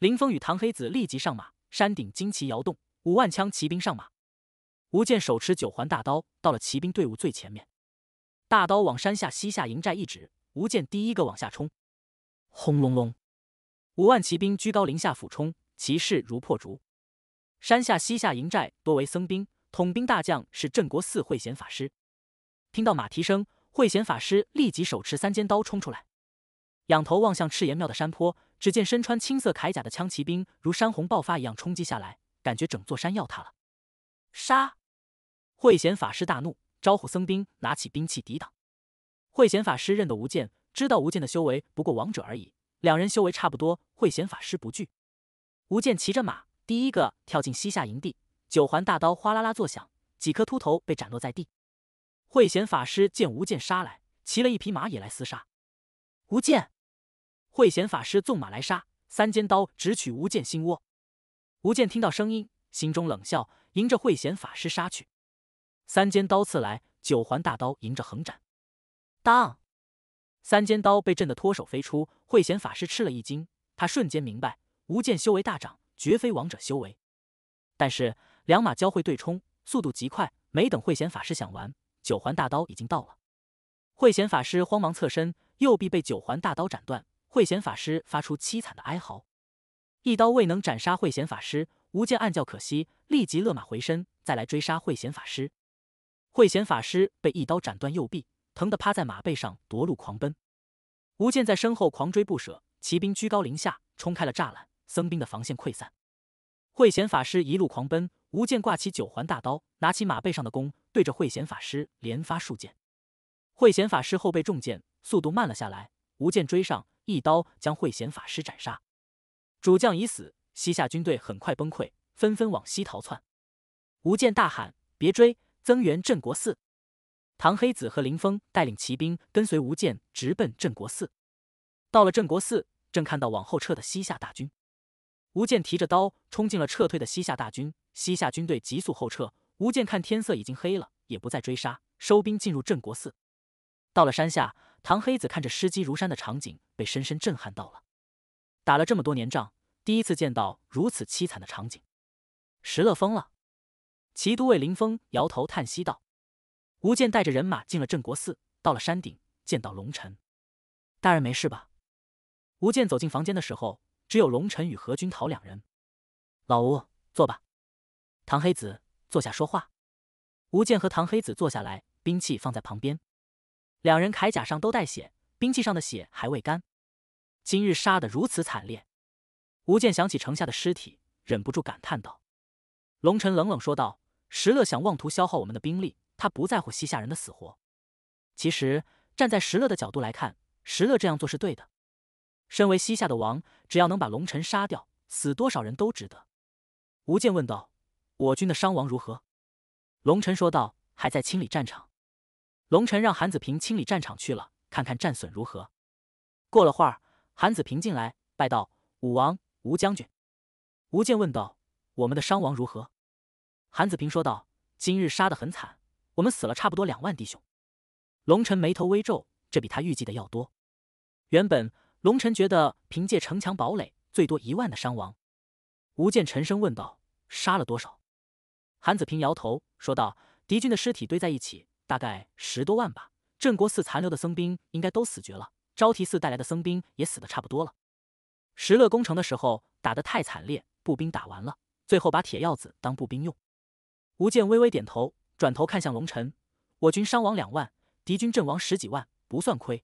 Speaker 1: 林峰与唐黑子立即上马，山顶旌旗摇动，五万枪骑兵上马。吴健手持九环大刀，到了骑兵队伍最前面，大刀往山下西夏营寨一指，吴健第一个往下冲。轰隆隆，五万骑兵居高临下俯冲，骑势如破竹。山下西夏营寨多为僧兵，统兵大将是镇国寺慧贤法师。听到马蹄声，慧贤法师立即手持三尖刀冲出来，仰头望向赤岩庙的山坡。只见身穿青色铠甲的枪骑兵如山洪爆发一样冲击下来，感觉整座山要塌了。杀！慧贤法师大怒，招呼僧兵拿起兵器抵挡。慧贤法师认得吴剑，知道吴剑的修为不过王者而已，两人修为差不多，慧贤法师不惧。吴剑骑着马，第一个跳进西夏营地，九环大刀哗啦啦作响，几颗秃头被斩落在地。慧贤法师见吴剑杀来，骑了一匹马也来厮杀。吴剑。慧贤法师纵马来杀，三尖刀直取无剑心窝。无剑听到声音，心中冷笑，迎着慧贤法师杀去。三尖刀刺来，九环大刀迎着横斩，当！三尖刀被震得脱手飞出，慧贤法师吃了一惊，他瞬间明白，无剑修为大涨，绝非王者修为。但是两马交汇对冲，速度极快，没等慧贤法师想完，九环大刀已经到了。慧贤法师慌忙侧身，右臂被九环大刀斩断。慧贤法师发出凄惨的哀嚎，一刀未能斩杀慧贤法师，无剑暗叫可惜，立即勒马回身，再来追杀慧贤法师。慧贤法师被一刀斩断右臂，疼得趴在马背上夺路狂奔。无剑在身后狂追不舍，骑兵居高临下冲开了栅栏，僧兵的防线溃散。慧贤法师一路狂奔，无剑挂起九环大刀，拿起马背上的弓，对着慧贤法师连发数箭。慧贤法师后背中箭，速度慢了下来，无剑追上。一刀将慧贤法师斩杀，主将已死，西夏军队很快崩溃，纷纷往西逃窜。吴健大喊：“别追，增援镇国寺！”唐黑子和林峰带领骑兵跟随吴健，直奔镇国寺。到了镇国寺，正看到往后撤的西夏大军。吴健提着刀冲进了撤退的西夏大军，西夏军队急速后撤。吴健看天色已经黑了，也不再追杀，收兵进入镇国寺。到了山下，唐黑子看着尸积如山的场景，被深深震撼到了。打了这么多年仗，第一次见到如此凄惨的场景，石乐疯了。齐都尉林峰摇头叹息道：“吴健带着人马进了镇国寺，到了山顶，见到龙尘，大人没事吧？”吴健走进房间的时候，只有龙尘与何君桃两人。老吴，坐吧。唐黑子，坐下说话。吴健和唐黑子坐下来，兵器放在旁边。两人铠甲上都带血，兵器上的血还未干。今日杀得如此惨烈，吴健想起城下的尸体，忍不住感叹道：“龙尘冷冷说道，石勒想妄图消耗我们的兵力，他不在乎西夏人的死活。其实站在石勒的角度来看，石勒这样做是对的。身为西夏的王，只要能把龙臣杀掉，死多少人都值得。”吴健问道：“我军的伤亡如何？”龙尘说道：“还在清理战场。”龙尘让韩子平清理战场去了，看看战损如何。过了会儿，韩子平进来拜道：“武王，吴将军。”吴健问道：“我们的伤亡如何？”韩子平说道：“今日杀得很惨，我们死了差不多两万弟兄。”龙臣眉头微皱，这比他预计的要多。原本龙臣觉得凭借城墙堡垒最多一万的伤亡。吴健沉声问道：“杀了多少？”韩子平摇头说道：“敌军的尸体堆在一起。”大概十多万吧。镇国寺残留的僧兵应该都死绝了，昭提寺带来的僧兵也死的差不多了。石勒攻城的时候打得太惨烈，步兵打完了，最后把铁鹞子当步兵用。吴健微微点头，转头看向龙晨：“我军伤亡两万，敌军阵亡十几万，不算亏。”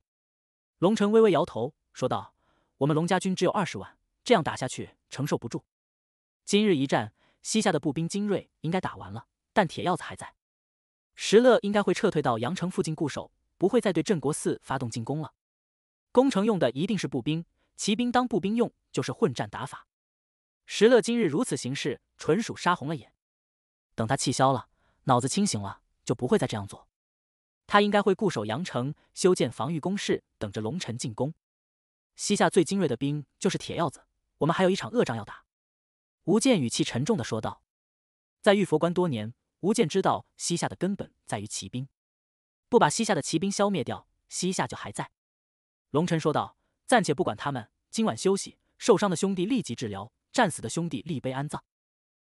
Speaker 1: 龙晨微微摇头，说道：“我们龙家军只有二十万，这样打下去承受不住。今日一战，西夏的步兵精锐应该打完了，但铁鹞子还在。”石勒应该会撤退到阳城附近固守，不会再对镇国寺发动进攻了。攻城用的一定是步兵，骑兵当步兵用就是混战打法。石勒今日如此行事，纯属杀红了眼。等他气消了，脑子清醒了，就不会再这样做。他应该会固守阳城，修建防御工事，等着龙城进攻。西夏最精锐的兵就是铁鹞子，我们还有一场恶仗要打。吴健语气沉重地说道：“在玉佛关多年。”吴健知道西夏的根本在于骑兵，不把西夏的骑兵消灭掉，西夏就还在。龙尘说道：“暂且不管他们，今晚休息，受伤的兄弟立即治疗，战死的兄弟立碑安葬。”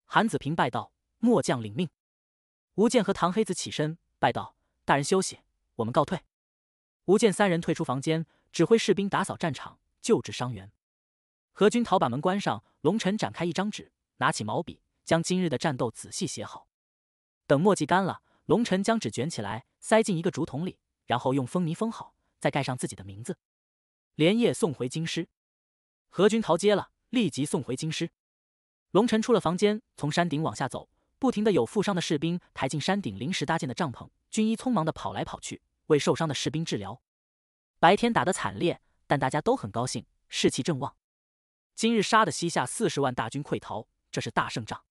Speaker 1: 韩子平拜道：“末将领命。”吴健和唐黑子起身拜道：“大人休息，我们告退。”吴健三人退出房间，指挥士兵打扫战场、救治伤员。何军逃把门关上，龙尘展开一张纸，拿起毛笔，将今日的战斗仔细写好。等墨迹干了，龙尘将纸卷起来，塞进一个竹筒里，然后用封泥封好，再盖上自己的名字，连夜送回京师。何军逃接了，立即送回京师。龙尘出了房间，从山顶往下走，不停的有负伤的士兵抬进山顶临时搭建的帐篷，军医匆忙的跑来跑去为受伤的士兵治疗。白天打得惨烈，但大家都很高兴，士气正旺。今日杀的西夏四十万大军溃逃，这是大胜仗。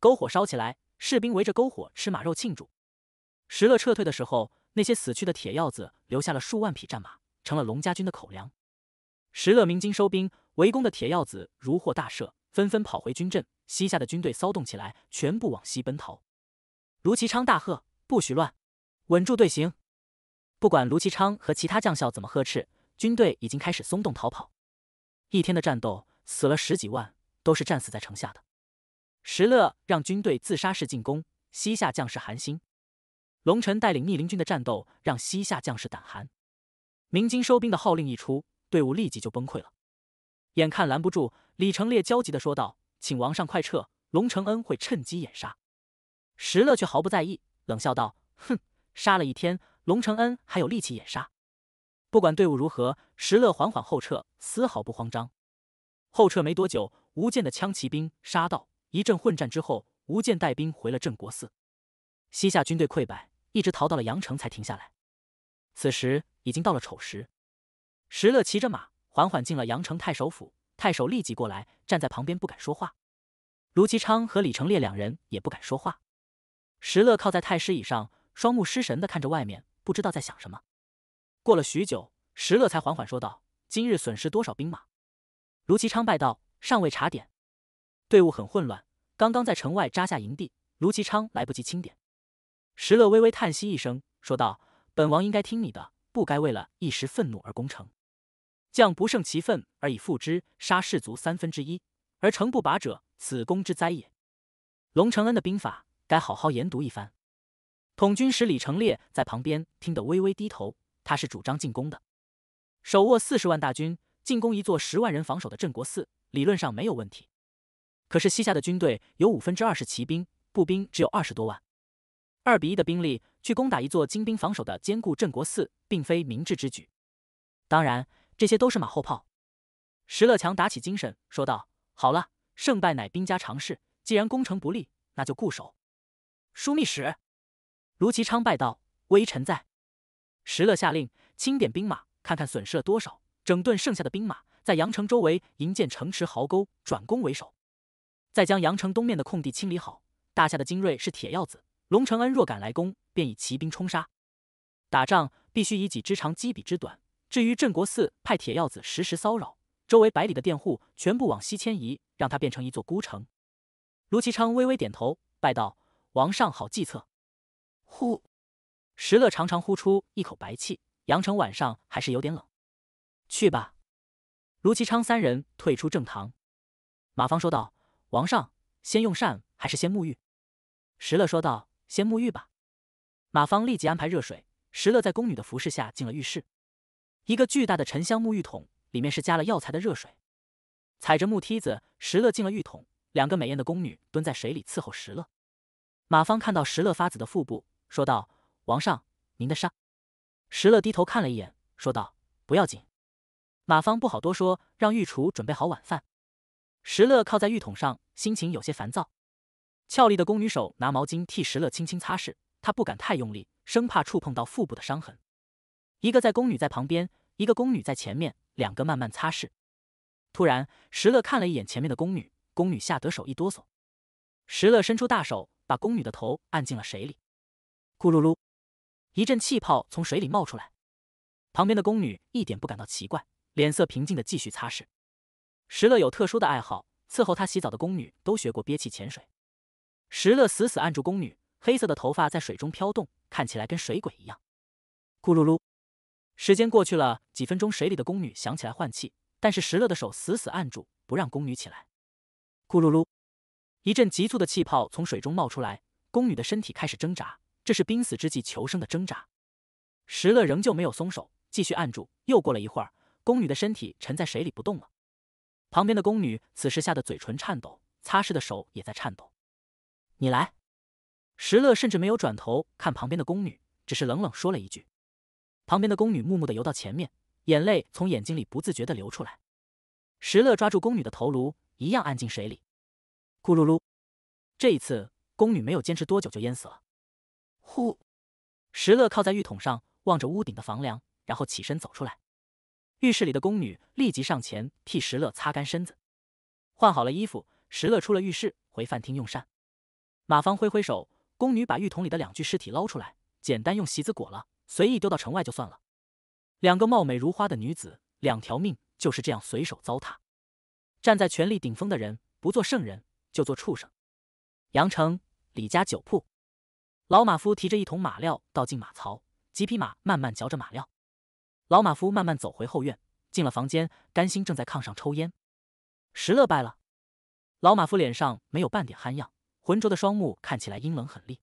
Speaker 1: 篝火烧起来。士兵围着篝火吃马肉庆祝。石勒撤退的时候，那些死去的铁鹞子留下了数万匹战马，成了龙家军的口粮。石勒鸣金收兵，围攻的铁鹞子如获大赦，纷纷跑回军阵。西夏的军队骚动起来，全部往西奔逃。卢其昌大喝：“不许乱，稳住队形！”不管卢其昌和其他将校怎么呵斥，军队已经开始松动逃跑。一天的战斗，死了十几万，都是战死在城下的。石勒让军队自杀式进攻，西夏将士寒心；龙尘带领逆鳞军的战斗让西夏将士胆寒。明金收兵的号令一出，队伍立即就崩溃了。眼看拦不住，李成烈焦急地说道：“请王上快撤，龙承恩会趁机掩杀。”石勒却毫不在意，冷笑道：“哼，杀了一天，龙承恩还有力气掩杀？不管队伍如何，石勒缓缓后撤，丝毫不慌张。后撤没多久，无间的枪骑兵杀到。”一阵混战之后，吴健带兵回了镇国寺。西夏军队溃败，一直逃到了阳城才停下来。此时已经到了丑时。石勒骑着马，缓缓进了阳城太守府。太守立即过来，站在旁边不敢说话。卢其昌和李成烈两人也不敢说话。石勒靠在太师椅上，双目失神的看着外面，不知道在想什么。过了许久，石勒才缓缓说道：“今日损失多少兵马？”卢其昌拜道：“尚未查点，队伍很混乱。”刚刚在城外扎下营地，卢其昌来不及清点。石勒微微叹息一声，说道：“本王应该听你的，不该为了一时愤怒而攻城。将不胜其愤而以负之，杀士卒三分之一，而成不拔者，此攻之灾也。”龙承恩的兵法，该好好研读一番。统军使李成烈在旁边听得微微低头，他是主张进攻的。手握四十万大军，进攻一座十万人防守的镇国寺，理论上没有问题。可是西夏的军队有五分之二是骑兵，步兵只有二十多万，二比一的兵力去攻打一座精兵防守的坚固镇国寺，并非明智之举。当然，这些都是马后炮。石勒强打起精神说道：“好了，胜败乃兵家常事，既然攻城不利，那就固守。”枢密使卢其昌拜道：“微臣在。”石勒下令清点兵马，看看损失了多少，整顿剩下的兵马，在阳城周围营建城池、壕沟，转攻为守。再将阳城东面的空地清理好，大夏的精锐是铁鹞子，龙承恩若敢来攻，便以骑兵冲杀。打仗必须以己之长击彼之短。至于镇国寺派铁鹞子时时骚扰，周围百里的佃户全部往西迁移，让他变成一座孤城。卢其昌微微点头，拜道：“王上好计策。”呼，石勒长长呼出一口白气。阳城晚上还是有点冷。去吧。卢其昌三人退出正堂，马芳说道。皇上，先用膳还是先沐浴？石乐说道：“先沐浴吧。”马芳立即安排热水。石乐在宫女的服侍下进了浴室。一个巨大的沉香沐浴桶，里面是加了药材的热水。踩着木梯子，石乐进了浴桶。两个美艳的宫女蹲在水里伺候石乐。马芳看到石乐发紫的腹部，说道：“王上，您的伤。”石乐低头看了一眼，说道：“不要紧。”马芳不好多说，让御厨准备好晚饭。石乐靠在浴桶上，心情有些烦躁。俏丽的宫女手拿毛巾替石乐轻轻擦拭，她不敢太用力，生怕触碰到腹部的伤痕。一个在宫女在旁边，一个宫女在前面，两个慢慢擦拭。突然，石乐看了一眼前面的宫女，宫女吓得手一哆嗦。石乐伸出大手，把宫女的头按进了水里。咕噜噜，一阵气泡从水里冒出来。旁边的宫女一点不感到奇怪，脸色平静的继续擦拭。石乐有特殊的爱好，伺候他洗澡的宫女都学过憋气潜水。石乐死死按住宫女，黑色的头发在水中飘动，看起来跟水鬼一样。咕噜噜，时间过去了几分钟，水里的宫女想起来换气，但是石乐的手死死按住，不让宫女起来。咕噜噜，一阵急促的气泡从水中冒出来，宫女的身体开始挣扎，这是濒死之际求生的挣扎。石乐仍旧没有松手，继续按住。又过了一会儿，宫女的身体沉在水里不动了。旁边的宫女此时吓得嘴唇颤抖，擦拭的手也在颤抖。你来，石乐甚至没有转头看旁边的宫女，只是冷冷说了一句。旁边的宫女木木的游到前面，眼泪从眼睛里不自觉的流出来。石乐抓住宫女的头颅，一样按进水里，咕噜噜。这一次宫女没有坚持多久就淹死了。呼，石乐靠在浴桶上，望着屋顶的房梁，然后起身走出来。浴室里的宫女立即上前替石乐擦干身子，换好了衣服，石乐出了浴室，回饭厅用膳。马芳挥挥手，宫女把浴桶里的两具尸体捞出来，简单用席子裹了，随意丢到城外就算了。两个貌美如花的女子，两条命就是这样随手糟蹋。站在权力顶峰的人，不做圣人，就做畜生。阳城李家酒铺，老马夫提着一桶马料倒进马槽，几匹马慢慢嚼着马料。老马夫慢慢走回后院，进了房间。甘心正在炕上抽烟。石乐败了。老马夫脸上没有半点憨样，浑浊的双目看起来阴冷狠厉。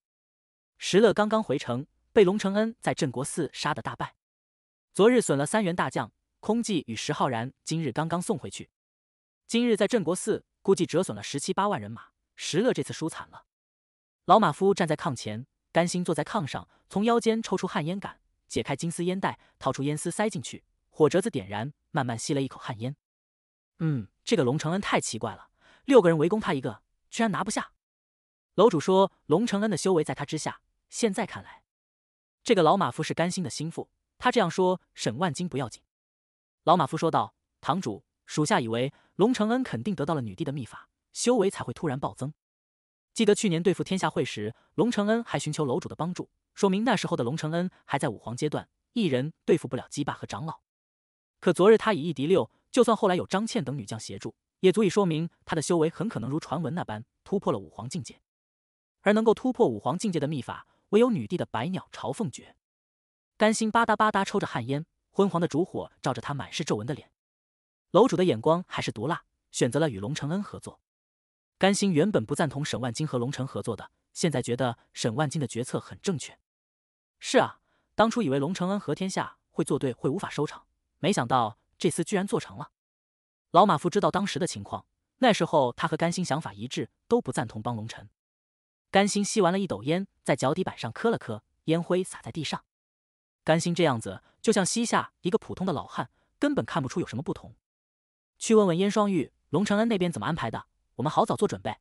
Speaker 1: 石乐刚刚回城，被龙承恩在镇国寺杀得大败。昨日损了三员大将，空寂与石浩然今日刚刚送回去。今日在镇国寺，估计折损了十七八万人马。石乐这次输惨了。老马夫站在炕前，甘心坐在炕上，从腰间抽出旱烟杆。解开金丝烟袋，掏出烟丝塞进去，火折子点燃，慢慢吸了一口旱烟。嗯，这个龙承恩太奇怪了，六个人围攻他一个，居然拿不下。楼主说龙承恩的修为在他之下，现在看来，这个老马夫是甘心的心腹。他这样说，沈万金不要紧。老马夫说道：“堂主，属下以为龙承恩肯定得到了女帝的秘法，修为才会突然暴增。记得去年对付天下会时，龙承恩还寻求楼主的帮助。”说明那时候的龙承恩还在武皇阶段，一人对付不了姬霸和长老。可昨日他以一敌六，就算后来有张倩等女将协助，也足以说明他的修为很可能如传闻那般突破了武皇境界。而能够突破武皇境界的秘法，唯有女帝的百鸟朝凤诀。甘心吧嗒吧嗒抽着旱烟，昏黄的烛火照着他满是皱纹的脸。楼主的眼光还是毒辣，选择了与龙承恩合作。甘心原本不赞同沈万金和龙承合作的，现在觉得沈万金的决策很正确。是啊，当初以为龙承恩和天下会作对，会无法收场，没想到这次居然做成了。老马夫知道当时的情况，那时候他和甘心想法一致，都不赞同帮龙承。甘心吸完了一斗烟，在脚底板上磕了磕，烟灰洒在地上。甘心这样子，就像西夏一个普通的老汉，根本看不出有什么不同。去问问燕双玉，龙承恩那边怎么安排的，我们好早做准备。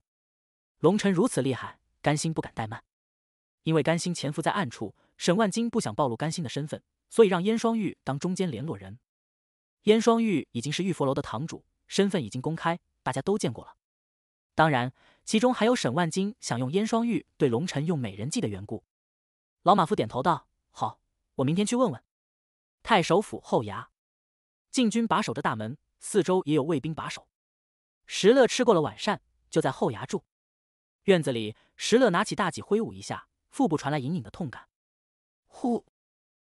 Speaker 1: 龙承如此厉害，甘心不敢怠慢，因为甘心潜伏在暗处。沈万金不想暴露甘心的身份，所以让燕双玉当中间联络人。燕双玉已经是玉佛楼的堂主，身份已经公开，大家都见过了。当然，其中还有沈万金想用燕双玉对龙臣用美人计的缘故。老马夫点头道：“好，我明天去问问。”太守府后衙，禁军把守着大门，四周也有卫兵把守。石乐吃过了晚膳，就在后衙住。院子里，石乐拿起大戟挥舞一下，腹部传来隐隐的痛感。呼，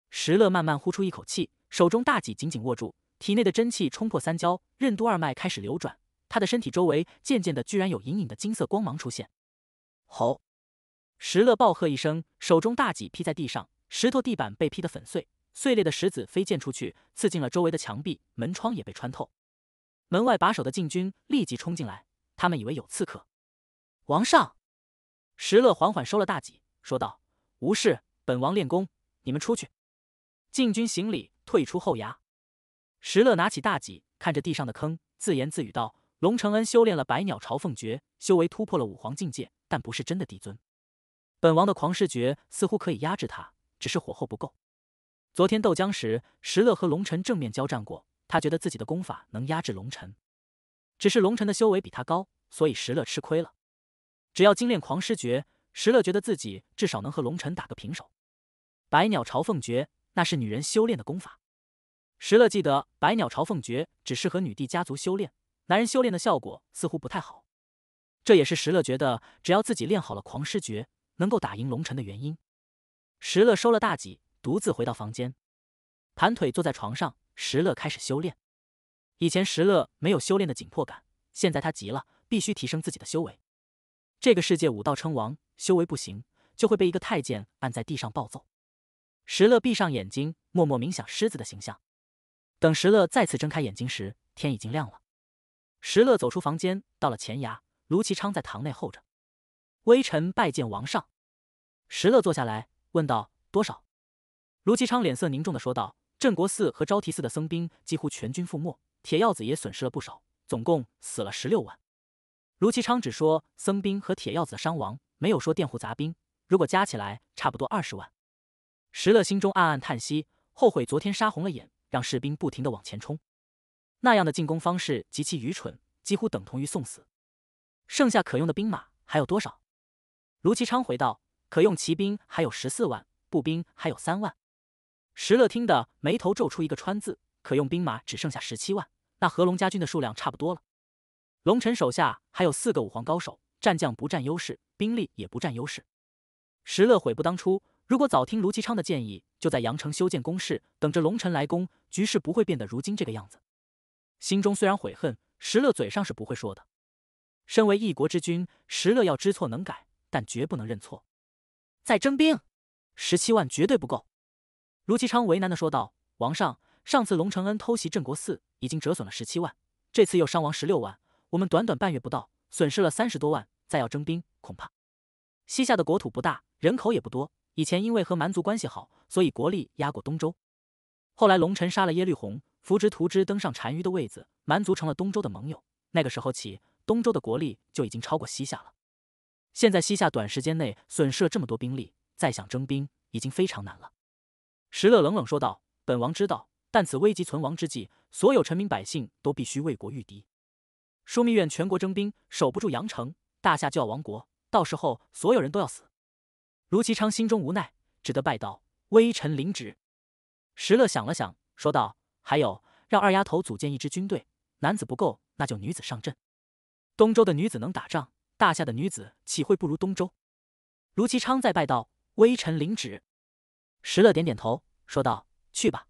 Speaker 1: 石乐慢慢呼出一口气，手中大戟紧紧握住，体内的真气冲破三焦、任督二脉开始流转。他的身体周围渐渐的，居然有隐隐的金色光芒出现。吼！石乐暴喝一声，手中大戟劈在地上，石头地板被劈得粉碎，碎裂的石子飞溅出去，刺进了周围的墙壁、门窗也被穿透。门外把守的禁军立即冲进来，他们以为有刺客。王上，石乐缓缓收了大戟，说道：“无事。”本王练功，你们出去。禁军行礼，退出后衙。石乐拿起大戟，看着地上的坑，自言自语道：“龙承恩修炼了百鸟朝凤诀，修为突破了五皇境界，但不是真的帝尊。本王的狂师诀似乎可以压制他，只是火候不够。昨天斗僵时，石乐和龙臣正面交战过，他觉得自己的功法能压制龙臣，只是龙臣的修为比他高，所以石乐吃亏了。只要精炼狂师诀。”石乐觉得自己至少能和龙晨打个平手。百鸟朝凤诀那是女人修炼的功法，石乐记得百鸟朝凤诀只适合女帝家族修炼，男人修炼的效果似乎不太好。这也是石乐觉得只要自己练好了狂狮诀，能够打赢龙晨的原因。石乐收了大戟，独自回到房间，盘腿坐在床上，石乐开始修炼。以前石乐没有修炼的紧迫感，现在他急了，必须提升自己的修为。这个世界武道称王，修为不行就会被一个太监按在地上暴揍。石乐闭上眼睛，默默冥想狮子的形象。等石乐再次睁开眼睛时，天已经亮了。石乐走出房间，到了前衙，卢其昌在堂内候着。微臣拜见王上。石乐坐下来，问道：“多少？”卢其昌脸色凝重的说道：“镇国寺和昭提寺的僧兵几乎全军覆没，铁鹞子也损失了不少，总共死了十六万。”卢其昌只说僧兵和铁鹞子的伤亡，没有说佃户杂兵。如果加起来，差不多二十万。石勒心中暗暗叹息，后悔昨天杀红了眼，让士兵不停地往前冲。那样的进攻方式极其愚蠢，几乎等同于送死。剩下可用的兵马还有多少？卢其昌回道：可用骑兵还有十四万，步兵还有三万。石勒听得眉头皱出一个川字，可用兵马只剩下十七万，那和龙家军的数量差不多了。龙臣手下还有四个武皇高手，战将不占优势，兵力也不占优势。石勒悔不当初，如果早听卢其昌的建议，就在阳城修建工事，等着龙尘来攻，局势不会变得如今这个样子。心中虽然悔恨，石勒嘴上是不会说的。身为一国之君，石勒要知错能改，但绝不能认错。再征兵十七万绝对不够。卢其昌为难的说道：“王上，上次龙承恩偷袭镇国寺，已经折损了十七万，这次又伤亡十六万。”我们短短半月不到，损失了三十多万，再要征兵，恐怕西夏的国土不大，人口也不多。以前因为和蛮族关系好，所以国力压过东周。后来龙臣杀了耶律洪，扶植图之登上单于的位子，蛮族成了东周的盟友。那个时候起，东周的国力就已经超过西夏了。现在西夏短时间内损失了这么多兵力，再想征兵已经非常难了。石勒冷冷说道：“本王知道，但此危急存亡之际，所有臣民百姓都必须为国御敌。”枢密院全国征兵，守不住阳城，大夏就要亡国。到时候所有人都要死。卢其昌心中无奈，只得拜道：“微臣领旨。”石乐想了想，说道：“还有，让二丫头组建一支军队。男子不够，那就女子上阵。东周的女子能打仗，大夏的女子岂会不如东周？”卢其昌再拜道：“微臣领旨。”石乐点点头，说道：“去吧。”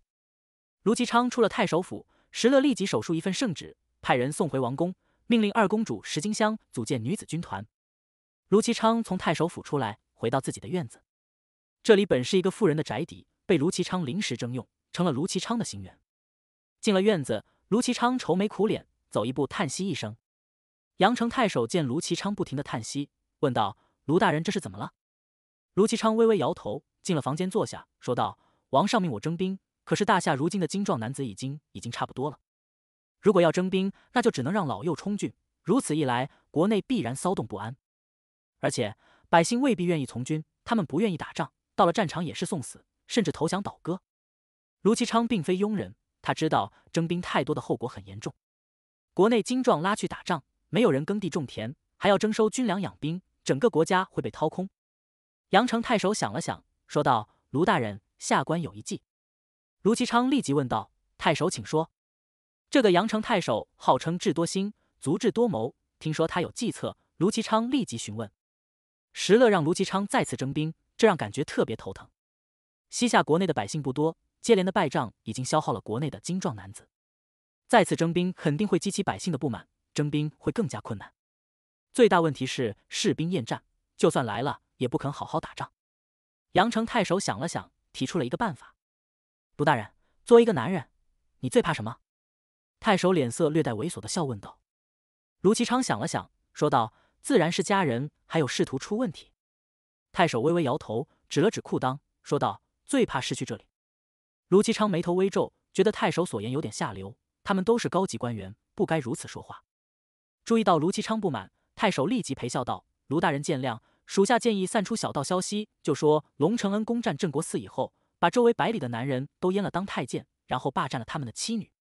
Speaker 1: 卢其昌出了太守府，石乐立即手书一份圣旨，派人送回王宫。命令二公主石金香组建女子军团。卢其昌从太守府出来，回到自己的院子。这里本是一个富人的宅邸，被卢其昌临时征用，成了卢其昌的心愿。进了院子，卢其昌愁眉苦脸，走一步叹息一声。杨城太守见卢其昌不停的叹息，问道：“卢大人，这是怎么了？”卢其昌微微摇头，进了房间坐下，说道：“王上命我征兵，可是大夏如今的精壮男子已经已经差不多了。”如果要征兵，那就只能让老幼充军。如此一来，国内必然骚动不安，而且百姓未必愿意从军。他们不愿意打仗，到了战场也是送死，甚至投降倒戈。卢其昌并非庸人，他知道征兵太多的后果很严重。国内精壮拉去打仗，没有人耕地种田，还要征收军粮养兵，整个国家会被掏空。阳城太守想了想，说道：“卢大人，下官有一计。”卢其昌立即问道：“太守，请说。”这个阳城太守号称智多星，足智多谋。听说他有计策，卢其昌立即询问。石勒让卢其昌再次征兵，这让感觉特别头疼。西夏国内的百姓不多，接连的败仗已经消耗了国内的精壮男子，再次征兵肯定会激起百姓的不满，征兵会更加困难。最大问题是士兵厌战，就算来了也不肯好好打仗。阳城太守想了想，提出了一个办法。卢大人，作为一个男人，你最怕什么？太守脸色略带猥琐的笑问道：“卢其昌想了想，说道：自然是家人，还有仕途出问题。太守微微摇头，指了指裤裆，说道：最怕失去这里。卢其昌眉头微皱，觉得太守所言有点下流。他们都是高级官员，不该如此说话。注意到卢其昌不满，太守立即陪笑道：卢大人见谅，属下建议散出小道消息，就说龙承恩攻占镇国寺以后，把周围百里的男人都阉了当太监，然后霸占了他们的妻女。”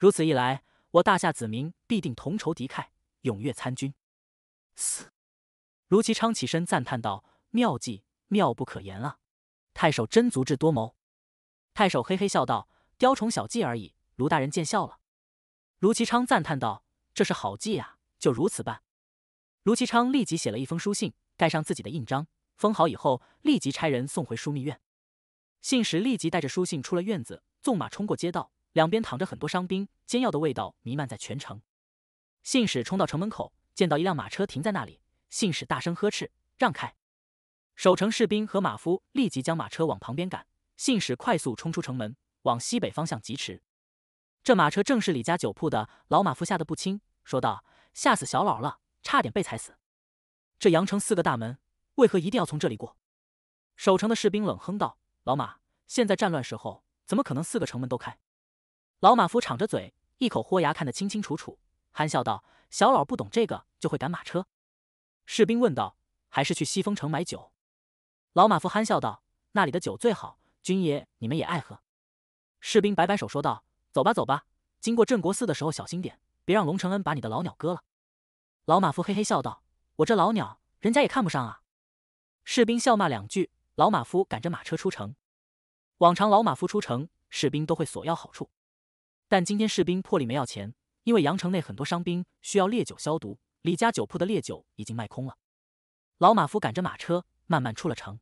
Speaker 1: 如此一来，我大夏子民必定同仇敌忾，踊跃参军。嘶！卢其昌起身赞叹道：“妙计，妙不可言啊！太守真足智多谋。”太守嘿嘿笑道：“雕虫小技而已，卢大人见笑了。”卢其昌赞叹道：“这是好计呀！就如此办。”卢其昌立即写了一封书信，盖上自己的印章，封好以后，立即差人送回枢密院。信使立即带着书信出了院子，纵马冲过街道。两边躺着很多伤兵，煎药的味道弥漫在全城。信使冲到城门口，见到一辆马车停在那里，信使大声呵斥：“让开！”守城士兵和马夫立即将马车往旁边赶。信使快速冲出城门，往西北方向疾驰。这马车正是李家酒铺的老马夫吓得不轻，说道：“吓死小老了，差点被踩死。”这阳城四个大门，为何一定要从这里过？守城的士兵冷哼道：“老马，现在战乱时候，怎么可能四个城门都开？”老马夫敞着嘴，一口豁牙，看得清清楚楚，憨笑道：“小老不懂这个，就会赶马车。”士兵问道：“还是去西风城买酒？”老马夫憨笑道：“那里的酒最好，军爷你们也爱喝。”士兵摆摆手说道：“走吧，走吧。经过镇国寺的时候小心点，别让龙承恩把你的老鸟割了。”老马夫嘿嘿笑道：“我这老鸟，人家也看不上啊。”士兵笑骂两句，老马夫赶着马车出城。往常老马夫出城，士兵都会索要好处。但今天士兵破例没要钱，因为阳城内很多伤兵需要烈酒消毒，李家酒铺的烈酒已经卖空了。老马夫赶着马车慢慢出了城，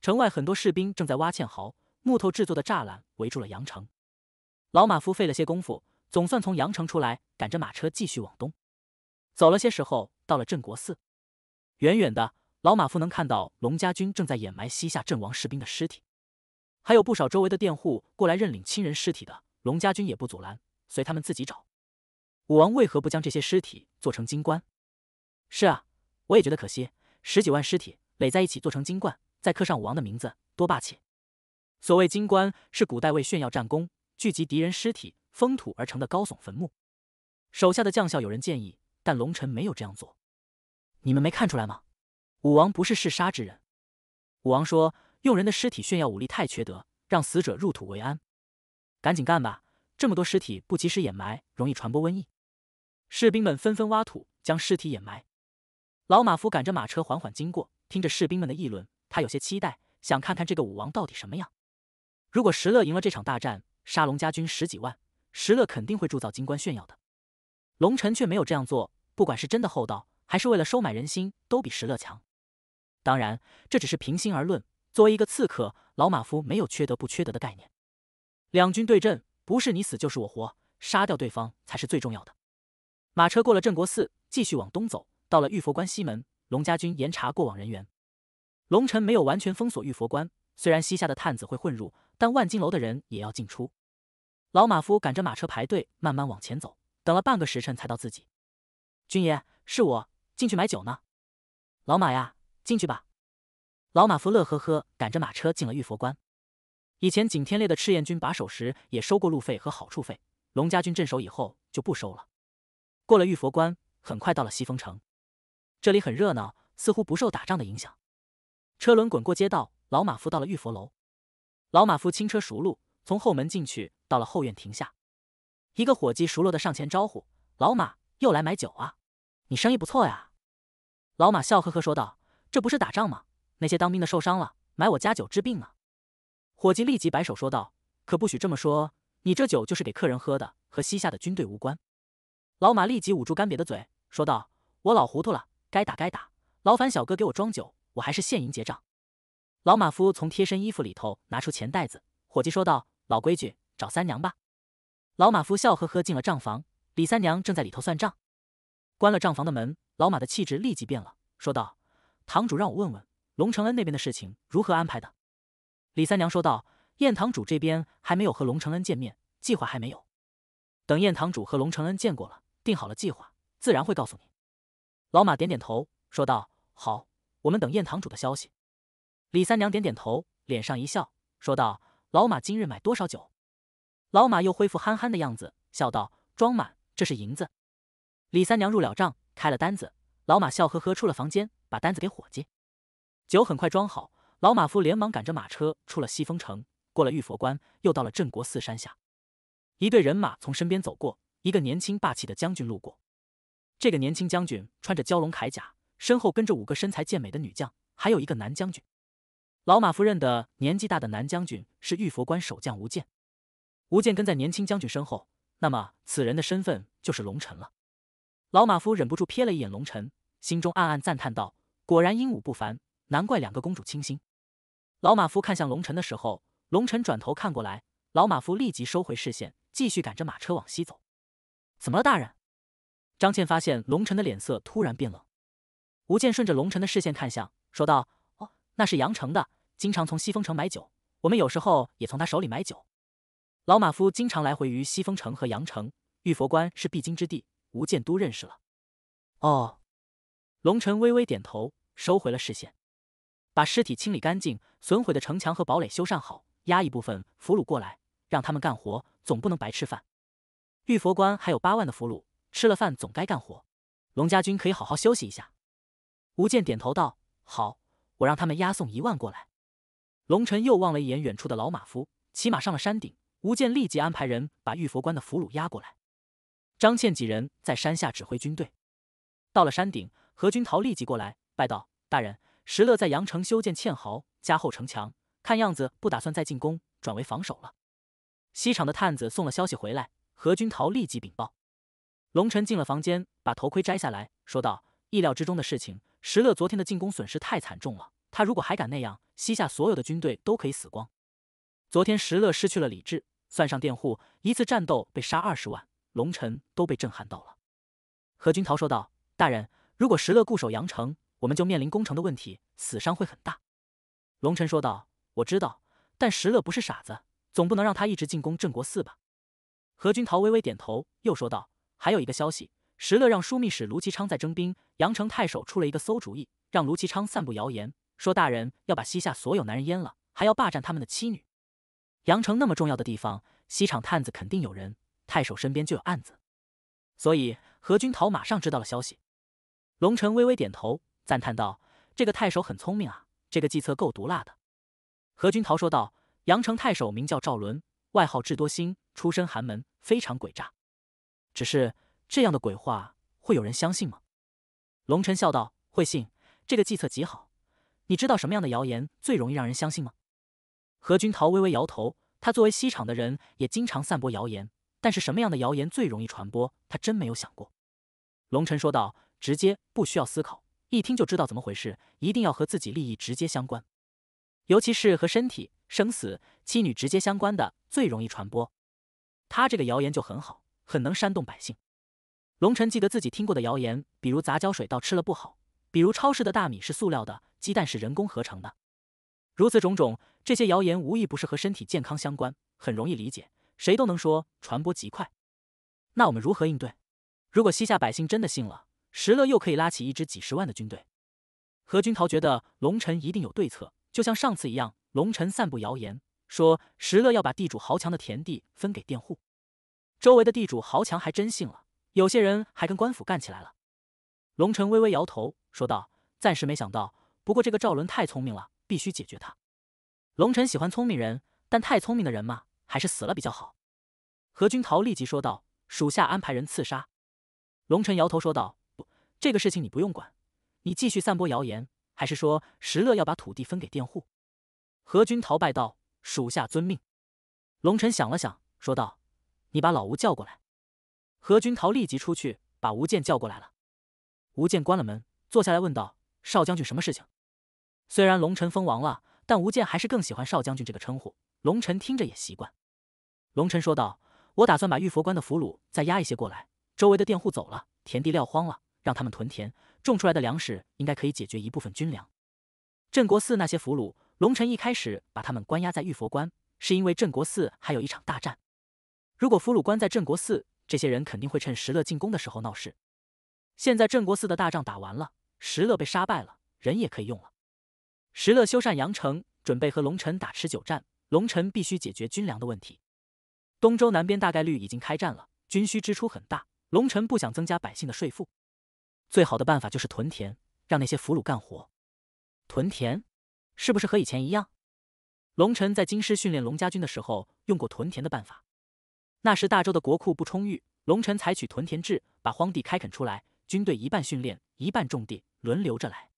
Speaker 1: 城外很多士兵正在挖堑壕，木头制作的栅栏围住了阳城。老马夫费了些功夫，总算从阳城出来，赶着马车继续往东。走了些时候，到了镇国寺，远远的老马夫能看到龙家军正在掩埋西夏阵亡士兵的尸体，还有不少周围的佃户过来认领亲人尸体的。龙家军也不阻拦，随他们自己找。武王为何不将这些尸体做成金棺？是啊，我也觉得可惜。十几万尸体垒在一起做成金冠，再刻上武王的名字，多霸气！所谓金棺，是古代为炫耀战功，聚集敌人尸体封土而成的高耸坟墓。手下的将校有人建议，但龙臣没有这样做。你们没看出来吗？武王不是嗜杀之人。武王说，用人的尸体炫耀武力太缺德，让死者入土为安。赶紧干吧！这么多尸体不及时掩埋，容易传播瘟疫。士兵们纷纷挖土，将尸体掩埋。老马夫赶着马车缓缓经过，听着士兵们的议论，他有些期待，想看看这个武王到底什么样。如果石勒赢了这场大战，杀龙家军十几万，石勒肯定会铸造金冠炫耀的。龙尘却没有这样做，不管是真的厚道，还是为了收买人心，都比石勒强。当然，这只是平心而论。作为一个刺客，老马夫没有缺德不缺德的概念。两军对阵，不是你死就是我活，杀掉对方才是最重要的。马车过了镇国寺，继续往东走，到了玉佛关西门，龙家军严查过往人员。龙尘没有完全封锁玉佛关，虽然西下的探子会混入，但万金楼的人也要进出。老马夫赶着马车排队，慢慢往前走，等了半个时辰才到自己。军爷，是我，进去买酒呢。老马呀，进去吧。老马夫乐呵呵赶着马车进了玉佛关。以前景天烈的赤焰军把守时也收过路费和好处费，龙家军镇守以后就不收了。过了玉佛关，很快到了西风城，这里很热闹，似乎不受打仗的影响。车轮滚过街道，老马夫到了玉佛楼。老马夫轻车熟路，从后门进去，到了后院停下。一个伙计熟络的上前招呼：“老马又来买酒啊，你生意不错呀。”老马笑呵呵说道：“这不是打仗吗？那些当兵的受伤了，买我家酒治病呢。”伙计立即摆手说道：“可不许这么说，你这酒就是给客人喝的，和西夏的军队无关。”老马立即捂住干瘪的嘴，说道：“我老糊涂了，该打该打，劳烦小哥给我装酒，我还是现银结账。”老马夫从贴身衣服里头拿出钱袋子，伙计说道：“老规矩，找三娘吧。”老马夫笑呵呵进了账房，李三娘正在里头算账。关了账房的门，老马的气质立即变了，说道：“堂主让我问问龙承恩那边的事情如何安排的。”李三娘说道：“燕堂主这边还没有和龙承恩见面，计划还没有。等燕堂主和龙承恩见过了，定好了计划，自然会告诉你。”老马点点头说道：“好，我们等燕堂主的消息。”李三娘点点头，脸上一笑说道：“老马今日买多少酒？”老马又恢复憨憨的样子，笑道：“装满，这是银子。”李三娘入了账，开了单子。老马笑呵呵出了房间，把单子给伙计。酒很快装好。老马夫连忙赶着马车出了西风城，过了玉佛关，又到了镇国寺山下。一队人马从身边走过，一个年轻霸气的将军路过。这个年轻将军穿着蛟龙铠甲，身后跟着五个身材健美的女将，还有一个男将军。老马夫认得年纪大的男将军是玉佛关守将吴健。吴健跟在年轻将军身后，那么此人的身份就是龙尘了。老马夫忍不住瞥了一眼龙尘，心中暗暗赞叹道：“果然英武不凡，难怪两个公主倾心。”老马夫看向龙尘的时候，龙尘转头看过来，老马夫立即收回视线，继续赶着马车往西走。怎么了，大人？张倩发现龙尘的脸色突然变冷。吴健顺着龙尘的视线看向，说道：“哦，那是杨城的，经常从西风城买酒，我们有时候也从他手里买酒。”老马夫经常来回于西风城和杨城，玉佛关是必经之地，吴健都认识了。哦，龙辰微微点头，收回了视线。把尸体清理干净，损毁的城墙和堡垒修缮好，押一部分俘虏过来，让他们干活，总不能白吃饭。玉佛关还有八万的俘虏，吃了饭总该干活。龙家军可以好好休息一下。吴健点头道：“好，我让他们押送一万过来。”龙尘又望了一眼远处的老马夫，骑马上了山顶。吴健立即安排人把玉佛关的俘虏押过来。张倩几人在山下指挥军队。到了山顶，何军桃立即过来拜道：“大人。”石勒在阳城修建堑壕，加厚城墙，看样子不打算再进攻，转为防守了。西厂的探子送了消息回来，何军桃立即禀报。龙臣进了房间，把头盔摘下来，说道：“意料之中的事情。石勒昨天的进攻损失太惨重了，他如果还敢那样，西夏所有的军队都可以死光。”昨天石勒失去了理智，算上佃户，一次战斗被杀二十万，龙臣都被震撼到了。何军桃说道：“大人，如果石勒固守阳城，”我们就面临攻城的问题，死伤会很大。”龙尘说道，“我知道，但石勒不是傻子，总不能让他一直进攻镇国寺吧？”何君桃微微点头，又说道：“还有一个消息，石勒让枢密使卢其昌在征兵，阳城太守出了一个馊主意，让卢其昌散布谣言，说大人要把西夏所有男人阉了，还要霸占他们的妻女。阳城那么重要的地方，西厂探子肯定有人，太守身边就有案子，所以何君桃马上知道了消息。”龙尘微微点头。赞叹道：“这个太守很聪明啊，这个计策够毒辣的。”何君陶说道：“阳城太守名叫赵伦，外号智多星，出身寒门，非常诡诈。只是这样的鬼话会有人相信吗？”龙晨笑道：“会信，这个计策极好。你知道什么样的谣言最容易让人相信吗？”何君陶微微摇头。他作为西厂的人，也经常散播谣言，但是什么样的谣言最容易传播，他真没有想过。龙晨说道：“直接不需要思考。”一听就知道怎么回事，一定要和自己利益直接相关，尤其是和身体、生死、妻女直接相关的，最容易传播。他这个谣言就很好，很能煽动百姓。龙晨记得自己听过的谣言，比如杂交水稻吃了不好，比如超市的大米是塑料的，鸡蛋是人工合成的，如此种种，这些谣言无一不是和身体健康相关，很容易理解，谁都能说，传播极快。那我们如何应对？如果西夏百姓真的信了？石勒又可以拉起一支几十万的军队，何君陶觉得龙臣一定有对策，就像上次一样，龙臣散布谣言说石勒要把地主豪强的田地分给佃户，周围的地主豪强还真信了，有些人还跟官府干起来了。龙臣微微摇头说道：“暂时没想到，不过这个赵伦太聪明了，必须解决他。”龙臣喜欢聪明人，但太聪明的人嘛，还是死了比较好。何君陶立即说道：“属下安排人刺杀。”龙臣摇头说道。这个事情你不用管，你继续散播谣言，还是说石勒要把土地分给佃户？何军桃拜道：“属下遵命。”龙尘想了想，说道：“你把老吴叫过来。”何军桃立即出去把吴健叫过来了。吴健关了门，坐下来问道：“少将军，什么事情？”虽然龙尘封王了，但吴健还是更喜欢少将军这个称呼，龙尘听着也习惯。龙尘说道：“我打算把玉佛关的俘虏再押一些过来，周围的佃户走了，田地撂荒了。”让他们屯田，种出来的粮食应该可以解决一部分军粮。镇国寺那些俘虏，龙臣一开始把他们关押在玉佛关，是因为镇国寺还有一场大战。如果俘虏关在镇国寺，这些人肯定会趁石勒进攻的时候闹事。现在镇国寺的大仗打完了，石勒被杀败了，人也可以用了。石勒修缮阳城，准备和龙尘打持久战，龙尘必须解决军粮的问题。东周南边大概率已经开战了，军需支出很大，龙尘不想增加百姓的税负。最好的办法就是屯田，让那些俘虏干活。屯田是不是和以前一样？龙臣在京师训练龙家军的时候用过屯田的办法。那时大周的国库不充裕，龙臣采取屯田制，把荒地开垦出来，军队一半训练，一半种地，轮流着来。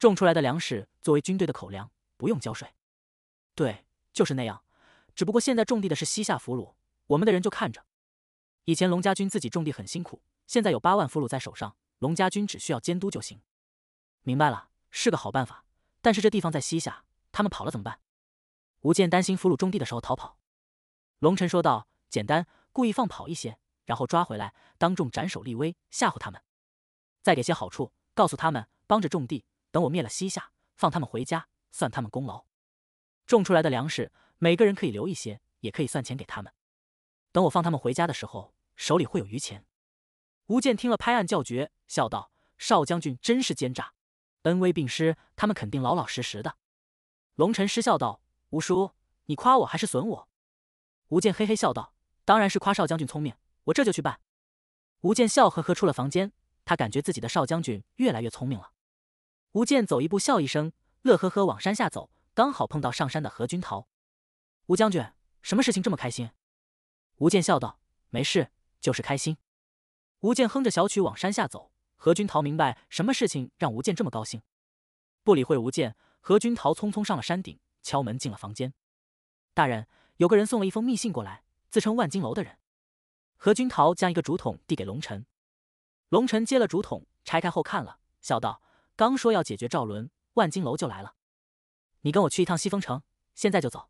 Speaker 1: 种出来的粮食作为军队的口粮，不用交税。对，就是那样。只不过现在种地的是西夏俘虏，我们的人就看着。以前龙家军自己种地很辛苦，现在有八万俘虏在手上。龙家军只需要监督就行，明白了，是个好办法。但是这地方在西夏，他们跑了怎么办？吴健担心俘虏种地的时候逃跑。龙尘说道：“简单，故意放跑一些，然后抓回来，当众斩首立威，吓唬他们。再给些好处，告诉他们帮着种地，等我灭了西夏，放他们回家，算他们功劳。种出来的粮食，每个人可以留一些，也可以算钱给他们。等我放他们回家的时候，手里会有余钱。”吴健听了，拍案叫绝，笑道：“少将军真是奸诈，恩威并施，他们肯定老老实实的。”龙晨失笑道：“吴叔，你夸我还是损我？”吴健嘿嘿笑道：“当然是夸少将军聪明，我这就去办。”吴健笑呵呵出了房间，他感觉自己的少将军越来越聪明了。吴健走一步笑一声，乐呵呵往山下走，刚好碰到上山的何君桃。吴将军，什么事情这么开心？吴健笑道：“没事，就是开心。”吴健哼着小曲往山下走，何军桃明白什么事情让吴健这么高兴，不理会吴健，何军桃匆匆上了山顶，敲门进了房间。大人，有个人送了一封密信过来，自称万金楼的人。何军桃将一个竹筒递给龙晨，龙晨接了竹筒，拆开后看了，笑道：“刚说要解决赵伦，万金楼就来了。你跟我去一趟西风城，现在就走。”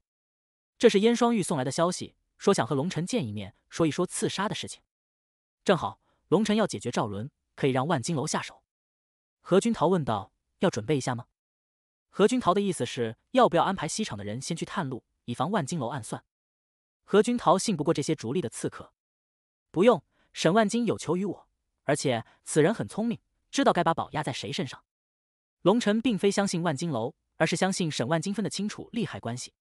Speaker 1: 这是燕双玉送来的消息，说想和龙晨见一面，说一说刺杀的事情，正好。龙臣要解决赵伦，可以让万金楼下手。何君桃问道：“要准备一下吗？”何君桃的意思是要不要安排西厂的人先去探路，以防万金楼暗算。何君桃信不过这些逐利的刺客，不用。沈万金有求于我，而且此人很聪明，知道该把宝押在谁身上。龙臣并非相信万金楼，而是相信沈万金分得清楚利害关系。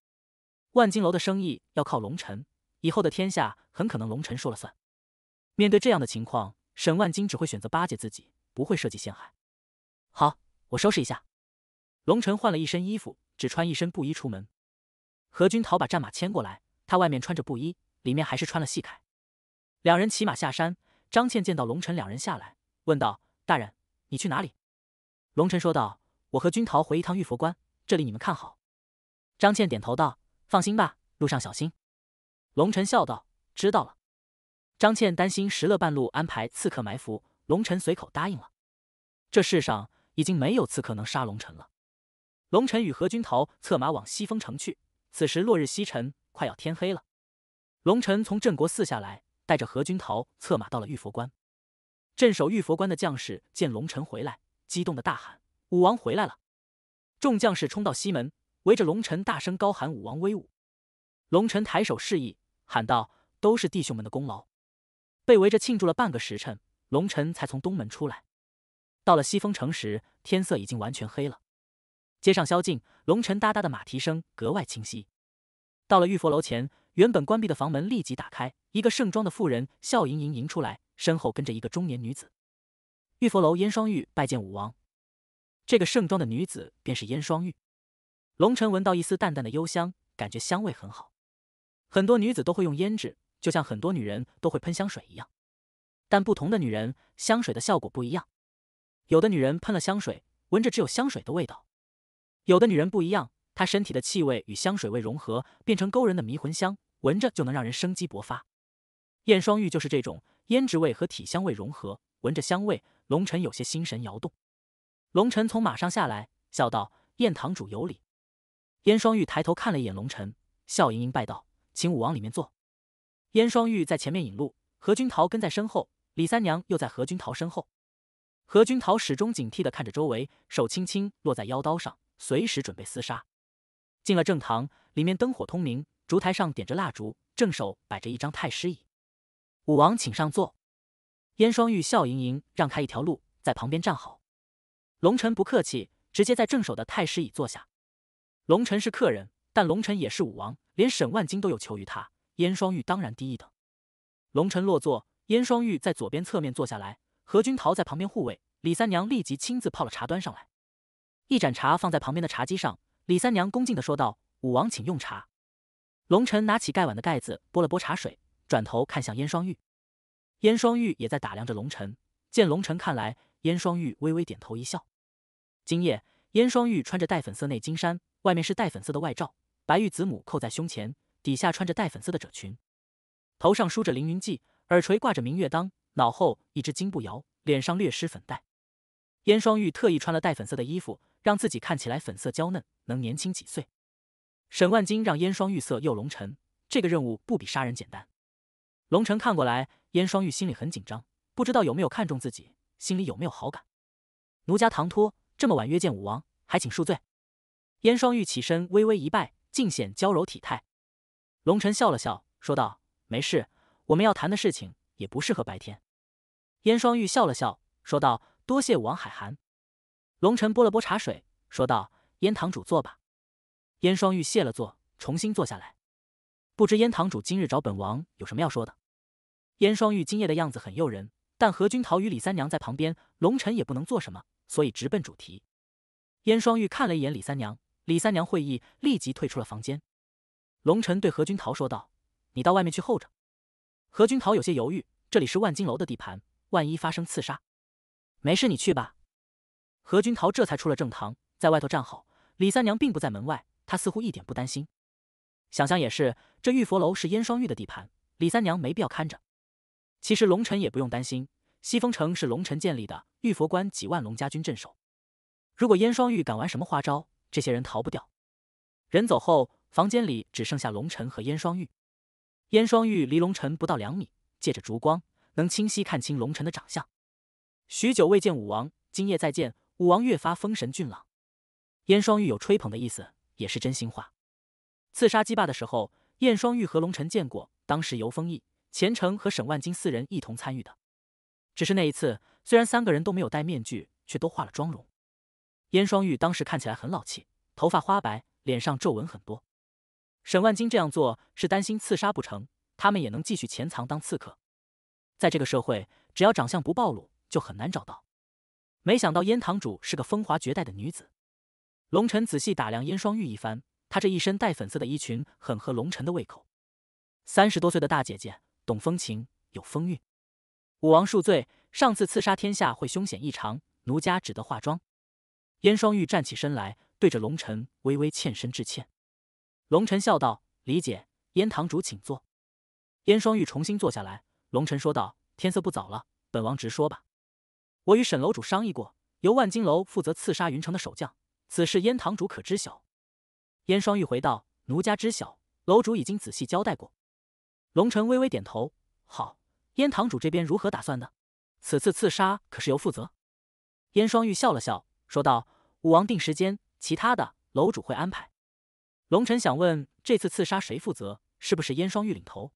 Speaker 1: 万金楼的生意要靠龙臣，以后的天下很可能龙臣说了算。面对这样的情况。沈万金只会选择巴结自己，不会设计陷害。好，我收拾一下。龙晨换了一身衣服，只穿一身布衣出门。何君桃把战马牵过来，他外面穿着布衣，里面还是穿了细铠。两人骑马下山。张倩见到龙晨两人下来，问道：“大人，你去哪里？”龙晨说道：“我和君桃回一趟玉佛关，这里你们看好。”张倩点头道：“放心吧，路上小心。”龙晨笑道：“知道了。”张倩担心石勒半路安排刺客埋伏，龙尘随口答应了。这世上已经没有刺客能杀龙臣了。龙尘与何军桃策马往西风城去。此时落日西沉，快要天黑了。龙尘从镇国寺下来，带着何军桃策马到了玉佛关。镇守玉佛关的将士见龙尘回来，激动的大喊：“武王回来了！”众将士冲到西门，围着龙尘大声高喊：“武王威武！”龙尘抬手示意，喊道：“都是弟兄们的功劳。”被围着庆祝了半个时辰，龙晨才从东门出来。到了西风城时，天色已经完全黑了，街上萧静，龙晨哒哒的马蹄声格外清晰。到了玉佛楼前，原本关闭的房门立即打开，一个盛装的妇人笑盈盈迎出来，身后跟着一个中年女子。玉佛楼燕双玉拜见武王。这个盛装的女子便是燕双玉。龙晨闻到一丝淡淡的幽香，感觉香味很好。很多女子都会用胭脂。就像很多女人都会喷香水一样，但不同的女人香水的效果不一样。有的女人喷了香水，闻着只有香水的味道；有的女人不一样，她身体的气味与香水味融合，变成勾人的迷魂香，闻着就能让人生机勃发。燕双玉就是这种，胭脂味和体香味融合，闻着香味，龙晨有些心神摇动。龙晨从马上下来，笑道：“燕堂主有礼。”燕双玉抬头看了一眼龙晨，笑盈盈拜道：“请武王里面坐。”燕双玉在前面引路，何君桃跟在身后，李三娘又在何君桃身后。何君桃始终警惕地看着周围，手轻轻落在腰刀上，随时准备厮杀。进了正堂，里面灯火通明，烛台上点着蜡烛，正手摆着一张太师椅。武王请上座。燕双玉笑盈盈让开一条路，在旁边站好。龙尘不客气，直接在正手的太师椅坐下。龙尘是客人，但龙尘也是武王，连沈万金都有求于他。燕双玉当然低一等。龙尘落座，燕双玉在左边侧面坐下来，何君桃在旁边护卫。李三娘立即亲自泡了茶端上来，一盏茶放在旁边的茶几上。李三娘恭敬的说道：“武王请用茶。”龙晨拿起盖碗的盖子，拨了拨茶水，转头看向燕双玉。燕双玉也在打量着龙晨，见龙晨看来，燕双玉微微点头一笑。今夜，燕双玉穿着带粉色内金衫，外面是带粉色的外罩，白玉子母扣在胸前。底下穿着带粉色的褶裙，头上梳着凌云髻，耳垂挂着明月当，脑后一只金步摇，脸上略施粉黛。燕双玉特意穿了带粉色的衣服，让自己看起来粉色娇嫩，能年轻几岁。沈万金让燕双玉色诱龙尘，这个任务不比杀人简单。龙尘看过来，燕双玉心里很紧张，不知道有没有看中自己，心里有没有好感。奴家唐突，这么晚约见武王，还请恕罪。燕双玉起身微微一拜，尽显娇柔体态。龙晨笑了笑，说道：“没事，我们要谈的事情也不适合白天。”燕双玉笑了笑，说道：“多谢王海涵。”龙晨拨了拨茶水，说道：“燕堂主坐吧。”燕双玉谢了座，重新坐下来。不知燕堂主今日找本王有什么要说的？燕双玉今夜的样子很诱人，但何君桃与李三娘在旁边，龙晨也不能做什么，所以直奔主题。燕双玉看了一眼李三娘，李三娘会意，立即退出了房间。龙尘对何君桃说道：“你到外面去候着。”何君桃有些犹豫，这里是万金楼的地盘，万一发生刺杀，没事你去吧。何君桃这才出了正堂，在外头站好。李三娘并不在门外，她似乎一点不担心。想想也是，这玉佛楼是燕双玉的地盘，李三娘没必要看着。其实龙尘也不用担心，西风城是龙尘建立的，玉佛关几万龙家军镇守，如果燕双玉敢玩什么花招，这些人逃不掉。人走后。房间里只剩下龙晨和燕双玉，燕双玉离龙晨不到两米，借着烛光能清晰看清龙晨的长相。许久未见武王，今夜再见，武王越发丰神俊朗。燕双玉有吹捧的意思，也是真心话。刺杀姬霸的时候，燕双玉和龙晨见过，当时由风毅、钱程和沈万金四人一同参与的。只是那一次，虽然三个人都没有戴面具，却都化了妆容。燕双玉当时看起来很老气，头发花白，脸上皱纹很多。沈万金这样做是担心刺杀不成，他们也能继续潜藏当刺客。在这个社会，只要长相不暴露，就很难找到。没想到燕堂主是个风华绝代的女子。龙晨仔细打量燕双玉一番，她这一身带粉色的衣裙很合龙晨的胃口。三十多岁的大姐姐，懂风情，有风韵。武王恕罪，上次刺杀天下会凶险异常，奴家只得化妆。燕双玉站起身来，对着龙晨微微欠身致歉。龙尘笑道：“李姐，燕堂主，请坐。”燕双玉重新坐下来。龙尘说道：“天色不早了，本王直说吧。我与沈楼主商议过，由万金楼负责刺杀云城的守将。此事燕堂主可知晓？”燕双玉回道：“奴家知晓，楼主已经仔细交代过。”龙尘微微点头：“好。燕堂主这边如何打算呢？此次刺杀可是由负责？”燕双玉笑了笑，说道：“武王定时间，其他的楼主会安排。”龙尘想问这次刺杀谁负责？是不是燕双玉领头？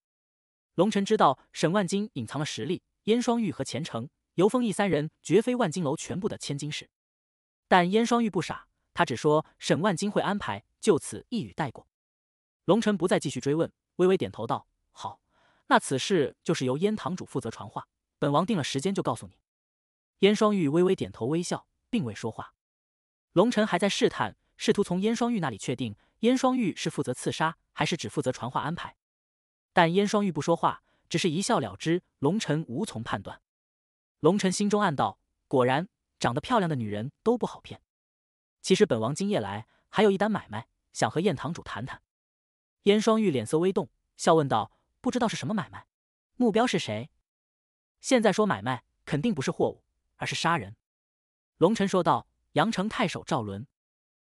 Speaker 1: 龙尘知道沈万金隐藏了实力，燕双玉和钱程、尤风义三人绝非万金楼全部的千金使。但燕双玉不傻，他只说沈万金会安排，就此一语带过。龙尘不再继续追问，微微点头道：“好，那此事就是由燕堂主负责传话，本王定了时间就告诉你。”燕双玉微微点头微笑，并未说话。龙尘还在试探，试图从燕双玉那里确定。燕双玉是负责刺杀，还是只负责传话安排？但燕双玉不说话，只是一笑了之，龙臣无从判断。龙臣心中暗道：果然长得漂亮的女人都不好骗。其实本王今夜来还有一单买卖，想和燕堂主谈谈。燕双玉脸色微动，笑问道：“不知道是什么买卖？目标是谁？”现在说买卖，肯定不是货物，而是杀人。龙臣说道：“阳城太守赵伦，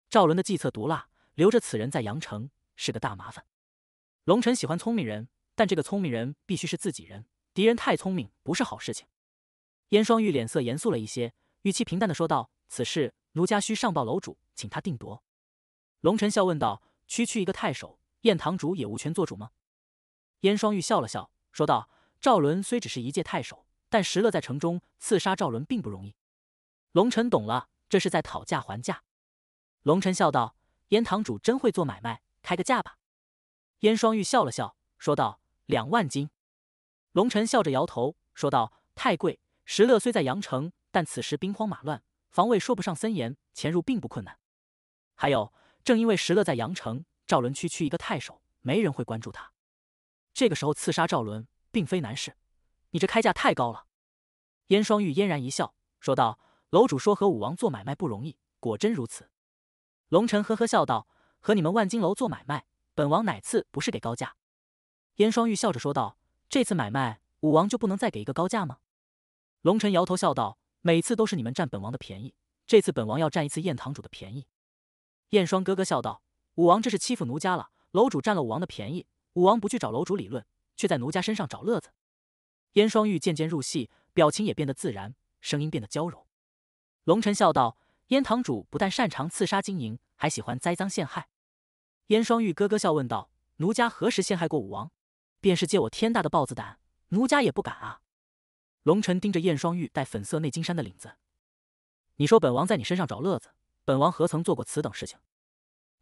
Speaker 1: 赵伦的计策毒辣。”留着此人在阳城是个大麻烦。龙尘喜欢聪明人，但这个聪明人必须是自己人。敌人太聪明不是好事情。燕双玉脸色严肃了一些，语气平淡的说道：“此事奴家需上报楼主，请他定夺。”龙臣笑问道：“区区一个太守，燕堂主也无权做主吗？”燕双玉笑了笑，说道：“赵伦虽只是一介太守，但石勒在城中刺杀赵伦并不容易。”龙尘懂了，这是在讨价还价。龙尘笑道。燕堂主真会做买卖，开个价吧。燕双玉笑了笑，说道：“两万金。”龙尘笑着摇头，说道：“太贵。石勒虽在阳城，但此时兵荒马乱，防卫说不上森严，潜入并不困难。还有，正因为石勒在阳城，赵伦区区一个太守，没人会关注他。这个时候刺杀赵伦，并非难事。你这开价太高了。”燕双玉嫣然一笑，说道：“楼主说和武王做买卖不容易，果真如此。”龙尘呵呵笑道：“和你们万金楼做买卖，本王哪次不是给高价？”燕双玉笑着说道：“这次买卖，武王就不能再给一个高价吗？”龙尘摇头笑道：“每次都是你们占本王的便宜，这次本王要占一次燕堂主的便宜。”燕双哥哥笑道：“武王这是欺负奴家了，楼主占了武王的便宜，武王不去找楼主理论，却在奴家身上找乐子。”燕双玉渐渐入戏，表情也变得自然，声音变得娇柔。龙尘笑道。燕堂主不但擅长刺杀经营，还喜欢栽赃陷害。燕双玉咯咯笑问道：“奴家何时陷害过武王？便是借我天大的豹子胆，奴家也不敢啊！”龙晨盯着燕双玉戴粉色内金衫的领子，你说本王在你身上找乐子，本王何曾做过此等事情？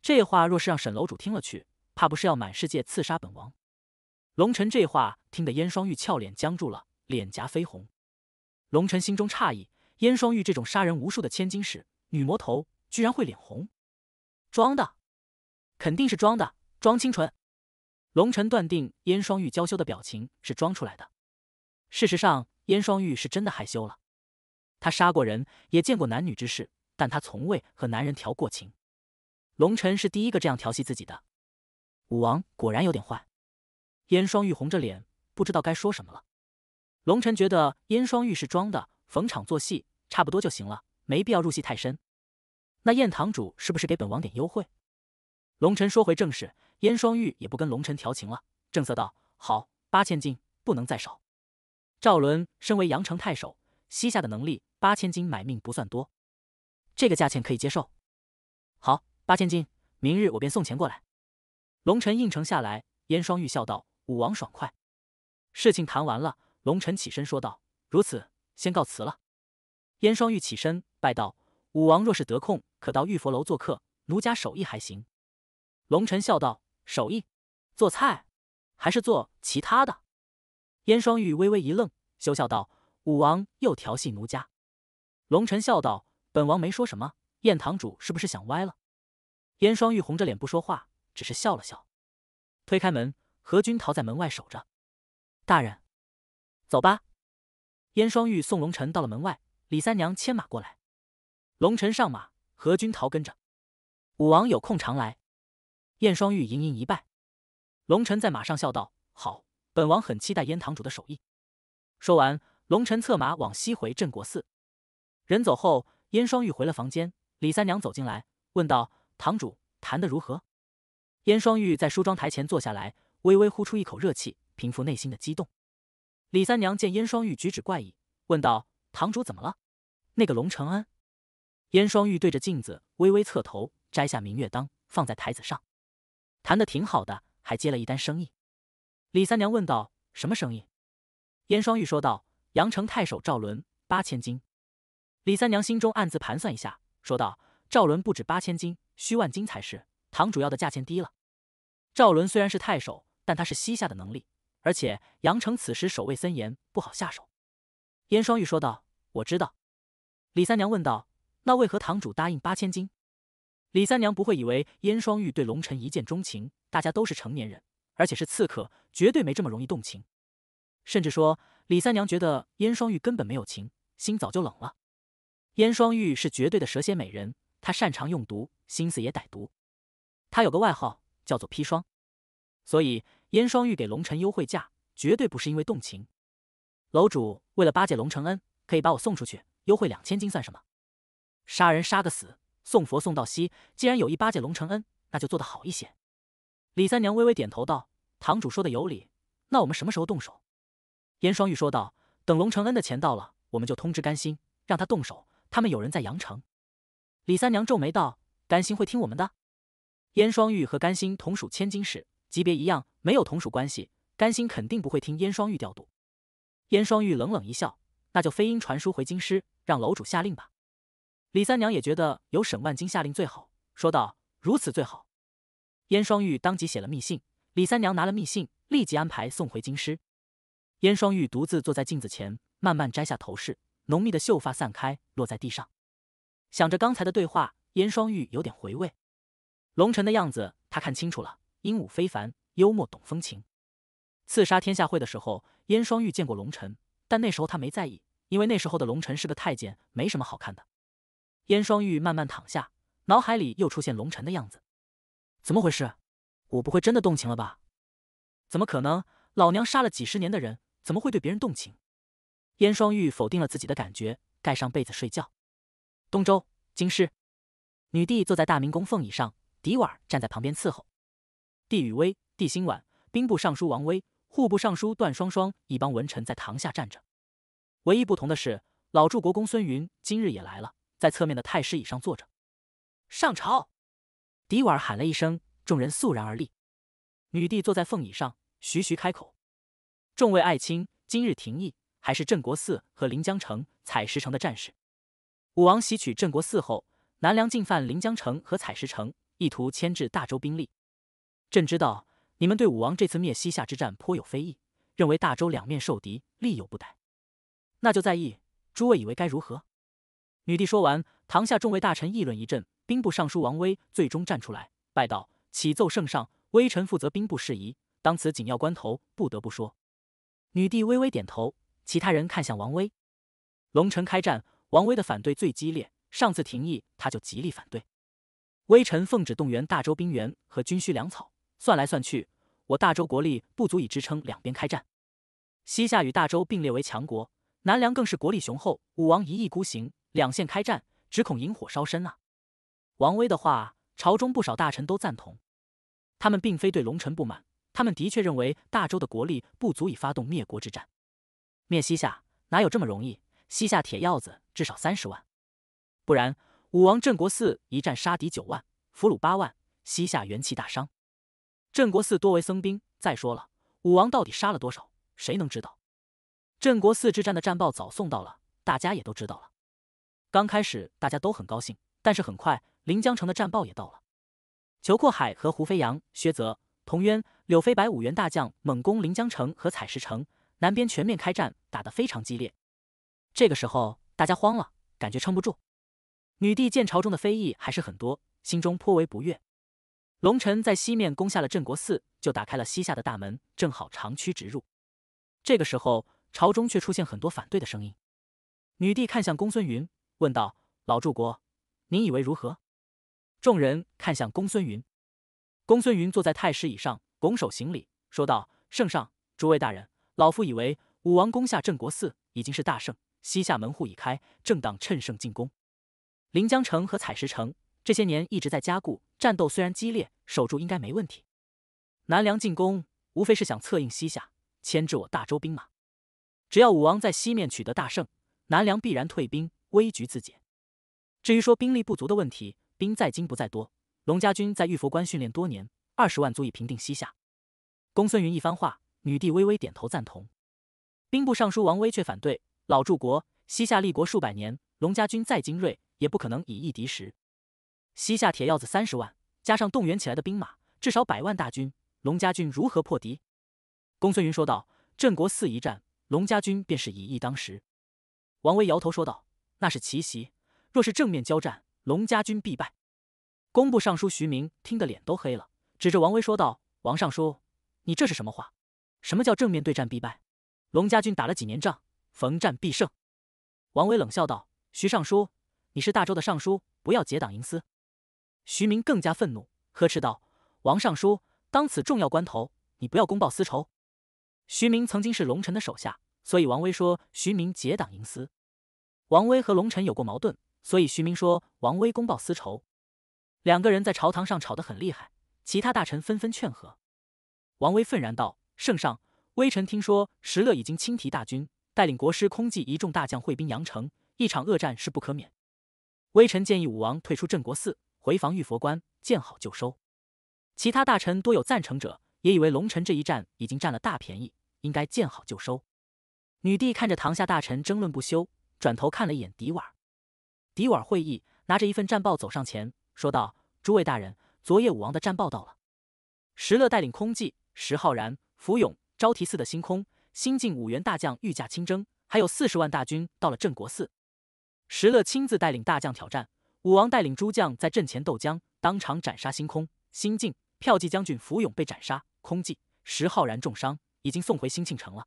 Speaker 1: 这话若是让沈楼主听了去，怕不是要满世界刺杀本王。龙晨这话听得燕双玉俏脸僵住了，脸颊绯红。龙晨心中诧异，燕双玉这种杀人无数的千金使。女魔头居然会脸红，装的，肯定是装的，装清纯。龙晨断定燕双玉娇羞的表情是装出来的。事实上，燕双玉是真的害羞了。他杀过人，也见过男女之事，但他从未和男人调过情。龙晨是第一个这样调戏自己的。武王果然有点坏。燕双玉红着脸，不知道该说什么了。龙晨觉得燕双玉是装的，逢场作戏，差不多就行了。没必要入戏太深，那燕堂主是不是给本王点优惠？龙尘说回正事，燕双玉也不跟龙臣调情了，正色道：“好，八千金不能再少。”赵伦身为阳城太守，西夏的能力，八千金买命不算多，这个价钱可以接受。好，八千金，明日我便送钱过来。龙尘应承下来，燕双玉笑道：“武王爽快。”事情谈完了，龙尘起身说道：“如此，先告辞了。”燕双玉起身。拜道，武王若是得空，可到玉佛楼做客，奴家手艺还行。龙尘笑道：“手艺，做菜，还是做其他的？”燕双玉微微一愣，羞笑道：“武王又调戏奴家。”龙尘笑道：“本王没说什么，燕堂主是不是想歪了？”燕双玉红着脸不说话，只是笑了笑。推开门，何军逃在门外守着。大人，走吧。燕双玉送龙尘到了门外，李三娘牵马过来。龙臣上马，何君桃跟着。武王有空常来。燕双玉盈盈一拜。龙臣在马上笑道：“好，本王很期待燕堂主的手艺。”说完，龙臣策马往西回镇国寺。人走后，燕双玉回了房间。李三娘走进来，问道：“堂主谈得如何？”燕双玉在梳妆台前坐下来，微微呼出一口热气，平复内心的激动。李三娘见燕双玉举止怪异，问道：“堂主怎么了？那个龙承恩？”燕双玉对着镜子微微侧头，摘下明月当放在台子上，谈得挺好的，还接了一单生意。李三娘问道：“什么生意？”燕双玉说道：“阳城太守赵伦八千金。”李三娘心中暗自盘算一下，说道：“赵伦不止八千金，虚万金才是。堂主要的价钱低了。”赵伦虽然是太守，但他是西夏的能力，而且阳城此时守卫森严，不好下手。燕双玉说道：“我知道。”李三娘问道。那为何堂主答应八千金？李三娘不会以为燕双玉对龙尘一见钟情。大家都是成年人，而且是刺客，绝对没这么容易动情。甚至说，李三娘觉得燕双玉根本没有情，心早就冷了。燕双玉是绝对的蛇蝎美人，她擅长用毒，心思也歹毒。她有个外号叫做砒霜，所以燕双玉给龙辰优惠价，绝对不是因为动情。楼主为了巴结龙辰恩，可以把我送出去，优惠两千金算什么？杀人杀个死，送佛送到西。既然有意巴结龙承恩，那就做得好一些。李三娘微微点头道：“堂主说的有理，那我们什么时候动手？”燕双玉说道：“等龙承恩的钱到了，我们就通知甘心，让他动手。他们有人在阳城。”李三娘皱眉道：“甘心会听我们的？”燕双玉和甘心同属千金氏，级别一样，没有同属关系，甘心肯定不会听燕双玉调度。燕双玉冷冷一笑：“那就飞鹰传书回京师，让楼主下令吧。”李三娘也觉得由沈万金下令最好，说道：“如此最好。”燕双玉当即写了密信，李三娘拿了密信，立即安排送回京师。燕双玉独自坐在镜子前，慢慢摘下头饰，浓密的秀发散开，落在地上。想着刚才的对话，燕双玉有点回味。龙尘的样子，他看清楚了，英武非凡，幽默懂风情。刺杀天下会的时候，燕双玉见过龙尘，但那时候他没在意，因为那时候的龙尘是个太监，没什么好看的。燕双玉慢慢躺下，脑海里又出现龙尘的样子。怎么回事？我不会真的动情了吧？怎么可能？老娘杀了几十年的人，怎么会对别人动情？燕双玉否定了自己的感觉，盖上被子睡觉。东周京师，女帝坐在大明宫凤椅上，狄婉站在旁边伺候。帝宇威、帝心婉、兵部尚书王威、户部尚书段双双一帮文臣在堂下站着。唯一不同的是，老柱国公孙云今日也来了。在侧面的太师椅上坐着，上朝。狄婉喊了一声，众人肃然而立。女帝坐在凤椅上，徐徐开口：“众位爱卿，今日廷议还是镇国寺和临江城、采石城的战士？武王袭取镇国寺后，南梁进犯临江城和采石城，意图牵制大周兵力。朕知道你们对武王这次灭西夏之战颇有非议，认为大周两面受敌，力有不逮。那就再议，诸位以为该如何？”女帝说完，堂下众位大臣议论一阵。兵部尚书王威最终站出来，拜道：“启奏圣上，微臣负责兵部事宜，当此紧要关头，不得不说。”女帝微微点头，其他人看向王威。龙城开战，王威的反对最激烈。上次廷议他就极力反对。微臣奉旨动员大周兵员和军需粮草，算来算去，我大周国力不足以支撑两边开战。西夏与大周并列为强国，南梁更是国力雄厚。武王一意孤行。两线开战，只恐引火烧身啊！王威的话，朝中不少大臣都赞同。他们并非对龙臣不满，他们的确认为大周的国力不足以发动灭国之战。灭西夏哪有这么容易？西夏铁鹞子至少三十万，不然武王镇国寺一战杀敌九万，俘虏八万，西夏元气大伤。镇国寺多为僧兵，再说了，武王到底杀了多少？谁能知道？镇国寺之战的战报早送到了，大家也都知道了。刚开始大家都很高兴，但是很快临江城的战报也到了。裘阔海和胡飞扬、薛泽、童渊、柳飞白五员大将猛攻临江城和采石城，南边全面开战，打得非常激烈。这个时候大家慌了，感觉撑不住。女帝见朝中的非议还是很多，心中颇为不悦。龙尘在西面攻下了镇国寺，就打开了西夏的大门，正好长驱直入。这个时候朝中却出现很多反对的声音。女帝看向公孙云。问道：“老柱国，您以为如何？”众人看向公孙云。公孙云坐在太师椅上，拱手行礼，说道：“圣上，诸位大人，老夫以为，武王攻下镇国寺已经是大胜，西夏门户已开，正当趁胜进攻。临江城和采石城这些年一直在加固，战斗虽然激烈，守住应该没问题。南梁进攻，无非是想策应西夏，牵制我大周兵马。只要武王在西面取得大胜，南梁必然退兵。”危局自解。至于说兵力不足的问题，兵在精不在多。龙家军在玉佛关训练多年，二十万足以平定西夏。公孙云一番话，女帝微微点头赞同。兵部尚书王威却反对：“老柱国，西夏立国数百年，龙家军再精锐，也不可能以一敌十。西夏铁鹞子三十万，加上动员起来的兵马，至少百万大军。龙家军如何破敌？”公孙云说道：“镇国寺一战，龙家军便是以一当十。”王威摇头说道。那是奇袭，若是正面交战，龙家军必败。工部尚书徐明听得脸都黑了，指着王威说道：“王尚书，你这是什么话？什么叫正面对战必败？龙家军打了几年仗，逢战必胜。”王威冷笑道：“徐尚书，你是大周的尚书，不要结党营私。”徐明更加愤怒，呵斥道：“王尚书，当此重要关头，你不要公报私仇。”徐明曾经是龙臣的手下，所以王威说徐明结党营私。王威和龙臣有过矛盾，所以徐明说王威公报私仇。两个人在朝堂上吵得很厉害，其他大臣纷纷劝和。王威愤然道：“圣上，微臣听说石勒已经亲提大军，带领国师空骑一众大将会兵阳城，一场恶战是不可免。微臣建议武王退出镇国寺，回防玉佛关，见好就收。”其他大臣多有赞成者，也以为龙臣这一战已经占了大便宜，应该见好就收。女帝看着堂下大臣争论不休。转头看了一眼迪瓦尔，迪瓦尔会议拿着一份战报走上前，说道：“诸位大人，昨夜武王的战报到了。石勒带领空寂、石浩然、福勇、昭提寺的星空新晋五员大将御驾亲征，还有四十万大军到了镇国寺。石勒亲自带领大将挑战，武王带领诸将在阵前斗将，当场斩杀星空新晋票骑将军福勇被斩杀，空寂、石浩然重伤，已经送回兴庆城了。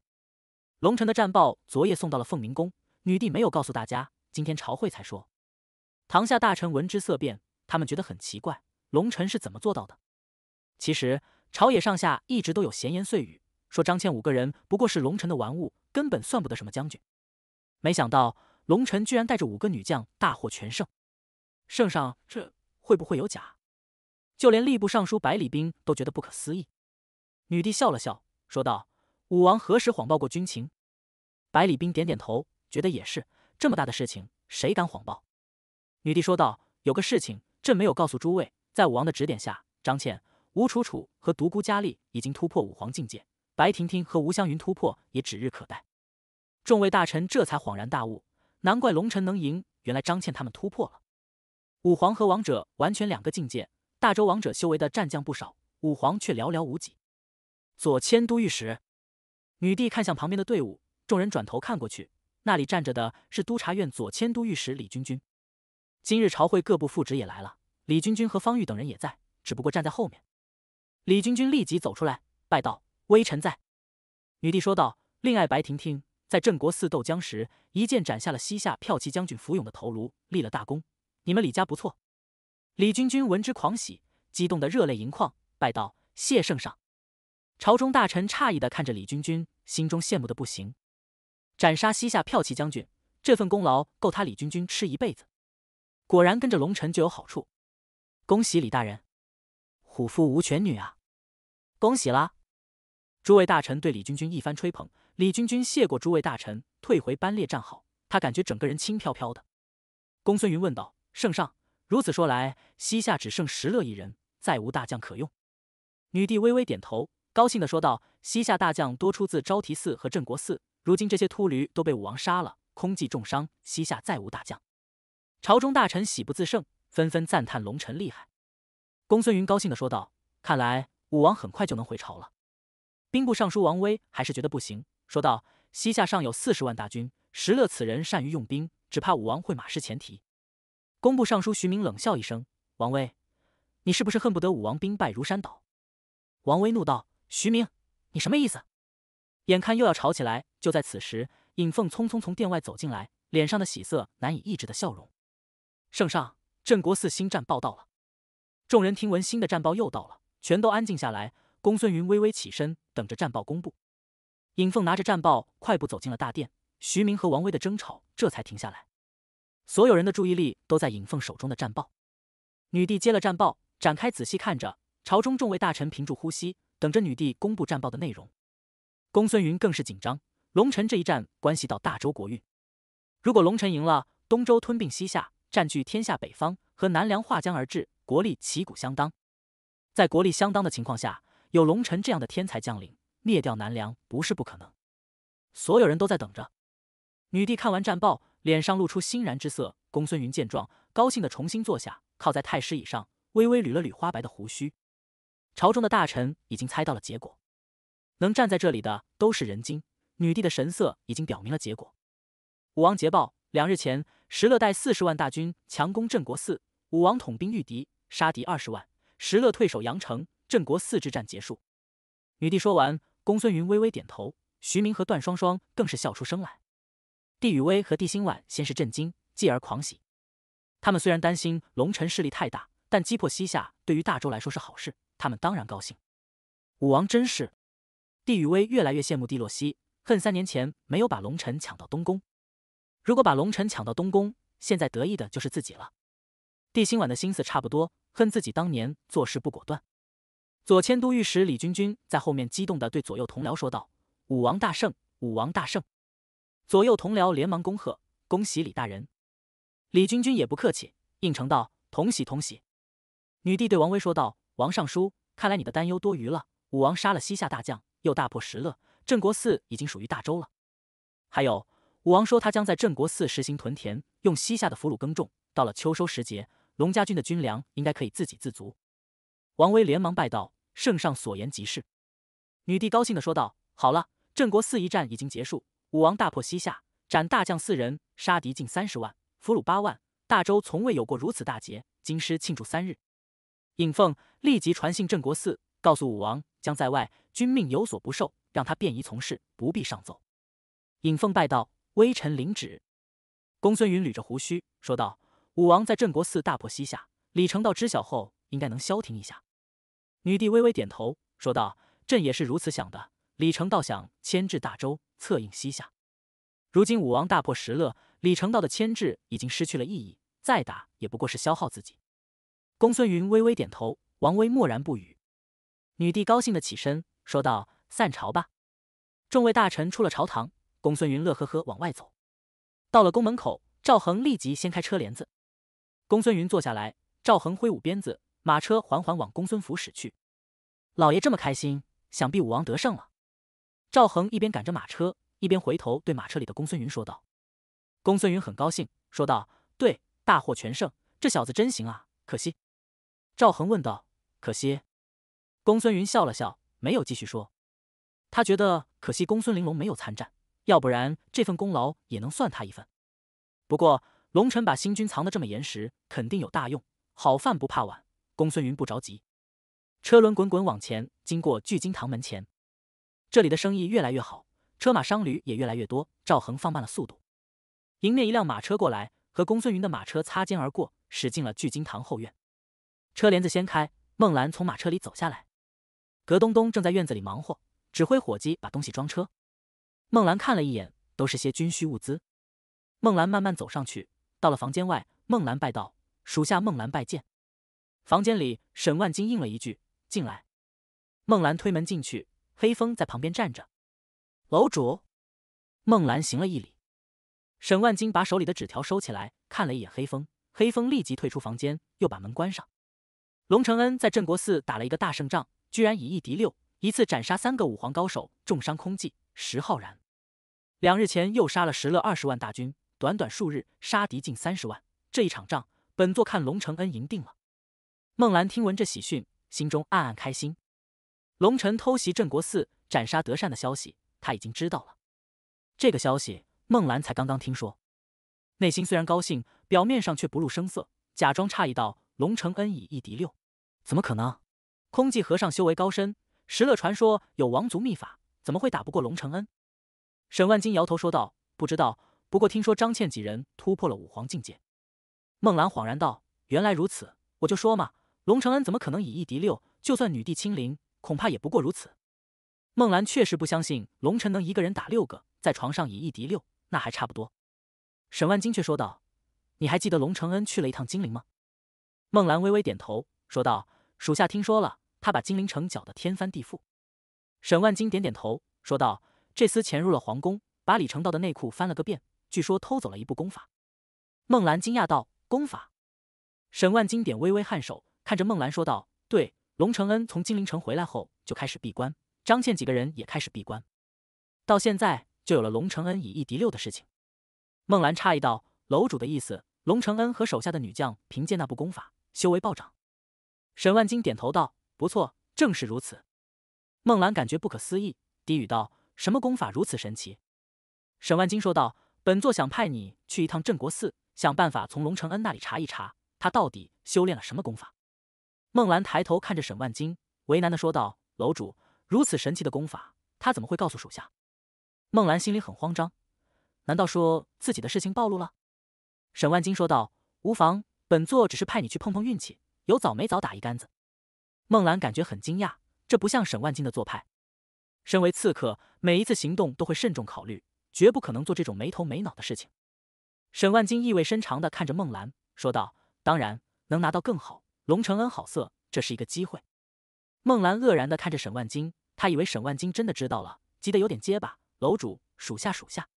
Speaker 1: 龙城的战报昨夜送到了凤鸣宫。”女帝没有告诉大家，今天朝会才说。堂下大臣闻之色变，他们觉得很奇怪，龙臣是怎么做到的？其实朝野上下一直都有闲言碎语，说张倩五个人不过是龙臣的玩物，根本算不得什么将军。没想到龙臣居然带着五个女将大获全胜，圣上这会不会有假？就连吏部尚书百里兵都觉得不可思议。女帝笑了笑，说道：“武王何时谎报过军情？”百里兵点点头。觉得也是，这么大的事情，谁敢谎报？女帝说道：“有个事情，朕没有告诉诸位，在武王的指点下，张倩、吴楚楚和独孤佳丽已经突破武皇境界，白婷婷和吴香云突破也指日可待。”众位大臣这才恍然大悟，难怪龙臣能赢，原来张倩他们突破了。武皇和王者完全两个境界，大周王者修为的战将不少，武皇却寥寥无几。左迁都御史，女帝看向旁边的队伍，众人转头看过去。那里站着的是督察院左千都御史李君君，今日朝会各部副职也来了，李君君和方玉等人也在，只不过站在后面。李君君立即走出来，拜道：“微臣在。”女帝说道：“令爱白婷婷在镇国寺斗将时，一剑斩下了西夏骠骑将军伏勇的头颅，立了大功。你们李家不错。”李君君闻之狂喜，激动得热泪盈眶，拜道：“谢圣上。”朝中大臣诧异的看着李君君，心中羡慕的不行。斩杀西夏骠骑将军，这份功劳够他李君君吃一辈子。果然跟着龙臣就有好处，恭喜李大人！虎父无犬女啊！恭喜啦！诸位大臣对李君君一番吹捧，李君君谢过诸位大臣，退回班列站好。他感觉整个人轻飘飘的。公孙云问道：“圣上，如此说来，西夏只剩石勒一人，再无大将可用？”女帝微微点头，高兴的说道：“西夏大将多出自昭提寺和镇国寺。”如今这些秃驴都被武王杀了，空寂重伤，西夏再无大将。朝中大臣喜不自胜，纷纷赞叹龙臣厉害。公孙云高兴地说道：“看来武王很快就能回朝了。”兵部尚书王威还是觉得不行，说道：“西夏尚有四十万大军，石勒此人善于用兵，只怕武王会马失前蹄。”工部尚书徐明冷笑一声：“王威，你是不是恨不得武王兵败如山倒？”王威怒道：“徐明，你什么意思？”眼看又要吵起来，就在此时，尹凤匆匆从殿外走进来，脸上的喜色难以抑制的笑容。圣上，镇国寺新战报到了。众人听闻新的战报又到了，全都安静下来。公孙云微微起身，等着战报公布。尹凤拿着战报，快步走进了大殿。徐明和王威的争吵这才停下来，所有人的注意力都在尹凤手中的战报。女帝接了战报，展开仔细看着，朝中众位大臣屏住呼吸，等着女帝公布战报的内容。公孙云更是紧张，龙城这一战关系到大周国运。如果龙城赢了，东周吞并西夏，占据天下北方和南梁划江而治，国力旗鼓相当。在国力相当的情况下，有龙城这样的天才将领，灭掉南梁不是不可能。所有人都在等着。女帝看完战报，脸上露出欣然之色。公孙云见状，高兴地重新坐下，靠在太师椅上，微微捋了捋花白的胡须。朝中的大臣已经猜到了结果。能站在这里的都是人精。女帝的神色已经表明了结果。武王捷报：两日前，石勒带四十万大军强攻镇国寺，武王统兵御敌，杀敌二十万，石勒退守阳城。镇国寺之战结束。女帝说完，公孙云微微点头，徐明和段双双更是笑出声来。帝宇威和帝心婉先是震惊，继而狂喜。他们虽然担心龙尘势力太大，但击破西夏对于大周来说是好事，他们当然高兴。武王真是……帝宇威越来越羡慕帝洛西，恨三年前没有把龙臣抢到东宫。如果把龙臣抢到东宫，现在得意的就是自己了。帝辛婉的心思差不多，恨自己当年做事不果断。左迁都御史李君君在后面激动的对左右同僚说道：“武王大胜，武王大胜！”左右同僚连忙恭贺：“恭喜李大人！”李君君也不客气，应承道：“同喜同喜！”女帝对王威说道：“王尚书，看来你的担忧多余了。武王杀了西夏大将。”又大破石勒，镇国寺已经属于大周了。还有武王说，他将在镇国寺实行屯田，用西夏的俘虏耕种。到了秋收时节，龙家军的军粮应该可以自给自足。王威连忙拜道：“圣上所言极是。”女帝高兴的说道：“好了，镇国寺一战已经结束，武王大破西夏，斩大将四人，杀敌近三十万，俘虏八万。大周从未有过如此大捷，京师庆祝三日。”尹凤立即传信镇国寺，告诉武王。将在外，君命有所不受，让他便宜从事，不必上奏。尹凤拜道：“微臣领旨。”公孙云捋着胡须说道：“武王在镇国寺大破西夏，李成道知晓后，应该能消停一下。”女帝微微点头说道：“朕也是如此想的。李成道想牵制大周，策应西夏，如今武王大破石勒，李成道的牵制已经失去了意义，再打也不过是消耗自己。”公孙云微微点头，王威默然不语。女帝高兴的起身，说道：“散朝吧。”众位大臣出了朝堂。公孙云乐呵呵往外走，到了宫门口，赵恒立即掀开车帘子。公孙云坐下来，赵恒挥舞鞭子，马车缓缓往公孙府驶去。老爷这么开心，想必武王得胜了。赵恒一边赶着马车，一边回头对马车里的公孙云说道：“公孙云很高兴，说道：‘对，大获全胜，这小子真行啊！’可惜。”赵恒问道：“可惜？”公孙云笑了笑，没有继续说。他觉得可惜公孙玲珑没有参战，要不然这份功劳也能算他一份。不过龙尘把新军藏得这么严实，肯定有大用。好饭不怕晚，公孙云不着急。车轮滚滚往前，经过聚金堂门前，这里的生意越来越好，车马商旅也越来越多。赵恒放慢了速度。迎面一辆马车过来，和公孙云的马车擦肩而过，驶进了聚金堂后院。车帘子掀开，孟兰从马车里走下来。葛东东正在院子里忙活，指挥伙计把东西装车。孟兰看了一眼，都是些军需物资。孟兰慢慢走上去，到了房间外，孟兰拜道：“属下孟兰拜见。”房间里，沈万金应了一句：“进来。”孟兰推门进去，黑风在旁边站着。楼主，孟兰行了一礼。沈万金把手里的纸条收起来，看了一眼黑风，黑风立即退出房间，又把门关上。龙承恩在镇国寺打了一个大胜仗。居然以一敌六，一次斩杀三个武皇高手，重伤空寂石浩然。两日前又杀了石勒二十万大军，短短数日杀敌近三十万。这一场仗，本座看龙承恩赢定了。孟兰听闻这喜讯，心中暗暗开心。龙晨偷袭镇国寺，斩杀德善的消息，他已经知道了。这个消息，孟兰才刚刚听说。内心虽然高兴，表面上却不露声色，假装诧异道：“龙承恩以一敌六，怎么可能？”空寂和尚修为高深，石勒传说有王族秘法，怎么会打不过龙承恩？沈万金摇头说道：“不知道。不过听说张倩几人突破了武皇境界。”孟兰恍然道：“原来如此，我就说嘛，龙承恩怎么可能以一敌六？就算女帝亲临，恐怕也不过如此。”孟兰确实不相信龙晨能一个人打六个，在床上以一敌六，那还差不多。沈万金却说道：“你还记得龙承恩去了一趟金陵吗？”孟兰微微点头说道：“属下听说了。”他把金陵城搅得天翻地覆。沈万金点点头，说道：“这厮潜入了皇宫，把李成道的内裤翻了个遍，据说偷走了一部功法。”孟兰惊讶道：“功法？”沈万金点微微颔首，看着孟兰说道：“对，龙承恩从金陵城回来后就开始闭关，张倩几个人也开始闭关，到现在就有了龙承恩以一敌六的事情。”孟兰诧异道：“楼主的意思，龙承恩和手下的女将凭借那部功法，修为暴涨？”沈万金点头道。不错，正是如此。孟兰感觉不可思议，低语道：“什么功法如此神奇？”沈万金说道：“本座想派你去一趟镇国寺，想办法从龙承恩那里查一查，他到底修炼了什么功法。”孟兰抬头看着沈万金，为难的说道：“楼主如此神奇的功法，他怎么会告诉属下？”孟兰心里很慌张，难道说自己的事情暴露了？沈万金说道：“无妨，本座只是派你去碰碰运气，有早没早打一竿子。”孟兰感觉很惊讶，这不像沈万金的做派。身为刺客，每一次行动都会慎重考虑，绝不可能做这种没头没脑的事情。沈万金意味深长的看着孟兰，说道：“当然，能拿到更好。龙承恩好色，这是一个机会。”孟兰愕然的看着沈万金，他以为沈万金真的知道了，急得有点结巴：“楼主，属下属下。”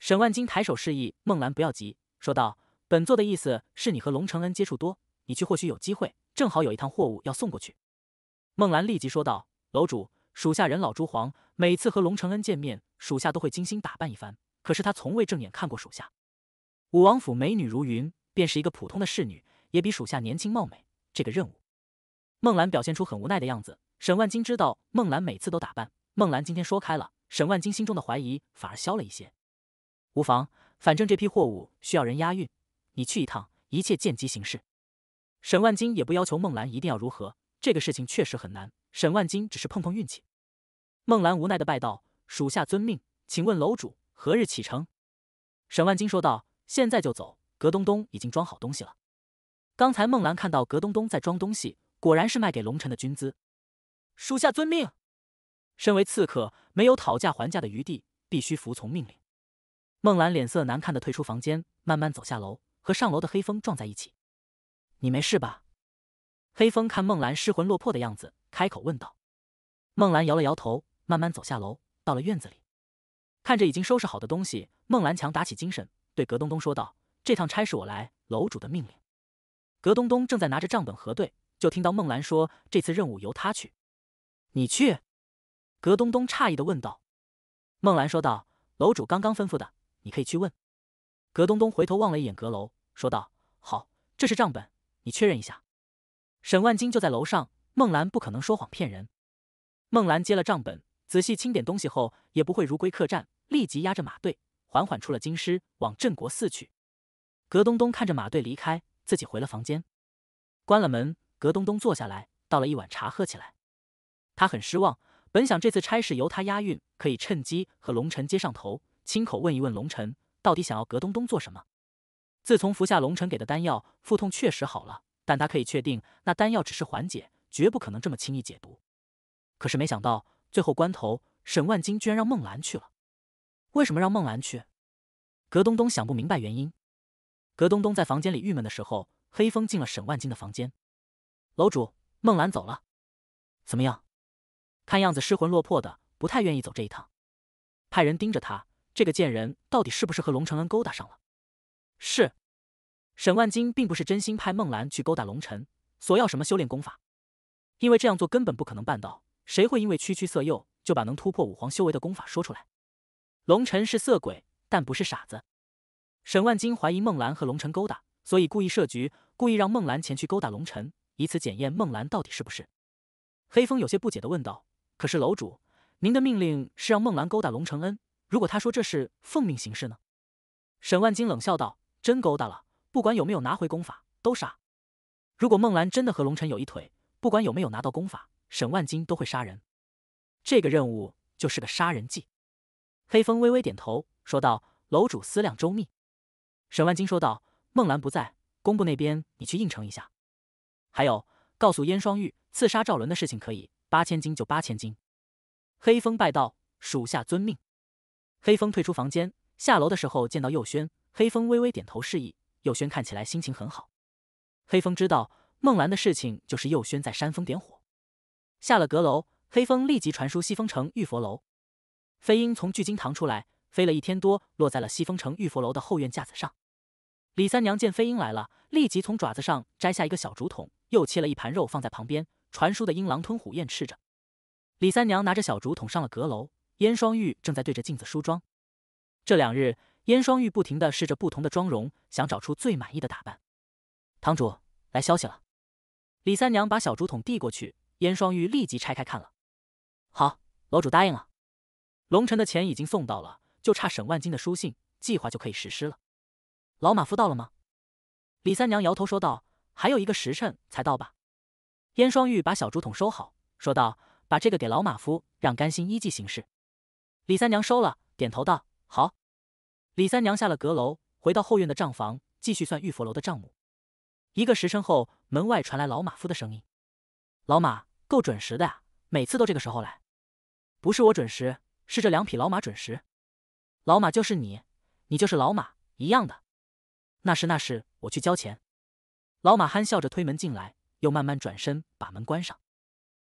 Speaker 1: 沈万金抬手示意孟兰不要急，说道：“本座的意思是你和龙承恩接触多，你去或许有机会。”正好有一趟货物要送过去，孟兰立即说道：“楼主，属下人老珠黄，每次和龙承恩见面，属下都会精心打扮一番。可是他从未正眼看过属下。武王府美女如云，便是一个普通的侍女，也比属下年轻貌美。这个任务，孟兰表现出很无奈的样子。沈万金知道孟兰每次都打扮，孟兰今天说开了，沈万金心中的怀疑反而消了一些。无妨，反正这批货物需要人押运，你去一趟，一切见机行事。”沈万金也不要求孟兰一定要如何，这个事情确实很难。沈万金只是碰碰运气。孟兰无奈的拜道：“属下遵命。”请问楼主何日启程？沈万金说道：“现在就走。”格东东已经装好东西了。刚才孟兰看到格东东在装东西，果然是卖给龙尘的军资。属下遵命。身为刺客，没有讨价还价的余地，必须服从命令。孟兰脸色难看的退出房间，慢慢走下楼，和上楼的黑风撞在一起。你没事吧？黑风看孟兰失魂落魄的样子，开口问道。孟兰摇了摇头，慢慢走下楼，到了院子里，看着已经收拾好的东西，孟兰强打起精神，对葛东东说道：“这趟差事我来，楼主的命令。”葛东东正在拿着账本核对，就听到孟兰说：“这次任务由他去。”“你去？”葛东东诧异的问道。孟兰说道：“楼主刚刚吩咐的，你可以去问。”葛东东回头望了一眼阁楼，说道：“好，这是账本。”你确认一下，沈万金就在楼上。孟兰不可能说谎骗人。孟兰接了账本，仔细清点东西后，也不会如归客栈，立即压着马队，缓缓出了京师，往镇国寺去。葛东东看着马队离开，自己回了房间，关了门。葛东东坐下来，倒了一碗茶喝起来。他很失望，本想这次差事由他押运，可以趁机和龙晨接上头，亲口问一问龙晨到底想要葛东东做什么。自从服下龙辰给的丹药，腹痛确实好了，但他可以确定那丹药只是缓解，绝不可能这么轻易解毒。可是没想到最后关头，沈万金居然让孟兰去了。为什么让孟兰去？葛东东想不明白原因。葛东东在房间里郁闷的时候，黑风进了沈万金的房间。楼主，孟兰走了，怎么样？看样子失魂落魄的，不太愿意走这一趟。派人盯着他，这个贱人到底是不是和龙承恩勾搭上了？是，沈万金并不是真心派孟兰去勾搭龙尘，索要什么修炼功法，因为这样做根本不可能办到。谁会因为区区色诱就把能突破武皇修为的功法说出来？龙尘是色鬼，但不是傻子。沈万金怀疑孟兰和龙尘勾搭，所以故意设局，故意让孟兰前去勾搭龙尘，以此检验孟兰到底是不是。黑风有些不解的问道：“可是楼主，您的命令是让孟兰勾搭龙承恩，如果他说这是奉命行事呢？”沈万金冷笑道。真勾搭了，不管有没有拿回功法，都杀。如果孟兰真的和龙尘有一腿，不管有没有拿到功法，沈万金都会杀人。这个任务就是个杀人计。黑风微微点头说道：“楼主思量周密。”沈万金说道：“孟兰不在，工部那边你去应承一下。还有，告诉燕双玉，刺杀赵伦的事情可以八千金，就八千金。”黑风拜道：“属下遵命。”黑风退出房间，下楼的时候见到右轩。黑风微微点头示意，佑轩看起来心情很好。黑风知道孟兰的事情，就是佑轩在煽风点火。下了阁楼，黑风立即传书西风城玉佛楼。飞鹰从聚金堂出来，飞了一天多，落在了西风城玉佛楼的后院架子上。李三娘见飞鹰来了，立即从爪子上摘下一个小竹筒，又切了一盘肉放在旁边。传书的鹰狼吞虎咽吃着。李三娘拿着小竹筒上了阁楼，燕双玉正在对着镜子梳妆。这两日。燕双玉不停的试着不同的妆容，想找出最满意的打扮。堂主来消息了，李三娘把小竹筒递过去，燕双玉立即拆开看了。好，楼主答应了，龙尘的钱已经送到了，就差沈万金的书信，计划就可以实施了。老马夫到了吗？李三娘摇头说道：“还有一个时辰才到吧。”燕双玉把小竹筒收好，说道：“把这个给老马夫，让甘心依计行事。”李三娘收了，点头道：“好。”李三娘下了阁楼，回到后院的账房，继续算玉佛楼的账目。一个时辰后，门外传来老马夫的声音：“老马够准时的呀，每次都这个时候来。不是我准时，是这两匹老马准时。”“老马就是你，你就是老马，一样的。”“那是那是，我去交钱。”老马憨笑着推门进来，又慢慢转身把门关上。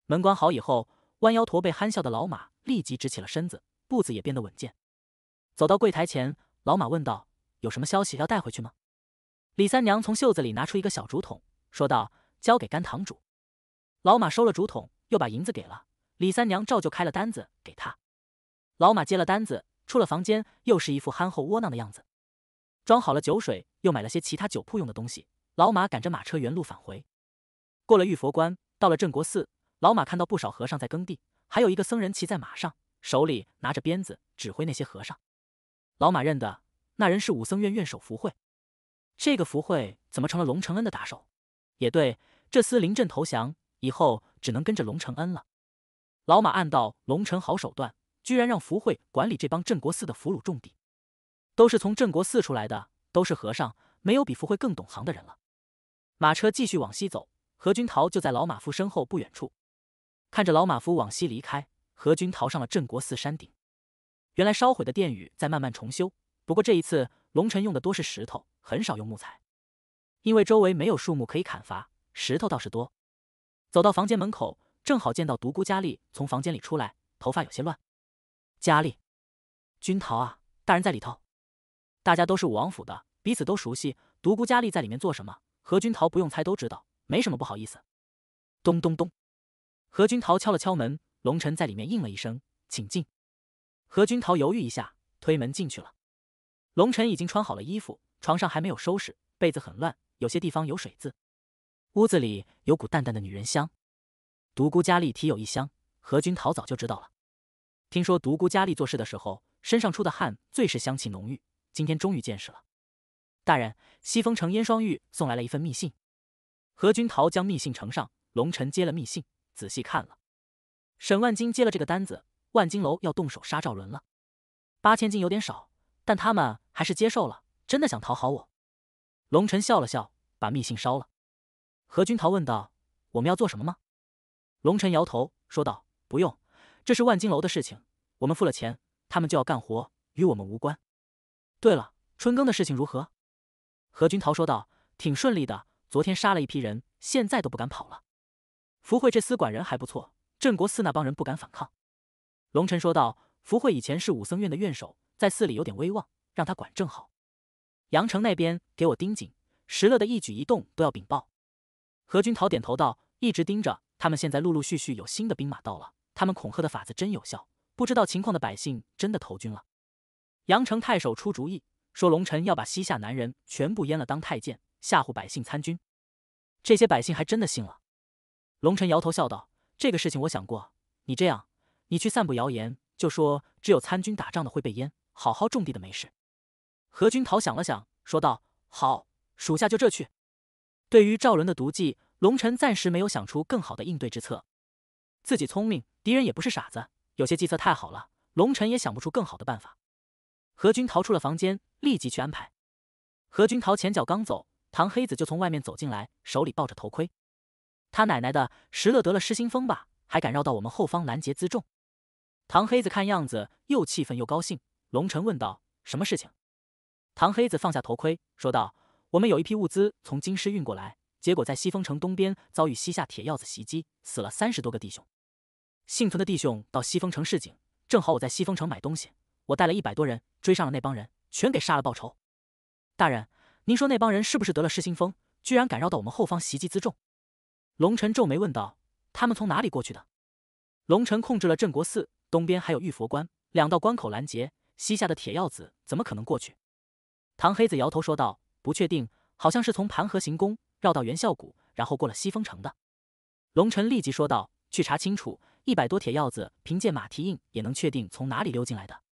Speaker 1: 门关好以后，弯腰驼背憨笑的老马立即直起了身子，步子也变得稳健，走到柜台前。老马问道：“有什么消息要带回去吗？”李三娘从袖子里拿出一个小竹筒，说道：“交给甘堂主。”老马收了竹筒，又把银子给了李三娘，照旧开了单子给他。老马接了单子，出了房间，又是一副憨厚窝囊的样子。装好了酒水，又买了些其他酒铺用的东西。老马赶着马车原路返回，过了玉佛关，到了镇国寺。老马看到不少和尚在耕地，还有一个僧人骑在马上，手里拿着鞭子指挥那些和尚。老马认得，那人是武僧院院首福慧。这个福慧怎么成了龙承恩的打手？也对，这厮临阵投降，以后只能跟着龙承恩了。老马暗道：龙承好手段，居然让福慧管理这帮镇国寺的俘虏重地。都是从镇国寺出来的，都是和尚，没有比福慧更懂行的人了。马车继续往西走，何军逃就在老马夫身后不远处，看着老马夫往西离开，何军逃上了镇国寺山顶。原来烧毁的殿宇在慢慢重修，不过这一次龙尘用的多是石头，很少用木材，因为周围没有树木可以砍伐，石头倒是多。走到房间门口，正好见到独孤佳丽从房间里出来，头发有些乱。佳丽，君桃啊，大人在里头。大家都是武王府的，彼此都熟悉。独孤佳丽在里面做什么？何君桃不用猜都知道，没什么不好意思。咚咚咚，何君桃敲了敲门，龙尘在里面应了一声：“请进。”何君陶犹豫一下，推门进去了。龙晨已经穿好了衣服，床上还没有收拾，被子很乱，有些地方有水渍。屋子里有股淡淡的女人香。独孤佳丽提有一香，何君陶早就知道了。听说独孤佳丽做事的时候，身上出的汗最是香气浓郁。今天终于见识了。大人，西风城燕双玉送来了一份密信。何君陶将密信呈上，龙晨接了密信，仔细看了。沈万金接了这个单子。万金楼要动手杀赵伦了，八千金有点少，但他们还是接受了。真的想讨好我，龙晨笑了笑，把密信烧了。何君桃问道：“我们要做什么吗？”龙晨摇头说道：“不用，这是万金楼的事情，我们付了钱，他们就要干活，与我们无关。”对了，春耕的事情如何？何君桃说道：“挺顺利的，昨天杀了一批人，现在都不敢跑了。福慧这司管人还不错，镇国寺那帮人不敢反抗。”龙尘说道：“福慧以前是武僧院的院首，在寺里有点威望，让他管正好。阳城那边给我盯紧，石勒的一举一动都要禀报。”何君桃点头道：“一直盯着他们，现在陆陆续续有新的兵马到了，他们恐吓的法子真有效，不知道情况的百姓真的投军了。”阳城太守出主意说：“龙臣要把西夏男人全部阉了当太监，吓唬百姓参军。这些百姓还真的信了。”龙辰摇头笑道：“这个事情我想过，你这样。”你去散布谣言，就说只有参军打仗的会被淹，好好种地的没事。何军桃想了想，说道：“好，属下就这去。”对于赵伦的毒计，龙尘暂时没有想出更好的应对之策。自己聪明，敌人也不是傻子，有些计策太好了，龙尘也想不出更好的办法。何军逃出了房间，立即去安排。何军逃前脚刚走，唐黑子就从外面走进来，手里抱着头盔。他奶奶的，石乐得了失心疯吧？还敢绕到我们后方拦截辎重！唐黑子看样子又气愤又高兴，龙尘问道：“什么事情？”唐黑子放下头盔，说道：“我们有一批物资从京师运过来，结果在西风城东边遭遇西夏铁鹞子袭击，死了三十多个弟兄。幸存的弟兄到西风城示警，正好我在西风城买东西，我带了一百多人追上了那帮人，全给杀了报仇。大人，您说那帮人是不是得了失心疯，居然敢绕到我们后方袭击辎重？”龙尘皱眉问道：“他们从哪里过去的？”龙尘控制了镇国寺。东边还有玉佛关，两道关口拦截西夏的铁鹞子，怎么可能过去？唐黑子摇头说道：“不确定，好像是从盘河行宫绕到元孝谷，然后过了西风城的。”龙尘立即说道：“去查清楚，一百多铁鹞子凭借马蹄印也能确定从哪里溜进来的。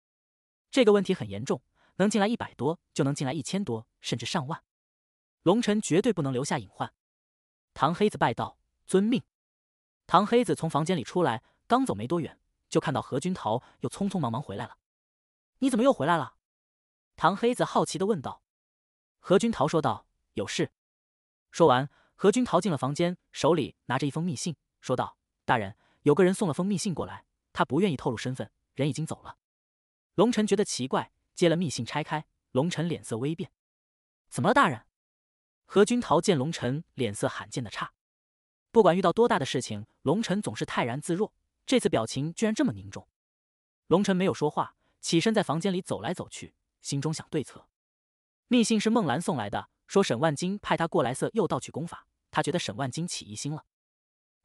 Speaker 1: 这个问题很严重，能进来一百多，就能进来一千多，甚至上万。龙尘绝对不能留下隐患。”唐黑子拜道：“遵命。”唐黑子从房间里出来，刚走没多远。就看到何君桃又匆匆忙忙回来了，你怎么又回来了？唐黑子好奇的问道。何君桃说道：“有事。”说完，何君桃进了房间，手里拿着一封密信，说道：“大人，有个人送了封密信过来，他不愿意透露身份，人已经走了。”龙尘觉得奇怪，接了密信拆开，龙尘脸色微变：“怎么了，大人？”何君桃见龙尘脸色罕见的差，不管遇到多大的事情，龙尘总是泰然自若。这次表情居然这么凝重，龙尘没有说话，起身在房间里走来走去，心中想对策。密信是孟兰送来的，说沈万金派他过来色诱盗取功法，他觉得沈万金起疑心了。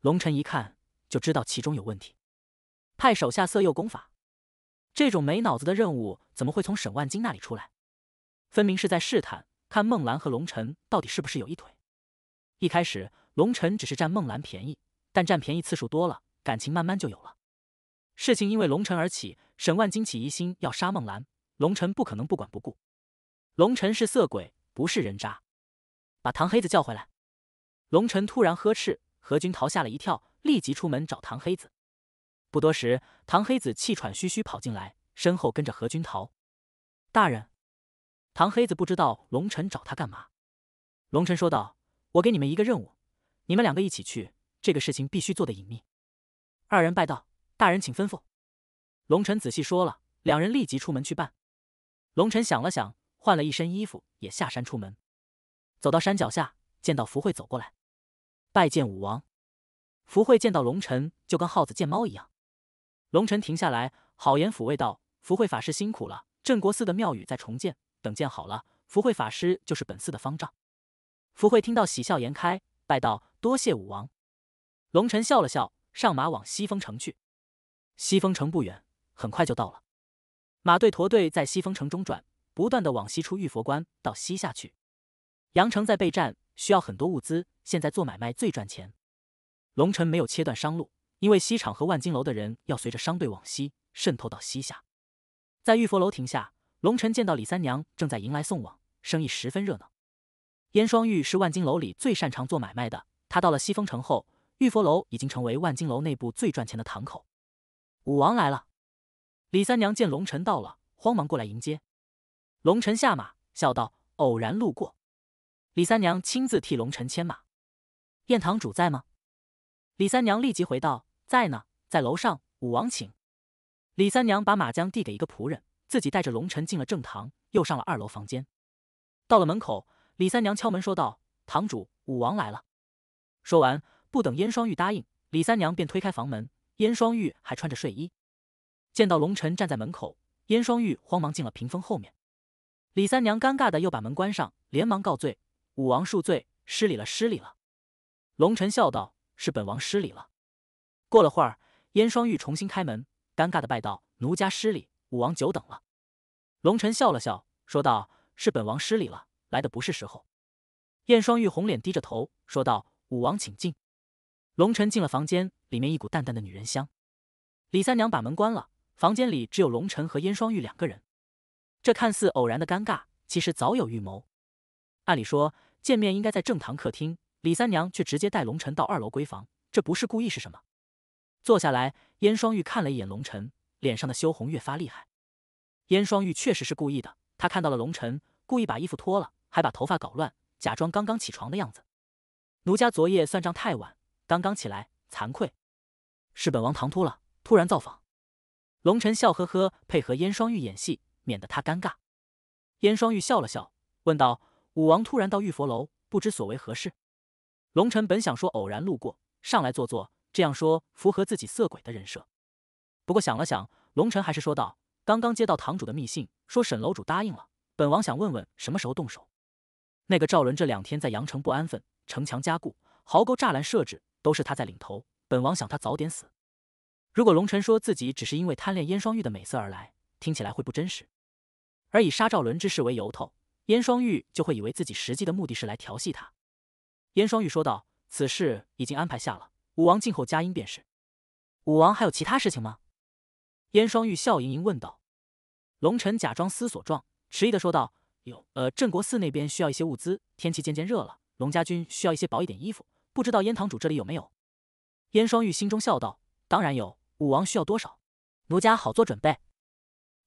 Speaker 1: 龙辰一看就知道其中有问题，派手下色诱功法，这种没脑子的任务怎么会从沈万金那里出来？分明是在试探，看孟兰和龙辰到底是不是有一腿。一开始龙辰只是占孟兰便宜，但占便宜次数多了。感情慢慢就有了。事情因为龙尘而起，沈万金起疑心要杀孟兰，龙尘不可能不管不顾。龙尘是色鬼，不是人渣。把唐黑子叫回来。龙尘突然呵斥，何军桃吓了一跳，立即出门找唐黑子。不多时，唐黑子气喘吁吁跑进来，身后跟着何军桃。大人，唐黑子不知道龙尘找他干嘛。龙尘说道：“我给你们一个任务，你们两个一起去，这个事情必须做得隐秘。”二人拜道：“大人，请吩咐。”龙尘仔细说了，两人立即出门去办。龙尘想了想，换了一身衣服，也下山出门。走到山脚下，见到福慧走过来，拜见武王。福慧见到龙尘，就跟耗子见猫一样。龙尘停下来，好言抚慰道：“福慧法师辛苦了，镇国寺的庙宇在重建，等建好了，福慧法师就是本寺的方丈。”福慧听到，喜笑颜开，拜道：“多谢武王。”龙尘笑了笑。上马往西风城去，西风城不远，很快就到了。马队驼队在西风城中转，不断的往西出玉佛关到西下去。杨成在备战，需要很多物资，现在做买卖最赚钱。龙尘没有切断商路，因为西厂和万金楼的人要随着商队往西，渗透到西下。在玉佛楼停下，龙尘见到李三娘正在迎来送往，生意十分热闹。燕双玉是万金楼里最擅长做买卖的，他到了西风城后。玉佛楼已经成为万金楼内部最赚钱的堂口。武王来了，李三娘见龙尘到了，慌忙过来迎接。龙尘下马，笑道：“偶然路过。”李三娘亲自替龙尘牵马。燕堂主在吗？李三娘立即回道：“在呢，在楼上。”武王请。李三娘把马缰递给一个仆人，自己带着龙尘进了正堂，又上了二楼房间。到了门口，李三娘敲门说道：“堂主，武王来了。”说完。不等燕双玉答应，李三娘便推开房门。燕双玉还穿着睡衣，见到龙尘站在门口，燕双玉慌忙进了屏风后面。李三娘尴尬的又把门关上，连忙告罪：“武王恕罪，失礼了，失礼了。”龙尘笑道：“是本王失礼了。”过了会儿，燕双玉重新开门，尴尬的拜道：“奴家失礼，武王久等了。”龙尘笑了笑，说道：“是本王失礼了，来的不是时候。”燕双玉红脸低着头，说道：“武王请进。”龙晨进了房间，里面一股淡淡的女人香。李三娘把门关了，房间里只有龙晨和燕双玉两个人。这看似偶然的尴尬，其实早有预谋。按理说见面应该在正堂客厅，李三娘却直接带龙晨到二楼闺房，这不是故意是什么？坐下来，燕双玉看了一眼龙晨，脸上的羞红越发厉害。燕双玉确实是故意的，她看到了龙晨，故意把衣服脱了，还把头发搞乱，假装刚刚起床的样子。奴家昨夜算账太晚。刚刚起来，惭愧，是本王唐突了，突然造访。龙臣笑呵呵配合燕双玉演戏，免得他尴尬。燕双玉笑了笑，问道：“武王突然到玉佛楼，不知所为何事？”龙臣本想说偶然路过，上来坐坐，这样说符合自己色鬼的人设。不过想了想，龙臣还是说道：“刚刚接到堂主的密信，说沈楼主答应了，本王想问问什么时候动手。那个赵伦这两天在阳城不安分，城墙加固，壕沟栅栏设置。”都是他在领头，本王想他早点死。如果龙臣说自己只是因为贪恋燕双玉的美色而来，听起来会不真实。而以杀赵伦之事为由头，燕双玉就会以为自己实际的目的是来调戏他。燕双玉说道：“此事已经安排下了，武王静候佳音便是。”武王还有其他事情吗？燕双玉笑盈盈问道。龙臣假装思索状，迟疑的说道：“有，呃，镇国寺那边需要一些物资，天气渐渐热了，龙家军需要一些薄一点衣服。”不知道燕堂主这里有没有？燕双玉心中笑道：“当然有，武王需要多少，奴家好做准备。”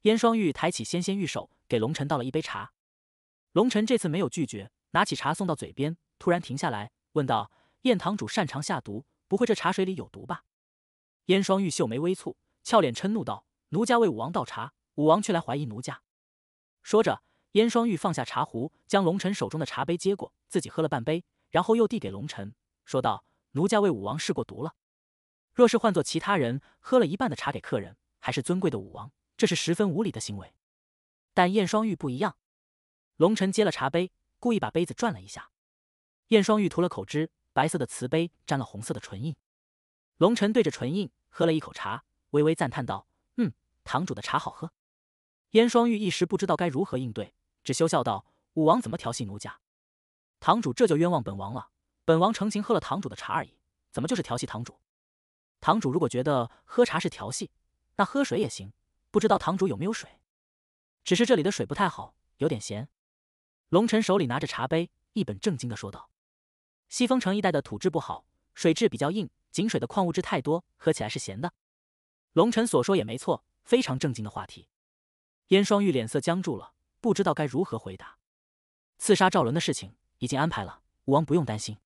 Speaker 1: 燕双玉抬起纤纤玉手，给龙尘倒了一杯茶。龙尘这次没有拒绝，拿起茶送到嘴边，突然停下来，问道：“燕堂主擅长下毒，不会这茶水里有毒吧？”燕双玉秀眉微蹙，俏脸嗔怒道：“奴家为武王倒茶，武王却来怀疑奴家。”说着，燕双玉放下茶壶，将龙尘手中的茶杯接过，自己喝了半杯，然后又递给龙尘，说道：“奴家为武王试过毒了，若是换做其他人，喝了一半的茶给客人，还是尊贵的武王，这是十分无礼的行为。但燕双玉不一样。”龙尘接了茶杯，故意把杯子转了一下。燕双玉涂了口脂，白色的瓷杯沾了红色的唇印。龙尘对着唇印喝了一口茶，微微赞叹道：“嗯，堂主的茶好喝。”燕双玉一时不知道该如何应对，只羞笑道：“武王怎么调戏奴家？堂主这就冤枉本王了。”本王成情喝了堂主的茶而已，怎么就是调戏堂主？堂主如果觉得喝茶是调戏，那喝水也行。不知道堂主有没有水？只是这里的水不太好，有点咸。龙晨手里拿着茶杯，一本正经的说道：“西风城一带的土质不好，水质比较硬，井水的矿物质太多，喝起来是咸的。”龙晨所说也没错，非常正经的话题。燕双玉脸色僵住了，不知道该如何回答。刺杀赵伦的事情已经安排了，武王不用担心。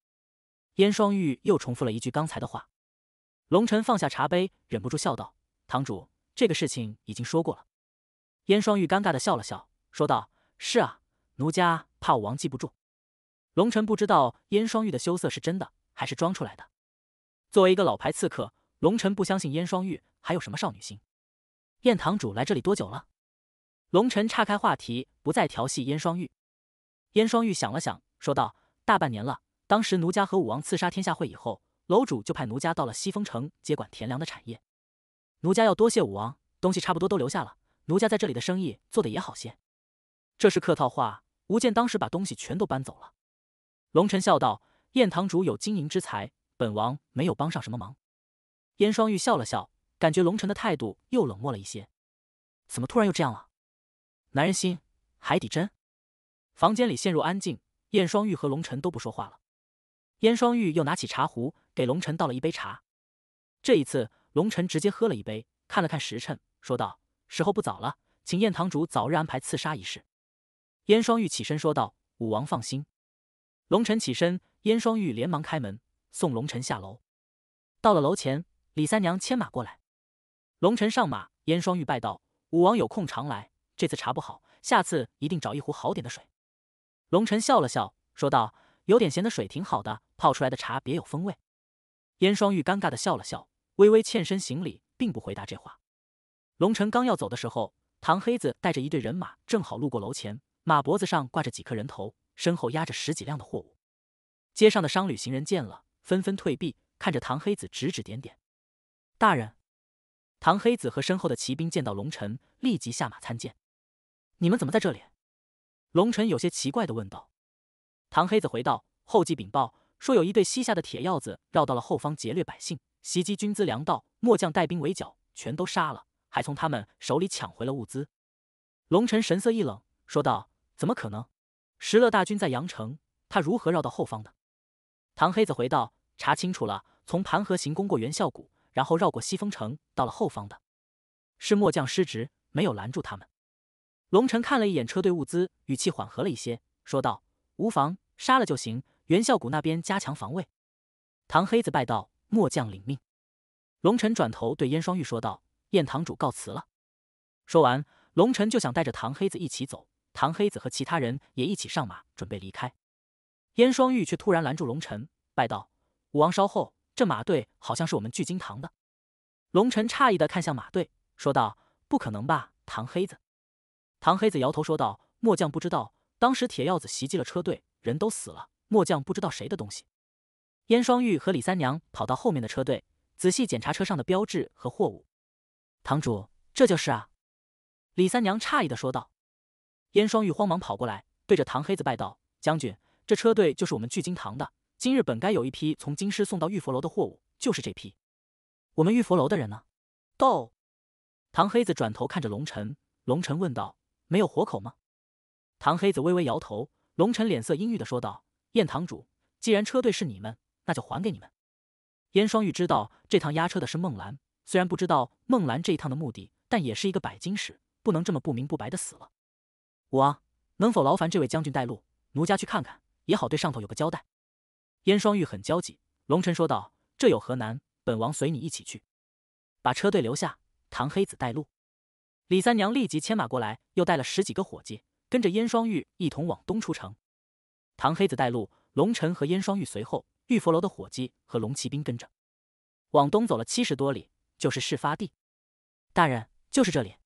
Speaker 1: 燕双玉又重复了一句刚才的话，龙尘放下茶杯，忍不住笑道：“堂主，这个事情已经说过了。”燕双玉尴尬的笑了笑，说道：“是啊，奴家怕武王记不住。”龙尘不知道燕双玉的羞涩是真的还是装出来的。作为一个老牌刺客，龙尘不相信燕双玉还有什么少女心。燕堂主来这里多久了？龙尘岔开话题，不再调戏燕双玉。燕双玉想了想，说道：“大半年了。”当时奴家和武王刺杀天下会以后，楼主就派奴家到了西风城接管田良的产业。奴家要多谢武王，东西差不多都留下了。奴家在这里的生意做得也好些。这是客套话。吴健当时把东西全都搬走了。龙晨笑道：“燕堂主有经营之才，本王没有帮上什么忙。”燕双玉笑了笑，感觉龙尘的态度又冷漠了一些。怎么突然又这样了？男人心，海底针。房间里陷入安静，燕双玉和龙尘都不说话了。燕双玉又拿起茶壶，给龙尘倒了一杯茶。这一次，龙尘直接喝了一杯，看了看时辰，说道：“时候不早了，请燕堂主早日安排刺杀一事。”燕双玉起身说道：“武王放心。”龙尘起身，燕双玉连忙开门，送龙尘下楼。到了楼前，李三娘牵马过来，龙尘上马，燕双玉拜道：“武王有空常来。这次茶不好，下次一定找一壶好点的水。”龙尘笑了笑，说道。有点咸的水挺好的，泡出来的茶别有风味。燕双玉尴尬的笑了笑，微微欠身行礼，并不回答这话。龙尘刚要走的时候，唐黑子带着一队人马正好路过楼前，马脖子上挂着几颗人头，身后压着十几辆的货物。街上的商旅行人见了，纷纷退避，看着唐黑子指指点点。大人，唐黑子和身后的骑兵见到龙尘，立即下马参见。你们怎么在这里？龙尘有些奇怪的问道。唐黑子回道：“后继禀报说，有一队西夏的铁鹞子绕到了后方劫掠百姓，袭击军资粮道。末将带兵围剿，全都杀了，还从他们手里抢回了物资。”龙尘神色一冷，说道：“怎么可能？石勒大军在阳城，他如何绕到后方的？”唐黑子回道：“查清楚了，从盘河行宫过元孝谷，然后绕过西风城，到了后方的。是末将失职，没有拦住他们。”龙尘看了一眼车队物资，语气缓和了一些，说道：“无妨。”杀了就行。袁孝谷那边加强防卫。唐黑子拜道：“末将领命。”龙晨转头对燕双玉说道：“燕堂主，告辞了。”说完，龙尘就想带着唐黑子一起走。唐黑子和其他人也一起上马，准备离开。燕双玉却突然拦住龙尘，拜道：“武王，稍后。这马队好像是我们聚金堂的。”龙尘诧异的看向马队，说道：“不可能吧？”唐黑子，唐黑子摇头说道：“末将不知道。当时铁鹞子袭击了车队。”人都死了，末将不知道谁的东西。燕双玉和李三娘跑到后面的车队，仔细检查车上的标志和货物。堂主，这就是啊！李三娘诧异的说道。燕双玉慌忙跑过来，对着唐黑子拜道：“将军，这车队就是我们聚金堂的。今日本该有一批从京师送到玉佛楼的货物，就是这批。我们玉佛楼的人呢？”到。唐黑子转头看着龙晨，龙晨问道：“没有活口吗？”唐黑子微微摇头。龙尘脸色阴郁的说道：“燕堂主，既然车队是你们，那就还给你们。”燕双玉知道这趟押车的是孟兰，虽然不知道孟兰这一趟的目的，但也是一个百金使，不能这么不明不白的死了。我能否劳烦这位将军带路，奴家去看看，也好对上头有个交代。燕双玉很焦急，龙尘说道：“这有何难？本王随你一起去，把车队留下，唐黑子带路。”李三娘立即牵马过来，又带了十几个伙计。跟着燕双玉一同往东出城，唐黑子带路，龙晨和燕双玉随后，玉佛楼的伙计和龙骑兵跟着，往东走了七十多里，就是事发地。大人，就是这里。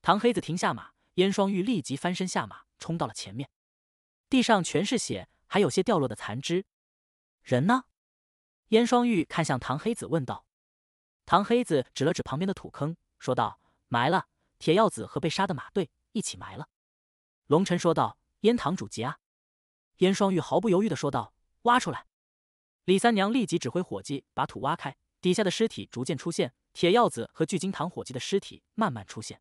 Speaker 1: 唐黑子停下马，燕双玉立即翻身下马，冲到了前面。地上全是血，还有些掉落的残肢。人呢？燕双玉看向唐黑子问道。唐黑子指了指旁边的土坑，说道：“埋了，铁药子和被杀的马队一起埋了。”龙尘说道：“燕堂主急啊！”燕双玉毫不犹豫的说道：“挖出来！”李三娘立即指挥伙计把土挖开，底下的尸体逐渐出现，铁鹞子和聚金堂伙计的尸体慢慢出现。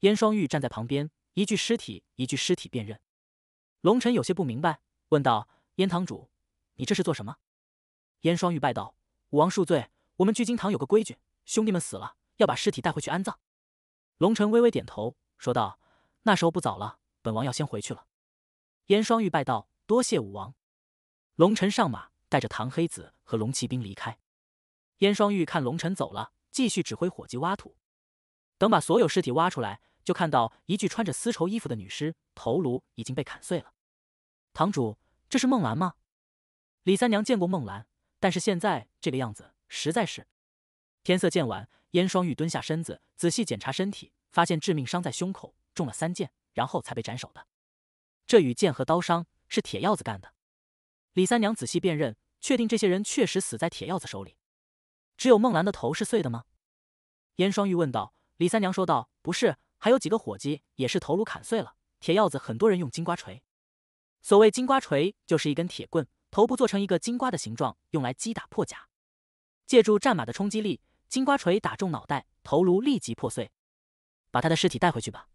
Speaker 1: 燕双玉站在旁边，一具尸体一具尸体辨认。龙辰有些不明白，问道：“燕堂主，你这是做什么？”燕双玉拜道：“武王恕罪，我们聚金堂有个规矩，兄弟们死了要把尸体带回去安葬。”龙辰微微点头，说道：“那时候不早了。”本王要先回去了。燕双玉拜道：“多谢武王。”龙尘上马，带着唐黑子和龙骑兵离开。燕双玉看龙尘走了，继续指挥伙计挖土。等把所有尸体挖出来，就看到一具穿着丝绸衣服的女尸，头颅已经被砍碎了。堂主，这是梦兰吗？李三娘见过梦兰，但是现在这个样子实在是。天色渐晚，燕双玉蹲下身子，仔细检查身体，发现致命伤在胸口，中了三箭，然后才被斩首的，这与剑和刀伤是铁鹞子干的。李三娘仔细辨认，确定这些人确实死在铁鹞子手里。只有孟兰的头是碎的吗？燕双玉问道。李三娘说道：“不是，还有几个伙计也是头颅砍碎了。铁鹞子很多人用金瓜锤，所谓金瓜锤就是一根铁棍，头部做成一个金瓜的形状，用来击打破甲。借助战马的冲击力，金瓜锤打中脑袋，头颅立即破碎。把他的尸体带回去吧。”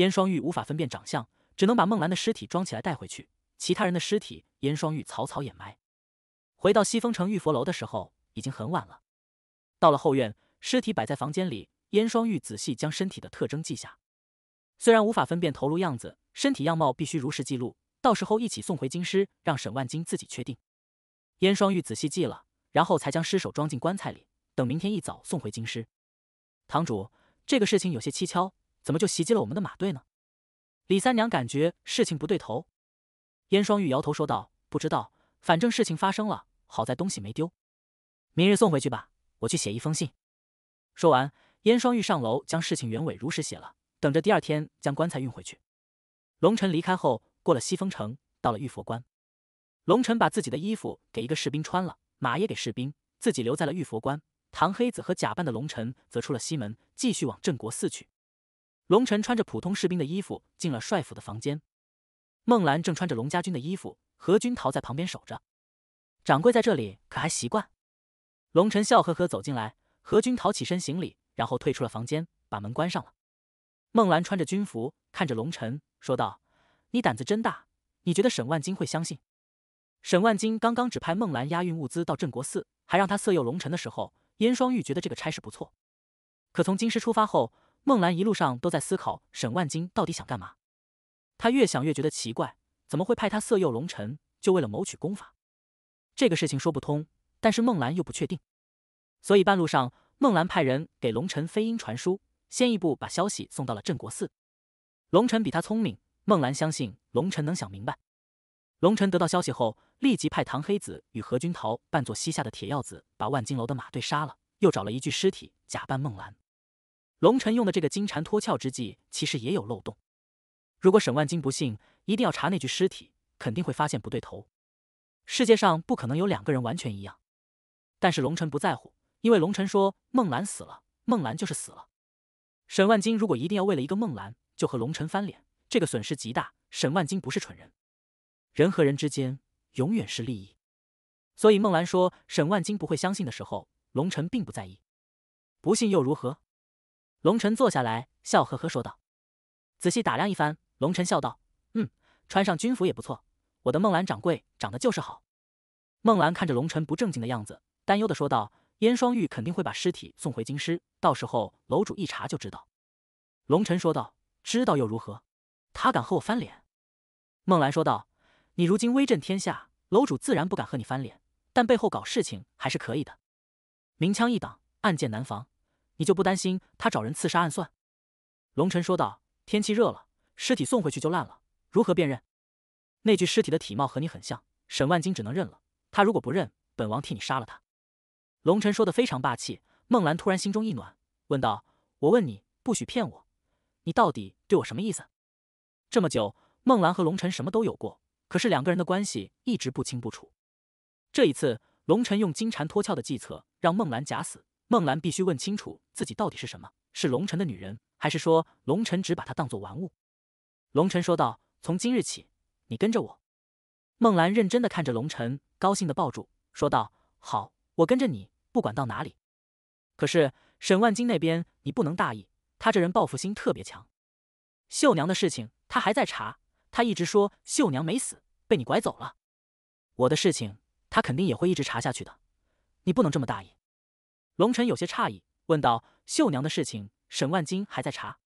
Speaker 1: 燕双玉无法分辨长相，只能把孟兰的尸体装起来带回去。其他人的尸体，燕双玉草草掩埋。回到西风城玉佛楼的时候，已经很晚了。到了后院，尸体摆在房间里，燕双玉仔细将身体的特征记下。虽然无法分辨头颅样子，身体样貌必须如实记录，到时候一起送回京师，让沈万金自己确定。燕双玉仔细记了，然后才将尸首装进棺材里，等明天一早送回京师。堂主，这个事情有些蹊跷。怎么就袭击了我们的马队呢？李三娘感觉事情不对头。燕双玉摇头说道：“不知道，反正事情发生了，好在东西没丢。明日送回去吧，我去写一封信。”说完，燕双玉上楼将事情原委如实写了，等着第二天将棺材运回去。龙尘离开后，过了西风城，到了玉佛关。龙尘把自己的衣服给一个士兵穿了，马也给士兵，自己留在了玉佛关。唐黑子和假扮的龙尘则出了西门，继续往镇国寺去。龙晨穿着普通士兵的衣服进了帅府的房间，孟兰正穿着龙家军的衣服，何军陶在旁边守着。掌柜在这里可还习惯？龙晨笑呵呵走进来，何军陶起身行礼，然后退出了房间，把门关上了。孟兰穿着军服，看着龙晨说道：“你胆子真大，你觉得沈万金会相信？”沈万金刚刚指派孟兰押运物资到镇国寺，还让他色诱龙晨的时候，燕双玉觉得这个差事不错，可从京师出发后。孟兰一路上都在思考沈万金到底想干嘛，他越想越觉得奇怪，怎么会派他色诱龙尘，就为了谋取功法？这个事情说不通，但是孟兰又不确定，所以半路上，孟兰派人给龙尘飞鹰传书，先一步把消息送到了镇国寺。龙辰比他聪明，孟兰相信龙辰能想明白。龙辰得到消息后，立即派唐黑子与何君陶扮作西夏的铁鹞子，把万金楼的马队杀了，又找了一具尸体假扮孟兰。龙臣用的这个金蝉脱壳之计，其实也有漏洞。如果沈万金不信，一定要查那具尸体，肯定会发现不对头。世界上不可能有两个人完全一样，但是龙臣不在乎，因为龙臣说：“孟兰死了，孟兰就是死了。”沈万金如果一定要为了一个孟兰就和龙臣翻脸，这个损失极大。沈万金不是蠢人，人和人之间永远是利益。所以孟兰说沈万金不会相信的时候，龙臣并不在意。不信又如何？龙尘坐下来，笑呵呵说道：“仔细打量一番。”龙尘笑道：“嗯，穿上军服也不错。我的孟兰掌柜长得就是好。”孟兰看着龙臣不正经的样子，担忧的说道：“燕双玉肯定会把尸体送回京师，到时候楼主一查就知道。”龙臣说道：“知道又如何？他敢和我翻脸？”孟兰说道：“你如今威震天下，楼主自然不敢和你翻脸，但背后搞事情还是可以的。明枪易挡，暗箭难防。”你就不担心他找人刺杀暗算？龙晨说道。天气热了，尸体送回去就烂了，如何辨认？那具尸体的体貌和你很像，沈万金只能认了。他如果不认，本王替你杀了他。龙晨说的非常霸气。孟兰突然心中一暖，问道：“我问你，不许骗我，你到底对我什么意思？”这么久，孟兰和龙晨什么都有过，可是两个人的关系一直不清不楚。这一次，龙晨用金蝉脱壳的计策，让孟兰假死。孟兰必须问清楚自己到底是什么，是龙尘的女人，还是说龙尘只把她当做玩物？龙尘说道：“从今日起，你跟着我。”孟兰认真的看着龙辰，高兴的抱住，说道：“好，我跟着你，不管到哪里。”可是沈万金那边你不能大意，他这人报复心特别强。秀娘的事情他还在查，他一直说秀娘没死，被你拐走了。我的事情他肯定也会一直查下去的，你不能这么大意。龙尘有些诧异，问道：“绣娘的事情，沈万金还在查？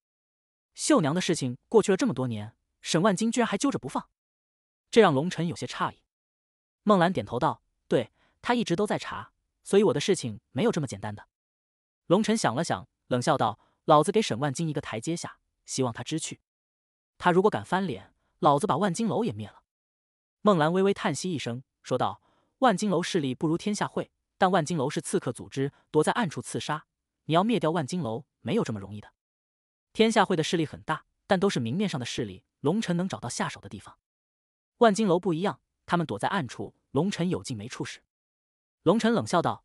Speaker 1: 绣娘的事情过去了这么多年，沈万金居然还揪着不放，这让龙尘有些诧异。”孟兰点头道：“对，他一直都在查，所以我的事情没有这么简单的。”龙尘想了想，冷笑道：“老子给沈万金一个台阶下，希望他知趣。他如果敢翻脸，老子把万金楼也灭了。”孟兰微微叹息一声，说道：“万金楼势力不如天下会。”但万金楼是刺客组织，躲在暗处刺杀。你要灭掉万金楼，没有这么容易的。天下会的势力很大，但都是明面上的势力。龙辰能找到下手的地方。万金楼不一样，他们躲在暗处，龙辰有劲没处使。龙辰冷笑道：“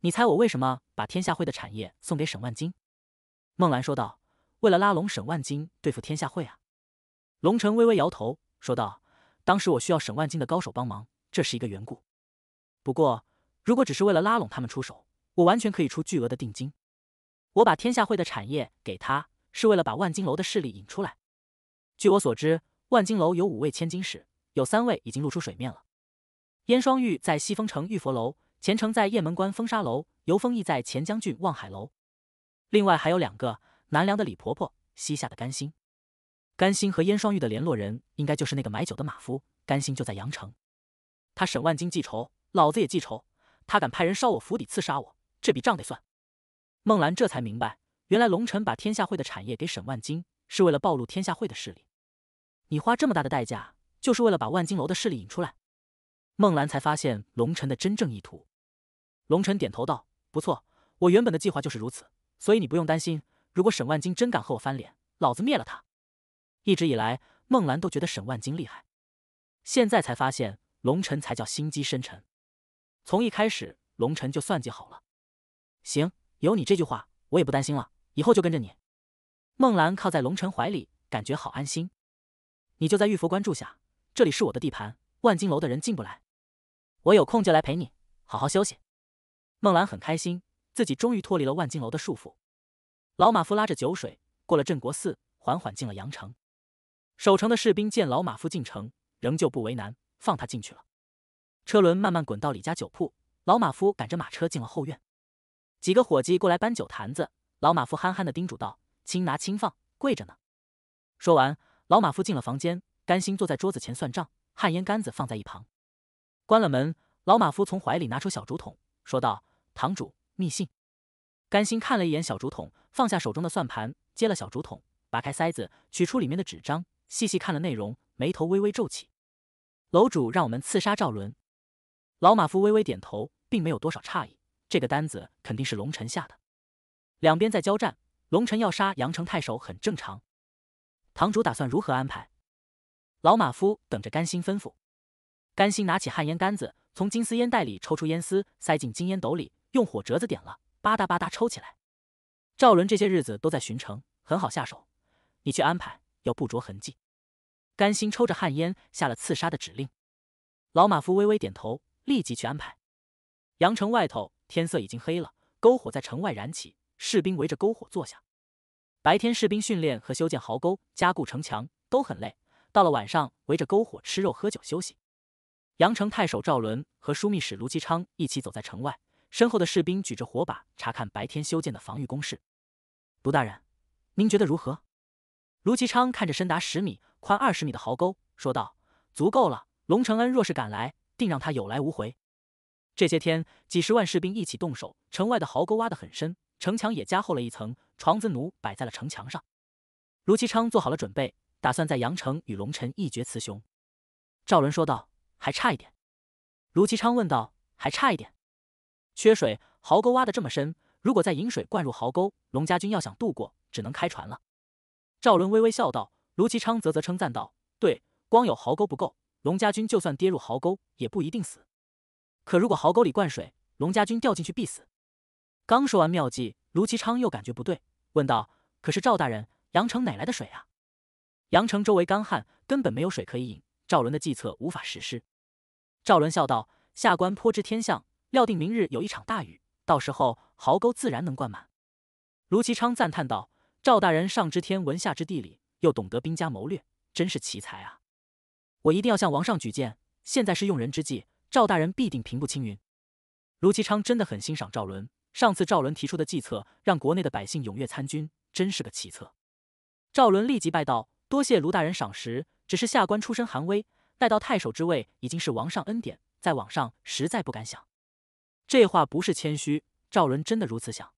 Speaker 1: 你猜我为什么把天下会的产业送给沈万金？”孟兰说道：“为了拉拢沈万金，对付天下会啊。”龙辰微微摇头说道：“当时我需要沈万金的高手帮忙，这是一个缘故。不过……”如果只是为了拉拢他们出手，我完全可以出巨额的定金。我把天下会的产业给他，是为了把万金楼的势力引出来。据我所知，万金楼有五位千金使，有三位已经露出水面了。燕双玉在西风城玉佛楼，钱程在雁门关风沙楼，尤风义在钱将军望海楼。另外还有两个，南梁的李婆婆，西夏的甘心。甘心和燕双玉的联络人，应该就是那个买酒的马夫。甘心就在阳城，他沈万金记仇，老子也记仇。他敢派人烧我府邸、刺杀我，这笔账得算。孟兰这才明白，原来龙晨把天下会的产业给沈万金，是为了暴露天下会的势力。你花这么大的代价，就是为了把万金楼的势力引出来。孟兰才发现龙晨的真正意图。龙晨点头道：“不错，我原本的计划就是如此，所以你不用担心。如果沈万金真敢和我翻脸，老子灭了他。”一直以来，孟兰都觉得沈万金厉害，现在才发现龙晨才叫心机深沉。从一开始，龙尘就算计好了。行，有你这句话，我也不担心了。以后就跟着你。孟兰靠在龙尘怀里，感觉好安心。你就在玉佛关住下，这里是我的地盘，万金楼的人进不来。我有空就来陪你，好好休息。孟兰很开心，自己终于脱离了万金楼的束缚。老马夫拉着酒水过了镇国寺，缓缓进了阳城。守城的士兵见老马夫进城，仍旧不为难，放他进去了。车轮慢慢滚到李家酒铺，老马夫赶着马车进了后院，几个伙计过来搬酒坛子。老马夫憨憨地叮嘱道：“轻拿轻放，跪着呢。”说完，老马夫进了房间，甘心坐在桌子前算账，旱烟杆子放在一旁，关了门。老马夫从怀里拿出小竹筒，说道：“堂主密信。”甘心看了一眼小竹筒，放下手中的算盘，接了小竹筒，拔开塞子，取出里面的纸张，细细看了内容，眉头微微皱起。楼主让我们刺杀赵伦。老马夫微微点头，并没有多少诧异。这个单子肯定是龙臣下的。两边在交战，龙臣要杀阳城太守很正常。堂主打算如何安排？老马夫等着甘心吩咐。甘心拿起旱烟杆子，从金丝烟袋里抽出烟丝，塞进金烟斗里，用火折子点了，吧嗒吧嗒抽起来。赵伦这些日子都在巡城，很好下手。你去安排，要不着痕迹。甘心抽着旱烟，下了刺杀的指令。老马夫微微点头。立即去安排。阳城外头天色已经黑了，篝火在城外燃起，士兵围着篝火坐下。白天士兵训练和修建壕沟、加固城墙都很累，到了晚上围着篝火吃肉喝酒休息。阳城太守赵伦和枢密使卢其昌一起走在城外，身后的士兵举着火把查看白天修建的防御工事。卢大人，您觉得如何？卢其昌看着深达十米、宽二十米的壕沟，说道：“足够了。龙承恩若是赶来。”定让他有来无回。这些天，几十万士兵一起动手，城外的壕沟挖得很深，城墙也加厚了一层，床子弩摆在了城墙上。卢其昌做好了准备，打算在阳城与龙尘一决雌雄。赵伦说道：“还差一点。”卢其昌问道：“还差一点？缺水？壕沟挖的这么深，如果再引水灌入壕沟，龙家军要想渡过，只能开船了。”赵伦微微笑道：“卢其昌啧啧称赞道：对，光有壕沟不够。”龙家军就算跌入壕沟，也不一定死。可如果壕沟里灌水，龙家军掉进去必死。刚说完妙计，卢其昌又感觉不对，问道：“可是赵大人，阳城哪来的水啊？”阳城周围干旱，根本没有水可以饮，赵伦的计策无法实施。赵伦笑道：“下官颇知天象，料定明日有一场大雨，到时候壕沟自然能灌满。”卢其昌赞叹道：“赵大人上知天文，下知地理，又懂得兵家谋略，真是奇才啊！”我一定要向王上举荐，现在是用人之际，赵大人必定平步青云。卢其昌真的很欣赏赵伦，上次赵伦提出的计策，让国内的百姓踊跃参军，真是个奇策。赵伦立即拜道：“多谢卢大人赏识，只是下官出身寒微，待到太守之位，已经是王上恩典，在网上实在不敢想。”这话不是谦虚，赵伦真的如此想。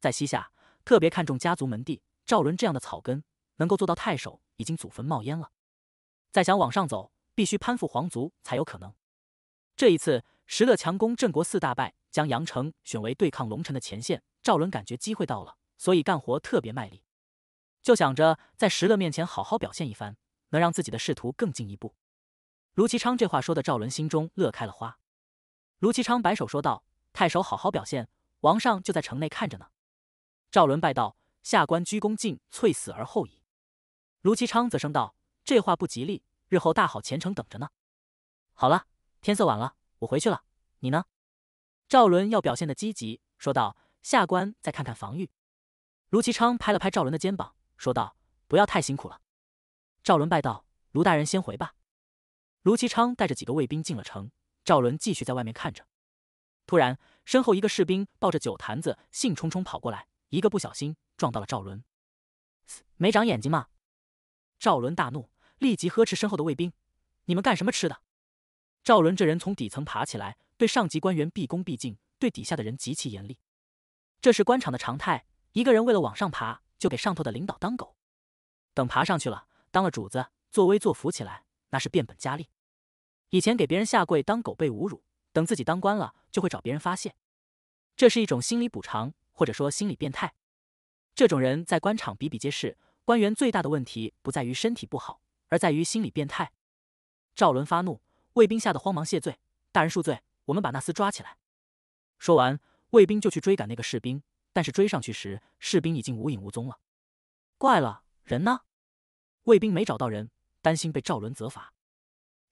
Speaker 1: 在西夏，特别看重家族门第，赵伦这样的草根，能够做到太守，已经祖坟冒烟了。再想往上走，必须攀附皇族才有可能。这一次，石勒强攻镇国寺大败，将阳城选为对抗龙城的前线。赵伦感觉机会到了，所以干活特别卖力，就想着在石勒面前好好表现一番，能让自己的仕途更进一步。卢其昌这话说的，赵伦心中乐开了花。卢其昌摆手说道：“太守好好表现，王上就在城内看着呢。”赵伦拜道：“下官鞠躬尽瘁，死而后已。”卢其昌则声道。这话不吉利，日后大好前程等着呢。好了，天色晚了，我回去了。你呢？赵伦要表现的积极，说道：“下官再看看防御。”卢其昌拍了拍赵伦的肩膀，说道：“不要太辛苦了。”赵伦拜道：“卢大人先回吧。”卢其昌带着几个卫兵进了城，赵伦继续在外面看着。突然，身后一个士兵抱着酒坛子，兴冲冲跑过来，一个不小心撞到了赵伦。嘶！没长眼睛吗？赵伦大怒。立即呵斥身后的卫兵：“你们干什么吃的？”赵伦这人从底层爬起来，对上级官员毕恭毕敬，对底下的人极其严厉。这是官场的常态。一个人为了往上爬，就给上头的领导当狗。等爬上去了，当了主子，作威作福起来，那是变本加厉。以前给别人下跪当狗被侮辱，等自己当官了，就会找别人发泄。这是一种心理补偿，或者说心理变态。这种人在官场比比皆是。官员最大的问题不在于身体不好。而在于心理变态。赵伦发怒，卫兵吓得慌忙谢罪：“大人恕罪，我们把那厮抓起来。”说完，卫兵就去追赶那个士兵，但是追上去时，士兵已经无影无踪了。怪了，人呢？卫兵没找到人，担心被赵伦责罚。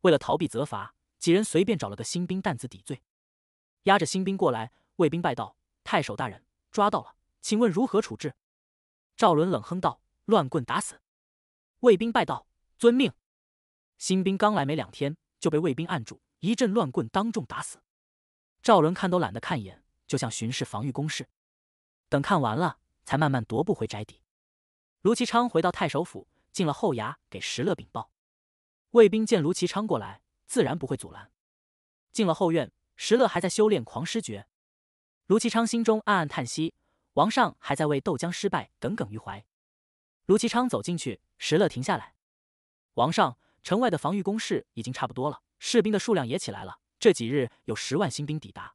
Speaker 1: 为了逃避责罚，几人随便找了个新兵担子抵罪，押着新兵过来。卫兵拜道：“太守大人，抓到了，请问如何处置？”赵伦冷哼道：“乱棍打死。”卫兵拜道。遵命。新兵刚来没两天，就被卫兵按住，一阵乱棍当众打死。赵伦看都懒得看一眼，就像巡视防御工事。等看完了，才慢慢踱步回宅邸。卢其昌回到太守府，进了后衙给石勒禀报。卫兵见卢其昌过来，自然不会阻拦。进了后院，石勒还在修炼狂狮诀。卢其昌心中暗暗叹息，王上还在为斗将失败耿耿于怀。卢其昌走进去，石勒停下来。王上，城外的防御工事已经差不多了，士兵的数量也起来了。这几日有十万新兵抵达。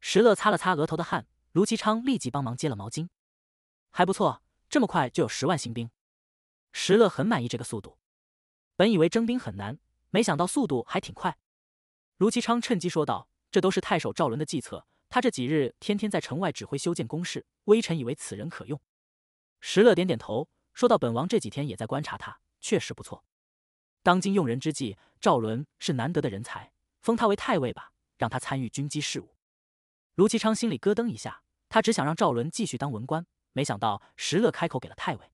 Speaker 1: 石勒擦了擦额头的汗，卢其昌立即帮忙接了毛巾。还不错，这么快就有十万新兵。石勒很满意这个速度。本以为征兵很难，没想到速度还挺快。卢其昌趁机说道：“这都是太守赵伦的计策。他这几日天天在城外指挥修建工事，微臣以为此人可用。”石勒点点头，说道：“本王这几天也在观察他，确实不错。”当今用人之际，赵伦是难得的人才，封他为太尉吧，让他参与军机事务。卢其昌心里咯噔一下，他只想让赵伦继续当文官，没想到石勒开口给了太尉。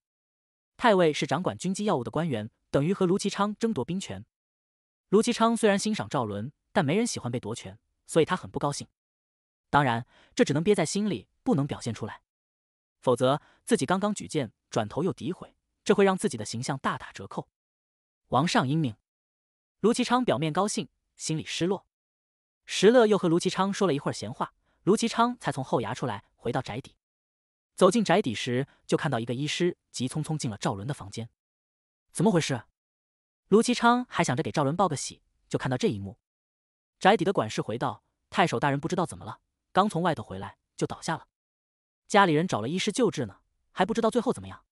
Speaker 1: 太尉是掌管军机要务的官员，等于和卢其昌争夺兵权。卢其昌虽然欣赏赵伦，但没人喜欢被夺权，所以他很不高兴。当然，这只能憋在心里，不能表现出来，否则自己刚刚举荐，转头又诋毁，这会让自己的形象大打折扣。王上英明，卢其昌表面高兴，心里失落。石乐又和卢其昌说了一会儿闲话，卢其昌才从后衙出来，回到宅邸。走进宅邸时，就看到一个医师急匆匆进了赵伦的房间。怎么回事？卢其昌还想着给赵伦报个喜，就看到这一幕。宅邸的管事回道：“太守大人不知道怎么了，刚从外头回来就倒下了，家里人找了医师救治呢，还不知道最后怎么样。”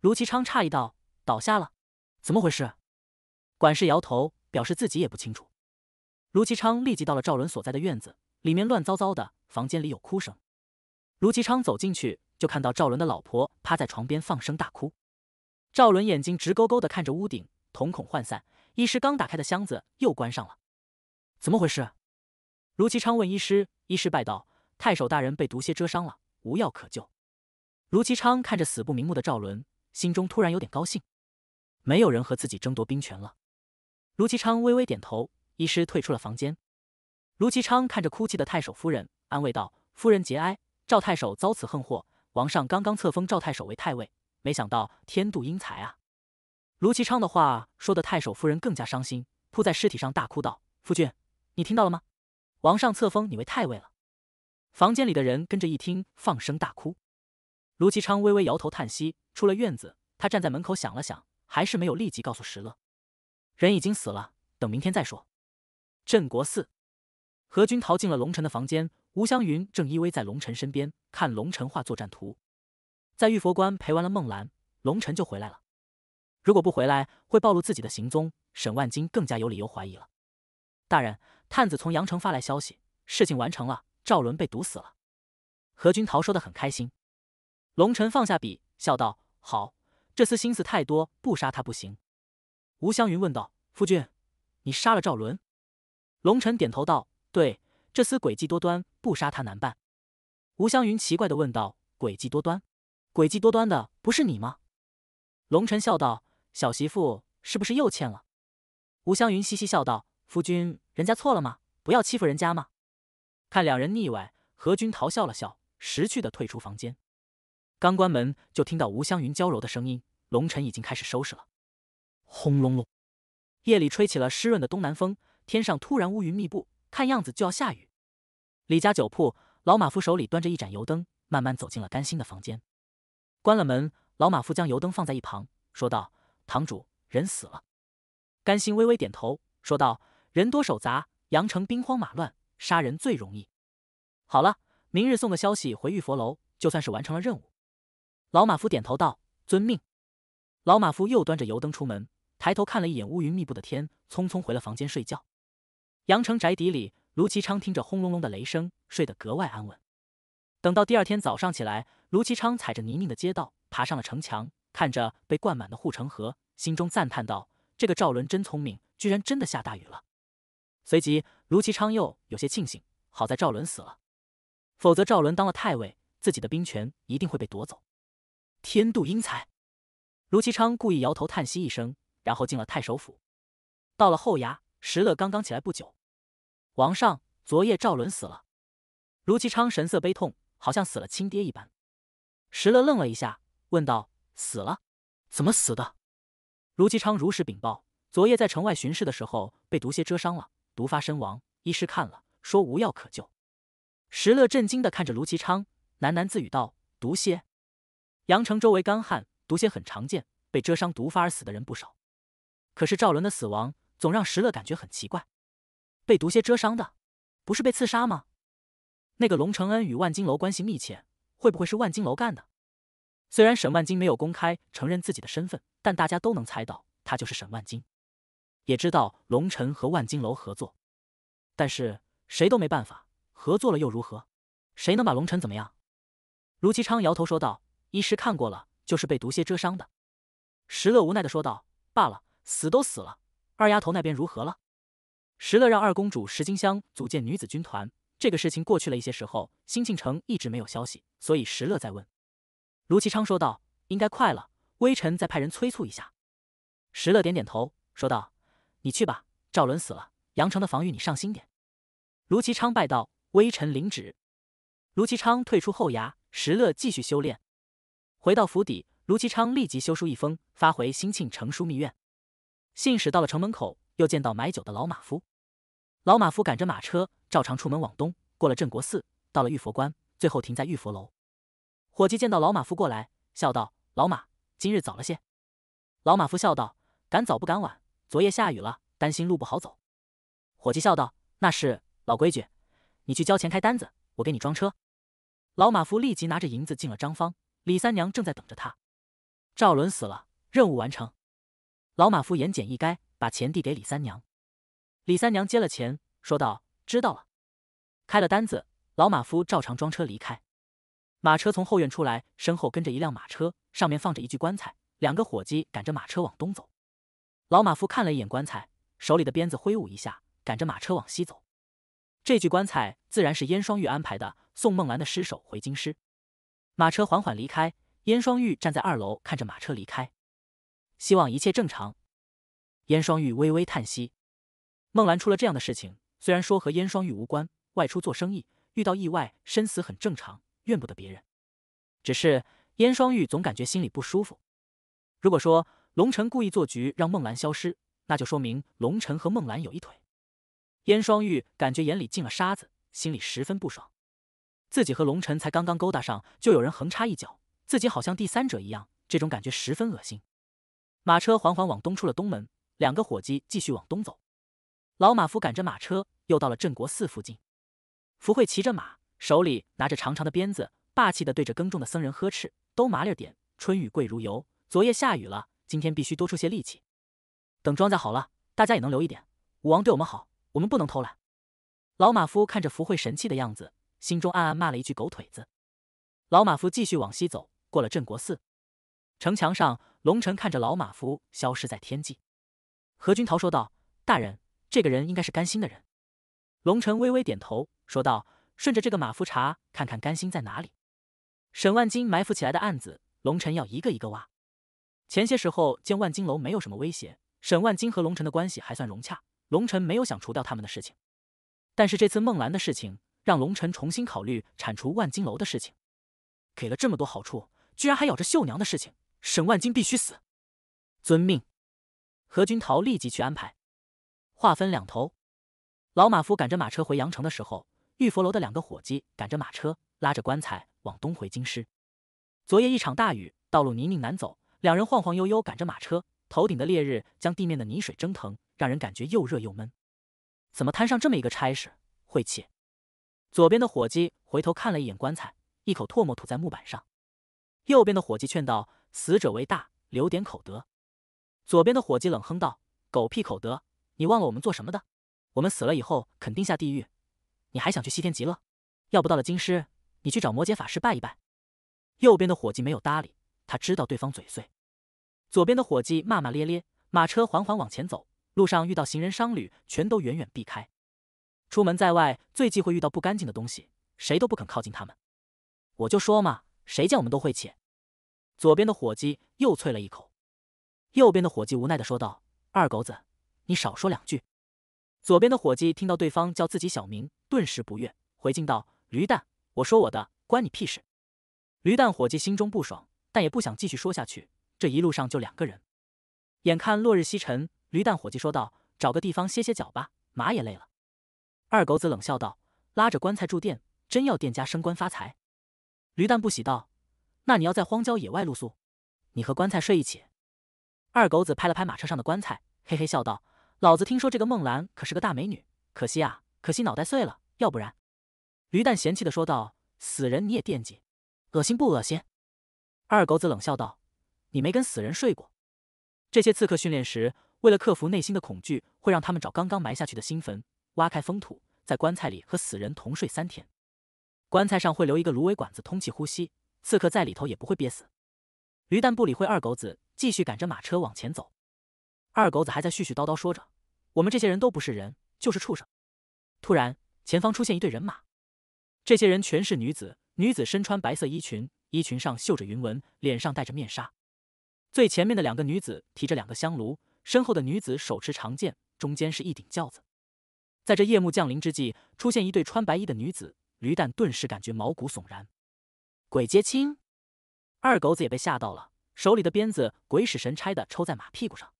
Speaker 1: 卢其昌诧异道：“倒下了？”怎么回事？管事摇头，表示自己也不清楚。卢其昌立即到了赵伦所在的院子，里面乱糟糟的，房间里有哭声。卢其昌走进去，就看到赵伦的老婆趴在床边放声大哭。赵伦眼睛直勾勾的看着屋顶，瞳孔涣散。医师刚打开的箱子又关上了，怎么回事？卢其昌问医师。医师拜道：“太守大人被毒蝎蛰伤了，无药可救。”卢其昌看着死不瞑目的赵伦，心中突然有点高兴。没有人和自己争夺兵权了。卢其昌微微点头，医师退出了房间。卢其昌看着哭泣的太守夫人，安慰道：“夫人节哀，赵太守遭此横祸，王上刚刚册封赵太守为太尉，没想到天妒英才啊！”卢其昌的话说的太守夫人更加伤心，扑在尸体上大哭道：“夫君，你听到了吗？王上册封你为太尉了！”房间里的人跟着一听，放声大哭。卢其昌微微摇头叹息，出了院子，他站在门口想了想。还是没有立即告诉石乐，人已经死了，等明天再说。镇国寺，何军逃进了龙尘的房间，吴香云正依偎在龙尘身边看龙尘画作战图。在玉佛观陪完了孟兰，龙尘就回来了。如果不回来，会暴露自己的行踪。沈万金更加有理由怀疑了。大人，探子从阳城发来消息，事情完成了，赵伦被毒死了。何军逃说的很开心。龙尘放下笔，笑道：“好。”这厮心思太多，不杀他不行。吴湘云问道：“夫君，你杀了赵伦？”龙尘点头道：“对，这厮诡计多端，不杀他难办。”吴湘云奇怪的问道：“诡计多端？诡计多端的不是你吗？”龙尘笑道：“小媳妇是不是又欠了？”吴湘云嘻嘻笑道：“夫君，人家错了吗？不要欺负人家吗？”看两人腻歪，何君陶笑了笑，识趣的退出房间。刚关门，就听到吴湘云娇柔的声音。龙晨已经开始收拾了。轰隆隆，夜里吹起了湿润的东南风，天上突然乌云密布，看样子就要下雨。李家酒铺，老马夫手里端着一盏油灯，慢慢走进了甘心的房间，关了门。老马夫将油灯放在一旁，说道：“堂主人死了。”甘心微微点头，说道：“人多手杂，阳城兵荒马乱，杀人最容易。好了，明日送个消息回玉佛楼，就算是完成了任务。”老马夫点头道：“遵命。”老马夫又端着油灯出门，抬头看了一眼乌云密布的天，匆匆回了房间睡觉。阳城宅邸里，卢其昌听着轰隆隆的雷声，睡得格外安稳。等到第二天早上起来，卢其昌踩着泥泞的街道，爬上了城墙，看着被灌满的护城河，心中赞叹道：“这个赵伦真聪明，居然真的下大雨了。”随即，卢其昌又有些庆幸，好在赵伦死了，否则赵伦当了太尉，自己的兵权一定会被夺走。天妒英才。卢其昌故意摇头叹息一声，然后进了太守府。到了后衙，石勒刚刚起来不久。王上，昨夜赵伦死了。卢其昌神色悲痛，好像死了亲爹一般。石勒愣了一下，问道：“死了？怎么死的？”卢其昌如实禀报：“昨夜在城外巡视的时候，被毒蝎蛰伤了，毒发身亡。医师看了，说无药可救。”石勒震惊的看着卢其昌，喃喃自语道：“毒蝎？阳城周围干旱。”毒蝎很常见，被蜇伤毒发而死的人不少。可是赵伦的死亡总让石乐感觉很奇怪，被毒蝎蜇伤的，不是被刺杀吗？那个龙承恩与万金楼关系密切，会不会是万金楼干的？虽然沈万金没有公开承认自己的身份，但大家都能猜到他就是沈万金，也知道龙辰和万金楼合作，但是谁都没办法，合作了又如何？谁能把龙辰怎么样？卢其昌摇头说道：“医师看过了。”就是被毒蝎蛰伤的，石乐无奈的说道：“罢了，死都死了。二丫头那边如何了？”石乐让二公主石金香组建女子军团，这个事情过去了一些时候，新庆城一直没有消息，所以石乐在问卢其昌说道：“应该快了，微臣再派人催促一下。”石乐点点头说道：“你去吧，赵伦死了，阳城的防御你上心点。”卢其昌拜道：“微臣领旨。”卢其昌退出后衙，石乐继续修炼。回到府邸，卢其昌立即修书一封，发回兴庆城书密院。信使到了城门口，又见到买酒的老马夫。老马夫赶着马车，照常出门往东，过了镇国寺，到了玉佛关，最后停在玉佛楼。伙计见到老马夫过来，笑道：“老马，今日早了些。”老马夫笑道：“赶早不赶晚，昨夜下雨了，担心路不好走。”伙计笑道：“那是老规矩，你去交钱开单子，我给你装车。”老马夫立即拿着银子进了张方。李三娘正在等着他，赵伦死了，任务完成。老马夫言简意赅，把钱递给李三娘。李三娘接了钱，说道：“知道了。”开了单子，老马夫照常装车离开。马车从后院出来，身后跟着一辆马车，上面放着一具棺材。两个伙计赶着马车往东走。老马夫看了一眼棺材，手里的鞭子挥舞一下，赶着马车往西走。这具棺材自然是燕双玉安排的，送孟兰的尸首回京师。马车缓缓离开，燕双玉站在二楼看着马车离开，希望一切正常。燕双玉微微叹息，孟兰出了这样的事情，虽然说和燕双玉无关，外出做生意遇到意外身死很正常，怨不得别人。只是燕双玉总感觉心里不舒服。如果说龙辰故意做局让孟兰消失，那就说明龙辰和孟兰有一腿。燕双玉感觉眼里进了沙子，心里十分不爽。自己和龙尘才刚刚勾搭上，就有人横插一脚，自己好像第三者一样，这种感觉十分恶心。马车缓缓往东出了东门，两个伙计继续往东走，老马夫赶着马车又到了镇国寺附近。福慧骑着马，手里拿着长长的鞭子，霸气的对着耕种的僧人呵斥：“都麻利点，春雨贵如油，昨夜下雨了，今天必须多出些力气。等庄稼好了，大家也能留一点。武王对我们好，我们不能偷懒。”老马夫看着福慧神气的样子。心中暗暗骂了一句“狗腿子”。老马夫继续往西走，过了镇国寺，城墙上，龙尘看着老马夫消失在天际。何君桃说道：“大人，这个人应该是甘心的人。”龙尘微微点头，说道：“顺着这个马夫查，看看甘心在哪里。”沈万金埋伏起来的案子，龙尘要一个一个挖。前些时候见万金楼没有什么威胁，沈万金和龙辰的关系还算融洽，龙辰没有想除掉他们的事情。但是这次孟兰的事情。让龙尘重新考虑铲除万金楼的事情，给了这么多好处，居然还咬着秀娘的事情，沈万金必须死。遵命，何君桃立即去安排。话分两头，老马夫赶着马车回阳城的时候，玉佛楼的两个伙计赶着马车拉着棺材往东回京师。昨夜一场大雨，道路泥泞难走，两人晃晃悠悠赶着马车，头顶的烈日将地面的泥水蒸腾，让人感觉又热又闷。怎么摊上这么一个差事？晦气。左边的伙计回头看了一眼棺材，一口唾沫吐在木板上。右边的伙计劝道：“死者为大，留点口德。”左边的伙计冷哼道：“狗屁口德！你忘了我们做什么的？我们死了以后肯定下地狱，你还想去西天极乐？要不到了京师，你去找摩羯法师拜一拜。”右边的伙计没有搭理，他知道对方嘴碎。左边的伙计骂骂咧咧，马车缓缓往前走，路上遇到行人商旅，全都远远避开。出门在外最忌讳遇到不干净的东西，谁都不肯靠近他们。我就说嘛，谁见我们都晦气。左边的伙计又啐了一口，右边的伙计无奈的说道：“二狗子，你少说两句。”左边的伙计听到对方叫自己小名，顿时不悦，回敬道：“驴蛋，我说我的，关你屁事！”驴蛋伙计心中不爽，但也不想继续说下去。这一路上就两个人，眼看落日西沉，驴蛋伙计说道：“找个地方歇歇脚吧，马也累了。”二狗子冷笑道：“拉着棺材住店，真要店家升官发财。”驴蛋不喜道：“那你要在荒郊野外露宿？你和棺材睡一起？”二狗子拍了拍马车上的棺材，嘿嘿笑道：“老子听说这个孟兰可是个大美女，可惜啊，可惜脑袋碎了，要不然。”驴蛋嫌弃的说道：“死人你也惦记，恶心不恶心？”二狗子冷笑道：“你没跟死人睡过？”这些刺客训练时，为了克服内心的恐惧，会让他们找刚刚埋下去的新坟。挖开封土，在棺材里和死人同睡三天。棺材上会留一个芦苇管子通气呼吸，刺客在里头也不会憋死。驴蛋不理会二狗子，继续赶着马车往前走。二狗子还在絮絮叨叨说着：“我们这些人都不是人，就是畜生。”突然，前方出现一队人马，这些人全是女子，女子身穿白色衣裙，衣裙上绣着云纹，脸上戴着面纱。最前面的两个女子提着两个香炉，身后的女子手持长剑，中间是一顶轿子。在这夜幕降临之际，出现一对穿白衣的女子，驴蛋顿时感觉毛骨悚然。鬼接亲，二狗子也被吓到了，手里的鞭子鬼使神差的抽在马屁股上，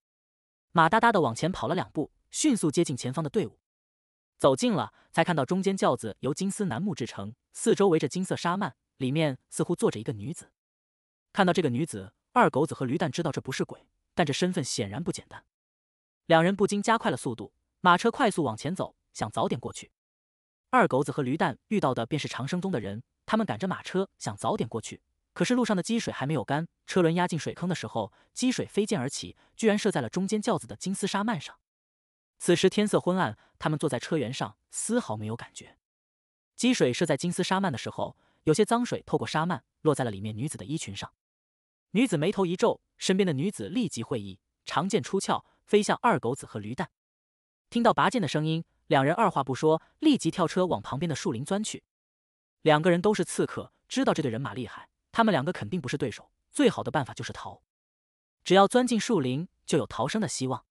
Speaker 1: 马哒哒的往前跑了两步，迅速接近前方的队伍。走近了，才看到中间轿子由金丝楠木制成，四周围着金色纱幔，里面似乎坐着一个女子。看到这个女子，二狗子和驴蛋知道这不是鬼，但这身份显然不简单。两人不禁加快了速度，马车快速往前走。想早点过去，二狗子和驴蛋遇到的便是长生宗的人。他们赶着马车想早点过去，可是路上的积水还没有干，车轮压进水坑的时候，积水飞溅而起，居然射在了中间轿子的金丝纱幔上。此时天色昏暗，他们坐在车辕上丝毫没有感觉。积水射在金丝纱幔的时候，有些脏水透过纱幔落在了里面女子的衣裙上。女子眉头一皱，身边的女子立即会意，长剑出鞘，飞向二狗子和驴蛋。听到拔剑的声音。两人二话不说，立即跳车往旁边的树林钻去。两个人都是刺客，知道这队人马厉害，他们两个肯定不是对手。最好的办法就是逃，只要钻进树林，就有逃生的希望。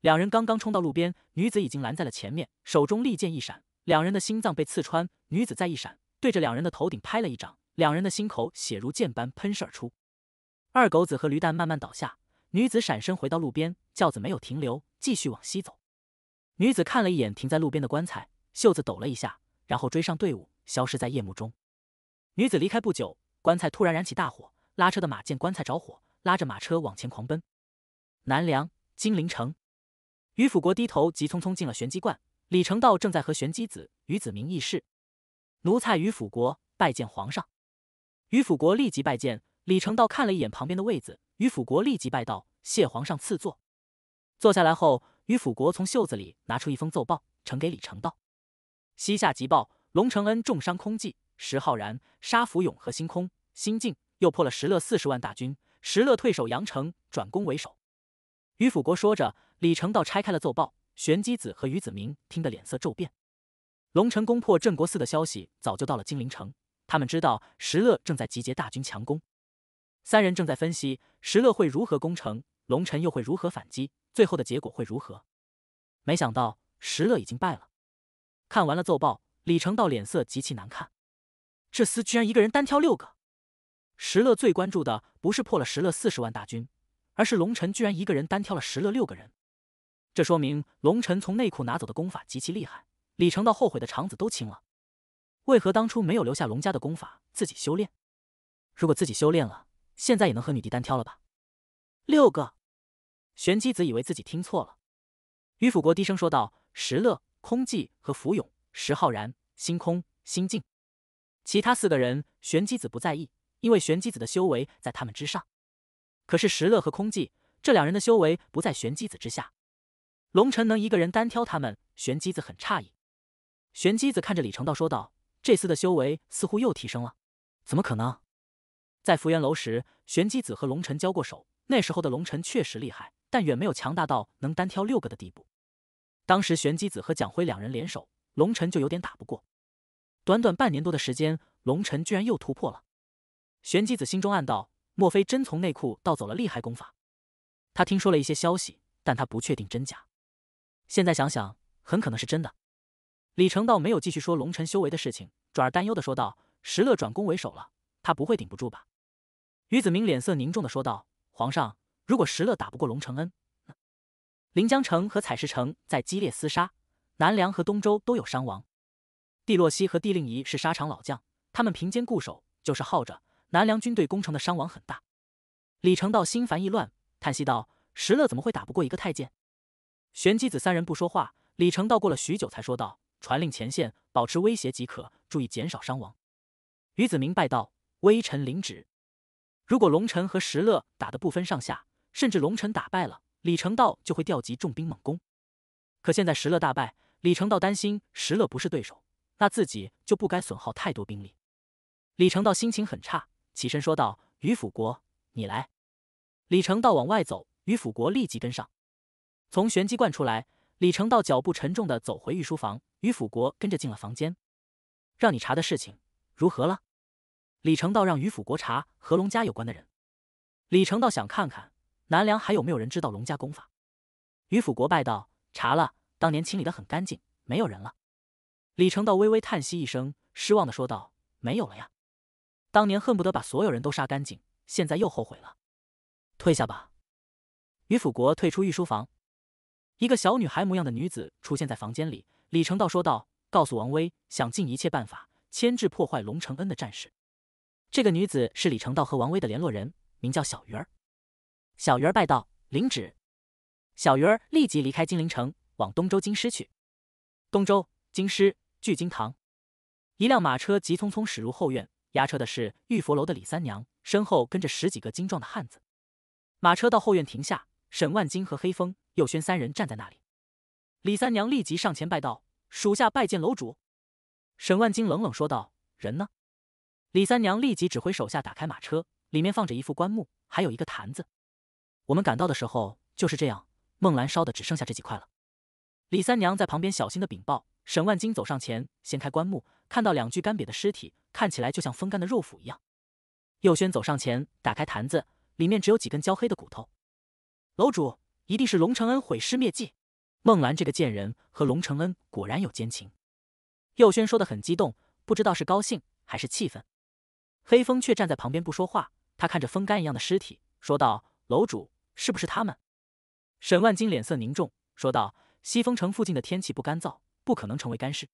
Speaker 1: 两人刚刚冲到路边，女子已经拦在了前面，手中利剑一闪，两人的心脏被刺穿。女子再一闪，对着两人的头顶拍了一掌，两人的心口血如箭般喷射而出。二狗子和驴蛋慢慢倒下，女子闪身回到路边，轿子没有停留，继续往西走。女子看了一眼停在路边的棺材，袖子抖了一下，然后追上队伍，消失在夜幕中。女子离开不久，棺材突然燃起大火，拉车的马见棺材着火，拉着马车往前狂奔。南梁金陵城，于辅国低头急匆匆进了玄机观。李成道正在和玄机子于子明议事。奴才于辅国拜见皇上。于辅国立即拜见。李成道看了一眼旁边的位子，于辅国立即拜道：“谢皇上赐座。”坐下来后。于辅国从袖子里拿出一封奏报，呈给李成道。西夏急报：龙承恩重伤空寂，石浩然杀伏勇和星空、心境又破了石勒四十万大军，石勒退守阳城，转攻为守。于辅国说着，李成道拆开了奏报。玄机子和于子明听得脸色骤变。龙城攻破镇国寺的消息早就到了金陵城，他们知道石勒正在集结大军强攻。三人正在分析石勒会如何攻城，龙城又会如何反击。最后的结果会如何？没想到石乐已经败了。看完了奏报，李成道脸色极其难看。这厮居然一个人单挑六个！石乐最关注的不是破了石乐四十万大军，而是龙尘居然一个人单挑了石乐六个人。这说明龙尘从内库拿走的功法极其厉害。李成道后悔的肠子都青了。为何当初没有留下龙家的功法自己修炼？如果自己修炼了，现在也能和女帝单挑了吧？六个。玄机子以为自己听错了，于辅国低声说道：“石乐、空寂和浮涌、石浩然、星空、心境。”其他四个人，玄机子不在意，因为玄机子的修为在他们之上。可是石乐和空寂这两人的修为不在玄机子之下，龙尘能一个人单挑他们，玄机子很诧异。”玄机子看着李成道说道：“这厮的修为似乎又提升了，怎么可能？在福元楼时，玄机子和龙尘交过手，那时候的龙尘确实厉害。”但远没有强大到能单挑六个的地步。当时玄机子和蒋辉两人联手，龙尘就有点打不过。短短半年多的时间，龙尘居然又突破了。玄机子心中暗道：莫非真从内库盗走了厉害功法？他听说了一些消息，但他不确定真假。现在想想，很可能是真的。李成道没有继续说龙尘修为的事情，转而担忧的说道：“石勒转攻为守了，他不会顶不住吧？”于子明脸色凝重的说道：“皇上。”如果石勒打不过龙承恩，临江城和采石城在激烈厮杀，南梁和东周都有伤亡。帝洛西和帝令仪是沙场老将，他们平肩固守，就是耗着。南梁军队攻城的伤亡很大。李成道心烦意乱，叹息道：“石勒怎么会打不过一个太监？”玄机子三人不说话。李成道过了许久才说道：“传令前线，保持威胁即可，注意减少伤亡。”于子明拜道：“微臣领旨。”如果龙承和石勒打得不分上下。甚至龙臣打败了李成道，就会调集重兵猛攻。可现在石勒大败，李成道担心石勒不是对手，那自己就不该损耗太多兵力。李成道心情很差，起身说道：“于辅国，你来。”李成道往外走，于辅国立即跟上。从玄机观出来，李成道脚步沉重的走回御书房，于辅国跟着进了房间。让你查的事情如何了？李成道让于辅国查和龙家有关的人。李成道想看看。南梁还有没有人知道龙家功法？于辅国拜道查了，当年清理的很干净，没有人了。李成道微微叹息一声，失望的说道：“没有了呀，当年恨不得把所有人都杀干净，现在又后悔了。”退下吧。于辅国退出御书房，一个小女孩模样的女子出现在房间里。李成道说道：“告诉王威，想尽一切办法牵制破坏龙承恩的战士。”这个女子是李成道和王威的联络人，名叫小鱼儿。小鱼儿拜道领旨，小鱼儿立即离开金陵城，往东周京师去。东周京师聚金堂，一辆马车急匆匆驶入后院，押车的是玉佛楼的李三娘，身后跟着十几个精壮的汉子。马车到后院停下，沈万金和黑风、佑轩三人站在那里。李三娘立即上前拜道：“属下拜见楼主。”沈万金冷冷说道：“人呢？”李三娘立即指挥手下打开马车，里面放着一副棺木，还有一个坛子。我们赶到的时候就是这样，孟兰烧的只剩下这几块了。李三娘在旁边小心的禀报。沈万金走上前，掀开棺木，看到两具干瘪的尸体，看起来就像风干的肉腐一样。佑轩走上前，打开坛子，里面只有几根焦黑的骨头。楼主一定是龙承恩毁尸灭迹，孟兰这个贱人和龙承恩果然有奸情。佑轩说的很激动，不知道是高兴还是气愤。黑风却站在旁边不说话，他看着风干一样的尸体，说道：“楼主。”是不是他们？沈万金脸色凝重说道：“西风城附近的天气不干燥，不可能成为干尸。”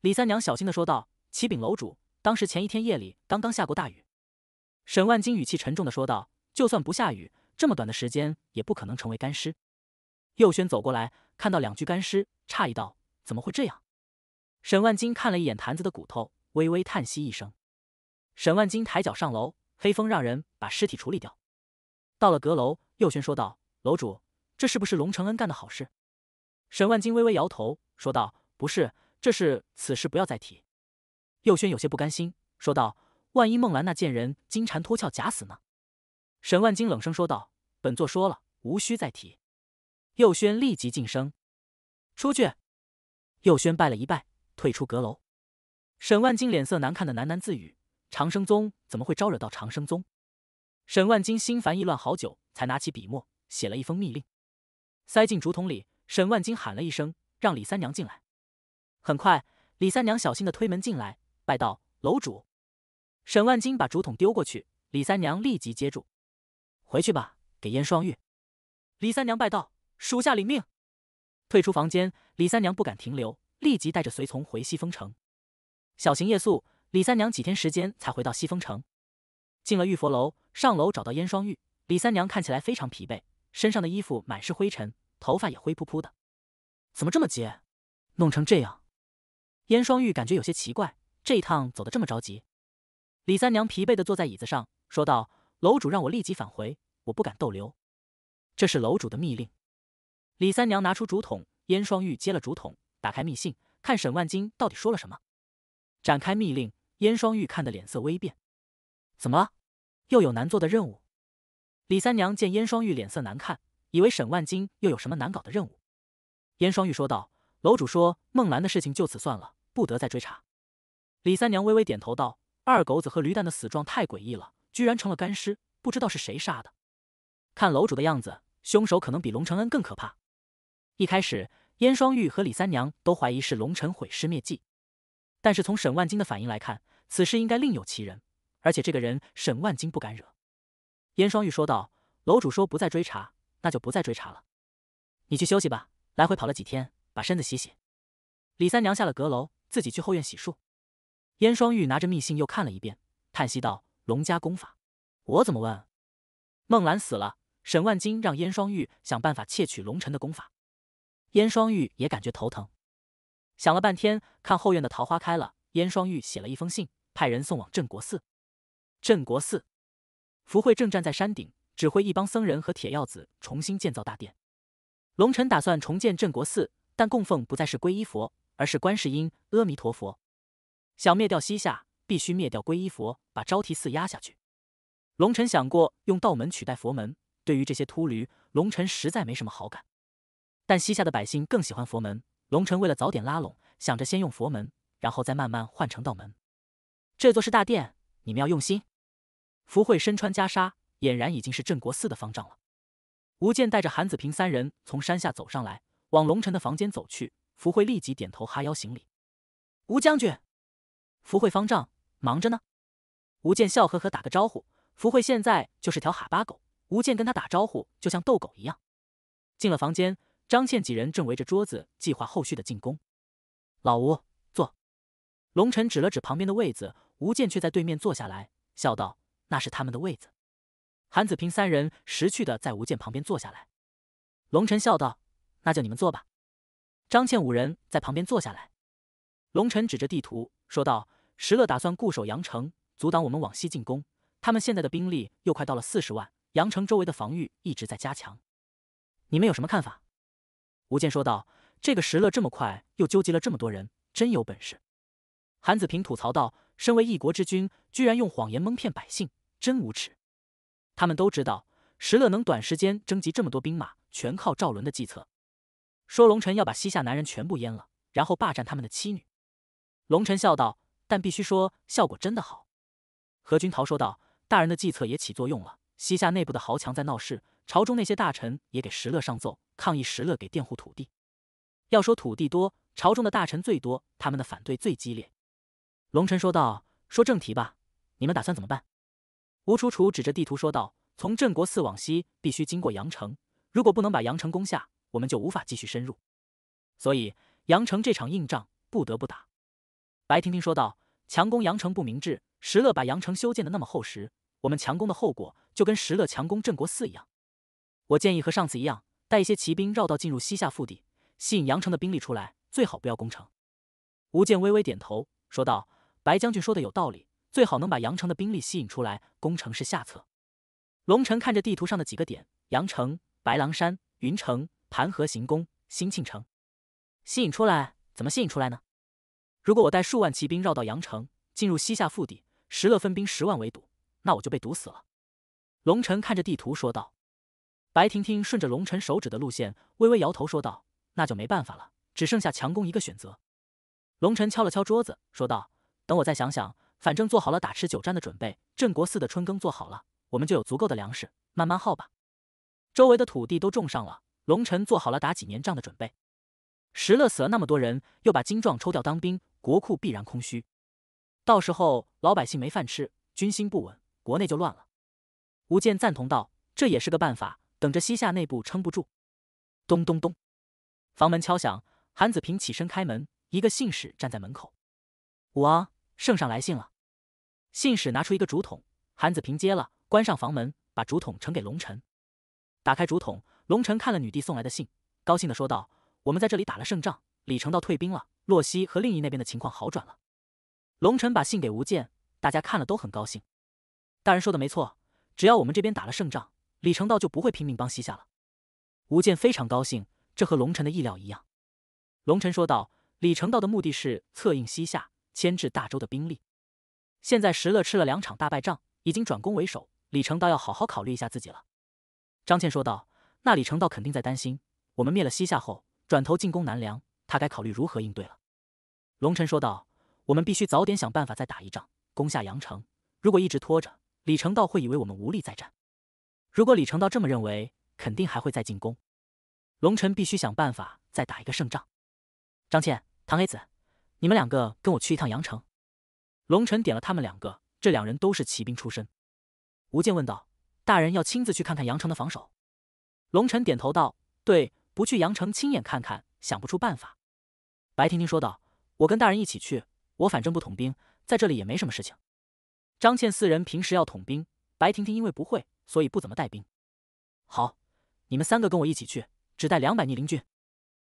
Speaker 1: 李三娘小心的说道：“启禀楼主，当时前一天夜里刚刚下过大雨。”沈万金语气沉重的说道：“就算不下雨，这么短的时间也不可能成为干尸。”右轩走过来，看到两具干尸，诧异道：“怎么会这样？”沈万金看了一眼坛子的骨头，微微叹息一声。沈万金抬脚上楼，黑风让人把尸体处理掉。到了阁楼。佑轩说道：“楼主，这是不是龙承恩干的好事？”沈万金微微摇头，说道：“不是，这是此事不要再提。”右轩有些不甘心，说道：“万一孟兰那贱人金蝉脱壳假死呢？”沈万金冷声说道：“本座说了，无需再提。”右轩立即晋升，出去。右轩拜了一拜，退出阁楼。沈万金脸色难看的喃喃自语：“长生宗怎么会招惹到长生宗？”沈万金心烦意乱，好久。才拿起笔墨，写了一封密令，塞进竹筒里。沈万金喊了一声，让李三娘进来。很快，李三娘小心的推门进来，拜道：“楼主。”沈万金把竹筒丢过去，李三娘立即接住。回去吧，给燕双玉。李三娘拜道：“属下领命。”退出房间，李三娘不敢停留，立即带着随从回西风城。小行夜宿，李三娘几天时间才回到西风城。进了玉佛楼，上楼找到燕双玉。李三娘看起来非常疲惫，身上的衣服满是灰尘，头发也灰扑扑的。怎么这么急？弄成这样？燕双玉感觉有些奇怪，这一趟走得这么着急。李三娘疲惫的坐在椅子上，说道：“楼主让我立即返回，我不敢逗留。这是楼主的密令。”李三娘拿出竹筒，燕双玉接了竹筒，打开密信，看沈万金到底说了什么。展开密令，燕双玉看得脸色微变。怎么了？又有难做的任务？李三娘见燕双玉脸色难看，以为沈万金又有什么难搞的任务。燕双玉说道：“楼主说孟兰的事情就此算了，不得再追查。”李三娘微微点头道：“二狗子和驴蛋的死状太诡异了，居然成了干尸，不知道是谁杀的。看楼主的样子，凶手可能比龙承恩更可怕。”一开始，燕双玉和李三娘都怀疑是龙尘毁尸灭迹，但是从沈万金的反应来看，此事应该另有其人，而且这个人沈万金不敢惹。燕双玉说道：“楼主说不再追查，那就不再追查了。你去休息吧，来回跑了几天，把身子洗洗。”李三娘下了阁楼，自己去后院洗漱。燕双玉拿着密信又看了一遍，叹息道：“龙家功法，我怎么问？孟兰死了，沈万金让燕双玉想办法窃取龙尘的功法。燕双玉也感觉头疼，想了半天，看后院的桃花开了，燕双玉写了一封信，派人送往镇国寺。镇国寺。”福慧正站在山顶，指挥一帮僧人和铁药子重新建造大殿。龙尘打算重建镇国寺，但供奉不再是皈依佛，而是观世音、阿弥陀佛。想灭掉西夏，必须灭掉皈依佛，把昭提寺压下去。龙尘想过用道门取代佛门，对于这些秃驴，龙尘实在没什么好感。但西夏的百姓更喜欢佛门，龙尘为了早点拉拢，想着先用佛门，然后再慢慢换成道门。这座是大殿，你们要用心。福慧身穿袈裟，俨然已经是镇国寺的方丈了。吴健带着韩子平三人从山下走上来，往龙尘的房间走去。福慧立即点头哈腰行礼：“吴将军，福慧方丈，忙着呢。”吴健笑呵呵打个招呼。福慧现在就是条哈巴狗，吴健跟他打招呼就像逗狗一样。进了房间，张倩几人正围着桌子计划后续的进攻。老吴，坐。龙尘指了指旁边的位子，吴健却在对面坐下来，笑道。那是他们的位子。韩子平三人识趣的在吴健旁边坐下来。龙晨笑道：“那就你们坐吧。”张倩五人在旁边坐下来。龙晨指着地图说道：“石勒打算固守阳城，阻挡我们往西进攻。他们现在的兵力又快到了四十万，阳城周围的防御一直在加强。你们有什么看法？”吴健说道：“这个石勒这么快又纠集了这么多人，真有本事。”韩子平吐槽道：“身为一国之君，居然用谎言蒙骗百姓。”真无耻！他们都知道石勒能短时间征集这么多兵马，全靠赵伦的计策。说龙臣要把西夏男人全部阉了，然后霸占他们的妻女。龙臣笑道：“但必须说，效果真的好。”何君陶说道：“大人的计策也起作用了。西夏内部的豪强在闹事，朝中那些大臣也给石勒上奏，抗议石勒给佃户土地。要说土地多，朝中的大臣最多，他们的反对最激烈。”龙臣说道：“说正题吧，你们打算怎么办？”吴楚楚指着地图说道：“从镇国寺往西，必须经过阳城。如果不能把阳城攻下，我们就无法继续深入。所以，阳城这场硬仗不得不打。”白婷婷说道：“强攻阳城不明智。石勒把阳城修建的那么厚实，我们强攻的后果就跟石勒强攻镇国寺一样。我建议和上次一样，带一些骑兵绕道进入西夏腹地，吸引阳城的兵力出来，最好不要攻城。”吴健微微点头说道：“白将军说的有道理。”最好能把阳城的兵力吸引出来，攻城是下策。龙城看着地图上的几个点：阳城、白狼山、云城、盘河行宫、新庆城，吸引出来，怎么吸引出来呢？如果我带数万骑兵绕到阳城，进入西夏腹地，石勒分兵十万围堵，那我就被堵死了。龙城看着地图说道。白婷婷顺着龙城手指的路线，微微摇头说道：“那就没办法了，只剩下强攻一个选择。”龙城敲了敲桌子说道：“等我再想想。”反正做好了打持久战的准备，镇国寺的春耕做好了，我们就有足够的粮食，慢慢耗吧。周围的土地都种上了，龙城做好了打几年仗的准备。石勒死了那么多人，又把精壮抽调当兵，国库必然空虚，到时候老百姓没饭吃，军心不稳，国内就乱了。吴健赞同道：“这也是个办法，等着西夏内部撑不住。”咚咚咚，房门敲响，韩子平起身开门，一个信使站在门口，武王。圣上来信了，信使拿出一个竹筒，韩子平接了，关上房门，把竹筒呈给龙臣。打开竹筒，龙臣看了女帝送来的信，高兴的说道：“我们在这里打了胜仗，李成道退兵了，洛西和另一那边的情况好转了。”龙臣把信给吴健，大家看了都很高兴。大人说的没错，只要我们这边打了胜仗，李成道就不会拼命帮西夏了。吴健非常高兴，这和龙臣的意料一样。龙臣说道：“李成道的目的是策应西夏。”牵制大周的兵力。现在石勒吃了两场大败仗，已经转攻为守。李成道要好好考虑一下自己了。张倩说道：“那李成道肯定在担心，我们灭了西夏后，转头进攻南梁，他该考虑如何应对了。”龙晨说道：“我们必须早点想办法再打一仗，攻下阳城。如果一直拖着，李成道会以为我们无力再战。如果李成道这么认为，肯定还会再进攻。龙晨必须想办法再打一个胜仗。”张倩、唐黑子。你们两个跟我去一趟阳城。龙尘点了他们两个，这两人都是骑兵出身。吴健问道：“大人要亲自去看看阳城的防守？”龙尘点头道：“对，不去阳城亲眼看看，想不出办法。”白婷婷说道：“我跟大人一起去，我反正不统兵，在这里也没什么事情。”张倩四人平时要统兵，白婷婷因为不会，所以不怎么带兵。好，你们三个跟我一起去，只带两百逆鳞军。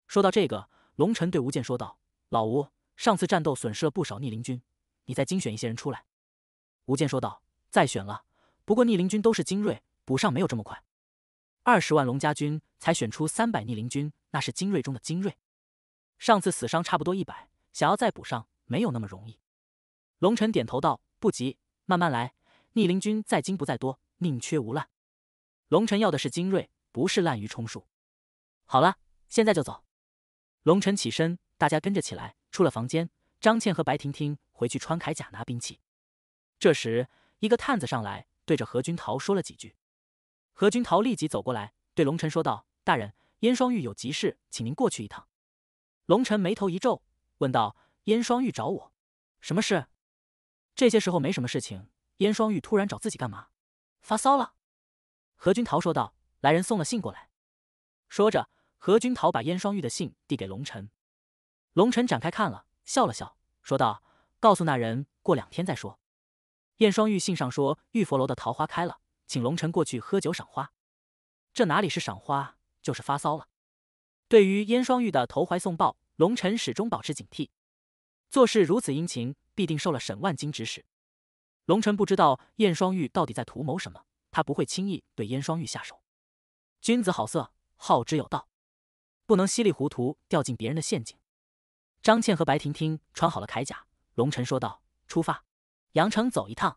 Speaker 1: 说到这个，龙尘对吴健说道：“老吴。”上次战斗损失了不少逆鳞军，你再精选一些人出来。”吴健说道，“再选了，不过逆鳞军都是精锐，补上没有这么快。二十万龙家军才选出三百逆鳞军，那是精锐中的精锐。上次死伤差不多一百，想要再补上没有那么容易。”龙晨点头道：“不急，慢慢来。逆鳞军在精不在多，宁缺毋滥。龙晨要的是精锐，不是滥竽充数。好了，现在就走。”龙晨起身，大家跟着起来。出了房间，张倩和白婷婷回去穿铠甲拿兵器。这时，一个探子上来，对着何君桃说了几句。何君桃立即走过来，对龙晨说道：“大人，燕双玉有急事，请您过去一趟。”龙晨眉头一皱，问道：“燕双玉找我，什么事？这些时候没什么事情，燕双玉突然找自己干嘛？发骚了？”何君桃说道：“来人送了信过来。”说着，何君桃把燕双玉的信递给龙晨。龙尘展开看了，笑了笑，说道：“告诉那人，过两天再说。”燕双玉信上说：“玉佛楼的桃花开了，请龙臣过去喝酒赏花。”这哪里是赏花，就是发骚了。对于燕双玉的投怀送抱，龙尘始终保持警惕。做事如此殷勤，必定受了沈万金指使。龙尘不知道燕双玉到底在图谋什么，他不会轻易对燕双玉下手。君子好色，好之有道，不能稀里糊涂掉进别人的陷阱。张倩和白婷婷穿好了铠甲，龙晨说道：“出发，阳城走一趟。”